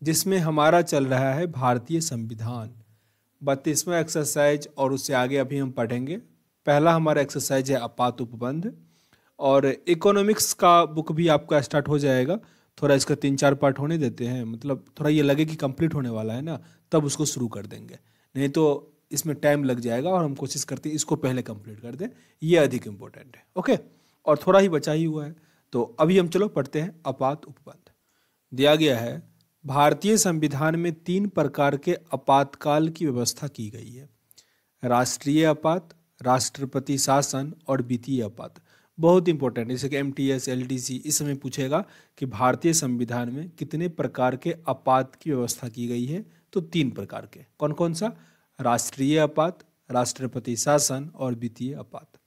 जिसमें हमारा चल रहा है भारतीय संविधान बत्तीसवा एक्सरसाइज और उससे आगे अभी हम पढ़ेंगे पहला हमारा एक्सरसाइज है आपात उपबंध और इकोनॉमिक्स का बुक भी आपका स्टार्ट हो जाएगा थोड़ा इसका तीन चार पार्ट होने देते हैं मतलब थोड़ा ये लगे कि कंप्लीट होने वाला है ना तब उसको शुरू कर देंगे नहीं तो इसमें टाइम लग जाएगा और हम कोशिश करते हैं इसको पहले कंप्लीट कर दें ये अधिक इम्पोर्टेंट है ओके और थोड़ा ही बचा ही हुआ है तो अभी हम चलो पढ़ते हैं अपात उपबंध दिया गया है भारतीय संविधान में तीन प्रकार के आपातकाल की व्यवस्था की गई है राष्ट्रीय आपात राष्ट्रपति शासन और वित्तीय आपात बहुत इंपॉर्टेंट जैसे कि M T S L D C इस समय पूछेगा कि भारतीय संविधान में कितने प्रकार के आपात की व्यवस्था की गई है तो तीन प्रकार के कौन कौन सा राष्ट्रीय आपात राष्ट्रपति शासन और वित्तीय आपात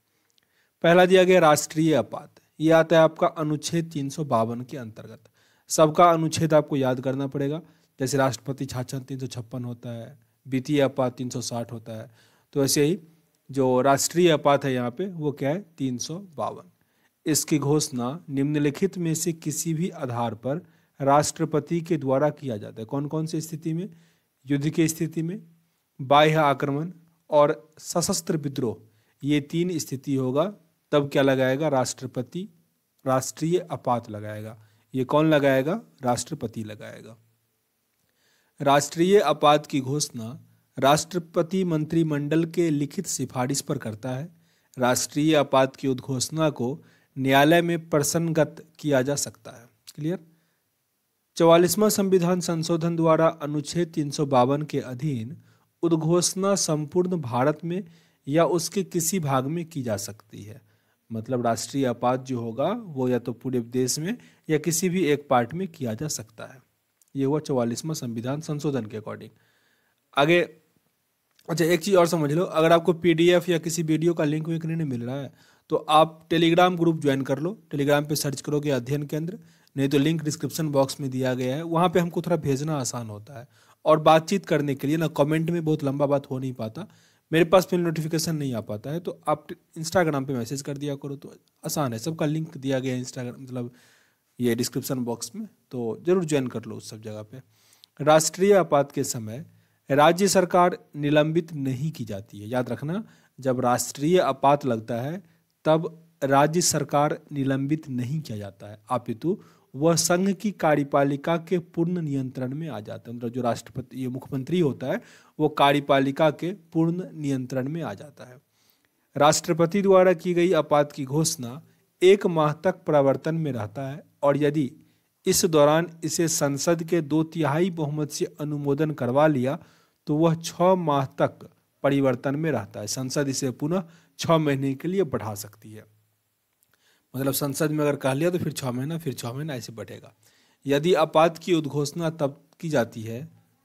पहला दिया गया राष्ट्रीय आपात ये आता है आपका अनुच्छेद तीन के अंतर्गत सबका अनुच्छेद आपको याद करना पड़ेगा जैसे राष्ट्रपति शासन तीन सौ छप्पन होता है वित्तीय आपात तीन सौ साठ होता है तो ऐसे ही जो राष्ट्रीय आपात है यहाँ पे वो क्या है तीन सौ बावन इसकी घोषणा निम्नलिखित में से किसी भी आधार पर राष्ट्रपति के द्वारा किया जाता है कौन कौन सी स्थिति में युद्ध की स्थिति में बाह्य आक्रमण और सशस्त्र विद्रोह ये तीन स्थिति होगा तब क्या लगाएगा राष्ट्रपति राष्ट्रीय आपात लगाएगा ये कौन लगाएगा राष्ट्रपति लगाएगा राष्ट्रीय आपात की घोषणा राष्ट्रपति मंत्रिमंडल के लिखित सिफारिश पर करता है राष्ट्रीय आपात की उद्घोषणा को न्यायालय में प्रसन्नगत किया जा सकता है क्लियर चौवालीसवां संविधान संशोधन द्वारा अनुच्छेद तीन के अधीन उद्घोषणा संपूर्ण भारत में या उसके किसी भाग में की जा सकती है मतलब राष्ट्रीय आपात जो होगा वो या तो पूरे देश में या किसी भी एक पार्ट में किया जा सकता है ये हुआ चौवालीसवा संविधान संशोधन के अकॉर्डिंग आगे अच्छा एक चीज़ और समझ लो अगर आपको पीडीएफ या किसी वीडियो का लिंक विंक नहीं मिल रहा है तो आप टेलीग्राम ग्रुप ज्वाइन कर लो टेलीग्राम पे सर्च करोगे अध्ययन केंद्र नहीं तो लिंक डिस्क्रिप्शन बॉक्स में दिया गया है वहाँ पे हमको थोड़ा भेजना आसान होता है और बातचीत करने के लिए ना कमेंट में बहुत लंबा बात हो नहीं पाता मेरे पास फिर नोटिफिकेशन नहीं आ पाता है तो आप इंस्टाग्राम पे मैसेज कर दिया करो तो आसान है सबका लिंक दिया गया है इंस्टाग्राम मतलब ये डिस्क्रिप्शन बॉक्स में तो ज़रूर ज्वाइन कर लो उस सब जगह पे राष्ट्रीय आपात के समय राज्य सरकार निलंबित नहीं की जाती है याद रखना जब राष्ट्रीय आपात लगता है तब राज्य सरकार निलंबित नहीं किया जाता है अपितु वह संघ की कार्यपालिका के पूर्ण नियंत्रण में आ जाता है मतलब जो राष्ट्रपति ये मुख्यमंत्री होता है वो कार्यपालिका के पूर्ण नियंत्रण में आ जाता है राष्ट्रपति द्वारा की गई आपात की घोषणा एक माह तक प्रवर्तन में रहता है और यदि इस दौरान इसे संसद के दो तिहाई बहुमत से अनुमोदन करवा लिया तो वह छः माह तक परिवर्तन में रहता है संसद इसे पुनः छः महीने के लिए बढ़ा सकती है मतलब संसद में अगर कह लिया तो फिर छः महीना फिर छः महीना ऐसे बढ़ेगा यदि आपात की उद्घोषणा तब की जाती है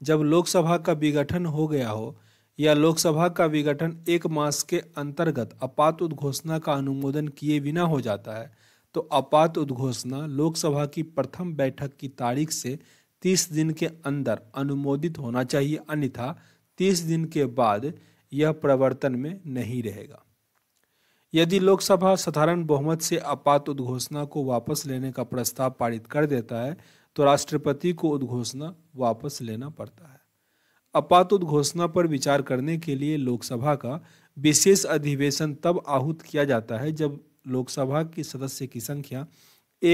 जब लोकसभा का विघटन हो गया हो या लोकसभा का विघटन एक मास के अंतर्गत आपात उद्घोषणा का अनुमोदन किए बिना हो जाता है तो आपात उद्घोषणा लोकसभा की प्रथम बैठक की तारीख से तीस दिन के अंदर अनुमोदित होना चाहिए अन्यथा तीस दिन के बाद यह प्रवर्तन में नहीं रहेगा यदि लोकसभा साधारण बहुमत से आपात उद्घोषणा को वापस लेने का प्रस्ताव पारित कर देता है तो राष्ट्रपति को उद्घोषणा वापस लेना पड़ता है आपात उद्घोषणा पर विचार करने के लिए लोकसभा का विशेष अधिवेशन तब आहूत किया जाता है जब लोकसभा के सदस्य की संख्या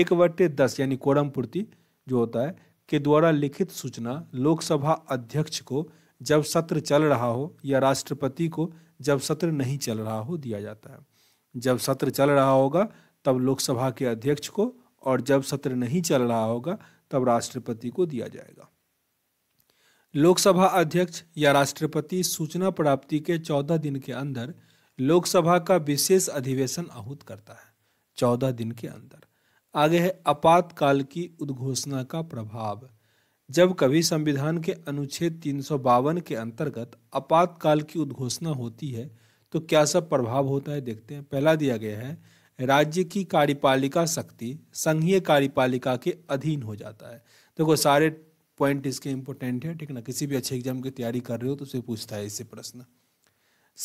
एक बट्टे दस यानी कोरम पूर्ति जो होता है के द्वारा लिखित सूचना लोकसभा अध्यक्ष को जब सत्र चल रहा हो या राष्ट्रपति को जब सत्र नहीं चल रहा हो दिया जाता है जब सत्र चल रहा होगा तब लोकसभा के अध्यक्ष को और जब सत्र नहीं चल रहा होगा तब राष्ट्रपति को दिया जाएगा लोकसभा अध्यक्ष या राष्ट्रपति सूचना प्राप्ति के चौदह दिन के अंदर लोकसभा का विशेष अधिवेशन आहूत करता है चौदह दिन के अंदर आगे है आपातकाल की उद्घोषणा का प्रभाव जब कभी संविधान के अनुच्छेद तीन के अंतर्गत आपातकाल की उद्घोषणा होती है तो क्या सब प्रभाव होता है देखते हैं पहला दिया गया है राज्य की कार्यपालिका शक्ति संघीय कार्यपालिका के अधीन हो जाता है देखो तो सारे पॉइंट इसके इंपोर्टेंट है ठीक ना किसी भी अच्छे एग्जाम की तैयारी कर रहे हो तो उसे पूछता है इससे प्रश्न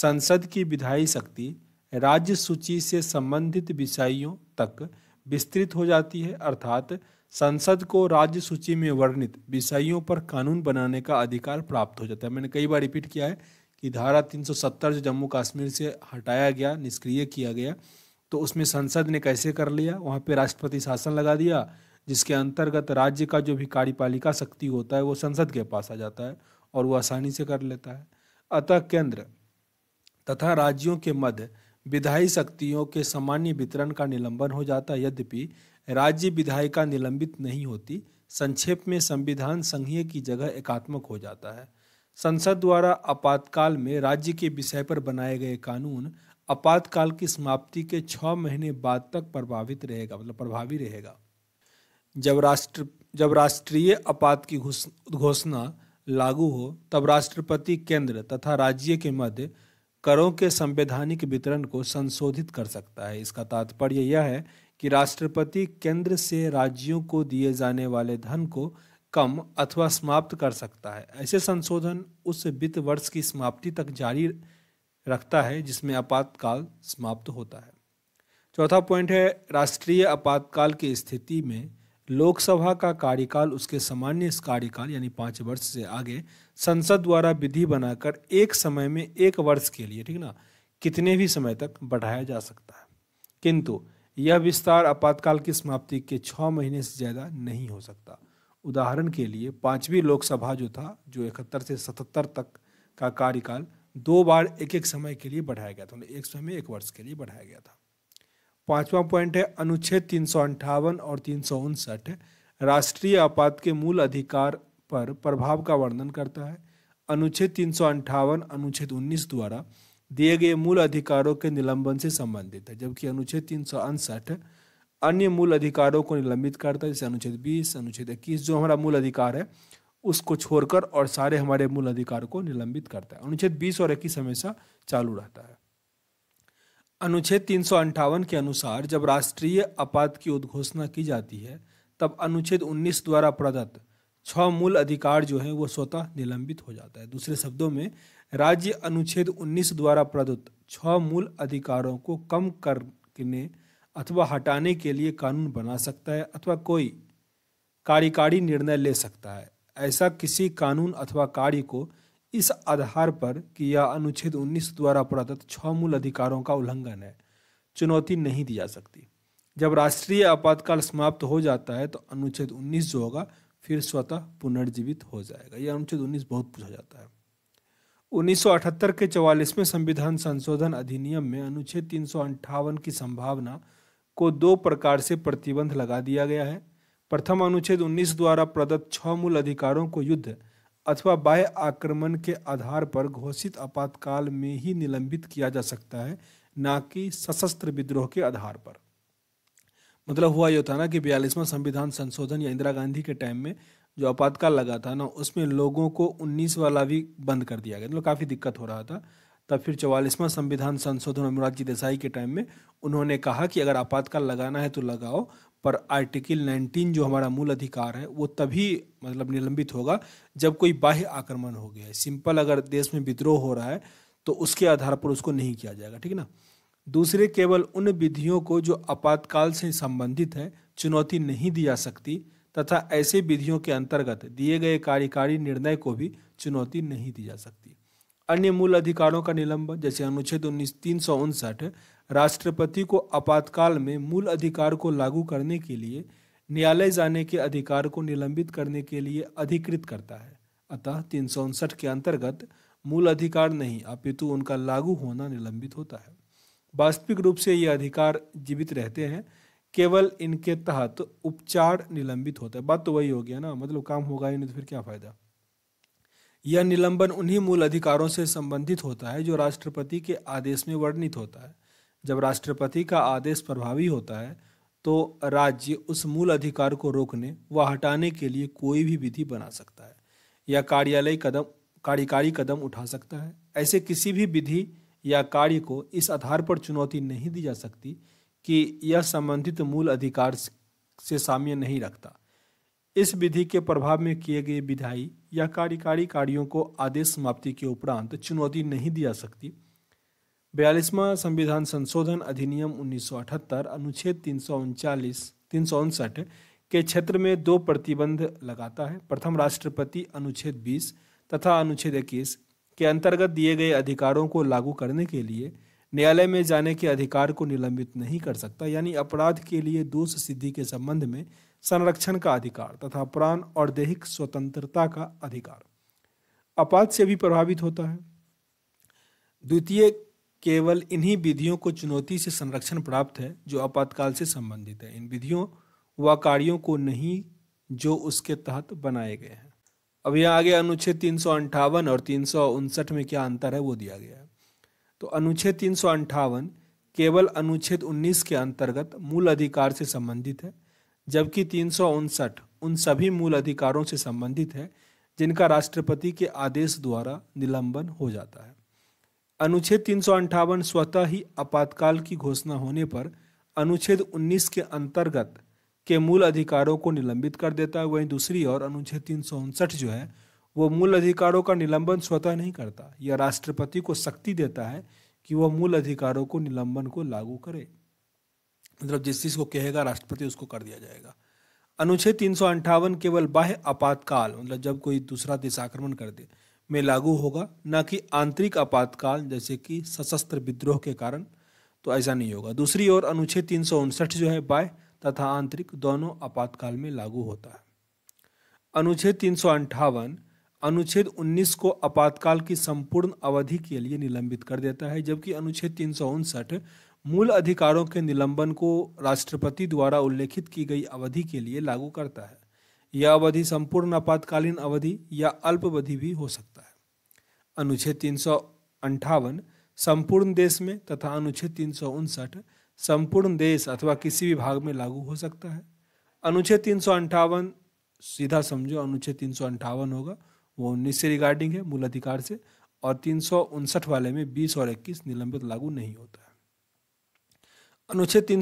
संसद की विधायी शक्ति राज्य सूची से संबंधित विषयों तक विस्तृत हो जाती है अर्थात संसद को राज्य सूची में वर्णित विषयों पर कानून बनाने का अधिकार प्राप्त हो जाता है मैंने कई बार रिपीट किया है कि धारा 370 जो जम्मू कश्मीर से हटाया गया निष्क्रिय किया गया तो उसमें संसद ने कैसे कर लिया वहाँ पे राष्ट्रपति शासन लगा दिया जिसके अंतर्गत राज्य का जो भी कार्यपालिका शक्ति होता है वो संसद के पास आ जाता है और वो आसानी से कर लेता है अतः केंद्र तथा राज्यों के मध्य विधायी शक्तियों के सामान्य वितरण का निलंबन हो जाता है यद्यपि राज्य विधायिका निलंबित नहीं होती संक्षेप में संविधान संघीय की जगह एकात्मक हो जाता है संसद द्वारा आपातकाल में राज्य के विषय पर बनाए गए कानून आपातकाल की समाप्ति के छ महीने बाद तक प्रभावित रहेगा मतलब प्रभावी रहेगा जब राष्ट्र जब राष्ट्रीय आपात की घोषणा लागू हो तब राष्ट्रपति केंद्र तथा राज्य के मध्य करों के संवैधानिक वितरण को संशोधित कर सकता है इसका तात्पर्य यह है कि राष्ट्रपति केंद्र से राज्यों को दिए जाने वाले धन को कम अथवा समाप्त कर सकता है ऐसे संशोधन उस वित्त वर्ष की समाप्ति तक जारी रखता है जिसमें आपातकाल समाप्त होता है चौथा पॉइंट है राष्ट्रीय आपातकाल की स्थिति में लोकसभा का कार्यकाल उसके सामान्य कार्यकाल यानी पाँच वर्ष से आगे संसद द्वारा विधि बनाकर एक समय में एक वर्ष के लिए ठीक ना कितने भी समय तक बढ़ाया जा सकता है किंतु यह विस्तार आपातकाल की समाप्ति के छः महीने से ज़्यादा नहीं हो सकता उदाहरण के लिए पांचवी लोकसभा जो था जो इकहत्तर से सतहत्तर तक का कार्यकाल दो बार एक एक समय के लिए बढ़ाया गया था मतलब एक समय में एक वर्ष के लिए बढ़ाया गया था पांचवा पॉइंट है अनुच्छेद तीन सौ अंठावन और तीन सौ उनसठ राष्ट्रीय आपात के मूल अधिकार पर प्रभाव का वर्णन करता है अनुच्छेद तीन सौ अंठावन अनुच्छेद उन्नीस द्वारा दिए गए मूल अधिकारों के निलंबन से संबंधित है जबकि अनुच्छेद तीन सौ अड़सठ अन्य मूल अधिकारों को निलंबित करता है जैसे अनुच्छेद बीस अनुच्छेद इक्कीस जो हमारा मूल अधिकार है उसको छोड़कर और सारे हमारे मूल अधिकार को निलंबित करता है अनुच्छेद बीस और इक्कीस हमेशा चालू रहता है अनुच्छेद तीन के अनुसार जब राष्ट्रीय आपात की उद्घोषणा की जाती है तब अनुच्छेद 19 द्वारा प्रदत्त छह मूल अधिकार जो है वो स्वतः निलंबित हो जाता है दूसरे शब्दों में राज्य अनुच्छेद 19 द्वारा प्रदत्त छह मूल अधिकारों को कम करने अथवा हटाने के लिए कानून बना सकता है अथवा कोई कार्यकारी निर्णय ले सकता है ऐसा किसी कानून अथवा कार्य को इस आधार पर कि यह अनुच्छेद 19 द्वारा प्रदत्त छह मूल अधिकारों का उल्लंघन है चुनौती नहीं दी जा सकती जब राष्ट्रीय आपातकाल समाप्त हो जाता है तो अनुच्छेद 19 जो होगा फिर स्वतः पुनर्जीवित हो जाएगा यह अनुच्छेद 19 बहुत पूछा जाता है 1978 के चौवालीसवें संविधान संशोधन अधिनियम में अनुच्छेद तीन की संभावना को दो प्रकार से प्रतिबंध लगा दिया गया है प्रथम अनुच्छेद 19 द्वारा प्रदत्त छह मूल अधिकारों को युद्ध अथवा बाह्य आक्रमण के आधार पर घोषित आपातकाल में ही निलंबित किया जा सकता है न कि सशस्त्र विद्रोह के आधार पर मतलब हुआ यह था ना कि बयालीसवां संविधान संशोधन या इंदिरा गांधी के टाइम में जो आपातकाल लगा था ना उसमें लोगों को उन्नीस वाला भी बंद कर दिया गया मतलब काफ़ी दिक्कत हो रहा था तब फिर चौवालीसवां संविधान संशोधन अनुराग जी देसाई के टाइम में उन्होंने कहा कि अगर आपातकाल लगाना है तो लगाओ पर आर्टिकल 19 जो हमारा मूल अधिकार है वो तभी मतलब निलंबित होगा जब कोई बाह्य आक्रमण हो गया है सिंपल अगर देश में विद्रोह हो रहा है तो उसके आधार पर उसको नहीं किया जाएगा ठीक है ना दूसरे केवल उन विधियों को जो आपातकाल से संबंधित है चुनौती नहीं दी जा सकती तथा ऐसे विधियों के अंतर्गत दिए गए कार्यकारी निर्णय को भी चुनौती नहीं दी जा सकती अन्य मूल अधिकारों का निलंबन जैसे अनुच्छेद उन्नीस तीन सौ उनसठ राष्ट्रपति को आपातकाल में मूल अधिकार को लागू करने के लिए न्यायालय जाने के अधिकार को निलंबित करने के लिए अधिकृत करता है अतः तीन सौ उनसठ के अंतर्गत मूल अधिकार नहीं अपितु उनका लागू होना निलंबित होता है वास्तविक रूप से ये अधिकार जीवित रहते हैं केवल इनके तहत उपचार निलंबित होता है बात तो वही हो गया ना मतलब काम होगा ही नहीं तो फिर क्या फायदा यह निलंबन उन्हीं मूल अधिकारों से संबंधित होता है जो राष्ट्रपति के आदेश में वर्णित होता है जब राष्ट्रपति का आदेश प्रभावी होता है तो राज्य उस मूल अधिकार को रोकने व हटाने के लिए कोई भी विधि बना सकता है या कार्यालय कदम कार्यकारी कदम उठा सकता है ऐसे किसी भी विधि या कार्य को इस आधार पर चुनौती नहीं दी जा सकती कि यह संबंधित मूल अधिकार से साम्य नहीं रखता इस विधि के प्रभाव में किए गए विधायी या कार्यकारी कार्यों को आदेश समाप्ति के उपरांत चुनौती नहीं दी जा सकती बयालीसवां संविधान संशोधन अधिनियम उन्नीस अनुच्छेद तीन सौ के क्षेत्र में दो प्रतिबंध लगाता है प्रथम राष्ट्रपति अनुच्छेद 20 तथा अनुच्छेद 21 के अंतर्गत दिए गए अधिकारों को लागू करने के लिए न्यायालय में जाने के अधिकार को निलंबित नहीं कर सकता यानी अपराध के लिए दोष सिद्धि के संबंध में संरक्षण का अधिकार तथा प्राण और दैहिक स्वतंत्रता का अधिकार आपात से भी प्रभावित होता है द्वितीय केवल इन्हीं विधियों को चुनौती से संरक्षण प्राप्त है जो आपातकाल से संबंधित है इन विधियों व कार्यों को नहीं जो उसके तहत बनाए गए हैं अब यहाँ आगे अनुच्छेद तीन सौ अंठावन और तीन सौ उनसठ में क्या अंतर है वो दिया गया है तो अनुच्छेद तीन सौ अंठावन केवल अनुच्छेद उन्नीस के अंतर्गत मूल अधिकार से संबंधित है जबकि तीन उन सभी मूल अधिकारों से संबंधित है जिनका राष्ट्रपति के आदेश द्वारा निलंबन हो जाता है अनुच्छेद तीन स्वतः ही आपातकाल की घोषणा होने पर अनुच्छेद 19 के अंतर्गत के मूल अधिकारों को निलंबित कर देता है वहीं दूसरी ओर अनुच्छेद तीन जो है वो मूल अधिकारों का निलंबन स्वतः नहीं करता यह राष्ट्रपति को शक्ति देता है कि वह मूल अधिकारों को निलंबन को लागू करे मतलब जिस चीज़ को कहेगा राष्ट्रपति उसको कर दिया जाएगा अनुच्छेद तीन केवल बाह्य आपातकाल मतलब जब कोई दूसरा देश आक्रमण कर दे में लागू होगा ना कि आंतरिक आपातकाल जैसे कि सशस्त्र विद्रोह के कारण तो ऐसा नहीं होगा दूसरी ओर अनुच्छेद तीन जो है बाह्य तथा आंतरिक दोनों आपातकाल में लागू होता है अनुच्छेद तीन अनुच्छेद 19 को आपातकाल की संपूर्ण अवधि के लिए निलंबित कर देता है जबकि अनुच्छेद तीन मूल अधिकारों के निलंबन को राष्ट्रपति द्वारा उल्लेखित की गई अवधि के लिए लागू करता है यह अवधि संपूर्ण आपातकालीन अवधि या अल्पवधि भी हो सकता है अनुच्छेद तीन संपूर्ण देश में तथा अनुच्छेद तीन संपूर्ण देश अथवा किसी भी भाग में लागू हो सकता है अनुच्छेद तीन सीधा समझो अनुच्छेद तीन होगा वो उन्नीस से रिगार्डिंग है मूल अधिकार से और तीन वाले में बीस और इक्कीस निलंबित लागू नहीं होता है अनुच्छेद तीन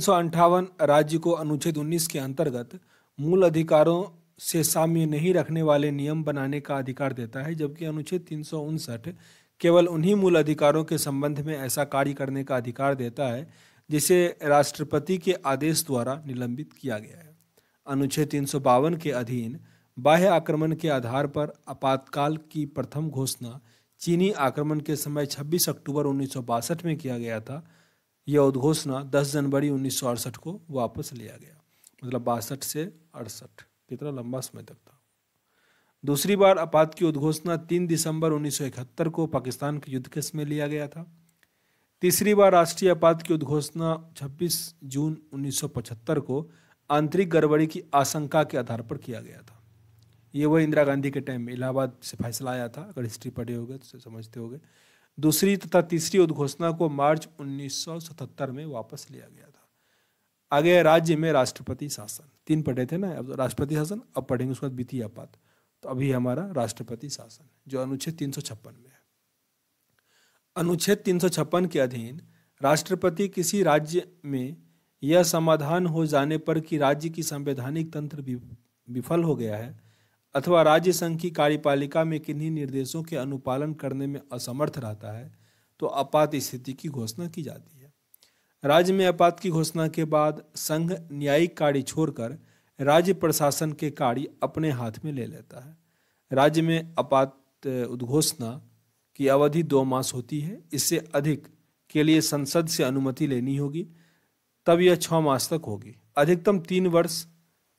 राज्य को अनुच्छेद 19 के अंतर्गत मूल अधिकारों से साम्य नहीं रखने वाले नियम बनाने का अधिकार देता है जबकि अनुच्छेद तीन केवल उन्हीं मूल अधिकारों के संबंध में ऐसा कार्य करने का अधिकार देता है जिसे राष्ट्रपति के आदेश द्वारा निलंबित किया गया है अनुच्छेद तीन के अधीन बाह्य आक्रमण के आधार पर आपातकाल की प्रथम घोषणा चीनी आक्रमण के समय 26 अक्टूबर उन्नीस में किया गया था यह उद्घोषणा 10 जनवरी उन्नीस को वापस लिया गया मतलब बासठ से अड़सठ कितना लंबा समय तक था दूसरी बार आपात की उद्घोषणा 3 दिसंबर 1971 को पाकिस्तान के युद्ध के समय लिया गया था तीसरी बार राष्ट्रीय आपात की उद्घोषणा 26 जून 1975 को आंतरिक गड़बड़ी की आशंका के आधार पर किया गया था ये वह इंदिरा गांधी के टाइम में इलाहाबाद से फैसला आया था अगर हिस्ट्री पढ़े हो तो समझते हो दूसरी तथा तीसरी उद्घोषणा को मार्च 1977 में वापस लिया गया था आगे राज्य में राष्ट्रपति शासन तीन पढ़े थे ना अब तो राष्ट्रपति शासन अब पढ़ेंगे उसके बाद वित्तीय आपात तो अभी हमारा राष्ट्रपति शासन जो अनुच्छेद तीन में है अनुच्छेद तीन के अधीन राष्ट्रपति किसी राज्य में यह समाधान हो जाने पर कि राज्य की संवैधानिक तंत्र विफल हो गया है अथवा राज्य संघ की कार्यपालिका में किन्हीं निर्देशों के अनुपालन करने में असमर्थ रहता है तो आपात स्थिति की घोषणा की जाती है राज्य में आपात की घोषणा के बाद संघ न्यायिक कार्य छोड़कर राज्य प्रशासन के कार्य अपने हाथ में ले लेता है राज्य में आपात उद्घोषणा की अवधि दो मास होती है इससे अधिक के लिए संसद से अनुमति लेनी होगी तब यह छः मास तक होगी अधिकतम तीन वर्ष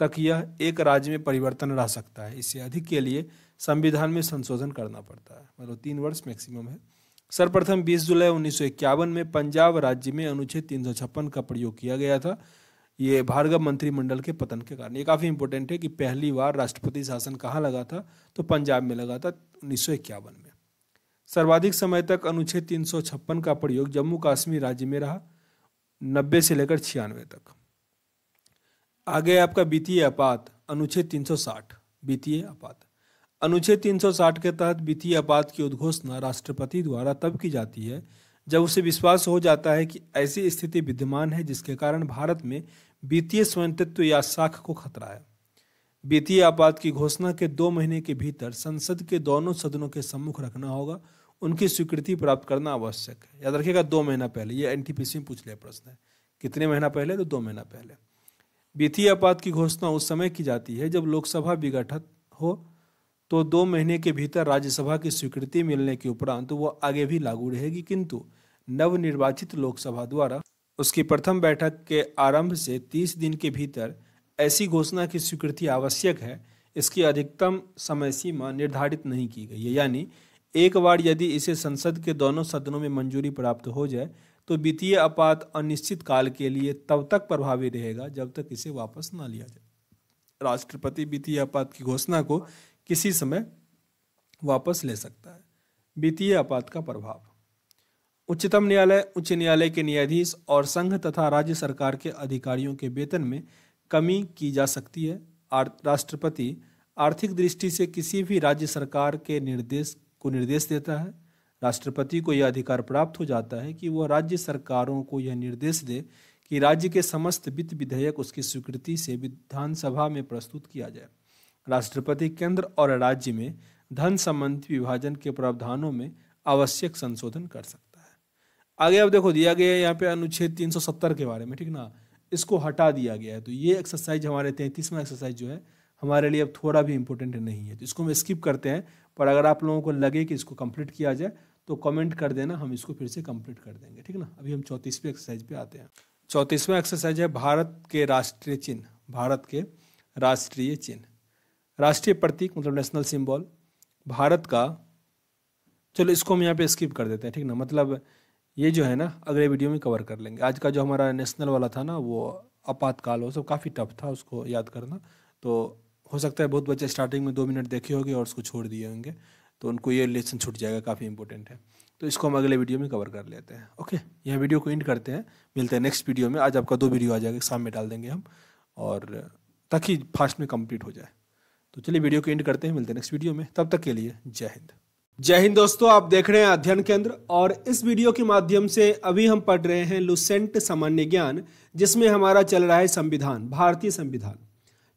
तक यह एक राज्य में परिवर्तन रह सकता है इससे अधिक के लिए संविधान में संशोधन करना पड़ता है मतलब तीन वर्ष मैक्सिमम है सर्वप्रथम 20 जुलाई उन्नीस में पंजाब राज्य में अनुच्छेद तीन का प्रयोग किया गया था ये भार्गव मंत्रिमंडल के पतन के कारण ये काफ़ी इंपॉर्टेंट है कि पहली बार राष्ट्रपति शासन कहाँ लगा था तो पंजाब में लगा था उन्नीस में सर्वाधिक समय तक अनुच्छेद तीन का प्रयोग जम्मू कश्मीर राज्य में रहा नब्बे से लेकर छियानवे तक आगे आपका वित्तीय आपात अनुच्छेद 360 वित्तीय आपात अनुच्छेद 360 के तहत वित्तीय आपात की उद्घोषणा राष्ट्रपति द्वारा तब की जाती है जब उसे विश्वास हो जाता है कि ऐसी स्थिति विद्यमान है जिसके कारण भारत में वित्तीय स्वयंतित्व या साख को खतरा है वित्तीय आपात की घोषणा के दो महीने के भीतर संसद के दोनों सदनों के सम्मुख रखना होगा उनकी स्वीकृति प्राप्त करना आवश्यक है याद रखिएगा दो महीना पहले ये एन में पूछ लिया प्रश्न है कितने महीना पहले तो दो महीना पहले वित्तीय आपात की घोषणा उस समय की जाती है जब लोकसभा विघटित हो तो दो महीने के भीतर राज्यसभा की स्वीकृति मिलने के उपरांत तो वह आगे भी लागू रहेगी किंतु निर्वाचित लोकसभा द्वारा उसकी प्रथम बैठक के आरंभ से तीस दिन के भीतर ऐसी घोषणा की स्वीकृति आवश्यक है इसकी अधिकतम समय सीमा निर्धारित नहीं की गई है यानी एक बार यदि इसे संसद के दोनों सदनों में मंजूरी प्राप्त हो जाए तो वित्तीय आपात अनिश्चित काल के लिए तब तक प्रभावी रहेगा जब तक इसे वापस ना लिया जाए राष्ट्रपति वित्तीय आपात की घोषणा को किसी समय वापस ले सकता है वित्तीय आपात का प्रभाव उच्चतम न्यायालय उच्च न्यायालय के न्यायाधीश और संघ तथा राज्य सरकार के अधिकारियों के वेतन में कमी की जा सकती है राष्ट्रपति आर्थिक दृष्टि से किसी भी राज्य सरकार के निर्देश को निर्देश देता है राष्ट्रपति को यह अधिकार प्राप्त हो जाता है कि वह राज्य सरकारों को यह निर्देश दे कि राज्य के समस्त वित्त विधेयक उसकी स्वीकृति से विधानसभा में प्रस्तुत किया जाए राष्ट्रपति केंद्र और राज्य में धन संबंधी विभाजन के प्रावधानों में आवश्यक संशोधन कर सकता है आगे अब देखो दिया गया है यहाँ पे अनुच्छेद 370 के बारे में ठीक ना इसको हटा दिया गया है तो ये एक्सरसाइज हमारे तैंतीसवां एक्सरसाइज जो है हमारे लिए अब थोड़ा भी इम्पोर्टेंट नहीं है तो इसको हम स्किप करते हैं पर अगर आप लोगों को लगे कि इसको कंप्लीट किया जाए तो कमेंट कर देना हम इसको फिर से कंप्लीट कर देंगे ठीक ना अभी हम चौंतीसवें एक्सरसाइज पे आते हैं चौंतीसवें एक्सरसाइज है भारत के राष्ट्रीय चिन्ह भारत के राष्ट्रीय चिन्ह राष्ट्रीय प्रतीक मतलब नेशनल सिंबल भारत का चलो इसको हम यहाँ पे स्किप कर देते हैं ठीक ना मतलब ये जो है ना अगले वीडियो में कवर कर लेंगे आज का जो हमारा नेशनल वाला था ना वो आपातकाल वो सब काफ़ी टफ था उसको याद करना तो हो सकता है बहुत बच्चे स्टार्टिंग में दो मिनट देखे होंगे और उसको छोड़ दिए होंगे तो उनको ये लेसन छूट जाएगा काफ़ी इंपॉर्टेंट है तो इसको हम अगले वीडियो में कवर कर लेते हैं ओके यहाँ वीडियो को एंड करते हैं मिलते हैं नेक्स्ट वीडियो में आज आपका दो वीडियो आ जाएगा शाम में डाल देंगे हम और ताकि फास्ट में कंप्लीट हो जाए तो चलिए वीडियो को एंड करते हैं मिलते हैं नेक्स्ट वीडियो में तब तक के लिए जय हिंद जय हिंद दोस्तों आप देख रहे हैं अध्ययन केंद्र और इस वीडियो के माध्यम से अभी हम पढ़ रहे हैं लुसेंट सामान्य ज्ञान जिसमें हमारा चल रहा है संविधान भारतीय संविधान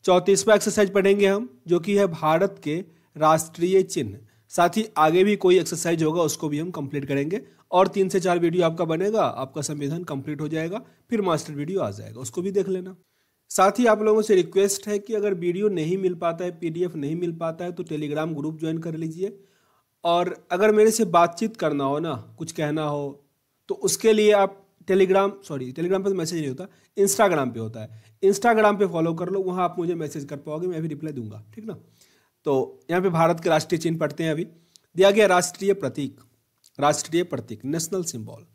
चौतीसवा एक्सरसाइज पढ़ेंगे हम जो कि है भारत के राष्ट्रीय चिन्ह साथ ही आगे भी कोई एक्सरसाइज होगा उसको भी हम कंप्लीट करेंगे और तीन से चार वीडियो आपका बनेगा आपका संविधान कंप्लीट हो जाएगा फिर मास्टर वीडियो आ जाएगा उसको भी देख लेना साथ ही आप लोगों से रिक्वेस्ट है कि अगर वीडियो नहीं मिल पाता है पीडीएफ नहीं मिल पाता है तो टेलीग्राम ग्रुप ज्वाइन कर लीजिए और अगर मेरे से बातचीत करना हो ना कुछ कहना हो तो उसके लिए आप टेलीग्राम सॉरी टेलीग्राम पर तो मैसेज नहीं होता इंस्टाग्राम पे होता है इंस्टाग्राम पे फॉलो कर लो वहाँ आप मुझे मैसेज कर पाओगे मैं भी रिप्लाई दूंगा ठीक ना तो यहाँ पे भारत के राष्ट्रीय चिन्ह पढ़ते हैं अभी दिया गया राष्ट्रीय प्रतीक राष्ट्रीय प्रतीक नेशनल सिंबल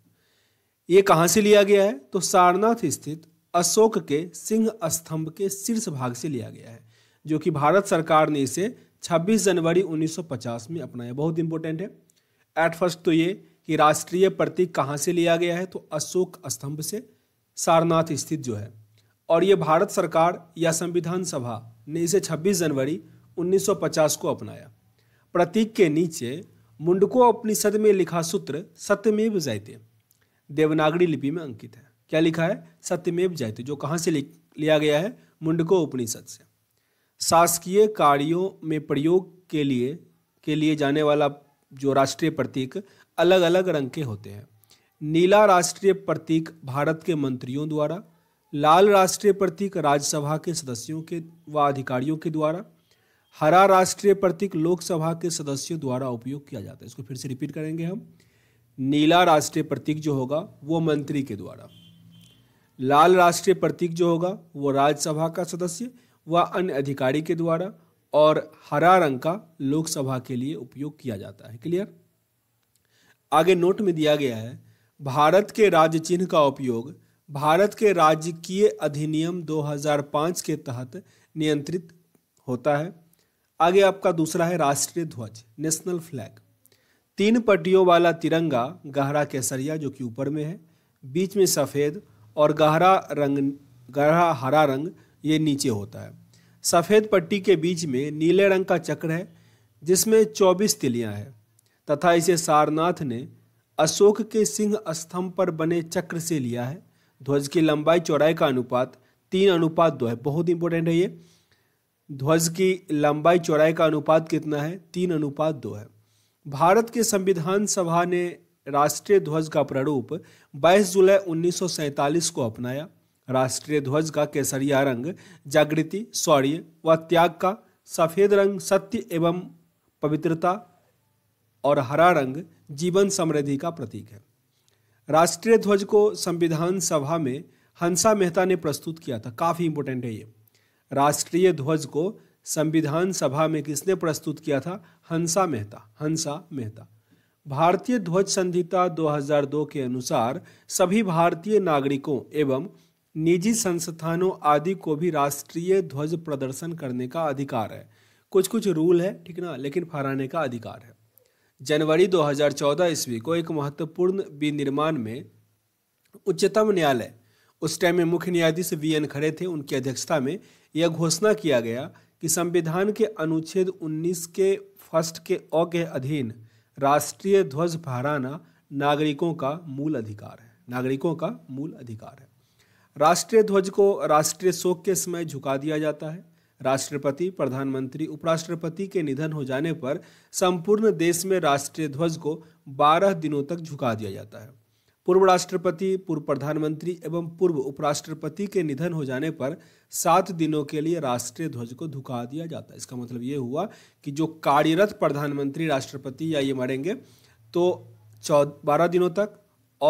ये कहाँ से लिया गया है तो सारनाथ स्थित अशोक के सिंह स्तंभ के शीर्ष भाग से लिया गया है जो कि भारत सरकार ने इसे 26 जनवरी 1950 में अपनाया बहुत इंपॉर्टेंट है एट फर्स्ट तो ये कि राष्ट्रीय प्रतीक कहाँ से लिया गया है तो अशोक स्तंभ से सारनाथ स्थित जो है और ये भारत सरकार या संविधान सभा ने इसे 26 जनवरी 1950 को अपनाया प्रतीक के नीचे मुंडको उपनिषद में लिखा सूत्र सत्यमेव जायते देवनागरी लिपि में अंकित है क्या लिखा है सत्यमेव जायते जो कहाँ से लिया गया है मुंडको उपनिषद से शासकीय कार्यों में प्रयोग के लिए के लिए जाने वाला जो राष्ट्रीय प्रतीक अलग अलग रंग के होते हैं नीला राष्ट्रीय प्रतीक भारत के मंत्रियों द्वारा लाल राष्ट्रीय प्रतीक राज्यसभा के सदस्यों के व अधिकारियों के द्वारा हरा राष्ट्रीय प्रतीक लोकसभा के सदस्यों द्वारा उपयोग किया जाता है इसको फिर से रिपीट करेंगे हम नीला राष्ट्रीय प्रतीक जो होगा वो मंत्री के द्वारा लाल राष्ट्रीय प्रतीक जो होगा वो राज्यसभा का सदस्य व अन्य अधिकारी के द्वारा और हरा रंग का लोकसभा के लिए उपयोग किया जाता है क्लियर आगे नोट में दिया गया है भारत के राज्य चिन्ह का उपयोग भारत के राजकीय अधिनियम 2005 के तहत नियंत्रित होता है आगे आपका दूसरा है राष्ट्रीय ध्वज नेशनल फ्लैग तीन पट्टियों वाला तिरंगा गहरा केसरिया जो कि ऊपर में है बीच में सफ़ेद और गहरा रंग गहरा हरा रंग ये नीचे होता है सफ़ेद पट्टी के बीच में नीले रंग का चक्र है जिसमें चौबीस तिलियां हैं तथा इसे सारनाथ ने अशोक के सिंह स्तंभ पर बने चक्र से लिया है ध्वज की लंबाई चौड़ाई का अनुपात तीन अनुपात दो है बहुत इंपॉर्टेंट है ये ध्वज की लंबाई चौड़ाई का अनुपात कितना है तीन अनुपात दो है भारत के संविधान सभा ने राष्ट्रीय ध्वज का प्रारूप 22 जुलाई उन्नीस को अपनाया राष्ट्रीय ध्वज का केसरिया रंग जागृति शौर्य व त्याग का सफेद रंग सत्य एवं पवित्रता और हरा रंग जीवन समृद्धि का प्रतीक है राष्ट्रीय ध्वज को संविधान सभा में हंसा मेहता ने प्रस्तुत किया था काफ़ी इंपोर्टेंट है ये राष्ट्रीय ध्वज को संविधान सभा में किसने प्रस्तुत किया था हंसा मेहता हंसा मेहता भारतीय ध्वज संहिता 2002 के अनुसार सभी भारतीय नागरिकों एवं निजी संस्थानों आदि को भी राष्ट्रीय ध्वज प्रदर्शन करने का अधिकार है कुछ कुछ रूल है ठीक ना लेकिन फहराने का अधिकार है जनवरी 2014 ईस्वी को एक महत्वपूर्ण विनिर्माण में उच्चतम न्यायालय उस टाइम में मुख्य न्यायाधीश वी एन खड़े थे उनकी अध्यक्षता में यह घोषणा किया गया कि संविधान के अनुच्छेद 19 के फर्स्ट के अ के अधीन राष्ट्रीय ध्वज फहराना नागरिकों का मूल अधिकार है नागरिकों का मूल अधिकार है राष्ट्रीय ध्वज को राष्ट्रीय शोक के समय झुका दिया जाता है राष्ट्रपति प्रधानमंत्री उपराष्ट्रपति के निधन हो जाने पर संपूर्ण देश में राष्ट्रीय ध्वज को 12 दिनों तक झुका दिया जाता है पूर्व राष्ट्रपति पूर्व प्रधानमंत्री एवं पूर्व उपराष्ट्रपति के निधन हो जाने पर सात दिनों के लिए राष्ट्रीय ध्वज को धुका दिया जाता है इसका मतलब ये हुआ कि जो कार्यरत प्रधानमंत्री राष्ट्रपति या ये मरेंगे तो चौ बारह दिनों तक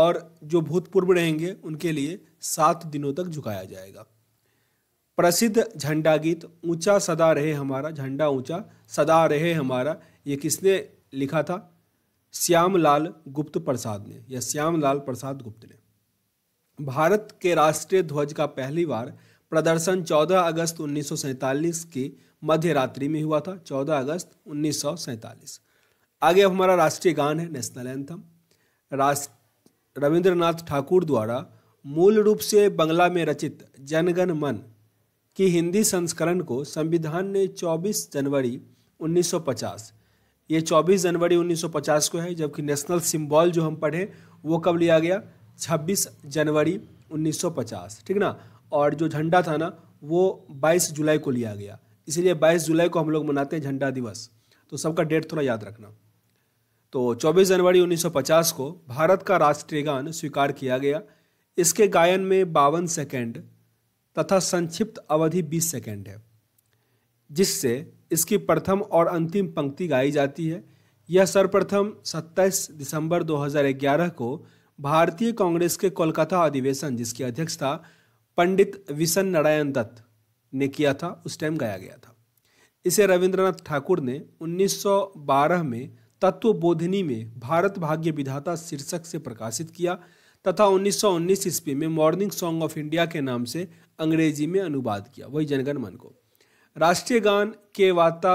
और जो भूतपूर्व रहेंगे उनके लिए सात दिनों तक झुकाया जाएगा प्रसिद्ध झंडा गीत ऊंचा सदा रहे हमारा झंडा ऊंचा सदा रहे हमारा ये किसने लिखा था श्यामलाल गुप्त प्रसाद ने या श्यामलाल प्रसाद गुप्त ने भारत के राष्ट्रीय ध्वज का पहली बार प्रदर्शन 14 अगस्त उन्नीस की मध्य रात्रि में हुआ था 14 अगस्त उन्नीस आगे अब हमारा राष्ट्रीय गान है नेशनल एंथम राष्ट्र रविंद्रनाथ ठाकुर द्वारा मूल रूप से बंगला में रचित जनगण मन की हिंदी संस्करण को संविधान ने 24 जनवरी 1950 ये 24 जनवरी 1950 को है जबकि नेशनल सिम्बॉल जो हम पढ़े वो कब लिया गया 26 जनवरी 1950 ठीक ना और जो झंडा था ना वो 22 जुलाई को लिया गया इसीलिए 22 जुलाई को हम लोग मनाते हैं झंडा दिवस तो सबका डेट थोड़ा याद रखना तो 24 जनवरी 1950 को भारत का राष्ट्रीय गान स्वीकार किया गया इसके गायन में बावन सेकेंड तथा संक्षिप्त अवधि 20 सेकेंड है जिससे इसकी प्रथम और अंतिम पंक्ति गाई जाती है यह सर्वप्रथम 27 दिसंबर 2011 को भारतीय कांग्रेस के कोलकाता अधिवेशन जिसकी अध्यक्षता पंडित विशन नारायण दत्त ने किया था उस टाइम गाया गया था इसे रविंद्रनाथ ठाकुर ने 1912 में तत्व बोधिनी में भारत भाग्य विधाता शीर्षक से प्रकाशित किया तथा 1919 ईस्वी में मॉर्निंग सॉन्ग ऑफ इंडिया के नाम से अंग्रेजी में अनुवाद किया वही जनगण मन को राष्ट्रीय गान के वार्ता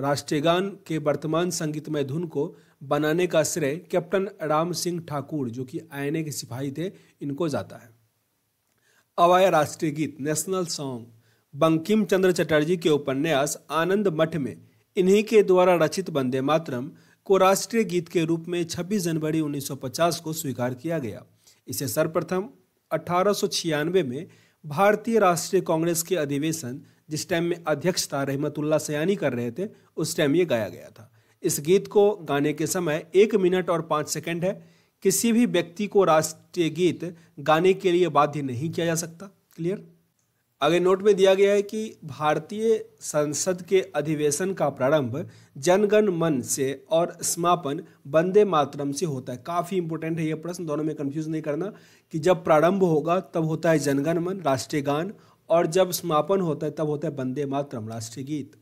राष्ट्रीय गान के वर्तमान संगीतमय धुन को बनाने का श्रेय कैप्टन राम सिंह ठाकुर जो कि आईने के सिपाही थे इनको जाता है अवय राष्ट्रीय गीत नेशनल सॉन्ग बंकिम चंद्र चटर्जी के उपन्यास आनंद मठ में इन्हीं के द्वारा रचित बंदे मातरम को राष्ट्रीय गीत के रूप में 26 जनवरी 1950 को स्वीकार किया गया इसे सर्वप्रथम अठारह में भारतीय राष्ट्रीय कांग्रेस के अधिवेशन जिस टाइम में अध्यक्ष था रहमतुल्ला सयानी कर रहे थे उस टाइम ये गाया गया था इस गीत को गाने के समय एक मिनट और पाँच सेकंड है किसी भी व्यक्ति को राष्ट्रीय गीत गाने के लिए बाध्य नहीं किया जा सकता क्लियर आगे नोट में दिया गया है कि भारतीय संसद के अधिवेशन का प्रारंभ जनगण मन से और समापन वंदे मातरम से होता है काफ़ी इंपॉर्टेंट है यह प्रश्न दोनों में कंफ्यूज नहीं करना कि जब प्रारंभ होगा तब होता है जनगण मन राष्ट्रीय गान और जब समापन होता है तब होता है वंदे मातरम राष्ट्रीय गीत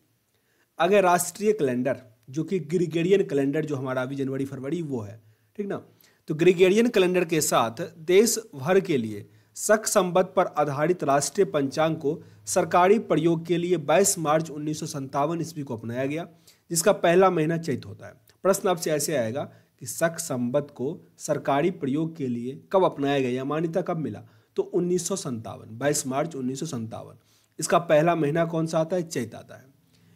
आगे राष्ट्रीय कैलेंडर जो कि ग्रिगेरियन कैलेंडर जो हमारा अभी जनवरी फरवरी वो है ठीक ना तो ग्रिगेरियन कैलेंडर के साथ देश भर के लिए सख संबद्ध पर आधारित राष्ट्रीय पंचांग को सरकारी प्रयोग के लिए 22 मार्च उन्नीस ईस्वी को अपनाया गया जिसका पहला महीना चैत होता है प्रश्न आपसे ऐसे आएगा कि सख संबद्ध को सरकारी प्रयोग के लिए कब अपनाया गया या मान्यता कब मिला तो उन्नीस सौ मार्च उन्नीस इसका पहला महीना कौन सा आता है चैत आता है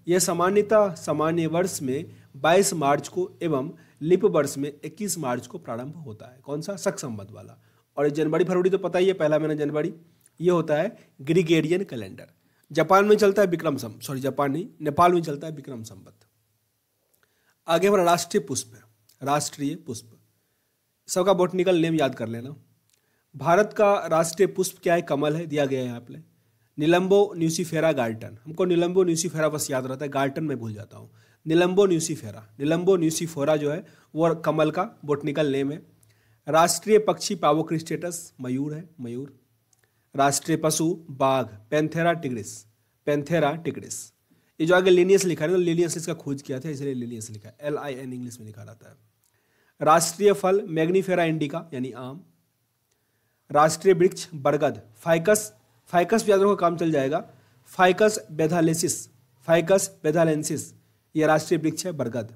यह सामान्यता सामान्य वर्ष में 22 मार्च को एवं लिप वर्ष में 21 मार्च को प्रारंभ होता है कौन सा सख संबंध वाला और जनवरी फरवरी तो पता ही है पहला महीना जनवरी ये होता है ग्रिगेरियन कैलेंडर जापान में चलता है विक्रम सम सॉरी जापान नहीं नेपाल में चलता है विक्रम संबत आगे हमारा राष्ट्रीय पुष्प राष्ट्रीय पुष्प सबका बोटनिकल नेम याद कर लेना भारत का राष्ट्रीय पुष्प क्या है कमल है दिया गया है यहाँ पे निलंबो न्यूसीफेरा गार्टन हमको निलंबो न्यूसीफेरा बस याद रहता है गार्टन में भूल जाता हूँ निलंबो न्यूसीफेरा निलंबो न्यूसीफोरा जो है वो कमल का बोटनिकल नेम है राष्ट्रीय पक्षी पावोक्री स्टेटस मयूर है मयूर राष्ट्रीय पशु बाघ पेंथेरा टिग्रिस पेंथेरा टिग्रिस ये जो आगे लीनियस लिखा है ना लीनियस इसका खोज किया था इसलिए लिनियस लिखा है एल आई एन इंग्लिश में लिखा रहता है राष्ट्रीय फल मैग्नीफेरा इंडिका यानी आम राष्ट्रीय वृक्ष बरगद फाइकस फाइकस व्याधों का काम चल जाएगा फाइकस बेधालेसिस फाइकस बेधालेंसिस यह राष्ट्रीय वृक्ष है बरगद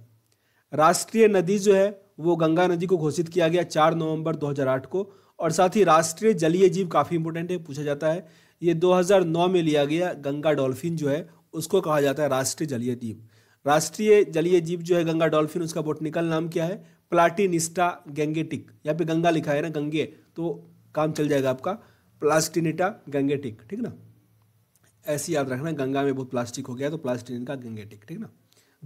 राष्ट्रीय नदी जो है वो गंगा नदी को घोषित किया गया चार नवंबर 2008 को और साथ ही राष्ट्रीय जलीय जीव काफ़ी इंपोर्टेंट है पूछा जाता है ये 2009 में लिया गया गंगा डॉल्फिन जो है उसको कहा जाता है राष्ट्रीय जलीय जीव राष्ट्रीय जलीय जीव जो है गंगा डॉल्फिन उसका बोटनिकल नाम क्या है प्लाटिनिस्टा गेंगेटिक यहाँ पे गंगा लिखा है ना गंगे तो काम चल जाएगा आपका प्लास्टिनिटा गंगेटिक ठीक ना ऐसी याद रखना गंगा में बहुत प्लास्टिक हो गया तो प्लास्टिन गंगेटिक ठीक ना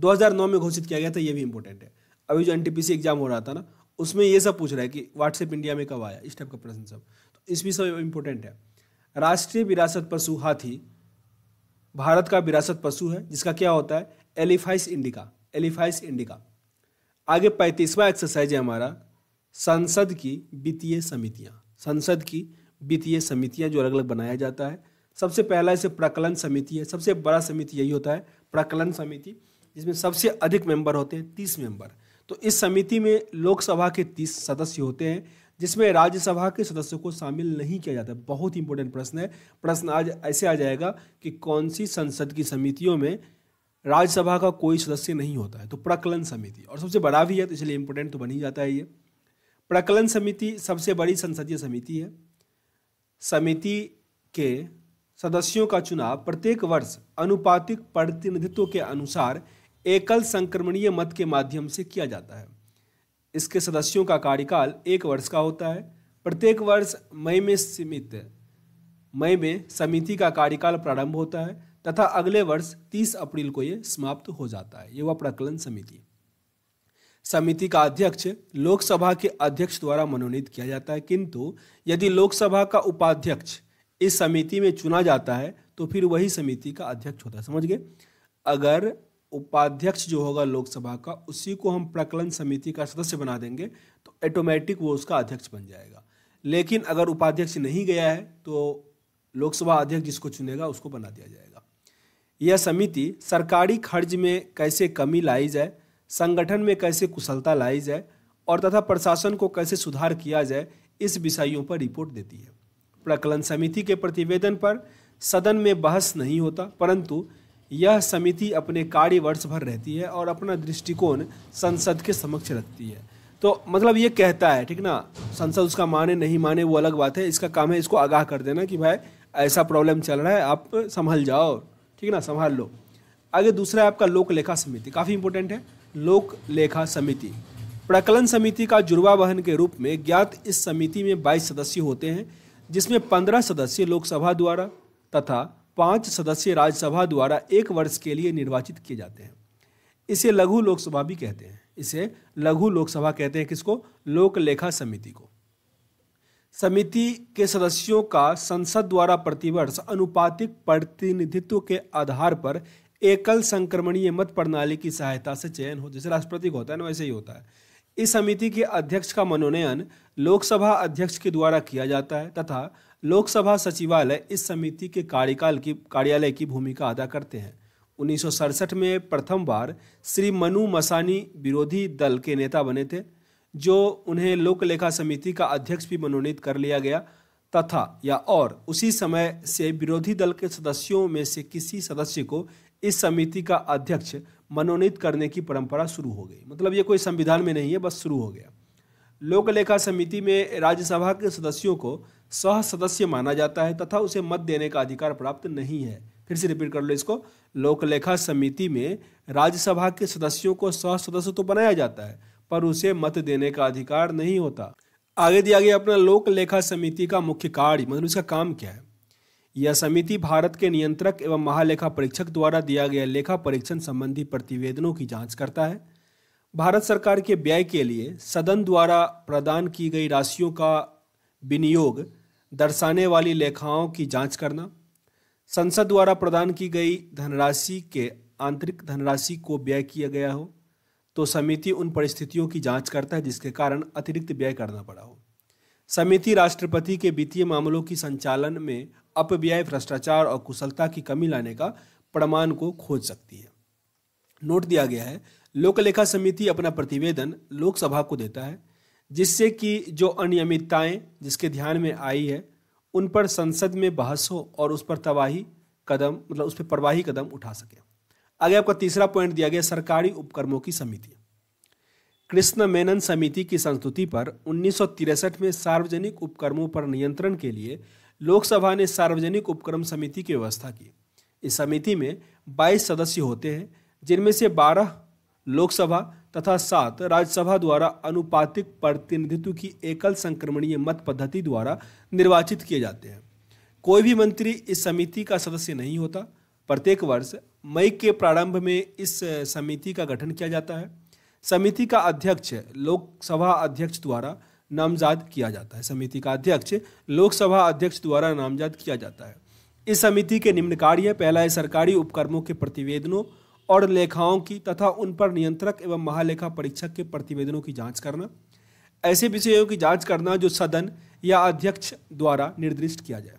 2009 में घोषित किया गया था ये भी इंपॉर्टेंट है अभी जो एन एग्जाम हो रहा था ना उसमें ये सब पूछ रहा है कि व्हाट्सएप इंडिया में कब आया इस टाइप का प्रश्न सब तो इस भी सब इंपॉर्टेंट है राष्ट्रीय विरासत पशु हाथी भारत का विरासत पशु है जिसका क्या होता है एलिफाइस इंडिका एलिफाइस इंडिका आगे पैंतीसवा एक्सरसाइज है हमारा संसद की वित्तीय समितियां संसद की वित्तीय समितियाँ जो अलग अलग बनाया जाता है सबसे पहला इसे प्रकलन समिति है सबसे बड़ा समिति यही होता है प्रकलन समिति जिसमें सबसे अधिक मेंबर होते हैं तीस मेंबर तो इस समिति में लोकसभा के तीस सदस्य होते हैं जिसमें राज्यसभा के सदस्यों को शामिल नहीं किया जाता बहुत इंपॉर्टेंट प्रश्न है प्रश्न आज ऐसे आ जाएगा कि कौन सी संसद की समितियों में राज्यसभा का कोई सदस्य नहीं होता है तो प्रकलन समिति और सबसे बड़ा भी है तो इसलिए इंपॉर्टेंट तो बन ही जाता है ये प्रकलन समिति सबसे बड़ी संसदीय समिति है समिति के सदस्यों का चुनाव प्रत्येक वर्ष अनुपातिक प्रतिनिधित्व के अनुसार एकल संक्रमणीय मत के माध्यम से किया जाता है इसके सदस्यों का कार्यकाल एक वर्ष का होता है प्रत्येक वर्ष मई में सीमित मई में समिति का कार्यकाल प्रारंभ होता है तथा अगले वर्ष 30 अप्रैल को ये समाप्त हो जाता है ये वह प्रकलन समिति समिति का अध्यक्ष लोकसभा के अध्यक्ष द्वारा मनोनीत किया जाता है किंतु यदि लोकसभा का उपाध्यक्ष इस समिति में चुना जाता है तो फिर वही समिति का अध्यक्ष होता है समझ गए अगर उपाध्यक्ष जो होगा लोकसभा का उसी को हम प्रकलन समिति का सदस्य बना देंगे तो ऑटोमेटिक वो उसका अध्यक्ष बन जाएगा लेकिन अगर उपाध्यक्ष नहीं गया है तो लोकसभा अध्यक्ष जिसको चुनेगा उसको बना दिया जाएगा यह समिति सरकारी खर्च में कैसे कमी लाई जाए संगठन में कैसे कुशलता लाई जाए और तथा प्रशासन को कैसे सुधार किया जाए इस विषयों पर रिपोर्ट देती है प्रकलन समिति के प्रतिवेदन पर सदन में बहस नहीं होता परंतु यह समिति अपने कार्य वर्ष भर रहती है और अपना दृष्टिकोण संसद के समक्ष रखती है तो मतलब ये कहता है ठीक ना संसद उसका माने नहीं माने वो अलग बात है इसका काम है इसको आगाह कर देना कि भाई ऐसा प्रॉब्लम चल रहा है आप संभल जाओ ठीक ना संभाल लो आगे दूसरा है आपका लोक लेखा समिति काफ़ी इंपॉर्टेंट है लोक लेखा समिति प्रकलन समिति का जुड़वा वहन के रूप में ज्ञात इस समिति में 22 सदस्य होते हैं जिसमें 15 सदस्य लोकसभा द्वारा तथा पाँच सदस्य राज्यसभा द्वारा एक वर्ष के लिए निर्वाचित किए जाते हैं इसे लघु लोकसभा भी कहते हैं इसे लघु लोकसभा कहते हैं किसको लोक लेखा समिति को समिति के सदस्यों का संसद द्वारा प्रतिवर्ष अनुपातिक प्रतिनिधित्व के आधार पर एकल संक्रमणीय मत प्रणाली की सहायता से चयन हो जैसे राष्ट्रपति को होता है ना वैसे ही होता है इस समिति के अध्यक्ष का मनोनयन लोकसभा अध्यक्ष के द्वारा किया जाता है तथा लोकसभा सचिवालय इस समिति के कार्यकाल की कार्यालय की भूमिका अदा करते हैं उन्नीस में प्रथम बार श्री मनु मसानी विरोधी दल के नेता बने थे जो उन्हें लोक लेखा समिति का अध्यक्ष भी मनोनीत कर लिया गया तथा या और उसी समय से विरोधी दल के सदस्यों में से किसी सदस्य को इस समिति का अध्यक्ष मनोनीत करने की परंपरा शुरू हो गई मतलब ये कोई संविधान में नहीं है बस शुरू हो गया लोक लेखा समिति में राज्यसभा के सदस्यों को सह सदस्य माना जाता है तथा उसे मत देने का अधिकार प्राप्त नहीं है फिर से रिपीट कर लो इसको लोकलेखा समिति में राज्यसभा के सदस्यों को सह सदस्य तो बनाया जाता है पर उसे मत देने का अधिकार नहीं होता आगे दिया गया अपना लोक लेखा समिति का मुख्य कार्य मतलब इसका काम क्या है यह समिति भारत के नियंत्रक एवं महालेखा परीक्षक द्वारा दिया गया लेखा परीक्षण संबंधी प्रतिवेदनों की जांच करता है भारत सरकार के व्यय के लिए सदन द्वारा प्रदान की गई राशियों का विनियोग दर्शाने वाली लेखाओं की जांच करना संसद द्वारा प्रदान की गई धनराशि के आंतरिक धनराशि को व्यय किया गया हो तो समिति उन परिस्थितियों की जांच करता है जिसके कारण अतिरिक्त व्यय करना पड़ा हो समिति राष्ट्रपति के वित्तीय मामलों की संचालन में अपव्यय भ्रष्टाचार और कुशलता की कमी लाने का प्रमाण को खोज सकती है नोट दिया गया है लोकलेखा समिति अपना प्रतिवेदन लोकसभा को देता है जिससे कि जो अनियमितताएं जिसके ध्यान में आई है उन पर संसद में बहस हो और उस पर तबाही कदम मतलब उस पर परवाही कदम उठा सके आगे आपका तीसरा पॉइंट दिया गया सरकारी उपक्रमों की समिति कृष्ण मेनन समिति की संस्तुति पर उन्नीस में सार्वजनिक उपक्रमों पर नियंत्रण के लिए लोकसभा ने सार्वजनिक उपक्रम समिति की व्यवस्था की इस समिति में 22 सदस्य होते हैं जिनमें से 12 लोकसभा तथा सात राज्यसभा द्वारा अनुपातिक प्रतिनिधित्व की एकल संक्रमणीय मत पद्धति द्वारा निर्वाचित किए जाते हैं कोई भी मंत्री इस समिति का सदस्य नहीं होता प्रत्येक वर्ष मई के प्रारंभ में इस समिति का गठन किया जाता है समिति का अध्यक्ष लोकसभा अध्यक्ष द्वारा नामजद किया जाता है समिति का अध्यक्ष लोकसभा अध्यक्ष द्वारा नामजद किया जाता है इस समिति के निम्न कार्य पहला है सरकारी उपक्रमों के प्रतिवेदनों और लेखाओं की तथा उन पर नियंत्रक एवं महालेखा परीक्षक के प्रतिवेदनों की जांच करना ऐसे विषयों की जांच करना जो सदन या अध्यक्ष द्वारा निर्दिष्ट किया जाए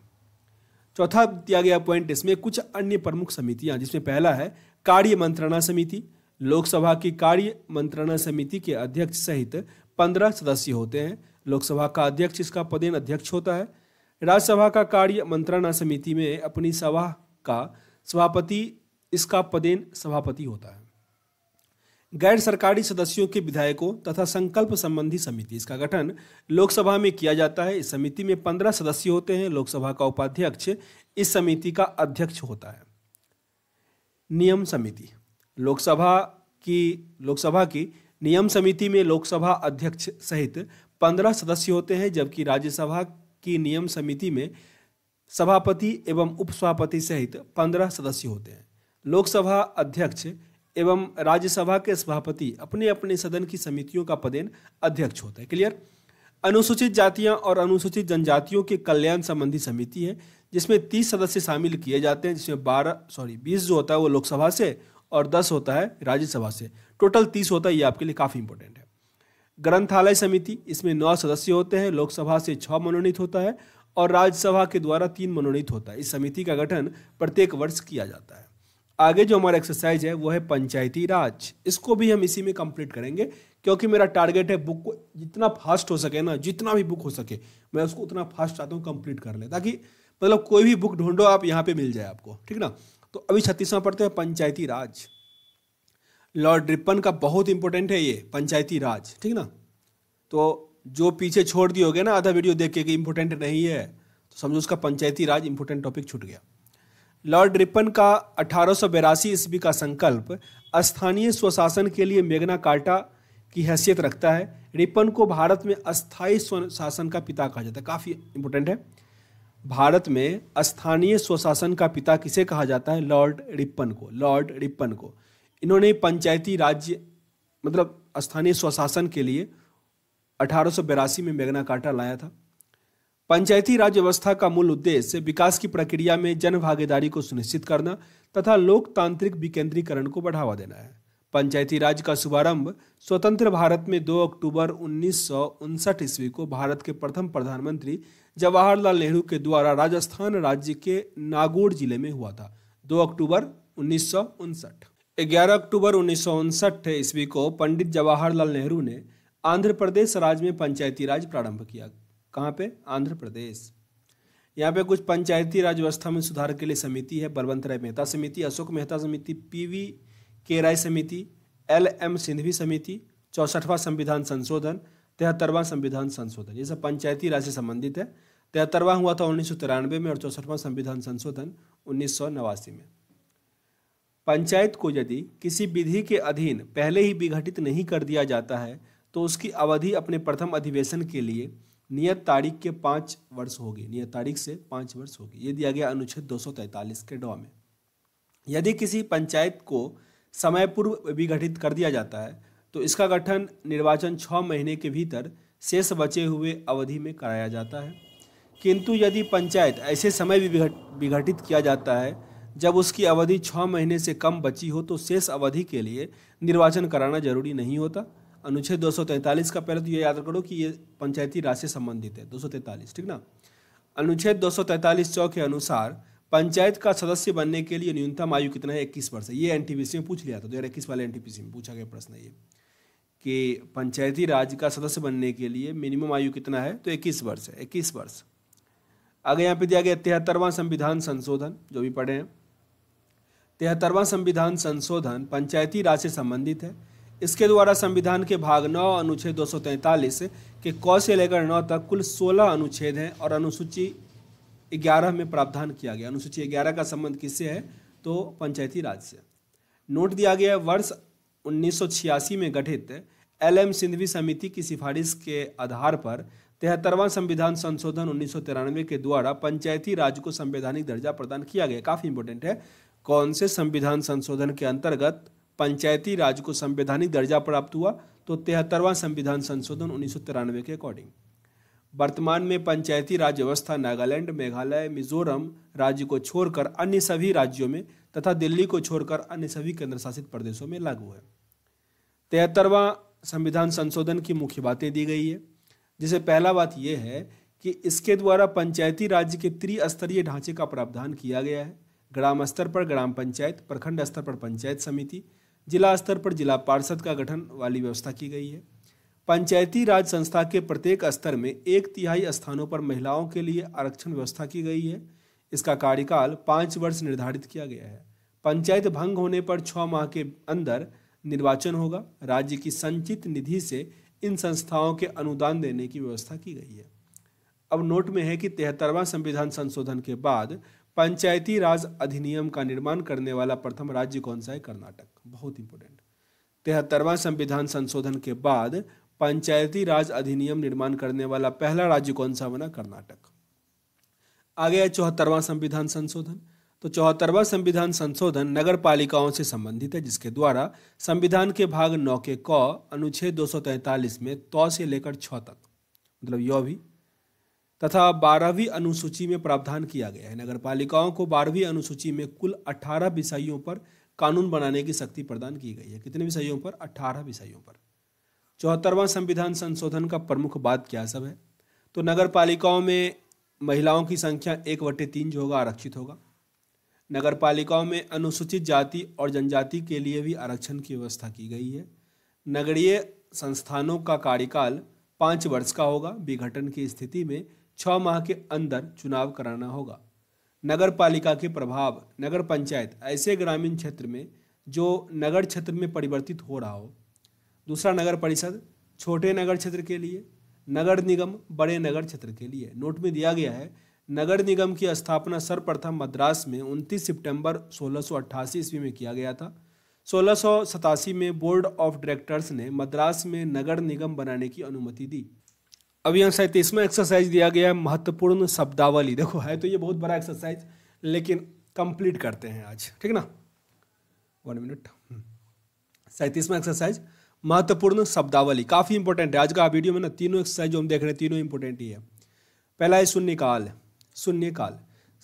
चौथा दिया गया पॉइंट इसमें कुछ अन्य प्रमुख समितियां जिसमें पहला है कार्य मंत्रणा समिति लोकसभा की कार्य मंत्रणा समिति के अध्यक्ष सहित पंद्रह सदस्य होते हैं लोकसभा का अध्यक्ष इसका पदेन अध्यक्ष होता है राज्यसभा का कार्य मंत्रणा समिति में अपनी सभा का सभापति इसका पदेन सभापति होता है गैर सरकारी सदस्यों के विधायकों तथा संकल्प संबंधी समिति इसका गठन लोकसभा में किया जाता है इस समिति में पंद्रह सदस्य होते हैं लोकसभा का उपाध्यक्ष इस समिति का अध्यक्ष होता है नियम समिति लोकसभा की लोकसभा की नियम समिति में लोकसभा अध्यक्ष सहित पंद्रह सदस्य होते हैं जबकि राज्यसभा की नियम समिति में सभापति एवं उपसभापति सहित पंद्रह सदस्य होते हैं लोकसभा अध्यक्ष एवं राज्यसभा के सभापति अपने अपने सदन की समितियों का पदेन अध्यक्ष होता है क्लियर अनुसूचित जातियां और अनुसूचित जनजातियों के कल्याण संबंधी समिति है जिसमें तीस सदस्य शामिल किए जाते हैं जिसमें बारह सॉरी बीस जो होता है वो लोकसभा से और दस होता है राज्यसभा से टोटल तीस होता है ये आपके लिए काफ़ी इंपॉर्टेंट है ग्रंथालय समिति इसमें नौ सदस्य होते हैं लोकसभा से छः मनोनीत होता है और राज्यसभा के द्वारा तीन मनोनीत होता है इस समिति का गठन प्रत्येक वर्ष किया जाता है आगे जो हमारा एक्सरसाइज है वो है पंचायती राज इसको भी हम इसी में कंप्लीट करेंगे क्योंकि मेरा टारगेट है बुक को जितना फास्ट हो सके ना जितना भी बुक हो सके मैं उसको उतना फास्ट चाहता हूँ कंप्लीट कर ले ताकि मतलब कोई भी बुक ढूंढो आप यहाँ पे मिल जाए आपको ठीक ना तो अभी छत्तीसवां पढ़ते हैं पंचायती राज लॉर्ड रिपन का बहुत इंपॉर्टेंट है ये पंचायती राज ठीक ना तो जो पीछे छोड़ दिए हो ना आधा वीडियो देख के कि इम्पोर्टेंट नहीं है तो समझो उसका पंचायती राज इंपोर्टेंट टॉपिक छूट गया लॉर्ड रिपन का अठारह ईस्वी का संकल्प स्थानीय स्वशासन के लिए मेघना कार्टा की हैसियत रखता है रिपन को भारत में अस्थायी शासन का पिता कहा जाता है काफ़ी इंपोर्टेंट है भारत में स्थानीय स्वशासन का पिता किसे कहा जाता है लॉर्ड रिपन को लॉर्ड रिपन को इन्होंने पंचायती राज्य मतलब स्थानीय स्वशासन के लिए अठारह में मेघना काटा लाया था पंचायती राज व्यवस्था का मूल उद्देश्य विकास की प्रक्रिया में जन भागीदारी को सुनिश्चित करना तथा लोकतांत्रिक विकेंद्रीकरण को बढ़ावा देना है पंचायती राज का शुभारंभ स्वतंत्र भारत में 2 अक्टूबर उन्नीस ईस्वी को भारत के प्रथम प्रधानमंत्री जवाहरलाल नेहरू के द्वारा राजस्थान राज्य के नागौर जिले में हुआ था 2 अक्टूबर उन्नीस सौ उनसठ ग्यारह अक्टूबर उन्नीस सौ उनसठ ईस्वी को पंडित जवाहरलाल नेहरू ने आंध्र प्रदेश राज्य में पंचायती राज प्रारंभ किया कहाँ पे आंध्र प्रदेश यहाँ पे कुछ पंचायती राज व्यवस्था में सुधार के लिए समिति है बलवंत राय मेहता समिति अशोक मेहता समिति पीवी के राय समिति एल एम सिंधवी समिति चौसठवा संविधान संशोधन तिहत्तरवां संविधान संशोधन ये सब पंचायती राज से संबंधित है तिहत्तरवां हुआ था उन्नीस में और चौसठवां संविधान संशोधन उन्नीस में पंचायत को यदि किसी विधि के अधीन पहले ही विघटित नहीं कर दिया जाता है तो उसकी अवधि अपने प्रथम अधिवेशन के लिए नियत तारीख के पाँच वर्ष होगी नियत तारीख से पाँच वर्ष होगी ये दिया गया अनुच्छेद दो के डॉ में यदि किसी पंचायत को समय पूर्व विघटित कर दिया जाता है तो इसका गठन निर्वाचन छः महीने के भीतर शेष बचे हुए अवधि में कराया जाता है किंतु यदि पंचायत ऐसे समय भी विघटित किया जाता है जब उसकी अवधि छः महीने से कम बची हो तो शेष अवधि के लिए निर्वाचन कराना जरूरी नहीं होता अनुच्छेद दो का पहले तो ये याद करो कि ये पंचायती राज से संबंधित है दो ठीक ना अनुच्छेद दो चौ के अनुसार पंचायत का सदस्य बनने के लिए न्यूनतम आयु कितना है इक्कीस वर्ष ये एन में पूछ लिया था दो हज़ार इक्कीस वाले एन में पूछा गया प्रश्न ये कि पंचायती राज का सदस्य बनने के लिए मिनिमम आयु कितना है तो इक्कीस वर्ष है इक्कीस वर्ष आगे यहाँ पे दिया गया तिहत्तरवां संविधान संशोधन जो भी पढ़े हैं तिहत्तरवां संविधान संशोधन पंचायती राज से संबंधित है इसके द्वारा संविधान के भाग नौ अनुच्छेद दो के क से लेकर नौ तक कुल सोलह अनुच्छेद हैं और अनुसूची ग्यारह में प्रावधान किया गया अनुसूची ग्यारह का संबंध किससे है तो पंचायती राज से नोट दिया गया वर्ष 1986 में गठित एल एम सिंधवी समिति की सिफारिश के आधार पर तिहत्तरवां संविधान संशोधन उन्नीस के द्वारा पंचायती राज को संवैधानिक दर्जा प्रदान किया गया काफ़ी इंपोर्टेंट है कौन से संविधान संशोधन के अंतर्गत पंचायती राज को संवैधानिक दर्जा प्राप्त हुआ तो तिहत्तरवां संविधान संशोधन उन्नीस के अकॉर्डिंग वर्तमान में पंचायती राज व्यवस्था नागालैंड मेघालय मिजोरम राज्य को छोड़कर अन्य सभी राज्यों में तथा दिल्ली को छोड़कर अन्य सभी केंद्र शासित प्रदेशों में लागू है तिहत्तरवां संविधान संशोधन की मुख्य बातें दी गई है जिसे पहला बात यह है कि इसके द्वारा पंचायती राज्य के त्रिस्तरीय ढांचे का प्रावधान किया गया है ग्राम स्तर पर ग्राम पंचायत प्रखंड स्तर पर पंचायत समिति जिला स्तर पर जिला पार्षद का गठन वाली व्यवस्था की गई है पंचायती राज संस्था के प्रत्येक स्तर में एक तिहाई स्थानों पर महिलाओं के लिए आरक्षण व्यवस्था की गई है इसका कार्यकाल पाँच वर्ष निर्धारित किया गया है पंचायत भंग होने पर छः माह के अंदर निर्वाचन होगा राज्य की संचित निधि से इन संस्थाओं के अनुदान देने की व्यवस्था की गई है अब नोट में है कि तिहत्तरवां संविधान संशोधन के बाद पंचायती राज अधिनियम का निर्माण करने वाला प्रथम राज्य कौन सा है कर्नाटक बहुत इंपॉर्टेंट तिहत्तरवां संविधान संशोधन के बाद पंचायती राज अधिनियम निर्माण करने वाला पहला राज्य कौन सा बना कर्नाटक आ गया चौहत्तरवां संविधान संशोधन तो चौहत्तरवा संविधान संशोधन नगर पालिकाओं से संबंधित है जिसके द्वारा संविधान के भाग नौ के क अनुच्छेद दो में तौ से लेकर छ तक मतलब यौ भी तथा बारहवीं अनुसूची में प्रावधान किया गया है नगर पालिकाओं को बारहवीं अनुसूची में कुल अठारह विषयों पर कानून बनाने की शक्ति प्रदान की गई है कितने विषयों पर अठारह विषयों पर चौहत्तरवां संविधान संशोधन का प्रमुख बात क्या सब है तो नगर पालिकाओं में महिलाओं की संख्या एक बटे तीन जो होगा आरक्षित होगा नगर पालिकाओं में अनुसूचित जाति और जनजाति के लिए भी आरक्षण की व्यवस्था की गई है नगरीय संस्थानों का कार्यकाल पाँच वर्ष का होगा विघटन की स्थिति में छः माह के अंदर चुनाव कराना होगा नगर पालिका के प्रभाव नगर पंचायत ऐसे ग्रामीण क्षेत्र में जो नगर क्षेत्र में परिवर्तित हो रहा हो दूसरा नगर परिषद छोटे नगर क्षेत्र के लिए नगर निगम बड़े नगर क्षेत्र के लिए नोट में दिया गया है नगर निगम की स्थापना सर्वप्रथम मद्रास में 29 सितंबर 1688 ईस्वी में किया गया था सोलह में बोर्ड ऑफ डायरेक्टर्स ने मद्रास में नगर निगम बनाने की अनुमति दी अब यहाँ सैंतीसवा एक्सरसाइज दिया गया है महत्वपूर्ण शब्दावली देखो है तो ये बहुत बड़ा एक्सरसाइज लेकिन कंप्लीट करते हैं आज ठीक ना वन मिनट सैंतीसवा एक्सरसाइज महत्वपूर्ण शब्दावली काफ़ी इंपॉर्टेंट है आज का वीडियो में ना तीनों एक्सरसाइज जो हम देख रहे हैं तीनों इंपॉर्टेंट ही है पहला है शून्यकाल शून्यकाल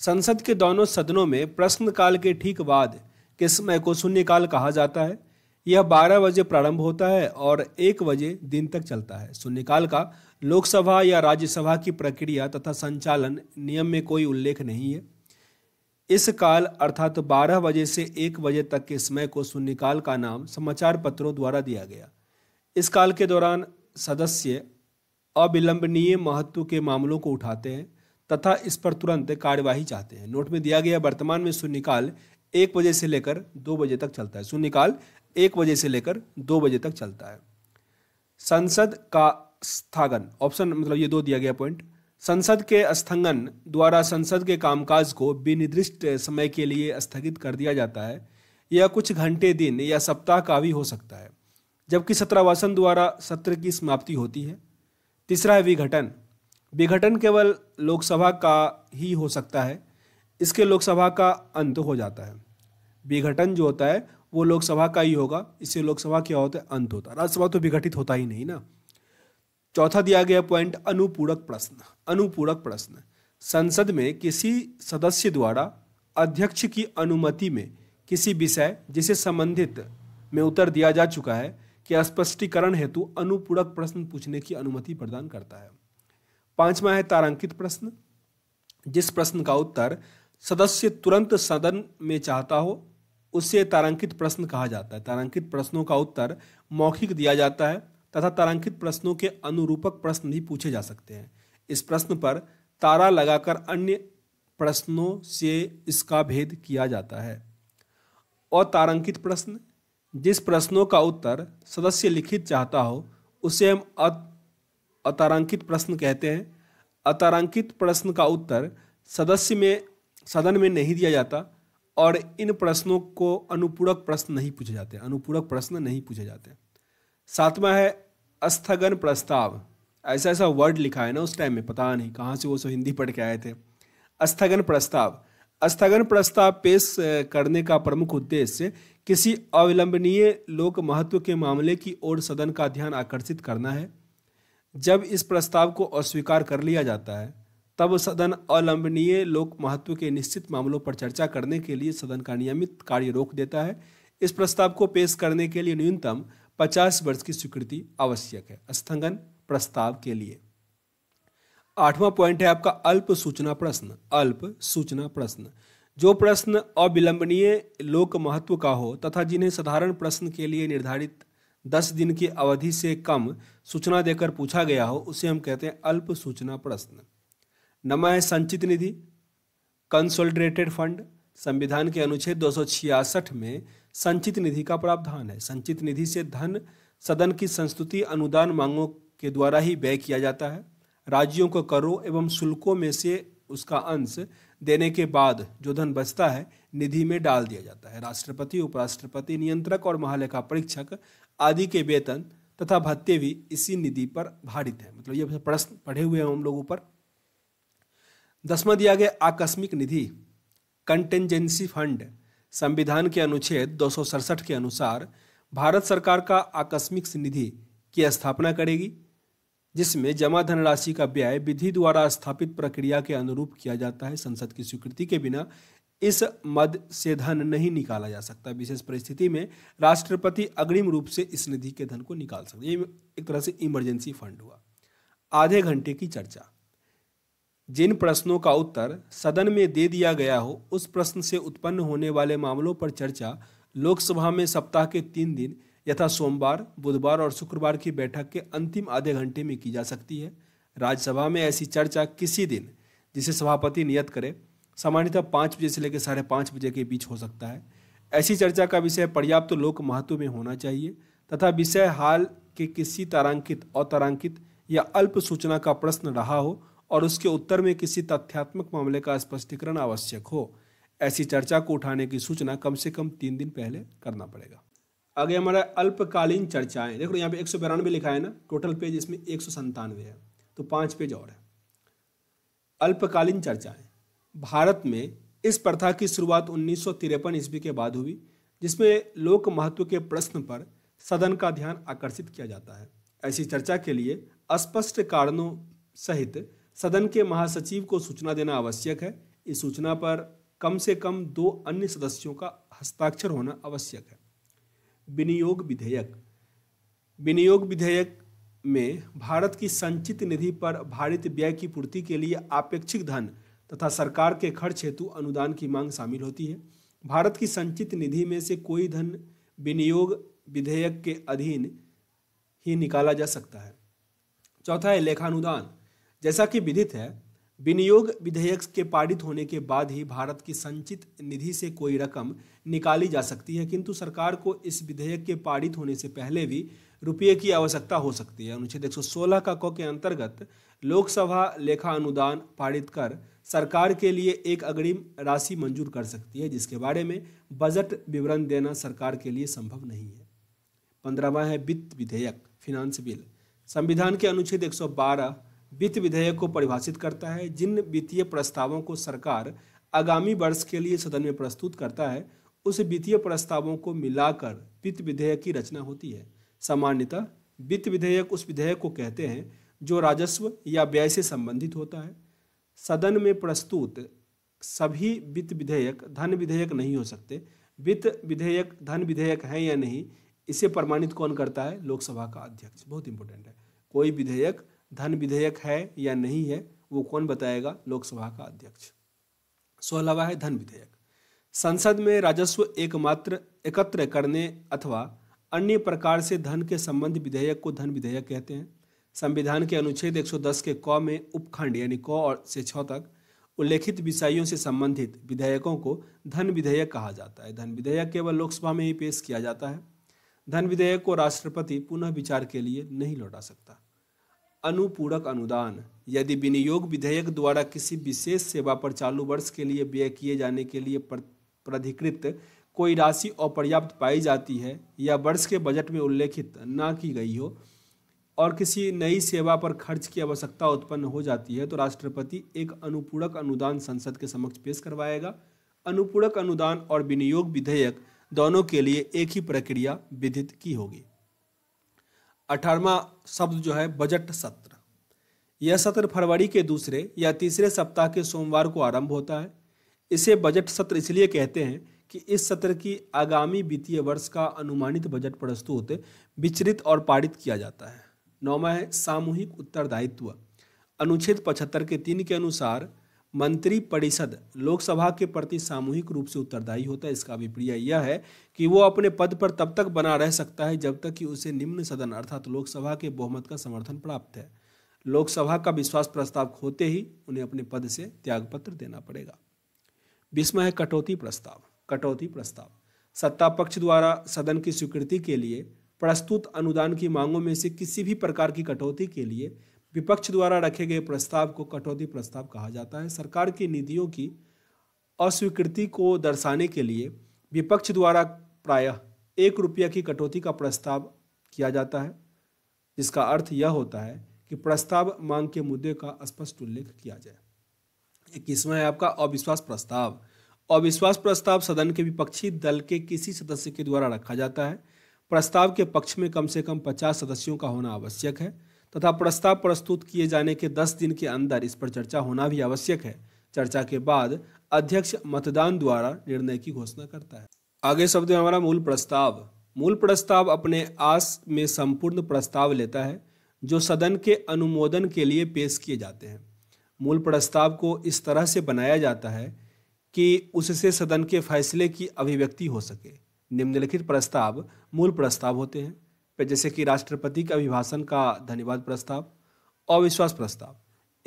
संसद के दोनों सदनों में प्रश्नकाल के ठीक बाद के समय को शून्यकाल कहा जाता है यह 12 बजे प्रारंभ होता है और एक बजे दिन तक चलता है शून्यकाल का लोकसभा या राज्यसभा की प्रक्रिया तथा संचालन नियम में कोई उल्लेख नहीं है इस काल अर्थात तो 12 बजे से एक बजे तक के समय को शून्यकाल का नाम समाचार पत्रों द्वारा दिया गया इस काल के दौरान सदस्य अविलंबनीय महत्व के मामलों को उठाते हैं तथा इस पर तुरंत कार्यवाही चाहते हैं नोट में दिया गया वर्तमान में शून्यकाल एक बजे से लेकर दो बजे तक चलता है शून्यकाल एक बजे से लेकर दो बजे तक चलता है संसद का स्थगन ऑप्शन मतलब ये दो दिया गया पॉइंट संसद के स्थगन द्वारा संसद के कामकाज को विनिर्दिष्ट समय के लिए स्थगित कर दिया जाता है यह कुछ घंटे दिन या सप्ताह का भी हो सकता है जबकि सत्रावासन द्वारा सत्र की समाप्ति होती है तीसरा है विघटन विघटन केवल लोकसभा का ही हो सकता है इसके लोकसभा का अंत हो जाता है विघटन जो होता है वो लोकसभा का ही होगा इससे लोकसभा क्या होता है अंत होता है राज्यसभा तो विघटित होता ही नहीं ना चौथा दिया गया पॉइंट अनुपूरक प्रश्न अनुपूरक प्रश्न संसद में किसी सदस्य द्वारा अध्यक्ष की अनुमति में किसी विषय जिसे संबंधित में उत्तर दिया जा चुका है कि स्पष्टीकरण हेतु अनुपूरक प्रश्न पूछने की अनुमति प्रदान करता है पांचवा है तारांकित प्रश्न जिस प्रश्न का उत्तर सदस्य तुरंत सदन में चाहता हो उसे तारांकित प्रश्न कहा जाता है तारांकित प्रश्नों का उत्तर मौखिक दिया जाता है तथा तारांकित प्रश्नों के अनुरूपक प्रश्न भी पूछे जा सकते हैं इस प्रश्न पर तारा लगाकर अन्य प्रश्नों से इसका भेद किया जाता है और तारांकित प्रश्न जिस प्रश्नों का उत्तर सदस्य लिखित चाहता हो उसे हम अतारांकित प्रश्न कहते हैं अतारांकित प्रश्न का उत्तर सदस्य में सदन में नहीं दिया जाता और इन प्रश्नों को अनुपूरक प्रश्न नहीं पूछे जाते अनुपूरक प्रश्न नहीं पूछे जाते सातवां है स्थगन प्रस्ताव ऐसा ऐसा वर्ड लिखा है ना उस टाइम में पता नहीं कहाँ से वो सो हिंदी पढ़ के आए थे स्थगन प्रस्ताव स्थगन प्रस्ताव पेश करने का प्रमुख उद्देश्य किसी अविलंबनीय लोक महत्व के मामले की ओर सदन का ध्यान आकर्षित करना है जब इस प्रस्ताव को अस्वीकार कर लिया जाता है तब सदन अलंबनीय लोक महत्व के निश्चित मामलों पर चर्चा करने के लिए सदन का नियमित कार्य रोक देता है इस प्रस्ताव को पेश करने के लिए न्यूनतम 50 वर्ष की स्वीकृति आवश्यक है स्थगन प्रस्ताव के लिए आठवां पॉइंट है आपका अल्प सूचना प्रश्न अल्प सूचना प्रश्न जो प्रश्न अविलंबनीय लोक महत्व का हो तथा जिन्हें साधारण प्रश्न के लिए निर्धारित दस दिन की अवधि से कम सूचना देकर पूछा गया हो उसे हम कहते हैं अल्प सूचना प्रश्न नमा है संचित निधि कंसोलिडेटेड फंड संविधान के अनुच्छेद दो में संचित निधि का प्रावधान है संचित निधि से धन सदन की संस्तुति अनुदान मांगों के द्वारा ही व्यय किया जाता है राज्यों को करों एवं शुल्कों में से उसका अंश देने के बाद जो धन बचता है निधि में डाल दिया जाता है राष्ट्रपति उपराष्ट्रपति नियंत्रक और महालेखा परीक्षक आदि के वेतन तथा भत्ते भी इसी निधि पर भारित है मतलब ये प्रश्न पढ़े हुए हैं हम लोग ऊपर दसवा दिया गया आकस्मिक निधि कंटेंजेंसी फंड संविधान के अनुच्छेद दो के अनुसार भारत सरकार का आकस्मिक निधि की स्थापना करेगी जिसमें जमा धनराशि का व्यय विधि द्वारा स्थापित प्रक्रिया के अनुरूप किया जाता है संसद की स्वीकृति के बिना इस मद से धन नहीं निकाला जा सकता विशेष परिस्थिति में राष्ट्रपति अग्रिम रूप से इस निधि के धन को निकाल सकते ये एक तरह से इमरजेंसी फंड हुआ आधे घंटे की चर्चा जिन प्रश्नों का उत्तर सदन में दे दिया गया हो उस प्रश्न से उत्पन्न होने वाले मामलों पर चर्चा लोकसभा में सप्ताह के तीन दिन यथा सोमवार बुधवार और शुक्रवार की बैठक के अंतिम आधे घंटे में की जा सकती है राज्यसभा में ऐसी चर्चा किसी दिन जिसे सभापति नियत करे सामान्यतः पाँच बजे से लेकर साढ़े पाँच बजे के बीच हो सकता है ऐसी चर्चा का विषय पर्याप्त तो लोक महत्व में होना चाहिए तथा विषय हाल के किसी तारांकित अतारांकित या अल्प सूचना का प्रश्न रहा हो और उसके उत्तर में किसी तथ्यात्मक मामले का स्पष्टीकरण आवश्यक हो ऐसी चर्चा को उठाने की सूचना कम से कम तीन दिन पहले करना पड़ेगा आगे हमारा अल्पकालीन चर्चाएं देखो यहाँ पे एक सौ बिरानवे लिखा है ना टोटल पेज इसमें एक सौ संतानवे है तो पाँच पेज और है अल्पकालीन चर्चाएं भारत में इस प्रथा की शुरुआत उन्नीस ईस्वी के बाद हुई जिसमें लोक महत्व के प्रश्न पर सदन का ध्यान आकर्षित किया जाता है ऐसी चर्चा के लिए अस्पष्ट कारणों सहित सदन के महासचिव को सूचना देना आवश्यक है इस सूचना पर कम से कम दो अन्य सदस्यों का हस्ताक्षर होना आवश्यक है विनियोग विधेयक विनियोग विधेयक में भारत की संचित निधि पर भारित व्यय की पूर्ति के लिए आपेक्षिक धन तथा सरकार के खर्च हेतु अनुदान की मांग शामिल होती है भारत की संचित निधि में से कोई धन विनियोग विधेयक के अधीन ही निकाला जा सकता है चौथा है लेखानुदान जैसा कि विदित है विनियोग विधेयक के पारित होने के बाद ही भारत की संचित निधि से कोई रकम निकाली जा सकती है किंतु सरकार को इस विधेयक के पारित होने से पहले भी रुपये की आवश्यकता हो सकती है अनुच्छेद सोलह का क के अंतर्गत लोकसभा लेखा अनुदान पारित कर सरकार के लिए एक अग्रिम राशि मंजूर कर सकती है जिसके बारे में बजट विवरण देना सरकार के लिए संभव नहीं है पंद्रहवा है वित्त विधेयक फिनांस बिल संविधान के अनुच्छेद 112 वित्त विधेयक को परिभाषित करता है जिन वित्तीय प्रस्तावों को सरकार आगामी वर्ष के लिए सदन में प्रस्तुत करता है उस वित्तीय प्रस्तावों को मिलाकर वित्त विधेयक की रचना होती है सामान्यतः वित्त विधेयक उस विधेयक को कहते हैं जो राजस्व या व्यय से संबंधित होता है सदन में प्रस्तुत सभी वित्त विधेयक धन विधेयक नहीं हो सकते वित्त विधेयक धन विधेयक हैं या नहीं इसे प्रमाणित कौन करता है लोकसभा का अध्यक्ष बहुत इंपॉर्टेंट है कोई विधेयक धन विधेयक है या नहीं है वो कौन बताएगा लोकसभा का अध्यक्ष सोलहवा है धन विधेयक संसद में राजस्व एकमात्र एकत्र करने अथवा अन्य प्रकार से धन के संबंध विधेयक को धन विधेयक कहते हैं संविधान के अनुच्छेद 110 के क में उपखंड यानी क और से छ तक उल्लेखित विषयों से संबंधित विधेयकों को धन विधेयक कहा जाता है धन विधेयक केवल लोकसभा में ही पेश किया जाता है धन विधेयक को राष्ट्रपति पुनः विचार के लिए नहीं लौटा सकता अनुपूरक अनुदान यदि विनियोग विधेयक द्वारा किसी विशेष सेवा पर चालू वर्ष के लिए व्यय किए जाने के लिए प्राधिकृत कोई राशि अपर्याप्त पाई जाती है या वर्ष के बजट में उल्लेखित ना की गई हो और किसी नई सेवा पर खर्च की आवश्यकता उत्पन्न हो जाती है तो राष्ट्रपति एक अनुपूरक अनुदान संसद के समक्ष पेश करवाएगा अनुपूरक अनुदान और विनियोग विधेयक दोनों के लिए एक ही प्रक्रिया विधित की होगी अठारवा शब्द जो है बजट सत्र यह सत्र फरवरी के दूसरे या तीसरे सप्ताह के सोमवार को आरंभ होता है इसे बजट सत्र इसलिए कहते हैं कि इस सत्र की आगामी वित्तीय वर्ष का अनुमानित बजट प्रस्तुत विचरित और पारित किया जाता है नौवा है सामूहिक उत्तरदायित्व अनुच्छेद पचहत्तर के तीन के अनुसार मंत्री परिषद लोकसभा के प्रति सामूहिक रूप से उत्तरदायी होता है इसका अभिप्रिय यह है कि वो अपने पद पर तब तक बना रह सकता है जब तक कि उसे निम्न सदन अर्थात तो लोकसभा के बहुमत का समर्थन प्राप्त है लोकसभा का विश्वास प्रस्ताव खोते ही उन्हें अपने पद से त्यागपत्र देना पड़ेगा बीसवा है कटौती प्रस्ताव कटौती प्रस्ताव सत्ता पक्ष द्वारा सदन की स्वीकृति के लिए प्रस्तुत अनुदान की मांगों में से किसी भी प्रकार की कटौती के लिए विपक्ष द्वारा रखे गए प्रस्ताव को कटौती प्रस्ताव कहा जाता है सरकार की नीतियों की अस्वीकृति को दर्शाने के लिए विपक्ष द्वारा प्रायः एक रुपया की कटौती का प्रस्ताव किया जाता है जिसका अर्थ यह होता है कि प्रस्ताव मांग के मुद्दे का स्पष्ट उल्लेख किया जाए किस्म है आपका अविश्वास प्रस्ताव अविश्वास प्रस्ताव सदन के विपक्षी दल के किसी सदस्य के द्वारा रखा जाता है प्रस्ताव के पक्ष में कम से कम पचास सदस्यों का होना आवश्यक है तथा प्रस्ताव प्रस्तुत किए जाने के दस दिन के अंदर इस पर चर्चा होना भी आवश्यक है चर्चा के बाद अध्यक्ष मतदान द्वारा निर्णय की घोषणा करता है आगे शब्द हमारा मूल प्रस्ताव मूल प्रस्ताव अपने आस में संपूर्ण प्रस्ताव लेता है जो सदन के अनुमोदन के लिए पेश किए जाते हैं मूल प्रस्ताव को इस तरह से बनाया जाता है कि उससे सदन के फैसले की अभिव्यक्ति हो सके निम्नलिखित प्रस्ताव मूल प्रस्ताव होते हैं जैसे कि राष्ट्रपति के अभिभाषण का धन्यवाद प्रस्ताव अविश्वास प्रस्ताव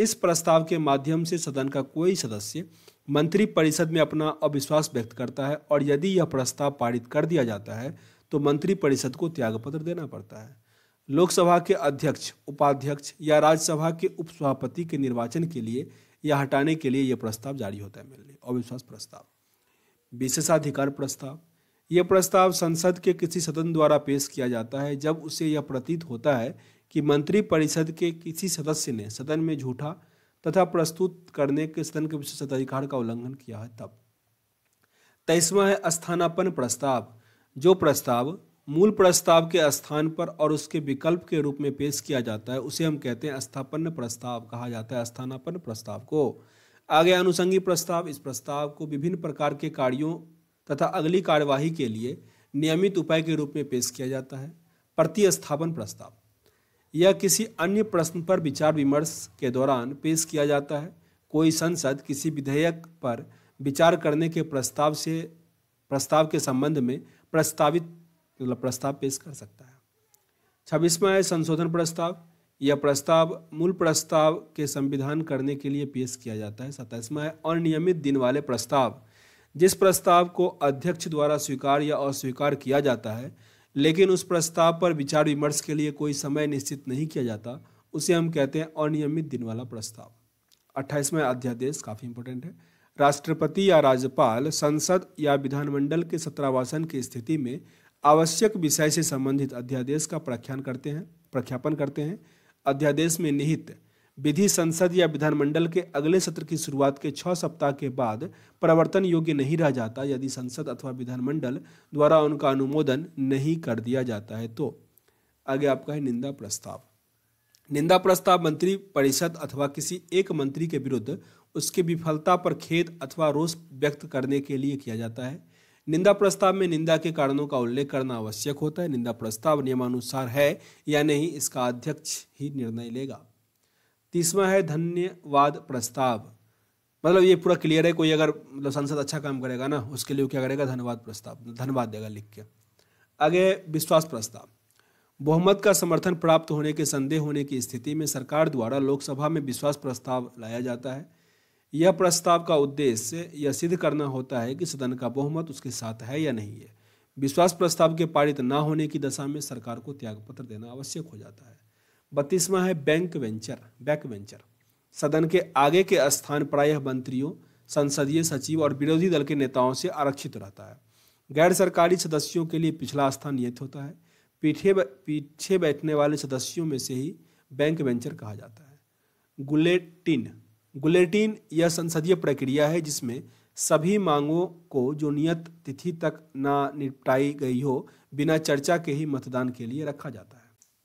इस प्रस्ताव के माध्यम से सदन का कोई सदस्य मंत्रिपरिषद में अपना अविश्वास व्यक्त करता है और यदि यह प्रस्ताव पारित कर दिया जाता है तो मंत्रिपरिषद को त्यागपत्र देना पड़ता है लोकसभा के अध्यक्ष उपाध्यक्ष या राज्यसभा के उपसभापति के निर्वाचन के लिए या हटाने के लिए यह प्रस्ताव जारी होता है मेरे लिए अविश्वास प्रस्ताव विशेषाधिकार प्रस्ताव यह प्रस्ताव संसद के किसी सदन द्वारा पेश किया जाता है जब उसे यह प्रतीत होता है कि मंत्रिपरिषद के किसी सदस्य ने सदन में झूठा तथा प्रस्तुत करने के सदन के अधिकार का उल्लंघन किया है तब तेईसवा है स्थानापन प्रस्ताव जो प्रस्ताव मूल प्रस्ताव के स्थान पर और उसके विकल्प के रूप में पेश किया जाता है उसे हम कहते हैं स्थापन प्रस्ताव कहा जाता है स्थानापन प्रस्ताव को आगे अनुसंगी प्रस्ताव इस प्रस्ताव को विभिन्न प्रकार के कार्यों तथा अगली कार्यवाही के लिए नियमित उपाय के रूप में पेश किया जाता है प्रतिस्थापन प्रस्ताव यह किसी अन्य प्रश्न पर विचार विमर्श के दौरान पेश किया जाता है कोई संसद किसी विधेयक पर विचार करने के प्रस्ताव से प्रस्ताव के संबंध में प्रस्तावित मतलब प्रस्ताव पेश कर सकता है छब्बीसवा है संशोधन प्रस्ताव यह प्रस्ताव मूल प्रस्ताव के संविधान करने के लिए पेश किया जाता है सत्ताईसवा है अनियमित दिन वाले प्रस्ताव जिस प्रस्ताव को अध्यक्ष द्वारा स्वीकार या अस्वीकार किया जाता है लेकिन उस प्रस्ताव पर विचार विमर्श के लिए कोई समय निश्चित नहीं किया जाता उसे हम कहते हैं अनियमित दिन वाला प्रस्ताव अट्ठाईसवें अध्यादेश काफ़ी इंपोर्टेंट है राष्ट्रपति या राज्यपाल संसद या विधानमंडल के सत्रावासन की स्थिति में आवश्यक विषय से संबंधित अध्यादेश का प्रख्यान करते हैं प्रख्यापन करते हैं अध्यादेश में निहित विधि संसद या विधानमंडल के अगले सत्र की शुरुआत के छह सप्ताह के बाद प्रवर्तन योग्य नहीं रह जाता यदि संसद अथवा विधानमंडल द्वारा उनका अनुमोदन नहीं कर दिया जाता है तो आगे आपका है निंदा प्रस्ताव निंदा प्रस्ताव मंत्री परिषद अथवा किसी एक मंत्री के विरुद्ध उसकी विफलता पर खेद अथवा रोष व्यक्त करने के लिए किया जाता है निंदा प्रस्ताव में निंदा के कारणों का उल्लेख करना आवश्यक होता है निंदा प्रस्ताव नियमानुसार है या नहीं इसका अध्यक्ष ही निर्णय लेगा तीसवा है धन्यवाद प्रस्ताव मतलब ये पूरा क्लियर है कोई अगर मतलब संसद अच्छा काम करेगा ना उसके लिए क्या करेगा धन्यवाद प्रस्ताव धन्यवाद देगा लिख के आगे विश्वास प्रस्ताव बहुमत का समर्थन प्राप्त होने के संदेह होने की स्थिति में सरकार द्वारा लोकसभा में विश्वास प्रस्ताव लाया जाता है यह प्रस्ताव का उद्देश्य यह सिद्ध करना होता है कि सदन का बहुमत उसके साथ है या नहीं है विश्वास प्रस्ताव के पारित ना होने की दशा में सरकार को त्यागपत्र देना आवश्यक हो जाता है बत्तीसवां है बैंक वेंचर बैंक वेंचर सदन के आगे के स्थान प्रायः मंत्रियों संसदीय सचिव और विरोधी दल के नेताओं से आरक्षित रहता है गैर सरकारी सदस्यों के लिए पिछला स्थान नियत होता है पीछे पीछे बैठने वाले सदस्यों में से ही बैंक वेंचर कहा जाता है गुलेटिन गुलेटिन यह संसदीय प्रक्रिया है जिसमें सभी मांगों को जो नियत तिथि तक ना निपटाई गई हो बिना चर्चा के ही मतदान के लिए रखा जाता है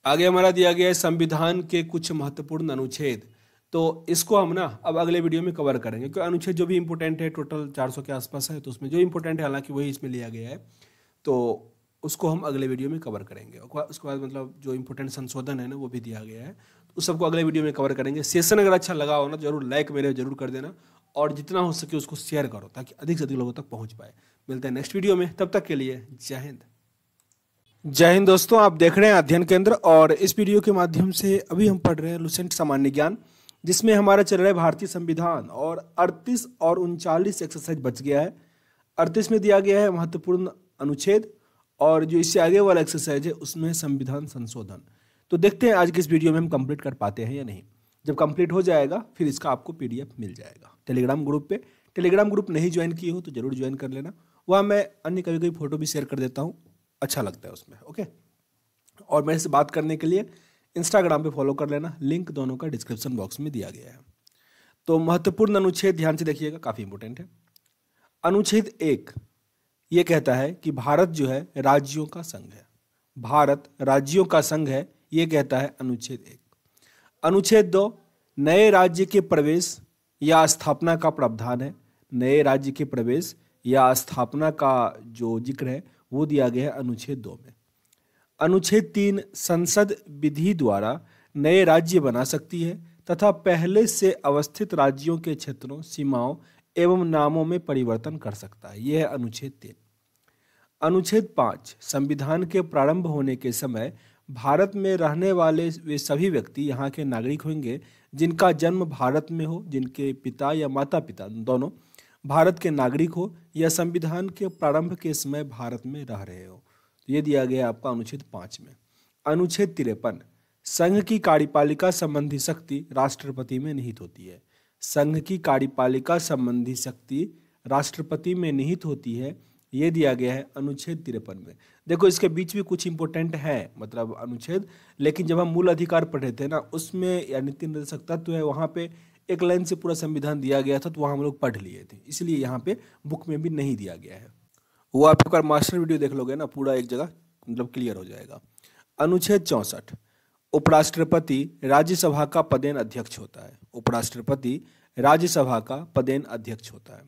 आगे हमारा दिया गया है संविधान के कुछ महत्वपूर्ण अनुच्छेद तो इसको हम ना अब अगले वीडियो में कवर करेंगे क्योंकि अनुच्छेद जो भी इम्पोर्टेंट है टोटल 400 के आसपास है तो उसमें जो इम्पोर्टेंट है हालांकि वही इसमें लिया गया है तो उसको हम अगले वीडियो में कवर करेंगे उसके बाद मतलब जो इम्पोर्टेंट संशोधन है ना वो भी दिया गया है तो उस सबको अगले वीडियो में कवर करेंगे सेशन अगर अच्छा लगा हो ना जरूर लाइक मेरे जरूर कर देना और जितना हो सके उसको शेयर करो ताकि अधिक से अधिक लोगों तक पहुँच पाए मिलते हैं नेक्स्ट वीडियो में तब तक के लिए जय हिंद जय हिंद दोस्तों आप देख रहे हैं अध्ययन केंद्र और इस वीडियो के माध्यम से अभी हम पढ़ रहे हैं लुसेंट सामान्य ज्ञान जिसमें हमारा चल रहा है भारतीय संविधान और 38 और उनचालीस एक्सरसाइज बच गया है 38 में दिया गया है महत्वपूर्ण अनुच्छेद और जो इससे आगे वाला एक्सरसाइज है उसमें संविधान संशोधन तो देखते हैं आज के इस वीडियो में हम कंप्लीट कर पाते हैं या नहीं जब कंप्लीट हो जाएगा फिर इसका आपको पीडीएफ मिल जाएगा टेलीग्राम ग्रुप पे टेलीग्राम ग्रुप नहीं ज्वाइन किए हो तो जरूर ज्वाइन कर लेना वह मैं अन्य कभी कभी फोटो भी शेयर कर देता हूँ अच्छा लगता है उसमें ओके और मेरे से बात करने के लिए इंस्टाग्राम पे फॉलो कर लेना लिंक दोनों का डिस्क्रिप्शन बॉक्स में दिया गया है तो महत्वपूर्ण अनुच्छेद ध्यान से देखिएगा काफ़ी इंपॉर्टेंट है अनुच्छेद एक ये कहता है कि भारत जो है राज्यों का संघ है भारत राज्यों का संघ है ये कहता है अनुच्छेद एक अनुच्छेद दो नए राज्य के प्रवेश या स्थापना का प्रावधान है नए राज्य के प्रवेश या स्थापना का जो जिक्र है वो दिया गया है अनुच्छेद दो में अनुच्छेद तीन संसद विधि द्वारा नए राज्य बना सकती है तथा पहले से अवस्थित राज्यों के क्षेत्रों सीमाओं एवं नामों में परिवर्तन कर सकता है यह है अनुच्छेद तीन अनुच्छेद पाँच संविधान के प्रारंभ होने के समय भारत में रहने वाले वे सभी व्यक्ति यहाँ के नागरिक होंगे जिनका जन्म भारत में हो जिनके पिता या माता पिता दोनों भारत के नागरिक हो या संविधान के प्रारंभ के समय भारत में रह रहे हो ये दिया गया आपका अनुच्छेद पाँच में अनुच्छेद तिरपन संघ की कार्यपालिका संबंधी शक्ति राष्ट्रपति में निहित होती है संघ की कार्यपालिका संबंधी शक्ति राष्ट्रपति में निहित होती है ये दिया गया है अनुच्छेद तिरपन में देखो इसके बीच भी कुछ इंपोर्टेंट है मतलब अनुच्छेद लेकिन जब हम मूल अधिकार पढ़े थे ना उसमें या नीति निर्देशक तत्व है वहाँ पे एक लाइन से पूरा संविधान दिया गया था तो वहाँ हम लोग पढ़ लिए थे इसलिए यहाँ पे बुक में भी नहीं दिया गया है वो आप एक बार मास्टर वीडियो देख लोगे ना पूरा एक जगह मतलब क्लियर हो जाएगा अनुच्छेद चौंसठ उपराष्ट्रपति राज्यसभा का पदेन अध्यक्ष होता है उपराष्ट्रपति राज्यसभा का पदेन अध्यक्ष होता है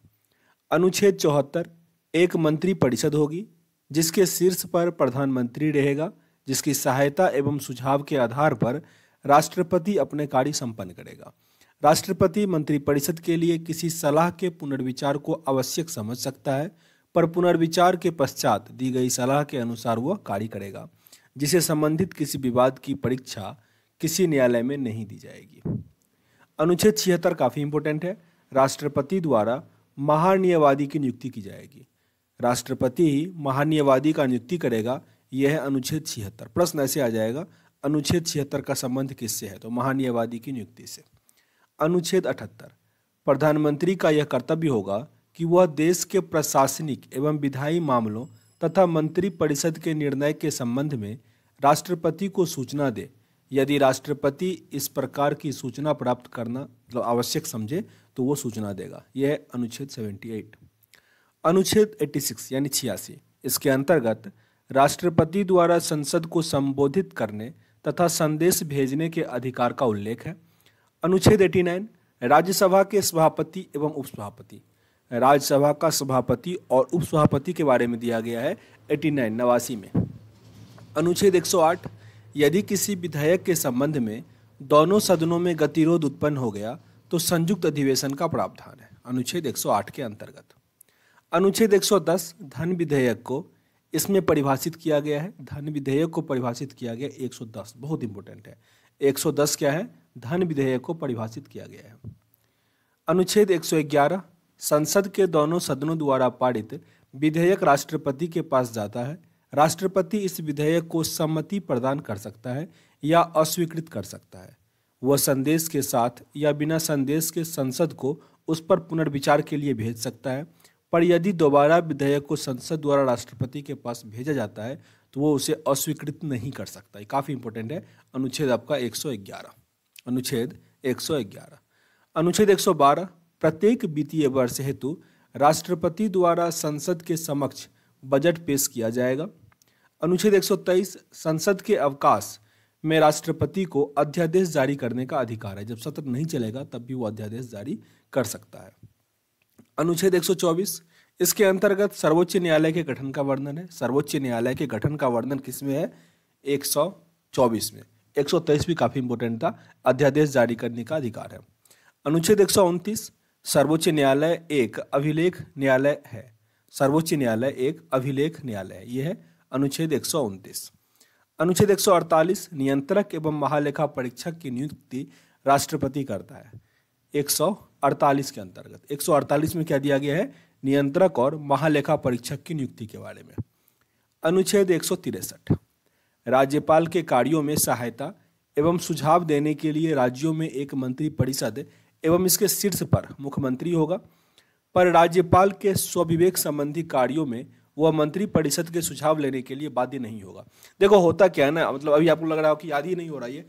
अनुच्छेद चौहत्तर एक मंत्री परिषद होगी जिसके शीर्ष पर प्रधानमंत्री रहेगा जिसकी सहायता एवं सुझाव के आधार पर राष्ट्रपति अपने कार्य संपन्न करेगा राष्ट्रपति मंत्रिपरिषद के लिए किसी सलाह के पुनर्विचार को आवश्यक समझ सकता है पर पुनर्विचार के पश्चात दी गई सलाह के अनुसार वह कार्य करेगा जिसे संबंधित किसी विवाद की परीक्षा किसी न्यायालय में नहीं दी जाएगी अनुच्छेद छिहत्तर काफ़ी इंपोर्टेंट है राष्ट्रपति द्वारा महान्यवादी की नियुक्ति की जाएगी राष्ट्रपति ही महान्यवादी का नियुक्ति करेगा यह है अनुच्छेद छिहत्तर प्रश्न ऐसे आ जाएगा अनुच्छेद छिहत्तर का संबंध किससे है तो महान्यवादी की नियुक्ति से अनुच्छेद अठहत्तर प्रधानमंत्री का यह कर्तव्य होगा कि वह देश के प्रशासनिक एवं विधायी मामलों तथा मंत्रिपरिषद के निर्णय के संबंध में राष्ट्रपति को सूचना दे यदि राष्ट्रपति इस प्रकार की सूचना प्राप्त करना मतलब आवश्यक समझे तो वो सूचना देगा यह है अनुच्छेद 78 अनुच्छेद 86 यानी छियासी इसके अंतर्गत राष्ट्रपति द्वारा संसद को संबोधित करने तथा संदेश भेजने के अधिकार का उल्लेख है अनुच्छेद 89 राज्यसभा के सभापति एवं उपसभापति राज्यसभा का सभापति और उपसभापति के बारे में दिया गया है 89 नवासी में अनुच्छेद 108 यदि किसी विधेयक के संबंध में दोनों सदनों में गतिरोध उत्पन्न हो गया तो संयुक्त अधिवेशन का प्रावधान है अनुच्छेद 108 के अंतर्गत अनुच्छेद 110 धन विधेयक को इसमें परिभाषित किया गया है धन विधेयक को परिभाषित किया गया 110 बहुत इंपॉर्टेंट है 110 क्या है धन विधेयक को परिभाषित किया गया है अनुच्छेद 111 संसद के दोनों सदनों द्वारा पारित विधेयक राष्ट्रपति के पास जाता है राष्ट्रपति इस विधेयक को सम्मति प्रदान कर सकता है या अस्वीकृत कर सकता है वह संदेश के साथ या बिना संदेश के संसद को उस पर पुनर्विचार के लिए भेज सकता है पर यदि दोबारा विधेयक को संसद द्वारा राष्ट्रपति के पास भेजा जाता है तो वो उसे अस्वीकृत नहीं कर सकता ये काफ़ी इंपॉर्टेंट है अनुच्छेद आपका 111 अनुच्छेद 111 अनुच्छेद 112 प्रत्येक वित्तीय वर्ष हेतु राष्ट्रपति द्वारा संसद के समक्ष बजट पेश किया जाएगा अनुच्छेद 123 संसद के अवकाश में राष्ट्रपति को अध्यादेश जारी करने का अधिकार है जब सत्र नहीं चलेगा तब भी वो अध्यादेश जारी कर सकता है अनुच्छेद 124 इसके अंतर्गत सर्वोच्च न्यायालय के गठन का वर्णन है सर्वोच्च न्यायालय के गठन का वर्णन किसमें है चौबीस में एक भी काफ़ी इंपोर्टेंट था अध्यादेश जारी करने का अधिकार है अनुच्छेद एक सर्वोच्च न्यायालय एक अभिलेख न्यायालय है सर्वोच्च न्यायालय एक अभिलेख न्यायालय यह है अनुच्छेद एक अनुच्छेद एक नियंत्रक एवं महालेखा परीक्षक की नियुक्ति राष्ट्रपति करता है 148 के अंतर्गत 148 में क्या दिया गया है नियंत्रक और महालेखा परीक्षक की नियुक्ति के बारे में अनुच्छेद एक सौ तिरसठ राज्यपाल के कार्यों में सहायता एवं सुझाव देने के लिए राज्यों में एक मंत्री परिषद एवं इसके शीर्ष पर मुख्यमंत्री होगा पर राज्यपाल के स्वविवेक संबंधी कार्यों में वह मंत्री परिषद के सुझाव लेने के लिए बाध्य नहीं होगा देखो होता क्या है ना मतलब अभी आपको लग रहा हो कि याद ही नहीं हो रहा है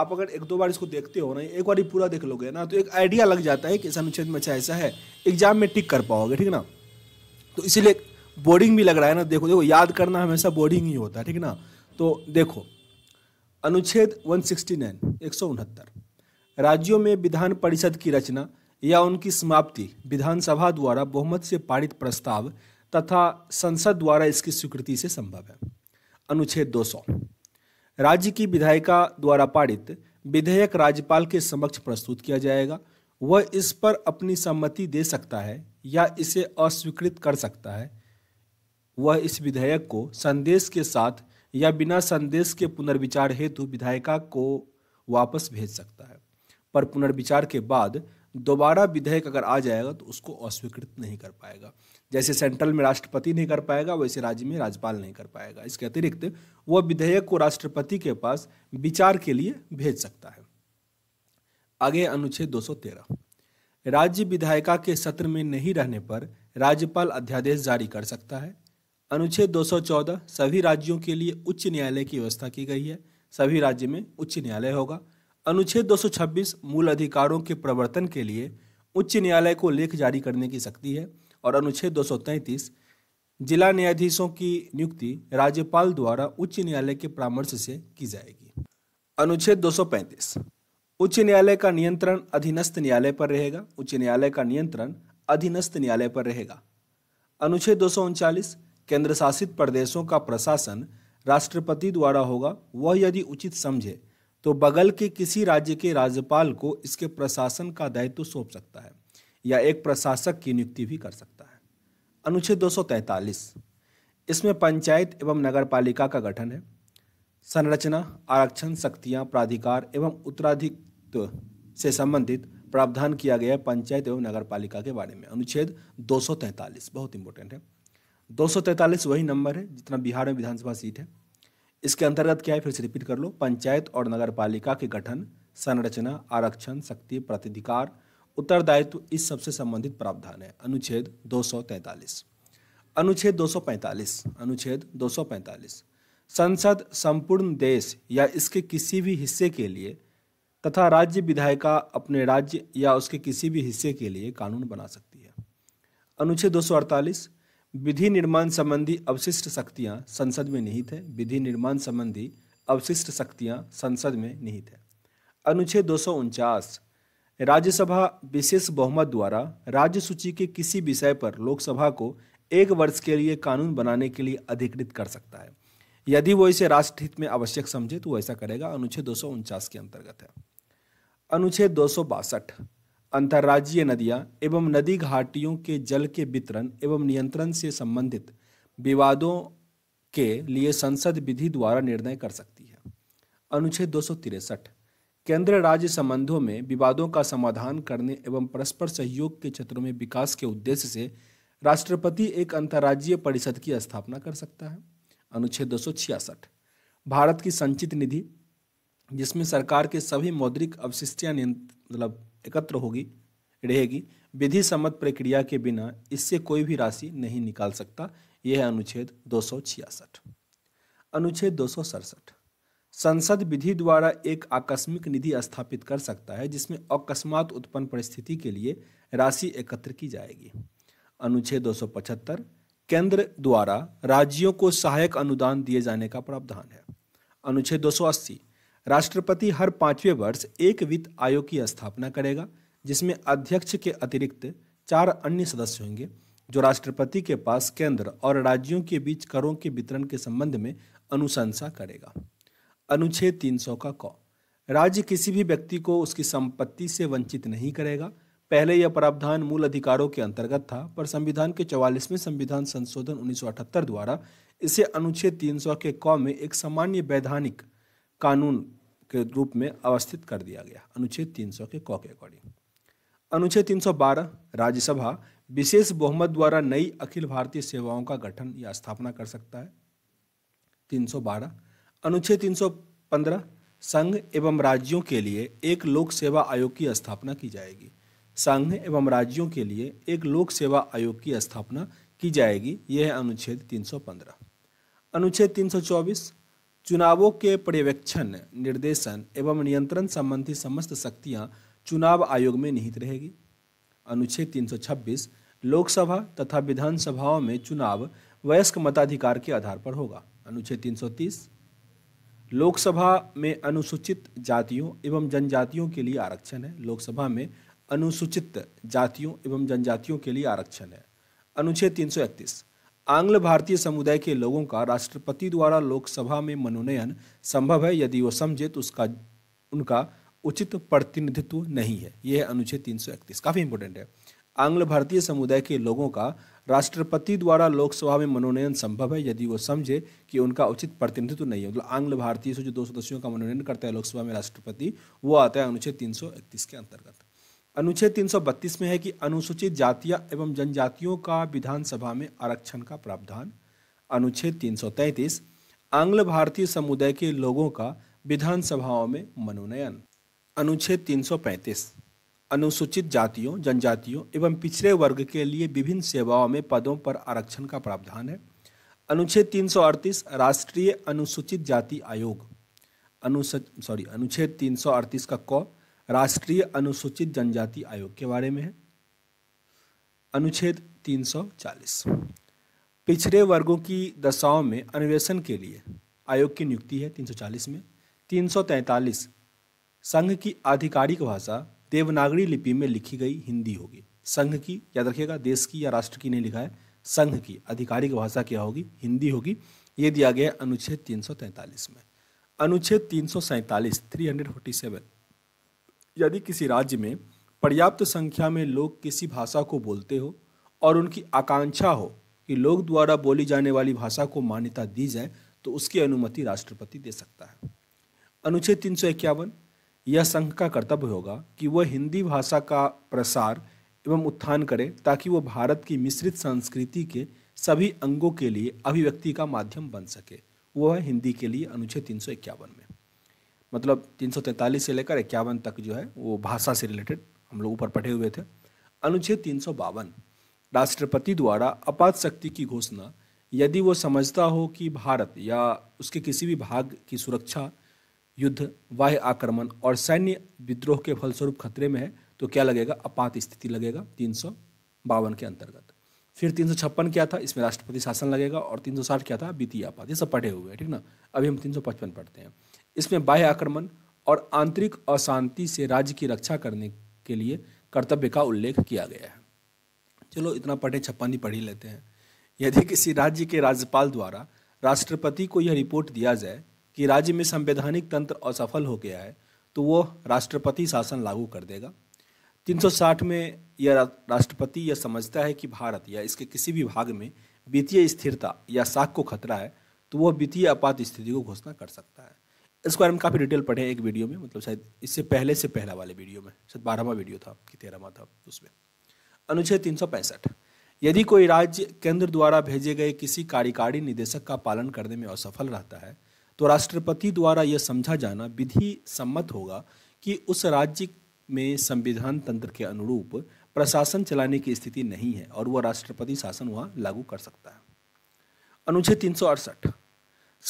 आप अगर एक दो बार इसको देखते हो ना एक बार ही पूरा देख लोगे ना तो एक आइडिया लग जाता है कि इस अनुच्छेद में अच्छा ऐसा है एग्जाम में टिक कर पाओगे ठीक ना तो इसीलिए बोर्डिंग भी लग रहा है ना देखो देखो याद करना हमेशा बोर्डिंग ही होता है ठीक ना तो देखो अनुच्छेद 169 एक सौ उनहत्तर राज्यों में विधान परिषद की रचना या उनकी समाप्ति विधानसभा द्वारा बहुमत से पारित प्रस्ताव तथा संसद द्वारा इसकी स्वीकृति से संभव है अनुच्छेद 200 राज्य की विधायिका द्वारा पारित विधेयक राज्यपाल के समक्ष प्रस्तुत किया जाएगा वह इस पर अपनी सम्मति दे सकता है या इसे अस्वीकृत कर सकता है वह इस विधेयक को संदेश के साथ या बिना संदेश के पुनर्विचार हेतु विधायिका को वापस भेज सकता है पर पुनर्विचार के बाद दोबारा विधेयक अगर आ जाएगा तो उसको अस्वीकृत नहीं कर पाएगा जैसे सेंट्रल में राष्ट्रपति नहीं कर पाएगा वैसे राज्य में राज्यपाल नहीं कर पाएगा इसके अतिरिक्त वह विधेयक को राष्ट्रपति के पास विचार के लिए भेज सकता है आगे अनुच्छेद दो राज्य विधायिका के सत्र में नहीं रहने पर राज्यपाल अध्यादेश जारी कर सकता है अनुच्छेद 214 सभी राज्यों के लिए उच्च न्यायालय की व्यवस्था की गई है सभी राज्य में उच्च न्यायालय होगा अनुच्छेद 226 मूल अधिकारों के प्रवर्तन के लिए उच्च न्यायालय को लेख जारी करने की शक्ति है और अनुच्छेद 233 जिला न्यायाधीशों की नियुक्ति राज्यपाल द्वारा उच्च न्यायालय के परामर्श से की जाएगी अनुच्छेद पैंतीस उच्च न्यायालय का नियंत्रण अधीनस्थ न्यायालय पर रहेगा उच्च न्यायालय का नियंत्रण अधीनस्थ न्यायालय पर रहेगा अनुच्छेद दो केंद्र शासित प्रदेशों का प्रशासन राष्ट्रपति द्वारा होगा वह यदि उचित समझे तो बगल के किसी राज्य के राज्यपाल को इसके प्रशासन का दायित्व सौंप सकता है या एक प्रशासक की नियुक्ति भी कर सकता है अनुच्छेद 243 इसमें पंचायत एवं पालिका का गठन है संरचना आरक्षण शक्तियां प्राधिकार एवं उत्तराधिक से संबंधित प्रावधान किया गया है पंचायत एवं नगरपालिका के बारे में अनुच्छेद 243 बहुत इंपॉर्टेंट है 243 वही नंबर है जितना बिहार में विधानसभा सीट है इसके अंतर्गत क्या है फिर से रिपीट कर लो पंचायत और नगर पालिका के गठन संरचना आरक्षण शक्ति प्रतिधिकार उत्तरदायित्व इस सबसे संबंधित प्रावधान है अनुच्छेद 243 अनुच्छेद 245 अनुच्छेद 245 संसद संपूर्ण देश या इसके किसी भी हिस्से के लिए तथा राज्य विधायिका अपने राज्य या उसके किसी भी हिस्से के लिए कानून बना सकती है अनुच्छेद 248 विधि निर्माण संबंधी अवशिष्ट शक्तियां संसद में निहित है विधि निर्माण संबंधी अवशिष्ट शक्तियां संसद में निहित है अनुच्छेद दो राज्यसभा विशेष बहुमत द्वारा राज्य सूची के किसी विषय पर लोकसभा को एक वर्ष के लिए कानून बनाने के लिए अधिकृत कर सकता है यदि वो इसे राष्ट्रहित में आवश्यक समझे तो ऐसा करेगा अनुच्छेद दो के अंतर्गत है अनुच्छेद दो अंतर्राज्यीय नदियाँ एवं नदी घाटियों के जल के वितरण एवं नियंत्रण से संबंधित विवादों के लिए संसद विधि द्वारा निर्णय कर सकती है अनुच्छेद दो केंद्र राज्य संबंधों में विवादों का समाधान करने एवं परस्पर सहयोग के क्षेत्रों में विकास के उद्देश्य से राष्ट्रपति एक अंतर्राज्यीय परिषद की स्थापना कर सकता है अनुच्छेद दो भारत की संचित निधि जिसमें सरकार के सभी मौद्रिक अवशिष्टियां मतलब एकत्र होगी रहेगी विधि सम्मत प्रक्रिया के बिना इससे कोई भी राशि नहीं निकाल सकता यह है अनुच्छेद दो अनुच्छेद दो संसद विधि द्वारा एक आकस्मिक निधि स्थापित कर सकता है जिसमें अकस्मात उत्पन्न परिस्थिति के लिए राशि एकत्र की जाएगी अनुच्छेद दो केंद्र द्वारा राज्यों को सहायक अनुदान दिए जाने का प्रावधान है अनुच्छेद दो राष्ट्रपति हर पाँचवें वर्ष एक वित्त आयोग की स्थापना करेगा जिसमें अध्यक्ष के अतिरिक्त चार अन्य सदस्य होंगे जो राष्ट्रपति के पास केंद्र और राज्यों के बीच करों के वितरण के संबंध में अनुशंसा करेगा अनुच्छेद 300 का कौ राज्य किसी भी व्यक्ति को उसकी संपत्ति से वंचित नहीं करेगा पहले यह प्रावधान मूल अधिकारों के अंतर्गत था पर संविधान के चौवालीसवें संविधान संशोधन 1978 द्वारा इसे अनुच्छेद 300 के कौ में एक सामान्य वैधानिक कानून के रूप में अवस्थित कर दिया गया अनुच्छेद 300 के कॉ के अकॉर्डिंग अनुच्छेद 312 राज्यसभा विशेष बहुमत द्वारा नई अखिल भारतीय सेवाओं का गठन या स्थापना कर सकता है 312 अनुच्छेद 315 संघ एवं राज्यों के लिए एक लोक सेवा आयोग की स्थापना की जाएगी संघ एवं राज्यों के लिए एक लोक सेवा आयोग की स्थापना की जाएगी यह है अनुच्छेद 315 अनुच्छेद 324 चुनावों के पर्यवेक्षण निर्देशन एवं नियंत्रण संबंधी समस्त शक्तियां चुनाव आयोग में निहित रहेगी अनुच्छेद 326 लोकसभा तथा विधानसभाओं में चुनाव वयस्क मताधिकार के आधार पर होगा अनुच्छेद 330 लोकसभा में अनुसूचित जातियों एवं जनजातियों के लिए आरक्षण है लोकसभा में अनुसूचित जातियों एवं जनजातियों के लिए आरक्षण है अनुच्छेद 331 आंग्ल भारतीय समुदाय के लोगों का राष्ट्रपति द्वारा लोकसभा में मनोनयन संभव है यदि वो समझे तो उसका उनका उचित प्रतिनिधित्व नहीं है यह अनुच्छेद तीन काफ़ी इंपोर्टेंट है आंग्ल भारतीय समुदाय के लोगों का राष्ट्रपति द्वारा लोकसभा में मनोनयन संभव है यदि वो समझे कि उनका उचित प्रतिनिधित्व नहीं है मतलब आंग्ल भारतीय से जो दो सदस्यों का मनोनयन करता है लोकसभा में राष्ट्रपति वो आता है अनुच्छेद तीन के अंतर्गत अनुच्छेद 332 में है कि अनुसूचित जातियां एवं जनजातियों का विधानसभा में आरक्षण का प्रावधान अनुच्छेद 333 आंग्ल भारतीय समुदाय के लोगों का विधानसभाओं में मनोनयन अनुच्छेद 335 अनुसूचित जातियों जनजातियों एवं पिछड़े वर्ग के लिए विभिन्न सेवाओं में पदों पर आरक्षण का प्रावधान है अनुच्छेद 338 राष्ट्रीय अनुसूचित जाति आयोग अनु सॉरी अनुच्छेद 338 का कौ राष्ट्रीय अनुसूचित जनजाति आयोग के बारे में है अनुच्छेद 340 पिछड़े वर्गों की दशाओं में अन्वेषण के लिए आयोग की नियुक्ति है 340 में 343 संघ की आधिकारिक भाषा देवनागरी लिपि में लिखी गई हिंदी होगी संघ की याद रखिएगा देश की या राष्ट्र की नहीं लिखा है संघ की आधिकारिक भाषा क्या होगी हिंदी होगी ये दिया गया अनुच्छेद 343 में अनुच्छेद तीन सौ सैंतालीस थ्री हंड्रेड फोर्टी सेवन यदि किसी राज्य में पर्याप्त संख्या में लोग किसी भाषा को बोलते हो और उनकी आकांक्षा हो कि लोग द्वारा बोली जाने वाली भाषा को मान्यता दी जाए तो उसकी अनुमति राष्ट्रपति दे सकता है अनुच्छेद तीन सौ इक्यावन यह संघ का कर्तव्य होगा कि वह हिंदी भाषा का प्रसार एवं उत्थान करे ताकि वह भारत की मिश्रित संस्कृति के सभी अंगों के लिए अभिव्यक्ति का माध्यम बन सके वह हिंदी के लिए अनुच्छेद तीन सौ इक्यावन में मतलब तीन से लेकर इक्यावन तक जो है वो भाषा से रिलेटेड हम लोग ऊपर पढ़े हुए थे अनुच्छेद तीन राष्ट्रपति द्वारा आपात शक्ति की घोषणा यदि वो समझता हो कि भारत या उसके किसी भी भाग की सुरक्षा युद्ध बाह्य आक्रमण और सैन्य विद्रोह के फलस्वरूप खतरे में है तो क्या लगेगा आपात स्थिति लगेगा तीन बावन के अंतर्गत फिर तीन सौ छप्पन क्या था इसमें राष्ट्रपति शासन लगेगा और तीन सौ साठ क्या था वित्तीय आपात ये सब पढ़े हुए हैं ठीक ना अभी हम तीन सौ पचपन पढ़ते हैं इसमें बाह्य आक्रमण और आंतरिक अशांति से राज्य की रक्षा करने के लिए कर्तव्य का उल्लेख किया गया है चलो इतना पढ़े ही पढ़ ही लेते हैं यदि किसी राज्य के राज्यपाल द्वारा राष्ट्रपति को यह रिपोर्ट दिया जाए कि राज्य में संवैधानिक तंत्र असफल हो गया है तो वह राष्ट्रपति शासन लागू कर देगा 360 में यह राष्ट्रपति यह समझता है कि भारत या इसके किसी भी भाग में वित्तीय स्थिरता या साख को खतरा है तो वह वित्तीय आपात स्थिति को घोषणा कर सकता है इसके बारे में काफ़ी डिटेल पढ़े एक वीडियो में मतलब शायद इससे पहले से पहला वाले वीडियो में शायद बारहवा वीडियो था कि तेरहवा था उसमें अनुच्छेद तीन यदि कोई राज्य केंद्र द्वारा भेजे गए किसी कार्यकारी निदेशक का पालन करने में असफल रहता है तो राष्ट्रपति द्वारा यह समझा जाना विधि सम्मत होगा कि उस राज्य में संविधान तंत्र के अनुरूप प्रशासन चलाने की स्थिति नहीं है और वह राष्ट्रपति शासन वहाँ लागू कर सकता है अनुच्छेद तीन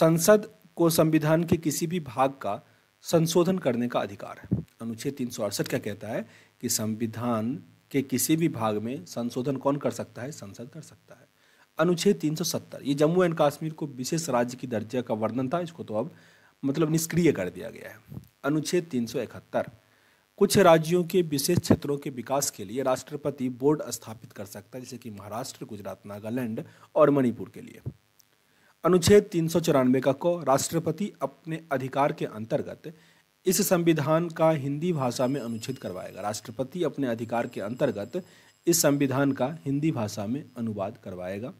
संसद को संविधान के किसी भी भाग का संशोधन करने का अधिकार है अनुच्छेद तीन क्या कहता है कि संविधान के किसी भी भाग में संशोधन कौन कर सकता है संसद कर सकता है अनुच्छेद 370 ये जम्मू एंड कश्मीर को विशेष राज्य की दर्जा का वर्णन था इसको तो अब मतलब निष्क्रिय कर दिया गया है अनुच्छेद 371 कुछ राज्यों के विशेष क्षेत्रों के विकास के लिए राष्ट्रपति बोर्ड स्थापित कर सकता है जैसे कि महाराष्ट्र गुजरात नागालैंड और मणिपुर के लिए अनुच्छेद तीन सौ चौरानवे का को राष्ट्रपति अपने अधिकार के अंतर्गत इस संविधान का हिंदी भाषा में अनुच्छेद करवाएगा राष्ट्रपति अपने अधिकार के अंतर्गत इस संविधान का हिंदी भाषा में अनुवाद करवाएगा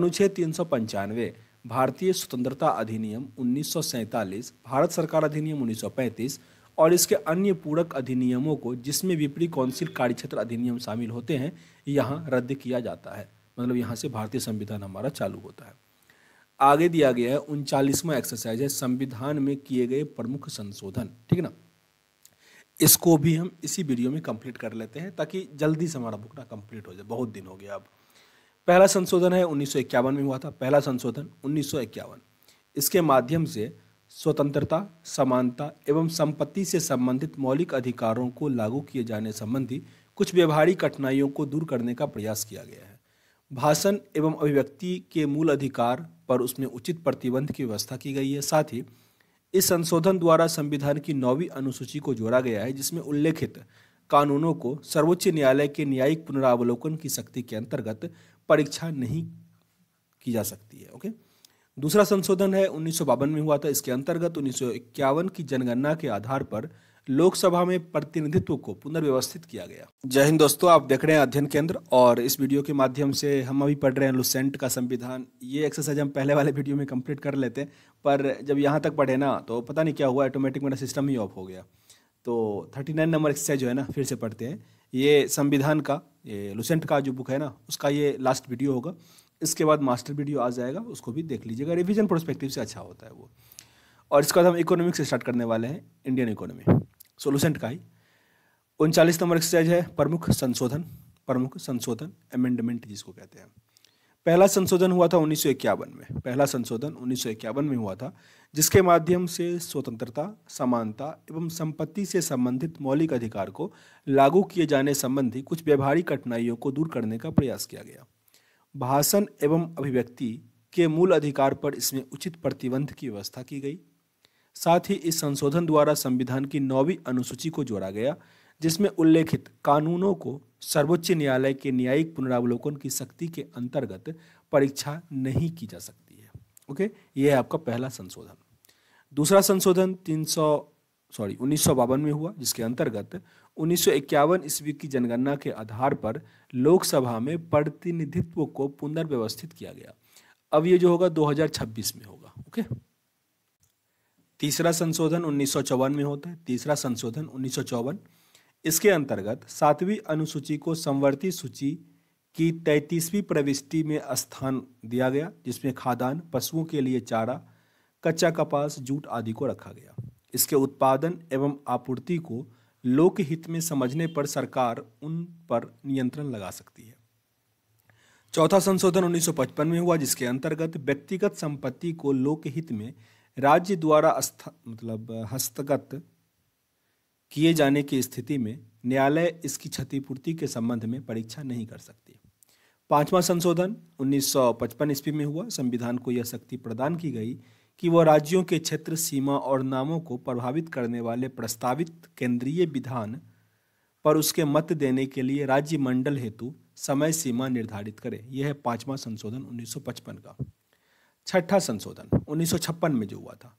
अनुच्छेद तीन सौ पंचानवे भारतीय स्वतंत्रता अधिनियम उन्नीस भारत सरकार अधिनियम उन्नीस और इसके अन्य पूरक अधिनियमों को जिसमें विपरीत कौंसिल कार्यक्षेत्र अधिनियम शामिल होते हैं यहाँ रद्द किया जाता है मतलब यहाँ से भारतीय संविधान हमारा चालू होता है आगे दिया गया है उनचालीसवा एक्सरसाइज है संविधान में किए गए प्रमुख संशोधन ठीक है ना इसको भी हम इसी वीडियो में कंप्लीट कर लेते हैं ताकि जल्दी से हमारा बुकना कंप्लीट हो जाए बहुत दिन हो गया अब पहला संशोधन है उन्नीस में हुआ था पहला संशोधन उन्नीस इसके माध्यम से स्वतंत्रता समानता एवं संपत्ति से संबंधित मौलिक अधिकारों को लागू किए जाने संबंधी कुछ व्यवहारिक कठिनाइयों को दूर करने का प्रयास किया गया है भाषण एवं अभिव्यक्ति के मूल अधिकार पर उसमें उचित प्रतिबंध की व्यवस्था की गई है साथ ही इस संशोधन द्वारा संविधान की नौवीं अनुसूची को जोड़ा गया है जिसमें उल्लेखित कानूनों को सर्वोच्च न्यायालय के न्यायिक पुनरावलोकन की शक्ति के अंतर्गत परीक्षा नहीं की जा सकती है ओके दूसरा संशोधन है उन्नीस में हुआ था इसके अंतर्गत उन्नीस की जनगणना के आधार पर लोकसभा में प्रतिनिधित्व को पुनर्व्यवस्थित किया गया जय हिंद दोस्तों आप देख रहे हैं अध्ययन केंद्र और इस वीडियो के माध्यम से हम अभी पढ़ रहे हैं लुसेंट का संविधान ये एक्सरसाइज हम पहले वाले वीडियो में कंप्लीट कर लेते हैं पर जब यहाँ तक पढ़े ना तो पता नहीं क्या हुआ ऑटोमेटिक मेरा सिस्टम ही ऑफ हो गया तो थर्टी नाइन नंबर एक्सरसाइज जो है ना फिर से पढ़ते हैं ये संविधान का ये लुसेंट का जो बुक है ना उसका ये लास्ट वीडियो होगा इसके बाद मास्टर वीडियो आ जाएगा उसको भी देख लीजिएगा रिविजन प्रोस्पेक्टिव से अच्छा होता है वो और इसके बाद हम इकोनॉमिक्स स्टार्ट करने वाले हैं इंडियन इकोनॉमी सोलूसेंट का ही उनचालीस नंबर एक्सरसाइज है प्रमुख संशोधन प्रमुख संशोधन अमेंडमेंट जिसको कहते हैं पहला संशोधन हुआ था उन्नीस में पहला संशोधन उन्नीस में हुआ था जिसके माध्यम से स्वतंत्रता समानता एवं संपत्ति से संबंधित मौलिक अधिकार को लागू किए जाने संबंधी कुछ व्यवहारिक कठिनाइयों को दूर करने का प्रयास किया गया भाषण एवं अभिव्यक्ति के मूल अधिकार पर इसमें उचित प्रतिबंध की व्यवस्था की गई साथ ही इस संशोधन द्वारा संविधान की नौवीं अनुसूची को जोड़ा गया जिसमें उल्लेखित कानूनों को सर्वोच्च न्यायालय के न्यायिक पुनरावलोकन की शक्ति के अंतर्गत परीक्षा नहीं की जा सकती है ओके यह है आपका पहला संशोधन दूसरा संशोधन तीन सॉरी उन्नीस में हुआ जिसके अंतर्गत उन्नीस ईस्वी की जनगणना के आधार पर लोकसभा में प्रतिनिधित्व को पुनर्व्यवस्थित किया गया अब ये जो होगा 2026 में होगा ओके तीसरा संशोधन उन्नीस में होता है तीसरा संशोधन उन्नीस इसके अंतर्गत सातवीं अनुसूची को संवर्ती सूची की तैंतीसवीं प्रविष्टि में स्थान दिया गया जिसमें खादान पशुओं के लिए चारा कच्चा कपास जूट आदि को रखा गया इसके उत्पादन एवं आपूर्ति को लोकहित में समझने पर सरकार उन पर नियंत्रण लगा सकती है चौथा संशोधन 1955 में हुआ जिसके अंतर्गत व्यक्तिगत संपत्ति को लोकहित में राज्य द्वारा मतलब हस्तगत किए जाने की स्थिति में न्यायालय इसकी क्षतिपूर्ति के संबंध में परीक्षा नहीं कर सकती पांचवा संशोधन 1955 ईस्वी में हुआ संविधान को यह शक्ति प्रदान की गई कि वह राज्यों के क्षेत्र सीमा और नामों को प्रभावित करने वाले प्रस्तावित केंद्रीय विधान पर उसके मत देने के लिए राज्य मंडल हेतु समय सीमा निर्धारित करे यह है पांचवा संशोधन 1955 का छठा संशोधन उन्नीस में जो हुआ था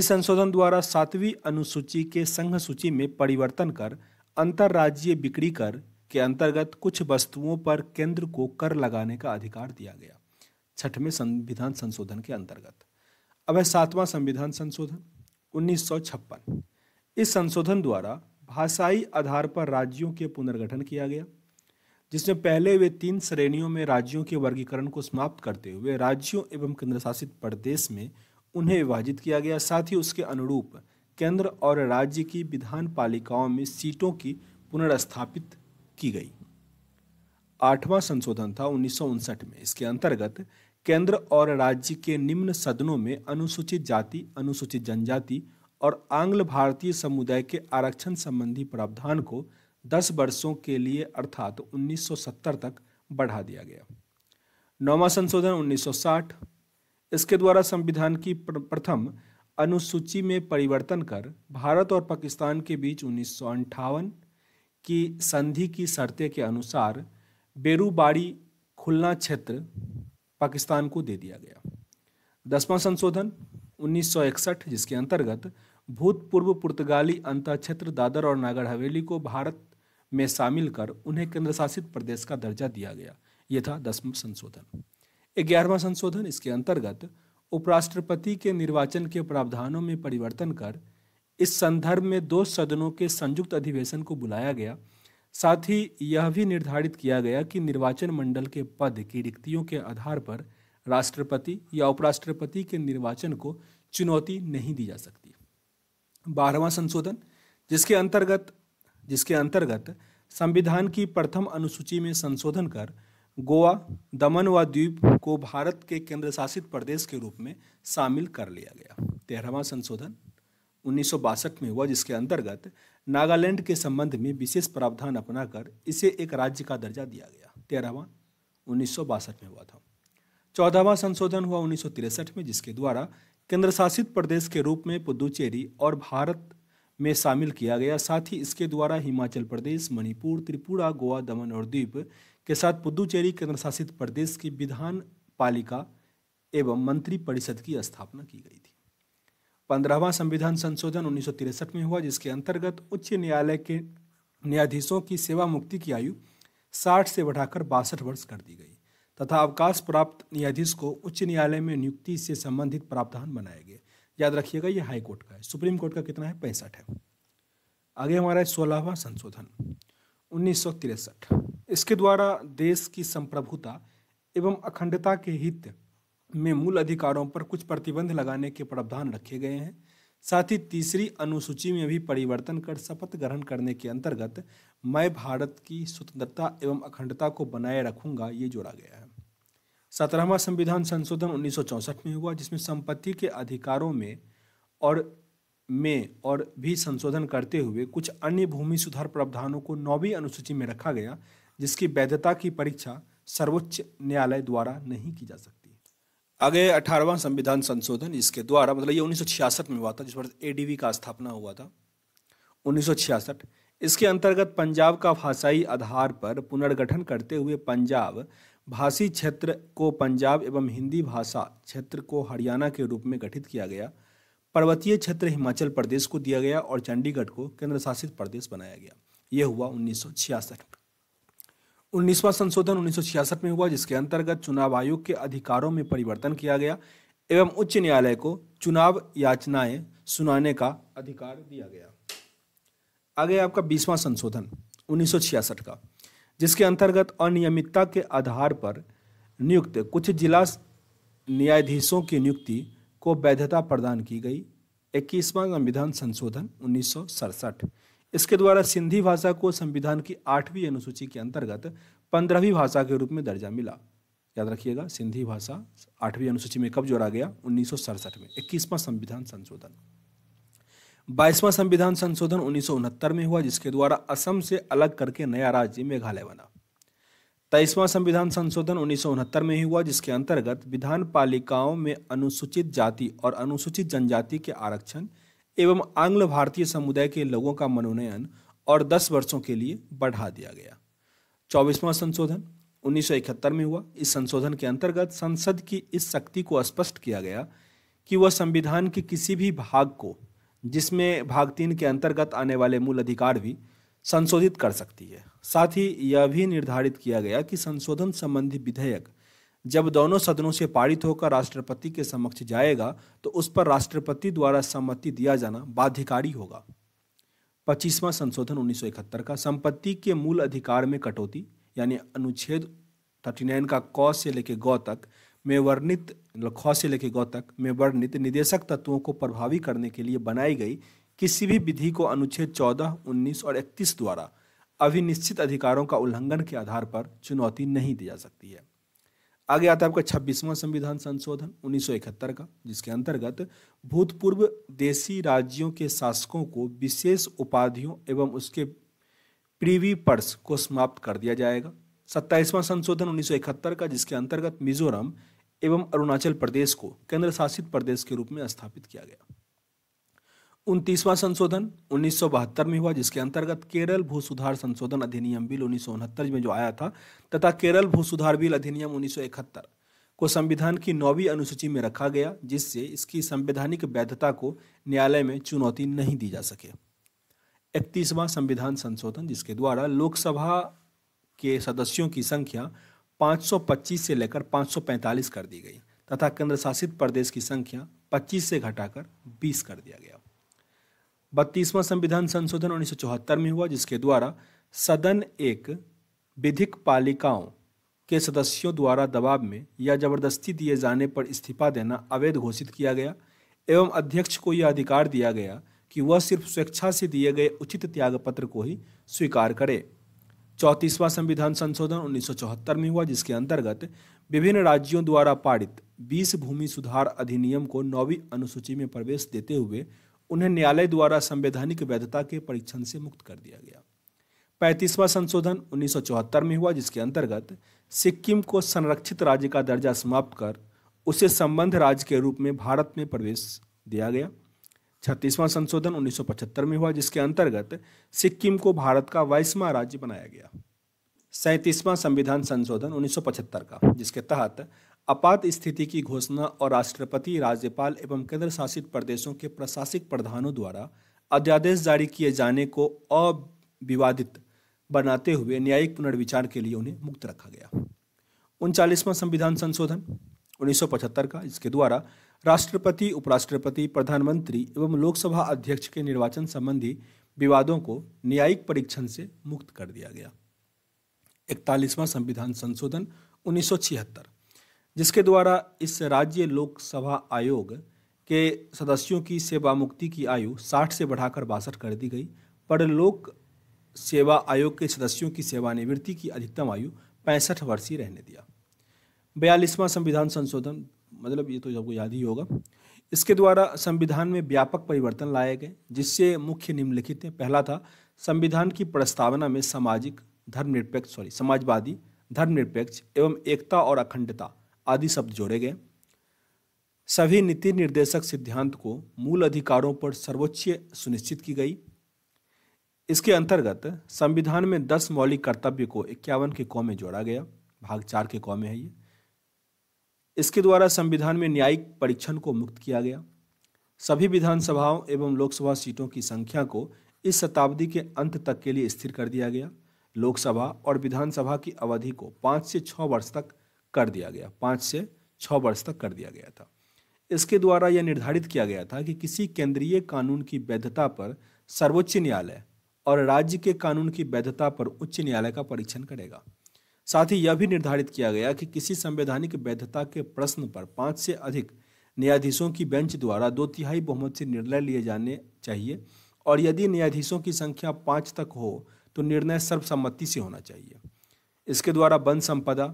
इस संशोधन द्वारा सातवीं अनुसूची के संघ सूची में परिवर्तन कर अंतर्राज्यीय बिक्री कर के अंतर्गत कुछ वस्तुओं पर केंद्र को कर लगाने का अधिकार दिया गया छठवें संविधान संशोधन के अंतर्गत अब है सातवां संविधान संशोधन उन्नीस इस संशोधन द्वारा भाषाई आधार पर राज्यों के पुनर्गठन किया गया जिसमें पहले वे तीन श्रेणियों में राज्यों के वर्गीकरण को समाप्त करते हुए राज्यों एवं केंद्रशासित प्रदेश में उन्हें विभाजित किया गया साथ ही उसके अनुरूप केंद्र और राज्य की विधान पालिकाओं में सीटों की पुनर्स्थापित की गई आठवां संशोधन था उन्नीस में इसके अंतर्गत केंद्र और राज्य के निम्न सदनों में अनुसूचित जाति अनुसूचित जनजाति और आंग्ल भारतीय समुदाय के आरक्षण संबंधी प्रावधान को दस वर्षों के लिए अर्थात 1970 तक बढ़ा दिया गया नौवा संशोधन 1960 इसके द्वारा संविधान की प्रथम अनुसूची में परिवर्तन कर भारत और पाकिस्तान के बीच उन्नीस की संधि की शर्तें के अनुसार बेरूबाड़ी खुलना क्षेत्र पाकिस्तान को दे दिया गया दसवां संशोधन 1961 जिसके अंतर्गत भूतपूर्व पुर्तगाली अंतर क्षेत्र दादर और नागर हवेली को भारत में शामिल कर उन्हें केंद्र शासित प्रदेश का दर्जा दिया गया यह था दसवां संशोधन ग्यारहवां संशोधन इसके अंतर्गत उपराष्ट्रपति के निर्वाचन के प्रावधानों में परिवर्तन कर इस संदर्भ में दो सदनों के संयुक्त अधिवेशन को बुलाया गया साथ ही यह भी निर्धारित किया गया कि निर्वाचन मंडल के पद की रिक्तियों के आधार पर राष्ट्रपति या उपराष्ट्रपति के निर्वाचन को चुनौती नहीं दी जा सकती बारहवां संशोधन जिसके अंतर्गत जिसके अंतर्गत संविधान की प्रथम अनुसूची में संशोधन कर गोवा दमन व द्वीप को भारत के केंद्र शासित प्रदेश के रूप में शामिल कर लिया गया तेरहवा संशोधन उन्नीस में हुआ जिसके अंतर्गत नागालैंड के संबंध में विशेष प्रावधान अपनाकर इसे एक राज्य का दर्जा दिया गया तेरहवा उन्नीस में हुआ था चौदहवा संशोधन हुआ उन्नीस में जिसके द्वारा केंद्र शासित प्रदेश के रूप में पुदुचेरी और भारत में शामिल किया गया साथ ही इसके द्वारा हिमाचल प्रदेश मणिपुर त्रिपुरा गोवा दमन और द्वीप के साथ पुदुचेरी केंद्रशासित प्रदेश की विधान पालिका एवं मंत्री परिषद की स्थापना की गई थी पंद्रहवां संविधान संशोधन उन्नीस में हुआ जिसके अंतर्गत उच्च न्यायालय के न्यायाधीशों की सेवा मुक्ति की आयु साठ से बढ़ाकर बासठ वर्ष कर दी गई तथा अवकाश प्राप्त न्यायाधीश को उच्च न्यायालय में नियुक्ति से संबंधित प्रावधान बनाए गए याद रखिएगा ये हाई कोर्ट का है सुप्रीम कोर्ट का कितना है पैंसठ है आगे हमारा है सोलहवा संशोधन उन्नीस इसके द्वारा देश की संप्रभुता एवं अखंडता के हित में मूल अधिकारों पर कुछ प्रतिबंध लगाने के प्रावधान रखे गए हैं साथ ही तीसरी अनुसूची में भी परिवर्तन कर शपथ ग्रहण करने के अंतर्गत मैं भारत की स्वतंत्रता एवं अखंडता को बनाए रखूंगा ये जोड़ा गया है सत्रहवा संविधान संशोधन उन्नीस में हुआ जिसमें संपत्ति के अधिकारों में और में और भी संशोधन करते हुए कुछ अन्य भूमि सुधार प्रावधानों को नौवीं अनुसूची में रखा गया जिसकी वैधता की परीक्षा सर्वोच्च न्यायालय द्वारा नहीं की जा सकती आगे अठारहवां संविधान संशोधन इसके द्वारा मतलब ये उन्नीस में हुआ था जिस पर ए का स्थापना हुआ था उन्नीस इसके अंतर्गत पंजाब का भाषाई आधार पर पुनर्गठन करते हुए पंजाब भाषी क्षेत्र को पंजाब एवं हिंदी भाषा क्षेत्र को हरियाणा के रूप में गठित किया गया पर्वतीय क्षेत्र हिमाचल प्रदेश को दिया गया और चंडीगढ़ को केंद्रशासित प्रदेश बनाया गया यह हुआ उन्नीस सौ छियासठ संशोधन उन्नीस में हुआ जिसके अंतर्गत चुनाव आयोग के अधिकारों में परिवर्तन किया गया एवं उच्च न्यायालय को चुनाव याचनाएं सुनाने का अधिकार दिया गया आगे आपका बीसवां संशोधन उन्नीस का जिसके अंतर्गत अनियमितता के आधार पर नियुक्त कुछ जिला न्यायाधीशों की नियुक्ति को वैधता प्रदान की गई इक्कीसवां संविधान संशोधन उन्नीस इसके द्वारा सिंधी भाषा को संविधान की आठवीं अनुसूची के अंतर्गत पंद्रहवीं भाषा के रूप में दर्जा मिला याद रखिएगा सिंधी भाषा आठवीं अनुसूची में कब जोड़ा गया उन्नीस में इक्कीसवां संविधान संशोधन बाईसवां संविधान संशोधन उन्नीस में हुआ जिसके द्वारा असम से अलग करके नया राज्य मेघालय बना तेईसवां संविधान संशोधन उन्नीस में ही हुआ जिसके अंतर्गत विधान पालिकाओं में अनुसूचित जाति और अनुसूचित जनजाति के आरक्षण एवं आंग्ल भारतीय समुदाय के लोगों का मनोनयन और 10 वर्षों के लिए बढ़ा दिया गया चौबीसवां संशोधन उन्नीस में हुआ इस संशोधन के अंतर्गत संसद की इस शक्ति को स्पष्ट किया गया कि वह संविधान के किसी भी भाग को जिसमें भाग तीन के अंतर्गत आने वाले मूल अधिकार भी संशोधित कर सकती है साथ ही यह भी निर्धारित किया गया कि संशोधन संबंधी विधेयक जब दोनों सदनों से पारित होकर राष्ट्रपति के समक्ष जाएगा तो उस पर राष्ट्रपति द्वारा सम्मति दिया जाना बाध्यकारी होगा पच्चीसवां संशोधन उन्नीस का संपत्ति के मूल अधिकार में कटौती यानी अनुच्छेद थर्टी का क से लेकर गौ तक में वर्णित ख से लेके गौतक में वर्णित निदेशक तत्वों को प्रभावी करने के लिए बनाई गई किसी भी विधि को अनुच्छेद चौदह उन्नीस और इकतीस द्वारा अभिनिश्चित अधिकारों का उल्लंघन के आधार पर चुनौती नहीं दी जा सकती है आगे आता है आपका छब्बीसवां संविधान संशोधन 1971 का जिसके अंतर्गत भूतपूर्व देशी राज्यों के शासकों को विशेष उपाधियों एवं उसके प्रीवी पर्स को समाप्त कर दिया जाएगा सत्ताईसवां संशोधन 1971 का जिसके अंतर्गत मिजोरम एवं अरुणाचल प्रदेश को केंद्र शासित प्रदेश के रूप में स्थापित किया गया उनतीसवां संशोधन उन्नीस में हुआ जिसके अंतर्गत केरल भू सुधार संशोधन अधिनियम बिल उन्नीस में जो आया था तथा केरल भू सुधार बिल अधिनियम उन्नीस को संविधान की नौवीं अनुसूची में रखा गया जिससे इसकी संवैधानिक वैधता को न्यायालय में चुनौती नहीं दी जा सके इकतीसवां संविधान संशोधन जिसके द्वारा लोकसभा के सदस्यों की संख्या 525 से लेकर 545 कर दी गई तथा केंद्र शासित प्रदेश की संख्या 25 से घटाकर 20 कर दिया गया बत्तीसवां संविधान संशोधन उन्नीस में हुआ जिसके द्वारा सदन एक विधिक पालिकाओं के सदस्यों द्वारा दबाव में या जबरदस्ती दिए जाने पर इस्तीफा देना अवैध घोषित किया गया एवं अध्यक्ष को यह अधिकार दिया गया कि वह सिर्फ स्वेच्छा से दिए गए उचित त्यागपत्र को ही स्वीकार करे चौंतीसवां संविधान संशोधन 1974 में हुआ जिसके अंतर्गत विभिन्न राज्यों द्वारा पारित 20 भूमि सुधार अधिनियम को नौवीं अनुसूची में प्रवेश देते हुए उन्हें न्यायालय द्वारा संवैधानिक वैधता के परीक्षण से मुक्त कर दिया गया पैंतीसवां संशोधन 1974 में हुआ जिसके अंतर्गत सिक्किम को संरक्षित राज्य का दर्जा समाप्त कर उसे संबंध राज्य के रूप में भारत में प्रवेश दिया गया छत्तीसवां संशोधन 1975 में हुआ जिसके अंतर्गत सिक्किम को भारत का बाईसवां राज्य बनाया गया सैंतीसवां संविधान संशोधन 1975 का जिसके तहत आपात स्थिति की घोषणा और राष्ट्रपति राज्यपाल एवं केंद्र शासित प्रदेशों के प्रशासनिक प्रधानों द्वारा अध्यादेश जारी किए जाने को अविवादित बनाते हुए न्यायिक पुनर्विचार के लिए उन्हें मुक्त रखा गया उनचालीसवां संविधान संशोधन 1975 का इसके द्वारा राष्ट्रपति उपराष्ट्रपति प्रधानमंत्री एवं लोकसभा अध्यक्ष के निर्वाचन संबंधी विवादों को न्यायिक परीक्षण से मुक्त कर दिया गया इकतालीसवां संविधान संशोधन उन्नीस जिसके द्वारा इस राज्य लोकसभा आयोग के सदस्यों की सेवा मुक्ति की आयु 60 से बढ़ाकर बासठ कर दी गई पर लोक सेवा आयोग के सदस्यों की सेवानिवृत्ति की अधिकतम आयु पैंसठ वर्षीय रहने दिया बयालीसवां संविधान संशोधन मतलब ये तो आपको याद ही होगा इसके द्वारा संविधान में व्यापक परिवर्तन लाए गए जिससे मुख्य निम्नलिखित हैं पहला था संविधान की प्रस्तावना में सामाजिक धर्मनिरपेक्ष सॉरी समाजवादी धर्मनिरपेक्ष एवं एकता और अखंडता आदि शब्द जोड़े गए सभी नीति निर्देशक सिद्धांत को मूल अधिकारों पर सर्वोच्च सुनिश्चित की गई इसके अंतर्गत संविधान में दस मौलिक कर्तव्य को इक्यावन के कौ में जोड़ा गया भाग चार के कौ में है ये इसके द्वारा संविधान में न्यायिक परीक्षण को मुक्त किया गया सभी विधानसभाओं एवं लोकसभा सीटों की संख्या को इस शताब्दी के अंत तक के लिए स्थिर कर दिया गया लोकसभा और विधानसभा की अवधि को पाँच से छः वर्ष तक कर दिया गया पाँच से छः वर्ष तक कर दिया गया था इसके द्वारा यह निर्धारित किया गया था कि किसी केंद्रीय कानून की वैधता पर सर्वोच्च न्यायालय और राज्य के कानून की वैधता पर उच्च न्यायालय का परीक्षण करेगा साथ ही यह भी निर्धारित किया गया कि किसी संवैधानिक वैधता के प्रश्न पर पाँच से अधिक न्यायाधीशों की बेंच द्वारा दो तिहाई बहुमत से निर्णय लिए जाने चाहिए और यदि न्यायाधीशों की संख्या पाँच तक हो तो निर्णय सर्वसम्मति से होना चाहिए इसके द्वारा वन संपदा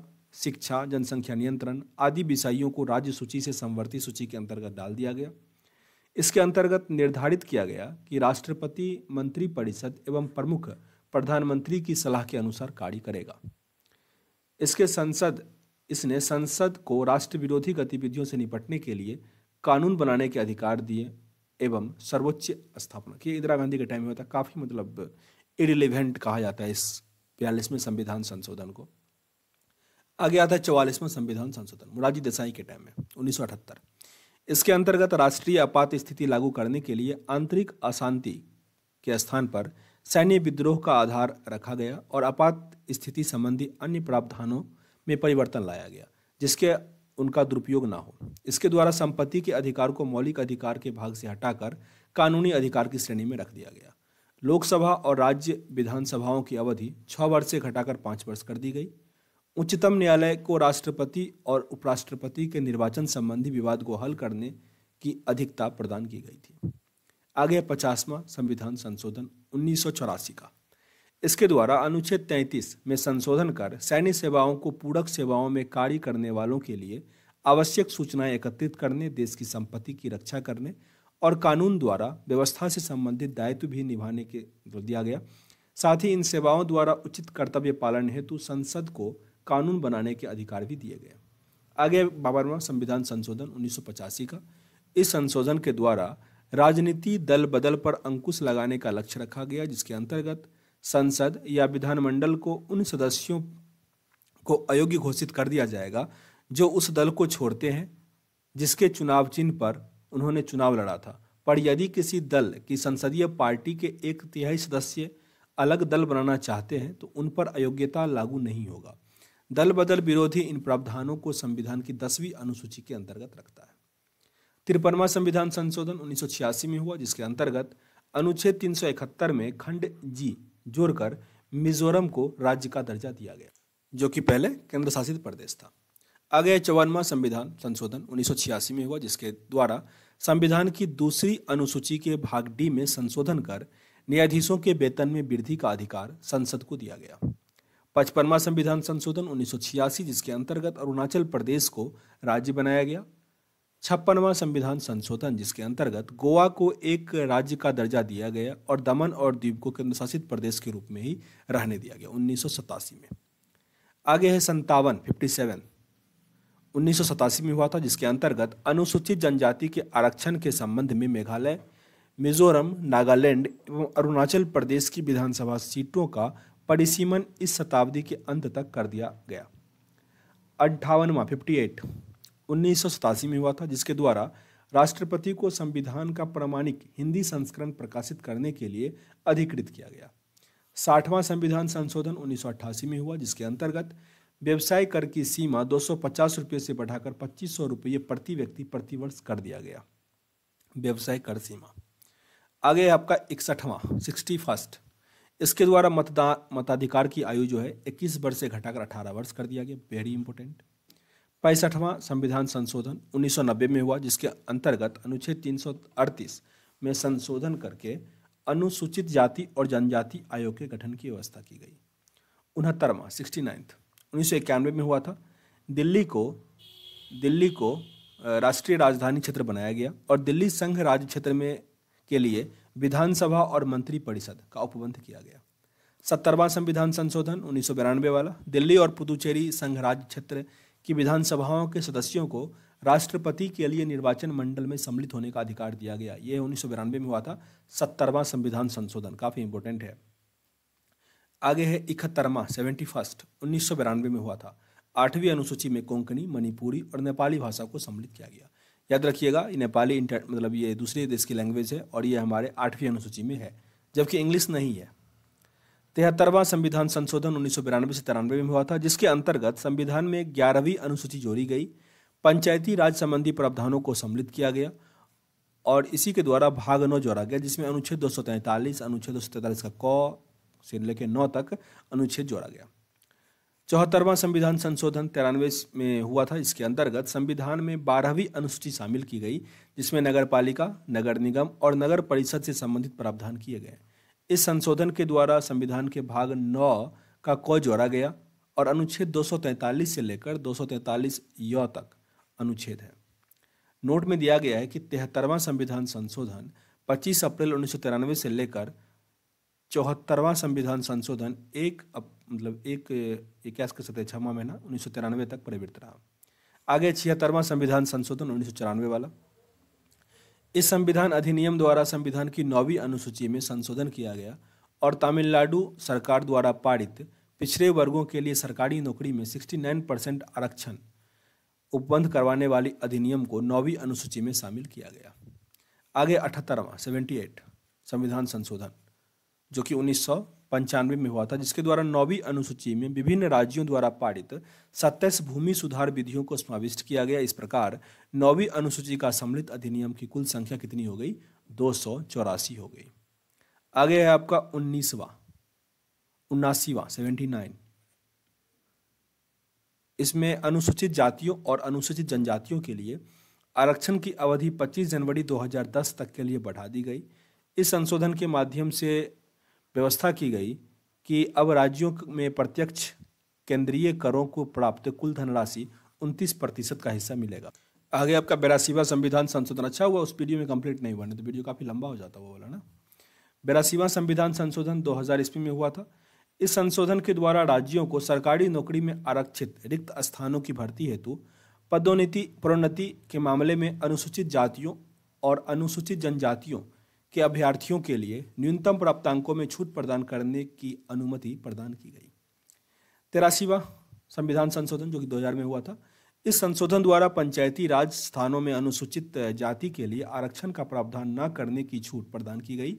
शिक्षा जनसंख्या नियंत्रण आदि विषयों को राज्य सूची से संवर्ती सूची के अंतर्गत डाल दिया गया इसके अंतर्गत निर्धारित किया गया कि राष्ट्रपति मंत्रिपरिषद एवं प्रमुख प्रधानमंत्री की सलाह के अनुसार कार्य करेगा इसके संसद इसने संसद को राष्ट्र विरोधी गतिविधियों से निपटने के लिए कानून बनाने के अधिकार दिए एवं सर्वोच्च स्थापना की इंदिरा गांधी के टाइम में होता तो काफ़ी मतलब इरिलीवेंट कहा जाता है इस बयालीसवें संविधान संशोधन को आगे आता है चौवालीसवें संविधान संशोधन मोरारजी देसाई के टाइम में उन्नीस इसके अंतर्गत राष्ट्रीय आपात स्थिति लागू करने के लिए आंतरिक अशांति के स्थान पर सैन्य विद्रोह का आधार रखा गया और आपात स्थिति संबंधी अन्य प्रावधानों में परिवर्तन लाया गया जिसके उनका दुरुपयोग ना हो इसके द्वारा संपत्ति के अधिकार को मौलिक अधिकार के भाग से हटाकर कानूनी अधिकार की श्रेणी में रख दिया गया लोकसभा और राज्य विधानसभाओं की अवधि छः वर्ष से घटाकर पाँच वर्ष कर दी गई उच्चतम न्यायालय को राष्ट्रपति और उपराष्ट्रपति के निर्वाचन संबंधी विवाद को हल करने की अधिकता प्रदान की गई थी आगे पचासवा संविधान संशोधन उन्नीस का इसके द्वारा अनुच्छेद 33 में संशोधन कर सैन्य सेवाओं को पूरक सेवाओं में कार्य करने वालों के लिए आवश्यक सूचनाएं एकत्रित करने देश की संपत्ति की रक्षा करने और कानून द्वारा व्यवस्था से संबंधित दायित्व भी निभाने के दिया गया साथ ही इन सेवाओं द्वारा उचित कर्तव्य पालन हेतु संसद को कानून बनाने के अधिकार भी दिए गए आगे बाबरवा संविधान संशोधन उन्नीस का इस संशोधन के द्वारा राजनीति दल बदल पर अंकुश लगाने का लक्ष्य रखा गया जिसके अंतर्गत संसद या विधानमंडल को उन सदस्यों को अयोग्य घोषित कर दिया जाएगा जो उस दल को छोड़ते हैं जिसके चुनाव चिन्ह पर उन्होंने चुनाव लड़ा था पर यदि किसी दल की संसदीय पार्टी के एक तिहाई सदस्य अलग दल बनाना चाहते हैं तो उन पर अयोग्यता लागू नहीं होगा दल बदल विरोधी इन प्रावधानों को संविधान की दसवीं अनुसूची के अंतर्गत रखता है तिरपनवा संविधान संशोधन उन्नीस में हुआ जिसके अंतर्गत अनुच्छेद 371 में खंड जी जोड़कर मिजोरम को राज्य का दर्जा दिया गया जो कि पहले केंद्र शासित प्रदेश था आगे चौवनवा संविधान संशोधन उन्नीस में हुआ जिसके द्वारा संविधान की दूसरी अनुसूची के भाग डी में संशोधन कर न्यायाधीशों के वेतन में वृद्धि का अधिकार संसद को दिया गया पचपनवा संविधान संशोधन उन्नीस जिसके अंतर्गत अरुणाचल प्रदेश को राज्य बनाया गया छप्पनवा संविधान संशोधन जिसके अंतर्गत गोवा को एक राज्य का दर्जा दिया गया और दमन और द्वीप को केंद्रशासित प्रदेश के रूप में ही रहने दिया गया उन्नीस में आगे है संतावन फिफ्टी सेवन उन्नीस में हुआ था जिसके अंतर्गत अनुसूचित जनजाति के आरक्षण के संबंध में मेघालय मिजोरम नागालैंड एवं अरुणाचल प्रदेश की विधानसभा सीटों का परिसीमन इस शताब्दी के अंत तक कर दिया गया अट्ठावनवा फिफ्टी एट उन्नीस में हुआ था जिसके द्वारा राष्ट्रपति को संविधान का प्रमाणिक हिंदी संस्करण प्रकाशित करने के लिए अधिकृत किया गया साठवां संविधान संशोधन उन्नीस में हुआ जिसके अंतर्गत व्यवसाय कर की सीमा दो रुपये से बढ़ाकर पच्चीस सौ रुपये प्रति व्यक्ति प्रतिवर्ष कर दिया गया व्यवसाय कर सीमा आगे आपका इकसठवां सिक्सटी फर्स्ट इसके द्वारा मतदा मताधिकार की आयु जो है इक्कीस वर्ष से घटाकर अठारह वर्ष कर दिया गया वेरी इंपॉर्टेंट पैंसठवां संविधान संशोधन 1990 में हुआ जिसके अंतर्गत अनुच्छेद 338 में संशोधन करके अनुसूचित जाति और जनजाति आयोग के गठन की व्यवस्था की गई उनहत्तरवा सिक्सटी नाइन्थ उन्नीस सौ इक्यानवे में हुआ था दिल्ली को दिल्ली को राष्ट्रीय राजधानी क्षेत्र बनाया गया और दिल्ली संघ राज्य क्षेत्र में के लिए विधानसभा और मंत्री परिषद का उपबंध किया गया सत्तरवां संविधान संशोधन उन्नीस वाला दिल्ली और पुदुचेरी संघ राज्य क्षेत्र कि विधानसभाओं के सदस्यों को राष्ट्रपति के लिए निर्वाचन मंडल में सम्मिलित होने का अधिकार दिया गया ये उन्नीस में हुआ था सत्तरवां संविधान संशोधन काफ़ी इंपोर्टेंट है आगे है इकहत्तरवा सेवेंटी फर्स्ट उन्नीस में हुआ था आठवीं अनुसूची में कोंकणी मणिपुरी और नेपाली भाषा को सम्मिलित किया गया याद रखिएगा ये नेपाली इंटर मतलब ये दूसरे देश की लैंग्वेज है और ये हमारे आठवीं अनुसूची में है जबकि इंग्लिश नहीं है तिहत्तरवां संविधान संशोधन उन्नीस से तिरानवे में हुआ था जिसके अंतर्गत संविधान में ग्यारहवीं अनुसूची जोड़ी गई पंचायती राज संबंधी प्रावधानों को सम्मिलित किया गया और इसी के द्वारा भाग नौ जोड़ा गया जिसमें अनुच्छेद दो अनुच्छेद दो का क से लेकर नौ तक अनुच्छेद जोड़ा गया चौहत्तरवां संविधान संशोधन तिरानवे में हुआ था इसके अंतर्गत संविधान में बारहवीं अनुसूची शामिल की गई जिसमें नगर पालिका नगर निगम और नगर परिषद से संबंधित प्रावधान किए गए इस संशोधन के द्वारा संविधान के भाग नौ का क जोड़ा गया और अनुच्छेद 243 से लेकर 243 सौ तक अनुच्छेद है नोट में दिया गया है कि तिहत्तरवां संविधान संशोधन 25 अप्रैल उन्नीस से लेकर चौहत्तरवां संविधान संशोधन एक अप, मतलब एक इक्यास के सकते छमा महीना उन्नीस तक प्रवृत्त रहा आगे छिहत्तरवां संविधान संशोधन उन्नीस वाला इस संविधान अधिनियम द्वारा संविधान की नौवीं अनुसूची में संशोधन किया गया और तमिलनाडु सरकार द्वारा पारित पिछड़े वर्गों के लिए सरकारी नौकरी में 69 परसेंट आरक्षण उपबंध करवाने वाली अधिनियम को नौवीं अनुसूची में शामिल किया गया आगे अठहत्तरवा सेवेंटी एट संविधान संशोधन जो कि उन्नीस पंचानवे में हुआ था जिसके द्वारा नौवीं अनुसूची में विभिन्न राज्यों द्वारा पारित सत्ताईस भूमि सुधार विधियों को समाविष्ट किया गया इस प्रकार नौवीं अनुसूची का सम्मिलित अधिनियम की कुल संख्या कितनी हो गई दो सौ चौरासी हो गई आगे है आपका उन्नीसवा उन्नासीवा सेवेंटी नाइन इसमें अनुसूचित जातियों और अनुसूचित जनजातियों के लिए आरक्षण की अवधि 25 जनवरी 2010 तक के लिए बढ़ा दी गई इस संशोधन के माध्यम से व्यवस्था की गई कि अब राज्यों में प्रत्यक्ष केंद्रीय करों को प्राप्त कुल धनराशि उनतीस प्रतिशत का हिस्सा मिलेगा आगे आपका बेरासीवा संविधान संशोधन अच्छा हुआ उस वीडियो में कंप्लीट नहीं हुआ तो वीडियो काफ़ी लंबा हो जाता वो वाला ना बेरासीवा संविधान संशोधन 2000 ईस्वी में हुआ था इस संशोधन के द्वारा राज्यों को सरकारी नौकरी में आरक्षित रिक्त स्थानों की भर्ती हेतु पदोन्नति प्रोन्नति के मामले में अनुसूचित जातियों और अनुसूचित जनजातियों के अभ्यर्थियों के लिए न्यूनतम प्राप्तांकों में छूट प्रदान करने की अनुमति प्रदान की गई तेरासीवा संविधान संशोधन जो कि 2000 में हुआ था इस संशोधन द्वारा पंचायती राज स्थानों में अनुसूचित जाति के लिए आरक्षण का प्रावधान न करने की छूट प्रदान की गई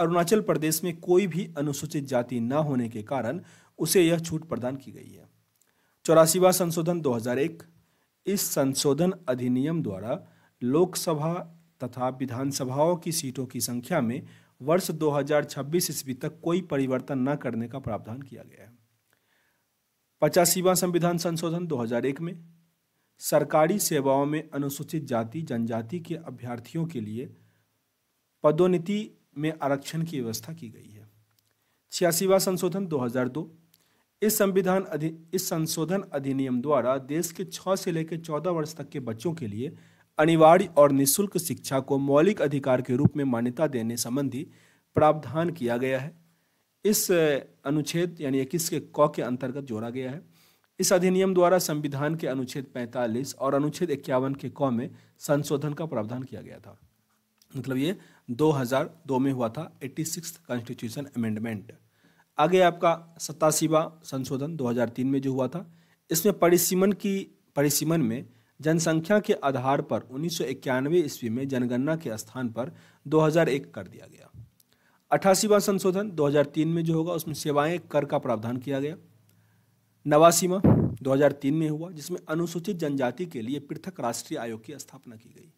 अरुणाचल प्रदेश में कोई भी अनुसूचित जाति न होने के कारण उसे यह छूट प्रदान की गई है चौरासीवा संशोधन 2001 इस संशोधन अधिनियम द्वारा लोकसभा तथा विधानसभाओं की सीटों की संख्या में वर्ष 2026 ईस्वी तक कोई परिवर्तन न करने का प्रावधान किया गया है पचासीवा संविधान संशोधन 2001 में सरकारी सेवाओं में अनुसूचित जाति जनजाति के अभ्यर्थियों के लिए पदोन्नति में आरक्षण की व्यवस्था की गई है छियासीवा संशोधन 2002 इस संविधान अधि इस संशोधन अधिनियम द्वारा देश के छः से लेकर चौदह वर्ष तक के बच्चों के लिए अनिवार्य और निःशुल्क शिक्षा को मौलिक अधिकार के रूप में मान्यता देने संबंधी प्रावधान किया गया है इस अनुच्छेद यानी इक्कीस के क के अंतर्गत जोड़ा गया है इस अधिनियम द्वारा संविधान के अनुच्छेद 45 और अनुच्छेद इक्यावन के क में संशोधन का प्रावधान किया गया था मतलब ये 2002 में हुआ था एट्टी सिक्स कॉन्स्टिट्यूशन अमेंडमेंट आगे आपका सतासीवा संशोधन 2003 में जो हुआ था इसमें परिसीमन की परिसीमन में जनसंख्या के आधार पर उन्नीस सौ ईस्वी में जनगणना के स्थान पर 2001 कर दिया गया अठासीवा संशोधन 2003 में जो होगा उसमें सेवाएं कर का प्रावधान किया गया नवासीवा 2003 में हुआ जिसमें अनुसूचित जनजाति के लिए पृथक राष्ट्रीय आयोग की स्थापना की गई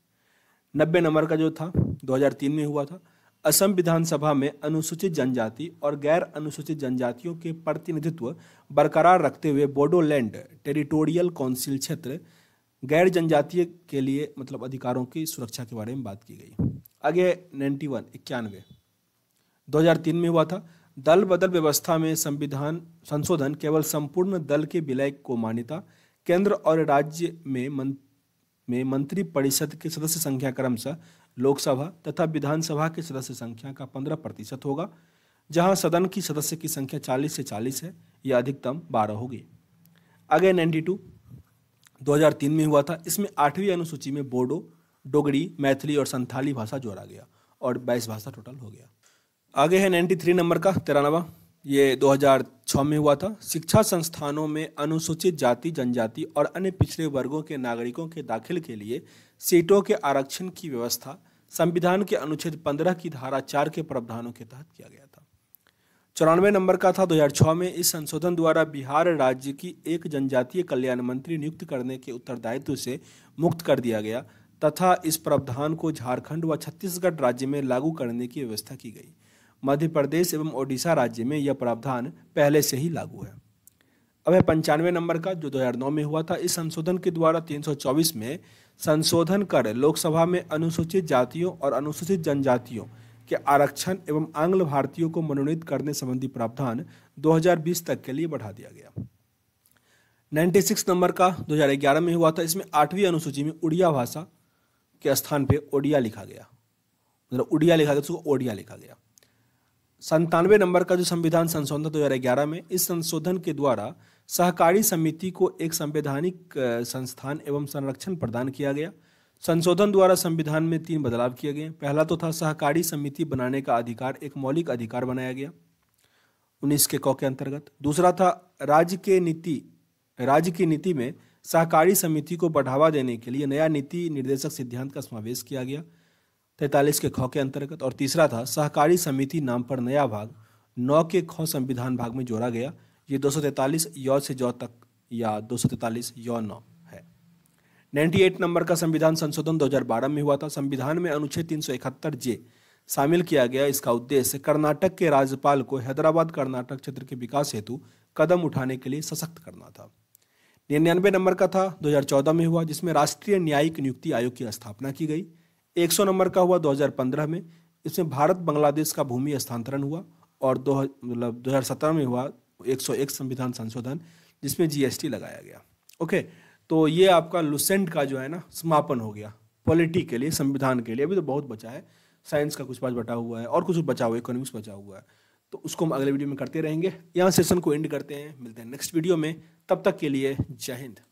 नब्बे नंबर का जो था 2003 में हुआ था असम विधानसभा में अनुसूचित जनजाति और गैर अनुसूचित जनजातियों के प्रतिनिधित्व बरकरार रखते हुए बोडोलैंड टेरिटोरियल काउंसिल क्षेत्र गैर जनजातीय के लिए मतलब अधिकारों की सुरक्षा के बारे में बात की गई आगे नाइन्टी वन इक्यानवे दो में हुआ था दल बदल व्यवस्था में संविधान संशोधन केवल संपूर्ण दल के विलय को मान्यता केंद्र और राज्य में मं, में मंत्री परिषद के सदस्य संख्या क्रमशः लोकसभा तथा विधानसभा के सदस्य संख्या का पंद्रह प्रतिशत होगा जहां सदन की सदस्य की संख्या चालीस से चालीस है या अधिकतम बारह होगी आगे नाइन्टी टू 2003 में हुआ था इसमें आठवीं अनुसूची में बोडो डोगरी मैथिली और संथाली भाषा जोड़ा गया और 22 भाषा टोटल हो गया आगे है 93 नंबर का तिरानवा ये 2006 में हुआ था शिक्षा संस्थानों में अनुसूचित जाति जनजाति और अन्य पिछड़े वर्गों के नागरिकों के दाखिल के लिए सीटों के आरक्षण की व्यवस्था संविधान के अनुच्छेद 15 की धारा चार के प्रावधानों के तहत किया गया था चौरानवे नंबर का था 2006 में इस संशोधन द्वारा बिहार राज्य की एक जनजातीय कल्याण मंत्री नियुक्त करने के उत्तरदायित्व से मुक्त कर दिया गया तथा इस प्रावधान को झारखंड व छत्तीसगढ़ राज्य में लागू करने की व्यवस्था की गई मध्य प्रदेश एवं ओडिशा राज्य में यह प्रावधान पहले से ही लागू है अब है पंचानवे नंबर का जो 2009 में हुआ था इस संशोधन के द्वारा 324 में संशोधन कर लोकसभा में अनुसूचित जातियों और अनुसूचित जनजातियों कि आरक्षण एवं आंग्ल भारतीयों को मनोनीत करने संबंधी प्रावधान 2020 तक के लिए बढ़ा दिया गया 96 नंबर का 2011 में हुआ था इसमें आठवीं अनुसूची में उड़िया भाषा के स्थान पे ओडिया लिखा गया मतलब उड़िया लिखा गया तो उसको ओडिया लिखा गया संतानवे नंबर का जो संविधान संशोधन दो में इस संशोधन के द्वारा सहकारी समिति को एक संवैधानिक संस्थान एवं संरक्षण प्रदान किया गया संशोधन द्वारा संविधान में तीन बदलाव किए गए पहला तो था सहकारी समिति बनाने का अधिकार एक मौलिक अधिकार बनाया गया उन्नीस के कौ के अंतर्गत दूसरा था राज्य के नीति राज्य की नीति में सहकारी समिति को बढ़ावा देने के लिए नया नीति निर्देशक सिद्धांत का समावेश किया गया तैतालीस के खौ के अंतर्गत और तीसरा था सहकारी समिति नाम पर नया भाग नौ के खौ संविधान भाग में जोड़ा गया ये दो सौ तैतालीस यौ से जौ तक या दो सौ तैतालीस यौ नौ 98 नंबर का संविधान संशोधन 2012 में हुआ था संविधान में अनुच्छेद तीन जे शामिल किया गया इसका उद्देश्य कर्नाटक के राज्यपाल को हैदराबाद कर्नाटक क्षेत्र के विकास हेतु कदम उठाने के लिए सशक्त करना था निन्यानवे नंबर का था 2014 में हुआ जिसमें राष्ट्रीय न्यायिक नियुक्ति आयोग की स्थापना की गई 100 नंबर का हुआ 2015 में इसमें भारत बांग्लादेश का भूमि स्थानांतरण हुआ और दो मतलब दो में हुआ 101 संविधान संशोधन जिसमें जीएसटी लगाया गया ओके तो ये आपका लुसेंट का जो है ना समापन हो गया पॉलिटी के लिए संविधान के लिए अभी तो बहुत बचा है साइंस का कुछ पास बटा हुआ है और कुछ बचा हुआ है इकोनॉमिक्स बचा हुआ है तो उसको हम अगले वीडियो में करते रहेंगे यहाँ सेशन को एंड करते हैं मिलते हैं नेक्स्ट वीडियो में तब तक के लिए जय हिंद